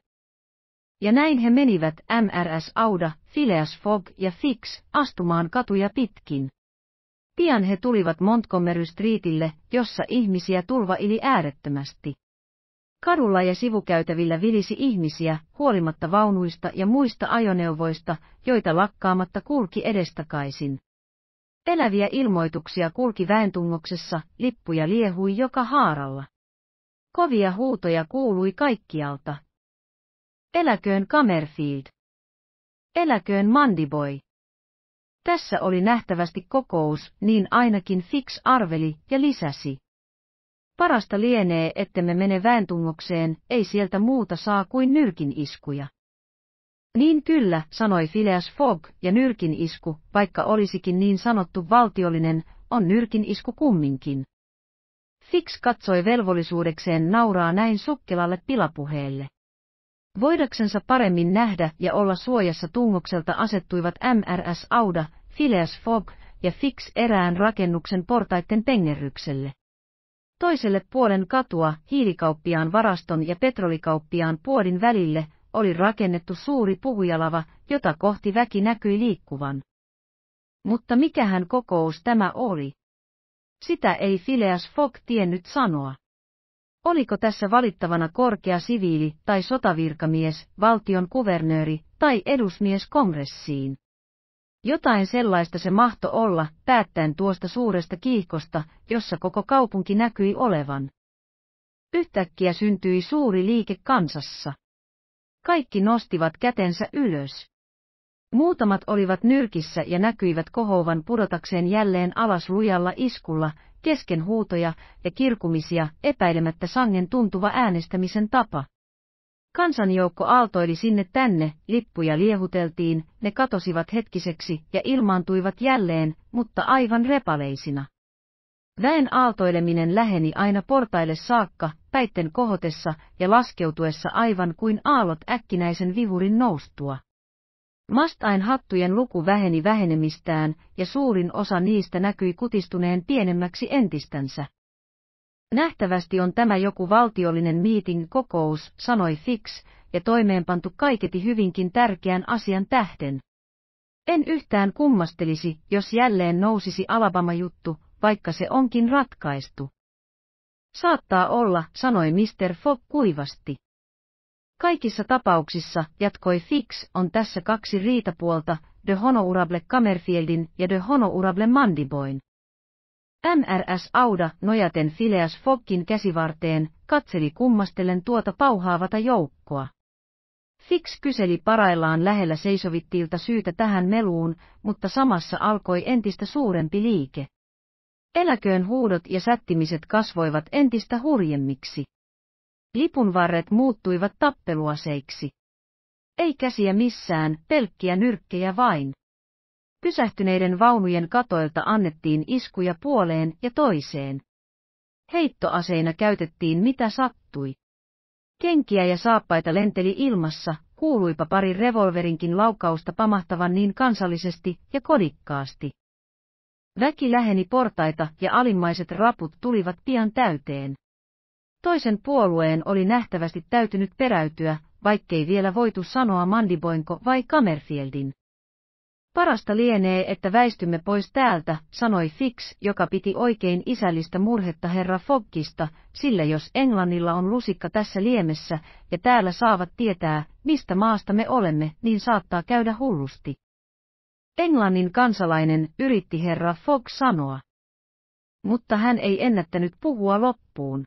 Ja näin he menivät MRS Auda, Phileas Fogg ja Fix astumaan katuja pitkin. Pian he tulivat Montgomery Streetille, jossa ihmisiä tulva ili äärettömästi. Kadulla ja sivukäytävillä vilisi ihmisiä, huolimatta vaunuista ja muista ajoneuvoista, joita lakkaamatta kulki edestakaisin. Eläviä ilmoituksia kulki väentungoksessa, lippuja liehui joka haaralla. Kovia huutoja kuului kaikkialta. Eläköön Kamerfield. Eläköön Mandiboy. Tässä oli nähtävästi kokous, niin ainakin Fix arveli ja lisäsi. Parasta lienee, ettemme mene väentungokseen, ei sieltä muuta saa kuin nyrkin iskuja. Niin kyllä, sanoi Phileas Fogg, ja nyrkin isku, vaikka olisikin niin sanottu valtiollinen, on nyrkin isku kumminkin. Fix katsoi velvollisuudekseen nauraa näin sukkelalle pilapuheelle. Voidaksensa paremmin nähdä ja olla suojassa tungokselta asettuivat MRS Auda, Phileas Fogg ja Fix erään rakennuksen portaitten pengerrykselle. Toiselle puolen katua hiilikauppiaan varaston ja petrolikauppiaan puodin välille oli rakennettu suuri puhujalava, jota kohti väki näkyi liikkuvan. Mutta mikähän kokous tämä oli? Sitä ei Phileas Fogg tiennyt sanoa. Oliko tässä valittavana korkea siviili- tai sotavirkamies, valtion kuvernööri tai edusmies kongressiin? Jotain sellaista se mahto olla, päättäen tuosta suuresta kiihkosta, jossa koko kaupunki näkyi olevan. Yhtäkkiä syntyi suuri liike kansassa. Kaikki nostivat kätensä ylös. Muutamat olivat nyrkissä ja näkyivät kohovan pudotakseen jälleen alas lujalla iskulla, kesken huutoja ja kirkumisia, epäilemättä sangen tuntuva äänestämisen tapa. Kansanjoukko aaltoili sinne tänne, lippuja liehuteltiin, ne katosivat hetkiseksi ja ilmaantuivat jälleen, mutta aivan repaleisina. Väen aaltoileminen läheni aina portaille saakka, päitten kohotessa ja laskeutuessa aivan kuin aallot äkkinäisen vivurin noustua. Mastain hattujen luku väheni vähenemistään, ja suurin osa niistä näkyi kutistuneen pienemmäksi entistänsä. Nähtävästi on tämä joku valtiollinen meeting-kokous, sanoi Fix, ja toimeenpantu kaiketi hyvinkin tärkeän asian tähden. En yhtään kummastelisi, jos jälleen nousisi Alabama-juttu, vaikka se onkin ratkaistu. Saattaa olla, sanoi Mr. Fogg kuivasti. Kaikissa tapauksissa, jatkoi Fix, on tässä kaksi riitapuolta, de Honourable Kammerfieldin ja de Honourable Mandiboin. MRS Auda nojaten Phileas Fogkin käsivarteen, katseli kummastellen tuota pauhaavata joukkoa. Fix kyseli paraillaan lähellä seisovittilta syytä tähän meluun, mutta samassa alkoi entistä suurempi liike. Eläköön huudot ja sättimiset kasvoivat entistä hurjemmiksi. Lipunvarret muuttuivat tappeluaseiksi. Ei käsiä missään, pelkkiä nyrkkejä vain. Pysähtyneiden vaunujen katoilta annettiin iskuja puoleen ja toiseen. Heittoaseina käytettiin mitä sattui. Kenkiä ja saappaita lenteli ilmassa, kuuluipa pari revolverinkin laukausta pamahtavan niin kansallisesti ja kodikkaasti. Väki läheni portaita ja alimmaiset raput tulivat pian täyteen. Toisen puolueen oli nähtävästi täytynyt peräytyä, vaikkei vielä voitu sanoa Mandiboinko vai Kamerfieldin. Parasta lienee, että väistymme pois täältä, sanoi Fix, joka piti oikein isällistä murhetta herra Foggista, sillä jos Englannilla on lusikka tässä liemessä, ja täällä saavat tietää, mistä maasta me olemme, niin saattaa käydä hullusti. Englannin kansalainen yritti herra Fogg sanoa. Mutta hän ei ennättänyt puhua loppuun.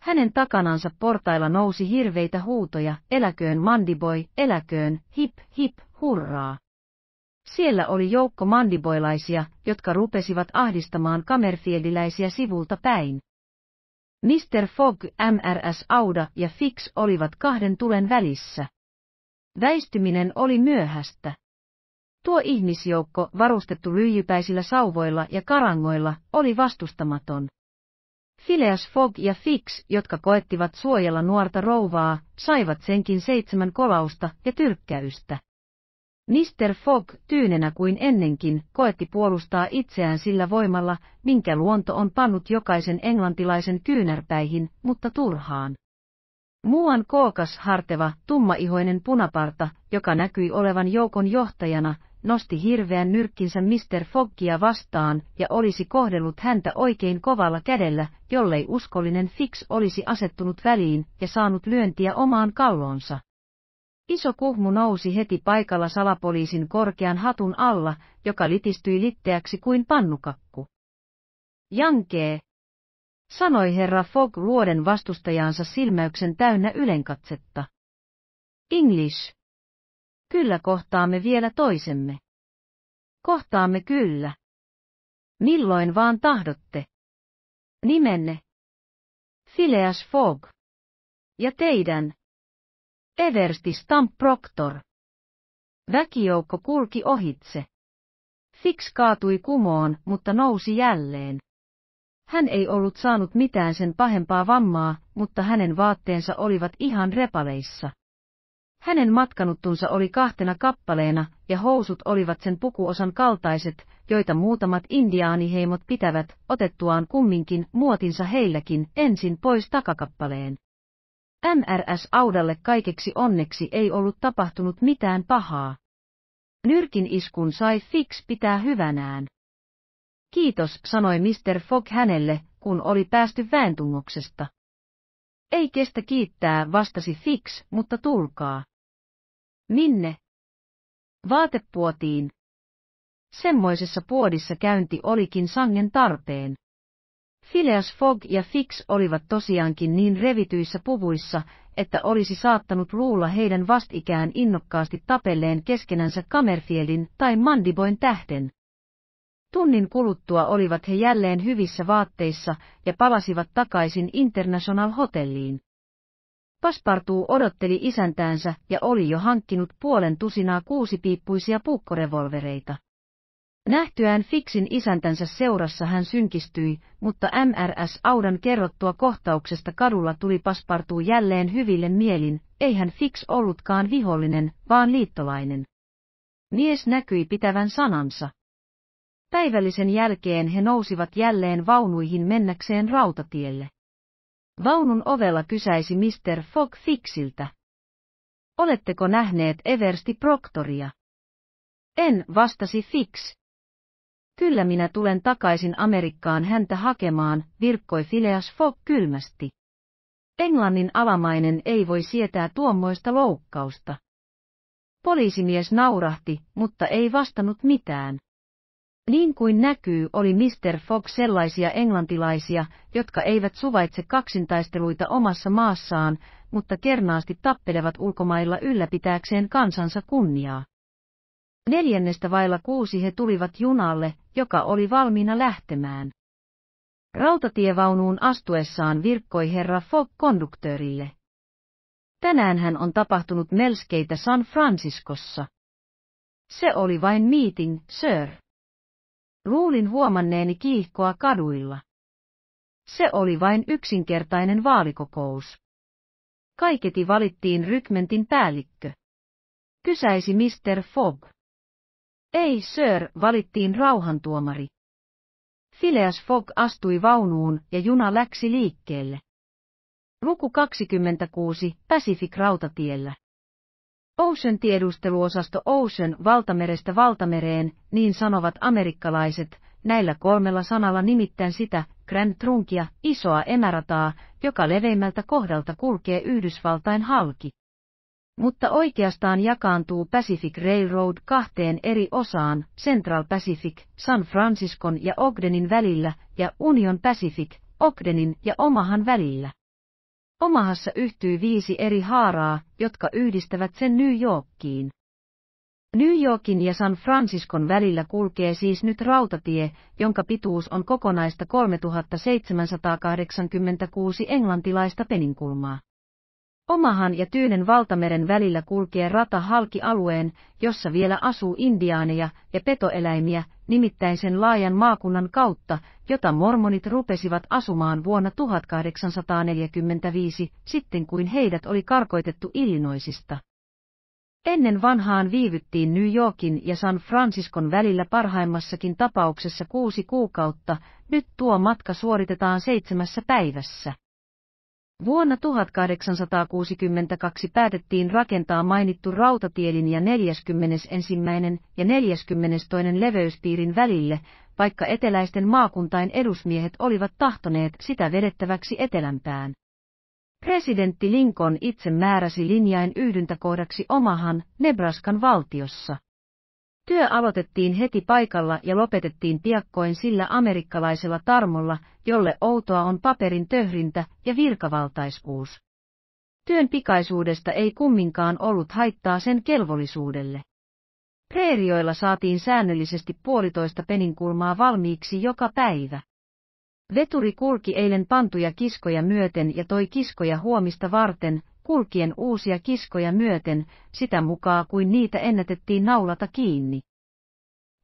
Hänen takanansa portailla nousi hirveitä huutoja, eläköön mandiboi, eläköön, hip, hip, hurraa. Siellä oli joukko mandiboilaisia, jotka rupesivat ahdistamaan kamerfiediläisiä sivulta päin. Mr. Fogg, MRS Auda ja Fix olivat kahden tulen välissä. Väistyminen oli myöhästä. Tuo ihmisjoukko, varustettu lyijypäisillä sauvoilla ja karangoilla, oli vastustamaton. Phileas Fogg ja Fix, jotka koettivat suojella nuorta rouvaa, saivat senkin seitsemän kolausta ja tyrkkäystä. Mr. Fogg, tyynenä kuin ennenkin, koetti puolustaa itseään sillä voimalla, minkä luonto on pannut jokaisen englantilaisen kyynärpäihin, mutta turhaan. Muuan kookas harteva, tummaihoinen punaparta, joka näkyi olevan joukon johtajana, nosti hirveän nyrkkinsä Mr. Foggia vastaan ja olisi kohdellut häntä oikein kovalla kädellä, jollei uskollinen Fix olisi asettunut väliin ja saanut lyöntiä omaan kallonsa. Iso kuhmu nousi heti paikalla salapoliisin korkean hatun alla, joka litistyi litteäksi kuin pannukakku. Jankee! sanoi herra Fogg luoden vastustajaansa silmäyksen täynnä ylenkatsetta. English. Kyllä kohtaamme vielä toisemme. Kohtaamme kyllä. Milloin vaan tahdotte. Nimenne. Phileas Fogg. Ja teidän. Eversti Stamp Proctor. Väkijoukko kulki ohitse. Fix kaatui kumoon, mutta nousi jälleen. Hän ei ollut saanut mitään sen pahempaa vammaa, mutta hänen vaatteensa olivat ihan repaleissa. Hänen matkanuttunsa oli kahtena kappaleena, ja housut olivat sen pukuosan kaltaiset, joita muutamat indiaaniheimot pitävät, otettuaan kumminkin muotinsa heilläkin ensin pois takakappaleen. MRS Audalle kaikeksi onneksi ei ollut tapahtunut mitään pahaa. Nyrkin iskun sai Fix pitää hyvänään. Kiitos, sanoi Mr. Fogg hänelle, kun oli päästy väentungoksesta. Ei kestä kiittää, vastasi Fix, mutta tulkaa. Minne? Vaatepuotiin. Semmoisessa puodissa käynti olikin sangen tarpeen. Phileas Fogg ja Fix olivat tosiaankin niin revityissä puvuissa, että olisi saattanut luulla heidän vastikään innokkaasti tapelleen keskenänsä Kamerfieldin tai Mandiboin tähden. Tunnin kuluttua olivat he jälleen hyvissä vaatteissa ja palasivat takaisin International Hotelliin. Paspartuu odotteli isäntäänsä ja oli jo hankkinut puolen tusinaa kuusipiippuisia puukkorevolvereita. Nähtyään Fiksin isäntänsä seurassa hän synkistyi, mutta MRS Audan kerrottua kohtauksesta kadulla tuli Paspartuu jälleen hyville mielin, eihän Fix ollutkaan vihollinen, vaan liittolainen. Mies näkyi pitävän sanansa. Päivällisen jälkeen he nousivat jälleen vaunuihin mennäkseen rautatielle. Vaunun ovella kysäisi Mr. Fogg Fixiltä. Oletteko nähneet Eversti Proctoria? En, vastasi Fix. Kyllä minä tulen takaisin Amerikkaan häntä hakemaan, virkkoi Phileas Fogg kylmästi. Englannin alamainen ei voi sietää tuommoista loukkausta. Poliisimies naurahti, mutta ei vastannut mitään. Niin kuin näkyy, oli Mr. Fogg sellaisia englantilaisia, jotka eivät suvaitse kaksintaisteluita omassa maassaan, mutta kernaasti tappelevat ulkomailla ylläpitääkseen kansansa kunniaa. Neljännestä vailla kuusi he tulivat junalle, joka oli valmiina lähtemään. Rautatievaunuun astuessaan virkkoi herra Fogg konduktöörille. Tänään hän on tapahtunut melskeitä San Franciscossa. Se oli vain meeting, sir. Luulin huomanneeni kiihkoa kaduilla. Se oli vain yksinkertainen vaalikokous. Kaiketi valittiin rykmentin päällikkö. Kysäisi Mr. Fogg. Ei, sir, valittiin rauhantuomari. Phileas Fogg astui vaunuun ja juna läksi liikkeelle. Luku 26, Pacific-rautatiellä. Ocean-tiedusteluosasto Ocean valtamerestä valtamereen, niin sanovat amerikkalaiset, näillä kolmella sanalla nimittäin sitä Grand Trunkia, isoa emärataa, joka leveimmältä kohdalta kulkee Yhdysvaltain halki. Mutta oikeastaan jakaantuu Pacific Railroad kahteen eri osaan, Central Pacific, San Franciscon ja Ogdenin välillä, ja Union Pacific, Ogdenin ja Omahan välillä. Omahassa yhtyy viisi eri haaraa, jotka yhdistävät sen New Yorkiin. New Yorkin ja San Franciscon välillä kulkee siis nyt rautatie, jonka pituus on kokonaista 3786 englantilaista peninkulmaa. Omahan ja Tyynen valtameren välillä kulkee rata halki alueen, jossa vielä asuu indiaaneja ja petoeläimiä, nimittäin sen laajan maakunnan kautta, jota mormonit rupesivat asumaan vuonna 1845, sitten kuin heidät oli karkoitettu Illinoisista. Ennen vanhaan viivyttiin New Yorkin ja San Franciscon välillä parhaimmassakin tapauksessa kuusi kuukautta, nyt tuo matka suoritetaan seitsemässä päivässä. Vuonna 1862 päätettiin rakentaa mainittu ja 41. ja 42. leveyspiirin välille, vaikka eteläisten maakuntain edusmiehet olivat tahtoneet sitä vedettäväksi etelämpään. Presidentti Lincoln itse määräsi linjain yhdyntäkohdaksi Omahan, Nebraskan valtiossa. Työ aloitettiin heti paikalla ja lopetettiin piakkoin sillä amerikkalaisella tarmolla, jolle outoa on paperin töhrintä ja virkavaltaisuus. Työn pikaisuudesta ei kumminkaan ollut haittaa sen kelvollisuudelle. Preerioilla saatiin säännöllisesti puolitoista peninkulmaa valmiiksi joka päivä. Veturi kulki eilen pantuja kiskoja myöten ja toi kiskoja huomista varten, kulkien uusia kiskoja myöten, sitä mukaan kuin niitä ennätettiin naulata kiinni.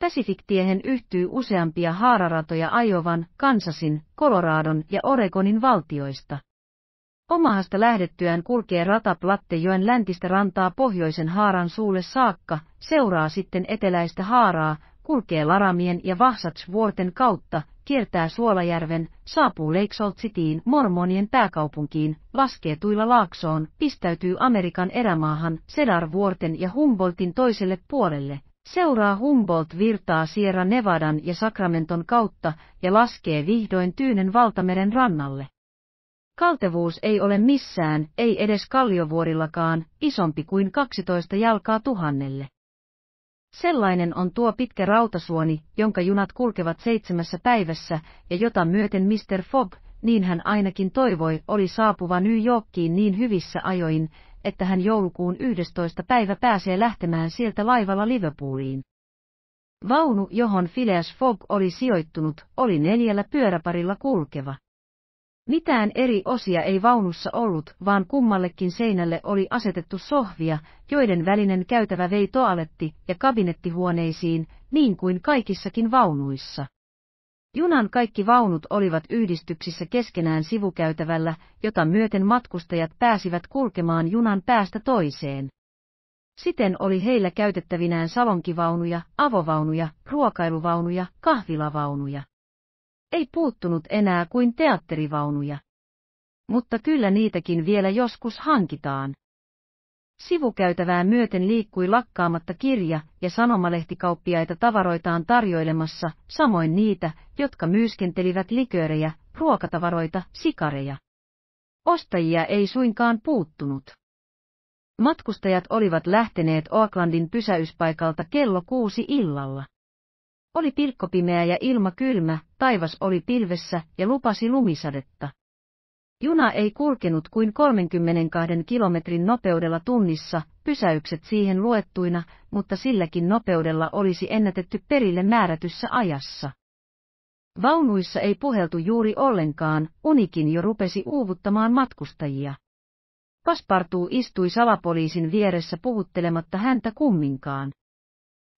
Pacific-tiehen yhtyy useampia haararatoja Ajovan, Kansasin, Koloraadon ja Oregonin valtioista. Omahasta lähdettyään kulkee rata Plattejoen läntistä rantaa pohjoisen haaran suulle saakka, seuraa sitten eteläistä haaraa, kulkee Laramien ja Vahsatsvuorten kautta, kiertää Suolajärven, saapuu Lake Salt Cityin, Mormonien pääkaupunkiin, laskee Tuilla laaksoon, pistäytyy Amerikan erämaahan, Vuorten ja Humboldtin toiselle puolelle, seuraa Humboldt-virtaa Sierra Nevadan ja Sacramenton kautta ja laskee vihdoin Tyynen valtameren rannalle. Kaltevuus ei ole missään, ei edes kalliovuorillakaan, isompi kuin 12 jalkaa tuhannelle. Sellainen on tuo pitkä rautasuoni, jonka junat kulkevat seitsemässä päivässä, ja jota myöten Mr. Fogg, niin hän ainakin toivoi, oli saapuva New Yorkiin niin hyvissä ajoin, että hän joulukuun 11. päivä pääsee lähtemään sieltä laivalla Liverpooliin. Vaunu, johon Phileas Fogg oli sijoittunut, oli neljällä pyöräparilla kulkeva. Mitään eri osia ei vaunussa ollut, vaan kummallekin seinälle oli asetettu sohvia, joiden välinen käytävä vei toaletti- ja kabinettihuoneisiin, niin kuin kaikissakin vaunuissa. Junan kaikki vaunut olivat yhdistyksissä keskenään sivukäytävällä, jota myöten matkustajat pääsivät kulkemaan junan päästä toiseen. Siten oli heillä käytettävinään salonkivaunuja, avovaunuja, ruokailuvaunuja, kahvilavaunuja ei puuttunut enää kuin teatterivaunuja. Mutta kyllä niitäkin vielä joskus hankitaan. Sivukäytävää myöten liikkui lakkaamatta kirja- ja sanomalehtikauppiaita tavaroitaan tarjoilemassa, samoin niitä, jotka myyskentelivät likörejä, ruokatavaroita, sikareja. Ostajia ei suinkaan puuttunut. Matkustajat olivat lähteneet Oaklandin pysäyspaikalta kello kuusi illalla. Oli pilkkopimeä ja ilma kylmä, taivas oli pilvessä ja lupasi lumisadetta. Juna ei kulkenut kuin 32 kilometrin nopeudella tunnissa, pysäykset siihen luettuina, mutta silläkin nopeudella olisi ennätetty perille määrätyssä ajassa. Vaunuissa ei puheltu juuri ollenkaan, unikin jo rupesi uuvuttamaan matkustajia. Paspartuu istui salapoliisin vieressä puhuttelematta häntä kumminkaan.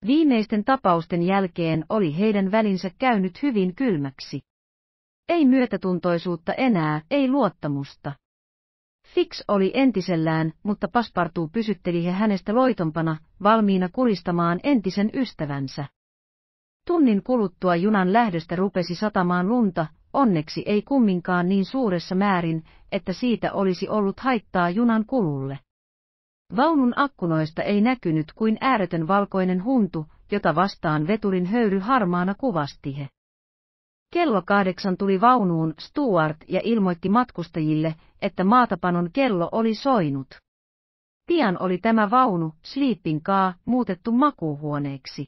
Viimeisten tapausten jälkeen oli heidän välinsä käynyt hyvin kylmäksi. Ei myötätuntoisuutta enää, ei luottamusta. Fix oli entisellään, mutta Paspartuu pysytteli he hänestä loitompana, valmiina kuristamaan entisen ystävänsä. Tunnin kuluttua junan lähdöstä rupesi satamaan lunta, onneksi ei kumminkaan niin suuressa määrin, että siitä olisi ollut haittaa junan kululle. Vaunun akkunoista ei näkynyt kuin ääretön valkoinen huntu, jota vastaan veturin höyry harmaana kuvasti he. Kello kahdeksan tuli vaunuun Stuart ja ilmoitti matkustajille, että maatapanon kello oli soinut. Pian oli tämä vaunu, Sleeping car, muutettu makuuhuoneeksi.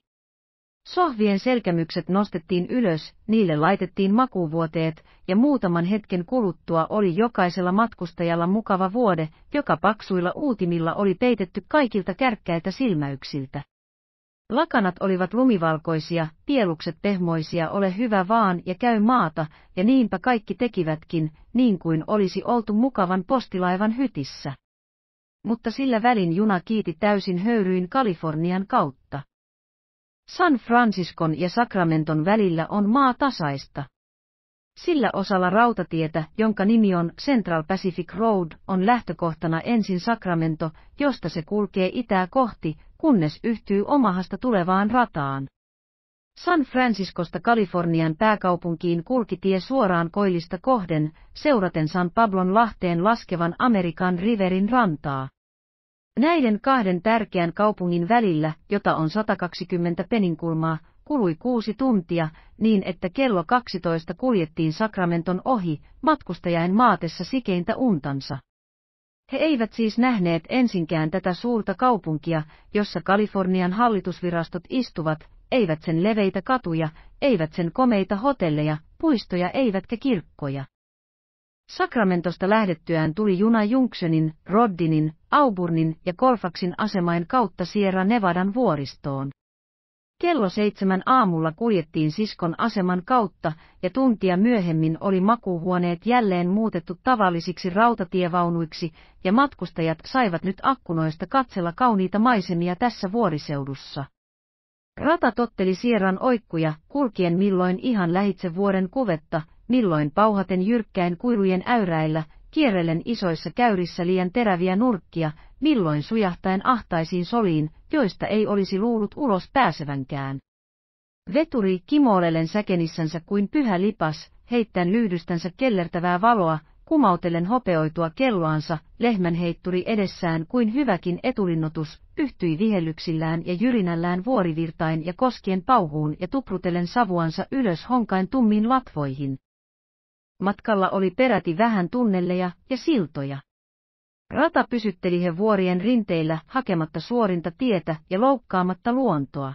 Sohvien selkämykset nostettiin ylös, niille laitettiin makuvuoteet, ja muutaman hetken kuluttua oli jokaisella matkustajalla mukava vuode, joka paksuilla uutimilla oli peitetty kaikilta kärkkäiltä silmäyksiltä. Lakanat olivat lumivalkoisia, pielukset pehmoisia ole hyvä vaan ja käy maata, ja niinpä kaikki tekivätkin, niin kuin olisi oltu mukavan postilaivan hytissä. Mutta sillä välin juna kiiti täysin höyryin Kalifornian kautta. San Franciscon ja Sacramenton välillä on maa tasaista. Sillä osalla rautatietä, jonka nimi on Central Pacific Road, on lähtökohtana ensin Sacramento, josta se kulkee itää kohti, kunnes yhtyy Omahasta tulevaan rataan. San Franciscosta Kalifornian pääkaupunkiin kulki tie suoraan koillista kohden, seuraten San Pablon lahteen laskevan Amerikan riverin rantaa. Näiden kahden tärkeän kaupungin välillä, jota on 120 peninkulmaa, kului kuusi tuntia, niin että kello 12 kuljettiin Sakramenton ohi, matkustajain maatessa sikeintä untansa. He eivät siis nähneet ensinkään tätä suurta kaupunkia, jossa Kalifornian hallitusvirastot istuvat, eivät sen leveitä katuja, eivät sen komeita hotelleja, puistoja eivätkä kirkkoja. Sakramentosta lähdettyään tuli juna Junksenin, Roddinin, Auburnin ja Kolfaksin asemain kautta Sierra Nevadan vuoristoon. Kello seitsemän aamulla kuljettiin siskon aseman kautta ja tuntia myöhemmin oli makuuhuoneet jälleen muutettu tavallisiksi rautatievaunuiksi ja matkustajat saivat nyt akkunoista katsella kauniita maisemia tässä vuoriseudussa. Rata totteli Sierran oikkuja, kulkien milloin ihan lähitse vuoren kuvetta, milloin pauhaten jyrkkäin kuilujen äyräillä, kierrellen isoissa käyrissä liian teräviä nurkkia, milloin sujahtaen ahtaisiin soliin, joista ei olisi luullut ulos pääsevänkään. Veturi kimoolellen säkenissänsä kuin pyhä lipas, heittäen lyydystänsä kellertävää valoa, kumautellen hopeoitua kelloansa, heitturi edessään kuin hyväkin etulinnotus, yhtyi vihellyksillään ja jyrinällään vuorivirtain ja koskien pauhuun ja tuprutellen savuansa ylös honkain tummiin latvoihin matkalla oli peräti vähän tunnelleja ja siltoja. Rata pysytteli he vuorien rinteillä hakematta suorinta tietä ja loukkaamatta luontoa.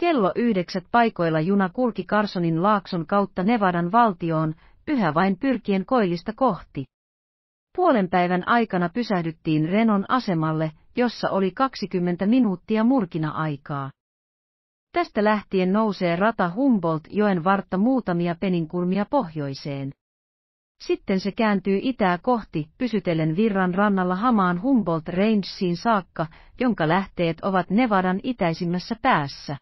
Kello yhdeksät paikoilla juna kulki Carsonin laakson kautta Nevadan valtioon, yhä vain pyrkien koillista kohti. Puolen päivän aikana pysähdyttiin Renon asemalle, jossa oli 20 minuuttia murkina-aikaa. Tästä lähtien nousee rata Humboldt-joen vartta muutamia peninkulmia pohjoiseen. Sitten se kääntyy itää kohti, pysytellen virran rannalla hamaan Humboldt Rangesiin saakka, jonka lähteet ovat Nevadan itäisimmässä päässä.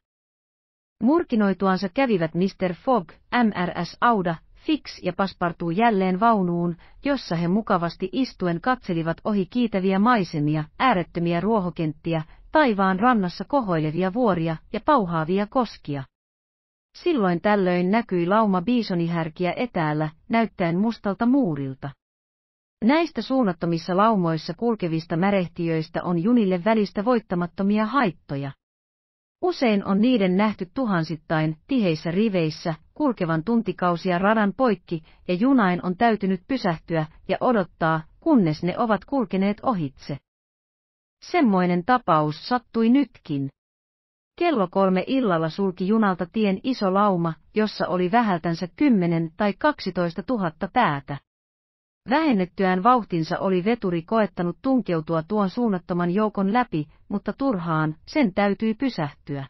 Murkinoituansa kävivät Mr. Fogg, MRS Auda, Fix ja Paspartuu jälleen vaunuun, jossa he mukavasti istuen katselivat ohi kiitäviä maisemia, äärettömiä ruohokenttiä taivaan rannassa kohoilevia vuoria ja pauhaavia koskia. Silloin tällöin näkyi lauma biisonihärkiä etäällä, näyttäen mustalta muurilta. Näistä suunnattomissa laumoissa kulkevista märehtiöistä on junille välistä voittamattomia haittoja. Usein on niiden nähty tuhansittain tiheissä riveissä, kulkevan tuntikausia radan poikki, ja junain on täytynyt pysähtyä ja odottaa, kunnes ne ovat kulkeneet ohitse. Semmoinen tapaus sattui nytkin. Kello kolme illalla sulki junalta tien iso lauma, jossa oli vähältänsä 10 tai 12 tuhatta päätä. Vähennettyään vauhtinsa oli veturi koettanut tunkeutua tuon suunnattoman joukon läpi, mutta turhaan, sen täytyi pysähtyä.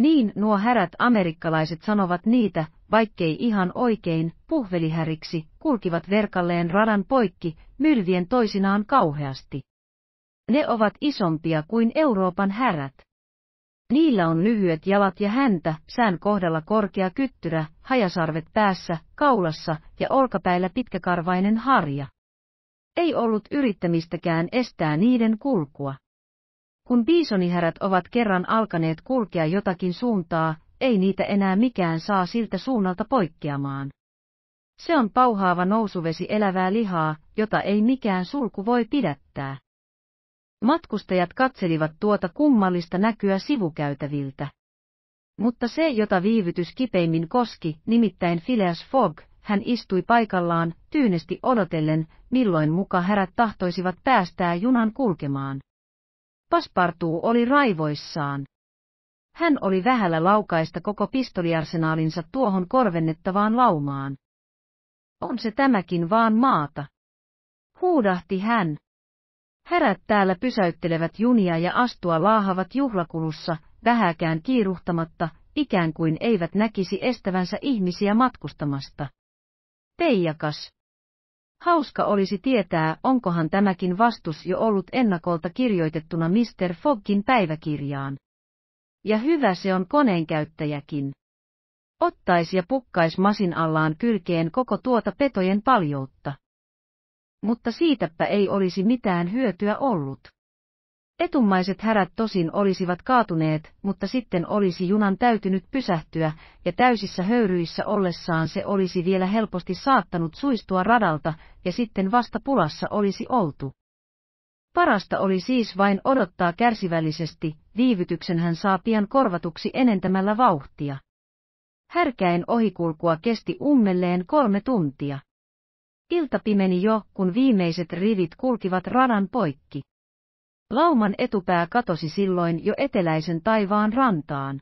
Niin nuo härät amerikkalaiset sanovat niitä, vaikkei ihan oikein, puhvelihäriksi, kulkivat verkalleen radan poikki, mylvien toisinaan kauheasti. Ne ovat isompia kuin Euroopan härät. Niillä on lyhyet jalat ja häntä, sään kohdalla korkea kyttyrä, hajasarvet päässä, kaulassa ja olkapäillä pitkäkarvainen harja. Ei ollut yrittämistäkään estää niiden kulkua. Kun biisonihärät ovat kerran alkaneet kulkea jotakin suuntaa, ei niitä enää mikään saa siltä suunnalta poikkeamaan. Se on pauhaava nousuvesi elävää lihaa, jota ei mikään sulku voi pidättää. Matkustajat katselivat tuota kummallista näkyä sivukäytäviltä. Mutta se, jota viivytys kipeimmin koski, nimittäin Phileas Fogg, hän istui paikallaan, tyynesti odotellen, milloin muka härät tahtoisivat päästää junan kulkemaan. Paspartuu oli raivoissaan. Hän oli vähällä laukaista koko pistoliarsenaalinsa tuohon korvennettavaan laumaan. On se tämäkin vaan maata. Huudahti hän. Härät täällä pysäyttelevät junia ja astua laahavat juhlakulussa, vähäkään kiiruhtamatta, ikään kuin eivät näkisi estävänsä ihmisiä matkustamasta. Peijakas. Hauska olisi tietää, onkohan tämäkin vastus jo ollut ennakolta kirjoitettuna Mr. Foggin päiväkirjaan. Ja hyvä se on koneenkäyttäjäkin. Ottais ja pukkais masin allaan kylkeen koko tuota petojen paljoutta mutta siitäpä ei olisi mitään hyötyä ollut. Etummaiset härät tosin olisivat kaatuneet, mutta sitten olisi junan täytynyt pysähtyä, ja täysissä höyryissä ollessaan se olisi vielä helposti saattanut suistua radalta, ja sitten vasta pulassa olisi oltu. Parasta oli siis vain odottaa kärsivällisesti, viivytyksen hän saa pian korvatuksi enentämällä vauhtia. Härkäen ohikulkua kesti ummelleen kolme tuntia. Ilta pimeni jo, kun viimeiset rivit kulkivat radan poikki. Lauman etupää katosi silloin jo eteläisen taivaan rantaan.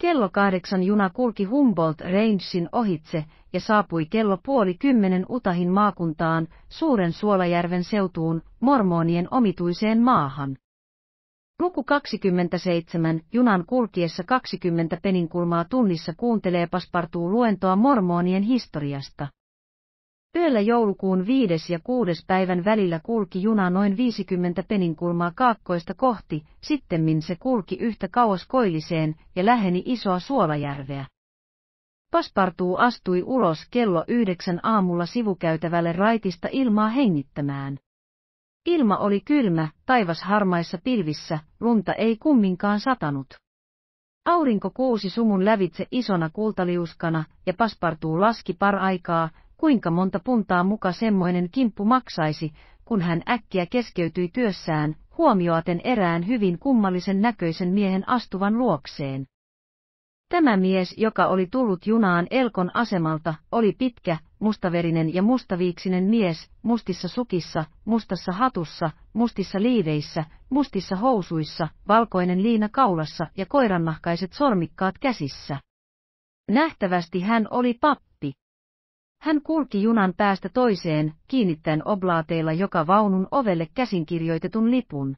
Kello kahdeksan juna kulki Humboldt Rangein ohitse ja saapui kello puoli kymmenen Utahin maakuntaan, Suuren Suolajärven seutuun, mormonien omituiseen maahan. Luku 27 junan kulkiessa 20 peninkulmaa tunnissa kuuntelee paspartuu luentoa mormonien historiasta. Yöllä joulukuun 5. ja 6. päivän välillä kulki juna noin 50 peninkulmaa kaakkoista kohti, sittemmin se kulki yhtä kauas koilliseen ja läheni isoa Suolajärveä. Paspartuu astui ulos kello yhdeksän aamulla sivukäytävälle raitista ilmaa hengittämään. Ilma oli kylmä, taivas harmaissa pilvissä, lunta ei kumminkaan satanut. Aurinko kuusi sumun lävitse isona kultaliuskana, ja paspartuu laski par aikaa, kuinka monta puntaa muka semmoinen kimppu maksaisi, kun hän äkkiä keskeytyi työssään, huomioaten erään hyvin kummallisen näköisen miehen astuvan luokseen. Tämä mies, joka oli tullut junaan Elkon asemalta, oli pitkä, mustaverinen ja mustaviiksinen mies, mustissa sukissa, mustassa hatussa, mustissa liiveissä, mustissa housuissa, valkoinen liina kaulassa ja koirannahkaiset sormikkaat käsissä. Nähtävästi hän oli pappi. Hän kulki junan päästä toiseen, kiinnittäen oblaateilla joka vaunun ovelle käsinkirjoitetun lipun.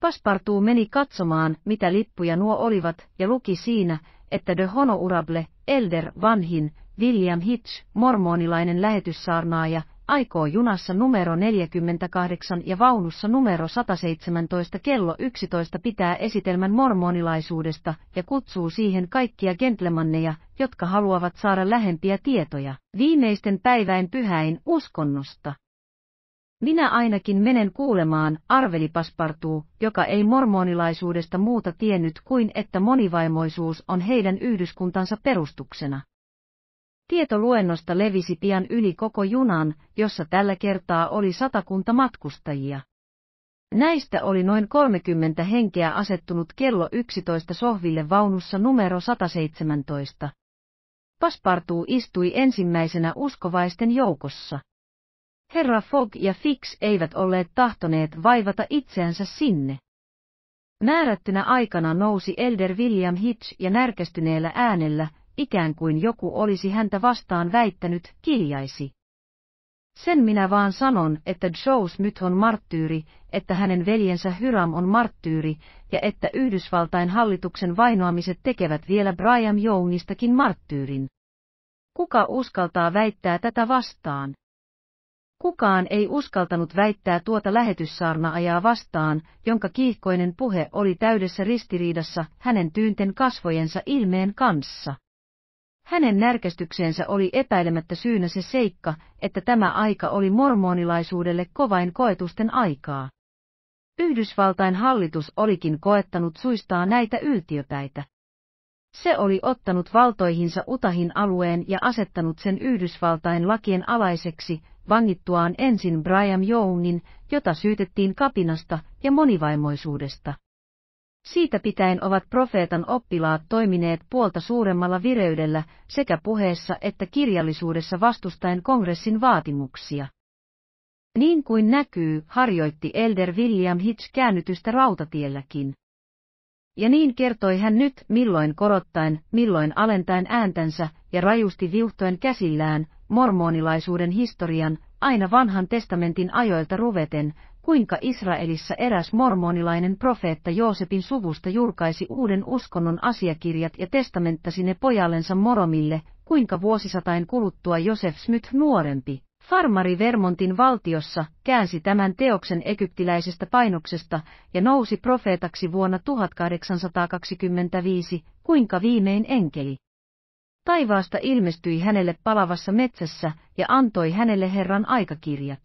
Paspartuu meni katsomaan, mitä lippuja nuo olivat, ja luki siinä, että de Honourable, elder vanhin, William Hitch, mormonilainen lähetyssaarnaaja, aikoo junassa numero 48 ja vaunussa numero 117 kello 11 pitää esitelmän mormonilaisuudesta ja kutsuu siihen kaikkia gentlemanneja, jotka haluavat saada lähempiä tietoja viimeisten päiväin pyhäin uskonnosta. Minä ainakin menen kuulemaan, arveli Paspartuu, joka ei mormonilaisuudesta muuta tiennyt kuin että monivaimoisuus on heidän yhdyskuntansa perustuksena. Tietoluennosta levisi pian yli koko junan, jossa tällä kertaa oli satakunta matkustajia. Näistä oli noin 30 henkeä asettunut kello 11 sohville vaunussa numero 117. Paspartuu istui ensimmäisenä uskovaisten joukossa. Herra Fogg ja Fix eivät olleet tahtoneet vaivata itseänsä sinne. Määrättynä aikana nousi Elder William Hitch ja närkästyneellä äänellä, ikään kuin joku olisi häntä vastaan väittänyt, kiljaisi. Sen minä vaan sanon, että Joes nyt on marttyyri, että hänen veljensä Hyram on marttyyri, ja että Yhdysvaltain hallituksen vainoamiset tekevät vielä Brian Youngistakin marttyyrin. Kuka uskaltaa väittää tätä vastaan? Kukaan ei uskaltanut väittää tuota lähetyssaarnaajaa vastaan, jonka kiihkoinen puhe oli täydessä ristiriidassa hänen tyynten kasvojensa ilmeen kanssa. Hänen närkästykseensä oli epäilemättä syynä se seikka, että tämä aika oli mormonilaisuudelle kovain koetusten aikaa. Yhdysvaltain hallitus olikin koettanut suistaa näitä yltiöpäitä. Se oli ottanut valtoihinsa Utahin alueen ja asettanut sen Yhdysvaltain lakien alaiseksi, vangittuaan ensin Brian Youngin, jota syytettiin kapinasta ja monivaimoisuudesta. Siitä pitäen ovat profeetan oppilaat toimineet puolta suuremmalla vireydellä sekä puheessa että kirjallisuudessa vastustaen kongressin vaatimuksia. Niin kuin näkyy, harjoitti Elder William Hitch käännytystä rautatielläkin. Ja niin kertoi hän nyt, milloin korottaen, milloin alentaen ääntänsä ja rajusti viuhtoen käsillään, mormonilaisuuden historian, aina vanhan testamentin ajoilta ruveten, kuinka Israelissa eräs mormonilainen profeetta Joosepin suvusta julkaisi uuden uskonnon asiakirjat ja testamenttasi ne pojallensa Moromille, kuinka vuosisatain kuluttua Joseph Smith nuorempi, farmari Vermontin valtiossa, käänsi tämän teoksen egyptiläisestä painoksesta ja nousi profeetaksi vuonna 1825, kuinka viimein enkeli. Taivaasta ilmestyi hänelle palavassa metsässä ja antoi hänelle Herran aikakirjat.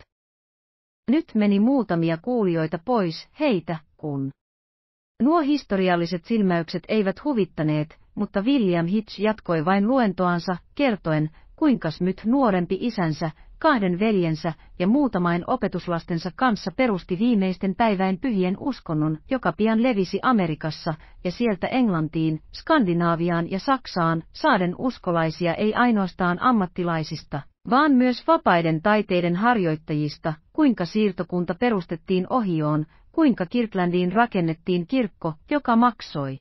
Nyt meni muutamia kuulijoita pois, heitä, kun. Nuo historialliset silmäykset eivät huvittaneet, mutta William Hitch jatkoi vain luentoansa, kertoen, kuinkas nyt nuorempi isänsä, kahden veljensä ja muutamain opetuslastensa kanssa perusti viimeisten päiväin pyhien uskonnon, joka pian levisi Amerikassa ja sieltä Englantiin, Skandinaaviaan ja Saksaan, saaden uskolaisia ei ainoastaan ammattilaisista, vaan myös vapaiden taiteiden harjoittajista, kuinka siirtokunta perustettiin Ohioon, kuinka Kirklandiin rakennettiin kirkko, joka maksoi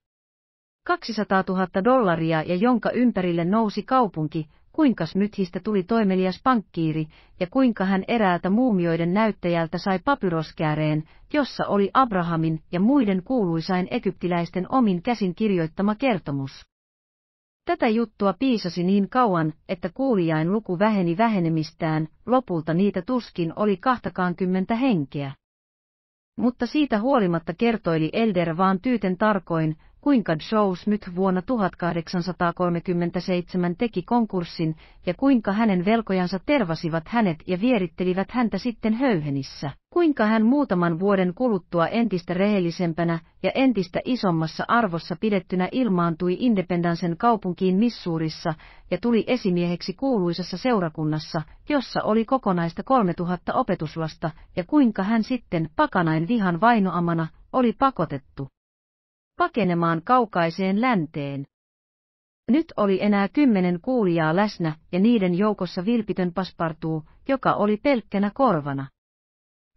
200 000 dollaria ja jonka ympärille nousi kaupunki, kuinkas nythistä tuli toimelias pankkiiri, ja kuinka hän eräältä muumioiden näyttäjältä sai papyroskääreen, jossa oli Abrahamin ja muiden kuuluisain egyptiläisten omin käsin kirjoittama kertomus. Tätä juttua piisasi niin kauan, että kuulijain luku väheni vähenemistään, lopulta niitä tuskin oli 20 henkeä. Mutta siitä huolimatta kertoili Elder vaan tyyten tarkoin, kuinka Jones nyt vuonna 1837 teki konkurssin ja kuinka hänen velkojansa tervasivat hänet ja vierittelivät häntä sitten höyhenissä. Kuinka hän muutaman vuoden kuluttua entistä rehellisempänä ja entistä isommassa arvossa pidettynä ilmaantui Independansen kaupunkiin Missourissa ja tuli esimieheksi kuuluisassa seurakunnassa, jossa oli kokonaista 3000 opetuslasta, ja kuinka hän sitten pakanain vihan vainoamana oli pakotettu pakenemaan kaukaiseen länteen. Nyt oli enää kymmenen kuulijaa läsnä ja niiden joukossa vilpitön paspartuu, joka oli pelkkänä korvana.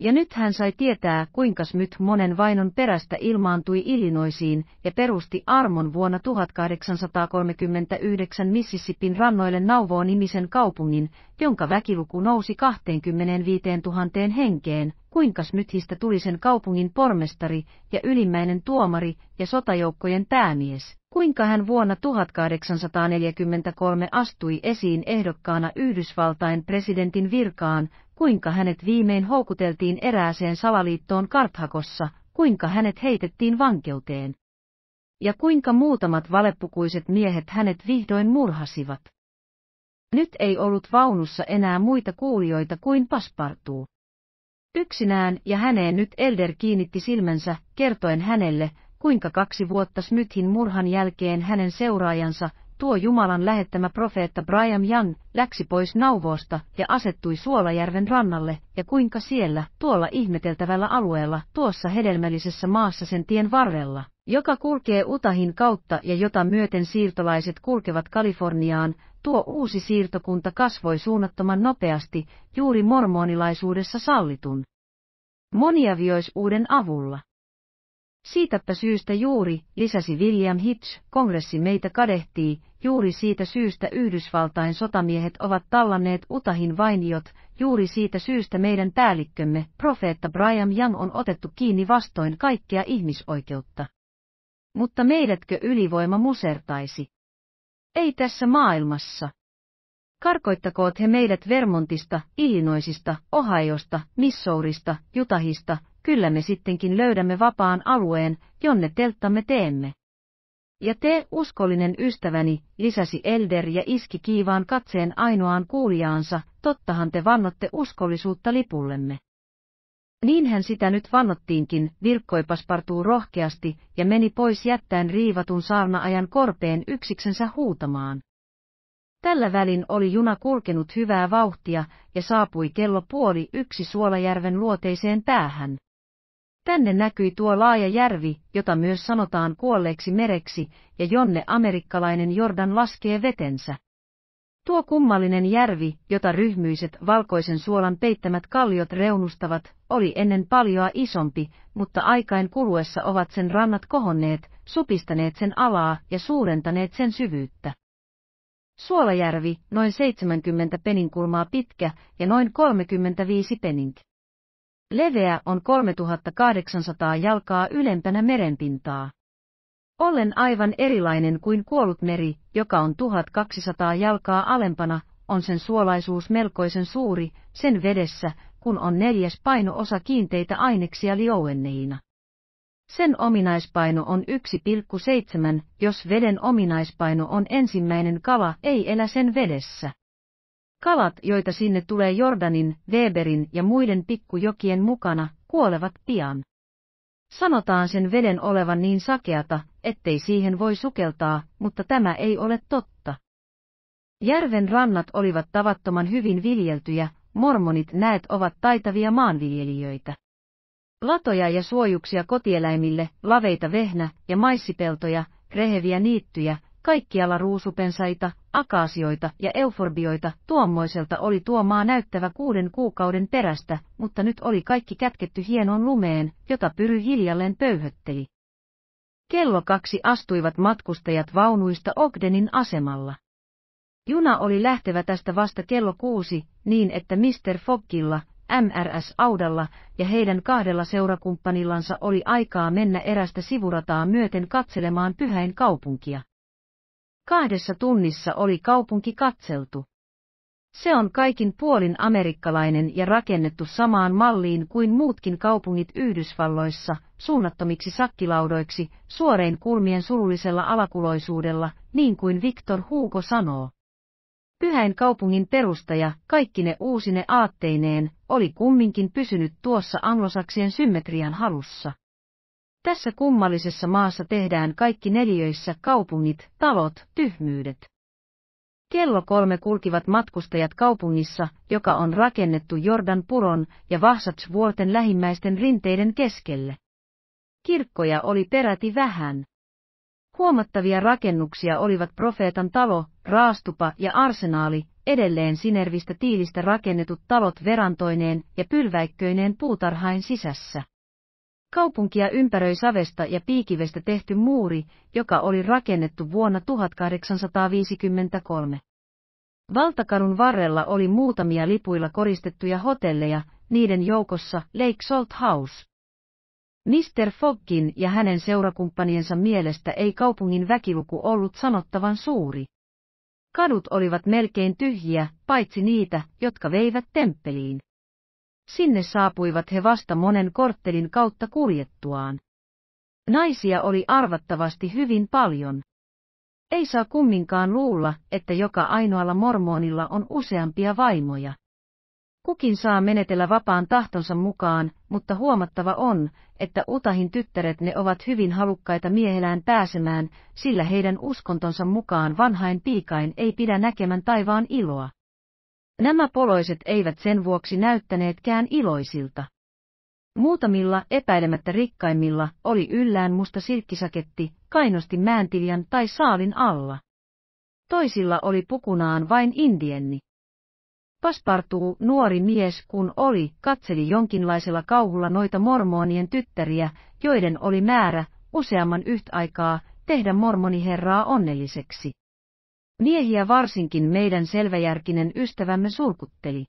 Ja nyt hän sai tietää, kuinka nyt monen vainon perästä ilmaantui Illinoisiin ja perusti armon vuonna 1839 Mississippin rannoille Nauvoon nimisen kaupungin, jonka väkiluku nousi 25 000 henkeen, kuinka Smythistä tuli sen kaupungin pormestari ja ylimmäinen tuomari ja sotajoukkojen päämies, kuinka hän vuonna 1843 astui esiin ehdokkaana Yhdysvaltain presidentin virkaan, kuinka hänet viimein houkuteltiin erääseen salaliittoon Karthakossa, kuinka hänet heitettiin vankeuteen. Ja kuinka muutamat valepukuiset miehet hänet vihdoin murhasivat. Nyt ei ollut vaunussa enää muita kuulijoita kuin paspartuu. Yksinään ja häneen nyt Elder kiinnitti silmänsä, kertoen hänelle, kuinka kaksi vuotta Smythin murhan jälkeen hänen seuraajansa, tuo Jumalan lähettämä profeetta Brian Jan läksi pois Nauvoosta ja asettui Suolajärven rannalle, ja kuinka siellä, tuolla ihmeteltävällä alueella, tuossa hedelmällisessä maassa sen tien varrella, joka kulkee Utahin kautta ja jota myöten siirtolaiset kulkevat Kaliforniaan, tuo uusi siirtokunta kasvoi suunnattoman nopeasti, juuri mormonilaisuudessa sallitun. Moniavioisuuden avulla. Siitäpä syystä juuri, lisäsi William Hitch, kongressi meitä kadehtii, juuri siitä syystä Yhdysvaltain sotamiehet ovat tallanneet Utahin vainiot, juuri siitä syystä meidän päällikkömme, profeetta Brian Young on otettu kiinni vastoin kaikkea ihmisoikeutta. Mutta meidätkö ylivoima musertaisi? Ei tässä maailmassa. Karkoittakoot he meidät Vermontista, Illinoisista, Ohaiosta, Missourista, Jutahista, kyllä me sittenkin löydämme vapaan alueen, jonne telttamme teemme. Ja te, uskollinen ystäväni, lisäsi Elder ja iski kiivaan katseen ainoaan kuulijaansa, tottahan te vannotte uskollisuutta lipullemme. Niinhän sitä nyt vannottiinkin, virkkoi paspartuu rohkeasti ja meni pois jättäen riivatun saarnaajan korpeen yksiksensä huutamaan. Tällä välin oli juna kulkenut hyvää vauhtia ja saapui kello puoli yksi Suolajärven luoteiseen päähän. Tänne näkyi tuo laaja järvi, jota myös sanotaan kuolleeksi mereksi, ja jonne amerikkalainen Jordan laskee vetensä. Tuo kummallinen järvi, jota ryhmyiset valkoisen suolan peittämät kalliot reunustavat, oli ennen paljoa isompi, mutta aikain kuluessa ovat sen rannat kohonneet, supistaneet sen alaa ja suurentaneet sen syvyyttä. Suolajärvi, noin 70 peninkulmaa pitkä ja noin 35 penink. Leveä on 3800 jalkaa ylempänä merenpintaa. Ollen aivan erilainen kuin kuollut meri, joka on 1200 jalkaa alempana, on sen suolaisuus melkoisen suuri, sen vedessä, kun on neljäs painoosa kiinteitä aineksia liouenneina. Sen ominaispaino on 1,7, jos veden ominaispaino on ensimmäinen kala ei elä sen vedessä. Kalat, joita sinne tulee Jordanin, Weberin ja muiden pikkujokien mukana, kuolevat pian. Sanotaan sen veden olevan niin sakeata, ettei siihen voi sukeltaa, mutta tämä ei ole totta. Järven rannat olivat tavattoman hyvin viljeltyjä, mormonit näet ovat taitavia maanviljelijöitä. Latoja ja suojuksia kotieläimille, laveita vehnä- ja maissipeltoja, reheviä niittyjä, kaikkialla ruusupensaita, akasioita ja euforbioita, tuommoiselta oli tuo maa näyttävä kuuden kuukauden perästä, mutta nyt oli kaikki kätketty hienoon lumeen, jota pyry hiljalleen pöyhötteli. Kello kaksi astuivat matkustajat vaunuista Ogdenin asemalla. Juna oli lähtevä tästä vasta kello kuusi, niin että Mr. Foggilla, MRS Audalla ja heidän kahdella seurakumppanillansa oli aikaa mennä erästä sivurataa myöten katselemaan pyhäin kaupunkia. Kahdessa tunnissa oli kaupunki katseltu. Se on kaikin puolin amerikkalainen ja rakennettu samaan malliin kuin muutkin kaupungit Yhdysvalloissa, suunnattomiksi sakkilaudoiksi, suorein kulmien surullisella alakuloisuudella, niin kuin Victor Hugo sanoo. Pyhäin kaupungin perustaja, kaikki ne uusine aatteineen, oli kumminkin pysynyt tuossa anglosaksien symmetrian halussa. Tässä kummallisessa maassa tehdään kaikki neljöissä kaupungit, talot, tyhmyydet. Kello kolme kulkivat matkustajat kaupungissa, joka on rakennettu Jordan puron ja Vahsatsvuorten lähimmäisten rinteiden keskelle. Kirkkoja oli peräti vähän. Huomattavia rakennuksia olivat profeetan talo, raastupa ja arsenaali, edelleen sinervistä tiilistä rakennetut talot verantoineen ja pylväikköineen puutarhain sisässä. Kaupunkia ympäröi savesta ja piikivestä tehty muuri, joka oli rakennettu vuonna 1853. Valtakadun varrella oli muutamia lipuilla koristettuja hotelleja, niiden joukossa Lake Salt House. Mr. Foggin ja hänen seurakumppaniensa mielestä ei kaupungin väkiluku ollut sanottavan suuri. Kadut olivat melkein tyhjiä, paitsi niitä, jotka veivät temppeliin. Sinne saapuivat he vasta monen korttelin kautta kuljettuaan. Naisia oli arvattavasti hyvin paljon. Ei saa kumminkaan luulla, että joka ainoalla mormonilla on useampia vaimoja. Kukin saa menetellä vapaan tahtonsa mukaan, mutta huomattava on, että Utahin tyttäret ne ovat hyvin halukkaita miehelään pääsemään, sillä heidän uskontonsa mukaan vanhain piikain ei pidä näkemän taivaan iloa. Nämä poloiset eivät sen vuoksi näyttäneetkään iloisilta. Muutamilla epäilemättä rikkaimmilla oli yllään musta silkkisaketti, kainosti määntiljan tai saalin alla. Toisilla oli pukunaan vain indienni. Paspartuu nuori mies kun oli, katseli jonkinlaisella kauhulla noita mormonien tyttäriä, joiden oli määrä, useamman yhtä aikaa, tehdä mormoniherraa onnelliseksi. Miehiä varsinkin meidän selväjärkinen ystävämme sulkutteli.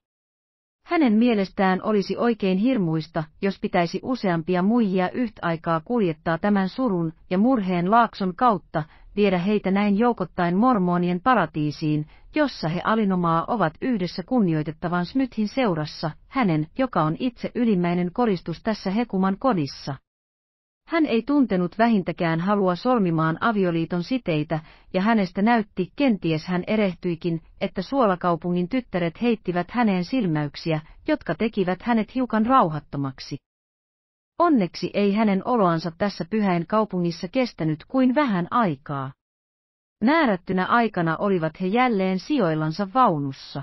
Hänen mielestään olisi oikein hirmuista, jos pitäisi useampia muijia yhtä aikaa kuljettaa tämän surun ja murheen laakson kautta, viedä heitä näin joukottain mormonien paratiisiin, jossa he alinomaa ovat yhdessä kunnioitettavan Smythin seurassa, hänen, joka on itse ylimmäinen koristus tässä Hekuman kodissa. Hän ei tuntenut vähintäkään halua solmimaan avioliiton siteitä, ja hänestä näytti, kenties hän erehtyikin, että suolakaupungin tyttäret heittivät häneen silmäyksiä, jotka tekivät hänet hiukan rauhattomaksi. Onneksi ei hänen oloansa tässä pyhäin kaupungissa kestänyt kuin vähän aikaa. Määrättynä aikana olivat he jälleen sijoillansa vaunussa.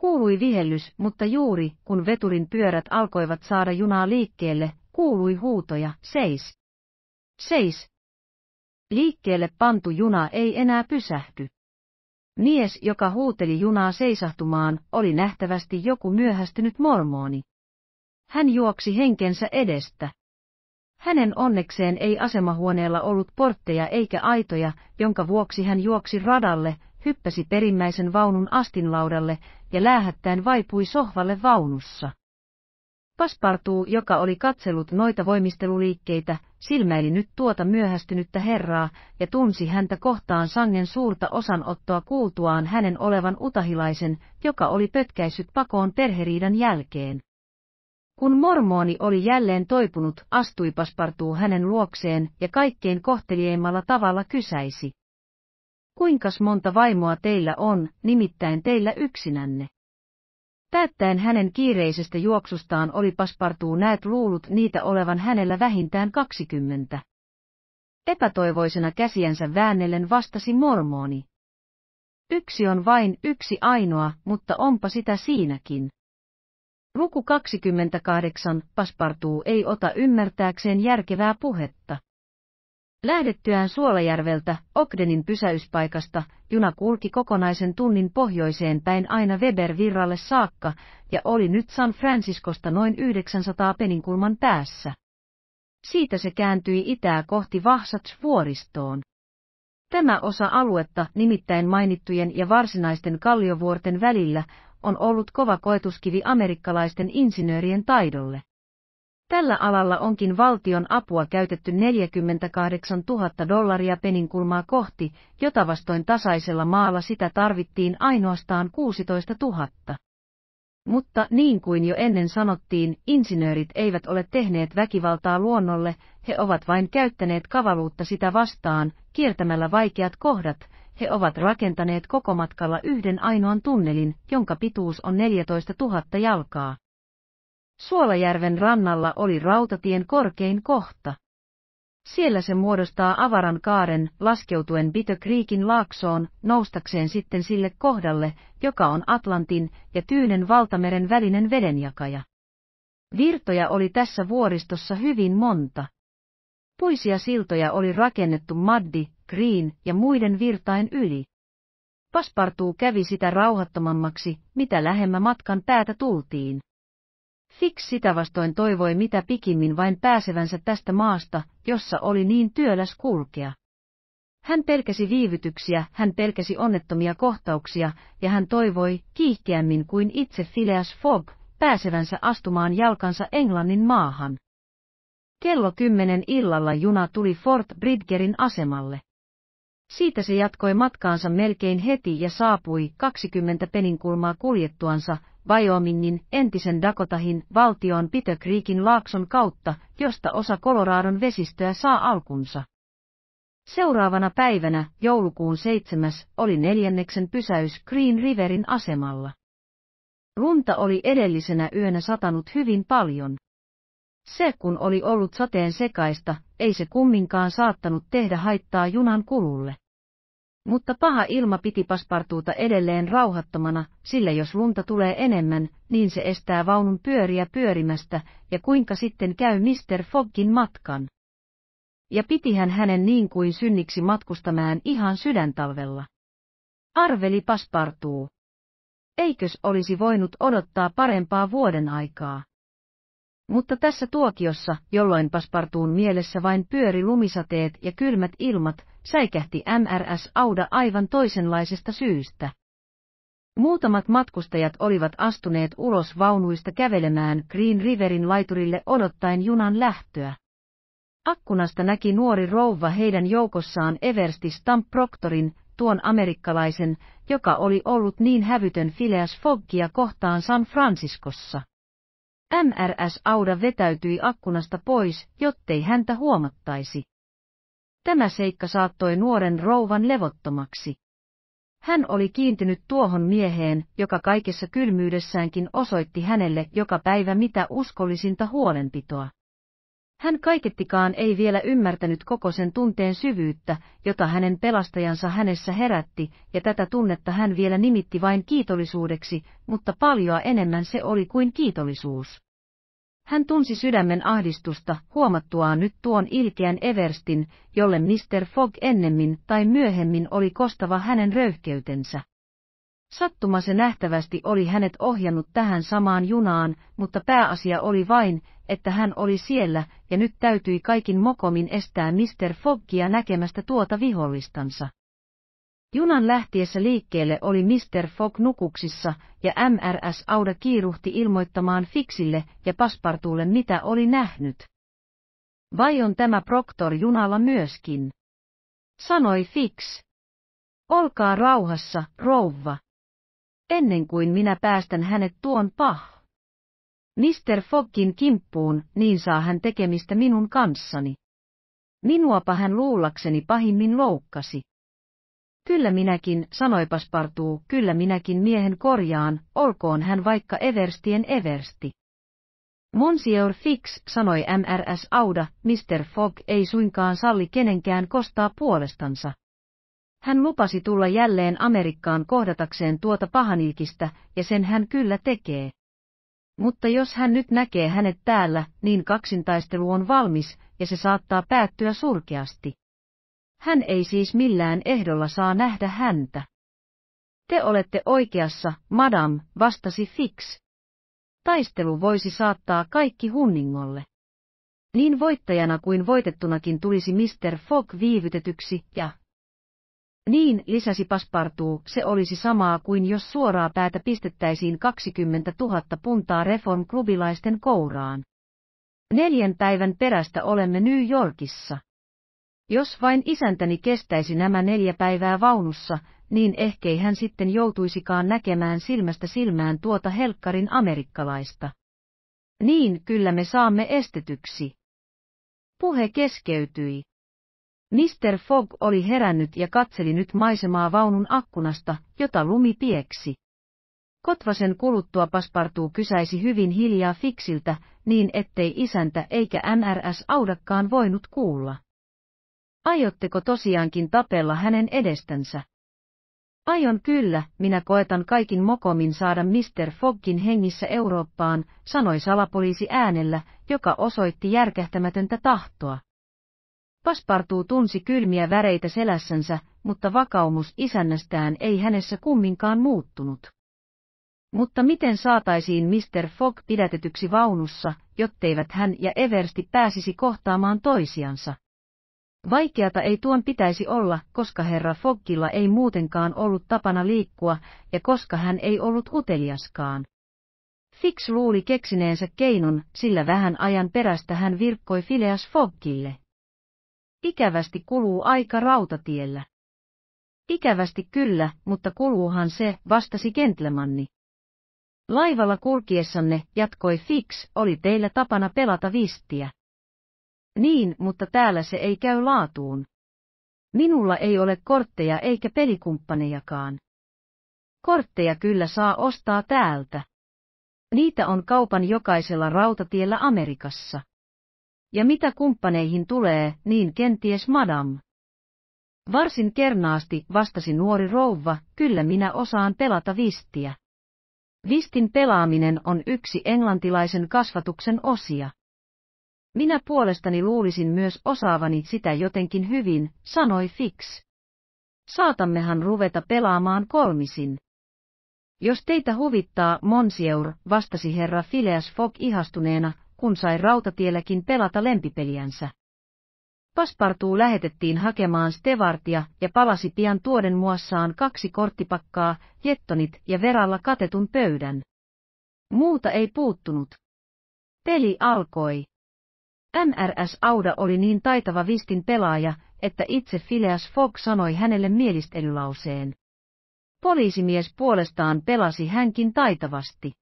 Kuului vihellys, mutta juuri kun veturin pyörät alkoivat saada junaa liikkeelle, kuului huutoja, seis! Seis! Liikkeelle pantu juna ei enää pysähty. Mies, joka huuteli junaa seisahtumaan, oli nähtävästi joku myöhästynyt mormooni. Hän juoksi henkensä edestä. Hänen onnekseen ei asemahuoneella ollut portteja eikä aitoja, jonka vuoksi hän juoksi radalle, hyppäsi perimmäisen vaunun astinlaudalle ja läähättäen vaipui sohvalle vaunussa. Paspartuu, joka oli katsellut noita voimisteluliikkeitä, silmäili nyt tuota myöhästynyttä herraa ja tunsi häntä kohtaan sangen suurta osanottoa kuultuaan hänen olevan utahilaisen, joka oli pötkäissyt pakoon perheriidan jälkeen. Kun mormooni oli jälleen toipunut, astui Paspartuu hänen luokseen ja kaikkein kohtelieimmalla tavalla kysäisi. Kuinkas monta vaimoa teillä on, nimittäin teillä yksinänne? Päättäen hänen kiireisestä juoksustaan oli paspartuu näet luulut niitä olevan hänellä vähintään kaksikymmentä. Epätoivoisena käsiänsä väännellen vastasi mormoni. Yksi on vain yksi ainoa, mutta onpa sitä siinäkin. Luku 28 paspartuu ei ota ymmärtääkseen järkevää puhetta. Lähdettyään Suolajärveltä, Okdenin pysäyspaikasta, juna kulki kokonaisen tunnin pohjoiseen päin aina Weber-virralle saakka, ja oli nyt San Franciscosta noin 900 peninkulman päässä. Siitä se kääntyi itää kohti Vahsats-vuoristoon. Tämä osa aluetta, nimittäin mainittujen ja varsinaisten kalliovuorten välillä, on ollut kova koetuskivi amerikkalaisten insinöörien taidolle. Tällä alalla onkin valtion apua käytetty 48 000 dollaria peninkulmaa kohti, jota vastoin tasaisella maalla sitä tarvittiin ainoastaan 16 000. Mutta niin kuin jo ennen sanottiin, insinöörit eivät ole tehneet väkivaltaa luonnolle, he ovat vain käyttäneet kavaluutta sitä vastaan, kiertämällä vaikeat kohdat, he ovat rakentaneet koko matkalla yhden ainoan tunnelin, jonka pituus on 14 000 jalkaa. Suolajärven rannalla oli rautatien korkein kohta. Siellä se muodostaa avaran kaaren laskeutuen Bitter Creekin laaksoon, noustakseen sitten sille kohdalle, joka on Atlantin ja Tyynen valtameren välinen vedenjakaja. Virtoja oli tässä vuoristossa hyvin monta. Puisia siltoja oli rakennettu Maddi, Green ja muiden virtain yli. Paspartuu kävi sitä rauhattomammaksi, mitä lähemmä matkan päätä tultiin. Fix sitä vastoin toivoi mitä pikimmin vain pääsevänsä tästä maasta, jossa oli niin työläs kulkea. Hän pelkäsi viivytyksiä, hän pelkäsi onnettomia kohtauksia, ja hän toivoi, kiihkeämmin kuin itse Phileas Fogg, pääsevänsä astumaan jalkansa Englannin maahan. Kello kymmenen illalla juna tuli Fort Bridgerin asemalle. Siitä se jatkoi matkaansa melkein heti ja saapui 20 peninkulmaa kuljettuansa Wyomingin entisen Dakotahin valtioon Peter Creekin laakson kautta, josta osa Koloraadon vesistöä saa alkunsa. Seuraavana päivänä, joulukuun 7. oli neljänneksen pysäys Green Riverin asemalla. Lunta oli edellisenä yönä satanut hyvin paljon. Se kun oli ollut sateen sekaista, ei se kumminkaan saattanut tehdä haittaa junan kululle. Mutta paha ilma piti paspartuuta edelleen rauhattomana, sillä jos lunta tulee enemmän, niin se estää vaunun pyöriä pyörimästä, ja kuinka sitten käy Mr. Foggin matkan. Ja pitihän hänen niin kuin synniksi matkustamaan ihan sydäntalvella. Arveli paspartuu. Eikös olisi voinut odottaa parempaa vuoden aikaa? Mutta tässä tuokiossa, jolloin paspartuun mielessä vain pyöri lumisateet ja kylmät ilmat, säikähti MRS Auda aivan toisenlaisesta syystä. Muutamat matkustajat olivat astuneet ulos vaunuista kävelemään Green Riverin laiturille odottaen junan lähtöä. Akkunasta näki nuori rouva heidän joukossaan Eversti Stamp Proctorin, tuon amerikkalaisen, joka oli ollut niin hävytön Phileas Foggia kohtaan San Franciscossa. MRS Auda vetäytyi akkunasta pois, jottei häntä huomattaisi. Tämä seikka saattoi nuoren rouvan levottomaksi. Hän oli kiintynyt tuohon mieheen, joka kaikessa kylmyydessäänkin osoitti hänelle joka päivä mitä uskollisinta huolenpitoa. Hän kaikettikaan ei vielä ymmärtänyt koko sen tunteen syvyyttä, jota hänen pelastajansa hänessä herätti, ja tätä tunnetta hän vielä nimitti vain kiitollisuudeksi, mutta paljoa enemmän se oli kuin kiitollisuus. Hän tunsi sydämen ahdistusta huomattuaan nyt tuon ilkeän Everstin, jolle Mr. Fogg ennemmin tai myöhemmin oli kostava hänen röyhkeytensä. Sattuma se nähtävästi oli hänet ohjannut tähän samaan junaan, mutta pääasia oli vain, että hän oli siellä, ja nyt täytyi kaikin mokomin estää Mr. Foggia näkemästä tuota vihollistansa. Junan lähtiessä liikkeelle oli Mr. Fogg nukuksissa, ja MRS Auda kiiruhti ilmoittamaan Fixille ja Paspartuulle mitä oli nähnyt. Vai on tämä Proctor junalla myöskin? Sanoi Fix. Olkaa rauhassa, rouva. Ennen kuin minä päästän hänet tuon pah. Mr. Foggin kimppuun, niin saa hän tekemistä minun kanssani. Minuapa hän luullakseni pahimmin loukkasi. Kyllä minäkin, sanoi Paspartuu, kyllä minäkin miehen korjaan, olkoon hän vaikka everstien eversti. Monsieur Fix, sanoi MRS Auda, Mr. Fogg ei suinkaan salli kenenkään kostaa puolestansa. Hän lupasi tulla jälleen Amerikkaan kohdatakseen tuota pahanilkistä, ja sen hän kyllä tekee. Mutta jos hän nyt näkee hänet täällä, niin kaksintaistelu on valmis, ja se saattaa päättyä surkeasti. Hän ei siis millään ehdolla saa nähdä häntä. Te olette oikeassa, madam, vastasi Fix. Taistelu voisi saattaa kaikki hunningolle. Niin voittajana kuin voitettunakin tulisi Mr. Fogg viivytetyksi ja... Niin, lisäsi Paspartuu, se olisi samaa kuin jos suoraa päätä pistettäisiin 20 000 puntaa reformklubilaisten kouraan. Neljän päivän perästä olemme New Yorkissa. Jos vain isäntäni kestäisi nämä neljä päivää vaunussa, niin ehkei hän sitten joutuisikaan näkemään silmästä silmään tuota helkkarin amerikkalaista. Niin kyllä me saamme estetyksi. Puhe keskeytyi. Mr. Fogg oli herännyt ja katseli nyt maisemaa vaunun akkunasta, jota lumi pieksi. Kotvasen kuluttua paspartuu kysäisi hyvin hiljaa fiksiltä, niin ettei isäntä eikä NRS Audakkaan voinut kuulla. Aiotteko tosiaankin tapella hänen edestänsä? Aion kyllä, minä koetan kaikin mokomin saada Mr. Foggin hengissä Eurooppaan, sanoi salapoliisi äänellä, joka osoitti järkähtämätöntä tahtoa. Paspartuu tunsi kylmiä väreitä selässänsä, mutta vakaumus isännästään ei hänessä kumminkaan muuttunut. Mutta miten saataisiin Mr. Fogg pidätetyksi vaunussa, jotteivät hän ja Eversti pääsisi kohtaamaan toisiansa? Vaikeata ei tuon pitäisi olla, koska herra Foggilla ei muutenkaan ollut tapana liikkua, ja koska hän ei ollut uteliaskaan. Fix luuli keksineensä keinon, sillä vähän ajan perästä hän virkkoi Phileas Foggille. Ikävästi kuluu aika rautatiellä. Ikävästi kyllä, mutta kuluuhan se, vastasi gentlemanni. Laivalla kulkiessanne, jatkoi Fix, oli teillä tapana pelata vistiä. Niin, mutta täällä se ei käy laatuun. Minulla ei ole kortteja eikä pelikumppanejakaan. Kortteja kyllä saa ostaa täältä. Niitä on kaupan jokaisella rautatiellä Amerikassa. Ja mitä kumppaneihin tulee, niin kenties madam. Varsin kernaasti vastasi nuori rouva, kyllä minä osaan pelata vistiä. Vistin pelaaminen on yksi englantilaisen kasvatuksen osia. Minä puolestani luulisin myös osaavani sitä jotenkin hyvin, sanoi Fix. Saatammehan ruveta pelaamaan kolmisin. Jos teitä huvittaa, Monsieur, vastasi herra Phileas Fogg ihastuneena, kun sai rautatielläkin pelata lempipeliänsä. Paspartuu lähetettiin hakemaan Stevartia ja palasi pian tuoden muassaan kaksi korttipakkaa, jettonit ja veralla katetun pöydän. Muuta ei puuttunut. Peli alkoi. MRS Auda oli niin taitava vistin pelaaja, että itse Phileas Fogg sanoi hänelle mielistelylauseen. Poliisimies puolestaan pelasi hänkin taitavasti.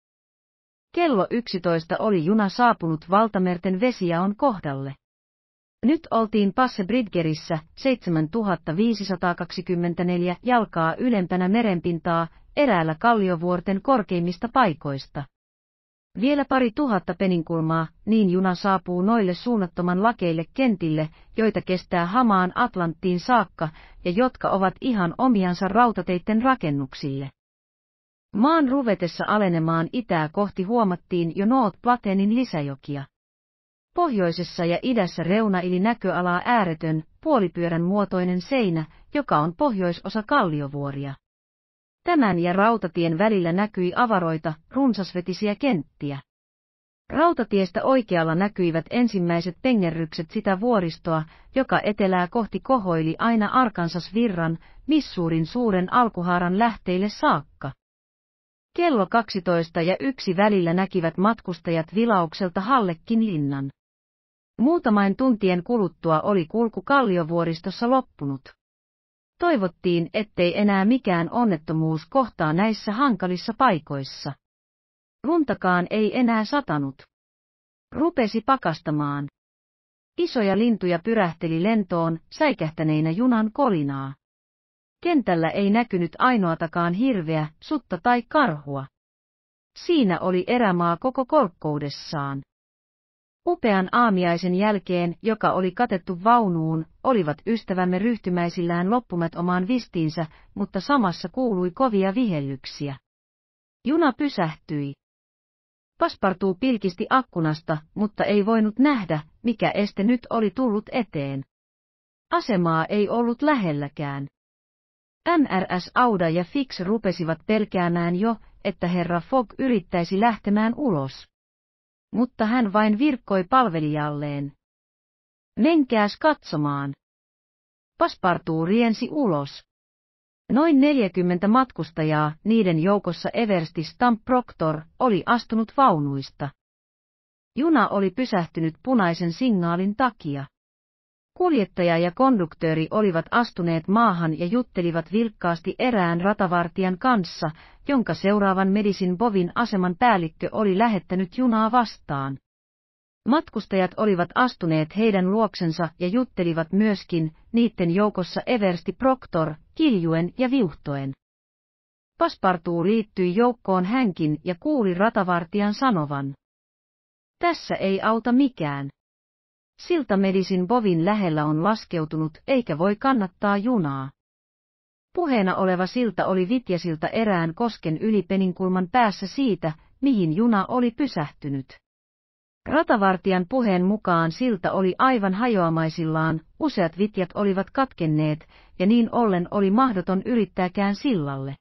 Kello 11 oli juna saapunut valtamerten vesiaon kohdalle. Nyt oltiin Passe Bridgerissä 7524 jalkaa ylempänä merenpintaa, eräällä kalliovuorten korkeimmista paikoista. Vielä pari tuhatta peninkulmaa, niin juna saapuu noille suunnattoman lakeille kentille, joita kestää hamaan Atlanttiin saakka ja jotka ovat ihan omiansa rautateitten rakennuksille. Maan ruvetessa alenemaan itää kohti huomattiin jo Noot Platenin lisäjokia. Pohjoisessa ja idässä reuna ili näköalaa ääretön, puolipyörän muotoinen seinä, joka on pohjoisosa kalliovuoria. Tämän ja rautatien välillä näkyi avaroita, runsasvetisiä kenttiä. Rautatiestä oikealla näkyivät ensimmäiset pengerrykset sitä vuoristoa, joka etelää kohti kohoili aina Arkansas virran, Missourin suuren alkuhaaran lähteille saakka. Kello 12 ja yksi välillä näkivät matkustajat vilaukselta Hallekin linnan. Muutamain tuntien kuluttua oli kulku Kalliovuoristossa loppunut. Toivottiin, ettei enää mikään onnettomuus kohtaa näissä hankalissa paikoissa. Luntakaan ei enää satanut. Rupesi pakastamaan. Isoja lintuja pyrähteli lentoon, säikähtäneinä junan kolinaa. Kentällä ei näkynyt ainoatakaan hirveä, sutta tai karhua. Siinä oli erämaa koko korkkoudessaan. Upean aamiaisen jälkeen, joka oli katettu vaunuun, olivat ystävämme ryhtymäisillään loppumat omaan vistiinsä, mutta samassa kuului kovia vihellyksiä. Juna pysähtyi. Paspartuu pilkisti akkunasta, mutta ei voinut nähdä, mikä este nyt oli tullut eteen. Asemaa ei ollut lähelläkään. MRS Auda ja Fix rupesivat pelkäämään jo, että herra Fogg yrittäisi lähtemään ulos mutta hän vain virkkoi palvelijalleen. Menkääs katsomaan. Paspartuu riensi ulos. Noin 40 matkustajaa, niiden joukossa Eversti Stamp Proctor, oli astunut vaunuista. Juna oli pysähtynyt punaisen signaalin takia. Kuljettaja ja konduktööri olivat astuneet maahan ja juttelivat vilkkaasti erään ratavartijan kanssa, jonka seuraavan Medisin Bovin aseman päällikkö oli lähettänyt junaa vastaan. Matkustajat olivat astuneet heidän luoksensa ja juttelivat myöskin, niiden joukossa Eversti Proctor, kiljuen ja viuhtoen. Paspartuu liittyi joukkoon hänkin ja kuuli ratavartijan sanovan. Tässä ei auta mikään. Siltamedisin bovin lähellä on laskeutunut eikä voi kannattaa junaa. Puheena oleva silta oli Vitjasilta erään kosken yli peninkulman päässä siitä, mihin juna oli pysähtynyt. Ratavartijan puheen mukaan silta oli aivan hajoamaisillaan, useat vitjat olivat katkenneet, ja niin ollen oli mahdoton yrittääkään sillalle.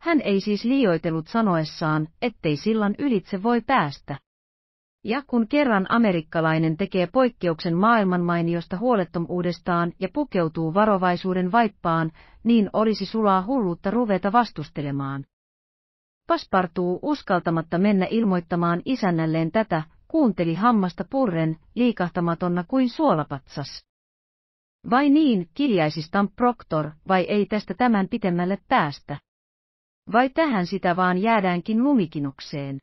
Hän ei siis liioitellut sanoessaan, ettei sillan ylitse voi päästä. Ja kun kerran amerikkalainen tekee poikkeuksen maailmanmainiosta huolettomuudestaan ja pukeutuu varovaisuuden vaippaan, niin olisi sulaa hulluutta ruveta vastustelemaan. Paspartuu uskaltamatta mennä ilmoittamaan isännälleen tätä, kuunteli hammasta purren, liikahtamatonna kuin suolapatsas. Vai niin, kiljaisistan proktor, vai ei tästä tämän pitemmälle päästä? Vai tähän sitä vaan jäädäänkin lumikinokseen?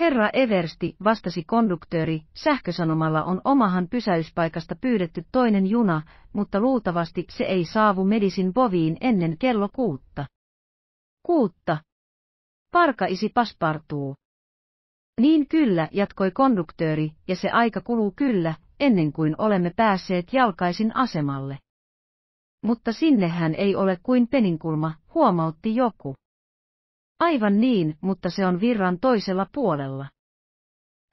Herra Eversti, vastasi konduktööri, sähkösanomalla on omahan pysäyspaikasta pyydetty toinen juna, mutta luultavasti se ei saavu Medisin Boviin ennen kello kuutta. Kuutta. Parkaisi paspartuu. Niin kyllä, jatkoi konduktööri, ja se aika kuluu kyllä, ennen kuin olemme päässeet jalkaisin asemalle. Mutta sinnehän ei ole kuin peninkulma, huomautti joku. Aivan niin, mutta se on virran toisella puolella.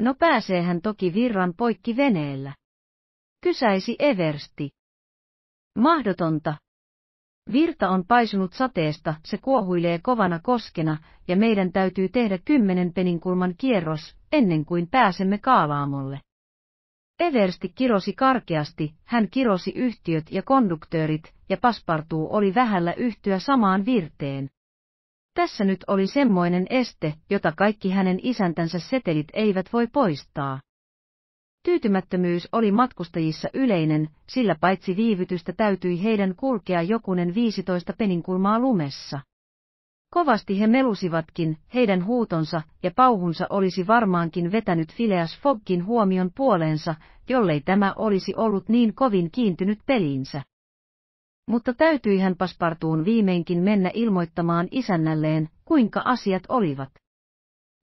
No pääsee hän toki virran poikki veneellä. Kysäisi Eversti. Mahdotonta. Virta on paisunut sateesta, se kuohuilee kovana koskena, ja meidän täytyy tehdä kymmenen peninkulman kierros, ennen kuin pääsemme kaavaamolle. Eversti kirosi karkeasti, hän kirosi yhtiöt ja konduktöörit, ja paspartuu oli vähällä yhtyä samaan virteen. Tässä nyt oli semmoinen este, jota kaikki hänen isäntänsä setelit eivät voi poistaa. Tyytymättömyys oli matkustajissa yleinen, sillä paitsi viivytystä täytyi heidän kulkea jokunen 15 peninkulmaa lumessa. Kovasti he melusivatkin, heidän huutonsa ja pauhunsa olisi varmaankin vetänyt Phileas Foggin huomion puoleensa, jollei tämä olisi ollut niin kovin kiintynyt peliinsä. Mutta täytyi hän paspartuun viimeinkin mennä ilmoittamaan isännälleen, kuinka asiat olivat.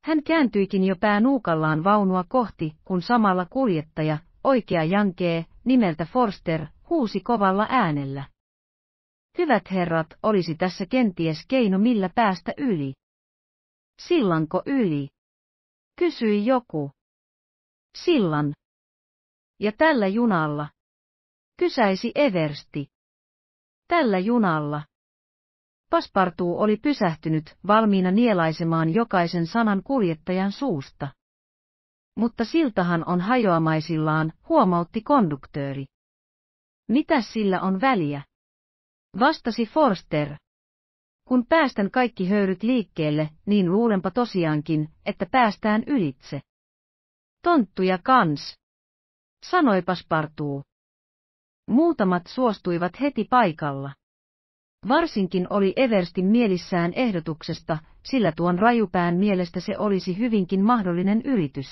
Hän kääntyikin jo päänuukallaan vaunua kohti, kun samalla kuljettaja, oikea jankee, nimeltä Forster, huusi kovalla äänellä. Hyvät herrat, olisi tässä kenties keino millä päästä yli. Sillanko yli? Kysyi joku. Sillan. Ja tällä junalla. Kysäisi Eversti. Tällä junalla. Paspartuu oli pysähtynyt, valmiina nielaisemaan jokaisen sanan kuljettajan suusta. Mutta siltahan on hajoamaisillaan, huomautti konduktööri. Mitä sillä on väliä? Vastasi Forster. Kun päästän kaikki höyryt liikkeelle, niin luulenpa tosiaankin, että päästään ylitse. Tonttuja kans. Sanoi Paspartuu. Muutamat suostuivat heti paikalla. Varsinkin oli Everstin mielissään ehdotuksesta, sillä tuon rajupään mielestä se olisi hyvinkin mahdollinen yritys.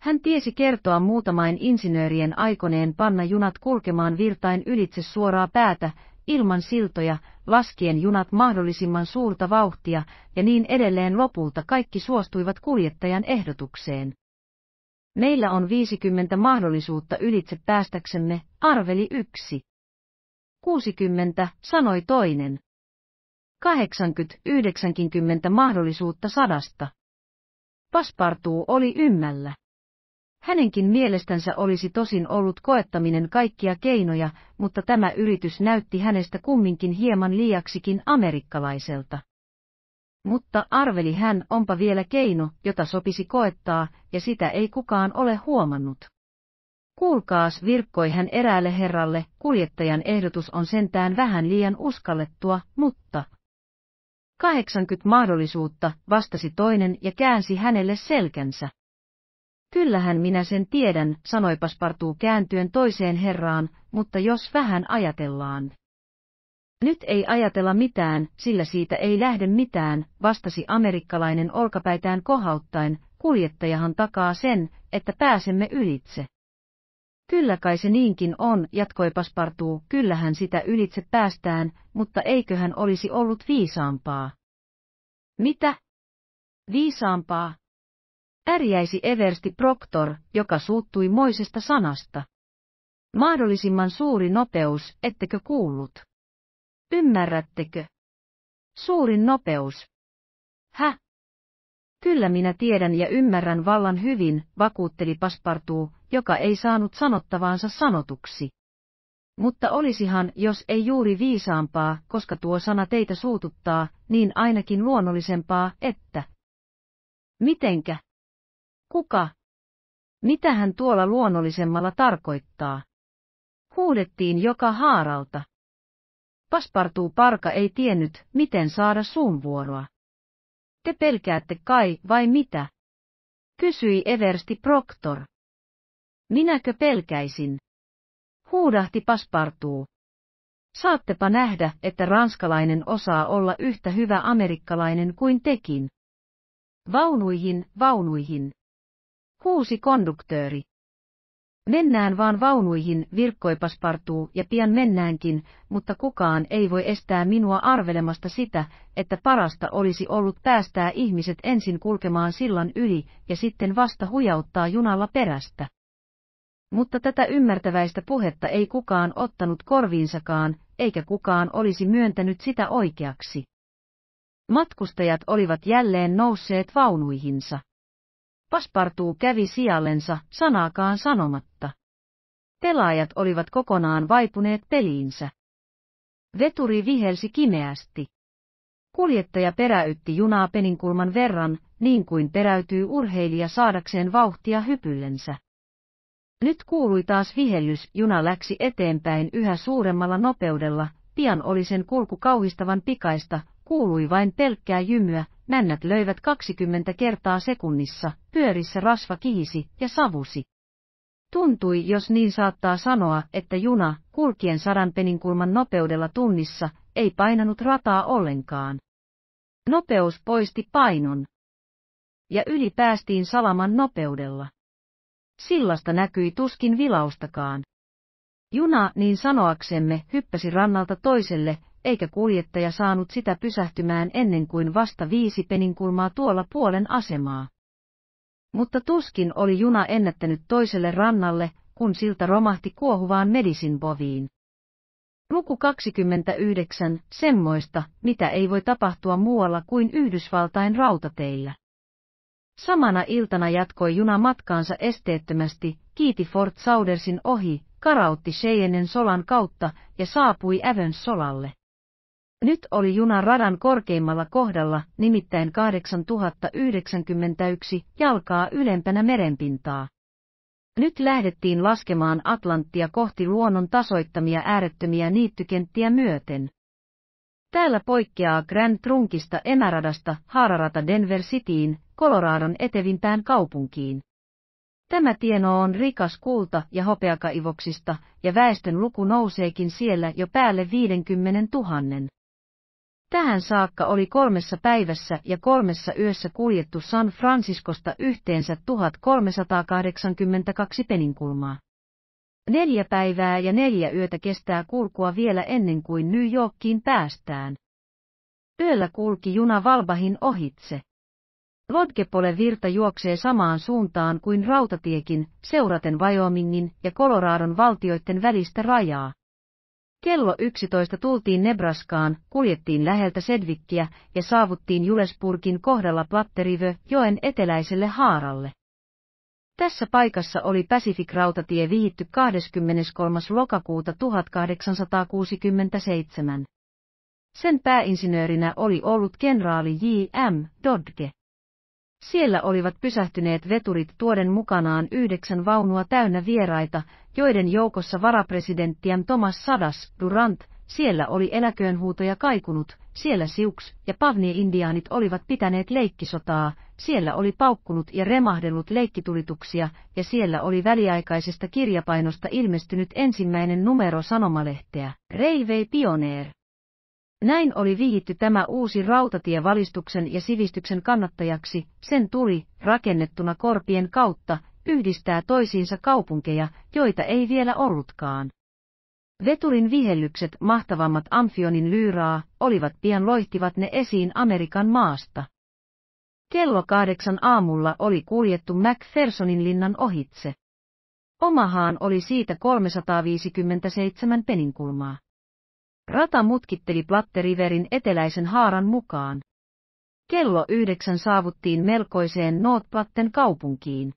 Hän tiesi kertoa muutamain insinöörien aikoneen panna junat kulkemaan virtain ylitse suoraa päätä, ilman siltoja, laskien junat mahdollisimman suurta vauhtia, ja niin edelleen lopulta kaikki suostuivat kuljettajan ehdotukseen. Meillä on 50 mahdollisuutta ylitse päästäksemme, arveli yksi. 60, sanoi toinen. 80, 90 mahdollisuutta sadasta. Paspartuu oli ymmällä. Hänenkin mielestänsä olisi tosin ollut koettaminen kaikkia keinoja, mutta tämä yritys näytti hänestä kumminkin hieman liiaksikin amerikkalaiselta. Mutta arveli hän onpa vielä keino, jota sopisi koettaa, ja sitä ei kukaan ole huomannut. Kuulkaas, virkkoi hän eräälle herralle, kuljettajan ehdotus on sentään vähän liian uskallettua, mutta... 80 mahdollisuutta, vastasi toinen ja käänsi hänelle selkänsä. Kyllähän minä sen tiedän, sanoi Paspartuu kääntyen toiseen herraan, mutta jos vähän ajatellaan. Nyt ei ajatella mitään, sillä siitä ei lähde mitään, vastasi amerikkalainen olkapäitään kohauttaen, kuljettajahan takaa sen, että pääsemme ylitse. Kyllä kai se niinkin on, jatkoi Paspartuu, kyllähän sitä ylitse päästään, mutta eiköhän olisi ollut viisaampaa. Mitä? Viisaampaa? Ärjäisi Eversti Proctor, joka suuttui moisesta sanasta. Mahdollisimman suuri nopeus, ettekö kuullut? Ymmärrättekö? Suurin nopeus. Hä? Kyllä minä tiedän ja ymmärrän vallan hyvin, vakuutteli Paspartuu, joka ei saanut sanottavaansa sanotuksi. Mutta olisihan, jos ei juuri viisaampaa, koska tuo sana teitä suututtaa, niin ainakin luonnollisempaa, että. Mitenkä? Kuka? Mitä hän tuolla luonnollisemmalla tarkoittaa? Huudettiin joka haaralta. Paspartuu parka ei tiennyt, miten saada suun vuoroa. Te pelkäätte kai, vai mitä? Kysyi Eversti Proctor. Minäkö pelkäisin? Huudahti Paspartuu. Saattepa nähdä, että ranskalainen osaa olla yhtä hyvä amerikkalainen kuin tekin. Vaunuihin, vaunuihin. Huusi konduktööri. Mennään vaan vaunuihin, virkkoi paspartuu, ja pian mennäänkin, mutta kukaan ei voi estää minua arvelemasta sitä, että parasta olisi ollut päästää ihmiset ensin kulkemaan sillan yli ja sitten vasta hujauttaa junalla perästä. Mutta tätä ymmärtäväistä puhetta ei kukaan ottanut korviinsakaan, eikä kukaan olisi myöntänyt sitä oikeaksi. Matkustajat olivat jälleen nousseet vaunuihinsa. Paspartuu kävi sijallensa sanaakaan sanomatta. Pelaajat olivat kokonaan vaipuneet peliinsä. Veturi vihelsi kimeästi. Kuljettaja peräytti junaa peninkulman verran, niin kuin peräytyy urheilija saadakseen vauhtia hypyllensä. Nyt kuului taas vihellys, juna läksi eteenpäin yhä suuremmalla nopeudella, pian oli sen kulku kauhistavan pikaista, Kuului vain pelkkää jymyä, männät löivät 20 kertaa sekunnissa, pyörissä rasva kihisi ja savusi. Tuntui, jos niin saattaa sanoa, että juna, kulkien sadan peninkulman nopeudella tunnissa, ei painanut rataa ollenkaan. Nopeus poisti painon. Ja yli päästiin salaman nopeudella. Sillasta näkyi tuskin vilaustakaan. Juna niin sanoaksemme hyppäsi rannalta toiselle, eikä kuljettaja saanut sitä pysähtymään ennen kuin vasta viisi peninkulmaa tuolla puolen asemaa. Mutta tuskin oli juna ennättänyt toiselle rannalle, kun silta romahti kuohuvaan medisinboviin. Luku 29, semmoista, mitä ei voi tapahtua muualla kuin Yhdysvaltain rautateillä. Samana iltana jatkoi juna matkaansa esteettömästi, kiiti Fort Saudersin ohi, karautti Cheyennen solan kautta ja saapui Evans solalle. Nyt oli junan radan korkeimmalla kohdalla, nimittäin 8091 jalkaa ylempänä merenpintaa. Nyt lähdettiin laskemaan Atlanttia kohti luonnon tasoittamia äärettömiä niittykenttiä myöten. Täällä poikkeaa Grand Trunkista emäradasta Haararata Denver Cityin, Coloradon etevimpään kaupunkiin. Tämä tieno on rikas kulta- ja hopeakaivoksista, ja väestön luku nouseekin siellä jo päälle 50 000. Tähän saakka oli kolmessa päivässä ja kolmessa yössä kuljettu San Franciscosta yhteensä 1382 peninkulmaa. Neljä päivää ja neljä yötä kestää kulkua vielä ennen kuin New Yorkiin päästään. Yöllä kulki juna Valbahin ohitse. Lodgepole virta juoksee samaan suuntaan kuin rautatiekin, seuraten Wyomingin ja Coloradon valtioiden välistä rajaa. Kello 11 tultiin Nebraskaan, kuljettiin läheltä Sedvikkiä ja saavuttiin Julesburgin kohdalla Platterivö joen eteläiselle haaralle. Tässä paikassa oli Pacific-rautatie vihitty 23. lokakuuta 1867. Sen pääinsinöörinä oli ollut kenraali J. M. Dodge. Siellä olivat pysähtyneet veturit tuoden mukanaan yhdeksän vaunua täynnä vieraita, joiden joukossa varapresidenttiän Thomas Sadas Durant, siellä oli eläköönhuutoja kaikunut, siellä Siuks ja Pavni-indiaanit olivat pitäneet leikkisotaa, siellä oli paukkunut ja remahdellut leikkitulituksia, ja siellä oli väliaikaisesta kirjapainosta ilmestynyt ensimmäinen numero sanomalehteä, Railway Pioneer. Näin oli vihitty tämä uusi rautatie valistuksen ja sivistyksen kannattajaksi, sen tuli, rakennettuna korpien kautta, yhdistää toisiinsa kaupunkeja, joita ei vielä ollutkaan. Veturin vihellykset mahtavammat Amfionin lyyraa olivat pian loihtivat ne esiin Amerikan maasta. Kello kahdeksan aamulla oli kuljettu MacPhersonin linnan ohitse. Omahaan oli siitä 357 peninkulmaa. Rata mutkitteli Platteriverin eteläisen haaran mukaan. Kello yhdeksän saavuttiin melkoiseen Nootplatten kaupunkiin.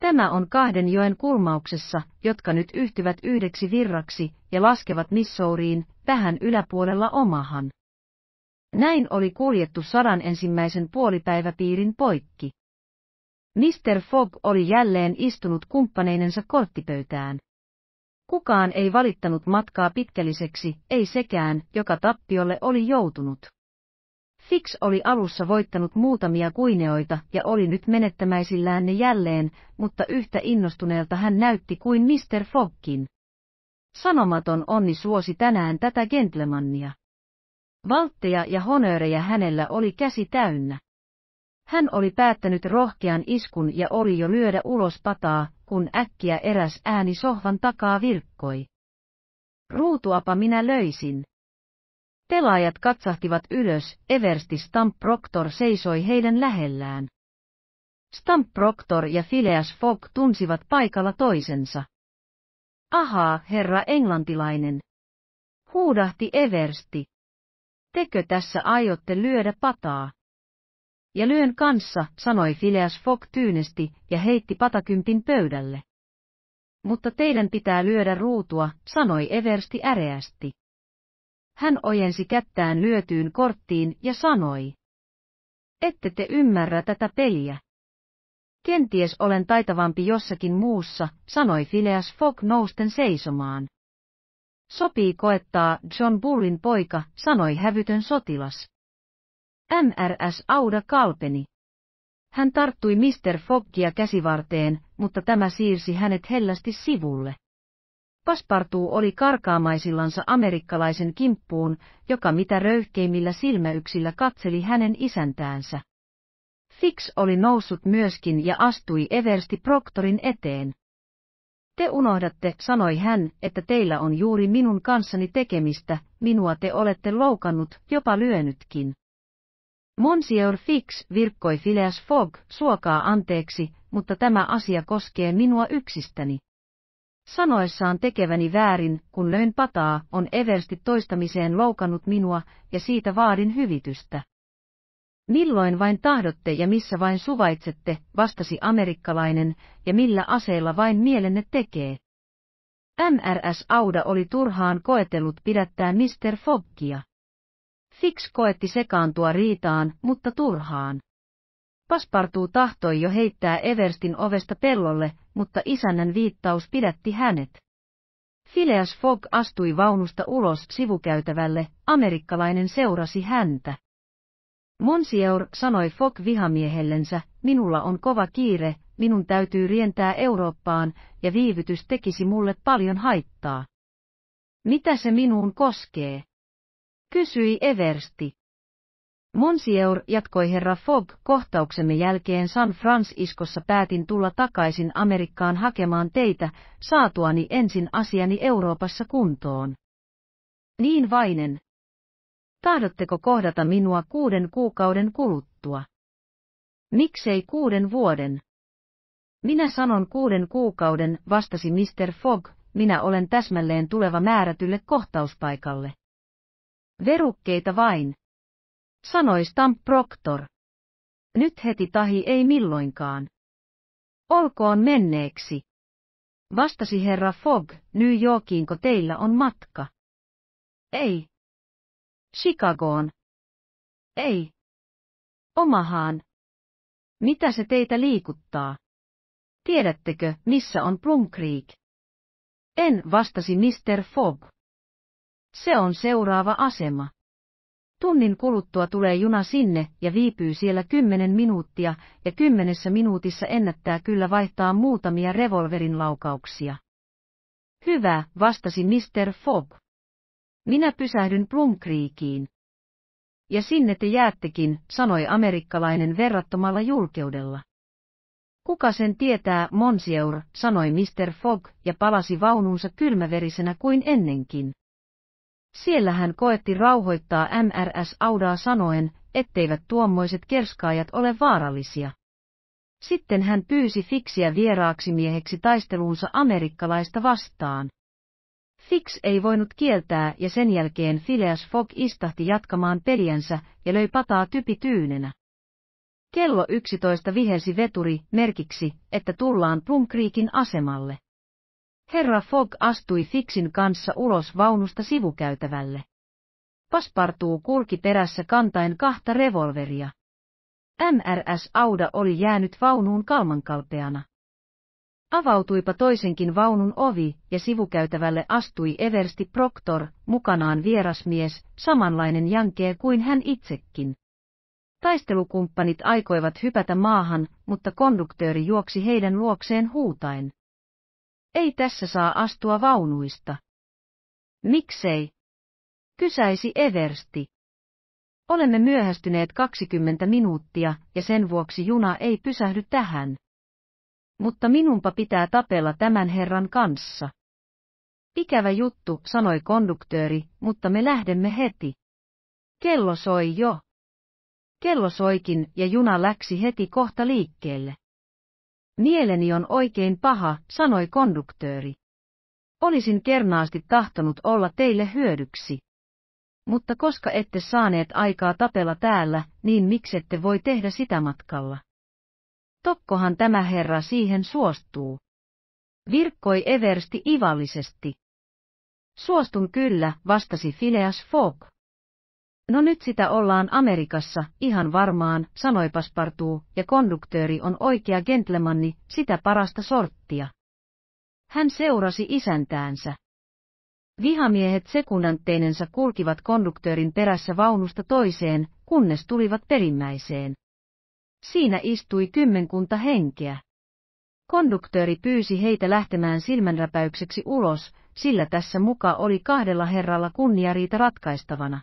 Tämä on kahden joen kulmauksessa, jotka nyt yhtyvät yhdeksi virraksi ja laskevat Missouriin, vähän yläpuolella Omahan. Näin oli kuljettu sadan ensimmäisen puolipäiväpiirin poikki. Mr. Fogg oli jälleen istunut kumppaneinensa korttipöytään. Kukaan ei valittanut matkaa pitkälliseksi, ei sekään, joka tappiolle oli joutunut. Fix oli alussa voittanut muutamia kuineoita ja oli nyt menettämäisillään ne jälleen, mutta yhtä innostuneelta hän näytti kuin Mr. Fogkin. Sanomaton onni suosi tänään tätä gentlemannia. Valtteja ja honöörejä hänellä oli käsi täynnä. Hän oli päättänyt rohkean iskun ja oli jo lyödä ulos pataa, kun äkkiä eräs ääni sohvan takaa virkkoi. Ruutuapa minä löisin. Pelaajat katsahtivat ylös, Eversti Stamp Proctor seisoi heidän lähellään. Stamp Proctor ja Phileas Fogg tunsivat paikalla toisensa. Ahaa, herra englantilainen. Huudahti Eversti. Tekö tässä aiotte lyödä pataa? Ja lyön kanssa, sanoi Phileas Fogg tyynesti ja heitti patakympin pöydälle. Mutta teidän pitää lyödä ruutua, sanoi Eversti äreästi. Hän ojensi kättään lyötyyn korttiin ja sanoi. Ette te ymmärrä tätä peliä. Kenties olen taitavampi jossakin muussa, sanoi Phileas Fogg nousten seisomaan. Sopii koettaa, John Bullin poika, sanoi hävytön sotilas. MRS Auda kalpeni. Hän tarttui Mr. Foggia käsivarteen, mutta tämä siirsi hänet hellästi sivulle. Paspartu oli karkaamaisillansa amerikkalaisen kimppuun, joka mitä röyhkeimmillä silmäyksillä katseli hänen isäntäänsä. Fix oli noussut myöskin ja astui Eversti Proctorin eteen. Te unohdatte, sanoi hän, että teillä on juuri minun kanssani tekemistä, minua te olette loukannut, jopa lyönytkin. Monsieur Fix, virkkoi Phileas Fogg, suokaa anteeksi, mutta tämä asia koskee minua yksistäni. Sanoessaan tekeväni väärin, kun löin pataa, on eversti toistamiseen loukannut minua, ja siitä vaadin hyvitystä. Milloin vain tahdotte ja missä vain suvaitsette, vastasi amerikkalainen, ja millä aseilla vain mielenne tekee. MRS Auda oli turhaan koetellut pidättää Mr. Foggia. Fix koetti sekaantua riitaan, mutta turhaan. Paspartuu tahtoi jo heittää Everstin ovesta pellolle, mutta isännän viittaus pidätti hänet. Phileas Fogg astui vaunusta ulos sivukäytävälle, amerikkalainen seurasi häntä. Monsieur sanoi Fogg vihamiehellensä, minulla on kova kiire, minun täytyy rientää Eurooppaan, ja viivytys tekisi mulle paljon haittaa. Mitä se minuun koskee? kysyi Eversti. Monsieur jatkoi herra Fogg kohtauksemme jälkeen San Franciscossa päätin tulla takaisin Amerikkaan hakemaan teitä, saatuani ensin asiani Euroopassa kuntoon. Niin vainen. Tahdotteko kohdata minua kuuden kuukauden kuluttua? Miksei kuuden vuoden? Minä sanon kuuden kuukauden, vastasi Mr. Fogg, minä olen täsmälleen tuleva määrätylle kohtauspaikalle. Verukkeita vain. Sanoi Stamp Proctor. Nyt heti tahi ei milloinkaan. Olkoon menneeksi. Vastasi herra Fogg, New Yorkiinko teillä on matka? Ei. Chicagoon. Ei. Omahaan. Mitä se teitä liikuttaa? Tiedättekö, missä on Plum Creek? En, vastasi Mr. Fogg. Se on seuraava asema. Tunnin kuluttua tulee juna sinne ja viipyy siellä kymmenen minuuttia ja kymmenessä minuutissa ennättää kyllä vaihtaa muutamia revolverin laukauksia. Hyvä, vastasi Mr. Fogg. Minä pysähdyn Plumkriikiin. Ja sinne te jäättekin, sanoi amerikkalainen verrattomalla julkeudella. Kuka sen tietää, monsieur, sanoi Mr. Fogg ja palasi vaununsa kylmäverisenä kuin ennenkin. Siellä hän koetti rauhoittaa MRS Audaa sanoen, etteivät tuommoiset kerskaajat ole vaarallisia. Sitten hän pyysi Fixiä vieraaksi mieheksi taisteluunsa amerikkalaista vastaan. Fix ei voinut kieltää ja sen jälkeen Phileas Fogg istahti jatkamaan peliänsä ja löi pataa typityynenä. Kello 11 vihelsi veturi merkiksi, että tullaan Plum Creekin asemalle. Herra Fogg astui Fixin kanssa ulos vaunusta sivukäytävälle. Paspartuu kulki perässä kantaen kahta revolveria. MRS Auda oli jäänyt vaunuun kalmankalpeana. Avautuipa toisenkin vaunun ovi, ja sivukäytävälle astui Eversti Proctor, mukanaan vierasmies, samanlainen jankee kuin hän itsekin. Taistelukumppanit aikoivat hypätä maahan, mutta konduktööri juoksi heidän luokseen huutaen. Ei tässä saa astua vaunuista. Miksei? Kysäisi Eversti. Olemme myöhästyneet 20 minuuttia ja sen vuoksi juna ei pysähdy tähän. Mutta minunpa pitää tapella tämän herran kanssa. Ikävä juttu, sanoi konduktööri, mutta me lähdemme heti. Kello soi jo. Kello soikin ja juna läksi heti kohta liikkeelle. Mieleni on oikein paha, sanoi konduktööri. Olisin kernaasti tahtonut olla teille hyödyksi. Mutta koska ette saaneet aikaa tapella täällä, niin miksette voi tehdä sitä matkalla? Tokkohan tämä herra siihen suostuu. Virkkoi Eversti ivallisesti. Suostun kyllä, vastasi Phileas Fogg. No nyt sitä ollaan Amerikassa, ihan varmaan, sanoi Paspartuu, ja konduktööri on oikea gentlemanni, sitä parasta sorttia. Hän seurasi isäntäänsä. Vihamiehet sekunantteinensa kulkivat konduktöörin perässä vaunusta toiseen, kunnes tulivat perimmäiseen. Siinä istui kymmenkunta henkeä. Konduktööri pyysi heitä lähtemään silmänräpäykseksi ulos, sillä tässä muka oli kahdella herralla kunniariita ratkaistavana.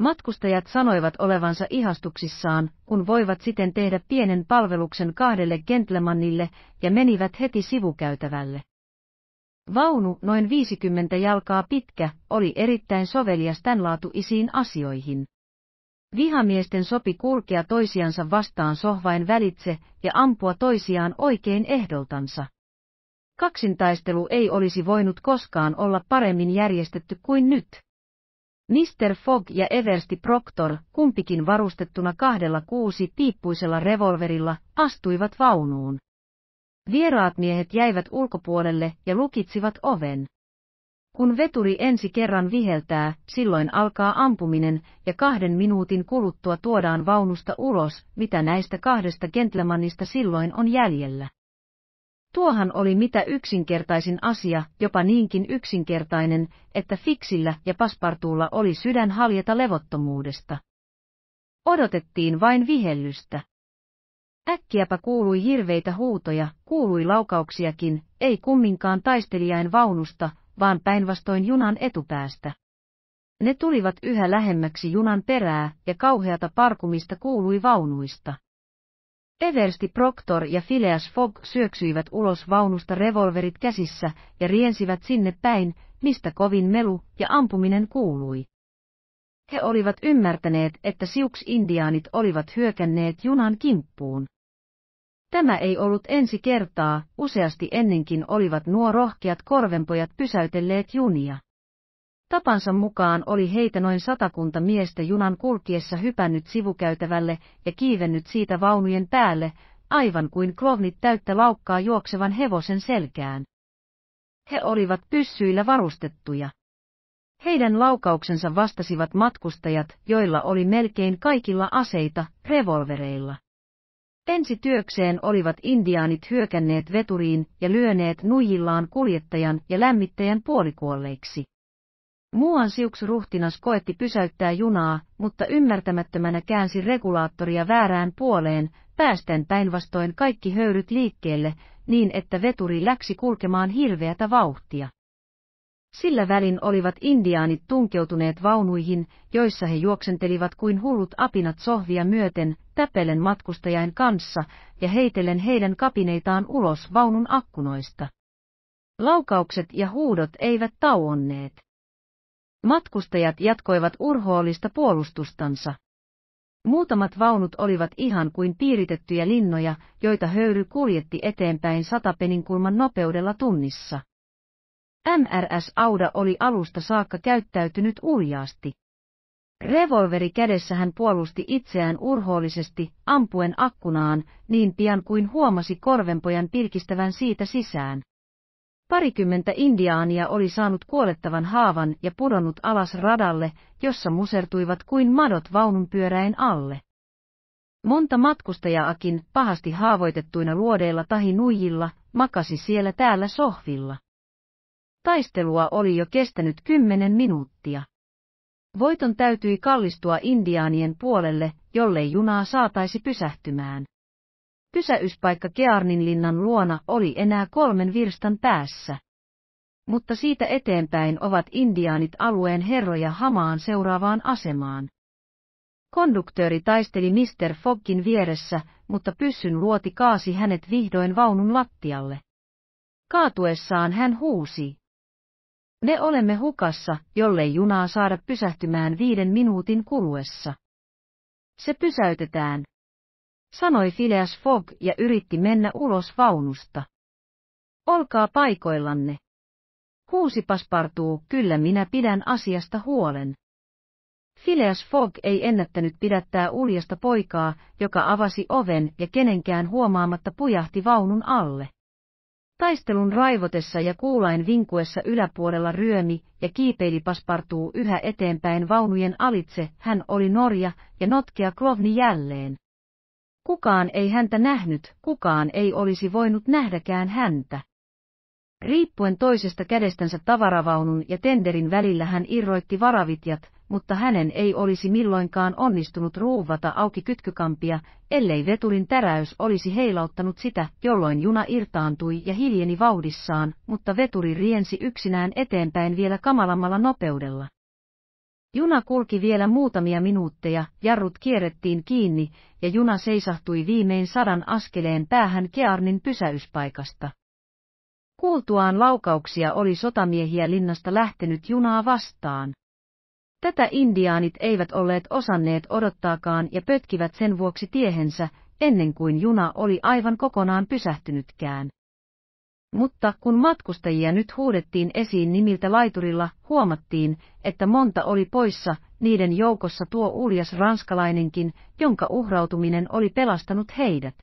Matkustajat sanoivat olevansa ihastuksissaan, kun voivat siten tehdä pienen palveluksen kahdelle gentlemanille ja menivät heti sivukäytävälle. Vaunu, noin 50 jalkaa pitkä, oli erittäin sovelias tämänlaatuisiin asioihin. Vihamiesten sopi kulkea toisiansa vastaan sohvain välitse ja ampua toisiaan oikein ehdoltansa. Kaksintaistelu ei olisi voinut koskaan olla paremmin järjestetty kuin nyt. Mr. Fogg ja Eversti Proctor, kumpikin varustettuna kahdella kuusi piippuisella revolverilla, astuivat vaunuun. Vieraat miehet jäivät ulkopuolelle ja lukitsivat oven. Kun veturi ensi kerran viheltää, silloin alkaa ampuminen ja kahden minuutin kuluttua tuodaan vaunusta ulos, mitä näistä kahdesta gentlemanista silloin on jäljellä. Tuohan oli mitä yksinkertaisin asia, jopa niinkin yksinkertainen, että Fiksillä ja Paspartuulla oli sydän haljeta levottomuudesta. Odotettiin vain vihellystä. Äkkiäpä kuului hirveitä huutoja, kuului laukauksiakin, ei kumminkaan taistelijain vaunusta, vaan päinvastoin junan etupäästä. Ne tulivat yhä lähemmäksi junan perää ja kauheata parkumista kuului vaunuista. Eversti Proctor ja Phileas Fogg syöksyivät ulos vaunusta revolverit käsissä ja riensivät sinne päin, mistä kovin melu ja ampuminen kuului. He olivat ymmärtäneet, että siuks-indiaanit olivat hyökänneet junan kimppuun. Tämä ei ollut ensi kertaa, useasti ennenkin olivat nuo rohkeat korvenpojat pysäytelleet junia. Tapansa mukaan oli heitä noin satakunta miestä junan kulkiessa hypännyt sivukäytävälle ja kiivennyt siitä vaunujen päälle, aivan kuin klovnit täyttä laukkaa juoksevan hevosen selkään. He olivat pyssyillä varustettuja. Heidän laukauksensa vastasivat matkustajat, joilla oli melkein kaikilla aseita, revolvereilla. Ensi työkseen olivat indiaanit hyökänneet veturiin ja lyöneet nuijillaan kuljettajan ja lämmittäjän puolikuolleiksi. Muuan ruhtinas koetti pysäyttää junaa, mutta ymmärtämättömänä käänsi regulaattoria väärään puoleen, päästen päinvastoin kaikki höyryt liikkeelle, niin että veturi läksi kulkemaan hirveätä vauhtia. Sillä välin olivat indiaanit tunkeutuneet vaunuihin, joissa he juoksentelivat kuin hullut apinat sohvia myöten, täpelen matkustajain kanssa ja heitellen heidän kapineitaan ulos vaunun akkunoista. Laukaukset ja huudot eivät tauonneet. Matkustajat jatkoivat urhoollista puolustustansa. Muutamat vaunut olivat ihan kuin piiritettyjä linnoja, joita höyry kuljetti eteenpäin satapeninkulman nopeudella tunnissa. MRS Auda oli alusta saakka käyttäytynyt uljaasti. Revolveri kädessä hän puolusti itseään urhoollisesti, ampuen akkunaan, niin pian kuin huomasi korvenpojan pilkistävän siitä sisään. Parikymmentä indiaania oli saanut kuolettavan haavan ja pudonnut alas radalle, jossa musertuivat kuin madot vaununpyöräin alle. Monta matkustajaakin, pahasti haavoitettuina luodeilla tahi nuijilla, makasi siellä täällä sohvilla. Taistelua oli jo kestänyt kymmenen minuuttia. Voiton täytyi kallistua indiaanien puolelle, jollei junaa saataisi pysähtymään. Pysäyspaikka linnan luona oli enää kolmen virstan päässä. Mutta siitä eteenpäin ovat indiaanit alueen herroja Hamaan seuraavaan asemaan. Konduktööri taisteli Mr. Foggin vieressä, mutta pyssyn luoti kaasi hänet vihdoin vaunun lattialle. Kaatuessaan hän huusi. Me olemme hukassa, jollei junaa saada pysähtymään viiden minuutin kuluessa. Se pysäytetään, sanoi Phileas Fogg ja yritti mennä ulos vaunusta. Olkaa paikoillanne. Huusi paspartuu, kyllä minä pidän asiasta huolen. Phileas Fogg ei ennättänyt pidättää uljasta poikaa, joka avasi oven ja kenenkään huomaamatta pujahti vaunun alle. Taistelun raivotessa ja kuulain vinkuessa yläpuolella ryömi ja kiipeili paspartuu yhä eteenpäin vaunujen alitse, hän oli norja ja notkea klovni jälleen. Kukaan ei häntä nähnyt, kukaan ei olisi voinut nähdäkään häntä. Riippuen toisesta kädestänsä tavaravaunun ja tenderin välillä hän irroitti varavitjat, mutta hänen ei olisi milloinkaan onnistunut ruuvata auki kytkykampia, ellei veturin täräys olisi heilauttanut sitä, jolloin juna irtaantui ja hiljeni vauhdissaan, mutta veturi riensi yksinään eteenpäin vielä kamalammalla nopeudella. Juna kulki vielä muutamia minuutteja, jarrut kierrettiin kiinni, ja juna seisahtui viimein sadan askeleen päähän Kearnin pysäyspaikasta. Kuultuaan laukauksia oli sotamiehiä linnasta lähtenyt junaa vastaan. Tätä indiaanit eivät olleet osanneet odottaakaan ja pötkivät sen vuoksi tiehensä, ennen kuin juna oli aivan kokonaan pysähtynytkään mutta kun matkustajia nyt huudettiin esiin nimiltä laiturilla, huomattiin, että monta oli poissa, niiden joukossa tuo uljas ranskalainenkin, jonka uhrautuminen oli pelastanut heidät.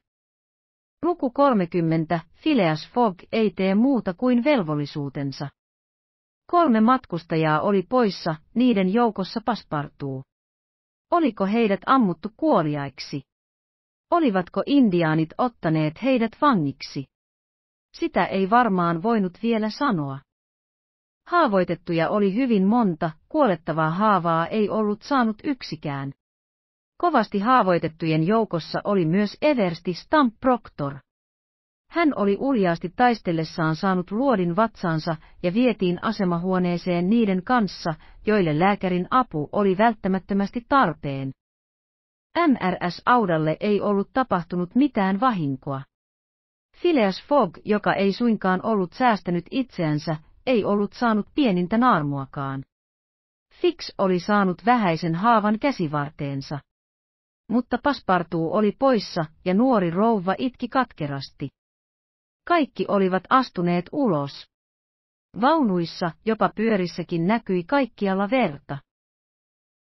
Luku 30. Phileas Fogg ei tee muuta kuin velvollisuutensa. Kolme matkustajaa oli poissa, niiden joukossa paspartuu. Oliko heidät ammuttu kuoliaiksi? Olivatko indiaanit ottaneet heidät vangiksi? Sitä ei varmaan voinut vielä sanoa. Haavoitettuja oli hyvin monta, kuolettavaa haavaa ei ollut saanut yksikään. Kovasti haavoitettujen joukossa oli myös Eversti Stamp Proctor. Hän oli uljaasti taistellessaan saanut luodin vatsaansa ja vietiin asemahuoneeseen niiden kanssa, joille lääkärin apu oli välttämättömästi tarpeen. MRS-audalle ei ollut tapahtunut mitään vahinkoa. Phileas Fogg, joka ei suinkaan ollut säästänyt itseänsä, ei ollut saanut pienintä naarmuakaan. Fix oli saanut vähäisen haavan käsivarteensa. Mutta paspartu oli poissa ja nuori rouva itki katkerasti. Kaikki olivat astuneet ulos. Vaunuissa, jopa pyörissäkin näkyi kaikkialla verta.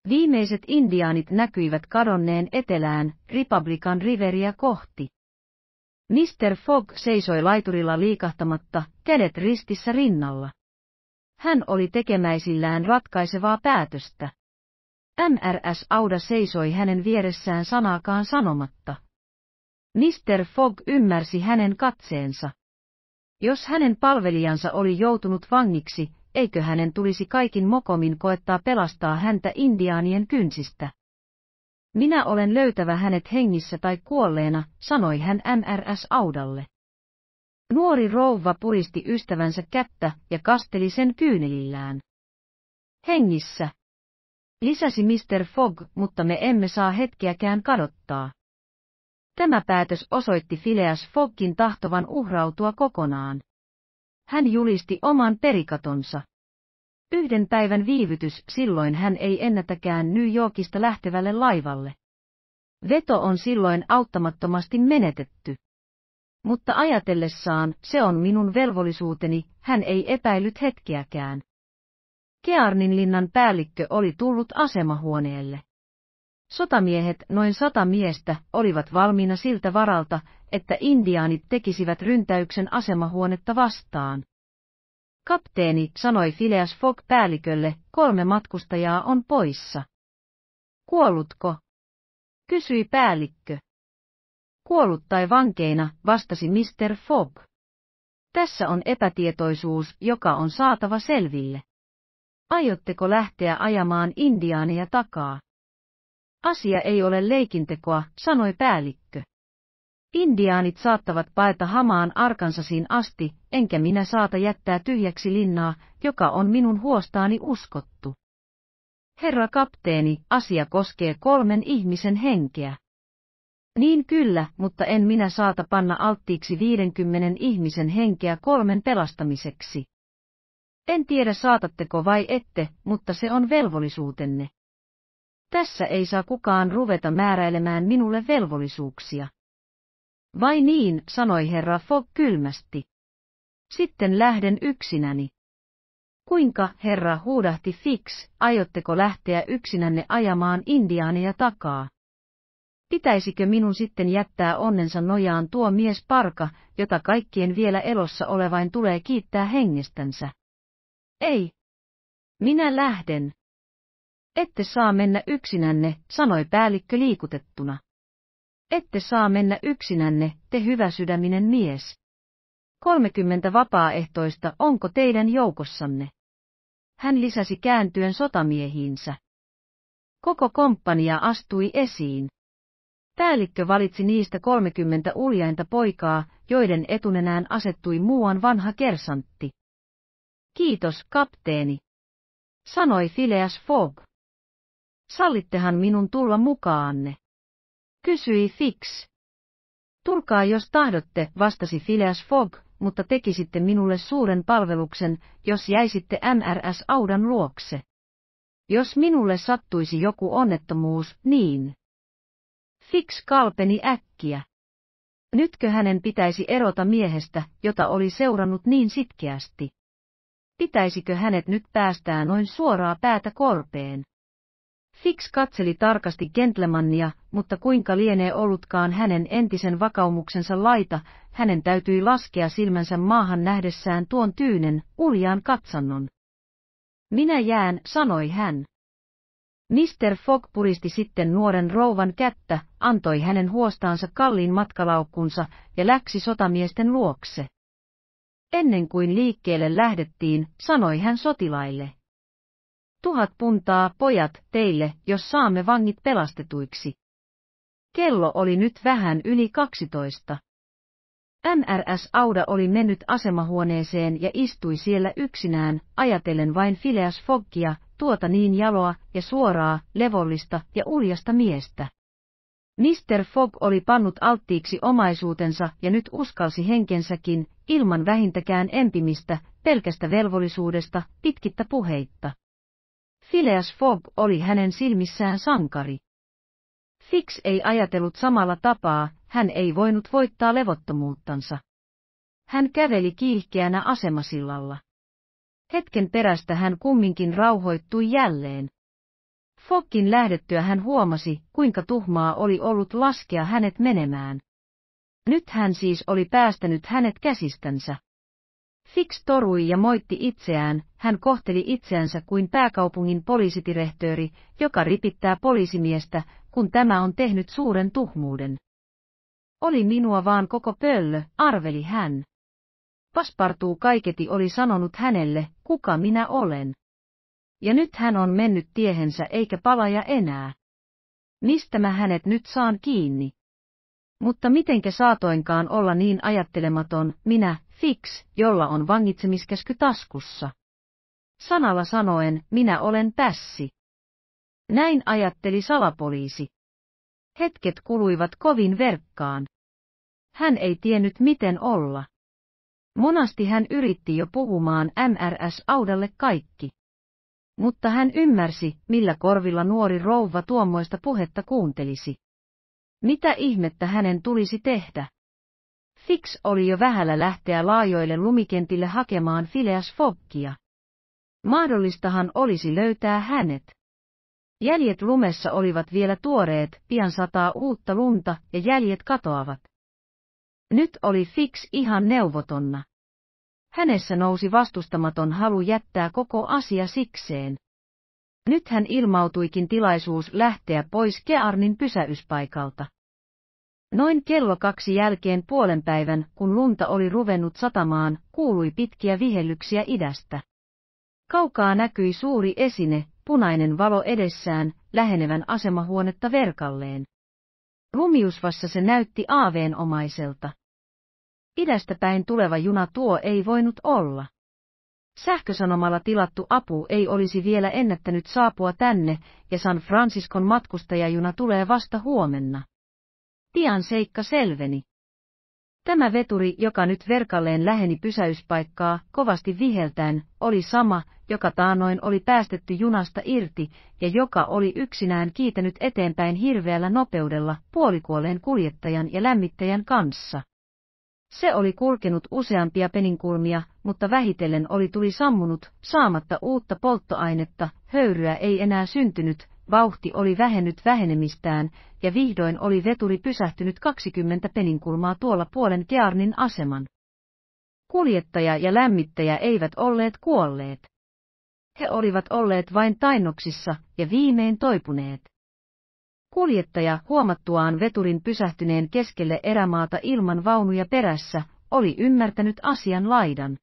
Viimeiset indiaanit näkyivät kadonneen etelään, Republikan riveriä kohti. Mr. Fogg seisoi laiturilla liikahtamatta, kädet ristissä rinnalla. Hän oli tekemäisillään ratkaisevaa päätöstä. MRS Auda seisoi hänen vieressään sanaakaan sanomatta. Mr. Fogg ymmärsi hänen katseensa. Jos hänen palvelijansa oli joutunut vangiksi, eikö hänen tulisi kaikin mokomin koettaa pelastaa häntä indiaanien kynsistä? Minä olen löytävä hänet hengissä tai kuolleena, sanoi hän MRS Audalle. Nuori rouva puristi ystävänsä kättä ja kasteli sen kyynelillään. Hengissä. Lisäsi Mr. Fogg, mutta me emme saa hetkeäkään kadottaa. Tämä päätös osoitti Phileas Foggin tahtovan uhrautua kokonaan. Hän julisti oman perikatonsa. Yhden päivän viivytys silloin hän ei ennätäkään New Yorkista lähtevälle laivalle. Veto on silloin auttamattomasti menetetty. Mutta ajatellessaan, se on minun velvollisuuteni, hän ei epäillyt hetkeäkään. Kearnin linnan päällikkö oli tullut asemahuoneelle. Sotamiehet, noin sata miestä, olivat valmiina siltä varalta, että indiaanit tekisivät ryntäyksen asemahuonetta vastaan. Kapteeni, sanoi Phileas Fogg päällikölle, kolme matkustajaa on poissa. Kuollutko? kysyi päällikkö. Kuollut tai vankeina, vastasi Mr. Fogg. Tässä on epätietoisuus, joka on saatava selville. Aiotteko lähteä ajamaan Indiaania takaa? Asia ei ole leikintekoa, sanoi päällikkö. Indiaanit saattavat paeta hamaan arkansasiin asti, enkä minä saata jättää tyhjäksi linnaa, joka on minun huostaani uskottu. Herra kapteeni, asia koskee kolmen ihmisen henkeä. Niin kyllä, mutta en minä saata panna alttiiksi viidenkymmenen ihmisen henkeä kolmen pelastamiseksi. En tiedä saatatteko vai ette, mutta se on velvollisuutenne. Tässä ei saa kukaan ruveta määräilemään minulle velvollisuuksia. Vai niin, sanoi herra Fogg kylmästi. Sitten lähden yksinäni. Kuinka, herra huudahti Fix, aiotteko lähteä yksinänne ajamaan indiaaneja takaa? Pitäisikö minun sitten jättää onnensa nojaan tuo mies parka, jota kaikkien vielä elossa olevain tulee kiittää hengestänsä? Ei. Minä lähden. Ette saa mennä yksinänne, sanoi päällikkö liikutettuna. Ette saa mennä yksinänne, te hyväsydäminen mies. 30 vapaaehtoista onko teidän joukossanne? Hän lisäsi kääntyen sotamiehiinsä. Koko komppania astui esiin. Päällikkö valitsi niistä 30 uljainta poikaa, joiden etunenään asettui muuan vanha kersantti. Kiitos, kapteeni. Sanoi Phileas Fogg. Sallittehan minun tulla mukaanne. Kysyi Fix. Tulkaa jos tahdotte, vastasi Phileas Fogg, mutta tekisitte minulle suuren palveluksen, jos jäisitte MRS Audan luokse. Jos minulle sattuisi joku onnettomuus, niin. Fix kalpeni äkkiä. Nytkö hänen pitäisi erota miehestä, jota oli seurannut niin sitkeästi? Pitäisikö hänet nyt päästää noin suoraa päätä korpeen? Fix katseli tarkasti gentlemannia, mutta kuinka lienee ollutkaan hänen entisen vakaumuksensa laita, hänen täytyi laskea silmänsä maahan nähdessään tuon tyynen, uljaan katsannon. Minä jään, sanoi hän. Mr. Fogg puristi sitten nuoren rouvan kättä, antoi hänen huostaansa kalliin matkalaukkunsa ja läksi sotamiesten luokse. Ennen kuin liikkeelle lähdettiin, sanoi hän sotilaille. Tuhat puntaa, pojat, teille, jos saamme vangit pelastetuiksi. Kello oli nyt vähän yli 12. MRS Auda oli mennyt asemahuoneeseen ja istui siellä yksinään, ajatellen vain Phileas Foggia, tuota niin jaloa ja suoraa, levollista ja uljasta miestä. Mr. Fogg oli pannut alttiiksi omaisuutensa ja nyt uskalsi henkensäkin, ilman vähintäkään empimistä, pelkästä velvollisuudesta, pitkittä puheitta. Phileas Fogg oli hänen silmissään sankari. Fix ei ajatellut samalla tapaa, hän ei voinut voittaa levottomuuttansa. Hän käveli kiihkeänä asemasillalla. Hetken perästä hän kumminkin rauhoittui jälleen. Fokkin lähdettyä hän huomasi, kuinka tuhmaa oli ollut laskea hänet menemään. Nyt hän siis oli päästänyt hänet käsistänsä. Fix torui ja moitti itseään, hän kohteli itseänsä kuin pääkaupungin poliisitirehtööri, joka ripittää poliisimiestä, kun tämä on tehnyt suuren tuhmuuden. Oli minua vaan koko pöllö, arveli hän. Paspartuu kaiketi oli sanonut hänelle, kuka minä olen. Ja nyt hän on mennyt tiehensä eikä palaja enää. Mistä mä hänet nyt saan kiinni? Mutta mitenkä saatoinkaan olla niin ajattelematon, minä, fix, jolla on vangitsemiskäsky taskussa. Sanalla sanoen, minä olen pässi. Näin ajatteli salapoliisi. Hetket kuluivat kovin verkkaan. Hän ei tiennyt miten olla. Monasti hän yritti jo puhumaan MRS Audalle kaikki. Mutta hän ymmärsi, millä korvilla nuori rouva tuommoista puhetta kuuntelisi. Mitä ihmettä hänen tulisi tehdä? Fix oli jo vähällä lähteä laajoille lumikentille hakemaan Phileas Foggia. Mahdollistahan olisi löytää hänet. Jäljet lumessa olivat vielä tuoreet, pian sataa uutta lunta ja jäljet katoavat. Nyt oli Fix ihan neuvotonna. Hänessä nousi vastustamaton halu jättää koko asia sikseen. Nyt hän ilmautuikin tilaisuus lähteä pois Kearnin pysäyspaikalta. Noin kello kaksi jälkeen puolen päivän, kun lunta oli ruvennut satamaan, kuului pitkiä vihellyksiä idästä. Kaukaa näkyi suuri esine, punainen valo edessään, lähenevän asemahuonetta verkalleen. Lumiusvassa se näytti aaveenomaiselta. Idästä päin tuleva juna tuo ei voinut olla. Sähkösanomalla tilattu apu ei olisi vielä ennättänyt saapua tänne, ja San Franciscon matkustajajuna tulee vasta huomenna. Tian seikka selveni. Tämä veturi, joka nyt verkalleen läheni pysäyspaikkaa, kovasti viheltäen, oli sama, joka taanoin oli päästetty junasta irti, ja joka oli yksinään kiitänyt eteenpäin hirveällä nopeudella puolikuolleen kuljettajan ja lämmittäjän kanssa. Se oli kulkenut useampia peninkulmia, mutta vähitellen oli tuli sammunut, saamatta uutta polttoainetta, höyryä ei enää syntynyt, vauhti oli vähennyt vähenemistään, ja vihdoin oli veturi pysähtynyt 20 peninkulmaa tuolla puolen Kearnin aseman. Kuljettaja ja lämmittäjä eivät olleet kuolleet. He olivat olleet vain tainoksissa ja viimein toipuneet. Kuljettaja huomattuaan veturin pysähtyneen keskelle erämaata ilman vaunuja perässä, oli ymmärtänyt asian laidan.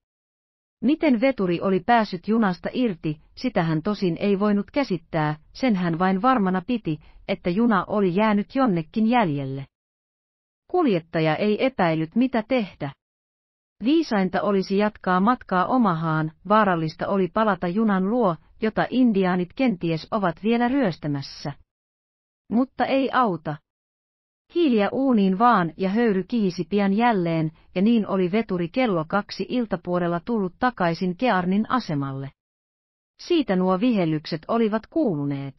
Miten veturi oli päässyt junasta irti, sitä hän tosin ei voinut käsittää, sen hän vain varmana piti, että juna oli jäänyt jonnekin jäljelle. Kuljettaja ei epäillyt mitä tehdä. Viisainta olisi jatkaa matkaa omahaan, vaarallista oli palata junan luo, jota indiaanit kenties ovat vielä ryöstämässä. Mutta ei auta. Hiiliä uuniin vaan ja höyry kiisi pian jälleen, ja niin oli veturi kello kaksi iltapuolella tullut takaisin Kearnin asemalle. Siitä nuo vihellykset olivat kuuluneet.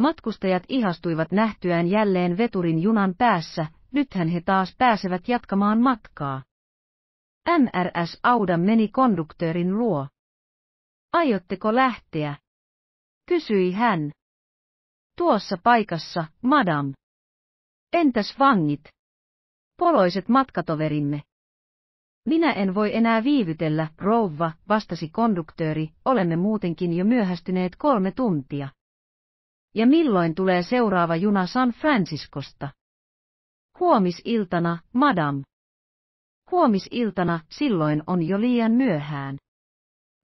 Matkustajat ihastuivat nähtyään jälleen veturin junan päässä, nythän he taas pääsevät jatkamaan matkaa. MRS Auda meni konduktöörin luo. Aiotteko lähteä? Kysyi hän. Tuossa paikassa, madam. Entäs vangit? Poloiset matkatoverimme. Minä en voi enää viivytellä, rouva, vastasi konduktööri, olemme muutenkin jo myöhästyneet kolme tuntia. Ja milloin tulee seuraava juna San Franciscosta? Huomisiltana, madam. Huomisiltana, silloin on jo liian myöhään.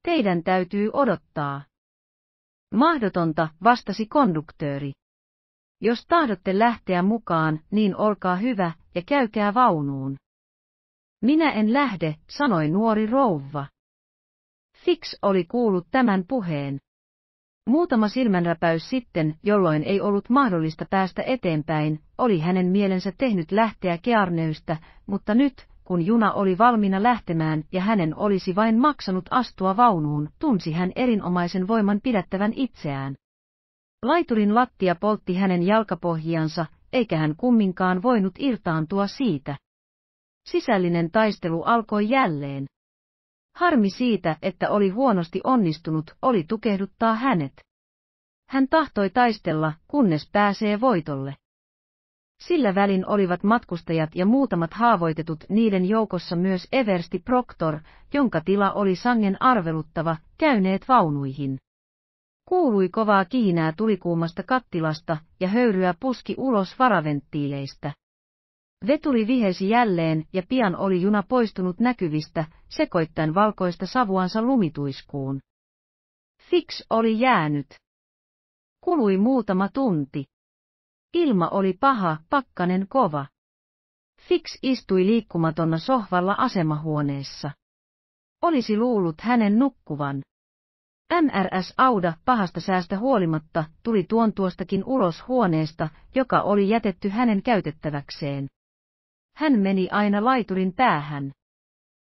Teidän täytyy odottaa. Mahdotonta, vastasi konduktööri. Jos tahdotte lähteä mukaan, niin olkaa hyvä ja käykää vaunuun. Minä en lähde, sanoi nuori rouva. Fix oli kuullut tämän puheen. Muutama silmänräpäys sitten, jolloin ei ollut mahdollista päästä eteenpäin, oli hänen mielensä tehnyt lähteä Kearneystä, mutta nyt, kun juna oli valmiina lähtemään ja hänen olisi vain maksanut astua vaunuun, tunsi hän erinomaisen voiman pidättävän itseään. Laiturin lattia poltti hänen jalkapohjiansa, eikä hän kumminkaan voinut irtaantua siitä. Sisällinen taistelu alkoi jälleen. Harmi siitä, että oli huonosti onnistunut, oli tukehduttaa hänet. Hän tahtoi taistella, kunnes pääsee voitolle. Sillä välin olivat matkustajat ja muutamat haavoitetut niiden joukossa myös Eversti Proctor, jonka tila oli sangen arveluttava, käyneet vaunuihin. Kuului kovaa kiinää tulikuumasta kattilasta ja höyryä puski ulos varaventtiileistä. Veturi vihesi jälleen ja pian oli juna poistunut näkyvistä, sekoittain valkoista savuansa lumituiskuun. Fix oli jäänyt. Kului muutama tunti. Ilma oli paha, pakkanen kova. Fix istui liikkumatonna sohvalla asemahuoneessa. Olisi luullut hänen nukkuvan. MRS Auda pahasta säästä huolimatta tuli tuon tuostakin ulos huoneesta, joka oli jätetty hänen käytettäväkseen. Hän meni aina laiturin päähän.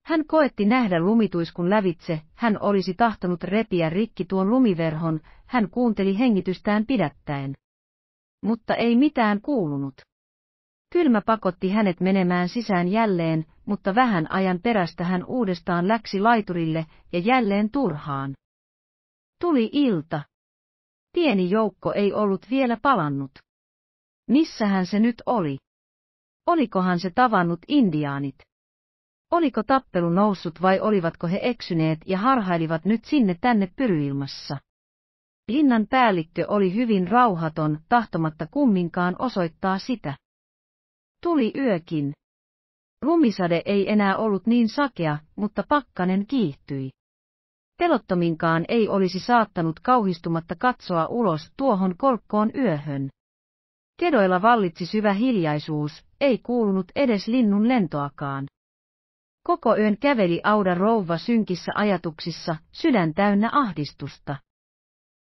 Hän koetti nähdä lumituiskun lävitse, hän olisi tahtonut repiä rikki tuon lumiverhon, hän kuunteli hengitystään pidättäen mutta ei mitään kuulunut. Kylmä pakotti hänet menemään sisään jälleen, mutta vähän ajan perästä hän uudestaan läksi laiturille ja jälleen turhaan. Tuli ilta. Pieni joukko ei ollut vielä palannut. Missähän se nyt oli? Olikohan se tavannut indiaanit? Oliko tappelu noussut vai olivatko he eksyneet ja harhailivat nyt sinne tänne pyryilmassa? Linnan päällikkö oli hyvin rauhaton, tahtomatta kumminkaan osoittaa sitä. Tuli yökin. Lumisade ei enää ollut niin sakea, mutta pakkanen kiihtyi. Pelottominkaan ei olisi saattanut kauhistumatta katsoa ulos tuohon kolkkoon yöhön. Kedoilla vallitsi syvä hiljaisuus, ei kuulunut edes linnun lentoakaan. Koko yön käveli Auda rouva synkissä ajatuksissa, sydän täynnä ahdistusta.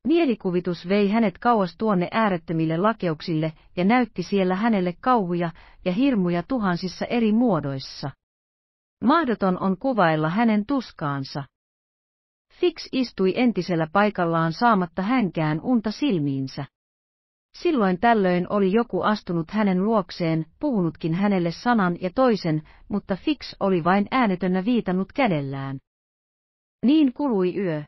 Mielikuvitus vei hänet kauas tuonne äärettömille lakeuksille ja näytti siellä hänelle kauhuja ja hirmuja tuhansissa eri muodoissa. Mahdoton on kuvailla hänen tuskaansa. Fix istui entisellä paikallaan saamatta hänkään unta silmiinsä. Silloin tällöin oli joku astunut hänen luokseen, puhunutkin hänelle sanan ja toisen, mutta Fix oli vain äänetönnä viitannut kädellään. Niin kului yö.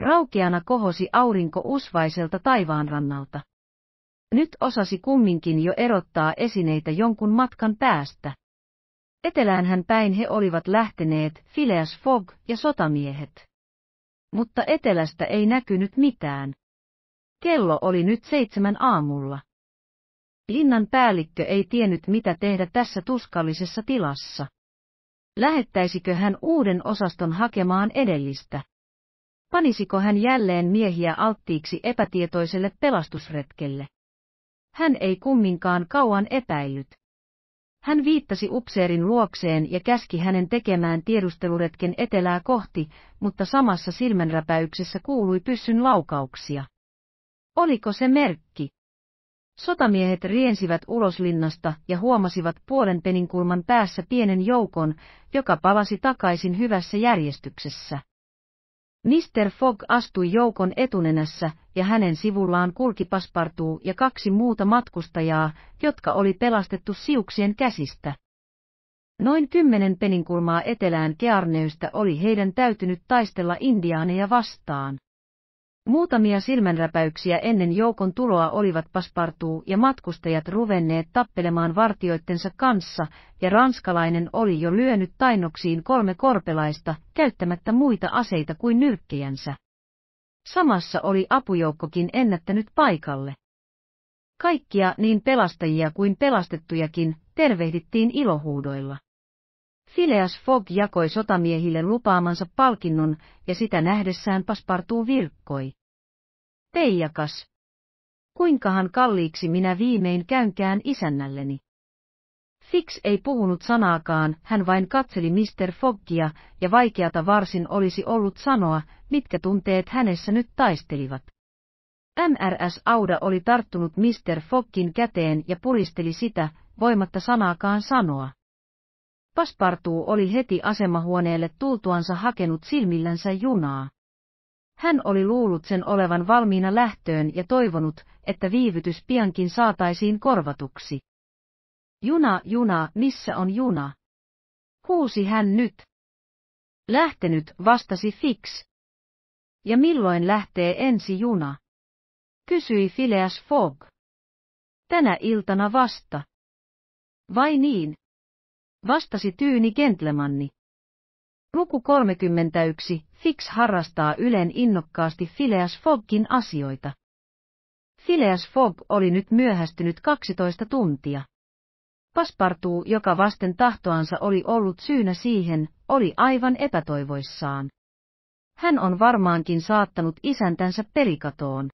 Raukeana kohosi aurinko usvaiselta taivaanrannalta. Nyt osasi kumminkin jo erottaa esineitä jonkun matkan päästä. Eteläänhän päin he olivat lähteneet Phileas Fogg ja sotamiehet. Mutta etelästä ei näkynyt mitään. Kello oli nyt seitsemän aamulla. Linnan päällikkö ei tiennyt mitä tehdä tässä tuskallisessa tilassa. Lähettäisikö hän uuden osaston hakemaan edellistä? Panisiko hän jälleen miehiä alttiiksi epätietoiselle pelastusretkelle? Hän ei kumminkaan kauan epäillyt. Hän viittasi upseerin luokseen ja käski hänen tekemään tiedusteluretken etelää kohti, mutta samassa silmänräpäyksessä kuului pyssyn laukauksia. Oliko se merkki? Sotamiehet riensivät ulos linnasta ja huomasivat puolen peninkulman päässä pienen joukon, joka palasi takaisin hyvässä järjestyksessä. Mr. Fogg astui joukon etunenässä, ja hänen sivullaan kulki paspartuu ja kaksi muuta matkustajaa, jotka oli pelastettu siuksien käsistä. Noin kymmenen peninkulmaa etelään Kearneystä oli heidän täytynyt taistella indiaaneja vastaan. Muutamia silmänräpäyksiä ennen joukon tuloa olivat Paspartuu ja matkustajat ruvenneet tappelemaan vartioittensa kanssa, ja ranskalainen oli jo lyönyt tainoksiin kolme korpelaista, käyttämättä muita aseita kuin nyrkkejänsä. Samassa oli apujoukkokin ennättänyt paikalle. Kaikkia niin pelastajia kuin pelastettujakin tervehdittiin ilohuudoilla. Phileas Fogg jakoi sotamiehille lupaamansa palkinnon, ja sitä nähdessään Paspartuu virkkoi. Peijakas. Kuinkahan kalliiksi minä viimein käynkään isännälleni. Fix ei puhunut sanaakaan, hän vain katseli Mr. Foggia, ja vaikeata varsin olisi ollut sanoa, mitkä tunteet hänessä nyt taistelivat. MRS Auda oli tarttunut Mr. Foggin käteen ja puristeli sitä, voimatta sanaakaan sanoa. Paspartuu oli heti asemahuoneelle tultuansa hakenut silmillänsä junaa. Hän oli luullut sen olevan valmiina lähtöön ja toivonut, että viivytys piankin saataisiin korvatuksi. Juna, juna, missä on juna? Huusi hän nyt. Lähtenyt, vastasi Fix. Ja milloin lähtee ensi juna? Kysyi Phileas Fogg. Tänä iltana vasta. Vai niin? Vastasi tyyni gentlemanni. Luku 31, Fix harrastaa Ylen innokkaasti Phileas Foggin asioita. Phileas Fogg oli nyt myöhästynyt 12 tuntia. Paspartu, joka vasten tahtoansa oli ollut syynä siihen, oli aivan epätoivoissaan. Hän on varmaankin saattanut isäntänsä pelikatoon.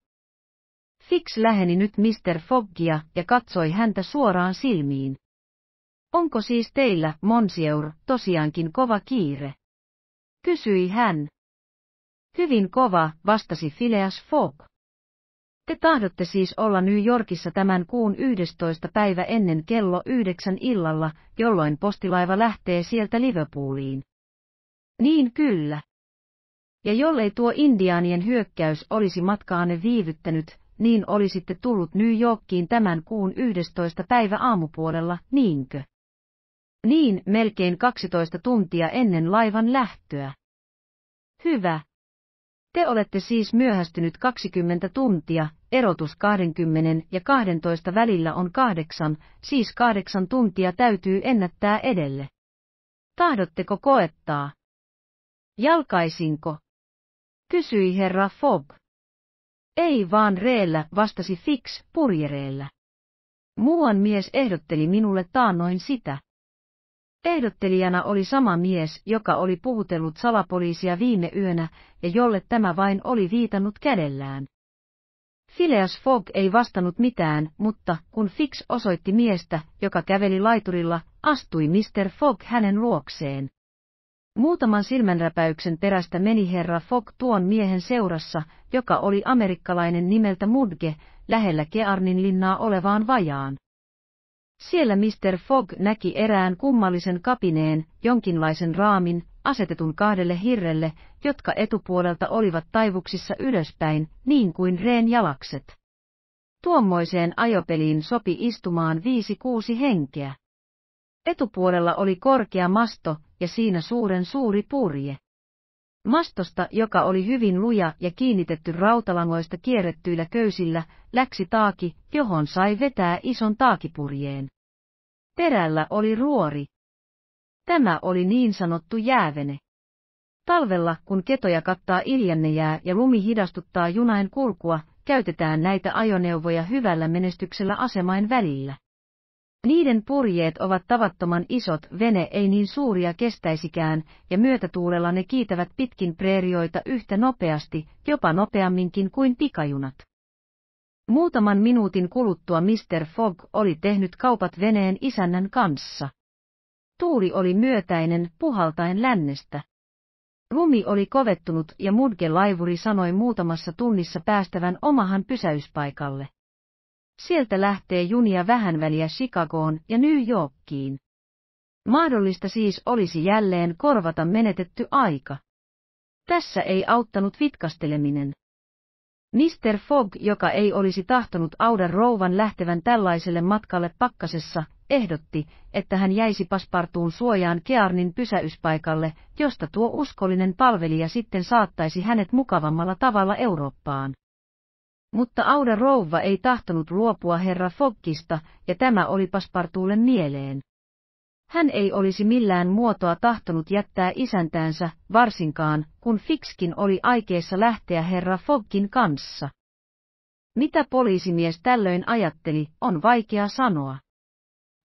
Fix läheni nyt Mr. Foggia ja katsoi häntä suoraan silmiin. Onko siis teillä, monsieur, tosiaankin kova kiire? Kysyi hän. Hyvin kova, vastasi Phileas Fogg. Te tahdotte siis olla New Yorkissa tämän kuun 11. päivä ennen kello yhdeksän illalla, jolloin postilaiva lähtee sieltä Liverpooliin. Niin kyllä. Ja jollei tuo indiaanien hyökkäys olisi matkaanne viivyttänyt, niin olisitte tullut New Yorkiin tämän kuun 11. päivä aamupuolella, niinkö? Niin, melkein 12 tuntia ennen laivan lähtöä. Hyvä, te olette siis myöhästynyt 20 tuntia, erotus 20 ja 12 välillä on kahdeksan, siis kahdeksan tuntia täytyy ennättää edelle. Tahdotteko koettaa? Jalkaisinko? Kysyi herra Fogg. Ei vaan reellä, vastasi Fix purjereellä. Muuan mies ehdotteli minulle taannoin sitä. Ehdottelijana oli sama mies, joka oli puhutellut salapoliisia viime yönä ja jolle tämä vain oli viitannut kädellään. Phileas Fogg ei vastannut mitään, mutta kun Fix osoitti miestä, joka käveli laiturilla, astui Mr. Fogg hänen luokseen. Muutaman silmänräpäyksen perästä meni herra Fogg tuon miehen seurassa, joka oli amerikkalainen nimeltä Mudge, lähellä Kearnin linnaa olevaan vajaan. Siellä Mr. Fogg näki erään kummallisen kapineen, jonkinlaisen raamin, asetetun kahdelle hirrelle, jotka etupuolelta olivat taivuksissa ylöspäin, niin kuin reen jalakset. Tuommoiseen ajopeliin sopi istumaan viisi kuusi henkeä. Etupuolella oli korkea masto ja siinä suuren suuri purje. Mastosta, joka oli hyvin luja ja kiinnitetty rautalangoista kierrettyillä köysillä, läksi taaki, johon sai vetää ison taakipurjeen. Perällä oli ruori. Tämä oli niin sanottu jäävene. Talvella, kun ketoja kattaa iljännejää ja lumi hidastuttaa junain kulkua, käytetään näitä ajoneuvoja hyvällä menestyksellä asemain välillä. Niiden purjeet ovat tavattoman isot, vene ei niin suuria kestäisikään, ja myötätuulella ne kiitävät pitkin preerioita yhtä nopeasti, jopa nopeamminkin kuin pikajunat. Muutaman minuutin kuluttua Mr. Fogg oli tehnyt kaupat veneen isännän kanssa. Tuuli oli myötäinen, puhaltaen lännestä. Lumi oli kovettunut ja Mudge-laivuri sanoi muutamassa tunnissa päästävän omahan pysäyspaikalle. Sieltä lähtee junia vähän väliä Chicagoon ja New Yorkiin. Mahdollista siis olisi jälleen korvata menetetty aika. Tässä ei auttanut vitkasteleminen. Mr. Fogg, joka ei olisi tahtonut auda rouvan lähtevän tällaiselle matkalle pakkasessa, ehdotti, että hän jäisi paspartuun suojaan Kearnin pysäyspaikalle, josta tuo uskollinen palvelija sitten saattaisi hänet mukavammalla tavalla Eurooppaan. Mutta Auda rouva ei tahtonut luopua herra Fokkista, ja tämä oli Paspartuulle mieleen. Hän ei olisi millään muotoa tahtonut jättää isäntäänsä, varsinkaan, kun Fikskin oli aikeessa lähteä herra Fokkin kanssa. Mitä poliisimies tällöin ajatteli, on vaikea sanoa.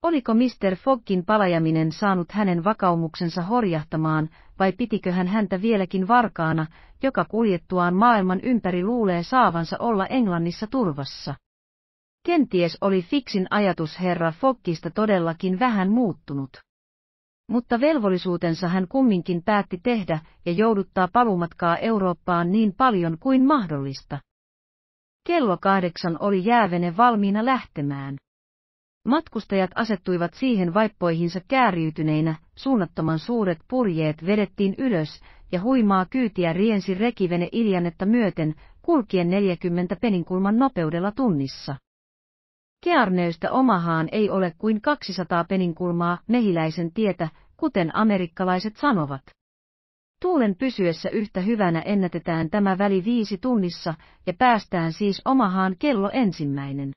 Oliko Mr. Foggin palajaminen saanut hänen vakaumuksensa horjahtamaan, vai pitikö hän häntä vieläkin varkaana, joka kuljettuaan maailman ympäri luulee saavansa olla Englannissa turvassa? Kenties oli fiksin ajatus herra Foggista todellakin vähän muuttunut. Mutta velvollisuutensa hän kumminkin päätti tehdä ja jouduttaa palumatkaa Eurooppaan niin paljon kuin mahdollista. Kello kahdeksan oli jäävene valmiina lähtemään. Matkustajat asettuivat siihen vaippoihinsa kääriytyneinä, suunnattoman suuret purjeet vedettiin ylös, ja huimaa kyytiä riensi rekivene iljannetta myöten, kulkien 40 peninkulman nopeudella tunnissa. Kearneystä Omahaan ei ole kuin 200 peninkulmaa mehiläisen tietä, kuten amerikkalaiset sanovat. Tuulen pysyessä yhtä hyvänä ennätetään tämä väli viisi tunnissa ja päästään siis Omahaan kello ensimmäinen.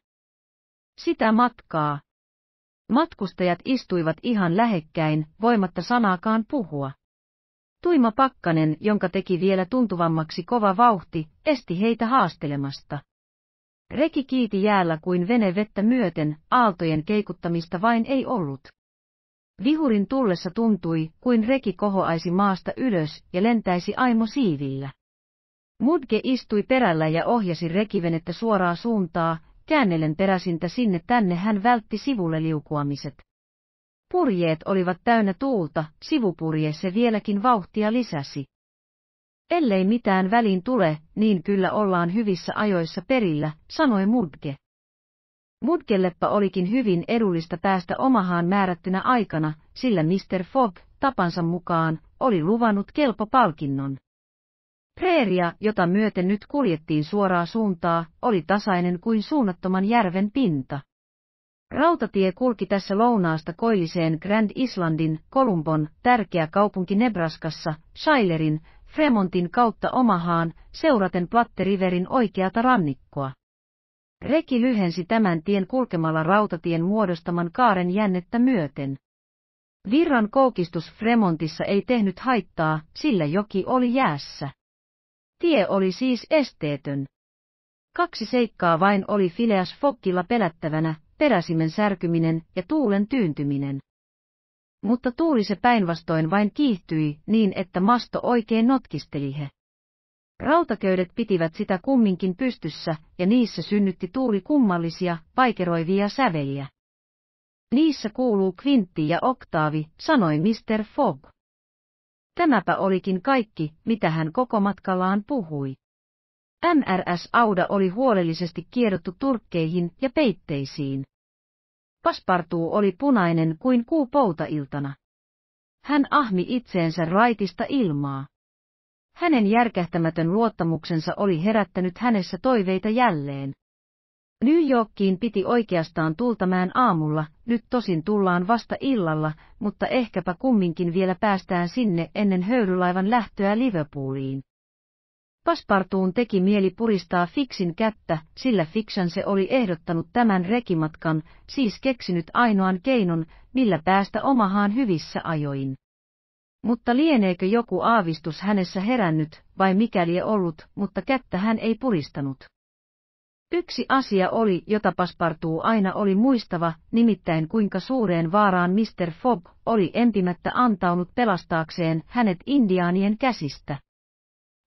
Sitä matkaa. Matkustajat istuivat ihan lähekkäin, voimatta sanaakaan puhua. Tuima pakkanen, jonka teki vielä tuntuvammaksi kova vauhti, esti heitä haastelemasta. Reki kiiti jäällä kuin vene vettä myöten, aaltojen keikuttamista vain ei ollut. Vihurin tullessa tuntui, kuin reki kohoaisi maasta ylös ja lentäisi aimo siivillä. Mudge istui perällä ja ohjasi rekivenettä suoraa suuntaa, käännellen peräsintä sinne tänne hän vältti sivulle liukuamiset. Purjeet olivat täynnä tuulta, sivupurje se vieläkin vauhtia lisäsi. Ellei mitään väliin tule, niin kyllä ollaan hyvissä ajoissa perillä, sanoi Mudge. Mudgelleppa olikin hyvin edullista päästä Omahaan määrättynä aikana, sillä Mr. Fogg, tapansa mukaan, oli luvannut kelpo palkinnon. Preeria, jota myöten nyt kuljettiin suoraa suuntaa, oli tasainen kuin suunnattoman järven pinta. Rautatie kulki tässä lounaasta koilliseen Grand Islandin, Kolumbon, tärkeä kaupunki Nebraskassa, Shilerin, Fremontin kautta Omahaan, seuraten Platte Riverin oikeata rannikkoa. Reki lyhensi tämän tien kulkemalla rautatien muodostaman kaaren jännettä myöten. Virran koukistus Fremontissa ei tehnyt haittaa, sillä joki oli jäässä. Tie oli siis esteetön. Kaksi seikkaa vain oli Phileas Fokkilla pelättävänä, peräsimen särkyminen ja tuulen tyyntyminen. Mutta tuuli se päinvastoin vain kiihtyi niin, että masto oikein notkisteli he. Rautaköydet pitivät sitä kumminkin pystyssä, ja niissä synnytti tuuli kummallisia, paikeroivia säveliä. Niissä kuuluu kvintti ja oktaavi, sanoi Mr. Fogg. Tämäpä olikin kaikki, mitä hän koko matkallaan puhui. MRS Auda oli huolellisesti kierrottu turkkeihin ja peitteisiin. Paspartuu oli punainen kuin kuu poutailtana. Hän ahmi itseensä raitista ilmaa. Hänen järkähtämätön luottamuksensa oli herättänyt hänessä toiveita jälleen. New Yorkiin piti oikeastaan tultamään aamulla, nyt tosin tullaan vasta illalla, mutta ehkäpä kumminkin vielä päästään sinne ennen höyrylaivan lähtöä Liverpooliin. Paspartuun teki mieli puristaa Fixin kättä, sillä Fixan se oli ehdottanut tämän rekimatkan, siis keksinyt ainoan keinon, millä päästä omahaan hyvissä ajoin. Mutta lieneekö joku aavistus hänessä herännyt, vai mikäli ollut, mutta kättä hän ei puristanut. Yksi asia oli, jota Paspartuu aina oli muistava, nimittäin kuinka suureen vaaraan Mr. Fogg oli empimättä antaunut pelastaakseen hänet indiaanien käsistä.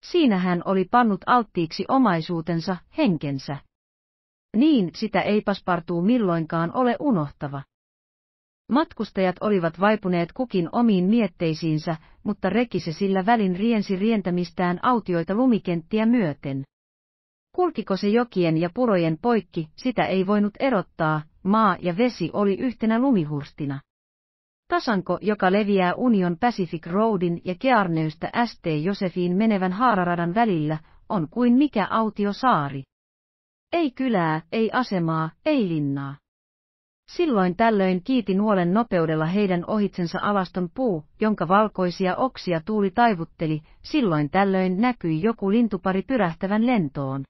Siinä hän oli pannut alttiiksi omaisuutensa, henkensä. Niin sitä ei Paspartuu milloinkaan ole unohtava. Matkustajat olivat vaipuneet kukin omiin mietteisiinsä, mutta rekise sillä välin riensi rientämistään autioita lumikenttiä myöten. Kulkiko se jokien ja purojen poikki, sitä ei voinut erottaa, maa ja vesi oli yhtenä lumihurstina. Tasanko, joka leviää Union Pacific Roadin ja Kearneystä St. Josefiin menevän haararadan välillä, on kuin mikä autio saari. Ei kylää, ei asemaa, ei linnaa. Silloin tällöin kiiti nuolen nopeudella heidän ohitsensa alaston puu, jonka valkoisia oksia tuuli taivutteli, silloin tällöin näkyi joku lintupari pyrähtävän lentoon.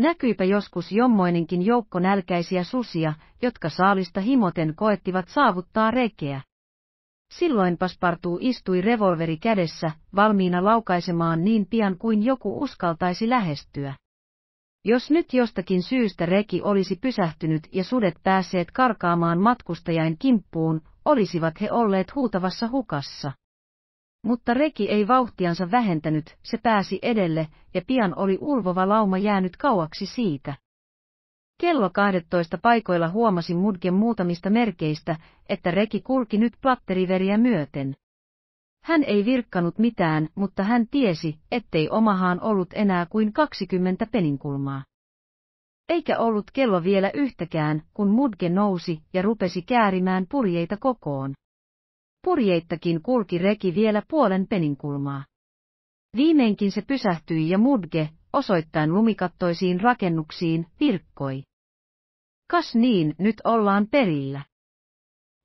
Näkyipä joskus jommoinenkin joukko nälkäisiä susia, jotka saalista himoten koettivat saavuttaa rekeä. Silloin paspartuu istui revolveri kädessä, valmiina laukaisemaan niin pian kuin joku uskaltaisi lähestyä. Jos nyt jostakin syystä reki olisi pysähtynyt ja sudet päässeet karkaamaan matkustajain kimppuun, olisivat he olleet huutavassa hukassa. Mutta reki ei vauhtiansa vähentänyt, se pääsi edelle, ja pian oli ulvova lauma jäänyt kauaksi siitä. Kello 12 paikoilla huomasi Mudgen muutamista merkeistä, että reki kulki nyt platteriveriä myöten. Hän ei virkkanut mitään, mutta hän tiesi, ettei omahaan ollut enää kuin 20 peninkulmaa. Eikä ollut kello vielä yhtäkään, kun Mudge nousi ja rupesi käärimään purjeita kokoon. Purjeittakin kulki reki vielä puolen peninkulmaa. Viimeinkin se pysähtyi ja Mudge, osoittain lumikattoisiin rakennuksiin, virkkoi. Kas niin, nyt ollaan perillä.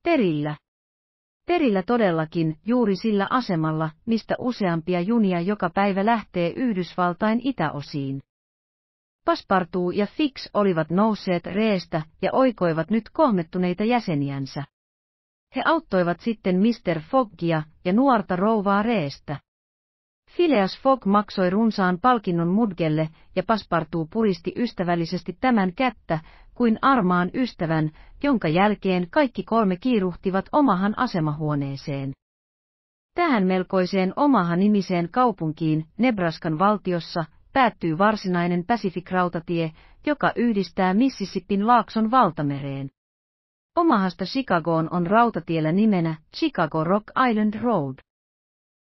Perillä. Perillä todellakin, juuri sillä asemalla, mistä useampia junia joka päivä lähtee Yhdysvaltain itäosiin. Paspartuu ja Fix olivat nousseet reestä ja oikoivat nyt kohmettuneita jäseniänsä. He auttoivat sitten Mr. Foggia ja nuorta rouvaa reestä. Phileas Fogg maksoi runsaan palkinnon Mudgelle ja Paspartuu puristi ystävällisesti tämän kättä kuin armaan ystävän, jonka jälkeen kaikki kolme kiiruhtivat omahan asemahuoneeseen. Tähän melkoiseen omahan nimiseen kaupunkiin Nebraskan valtiossa päättyy varsinainen Pacific-rautatie, joka yhdistää Mississippin laakson valtamereen. Omahasta Chicagoon on rautatiellä nimenä Chicago Rock Island Road.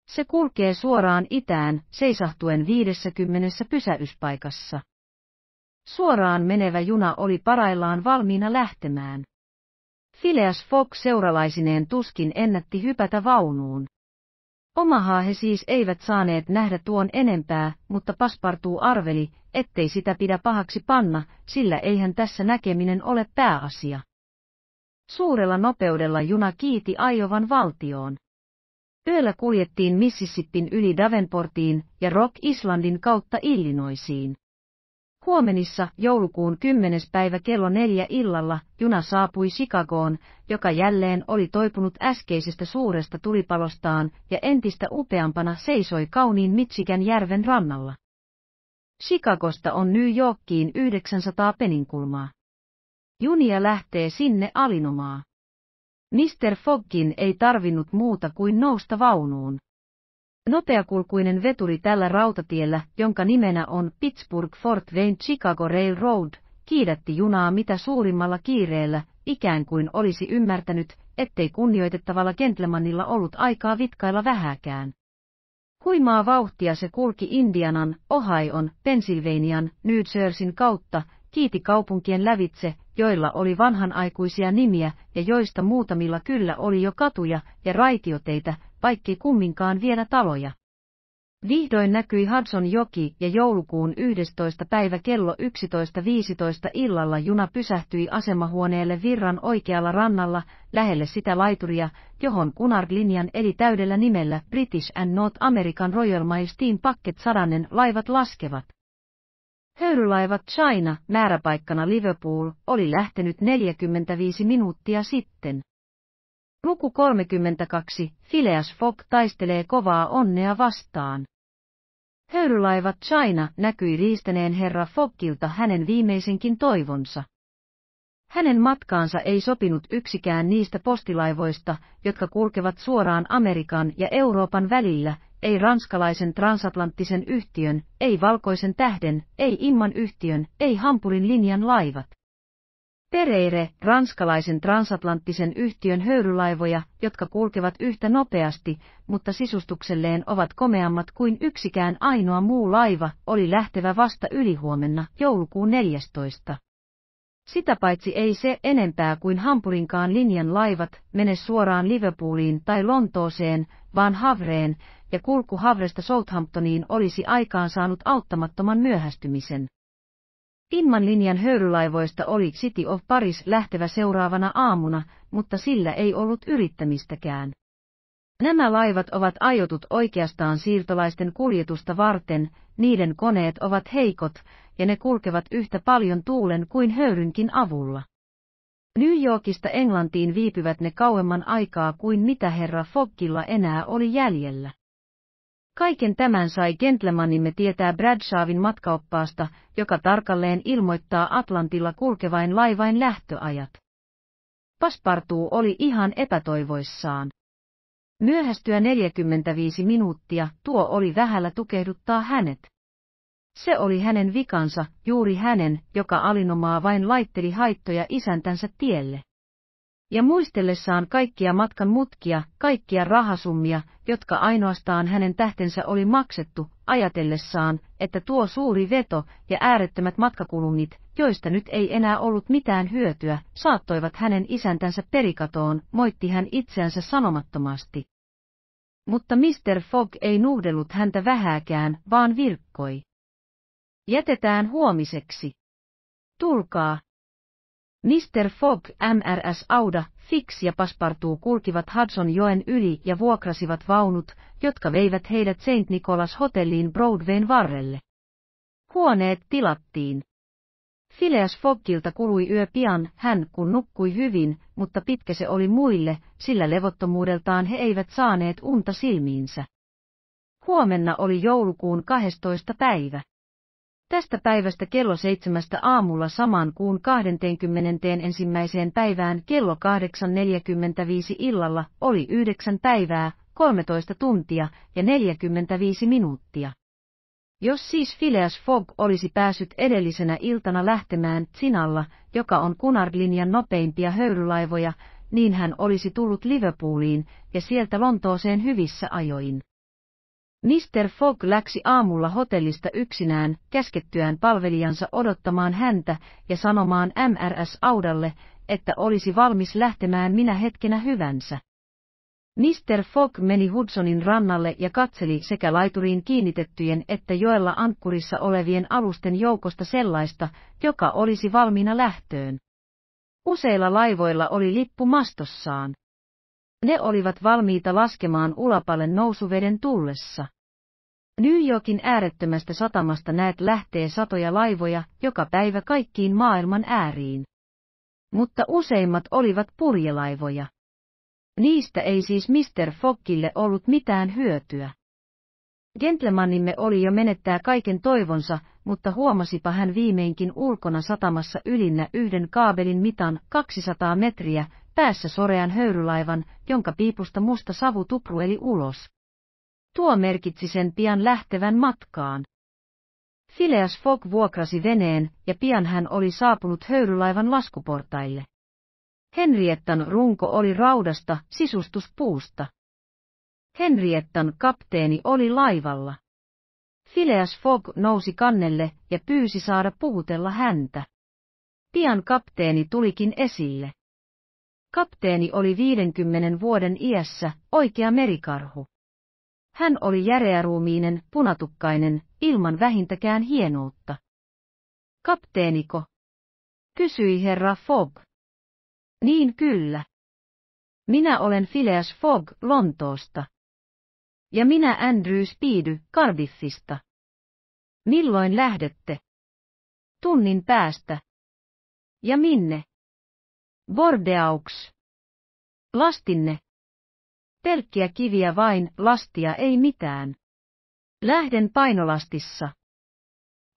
Se kulkee suoraan itään, seisahtuen 50 pysäyspaikassa. Suoraan menevä juna oli paraillaan valmiina lähtemään. Phileas Fogg seuralaisineen tuskin ennätti hypätä vaunuun. Omahaa he siis eivät saaneet nähdä tuon enempää, mutta paspartuu arveli, ettei sitä pidä pahaksi panna, sillä eihän tässä näkeminen ole pääasia. Suurella nopeudella juna kiiti Aiovan valtioon. Yöllä kuljettiin Mississippin yli Davenportiin ja Rock Islandin kautta Illinoisiin. Huomenissa joulukuun 10. päivä kello neljä illalla juna saapui Chicagoon, joka jälleen oli toipunut äskeisestä suuresta tulipalostaan ja entistä upeampana seisoi kauniin Michigan järven rannalla. Chicagosta on New Yorkiin 900 peninkulmaa. Junia lähtee sinne alinumaa. Mr. Foggin ei tarvinnut muuta kuin nousta vaunuun. Nopeakulkuinen veturi tällä rautatiellä, jonka nimenä on Pittsburgh Fort Wayne Chicago Railroad, kiidätti junaa mitä suurimmalla kiireellä, ikään kuin olisi ymmärtänyt, ettei kunnioitettavalla gentlemanilla ollut aikaa vitkailla vähäkään. Huimaa vauhtia se kulki Indianan, Ohioon, Pennsylvanian, New Jerseyn kautta, kiiti kaupunkien lävitse, joilla oli vanhanaikuisia nimiä ja joista muutamilla kyllä oli jo katuja ja raitioteitä, vaikki kumminkaan vielä taloja. Vihdoin näkyi Hudson joki ja joulukuun 11. päivä kello 11.15 illalla juna pysähtyi asemahuoneelle virran oikealla rannalla, lähelle sitä laituria, johon Cunard-linjan eli täydellä nimellä British and North American Royal Mail Steam Packet sadannen laivat laskevat. Höyrylaiva China, määräpaikkana Liverpool, oli lähtenyt 45 minuuttia sitten. Luku 32, Phileas Fogg taistelee kovaa onnea vastaan. Höyrylaiva China näkyi riistäneen herra Foggilta hänen viimeisenkin toivonsa. Hänen matkaansa ei sopinut yksikään niistä postilaivoista, jotka kulkevat suoraan Amerikan ja Euroopan välillä, ei ranskalaisen transatlanttisen yhtiön, ei valkoisen tähden, ei Imman yhtiön, ei Hampurin linjan laivat. Pereire, ranskalaisen transatlanttisen yhtiön höyrylaivoja, jotka kulkevat yhtä nopeasti, mutta sisustukselleen ovat komeammat kuin yksikään ainoa muu laiva, oli lähtevä vasta ylihuomenna, joulukuun 14. Sitä paitsi ei se enempää kuin Hampurinkaan linjan laivat mene suoraan Liverpooliin tai Lontooseen, vaan Havreen, ja kulku Havresta Southamptoniin olisi aikaan saanut auttamattoman myöhästymisen. Inman linjan höyrylaivoista oli City of Paris lähtevä seuraavana aamuna, mutta sillä ei ollut yrittämistäkään. Nämä laivat ovat ajoitut oikeastaan siirtolaisten kuljetusta varten, niiden koneet ovat heikot, ja ne kulkevat yhtä paljon tuulen kuin höyrynkin avulla. New Yorkista Englantiin viipyvät ne kauemman aikaa kuin mitä herra Foggilla enää oli jäljellä. Kaiken tämän sai gentlemanimme tietää Bradshawin matkaoppaasta, joka tarkalleen ilmoittaa Atlantilla kulkevain laivain lähtöajat. Paspartuu oli ihan epätoivoissaan. Myöhästyä 45 minuuttia tuo oli vähällä tukehduttaa hänet. Se oli hänen vikansa, juuri hänen, joka alinomaa vain laitteli haittoja isäntänsä tielle ja muistellessaan kaikkia matkan mutkia, kaikkia rahasummia, jotka ainoastaan hänen tähtensä oli maksettu, ajatellessaan, että tuo suuri veto ja äärettömät matkakulunnit, joista nyt ei enää ollut mitään hyötyä, saattoivat hänen isäntänsä perikatoon, moitti hän itseänsä sanomattomasti. Mutta Mr. Fogg ei nuhdellut häntä vähääkään, vaan virkkoi. Jätetään huomiseksi. Tulkaa, Mr. Fogg, MRS Auda, Fix ja Paspartuu kulkivat joen yli ja vuokrasivat vaunut, jotka veivät heidät St. Nicholas hotelliin Broadwayn varrelle. Huoneet tilattiin. Phileas Foggilta kului yö pian, hän kun nukkui hyvin, mutta pitkä se oli muille, sillä levottomuudeltaan he eivät saaneet unta silmiinsä. Huomenna oli joulukuun 12. päivä. Tästä päivästä kello seitsemästä aamulla samaan kuun ensimmäiseen päivään kello 8.45 illalla oli yhdeksän päivää, 13 tuntia ja 45 minuuttia. Jos siis Phileas Fogg olisi päässyt edellisenä iltana lähtemään Tsinalla, joka on Cunard-linjan nopeimpia höyrylaivoja, niin hän olisi tullut Liverpooliin ja sieltä Lontooseen hyvissä ajoin. Mr. Fogg läksi aamulla hotellista yksinään, käskettyään palvelijansa odottamaan häntä ja sanomaan MRS Audalle, että olisi valmis lähtemään minä hetkenä hyvänsä. Mr. Fogg meni Hudsonin rannalle ja katseli sekä laituriin kiinnitettyjen että joella ankkurissa olevien alusten joukosta sellaista, joka olisi valmiina lähtöön. Useilla laivoilla oli lippu mastossaan. Ne olivat valmiita laskemaan ulapalle nousuveden tullessa. New Yorkin äärettömästä satamasta näet lähtee satoja laivoja joka päivä kaikkiin maailman ääriin. Mutta useimmat olivat purjelaivoja. Niistä ei siis Mr. Fokkille ollut mitään hyötyä. Gentlemanimme oli jo menettää kaiken toivonsa, mutta huomasipa hän viimeinkin ulkona satamassa ylinnä yhden kaabelin mitan 200 metriä, päässä sorean höyrylaivan, jonka piipusta musta savu tuprueli ulos. Tuo merkitsi sen pian lähtevän matkaan. Phileas Fogg vuokrasi veneen, ja pian hän oli saapunut höyrylaivan laskuportaille. Henriettan runko oli raudasta sisustuspuusta. Henriettan kapteeni oli laivalla. Phileas Fogg nousi kannelle ja pyysi saada puhutella häntä. Pian kapteeni tulikin esille. Kapteeni oli 50 vuoden iässä, oikea merikarhu. Hän oli järeäruumiinen, punatukkainen, ilman vähintäkään hienoutta. Kapteeniko? Kysyi herra Fogg. Niin kyllä. Minä olen Phileas Fogg Lontoosta. Ja minä Andrew Speedy Cardiffista. Milloin lähdette? Tunnin päästä. Ja minne? Bordeaux. Lastinne. Pelkkiä kiviä vain, lastia ei mitään. Lähden painolastissa.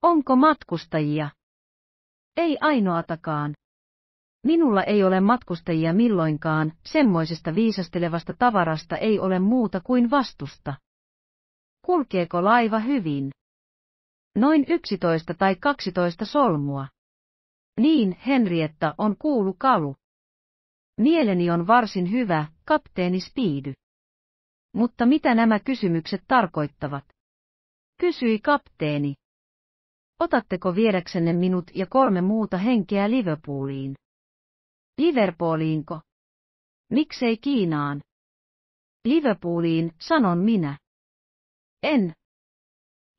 Onko matkustajia? Ei ainoatakaan. Minulla ei ole matkustajia milloinkaan, semmoisesta viisastelevasta tavarasta ei ole muuta kuin vastusta. Kulkeeko laiva hyvin? Noin 11 tai 12 solmua. Niin, Henrietta on kuulu kalu. Mieleni on varsin hyvä, kapteeni Spiidy. Mutta mitä nämä kysymykset tarkoittavat? Kysyi kapteeni. Otatteko viedäksenne minut ja kolme muuta henkeä Liverpooliin? Liverpooliinko? Miksei Kiinaan? Liverpooliin, sanon minä. En.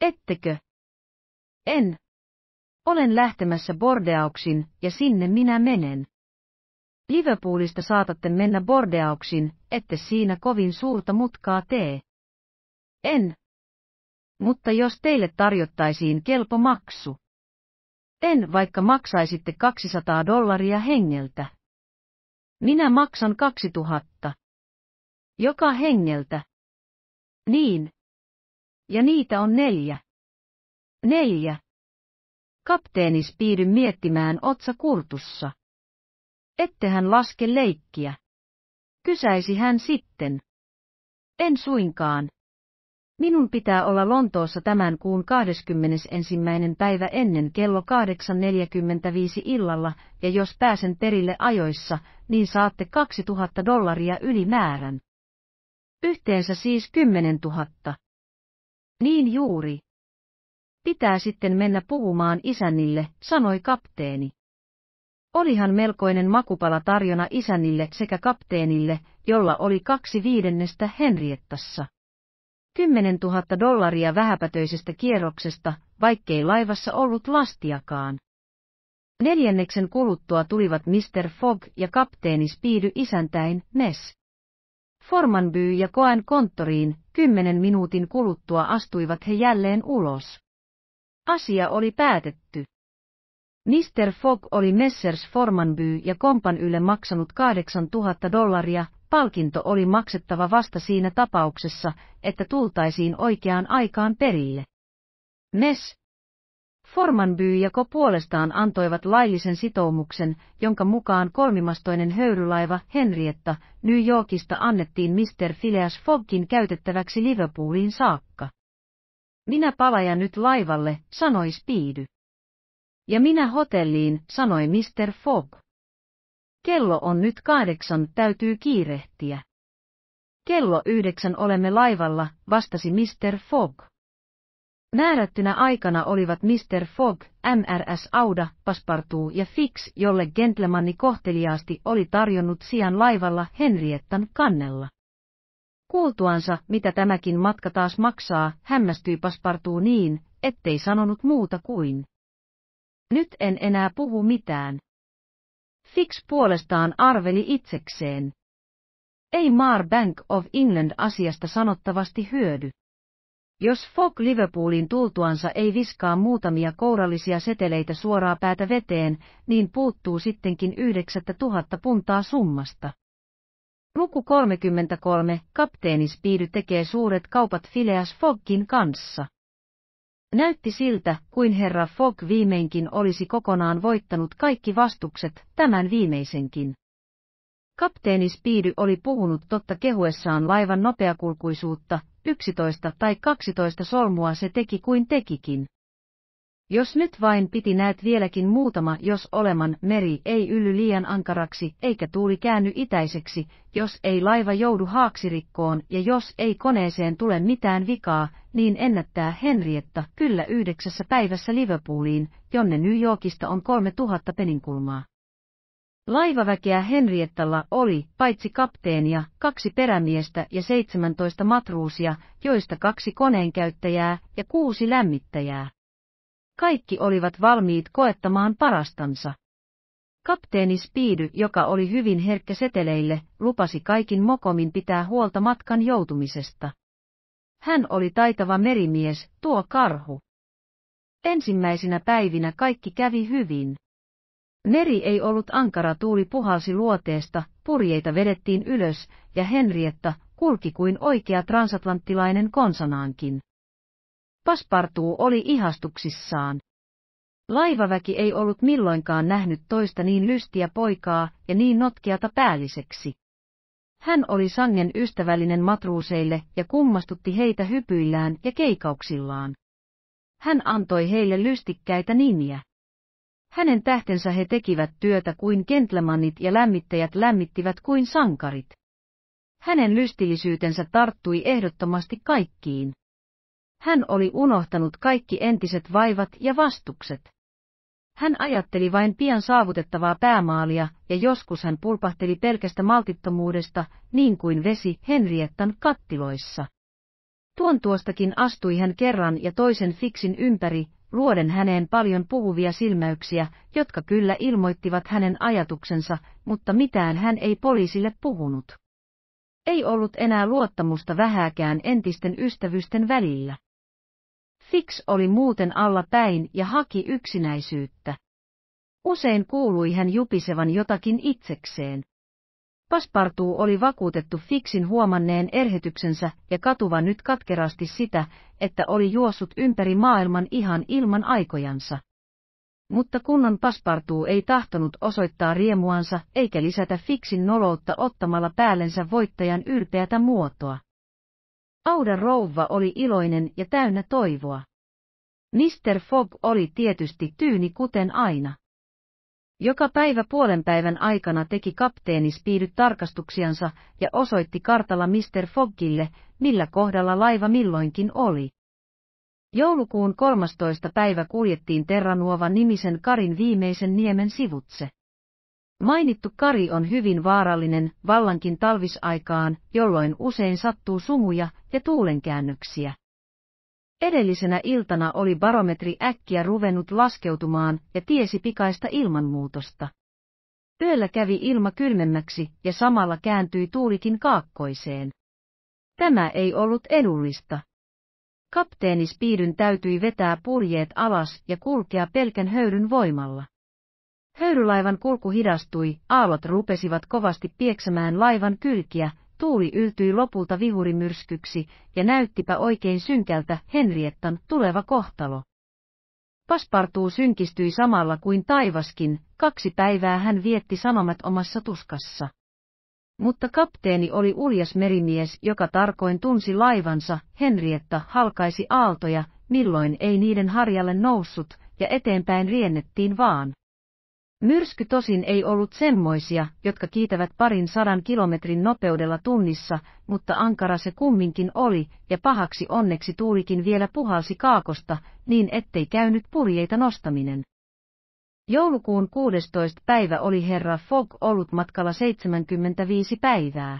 Ettekö? En. Olen lähtemässä Bordeauksin ja sinne minä menen. Liverpoolista saatatte mennä Bordeauksin, ette siinä kovin suurta mutkaa tee. En. Mutta jos teille tarjottaisiin kelpo maksu. En vaikka maksaisitte 200 dollaria hengeltä. Minä maksan 2000. Joka hengeltä. Niin. Ja niitä on neljä. Neljä. Kapteeni Spiidy miettimään otsa kurtussa. Ettehän laske leikkiä. Kysäisi hän sitten. En suinkaan. Minun pitää olla Lontoossa tämän kuun 21. päivä ennen kello 8.45 illalla, ja jos pääsen perille ajoissa, niin saatte 2000 dollaria ylimäärän. Yhteensä siis 10 000. Niin juuri. Pitää sitten mennä puhumaan isännille, sanoi kapteeni. Olihan melkoinen makupala tarjona isännille sekä kapteenille, jolla oli kaksi viidennestä Henriettassa. 10 000 dollaria vähäpätöisestä kierroksesta, vaikkei laivassa ollut lastiakaan. Neljänneksen kuluttua tulivat Mr. Fogg ja kapteeni Speedy isäntäin Ness. Formanbyy ja Koen konttoriin, kymmenen minuutin kuluttua astuivat he jälleen ulos. Asia oli päätetty. Mr. Fogg oli Messers Formanby ja kompan yle maksanut 8000 dollaria, palkinto oli maksettava vasta siinä tapauksessa, että tultaisiin oikeaan aikaan perille. Mess. Formanby ja Ko puolestaan antoivat laillisen sitoumuksen, jonka mukaan kolmimastoinen höyrylaiva Henrietta New Yorkista annettiin Mr. Phileas Foggin käytettäväksi Liverpooliin saakka. Minä palajan nyt laivalle, sanoi Speedy. Ja minä hotelliin, sanoi Mr. Fogg. Kello on nyt kahdeksan, täytyy kiirehtiä. Kello yhdeksän olemme laivalla, vastasi Mr. Fogg. Määrättynä aikana olivat Mr. Fogg, MRS Auda, Paspartuu ja Fix, jolle gentlemanni kohteliaasti oli tarjonnut sijan laivalla Henriettan kannella. Kuultuansa, mitä tämäkin matka taas maksaa, hämmästyi Paspartuu niin, ettei sanonut muuta kuin. Nyt en enää puhu mitään. Fix puolestaan arveli itsekseen. Ei Mar Bank of England asiasta sanottavasti hyödy. Jos Fogg Liverpoolin tultuansa ei viskaa muutamia kourallisia seteleitä suoraa päätä veteen, niin puuttuu sittenkin 9000 puntaa summasta. Luku 33, kapteeni Speedy tekee suuret kaupat Phileas Foggin kanssa. Näytti siltä, kuin herra Fogg viimeinkin olisi kokonaan voittanut kaikki vastukset, tämän viimeisenkin. Kapteeni Speedy oli puhunut totta kehuessaan laivan nopeakulkuisuutta, 11 tai 12 solmua se teki kuin tekikin. Jos nyt vain piti näet vieläkin muutama, jos oleman meri ei yly liian ankaraksi, eikä tuuli käänny itäiseksi, jos ei laiva joudu haaksirikkoon ja jos ei koneeseen tule mitään vikaa, niin ennättää Henrietta kyllä yhdeksässä päivässä Liverpooliin, jonne New Yorkista on 3000 peninkulmaa. Laivaväkeä Henriettalla oli, paitsi kapteenia, kaksi perämiestä ja 17 matruusia, joista kaksi koneenkäyttäjää ja kuusi lämmittäjää kaikki olivat valmiit koettamaan parastansa. Kapteeni Speedy, joka oli hyvin herkkä seteleille, lupasi kaikin mokomin pitää huolta matkan joutumisesta. Hän oli taitava merimies, tuo karhu. Ensimmäisinä päivinä kaikki kävi hyvin. Meri ei ollut ankara tuuli puhalsi luoteesta, purjeita vedettiin ylös, ja Henrietta kulki kuin oikea transatlanttilainen konsanaankin. Paspartuu oli ihastuksissaan. Laivaväki ei ollut milloinkaan nähnyt toista niin lystiä poikaa ja niin notkeata päälliseksi. Hän oli sangen ystävällinen matruuseille ja kummastutti heitä hypyillään ja keikauksillaan. Hän antoi heille lystikkäitä nimiä. Hänen tähtensä he tekivät työtä kuin kentlemanit ja lämmittäjät lämmittivät kuin sankarit. Hänen lystillisyytensä tarttui ehdottomasti kaikkiin. Hän oli unohtanut kaikki entiset vaivat ja vastukset. Hän ajatteli vain pian saavutettavaa päämaalia ja joskus hän pulpahteli pelkästä maltittomuudesta, niin kuin vesi Henriettan kattiloissa. Tuon tuostakin astui hän kerran ja toisen fiksin ympäri, luoden häneen paljon puhuvia silmäyksiä, jotka kyllä ilmoittivat hänen ajatuksensa, mutta mitään hän ei poliisille puhunut. Ei ollut enää luottamusta vähääkään entisten ystävysten välillä. Fix oli muuten alla päin ja haki yksinäisyyttä. Usein kuului hän jupisevan jotakin itsekseen. Paspartu oli vakuutettu Fixin huomanneen erhetyksensä ja katuva nyt katkerasti sitä, että oli juossut ympäri maailman ihan ilman aikojansa. Mutta kunnan Paspartu ei tahtonut osoittaa riemuansa eikä lisätä Fixin noloutta ottamalla päällensä voittajan ylpeätä muotoa. Auda rouva oli iloinen ja täynnä toivoa. Mr. Fogg oli tietysti tyyni kuten aina. Joka päivä puolen päivän aikana teki kapteeni Speedy tarkastuksiansa ja osoitti kartalla Mr. Foggille, millä kohdalla laiva milloinkin oli. Joulukuun 13. päivä kuljettiin Terranuova nimisen Karin viimeisen niemen sivutse. Mainittu kari on hyvin vaarallinen vallankin talvisaikaan, jolloin usein sattuu sumuja ja tuulenkäännöksiä. Edellisenä iltana oli barometri äkkiä ruvennut laskeutumaan ja tiesi pikaista ilmanmuutosta. Yöllä kävi ilma kylmemmäksi ja samalla kääntyi tuulikin kaakkoiseen. Tämä ei ollut edullista. Kapteeni Speedyn täytyi vetää purjeet alas ja kulkea pelkän höyryn voimalla. Höyrylaivan kulku hidastui, aallot rupesivat kovasti pieksämään laivan kylkiä, tuuli yltyi lopulta vihurimyrskyksi, ja näyttipä oikein synkältä Henriettan tuleva kohtalo. Paspartuu synkistyi samalla kuin taivaskin, kaksi päivää hän vietti sanomat omassa tuskassa. Mutta kapteeni oli uljas merimies, joka tarkoin tunsi laivansa, Henrietta halkaisi aaltoja, milloin ei niiden harjalle noussut, ja eteenpäin riennettiin vaan. Myrsky tosin ei ollut semmoisia, jotka kiitävät parin sadan kilometrin nopeudella tunnissa, mutta ankara se kumminkin oli, ja pahaksi onneksi tuulikin vielä puhalsi kaakosta, niin ettei käynyt purjeita nostaminen. Joulukuun 16. päivä oli herra Fogg ollut matkalla 75 päivää.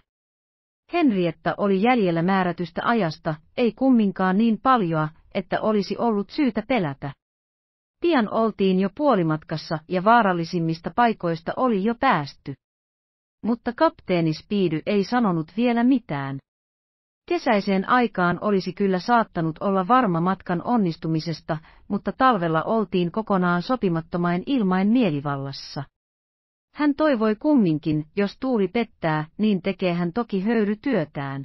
Henrietta oli jäljellä määrätystä ajasta, ei kumminkaan niin paljoa, että olisi ollut syytä pelätä. Pian oltiin jo puolimatkassa ja vaarallisimmista paikoista oli jo päästy. Mutta kapteeni Spiidy ei sanonut vielä mitään. Kesäiseen aikaan olisi kyllä saattanut olla varma matkan onnistumisesta, mutta talvella oltiin kokonaan sopimattomain ilmain mielivallassa. Hän toivoi kumminkin, jos tuuli pettää, niin tekee hän toki höyry työtään.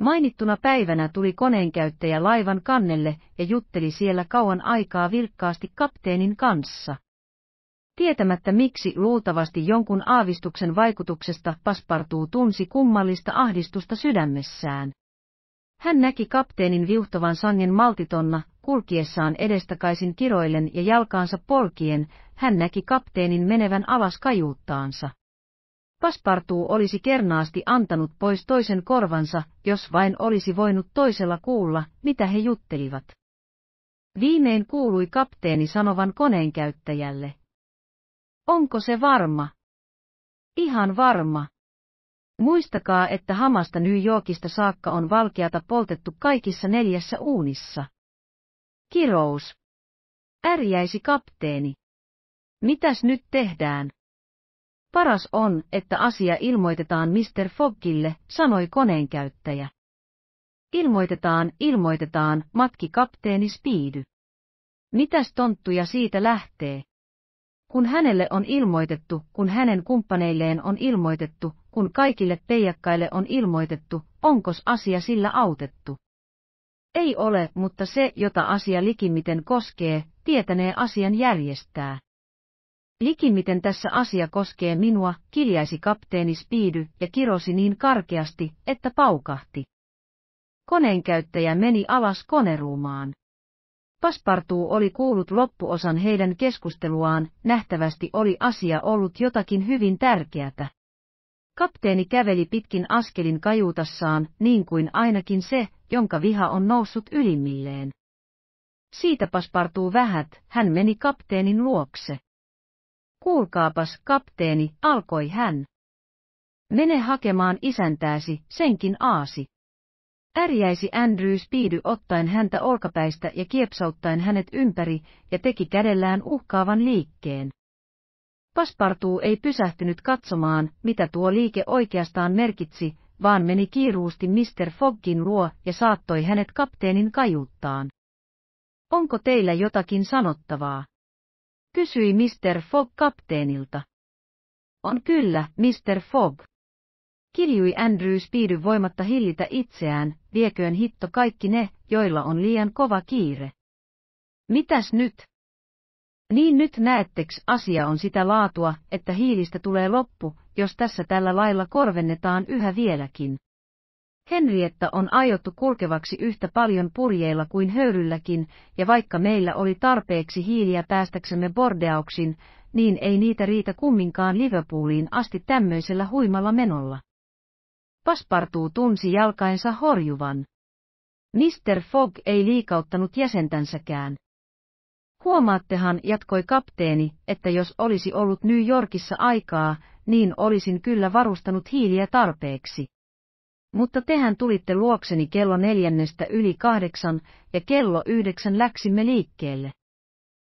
Mainittuna päivänä tuli koneenkäyttäjä laivan kannelle ja jutteli siellä kauan aikaa vilkkaasti kapteenin kanssa. Tietämättä miksi luultavasti jonkun aavistuksen vaikutuksesta paspartuu tunsi kummallista ahdistusta sydämessään. Hän näki kapteenin viuhtovan sangen maltitonna, kulkiessaan edestakaisin kiroillen ja jalkaansa polkien, hän näki kapteenin menevän alas kajuuttaansa. Paspartuu olisi kernaasti antanut pois toisen korvansa, jos vain olisi voinut toisella kuulla, mitä he juttelivat. Viimein kuului kapteeni sanovan koneen käyttäjälle. Onko se varma? Ihan varma. Muistakaa, että hamasta New Yorkista saakka on valkeata poltettu kaikissa neljässä uunissa. Kirous. Ärjäisi kapteeni. Mitäs nyt tehdään? Paras on, että asia ilmoitetaan Mr. Foggille, sanoi koneenkäyttäjä. Ilmoitetaan, ilmoitetaan, matki kapteeni Speedy. Mitäs tonttuja siitä lähtee? Kun hänelle on ilmoitettu, kun hänen kumppaneilleen on ilmoitettu, kun kaikille peijakkaille on ilmoitettu, onkos asia sillä autettu? Ei ole, mutta se, jota asia likimiten koskee, tietänee asian järjestää. Likimiten tässä asia koskee minua, kiljaisi kapteeni Spiidy ja kirosi niin karkeasti, että paukahti. Koneenkäyttäjä meni alas koneruumaan. Paspartuu oli kuullut loppuosan heidän keskusteluaan, nähtävästi oli asia ollut jotakin hyvin tärkeätä. Kapteeni käveli pitkin askelin kajuutassaan, niin kuin ainakin se, jonka viha on noussut ylimmilleen. Siitä paspartuu vähät, hän meni kapteenin luokse. Kuulkaapas, kapteeni, alkoi hän. Mene hakemaan isäntääsi, senkin aasi. Ärjäisi Andrews piidy ottaen häntä olkapäistä ja kiepsauttaen hänet ympäri ja teki kädellään uhkaavan liikkeen. Paspartuu ei pysähtynyt katsomaan, mitä tuo liike oikeastaan merkitsi, vaan meni kiiruusti Mr. Foggin luo ja saattoi hänet kapteenin kajuttaan. Onko teillä jotakin sanottavaa? kysyi Mr. Fogg kapteenilta. On kyllä, Mr. Fogg. Kiljui Andrews piidy voimatta hillitä itseään, vieköön hitto kaikki ne, joilla on liian kova kiire. Mitäs nyt? Niin nyt näetteks asia on sitä laatua, että hiilistä tulee loppu, jos tässä tällä lailla korvennetaan yhä vieläkin. Henrietta on aiottu kulkevaksi yhtä paljon purjeilla kuin höyrylläkin, ja vaikka meillä oli tarpeeksi hiiliä päästäksemme Bordeauksin, niin ei niitä riitä kumminkaan Liverpooliin asti tämmöisellä huimalla menolla. Paspartuu tunsi jalkaensa horjuvan. Mr. Fogg ei liikauttanut jäsentänsäkään. Huomaattehan, jatkoi kapteeni, että jos olisi ollut New Yorkissa aikaa, niin olisin kyllä varustanut hiiliä tarpeeksi. Mutta tehän tulitte luokseni kello neljännestä yli kahdeksan, ja kello yhdeksän läksimme liikkeelle.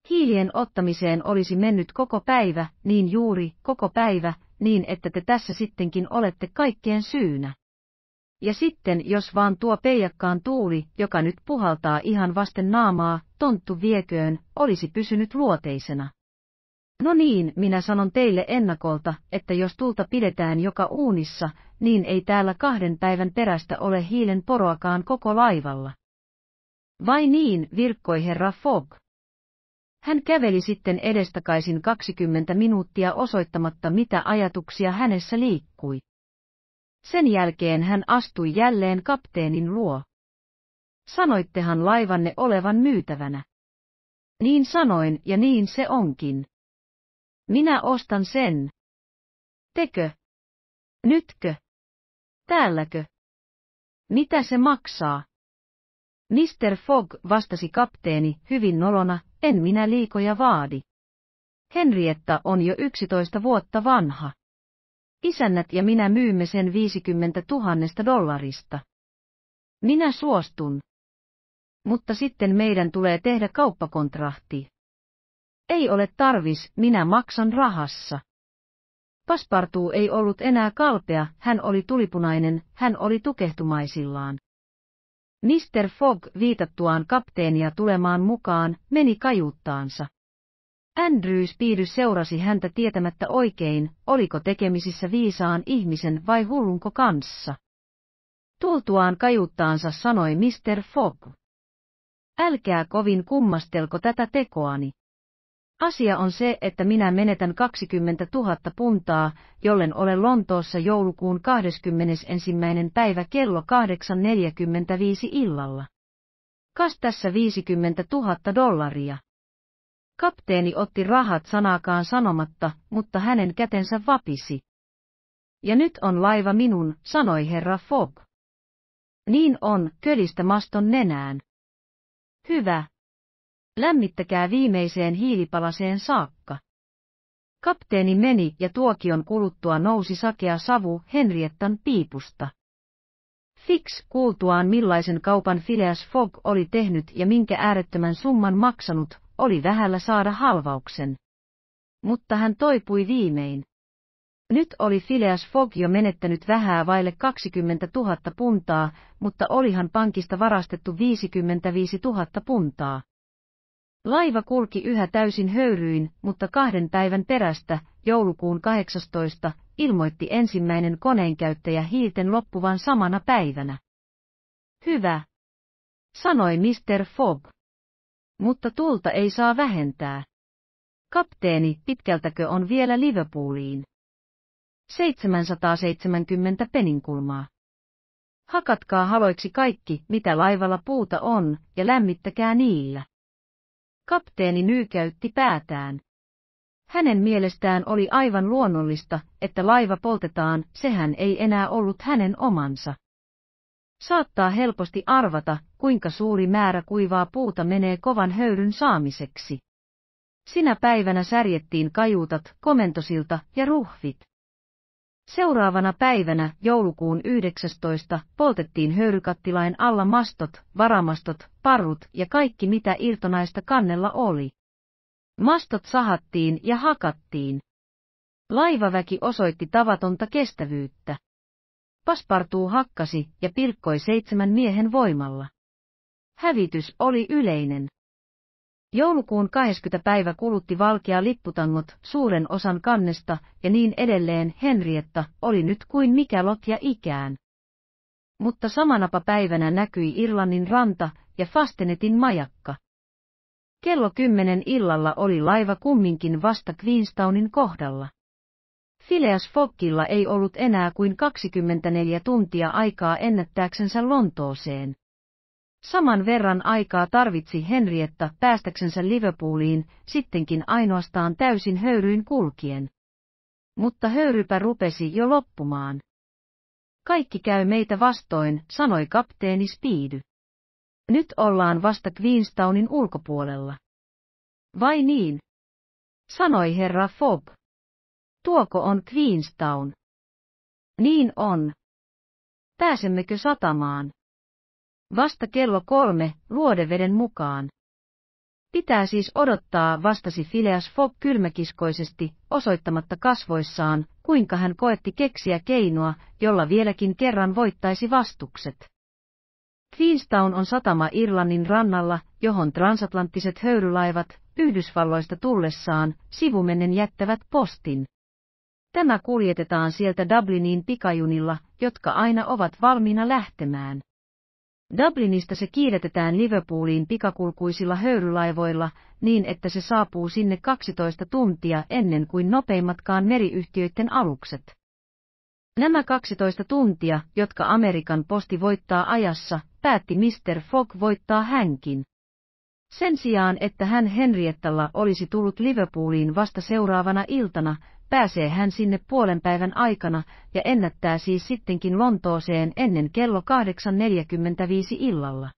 Hiilien ottamiseen olisi mennyt koko päivä, niin juuri, koko päivä, niin että te tässä sittenkin olette kaikkien syynä. Ja sitten jos vaan tuo peijakkaan tuuli, joka nyt puhaltaa ihan vasten naamaa, tonttu vieköön, olisi pysynyt luoteisena. No niin, minä sanon teille ennakolta, että jos tulta pidetään joka uunissa, niin ei täällä kahden päivän perästä ole hiilen poroakaan koko laivalla. Vai niin, virkkoi herra Fogg. Hän käveli sitten edestakaisin 20 minuuttia osoittamatta mitä ajatuksia hänessä liikkui. Sen jälkeen hän astui jälleen kapteenin luo. Sanoittehan laivanne olevan myytävänä. Niin sanoin ja niin se onkin. Minä ostan sen. Tekö? Nytkö? Täälläkö? Mitä se maksaa? Mr. Fogg vastasi kapteeni hyvin nolona, en minä liikoja vaadi. Henrietta on jo 11 vuotta vanha. Isännät ja minä myymme sen 50 000 dollarista. Minä suostun. Mutta sitten meidän tulee tehdä kauppakontrahti. Ei ole tarvis, minä maksan rahassa. Paspartuu ei ollut enää kalpea, hän oli tulipunainen, hän oli tukehtumaisillaan. Mr. Fogg viitattuaan kapteenia tulemaan mukaan, meni kajuuttaansa. Andrews piiry seurasi häntä tietämättä oikein, oliko tekemisissä viisaan ihmisen vai hullunko kanssa. Tultuaan kajuuttaansa sanoi Mr. Fogg. Älkää kovin kummastelko tätä tekoani. Asia on se, että minä menetän 20 000 puntaa, jollen olen Lontoossa joulukuun 21. päivä kello 8.45 illalla. Kas tässä 50 000 dollaria. Kapteeni otti rahat sanakaan sanomatta, mutta hänen kätensä vapisi. Ja nyt on laiva minun, sanoi herra Fogg. Niin on, kölistä maston nenään. Hyvä, Lämmittäkää viimeiseen hiilipalaseen saakka. Kapteeni meni ja tuokion kuluttua nousi sakea savu Henriettan piipusta. Fix kuultuaan millaisen kaupan Phileas Fogg oli tehnyt ja minkä äärettömän summan maksanut, oli vähällä saada halvauksen. Mutta hän toipui viimein. Nyt oli Phileas Fogg jo menettänyt vähää vaille 20 000 puntaa, mutta olihan pankista varastettu 55 000 puntaa. Laiva kulki yhä täysin höyryin, mutta kahden päivän perästä, joulukuun 18, ilmoitti ensimmäinen koneenkäyttäjä hiilten loppuvan samana päivänä. Hyvä, sanoi Mr. Fogg. Mutta tulta ei saa vähentää. Kapteeni, pitkältäkö on vielä Liverpooliin? 770 peninkulmaa. Hakatkaa haloiksi kaikki, mitä laivalla puuta on, ja lämmittäkää niillä. Kapteeni nyykäytti päätään. Hänen mielestään oli aivan luonnollista, että laiva poltetaan, sehän ei enää ollut hänen omansa. Saattaa helposti arvata, kuinka suuri määrä kuivaa puuta menee kovan höyryn saamiseksi. Sinä päivänä särjettiin kajuutat, komentosilta ja ruhvit. Seuraavana päivänä, joulukuun 19, poltettiin höyrykattilain alla mastot, varamastot, parrut ja kaikki mitä irtonaista kannella oli. Mastot sahattiin ja hakattiin. Laivaväki osoitti tavatonta kestävyyttä. Paspartuu hakkasi ja pilkkoi seitsemän miehen voimalla. Hävitys oli yleinen. Joulukuun 20. päivä kulutti valkea lipputangot suuren osan kannesta ja niin edelleen Henrietta oli nyt kuin mikä lotja ikään. Mutta samanapa päivänä näkyi Irlannin ranta ja Fastenetin majakka. Kello kymmenen illalla oli laiva kumminkin vasta Queenstownin kohdalla. Phileas Foggilla ei ollut enää kuin 24 tuntia aikaa ennättääksensä Lontooseen. Saman verran aikaa tarvitsi Henrietta päästäksensä Liverpooliin, sittenkin ainoastaan täysin höyryin kulkien. Mutta höyrypä rupesi jo loppumaan. Kaikki käy meitä vastoin, sanoi kapteeni Speedy. Nyt ollaan vasta Queenstownin ulkopuolella. Vai niin? Sanoi herra Fogg. Tuoko on Queenstown? Niin on. Pääsemmekö satamaan? Vasta kello kolme, luodeveden mukaan. Pitää siis odottaa, vastasi Phileas Fogg kylmäkiskoisesti, osoittamatta kasvoissaan, kuinka hän koetti keksiä keinoa, jolla vieläkin kerran voittaisi vastukset. Queenstown on satama Irlannin rannalla, johon transatlanttiset höyrylaivat, Yhdysvalloista tullessaan, sivumennen jättävät postin. Tämä kuljetetaan sieltä Dubliniin pikajunilla, jotka aina ovat valmiina lähtemään. Dublinista se kiiretetään Liverpooliin pikakulkuisilla höyrylaivoilla niin, että se saapuu sinne 12 tuntia ennen kuin nopeimmatkaan meriyhtiöiden alukset. Nämä 12 tuntia, jotka Amerikan posti voittaa ajassa, päätti Mr. Fogg voittaa hänkin. Sen sijaan, että hän Henriettalla olisi tullut Liverpooliin vasta seuraavana iltana, pääsee hän sinne puolen päivän aikana ja ennättää siis sittenkin Lontooseen ennen kello 8.45 illalla.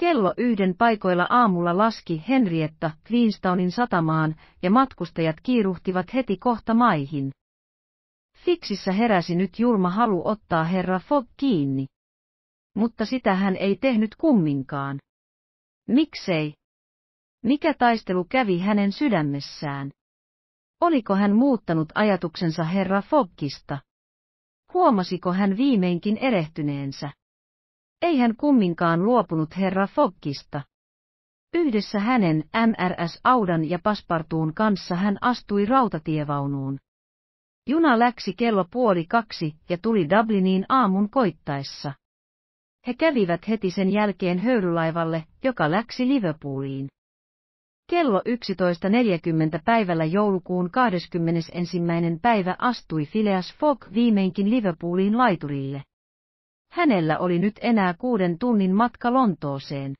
Kello yhden paikoilla aamulla laski Henrietta Queenstownin satamaan ja matkustajat kiiruhtivat heti kohta maihin. Fiksissä heräsi nyt julma halu ottaa herra Fogg kiinni. Mutta sitä hän ei tehnyt kumminkaan. Miksei? Mikä taistelu kävi hänen sydämessään? Oliko hän muuttanut ajatuksensa herra Fogkista? Huomasiko hän viimeinkin erehtyneensä? Ei hän kumminkaan luopunut herra Fogkista. Yhdessä hänen MRS Audan ja Paspartuun kanssa hän astui rautatievaunuun. Juna läksi kello puoli kaksi ja tuli Dubliniin aamun koittaessa. He kävivät heti sen jälkeen höyrylaivalle, joka läksi Liverpooliin. Kello 11.40 päivällä joulukuun 21. päivä astui Phileas Fogg viimeinkin Liverpoolin laiturille. Hänellä oli nyt enää kuuden tunnin matka Lontooseen.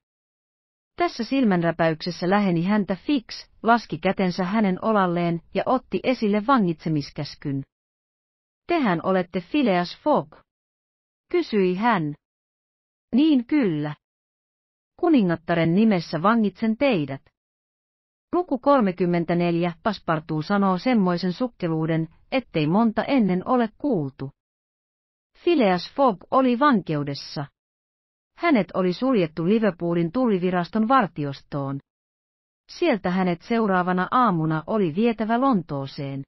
Tässä silmänräpäyksessä läheni häntä Fix, laski kätensä hänen olalleen ja otti esille vangitsemiskäskyn. Tehän olette Phileas Fogg. Kysyi hän. Niin kyllä. Kuningattaren nimessä vangitsen teidät. Luku 34 Paspartuu sanoo semmoisen sukkeluuden, ettei monta ennen ole kuultu. Phileas Fogg oli vankeudessa. Hänet oli suljettu Liverpoolin tulliviraston vartiostoon. Sieltä hänet seuraavana aamuna oli vietävä Lontooseen.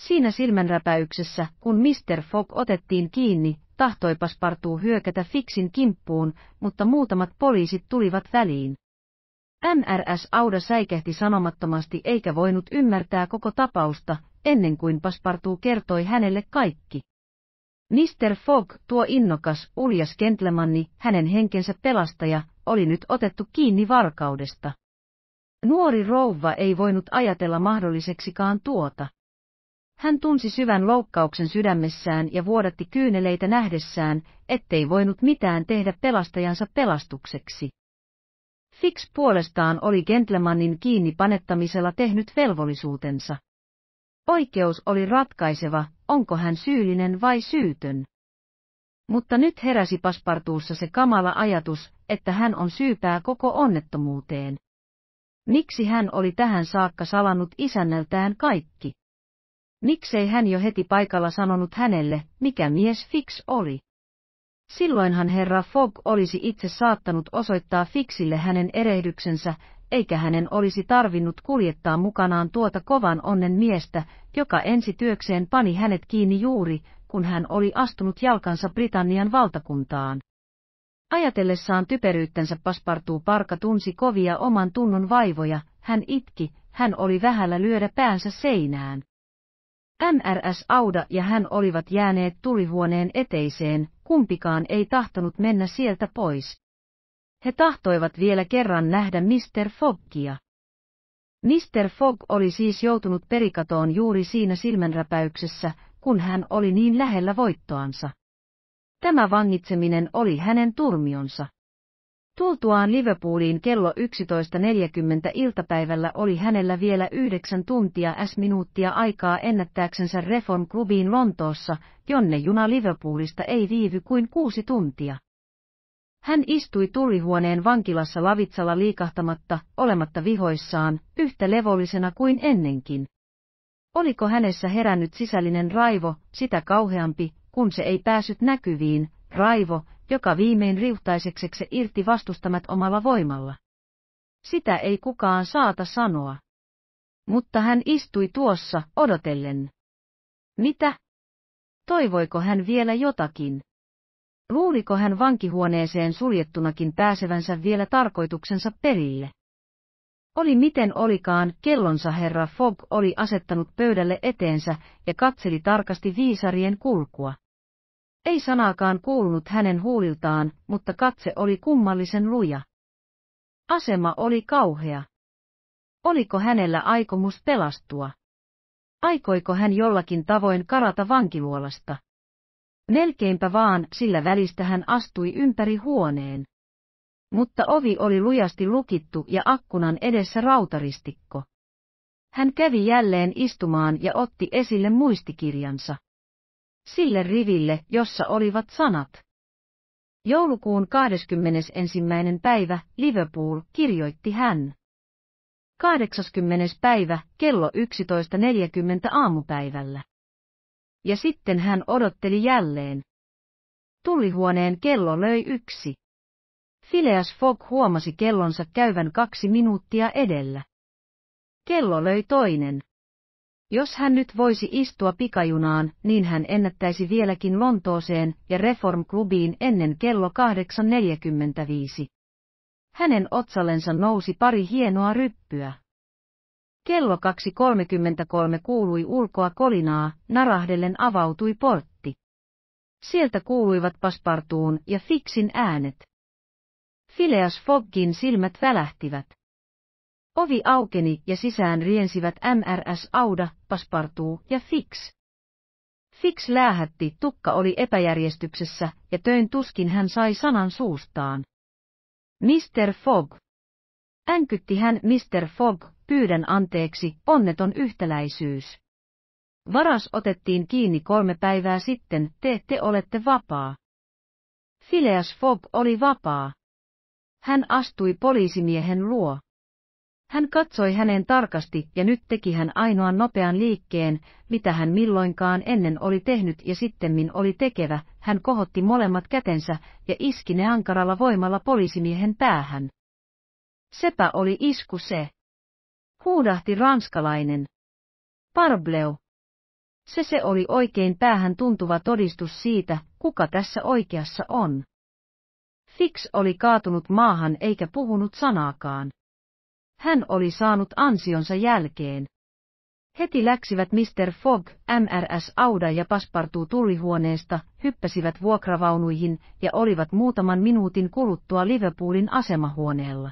Siinä silmänräpäyksessä, kun Mr. Fogg otettiin kiinni, tahtoi Paspartuu hyökätä Fixin kimppuun, mutta muutamat poliisit tulivat väliin. NRS Auda säikehti sanomattomasti eikä voinut ymmärtää koko tapausta, ennen kuin paspartu kertoi hänelle kaikki. Mr. Fogg, tuo innokas, uljas gentlemanni, hänen henkensä pelastaja, oli nyt otettu kiinni varkaudesta. Nuori rouva ei voinut ajatella mahdolliseksikaan tuota. Hän tunsi syvän loukkauksen sydämessään ja vuodatti kyyneleitä nähdessään, ettei voinut mitään tehdä pelastajansa pelastukseksi. Fix puolestaan oli Gentlemanin kiinni panettamisella tehnyt velvollisuutensa. Oikeus oli ratkaiseva, onko hän syyllinen vai syytön. Mutta nyt heräsi paspartuussa se kamala ajatus, että hän on syypää koko onnettomuuteen. Miksi hän oli tähän saakka salannut isännältään kaikki? Miksei hän jo heti paikalla sanonut hänelle, mikä mies Fix oli? Silloinhan herra Fogg olisi itse saattanut osoittaa Fiksille hänen erehdyksensä, eikä hänen olisi tarvinnut kuljettaa mukanaan tuota kovan onnen miestä, joka ensi työkseen pani hänet kiinni juuri, kun hän oli astunut jalkansa Britannian valtakuntaan. Ajatellessaan typeryyttänsä paspartuu parka tunsi kovia oman tunnon vaivoja, hän itki, hän oli vähällä lyödä päänsä seinään. MRS Auda ja hän olivat jääneet tulihuoneen eteiseen, kumpikaan ei tahtonut mennä sieltä pois. He tahtoivat vielä kerran nähdä Mr. Foggia. Mr. Fogg oli siis joutunut perikatoon juuri siinä silmänräpäyksessä, kun hän oli niin lähellä voittoansa. Tämä vangitseminen oli hänen turmionsa. Tultuaan Liverpooliin kello 11.40 iltapäivällä oli hänellä vielä 9 tuntia S-minuuttia aikaa ennättääksensä reform Clubiin Lontoossa, jonne juna Liverpoolista ei viivy kuin kuusi tuntia. Hän istui tulihuoneen vankilassa lavitsalla liikahtamatta, olematta vihoissaan, yhtä levollisena kuin ennenkin. Oliko hänessä herännyt sisällinen raivo, sitä kauheampi, kun se ei päässyt näkyviin, raivo, joka viimein riuttaisekseksi irti vastustamat omalla voimalla. Sitä ei kukaan saata sanoa. Mutta hän istui tuossa, odotellen. Mitä? Toivoiko hän vielä jotakin? Luuliko hän vankihuoneeseen suljettunakin pääsevänsä vielä tarkoituksensa perille? Oli miten olikaan, kellonsa herra Fogg oli asettanut pöydälle eteensä ja katseli tarkasti viisarien kulkua. Ei sanaakaan kuulunut hänen huuliltaan, mutta katse oli kummallisen luja. Asema oli kauhea. Oliko hänellä aikomus pelastua? Aikoiko hän jollakin tavoin karata vankiluolasta? Melkeinpä vaan, sillä välistä hän astui ympäri huoneen. Mutta ovi oli lujasti lukittu ja akkunan edessä rautaristikko. Hän kävi jälleen istumaan ja otti esille muistikirjansa sille riville, jossa olivat sanat. Joulukuun 21. päivä Liverpool kirjoitti hän. 80. päivä kello 11.40 aamupäivällä. Ja sitten hän odotteli jälleen. Tullihuoneen kello löi yksi. Phileas Fogg huomasi kellonsa käyvän kaksi minuuttia edellä. Kello löi toinen. Jos hän nyt voisi istua pikajunaan, niin hän ennättäisi vieläkin Lontooseen ja reform ennen kello 8.45. Hänen otsallensa nousi pari hienoa ryppyä. Kello 2.33 kuului ulkoa kolinaa, narahdellen avautui portti. Sieltä kuuluivat paspartuun ja fiksin äänet. Phileas Foggin silmät välähtivät. Ovi aukeni ja sisään riensivät MRS Auda, Paspartuu ja Fix. Fix läähätti, tukka oli epäjärjestyksessä, ja töin tuskin hän sai sanan suustaan. Mr. Fogg. Änkytti hän Mr. Fogg, pyydän anteeksi, onneton yhtäläisyys. Varas otettiin kiinni kolme päivää sitten, te te olette vapaa. Phileas Fogg oli vapaa. Hän astui poliisimiehen luo. Hän katsoi häneen tarkasti ja nyt teki hän ainoan nopean liikkeen, mitä hän milloinkaan ennen oli tehnyt ja sittemmin oli tekevä, hän kohotti molemmat kätensä ja iski ne ankaralla voimalla poliisimiehen päähän. Sepä oli isku se. Huudahti ranskalainen. Parbleu. Se se oli oikein päähän tuntuva todistus siitä, kuka tässä oikeassa on. Fix oli kaatunut maahan eikä puhunut sanaakaan. Hän oli saanut ansionsa jälkeen. Heti läksivät Mr. Fogg, MRS Auda ja Paspartuu tullihuoneesta, hyppäsivät vuokravaunuihin ja olivat muutaman minuutin kuluttua Liverpoolin asemahuoneella.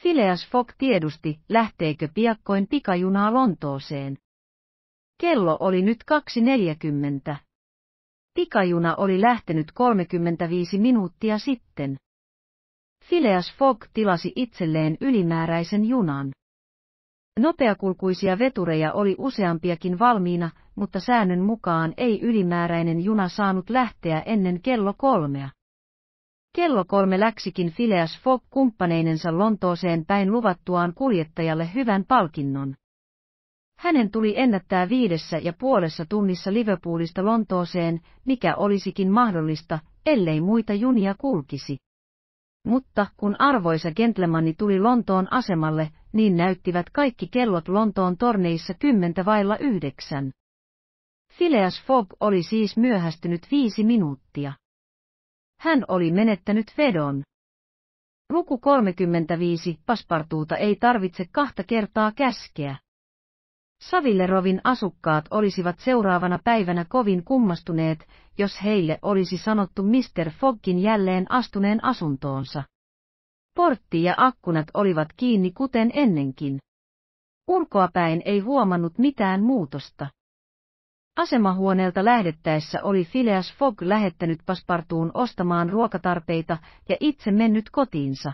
Phileas Fogg tiedusti, lähteekö piakkoin pikajunaa Lontooseen. Kello oli nyt 2.40. Pikajuna oli lähtenyt 35 minuuttia sitten. Phileas Fogg tilasi itselleen ylimääräisen junan. Nopeakulkuisia vetureja oli useampiakin valmiina, mutta säännön mukaan ei ylimääräinen juna saanut lähteä ennen kello kolmea. Kello kolme läksikin Phileas Fogg kumppaneinensa Lontooseen päin luvattuaan kuljettajalle hyvän palkinnon. Hänen tuli ennättää viidessä ja puolessa tunnissa Liverpoolista Lontooseen, mikä olisikin mahdollista, ellei muita junia kulkisi. Mutta kun arvoisa gentlemani tuli Lontoon asemalle, niin näyttivät kaikki kellot Lontoon torneissa kymmentä vailla yhdeksän. Phileas Fogg oli siis myöhästynyt viisi minuuttia. Hän oli menettänyt vedon. Luku 35 paspartuuta ei tarvitse kahta kertaa käskeä. Savillerovin asukkaat olisivat seuraavana päivänä kovin kummastuneet, jos heille olisi sanottu Mr. Foggin jälleen astuneen asuntoonsa. Portti ja akkunat olivat kiinni kuten ennenkin. Ulkoapäin ei huomannut mitään muutosta. Asemahuoneelta lähdettäessä oli Phileas Fogg lähettänyt paspartuun ostamaan ruokatarpeita ja itse mennyt kotiinsa.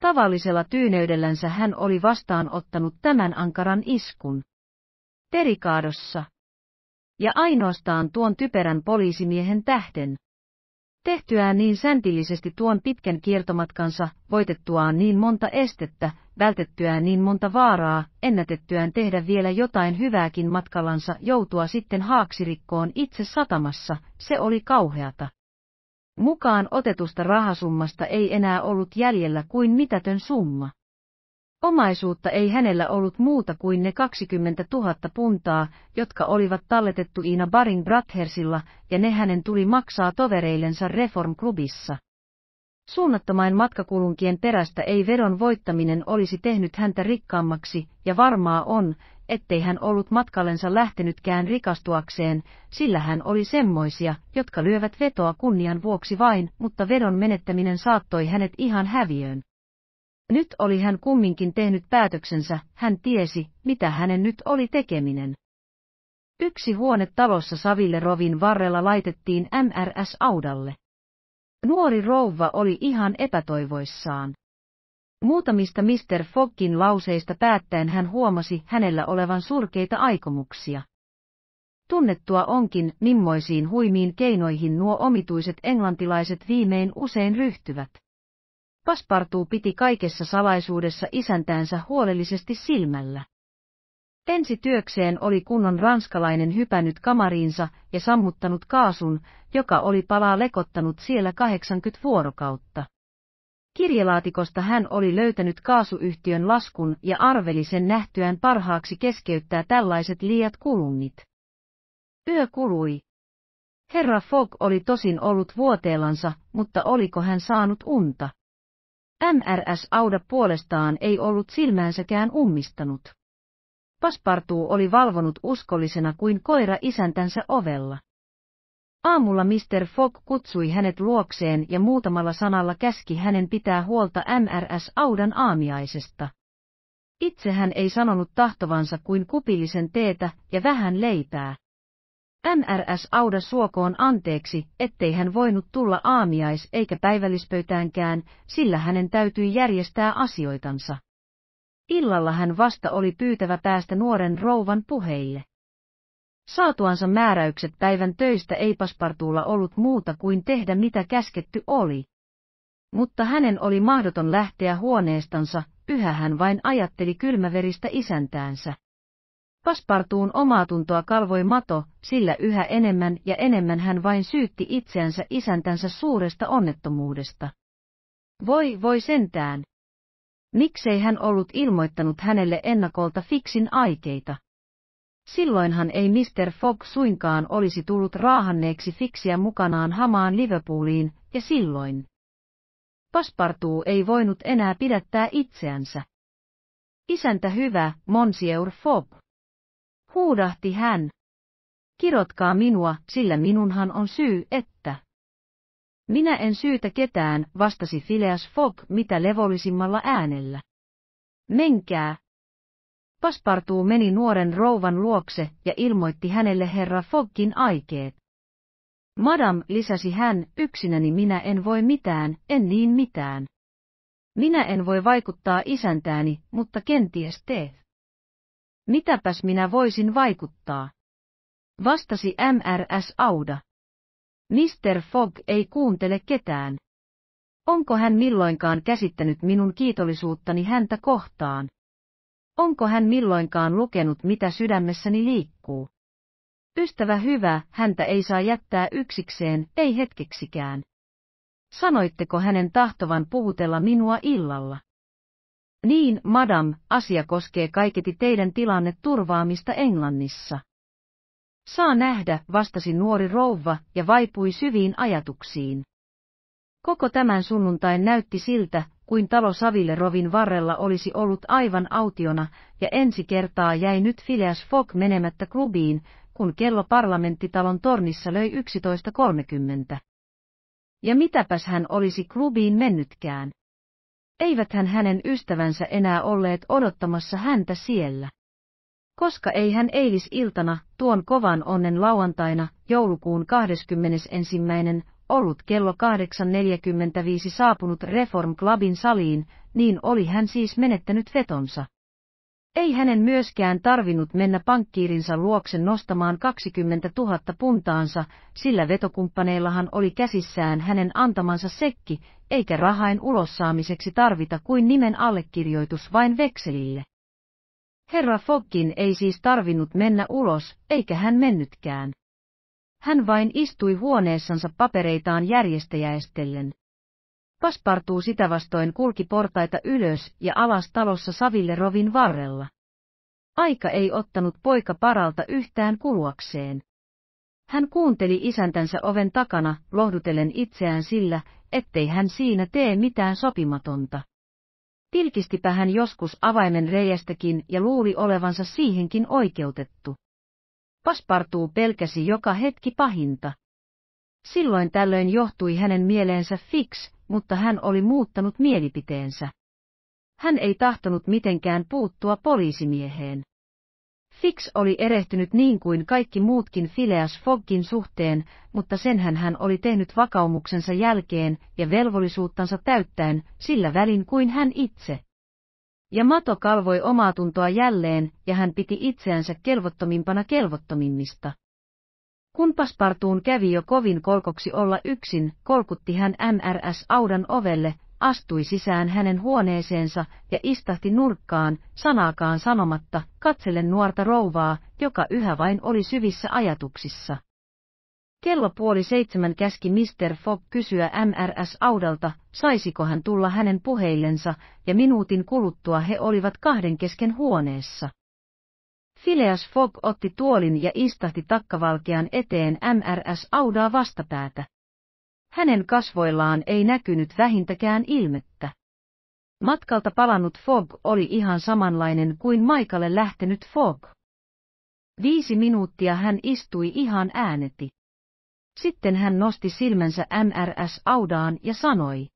Tavallisella tyyneydellänsä hän oli vastaanottanut tämän ankaran iskun terikaadossa. Ja ainoastaan tuon typerän poliisimiehen tähden. Tehtyään niin säntillisesti tuon pitkän kiertomatkansa, voitettuaan niin monta estettä, vältettyään niin monta vaaraa, ennätettyään tehdä vielä jotain hyvääkin matkallansa joutua sitten haaksirikkoon itse satamassa, se oli kauheata. Mukaan otetusta rahasummasta ei enää ollut jäljellä kuin mitätön summa. Omaisuutta ei hänellä ollut muuta kuin ne 20 000 puntaa, jotka olivat talletettu Iina Barin Brathersilla, ja ne hänen tuli maksaa tovereillensa Reform-klubissa. Suunnattomain matkakulunkien perästä ei veron voittaminen olisi tehnyt häntä rikkaammaksi, ja varmaa on, ettei hän ollut matkallensa lähtenytkään rikastuakseen, sillä hän oli semmoisia, jotka lyövät vetoa kunnian vuoksi vain, mutta vedon menettäminen saattoi hänet ihan häviöön. Nyt oli hän kumminkin tehnyt päätöksensä, hän tiesi, mitä hänen nyt oli tekeminen. Yksi huone talossa Saville Rovin varrella laitettiin MRS-audalle. Nuori rouva oli ihan epätoivoissaan. Muutamista Mr. Foggin lauseista päättäen hän huomasi hänellä olevan surkeita aikomuksia. Tunnettua onkin, mimmoisiin huimiin keinoihin nuo omituiset englantilaiset viimein usein ryhtyvät. Paspartuu piti kaikessa salaisuudessa isäntäänsä huolellisesti silmällä. Ensi työkseen oli kunnon ranskalainen hypännyt kamariinsa ja sammuttanut kaasun, joka oli palaa lekottanut siellä 80 vuorokautta. Kirjelaatikosta hän oli löytänyt kaasuyhtiön laskun ja arveli sen nähtyään parhaaksi keskeyttää tällaiset liiat kulunnit. Yö kului. Herra Fogg oli tosin ollut vuoteellansa, mutta oliko hän saanut unta? MRS Auda puolestaan ei ollut silmäänsäkään ummistanut. Paspartu oli valvonut uskollisena kuin koira isäntänsä ovella. Aamulla Mr. Fogg kutsui hänet luokseen ja muutamalla sanalla käski hänen pitää huolta MRS Audan aamiaisesta. Itse hän ei sanonut tahtovansa kuin kupillisen teetä ja vähän leipää. MRS Auda suokoon anteeksi, ettei hän voinut tulla aamiais- eikä päivällispöytäänkään, sillä hänen täytyi järjestää asioitansa. Illalla hän vasta oli pyytävä päästä nuoren rouvan puheille. Saatuansa määräykset päivän töistä ei paspartuulla ollut muuta kuin tehdä mitä käsketty oli. Mutta hänen oli mahdoton lähteä huoneestansa, yhä hän vain ajatteli kylmäveristä isäntäänsä. Paspartuun omatuntoa kalvoi mato, sillä yhä enemmän ja enemmän hän vain syytti itseänsä isäntänsä suuresta onnettomuudesta. Voi voi sentään. Miksei hän ollut ilmoittanut hänelle ennakolta fiksin aikeita? Silloinhan ei Mr. Fogg suinkaan olisi tullut raahanneeksi fiksiä mukanaan hamaan Liverpooliin, ja silloin. Paspartuu ei voinut enää pidättää itseänsä. Isäntä hyvä, Monsieur Fogg. Huudahti hän. Kirotkaa minua, sillä minunhan on syy, että. Minä en syytä ketään, vastasi Phileas Fogg mitä levollisimmalla äänellä. Menkää. Paspartuu meni nuoren rouvan luokse ja ilmoitti hänelle herra Foggin aikeet. Madam, lisäsi hän, yksinäni minä en voi mitään, en niin mitään. Minä en voi vaikuttaa isäntääni, mutta kenties teet. Mitäpäs minä voisin vaikuttaa? Vastasi MRS Auda. Mr. Fogg ei kuuntele ketään. Onko hän milloinkaan käsittänyt minun kiitollisuuttani häntä kohtaan? Onko hän milloinkaan lukenut, mitä sydämessäni liikkuu? Ystävä hyvä, häntä ei saa jättää yksikseen, ei hetkeksikään. Sanoitteko hänen tahtovan puhutella minua illalla? Niin, madam, asia koskee kaiketi teidän tilanne turvaamista Englannissa. Saa nähdä, vastasi nuori rouva ja vaipui syviin ajatuksiin. Koko tämän sunnuntain näytti siltä, kuin talo Rovin varrella olisi ollut aivan autiona, ja ensi kertaa jäi nyt Phileas Fogg menemättä klubiin, kun kello parlamenttitalon tornissa löi 11.30. Ja mitäpäs hän olisi klubiin mennytkään? eiväthän hänen ystävänsä enää olleet odottamassa häntä siellä. Koska ei hän eilisiltana, tuon kovan onnen lauantaina, joulukuun 21. ollut kello 8.45 saapunut Reform Clubin saliin, niin oli hän siis menettänyt vetonsa. Ei hänen myöskään tarvinnut mennä pankkiirinsa luoksen nostamaan 20 000 puntaansa, sillä vetokumppaneillahan oli käsissään hänen antamansa sekki, eikä rahain ulossaamiseksi tarvita kuin nimen allekirjoitus vain vekselille. Herra Fokkin ei siis tarvinnut mennä ulos, eikä hän mennytkään. Hän vain istui huoneessansa papereitaan järjestäjäestellen. Paspartuu sitä vastoin kulki portaita ylös ja alas talossa Saville rovin varrella. Aika ei ottanut poika paralta yhtään kuluakseen. Hän kuunteli isäntänsä oven takana, lohdutellen itseään sillä, ettei hän siinä tee mitään sopimatonta. Tilkistipä hän joskus avaimen reiästäkin ja luuli olevansa siihenkin oikeutettu. Paspartuu pelkäsi joka hetki pahinta. Silloin tällöin johtui hänen mieleensä fix, mutta hän oli muuttanut mielipiteensä. Hän ei tahtonut mitenkään puuttua poliisimieheen. Fix oli erehtynyt niin kuin kaikki muutkin Phileas Foggin suhteen, mutta senhän hän oli tehnyt vakaumuksensa jälkeen ja velvollisuuttansa täyttäen, sillä välin kuin hän itse. Ja Mato kalvoi omaa tuntoa jälleen, ja hän piti itseänsä kelvottomimpana kelvottomimmista. Kun paspartuun kävi jo kovin kolkoksi olla yksin, kolkutti hän MRS-audan ovelle, astui sisään hänen huoneeseensa ja istahti nurkkaan, sanaakaan sanomatta, katsellen nuorta rouvaa, joka yhä vain oli syvissä ajatuksissa. Kello puoli seitsemän käski Mr. Fogg kysyä MRS-audalta, saisiko hän tulla hänen puheillensa, ja minuutin kuluttua he olivat kahden kesken huoneessa. Phileas Fogg otti tuolin ja istahti takkavalkean eteen MRS Audaa vastapäätä. Hänen kasvoillaan ei näkynyt vähintäkään ilmettä. Matkalta palannut Fogg oli ihan samanlainen kuin Maikalle lähtenyt Fogg. Viisi minuuttia hän istui ihan ääneti. Sitten hän nosti silmänsä MRS Audaan ja sanoi.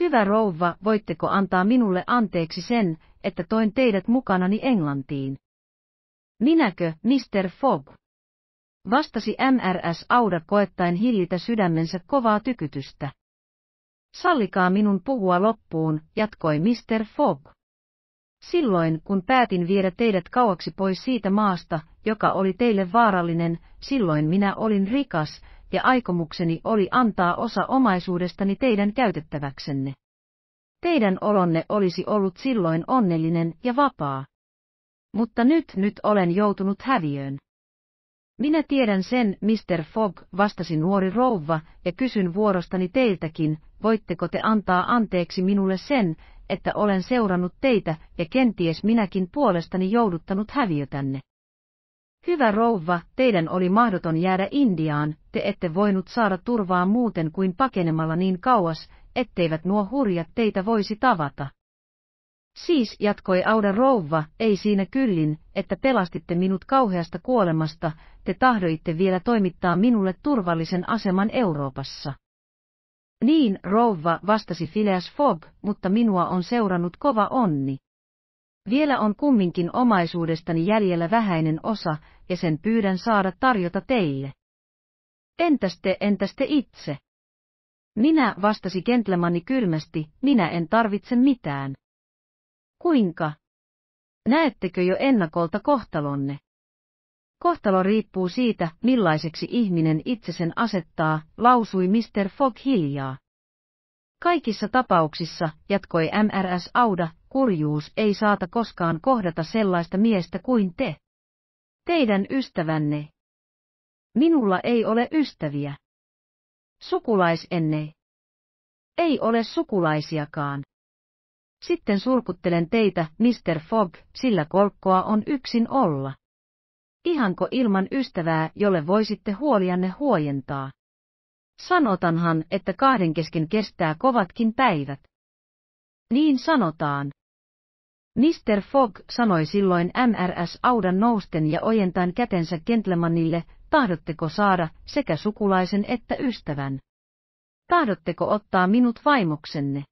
Hyvä rouva, voitteko antaa minulle anteeksi sen, että toin teidät mukanani Englantiin? Minäkö, Mr. Fogg? Vastasi MRS Auda koettaen hiljitä sydämensä kovaa tykytystä. Sallikaa minun puhua loppuun, jatkoi Mr. Fogg. Silloin, kun päätin viedä teidät kauaksi pois siitä maasta, joka oli teille vaarallinen, silloin minä olin rikas, ja aikomukseni oli antaa osa omaisuudestani teidän käytettäväksenne. Teidän olonne olisi ollut silloin onnellinen ja vapaa. Mutta nyt nyt olen joutunut häviöön. Minä tiedän sen, Mr. Fogg, vastasi nuori rouva, ja kysyn vuorostani teiltäkin, voitteko te antaa anteeksi minulle sen, että olen seurannut teitä, ja kenties minäkin puolestani jouduttanut häviötänne. Hyvä rouva, teidän oli mahdoton jäädä Indiaan, te ette voinut saada turvaa muuten kuin pakenemalla niin kauas, etteivät nuo hurjat teitä voisi tavata. Siis, jatkoi Auda rouva, ei siinä kyllin, että pelastitte minut kauheasta kuolemasta, te tahdoitte vielä toimittaa minulle turvallisen aseman Euroopassa. Niin, rouva, vastasi Phileas Fogg, mutta minua on seurannut kova onni. Vielä on kumminkin omaisuudestani jäljellä vähäinen osa, ja sen pyydän saada tarjota teille. Entäs te, entäs te itse? Minä, vastasi kentlemanni kylmästi, minä en tarvitse mitään. Kuinka? Näettekö jo ennakolta kohtalonne? Kohtalo riippuu siitä, millaiseksi ihminen itse sen asettaa, lausui Mr. Fogg hiljaa. Kaikissa tapauksissa, jatkoi MRS Auda, kurjuus ei saata koskaan kohdata sellaista miestä kuin te. Teidän ystävänne. Minulla ei ole ystäviä. Sukulaisenne. Ei ole sukulaisiakaan. Sitten surkuttelen teitä, Mr. Fogg, sillä kolkkoa on yksin olla. Ihanko ilman ystävää, jolle voisitte huolianne huojentaa? Sanotanhan, että kahden kesken kestää kovatkin päivät. Niin sanotaan. Mr. Fogg sanoi silloin MRS Audan nousten ja ojentain kätensä gentlemanille, tahdotteko saada sekä sukulaisen että ystävän? Tahdotteko ottaa minut vaimoksenne?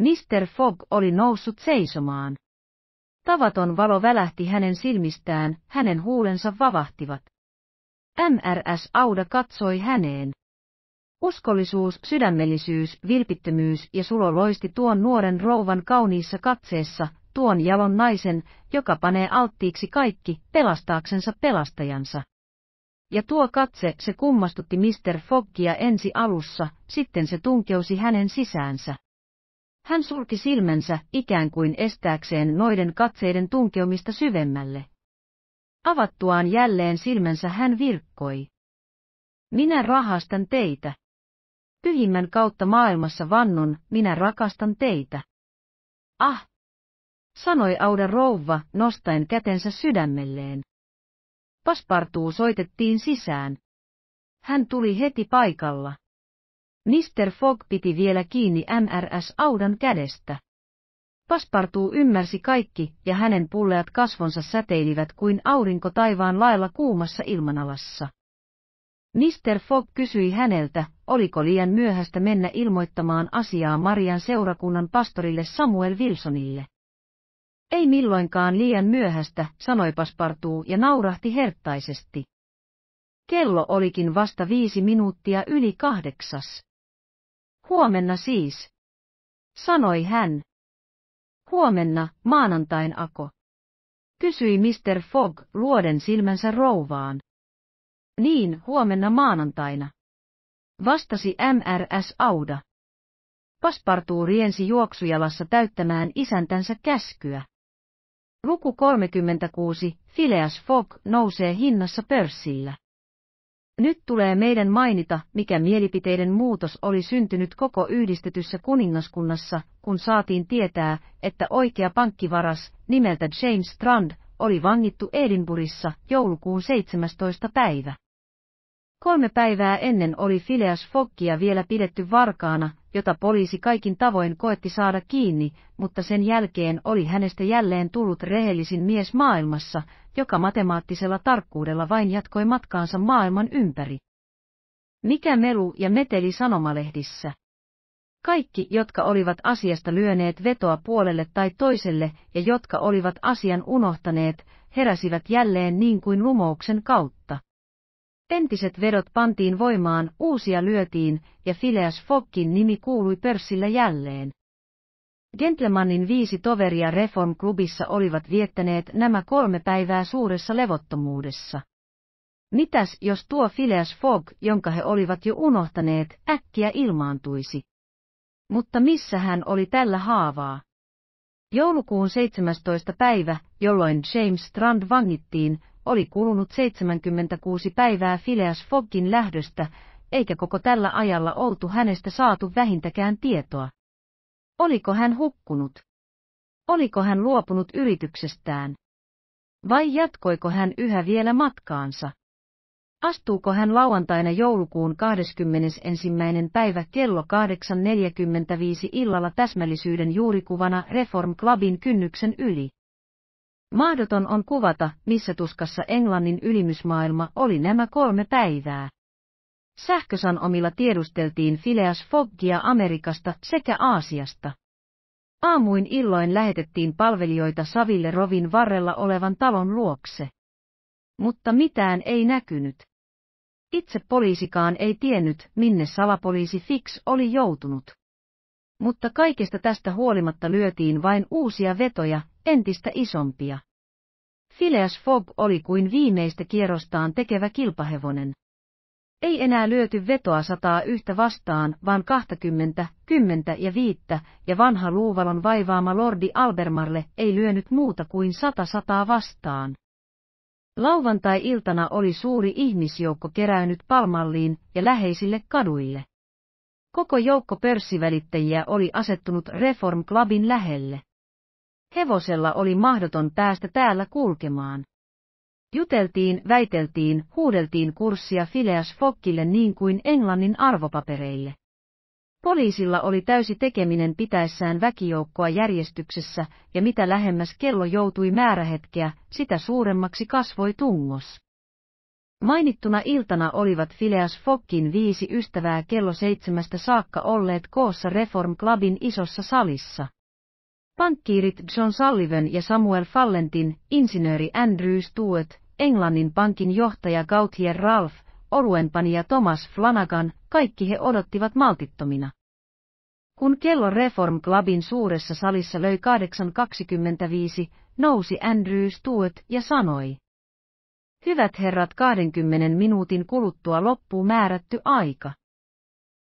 Mr. Fogg oli noussut seisomaan. Tavaton valo välähti hänen silmistään, hänen huulensa vavahtivat. MRS Auda katsoi häneen. Uskollisuus, sydämellisyys, vilpittömyys ja sulo loisti tuon nuoren rouvan kauniissa katseessa, tuon jalon naisen, joka panee alttiiksi kaikki, pelastaaksensa pelastajansa. Ja tuo katse se kummastutti Mr. Foggia ensi alussa, sitten se tunkeusi hänen sisäänsä. Hän sulki silmänsä, ikään kuin estääkseen noiden katseiden tunkeumista syvemmälle. Avattuaan jälleen silmänsä hän virkkoi. Minä rahastan teitä. Pyhimmän kautta maailmassa vannon, minä rakastan teitä. Ah! sanoi Auda rouva, nostaen kätensä sydämelleen. Paspartuu soitettiin sisään. Hän tuli heti paikalla. Mr. Fogg piti vielä kiinni MRS Audan kädestä. Paspartuu ymmärsi kaikki ja hänen pulleat kasvonsa säteilivät kuin aurinko taivaan lailla kuumassa ilmanalassa. Mr. Fogg kysyi häneltä, oliko liian myöhäistä mennä ilmoittamaan asiaa Marian seurakunnan pastorille Samuel Wilsonille. Ei milloinkaan liian myöhäistä, sanoi Paspartuu ja naurahti herttaisesti. Kello olikin vasta viisi minuuttia yli kahdeksas. Huomenna siis. Sanoi hän. Huomenna, maanantain Ako. Kysyi Mr. Fogg luoden silmänsä rouvaan. Niin, huomenna maanantaina. Vastasi MRS Auda. Paspartuu riensi juoksujalassa täyttämään isäntänsä käskyä. Luku 36, Phileas Fogg nousee hinnassa pörssillä. Nyt tulee meidän mainita, mikä mielipiteiden muutos oli syntynyt koko yhdistetyssä kuningaskunnassa, kun saatiin tietää, että oikea pankkivaras, nimeltä James Strand, oli vangittu Edinburghissa joulukuun 17. päivä. Kolme päivää ennen oli Phileas Foggia vielä pidetty varkaana, jota poliisi kaikin tavoin koetti saada kiinni, mutta sen jälkeen oli hänestä jälleen tullut rehellisin mies maailmassa, joka matemaattisella tarkkuudella vain jatkoi matkaansa maailman ympäri. Mikä melu ja meteli sanomalehdissä? Kaikki, jotka olivat asiasta lyöneet vetoa puolelle tai toiselle ja jotka olivat asian unohtaneet, heräsivät jälleen niin kuin lumouksen kautta. Entiset verot pantiin voimaan, uusia lyötiin, ja Phileas Fogkin nimi kuului pörssillä jälleen. Gentlemanin viisi toveria reform olivat viettäneet nämä kolme päivää suuressa levottomuudessa. Mitäs jos tuo Phileas Fogg, jonka he olivat jo unohtaneet, äkkiä ilmaantuisi? Mutta missä hän oli tällä haavaa? Joulukuun 17. päivä, jolloin James Strand vangittiin, oli kulunut 76 päivää Phileas Foggin lähdöstä, eikä koko tällä ajalla oltu hänestä saatu vähintäkään tietoa. Oliko hän hukkunut? Oliko hän luopunut yrityksestään? Vai jatkoiko hän yhä vielä matkaansa? Astuuko hän lauantaina joulukuun 21. päivä kello 8.45 illalla täsmällisyyden juurikuvana Reform Clubin kynnyksen yli? Mahdoton on kuvata, missä tuskassa Englannin ylimysmaailma oli nämä kolme päivää. Sähkösanomilla tiedusteltiin Phileas Foggia Amerikasta sekä Aasiasta. Aamuin illoin lähetettiin palvelijoita Saville rovin varrella olevan talon luokse. Mutta mitään ei näkynyt. Itse poliisikaan ei tiennyt, minne salapoliisi Fix oli joutunut. Mutta kaikesta tästä huolimatta lyötiin vain uusia vetoja entistä isompia. Phileas Fogg oli kuin viimeistä kierrostaan tekevä kilpahevonen. Ei enää lyöty vetoa sataa yhtä vastaan, vaan 20, 10 ja viittä, ja vanha Luuvalon vaivaama lordi Albermarle ei lyönyt muuta kuin sata sataa vastaan. Lauvantai iltana oli suuri ihmisjoukko keräynyt Palmalliin ja läheisille kaduille. Koko joukko pörssivälittäjiä oli asettunut Reform Clubin lähelle. Hevosella oli mahdoton päästä täällä kulkemaan. Juteltiin, väiteltiin, huudeltiin kurssia Phileas Fokkille niin kuin Englannin arvopapereille. Poliisilla oli täysi tekeminen pitäessään väkijoukkoa järjestyksessä, ja mitä lähemmäs kello joutui määrähetkeä, sitä suuremmaksi kasvoi tungos. Mainittuna iltana olivat Phileas Fokkin viisi ystävää kello seitsemästä saakka olleet koossa Reform Clubin isossa salissa. Pankkiirit John Sullivan ja Samuel Fallentin, insinööri Andrew Stewart, Englannin pankin johtaja Gautier Ralph, ja Thomas Flanagan, kaikki he odottivat maltittomina. Kun kello Reform Clubin suuressa salissa löi 8.25, nousi Andrew Stewart ja sanoi. Hyvät herrat 20 minuutin kuluttua loppuu määrätty aika.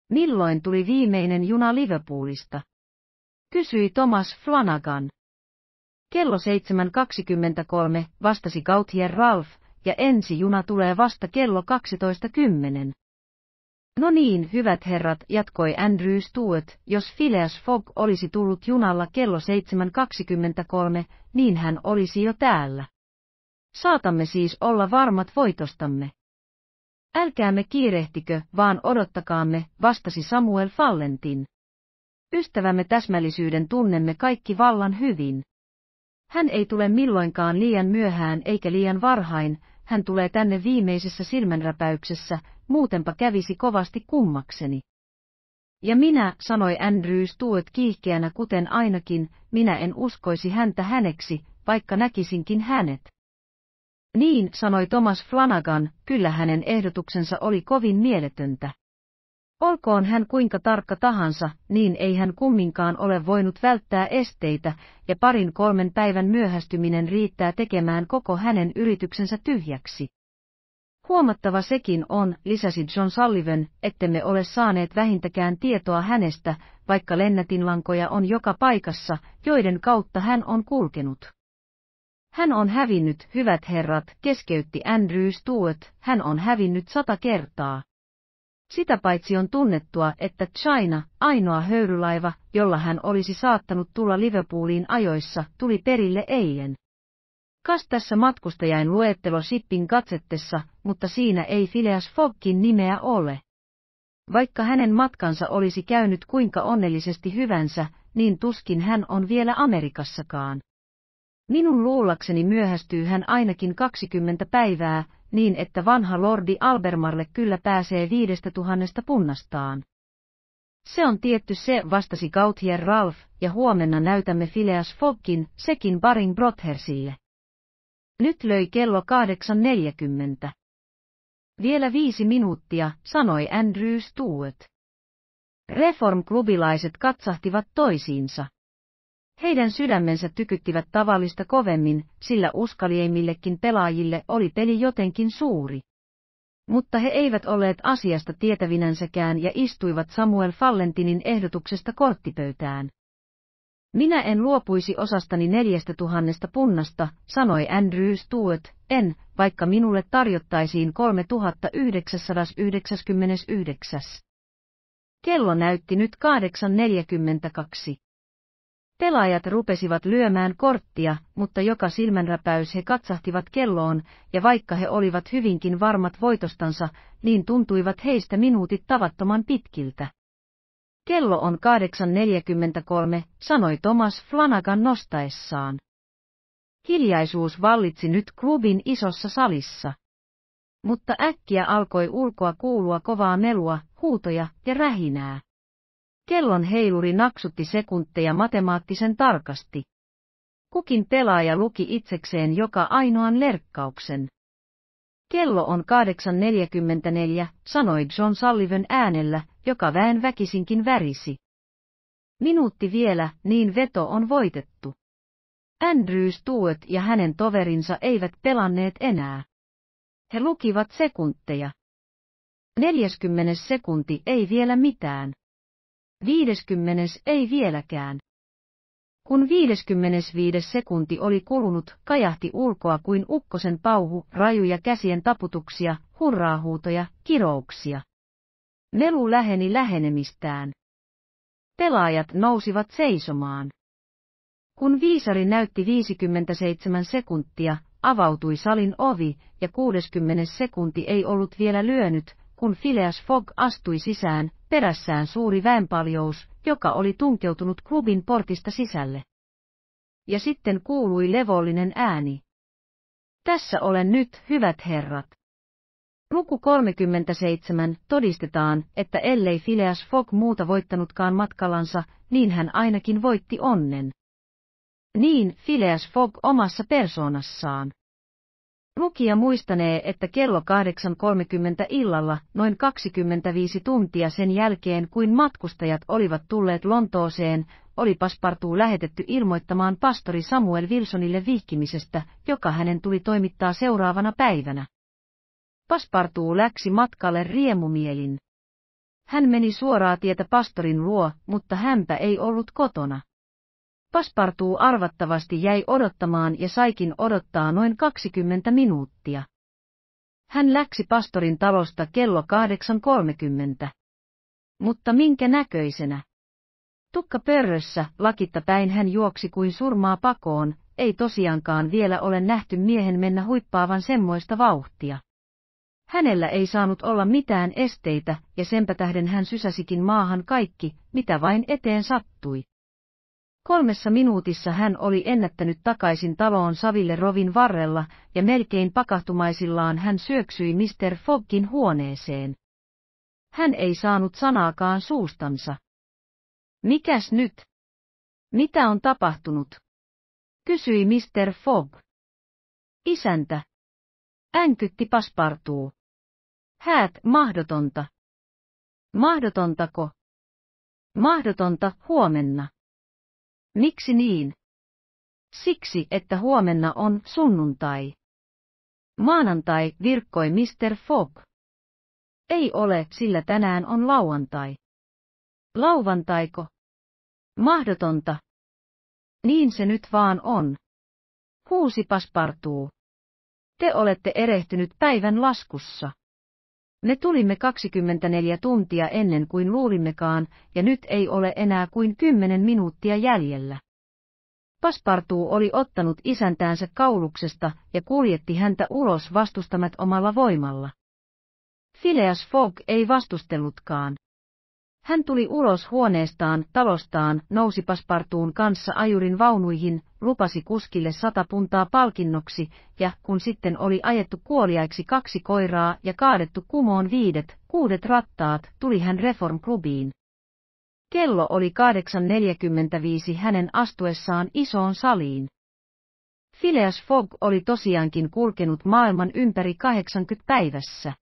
Milloin tuli viimeinen juna Liverpoolista? kysyi Thomas Flanagan. Kello 7.23 vastasi Gautier Ralph, ja ensi juna tulee vasta kello 12.10. No niin, hyvät herrat, jatkoi Andrew Stewart, jos Phileas Fogg olisi tullut junalla kello 7.23, niin hän olisi jo täällä. Saatamme siis olla varmat voitostamme. Älkäämme kiirehtikö, vaan odottakaamme, vastasi Samuel Fallentin. Ystävämme täsmällisyyden tunnemme kaikki vallan hyvin. Hän ei tule milloinkaan liian myöhään eikä liian varhain, hän tulee tänne viimeisessä silmänräpäyksessä, muutenpa kävisi kovasti kummakseni. Ja minä, sanoi Andrew Stuart kiihkeänä kuten ainakin, minä en uskoisi häntä häneksi, vaikka näkisinkin hänet. Niin, sanoi Thomas Flanagan, kyllä hänen ehdotuksensa oli kovin mieletöntä. Olkoon hän kuinka tarkka tahansa, niin ei hän kumminkaan ole voinut välttää esteitä, ja parin kolmen päivän myöhästyminen riittää tekemään koko hänen yrityksensä tyhjäksi. Huomattava sekin on, lisäsi John Sullivan, ettemme ole saaneet vähintäkään tietoa hänestä, vaikka lennätinlankoja on joka paikassa, joiden kautta hän on kulkenut. Hän on hävinnyt, hyvät herrat, keskeytti Andrew Stewart, hän on hävinnyt sata kertaa. Sitä paitsi on tunnettua, että China, ainoa höyrylaiva, jolla hän olisi saattanut tulla Liverpooliin ajoissa, tuli perille eien. Kas tässä matkustajain luettelo sippin katsettessa, mutta siinä ei Phileas Foggin nimeä ole. Vaikka hänen matkansa olisi käynyt kuinka onnellisesti hyvänsä, niin tuskin hän on vielä Amerikassakaan. Minun luulakseni myöhästyy hän ainakin 20 päivää, niin että vanha lordi Albermarle kyllä pääsee viidestä tuhannesta punnastaan. Se on tietty se, vastasi Gauthier Ralph, ja huomenna näytämme Phileas Foggin, sekin Baring Brothersille. Nyt löi kello 8.40. Vielä viisi minuuttia, sanoi Andrew Stewart. Reformklubilaiset katsahtivat toisiinsa. Heidän sydämensä tykyttivät tavallista kovemmin, sillä uskalieimmillekin pelaajille oli peli jotenkin suuri. Mutta he eivät olleet asiasta tietävinänsäkään ja istuivat Samuel Fallentinin ehdotuksesta korttipöytään. Minä en luopuisi osastani neljästä tuhannesta punnasta, sanoi Andrew Stewart, en, vaikka minulle tarjottaisiin 3999. Kello näytti nyt 8.42. Pelaajat rupesivat lyömään korttia, mutta joka silmänräpäys he katsahtivat kelloon, ja vaikka he olivat hyvinkin varmat voitostansa, niin tuntuivat heistä minuutit tavattoman pitkiltä. Kello on 8.43, sanoi Thomas Flanagan nostaessaan. Hiljaisuus vallitsi nyt klubin isossa salissa. Mutta äkkiä alkoi ulkoa kuulua kovaa melua, huutoja ja rähinää. Kellon heiluri naksutti sekuntteja matemaattisen tarkasti. Kukin pelaaja luki itsekseen joka ainoan lerkkauksen. Kello on 8.44, sanoi John Sullivan äänellä, joka väen väkisinkin värisi. Minuutti vielä, niin veto on voitettu. Andrew Stewart ja hänen toverinsa eivät pelanneet enää. He lukivat sekunteja. 40 sekunti ei vielä mitään. Viideskymmenes ei vieläkään. Kun 55 sekunti oli kulunut, kajahti ulkoa kuin ukkosen pauhu, rajuja käsien taputuksia, hurraahuutoja, kirouksia. Melu läheni lähenemistään. Pelaajat nousivat seisomaan. Kun viisari näytti 57 sekuntia, avautui salin ovi, ja 60 sekunti ei ollut vielä lyönyt, kun Phileas Fogg astui sisään, perässään suuri väenpaljous, joka oli tunkeutunut klubin portista sisälle. Ja sitten kuului levollinen ääni. Tässä olen nyt, hyvät herrat. Luku 37 todistetaan, että ellei Phileas Fogg muuta voittanutkaan matkalansa, niin hän ainakin voitti onnen. Niin Phileas Fogg omassa persoonassaan. Lukija muistanee, että kello 8.30 illalla, noin 25 tuntia sen jälkeen kuin matkustajat olivat tulleet Lontooseen, oli paspartuu lähetetty ilmoittamaan pastori Samuel Wilsonille vihkimisestä, joka hänen tuli toimittaa seuraavana päivänä. Paspartuu läksi matkalle riemumielin. Hän meni suoraa tietä pastorin luo, mutta hänpä ei ollut kotona. Paspartuu arvattavasti jäi odottamaan ja saikin odottaa noin 20 minuuttia. Hän läksi pastorin talosta kello 8.30. Mutta minkä näköisenä? Tukka pörrössä, lakitta päin hän juoksi kuin surmaa pakoon, ei tosiaankaan vielä ole nähty miehen mennä huippaavan semmoista vauhtia. Hänellä ei saanut olla mitään esteitä, ja senpä tähden hän sysäsikin maahan kaikki, mitä vain eteen sattui. Kolmessa minuutissa hän oli ennättänyt takaisin taloon Saville rovin varrella, ja melkein pakahtumaisillaan hän syöksyi Mr. Foggin huoneeseen. Hän ei saanut sanaakaan suustansa. Mikäs nyt? Mitä on tapahtunut? kysyi Mr. Fogg. Isäntä. Änkytti paspartuu. Häät mahdotonta. Mahdotontako? Mahdotonta huomenna. Miksi niin? Siksi, että huomenna on sunnuntai. Maanantai virkkoi Mr. Fogg. Ei ole, sillä tänään on lauantai. Lauantaiko? Mahdotonta. Niin se nyt vaan on. Huusi paspartuu. Te olette erehtynyt päivän laskussa. Me tulimme 24 tuntia ennen kuin luulimmekaan, ja nyt ei ole enää kuin 10 minuuttia jäljellä. Paspartuu oli ottanut isäntäänsä kauluksesta ja kuljetti häntä ulos vastustamat omalla voimalla. Phileas Fogg ei vastustellutkaan. Hän tuli ulos huoneestaan, talostaan, nousi paspartuun kanssa ajurin vaunuihin, lupasi kuskille sata puntaa palkinnoksi, ja kun sitten oli ajettu kuoliaiksi kaksi koiraa ja kaadettu kumoon viidet, kuudet rattaat, tuli hän reformklubiin. Kello oli 8.45 hänen astuessaan isoon saliin. Phileas Fogg oli tosiaankin kulkenut maailman ympäri 80 päivässä.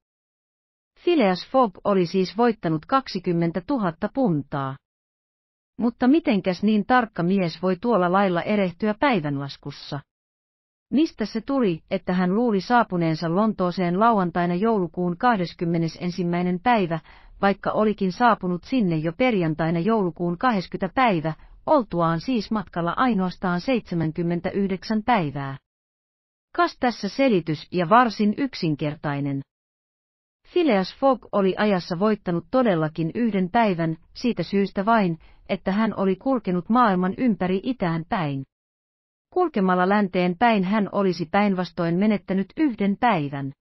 Phileas Fogg oli siis voittanut 20 000 puntaa. Mutta mitenkäs niin tarkka mies voi tuolla lailla erehtyä päivänlaskussa? Mistä se tuli, että hän luuli saapuneensa Lontooseen lauantaina joulukuun 21. päivä, vaikka olikin saapunut sinne jo perjantaina joulukuun 20. päivä, oltuaan siis matkalla ainoastaan 79 päivää. Kas tässä selitys ja varsin yksinkertainen. Phileas Fogg oli ajassa voittanut todellakin yhden päivän, siitä syystä vain, että hän oli kulkenut maailman ympäri itään päin. Kulkemalla länteen päin hän olisi päinvastoin menettänyt yhden päivän.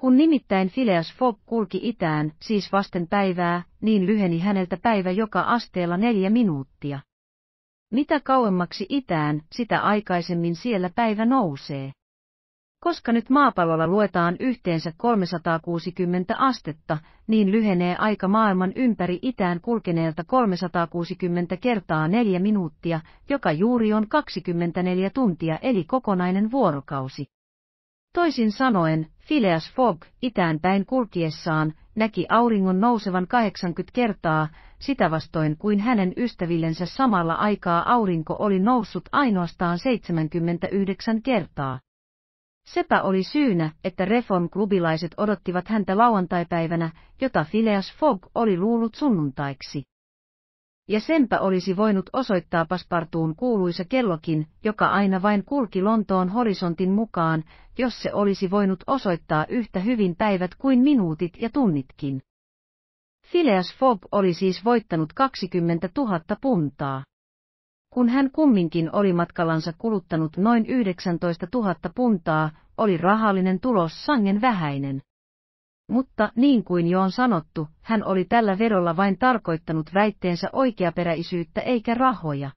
Kun nimittäin Phileas Fogg kulki itään, siis vasten päivää, niin lyheni häneltä päivä joka asteella neljä minuuttia. Mitä kauemmaksi itään, sitä aikaisemmin siellä päivä nousee. Koska nyt maapallolla luetaan yhteensä 360 astetta, niin lyhenee aika maailman ympäri itään kulkeneelta 360 kertaa 4 minuuttia, joka juuri on 24 tuntia eli kokonainen vuorokausi. Toisin sanoen, Phileas Fogg itään päin kulkiessaan näki auringon nousevan 80 kertaa, sitä vastoin kuin hänen ystävillensä samalla aikaa aurinko oli noussut ainoastaan 79 kertaa. Sepä oli syynä, että reformklubilaiset odottivat häntä lauantaipäivänä, jota Phileas Fogg oli luullut sunnuntaiksi. Ja senpä olisi voinut osoittaa paspartuun kuuluisa kellokin, joka aina vain kulki Lontoon horisontin mukaan, jos se olisi voinut osoittaa yhtä hyvin päivät kuin minuutit ja tunnitkin. Phileas Fogg oli siis voittanut 20 000 puntaa kun hän kumminkin oli matkalansa kuluttanut noin 19 000 puntaa, oli rahallinen tulos sangen vähäinen. Mutta niin kuin jo on sanottu, hän oli tällä verolla vain tarkoittanut väitteensä oikeaperäisyyttä eikä rahoja.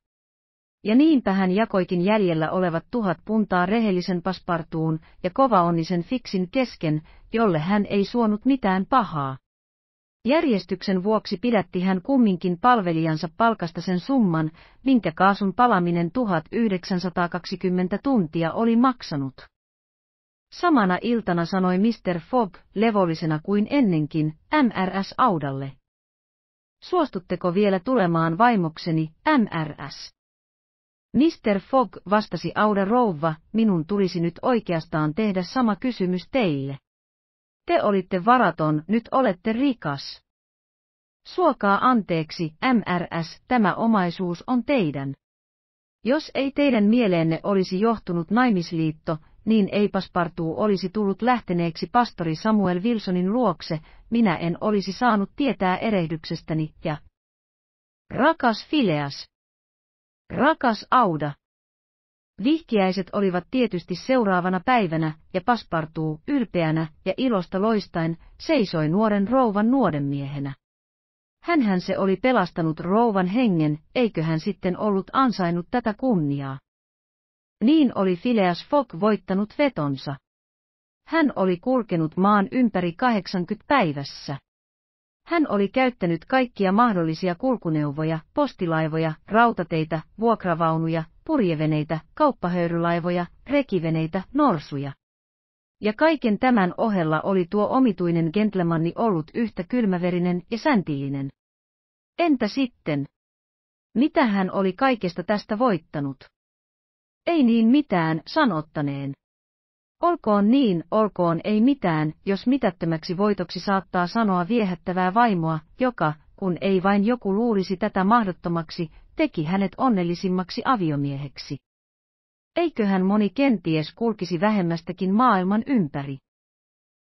Ja niinpä hän jakoikin jäljellä olevat tuhat puntaa rehellisen paspartuun ja kovaonnisen fiksin kesken, jolle hän ei suonut mitään pahaa. Järjestyksen vuoksi pidätti hän kumminkin palvelijansa palkasta sen summan, minkä kaasun palaminen 1920 tuntia oli maksanut. Samana iltana sanoi Mr. Fogg, levollisena kuin ennenkin, MRS Audalle. Suostutteko vielä tulemaan vaimokseni, MRS? Mr. Fogg vastasi Auda rouva, minun tulisi nyt oikeastaan tehdä sama kysymys teille. Te olitte varaton, nyt olette rikas. Suokaa anteeksi, MRS, tämä omaisuus on teidän. Jos ei teidän mieleenne olisi johtunut naimisliitto, niin ei paspartuu olisi tullut lähteneeksi pastori Samuel Wilsonin luokse, minä en olisi saanut tietää erehdyksestäni ja... Rakas Fileas! Rakas Auda! Vihkiäiset olivat tietysti seuraavana päivänä, ja paspartuu ylpeänä ja ilosta loistain seisoi nuoren rouvan nuoden Hänhän se oli pelastanut rouvan hengen, eikö hän sitten ollut ansainnut tätä kunniaa. Niin oli Phileas Fogg voittanut vetonsa. Hän oli kulkenut maan ympäri 80 päivässä. Hän oli käyttänyt kaikkia mahdollisia kulkuneuvoja, postilaivoja, rautateitä, vuokravaunuja, purjeveneitä, kauppahöyrylaivoja, rekiveneitä, norsuja. Ja kaiken tämän ohella oli tuo omituinen gentlemanni ollut yhtä kylmäverinen ja säntillinen. Entä sitten? Mitä hän oli kaikesta tästä voittanut? Ei niin mitään sanottaneen. Olkoon niin, olkoon ei mitään, jos mitättömäksi voitoksi saattaa sanoa viehättävää vaimoa, joka, kun ei vain joku luulisi tätä mahdottomaksi, teki hänet onnellisimmaksi aviomieheksi. Eiköhän moni kenties kulkisi vähemmästäkin maailman ympäri.